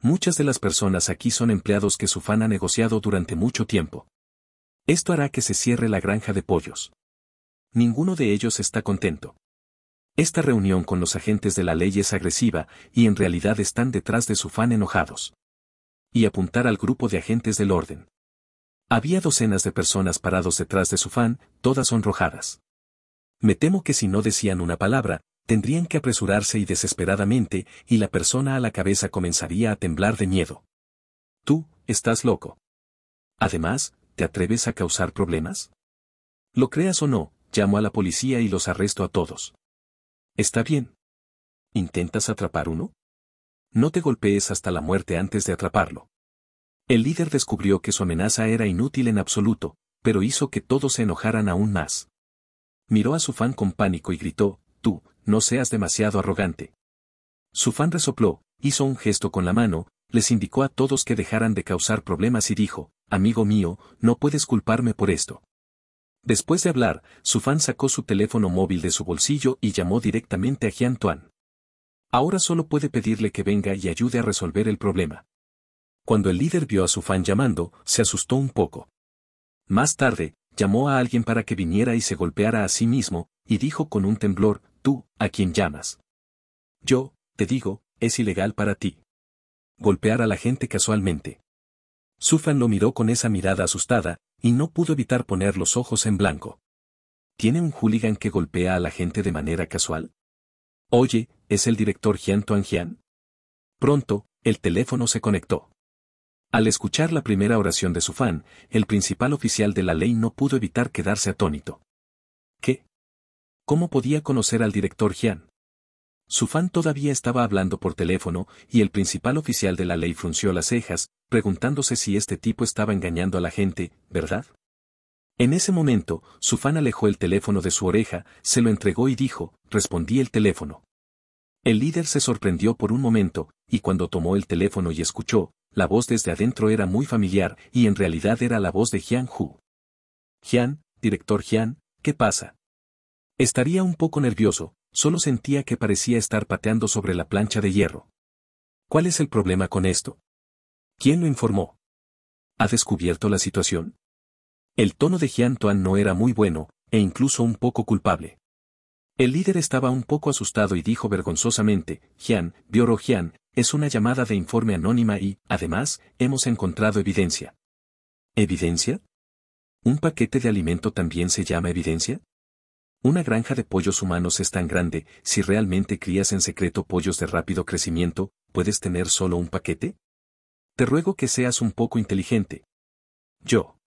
Muchas de las personas aquí son empleados que su fan ha negociado durante mucho tiempo. Esto hará que se cierre la granja de pollos. Ninguno de ellos está contento. Esta reunión con los agentes de la ley es agresiva y en realidad están detrás de su fan enojados. Y apuntar al grupo de agentes del orden. Había docenas de personas parados detrás de su fan, todas sonrojadas. Me temo que si no decían una palabra, tendrían que apresurarse y desesperadamente, y la persona a la cabeza comenzaría a temblar de miedo. Tú, estás loco. Además, ¿te atreves a causar problemas? Lo creas o no, llamo a la policía y los arresto a todos. Está bien. ¿Intentas atrapar uno? No te golpees hasta la muerte antes de atraparlo. El líder descubrió que su amenaza era inútil en absoluto, pero hizo que todos se enojaran aún más. Miró a su fan con pánico y gritó, Tú, no seas demasiado arrogante. Su fan resopló, hizo un gesto con la mano, les indicó a todos que dejaran de causar problemas y dijo, Amigo mío, no puedes culparme por esto. Después de hablar, su fan sacó su teléfono móvil de su bolsillo y llamó directamente a Jian Tuan. Ahora solo puede pedirle que venga y ayude a resolver el problema. Cuando el líder vio a su fan llamando, se asustó un poco. Más tarde, llamó a alguien para que viniera y se golpeara a sí mismo, y dijo con un temblor, tú, a quien llamas. Yo, te digo, es ilegal para ti. Golpear a la gente casualmente. Sufan lo miró con esa mirada asustada, y no pudo evitar poner los ojos en blanco. ¿Tiene un hooligan que golpea a la gente de manera casual? Oye, ¿es el director Jian Jian? Pronto, el teléfono se conectó. Al escuchar la primera oración de su fan, el principal oficial de la ley no pudo evitar quedarse atónito. ¿Qué? ¿Cómo podía conocer al director Jian? Su fan todavía estaba hablando por teléfono, y el principal oficial de la ley frunció las cejas, preguntándose si este tipo estaba engañando a la gente, ¿verdad? En ese momento, su fan alejó el teléfono de su oreja, se lo entregó y dijo, respondí el teléfono. El líder se sorprendió por un momento, y cuando tomó el teléfono y escuchó, la voz desde adentro era muy familiar, y en realidad era la voz de Jian Hu. Jian, director Jian, ¿qué pasa? Estaría un poco nervioso, solo sentía que parecía estar pateando sobre la plancha de hierro. ¿Cuál es el problema con esto? ¿Quién lo informó? ¿Ha descubierto la situación? El tono de Jian Tuan no era muy bueno, e incluso un poco culpable. El líder estaba un poco asustado y dijo vergonzosamente, Jian, Bioro Jian, es una llamada de informe anónima y, además, hemos encontrado evidencia. ¿Evidencia? ¿Un paquete de alimento también se llama evidencia? Una granja de pollos humanos es tan grande, si realmente crías en secreto pollos de rápido crecimiento, ¿puedes tener solo un paquete? Te ruego que seas un poco inteligente. Yo.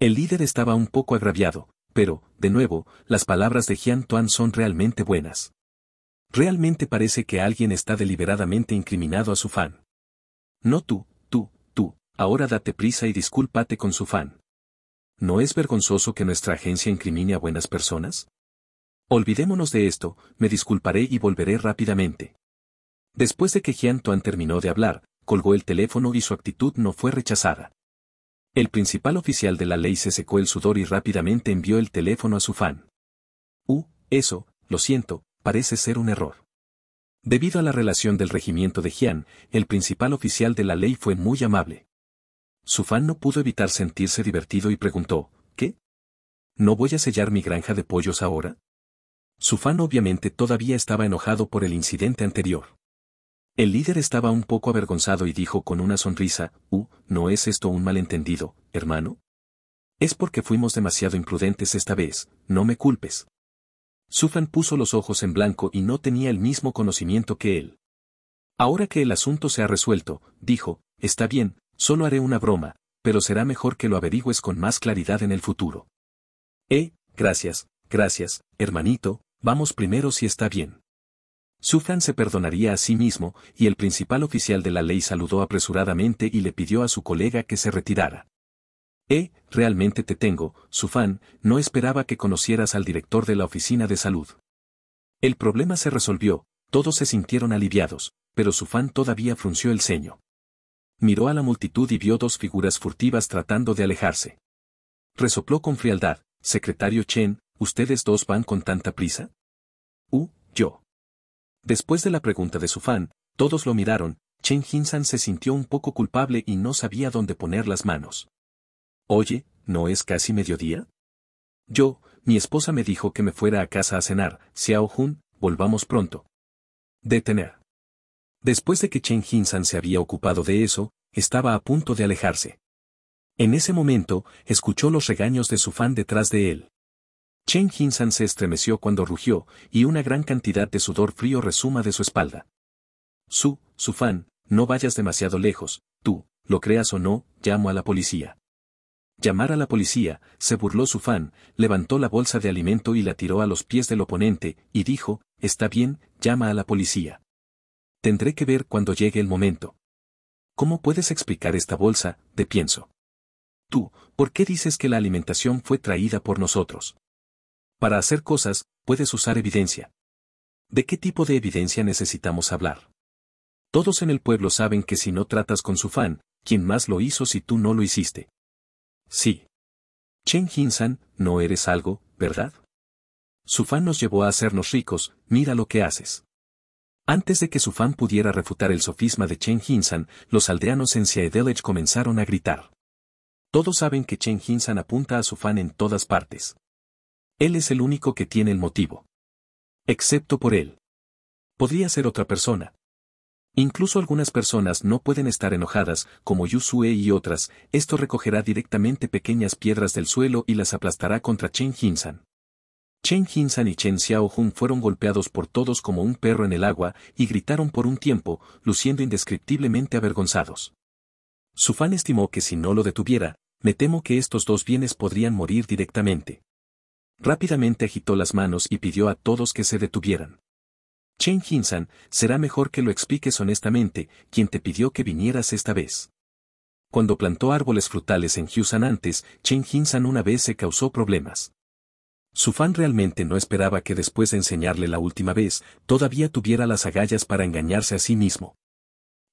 El líder estaba un poco agraviado, pero, de nuevo, las palabras de Jian Tuan son realmente buenas. Realmente parece que alguien está deliberadamente incriminado a su fan. No tú, tú, tú, ahora date prisa y discúlpate con su fan. ¿No es vergonzoso que nuestra agencia incrimine a buenas personas? Olvidémonos de esto, me disculparé y volveré rápidamente. Después de que Jian Tuan terminó de hablar, colgó el teléfono y su actitud no fue rechazada. El principal oficial de la ley se secó el sudor y rápidamente envió el teléfono a su fan. Uh, eso, lo siento, parece ser un error. Debido a la relación del regimiento de Jian, el principal oficial de la ley fue muy amable. Su fan no pudo evitar sentirse divertido y preguntó, ¿qué? ¿No voy a sellar mi granja de pollos ahora? Su obviamente todavía estaba enojado por el incidente anterior. El líder estaba un poco avergonzado y dijo con una sonrisa, Uh, ¿no es esto un malentendido, hermano? Es porque fuimos demasiado imprudentes esta vez, no me culpes. Sufan puso los ojos en blanco y no tenía el mismo conocimiento que él. Ahora que el asunto se ha resuelto, dijo, está bien, solo haré una broma, pero será mejor que lo averigües con más claridad en el futuro. Eh, gracias, gracias, hermanito, Vamos primero si está bien. Sufan se perdonaría a sí mismo, y el principal oficial de la ley saludó apresuradamente y le pidió a su colega que se retirara. Eh, realmente te tengo, Sufan, no esperaba que conocieras al director de la oficina de salud. El problema se resolvió, todos se sintieron aliviados, pero Sufan todavía frunció el ceño. Miró a la multitud y vio dos figuras furtivas tratando de alejarse. Resopló con frialdad, secretario Chen, ¿Ustedes dos van con tanta prisa? Uh, yo. Después de la pregunta de su fan, todos lo miraron, Chen San se sintió un poco culpable y no sabía dónde poner las manos. Oye, ¿no es casi mediodía? Yo, mi esposa me dijo que me fuera a casa a cenar, Xiao Hun, volvamos pronto. Detener. Después de que Chen San se había ocupado de eso, estaba a punto de alejarse. En ese momento, escuchó los regaños de su fan detrás de él. Chen Hinsan se estremeció cuando rugió, y una gran cantidad de sudor frío resuma de su espalda. Su, su fan, no vayas demasiado lejos, tú, lo creas o no, llamo a la policía. Llamar a la policía, se burló su fan, levantó la bolsa de alimento y la tiró a los pies del oponente, y dijo, está bien, llama a la policía. Tendré que ver cuando llegue el momento. ¿Cómo puedes explicar esta bolsa, de pienso? Tú, ¿por qué dices que la alimentación fue traída por nosotros? Para hacer cosas, puedes usar evidencia. ¿De qué tipo de evidencia necesitamos hablar? Todos en el pueblo saben que si no tratas con su fan, ¿quién más lo hizo si tú no lo hiciste? Sí. Chen Hinsan, no eres algo, ¿verdad? Su fan nos llevó a hacernos ricos, mira lo que haces. Antes de que su fan pudiera refutar el sofisma de Chen Hinsan, los aldeanos en Siaedelech comenzaron a gritar. Todos saben que Chen Hinsan apunta a su fan en todas partes. Él es el único que tiene el motivo. Excepto por él. Podría ser otra persona. Incluso algunas personas no pueden estar enojadas, como Yusue y otras, esto recogerá directamente pequeñas piedras del suelo y las aplastará contra Chen Hinsan. Chen Hinsan y Chen Xiaohun fueron golpeados por todos como un perro en el agua y gritaron por un tiempo, luciendo indescriptiblemente avergonzados. Su fan estimó que si no lo detuviera, me temo que estos dos bienes podrían morir directamente. Rápidamente agitó las manos y pidió a todos que se detuvieran. Chen Hinsan, será mejor que lo expliques honestamente, quien te pidió que vinieras esta vez. Cuando plantó árboles frutales en Hyusan antes, Chen Hinsan una vez se causó problemas. Su fan realmente no esperaba que después de enseñarle la última vez, todavía tuviera las agallas para engañarse a sí mismo.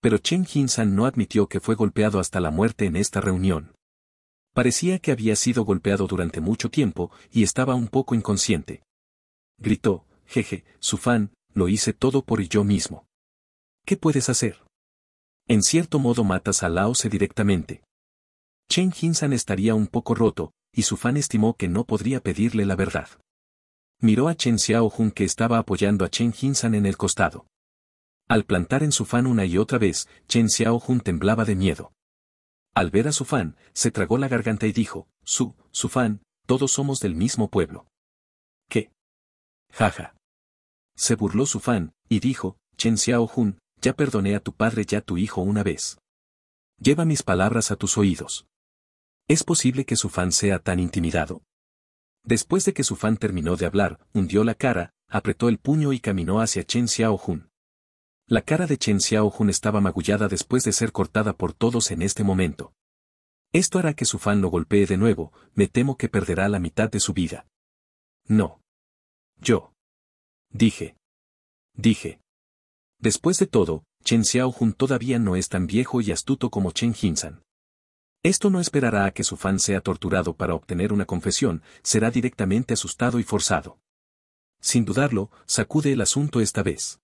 Pero Chen Hinsan no admitió que fue golpeado hasta la muerte en esta reunión. Parecía que había sido golpeado durante mucho tiempo y estaba un poco inconsciente. Gritó, jeje, su fan, lo hice todo por yo mismo. ¿Qué puedes hacer? En cierto modo matas a se directamente. Chen Hinsan estaría un poco roto, y su fan estimó que no podría pedirle la verdad. Miró a Chen Xiao-jun que estaba apoyando a Chen Hinsan en el costado. Al plantar en su fan una y otra vez, Chen Xiao-jun temblaba de miedo. Al ver a su fan, se tragó la garganta y dijo, su, su fan, todos somos del mismo pueblo. ¿Qué? Jaja. Se burló su fan, y dijo, Chen Xiaohun, ya perdoné a tu padre y a tu hijo una vez. Lleva mis palabras a tus oídos. ¿Es posible que su fan sea tan intimidado? Después de que su fan terminó de hablar, hundió la cara, apretó el puño y caminó hacia Chen Xiaohun. La cara de Chen Xiaohun estaba magullada después de ser cortada por todos en este momento. Esto hará que su fan lo golpee de nuevo, me temo que perderá la mitad de su vida. No. Yo. Dije. Dije. Después de todo, Chen Xiaohun todavía no es tan viejo y astuto como Chen Hinsan. Esto no esperará a que su fan sea torturado para obtener una confesión, será directamente asustado y forzado. Sin dudarlo, sacude el asunto esta vez.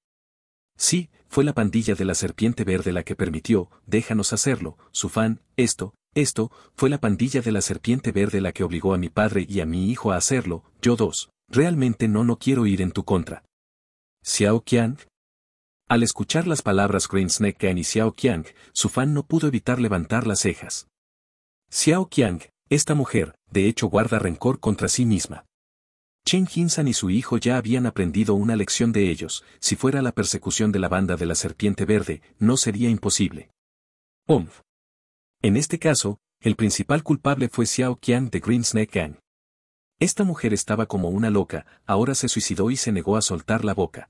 Sí, fue la pandilla de la serpiente verde la que permitió, déjanos hacerlo, su fan, esto, esto, fue la pandilla de la serpiente verde la que obligó a mi padre y a mi hijo a hacerlo, yo dos, realmente no no quiero ir en tu contra. Xiao Qiang. Al escuchar las palabras Snake Snake y Xiao Qiang, su fan no pudo evitar levantar las cejas. Xiao Qiang, esta mujer, de hecho guarda rencor contra sí misma. Chen Hinsan y su hijo ya habían aprendido una lección de ellos, si fuera la persecución de la banda de la serpiente verde, no sería imposible. Omf. En este caso, el principal culpable fue Xiao Qian de Greensnake Gang. Esta mujer estaba como una loca, ahora se suicidó y se negó a soltar la boca.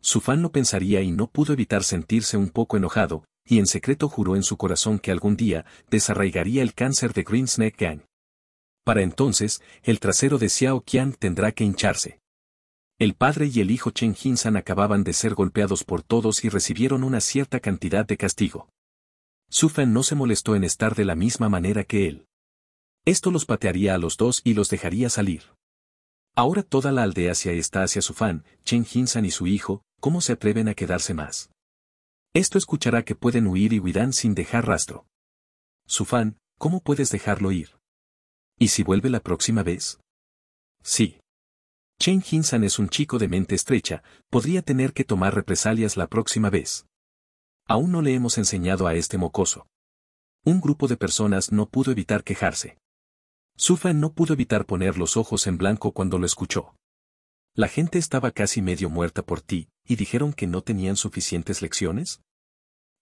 Su fan lo pensaría y no pudo evitar sentirse un poco enojado, y en secreto juró en su corazón que algún día desarraigaría el cáncer de Green Gang. Para entonces, el trasero de Xiao Qian tendrá que hincharse. El padre y el hijo Chen Hinsan acababan de ser golpeados por todos y recibieron una cierta cantidad de castigo. Su fan no se molestó en estar de la misma manera que él. Esto los patearía a los dos y los dejaría salir. Ahora toda la aldea se está hacia su fan, Chen Hinsan y su hijo, ¿cómo se atreven a quedarse más? Esto escuchará que pueden huir y huirán sin dejar rastro. Su fan, ¿cómo puedes dejarlo ir? ¿Y si vuelve la próxima vez? Sí. Chen Hinsan es un chico de mente estrecha, podría tener que tomar represalias la próxima vez. Aún no le hemos enseñado a este mocoso. Un grupo de personas no pudo evitar quejarse. Sufan no pudo evitar poner los ojos en blanco cuando lo escuchó. La gente estaba casi medio muerta por ti, y dijeron que no tenían suficientes lecciones.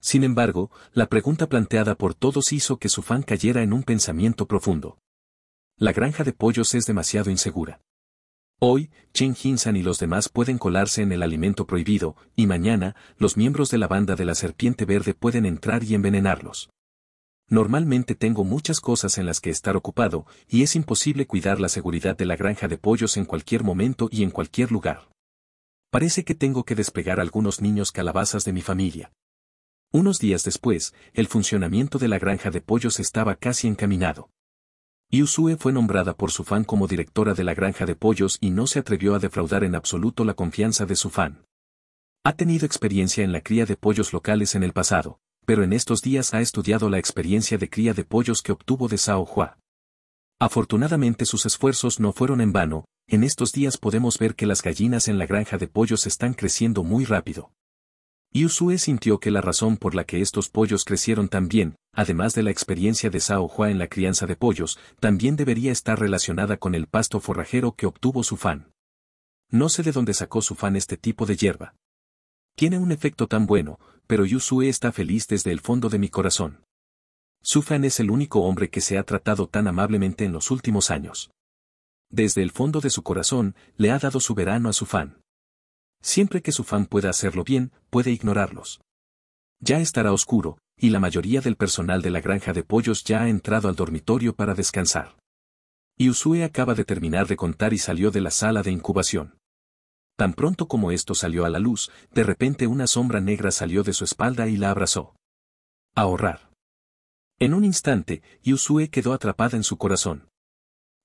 Sin embargo, la pregunta planteada por todos hizo que Sufan cayera en un pensamiento profundo. La granja de pollos es demasiado insegura. Hoy, Chen Hinsan y los demás pueden colarse en el alimento prohibido, y mañana, los miembros de la banda de la serpiente verde pueden entrar y envenenarlos. Normalmente tengo muchas cosas en las que estar ocupado, y es imposible cuidar la seguridad de la granja de pollos en cualquier momento y en cualquier lugar. Parece que tengo que despegar algunos niños calabazas de mi familia. Unos días después, el funcionamiento de la granja de pollos estaba casi encaminado. Yusue fue nombrada por su fan como directora de la granja de pollos y no se atrevió a defraudar en absoluto la confianza de su fan. Ha tenido experiencia en la cría de pollos locales en el pasado, pero en estos días ha estudiado la experiencia de cría de pollos que obtuvo de Sao Hua. Afortunadamente sus esfuerzos no fueron en vano, en estos días podemos ver que las gallinas en la granja de pollos están creciendo muy rápido. Yusue sintió que la razón por la que estos pollos crecieron tan bien, además de la experiencia de Sao Hua en la crianza de pollos, también debería estar relacionada con el pasto forrajero que obtuvo su fan. No sé de dónde sacó su fan este tipo de hierba. Tiene un efecto tan bueno, pero Yusue está feliz desde el fondo de mi corazón. Su fan es el único hombre que se ha tratado tan amablemente en los últimos años. Desde el fondo de su corazón, le ha dado su verano a su fan. Siempre que su fan pueda hacerlo bien, puede ignorarlos. Ya estará oscuro, y la mayoría del personal de la granja de pollos ya ha entrado al dormitorio para descansar. Yusue acaba de terminar de contar y salió de la sala de incubación. Tan pronto como esto salió a la luz, de repente una sombra negra salió de su espalda y la abrazó. Ahorrar. En un instante, Yusue quedó atrapada en su corazón.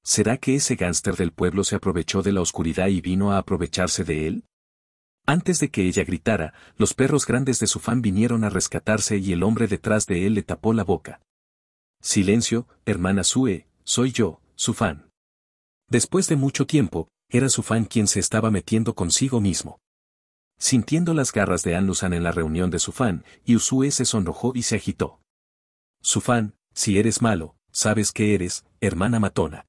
¿Será que ese gánster del pueblo se aprovechó de la oscuridad y vino a aprovecharse de él? Antes de que ella gritara, los perros grandes de su vinieron a rescatarse y el hombre detrás de él le tapó la boca. Silencio, hermana Sue, soy yo, su Después de mucho tiempo, era su quien se estaba metiendo consigo mismo. Sintiendo las garras de Anlusan en la reunión de su Yusue se sonrojó y se agitó. Su si eres malo, sabes que eres, hermana matona.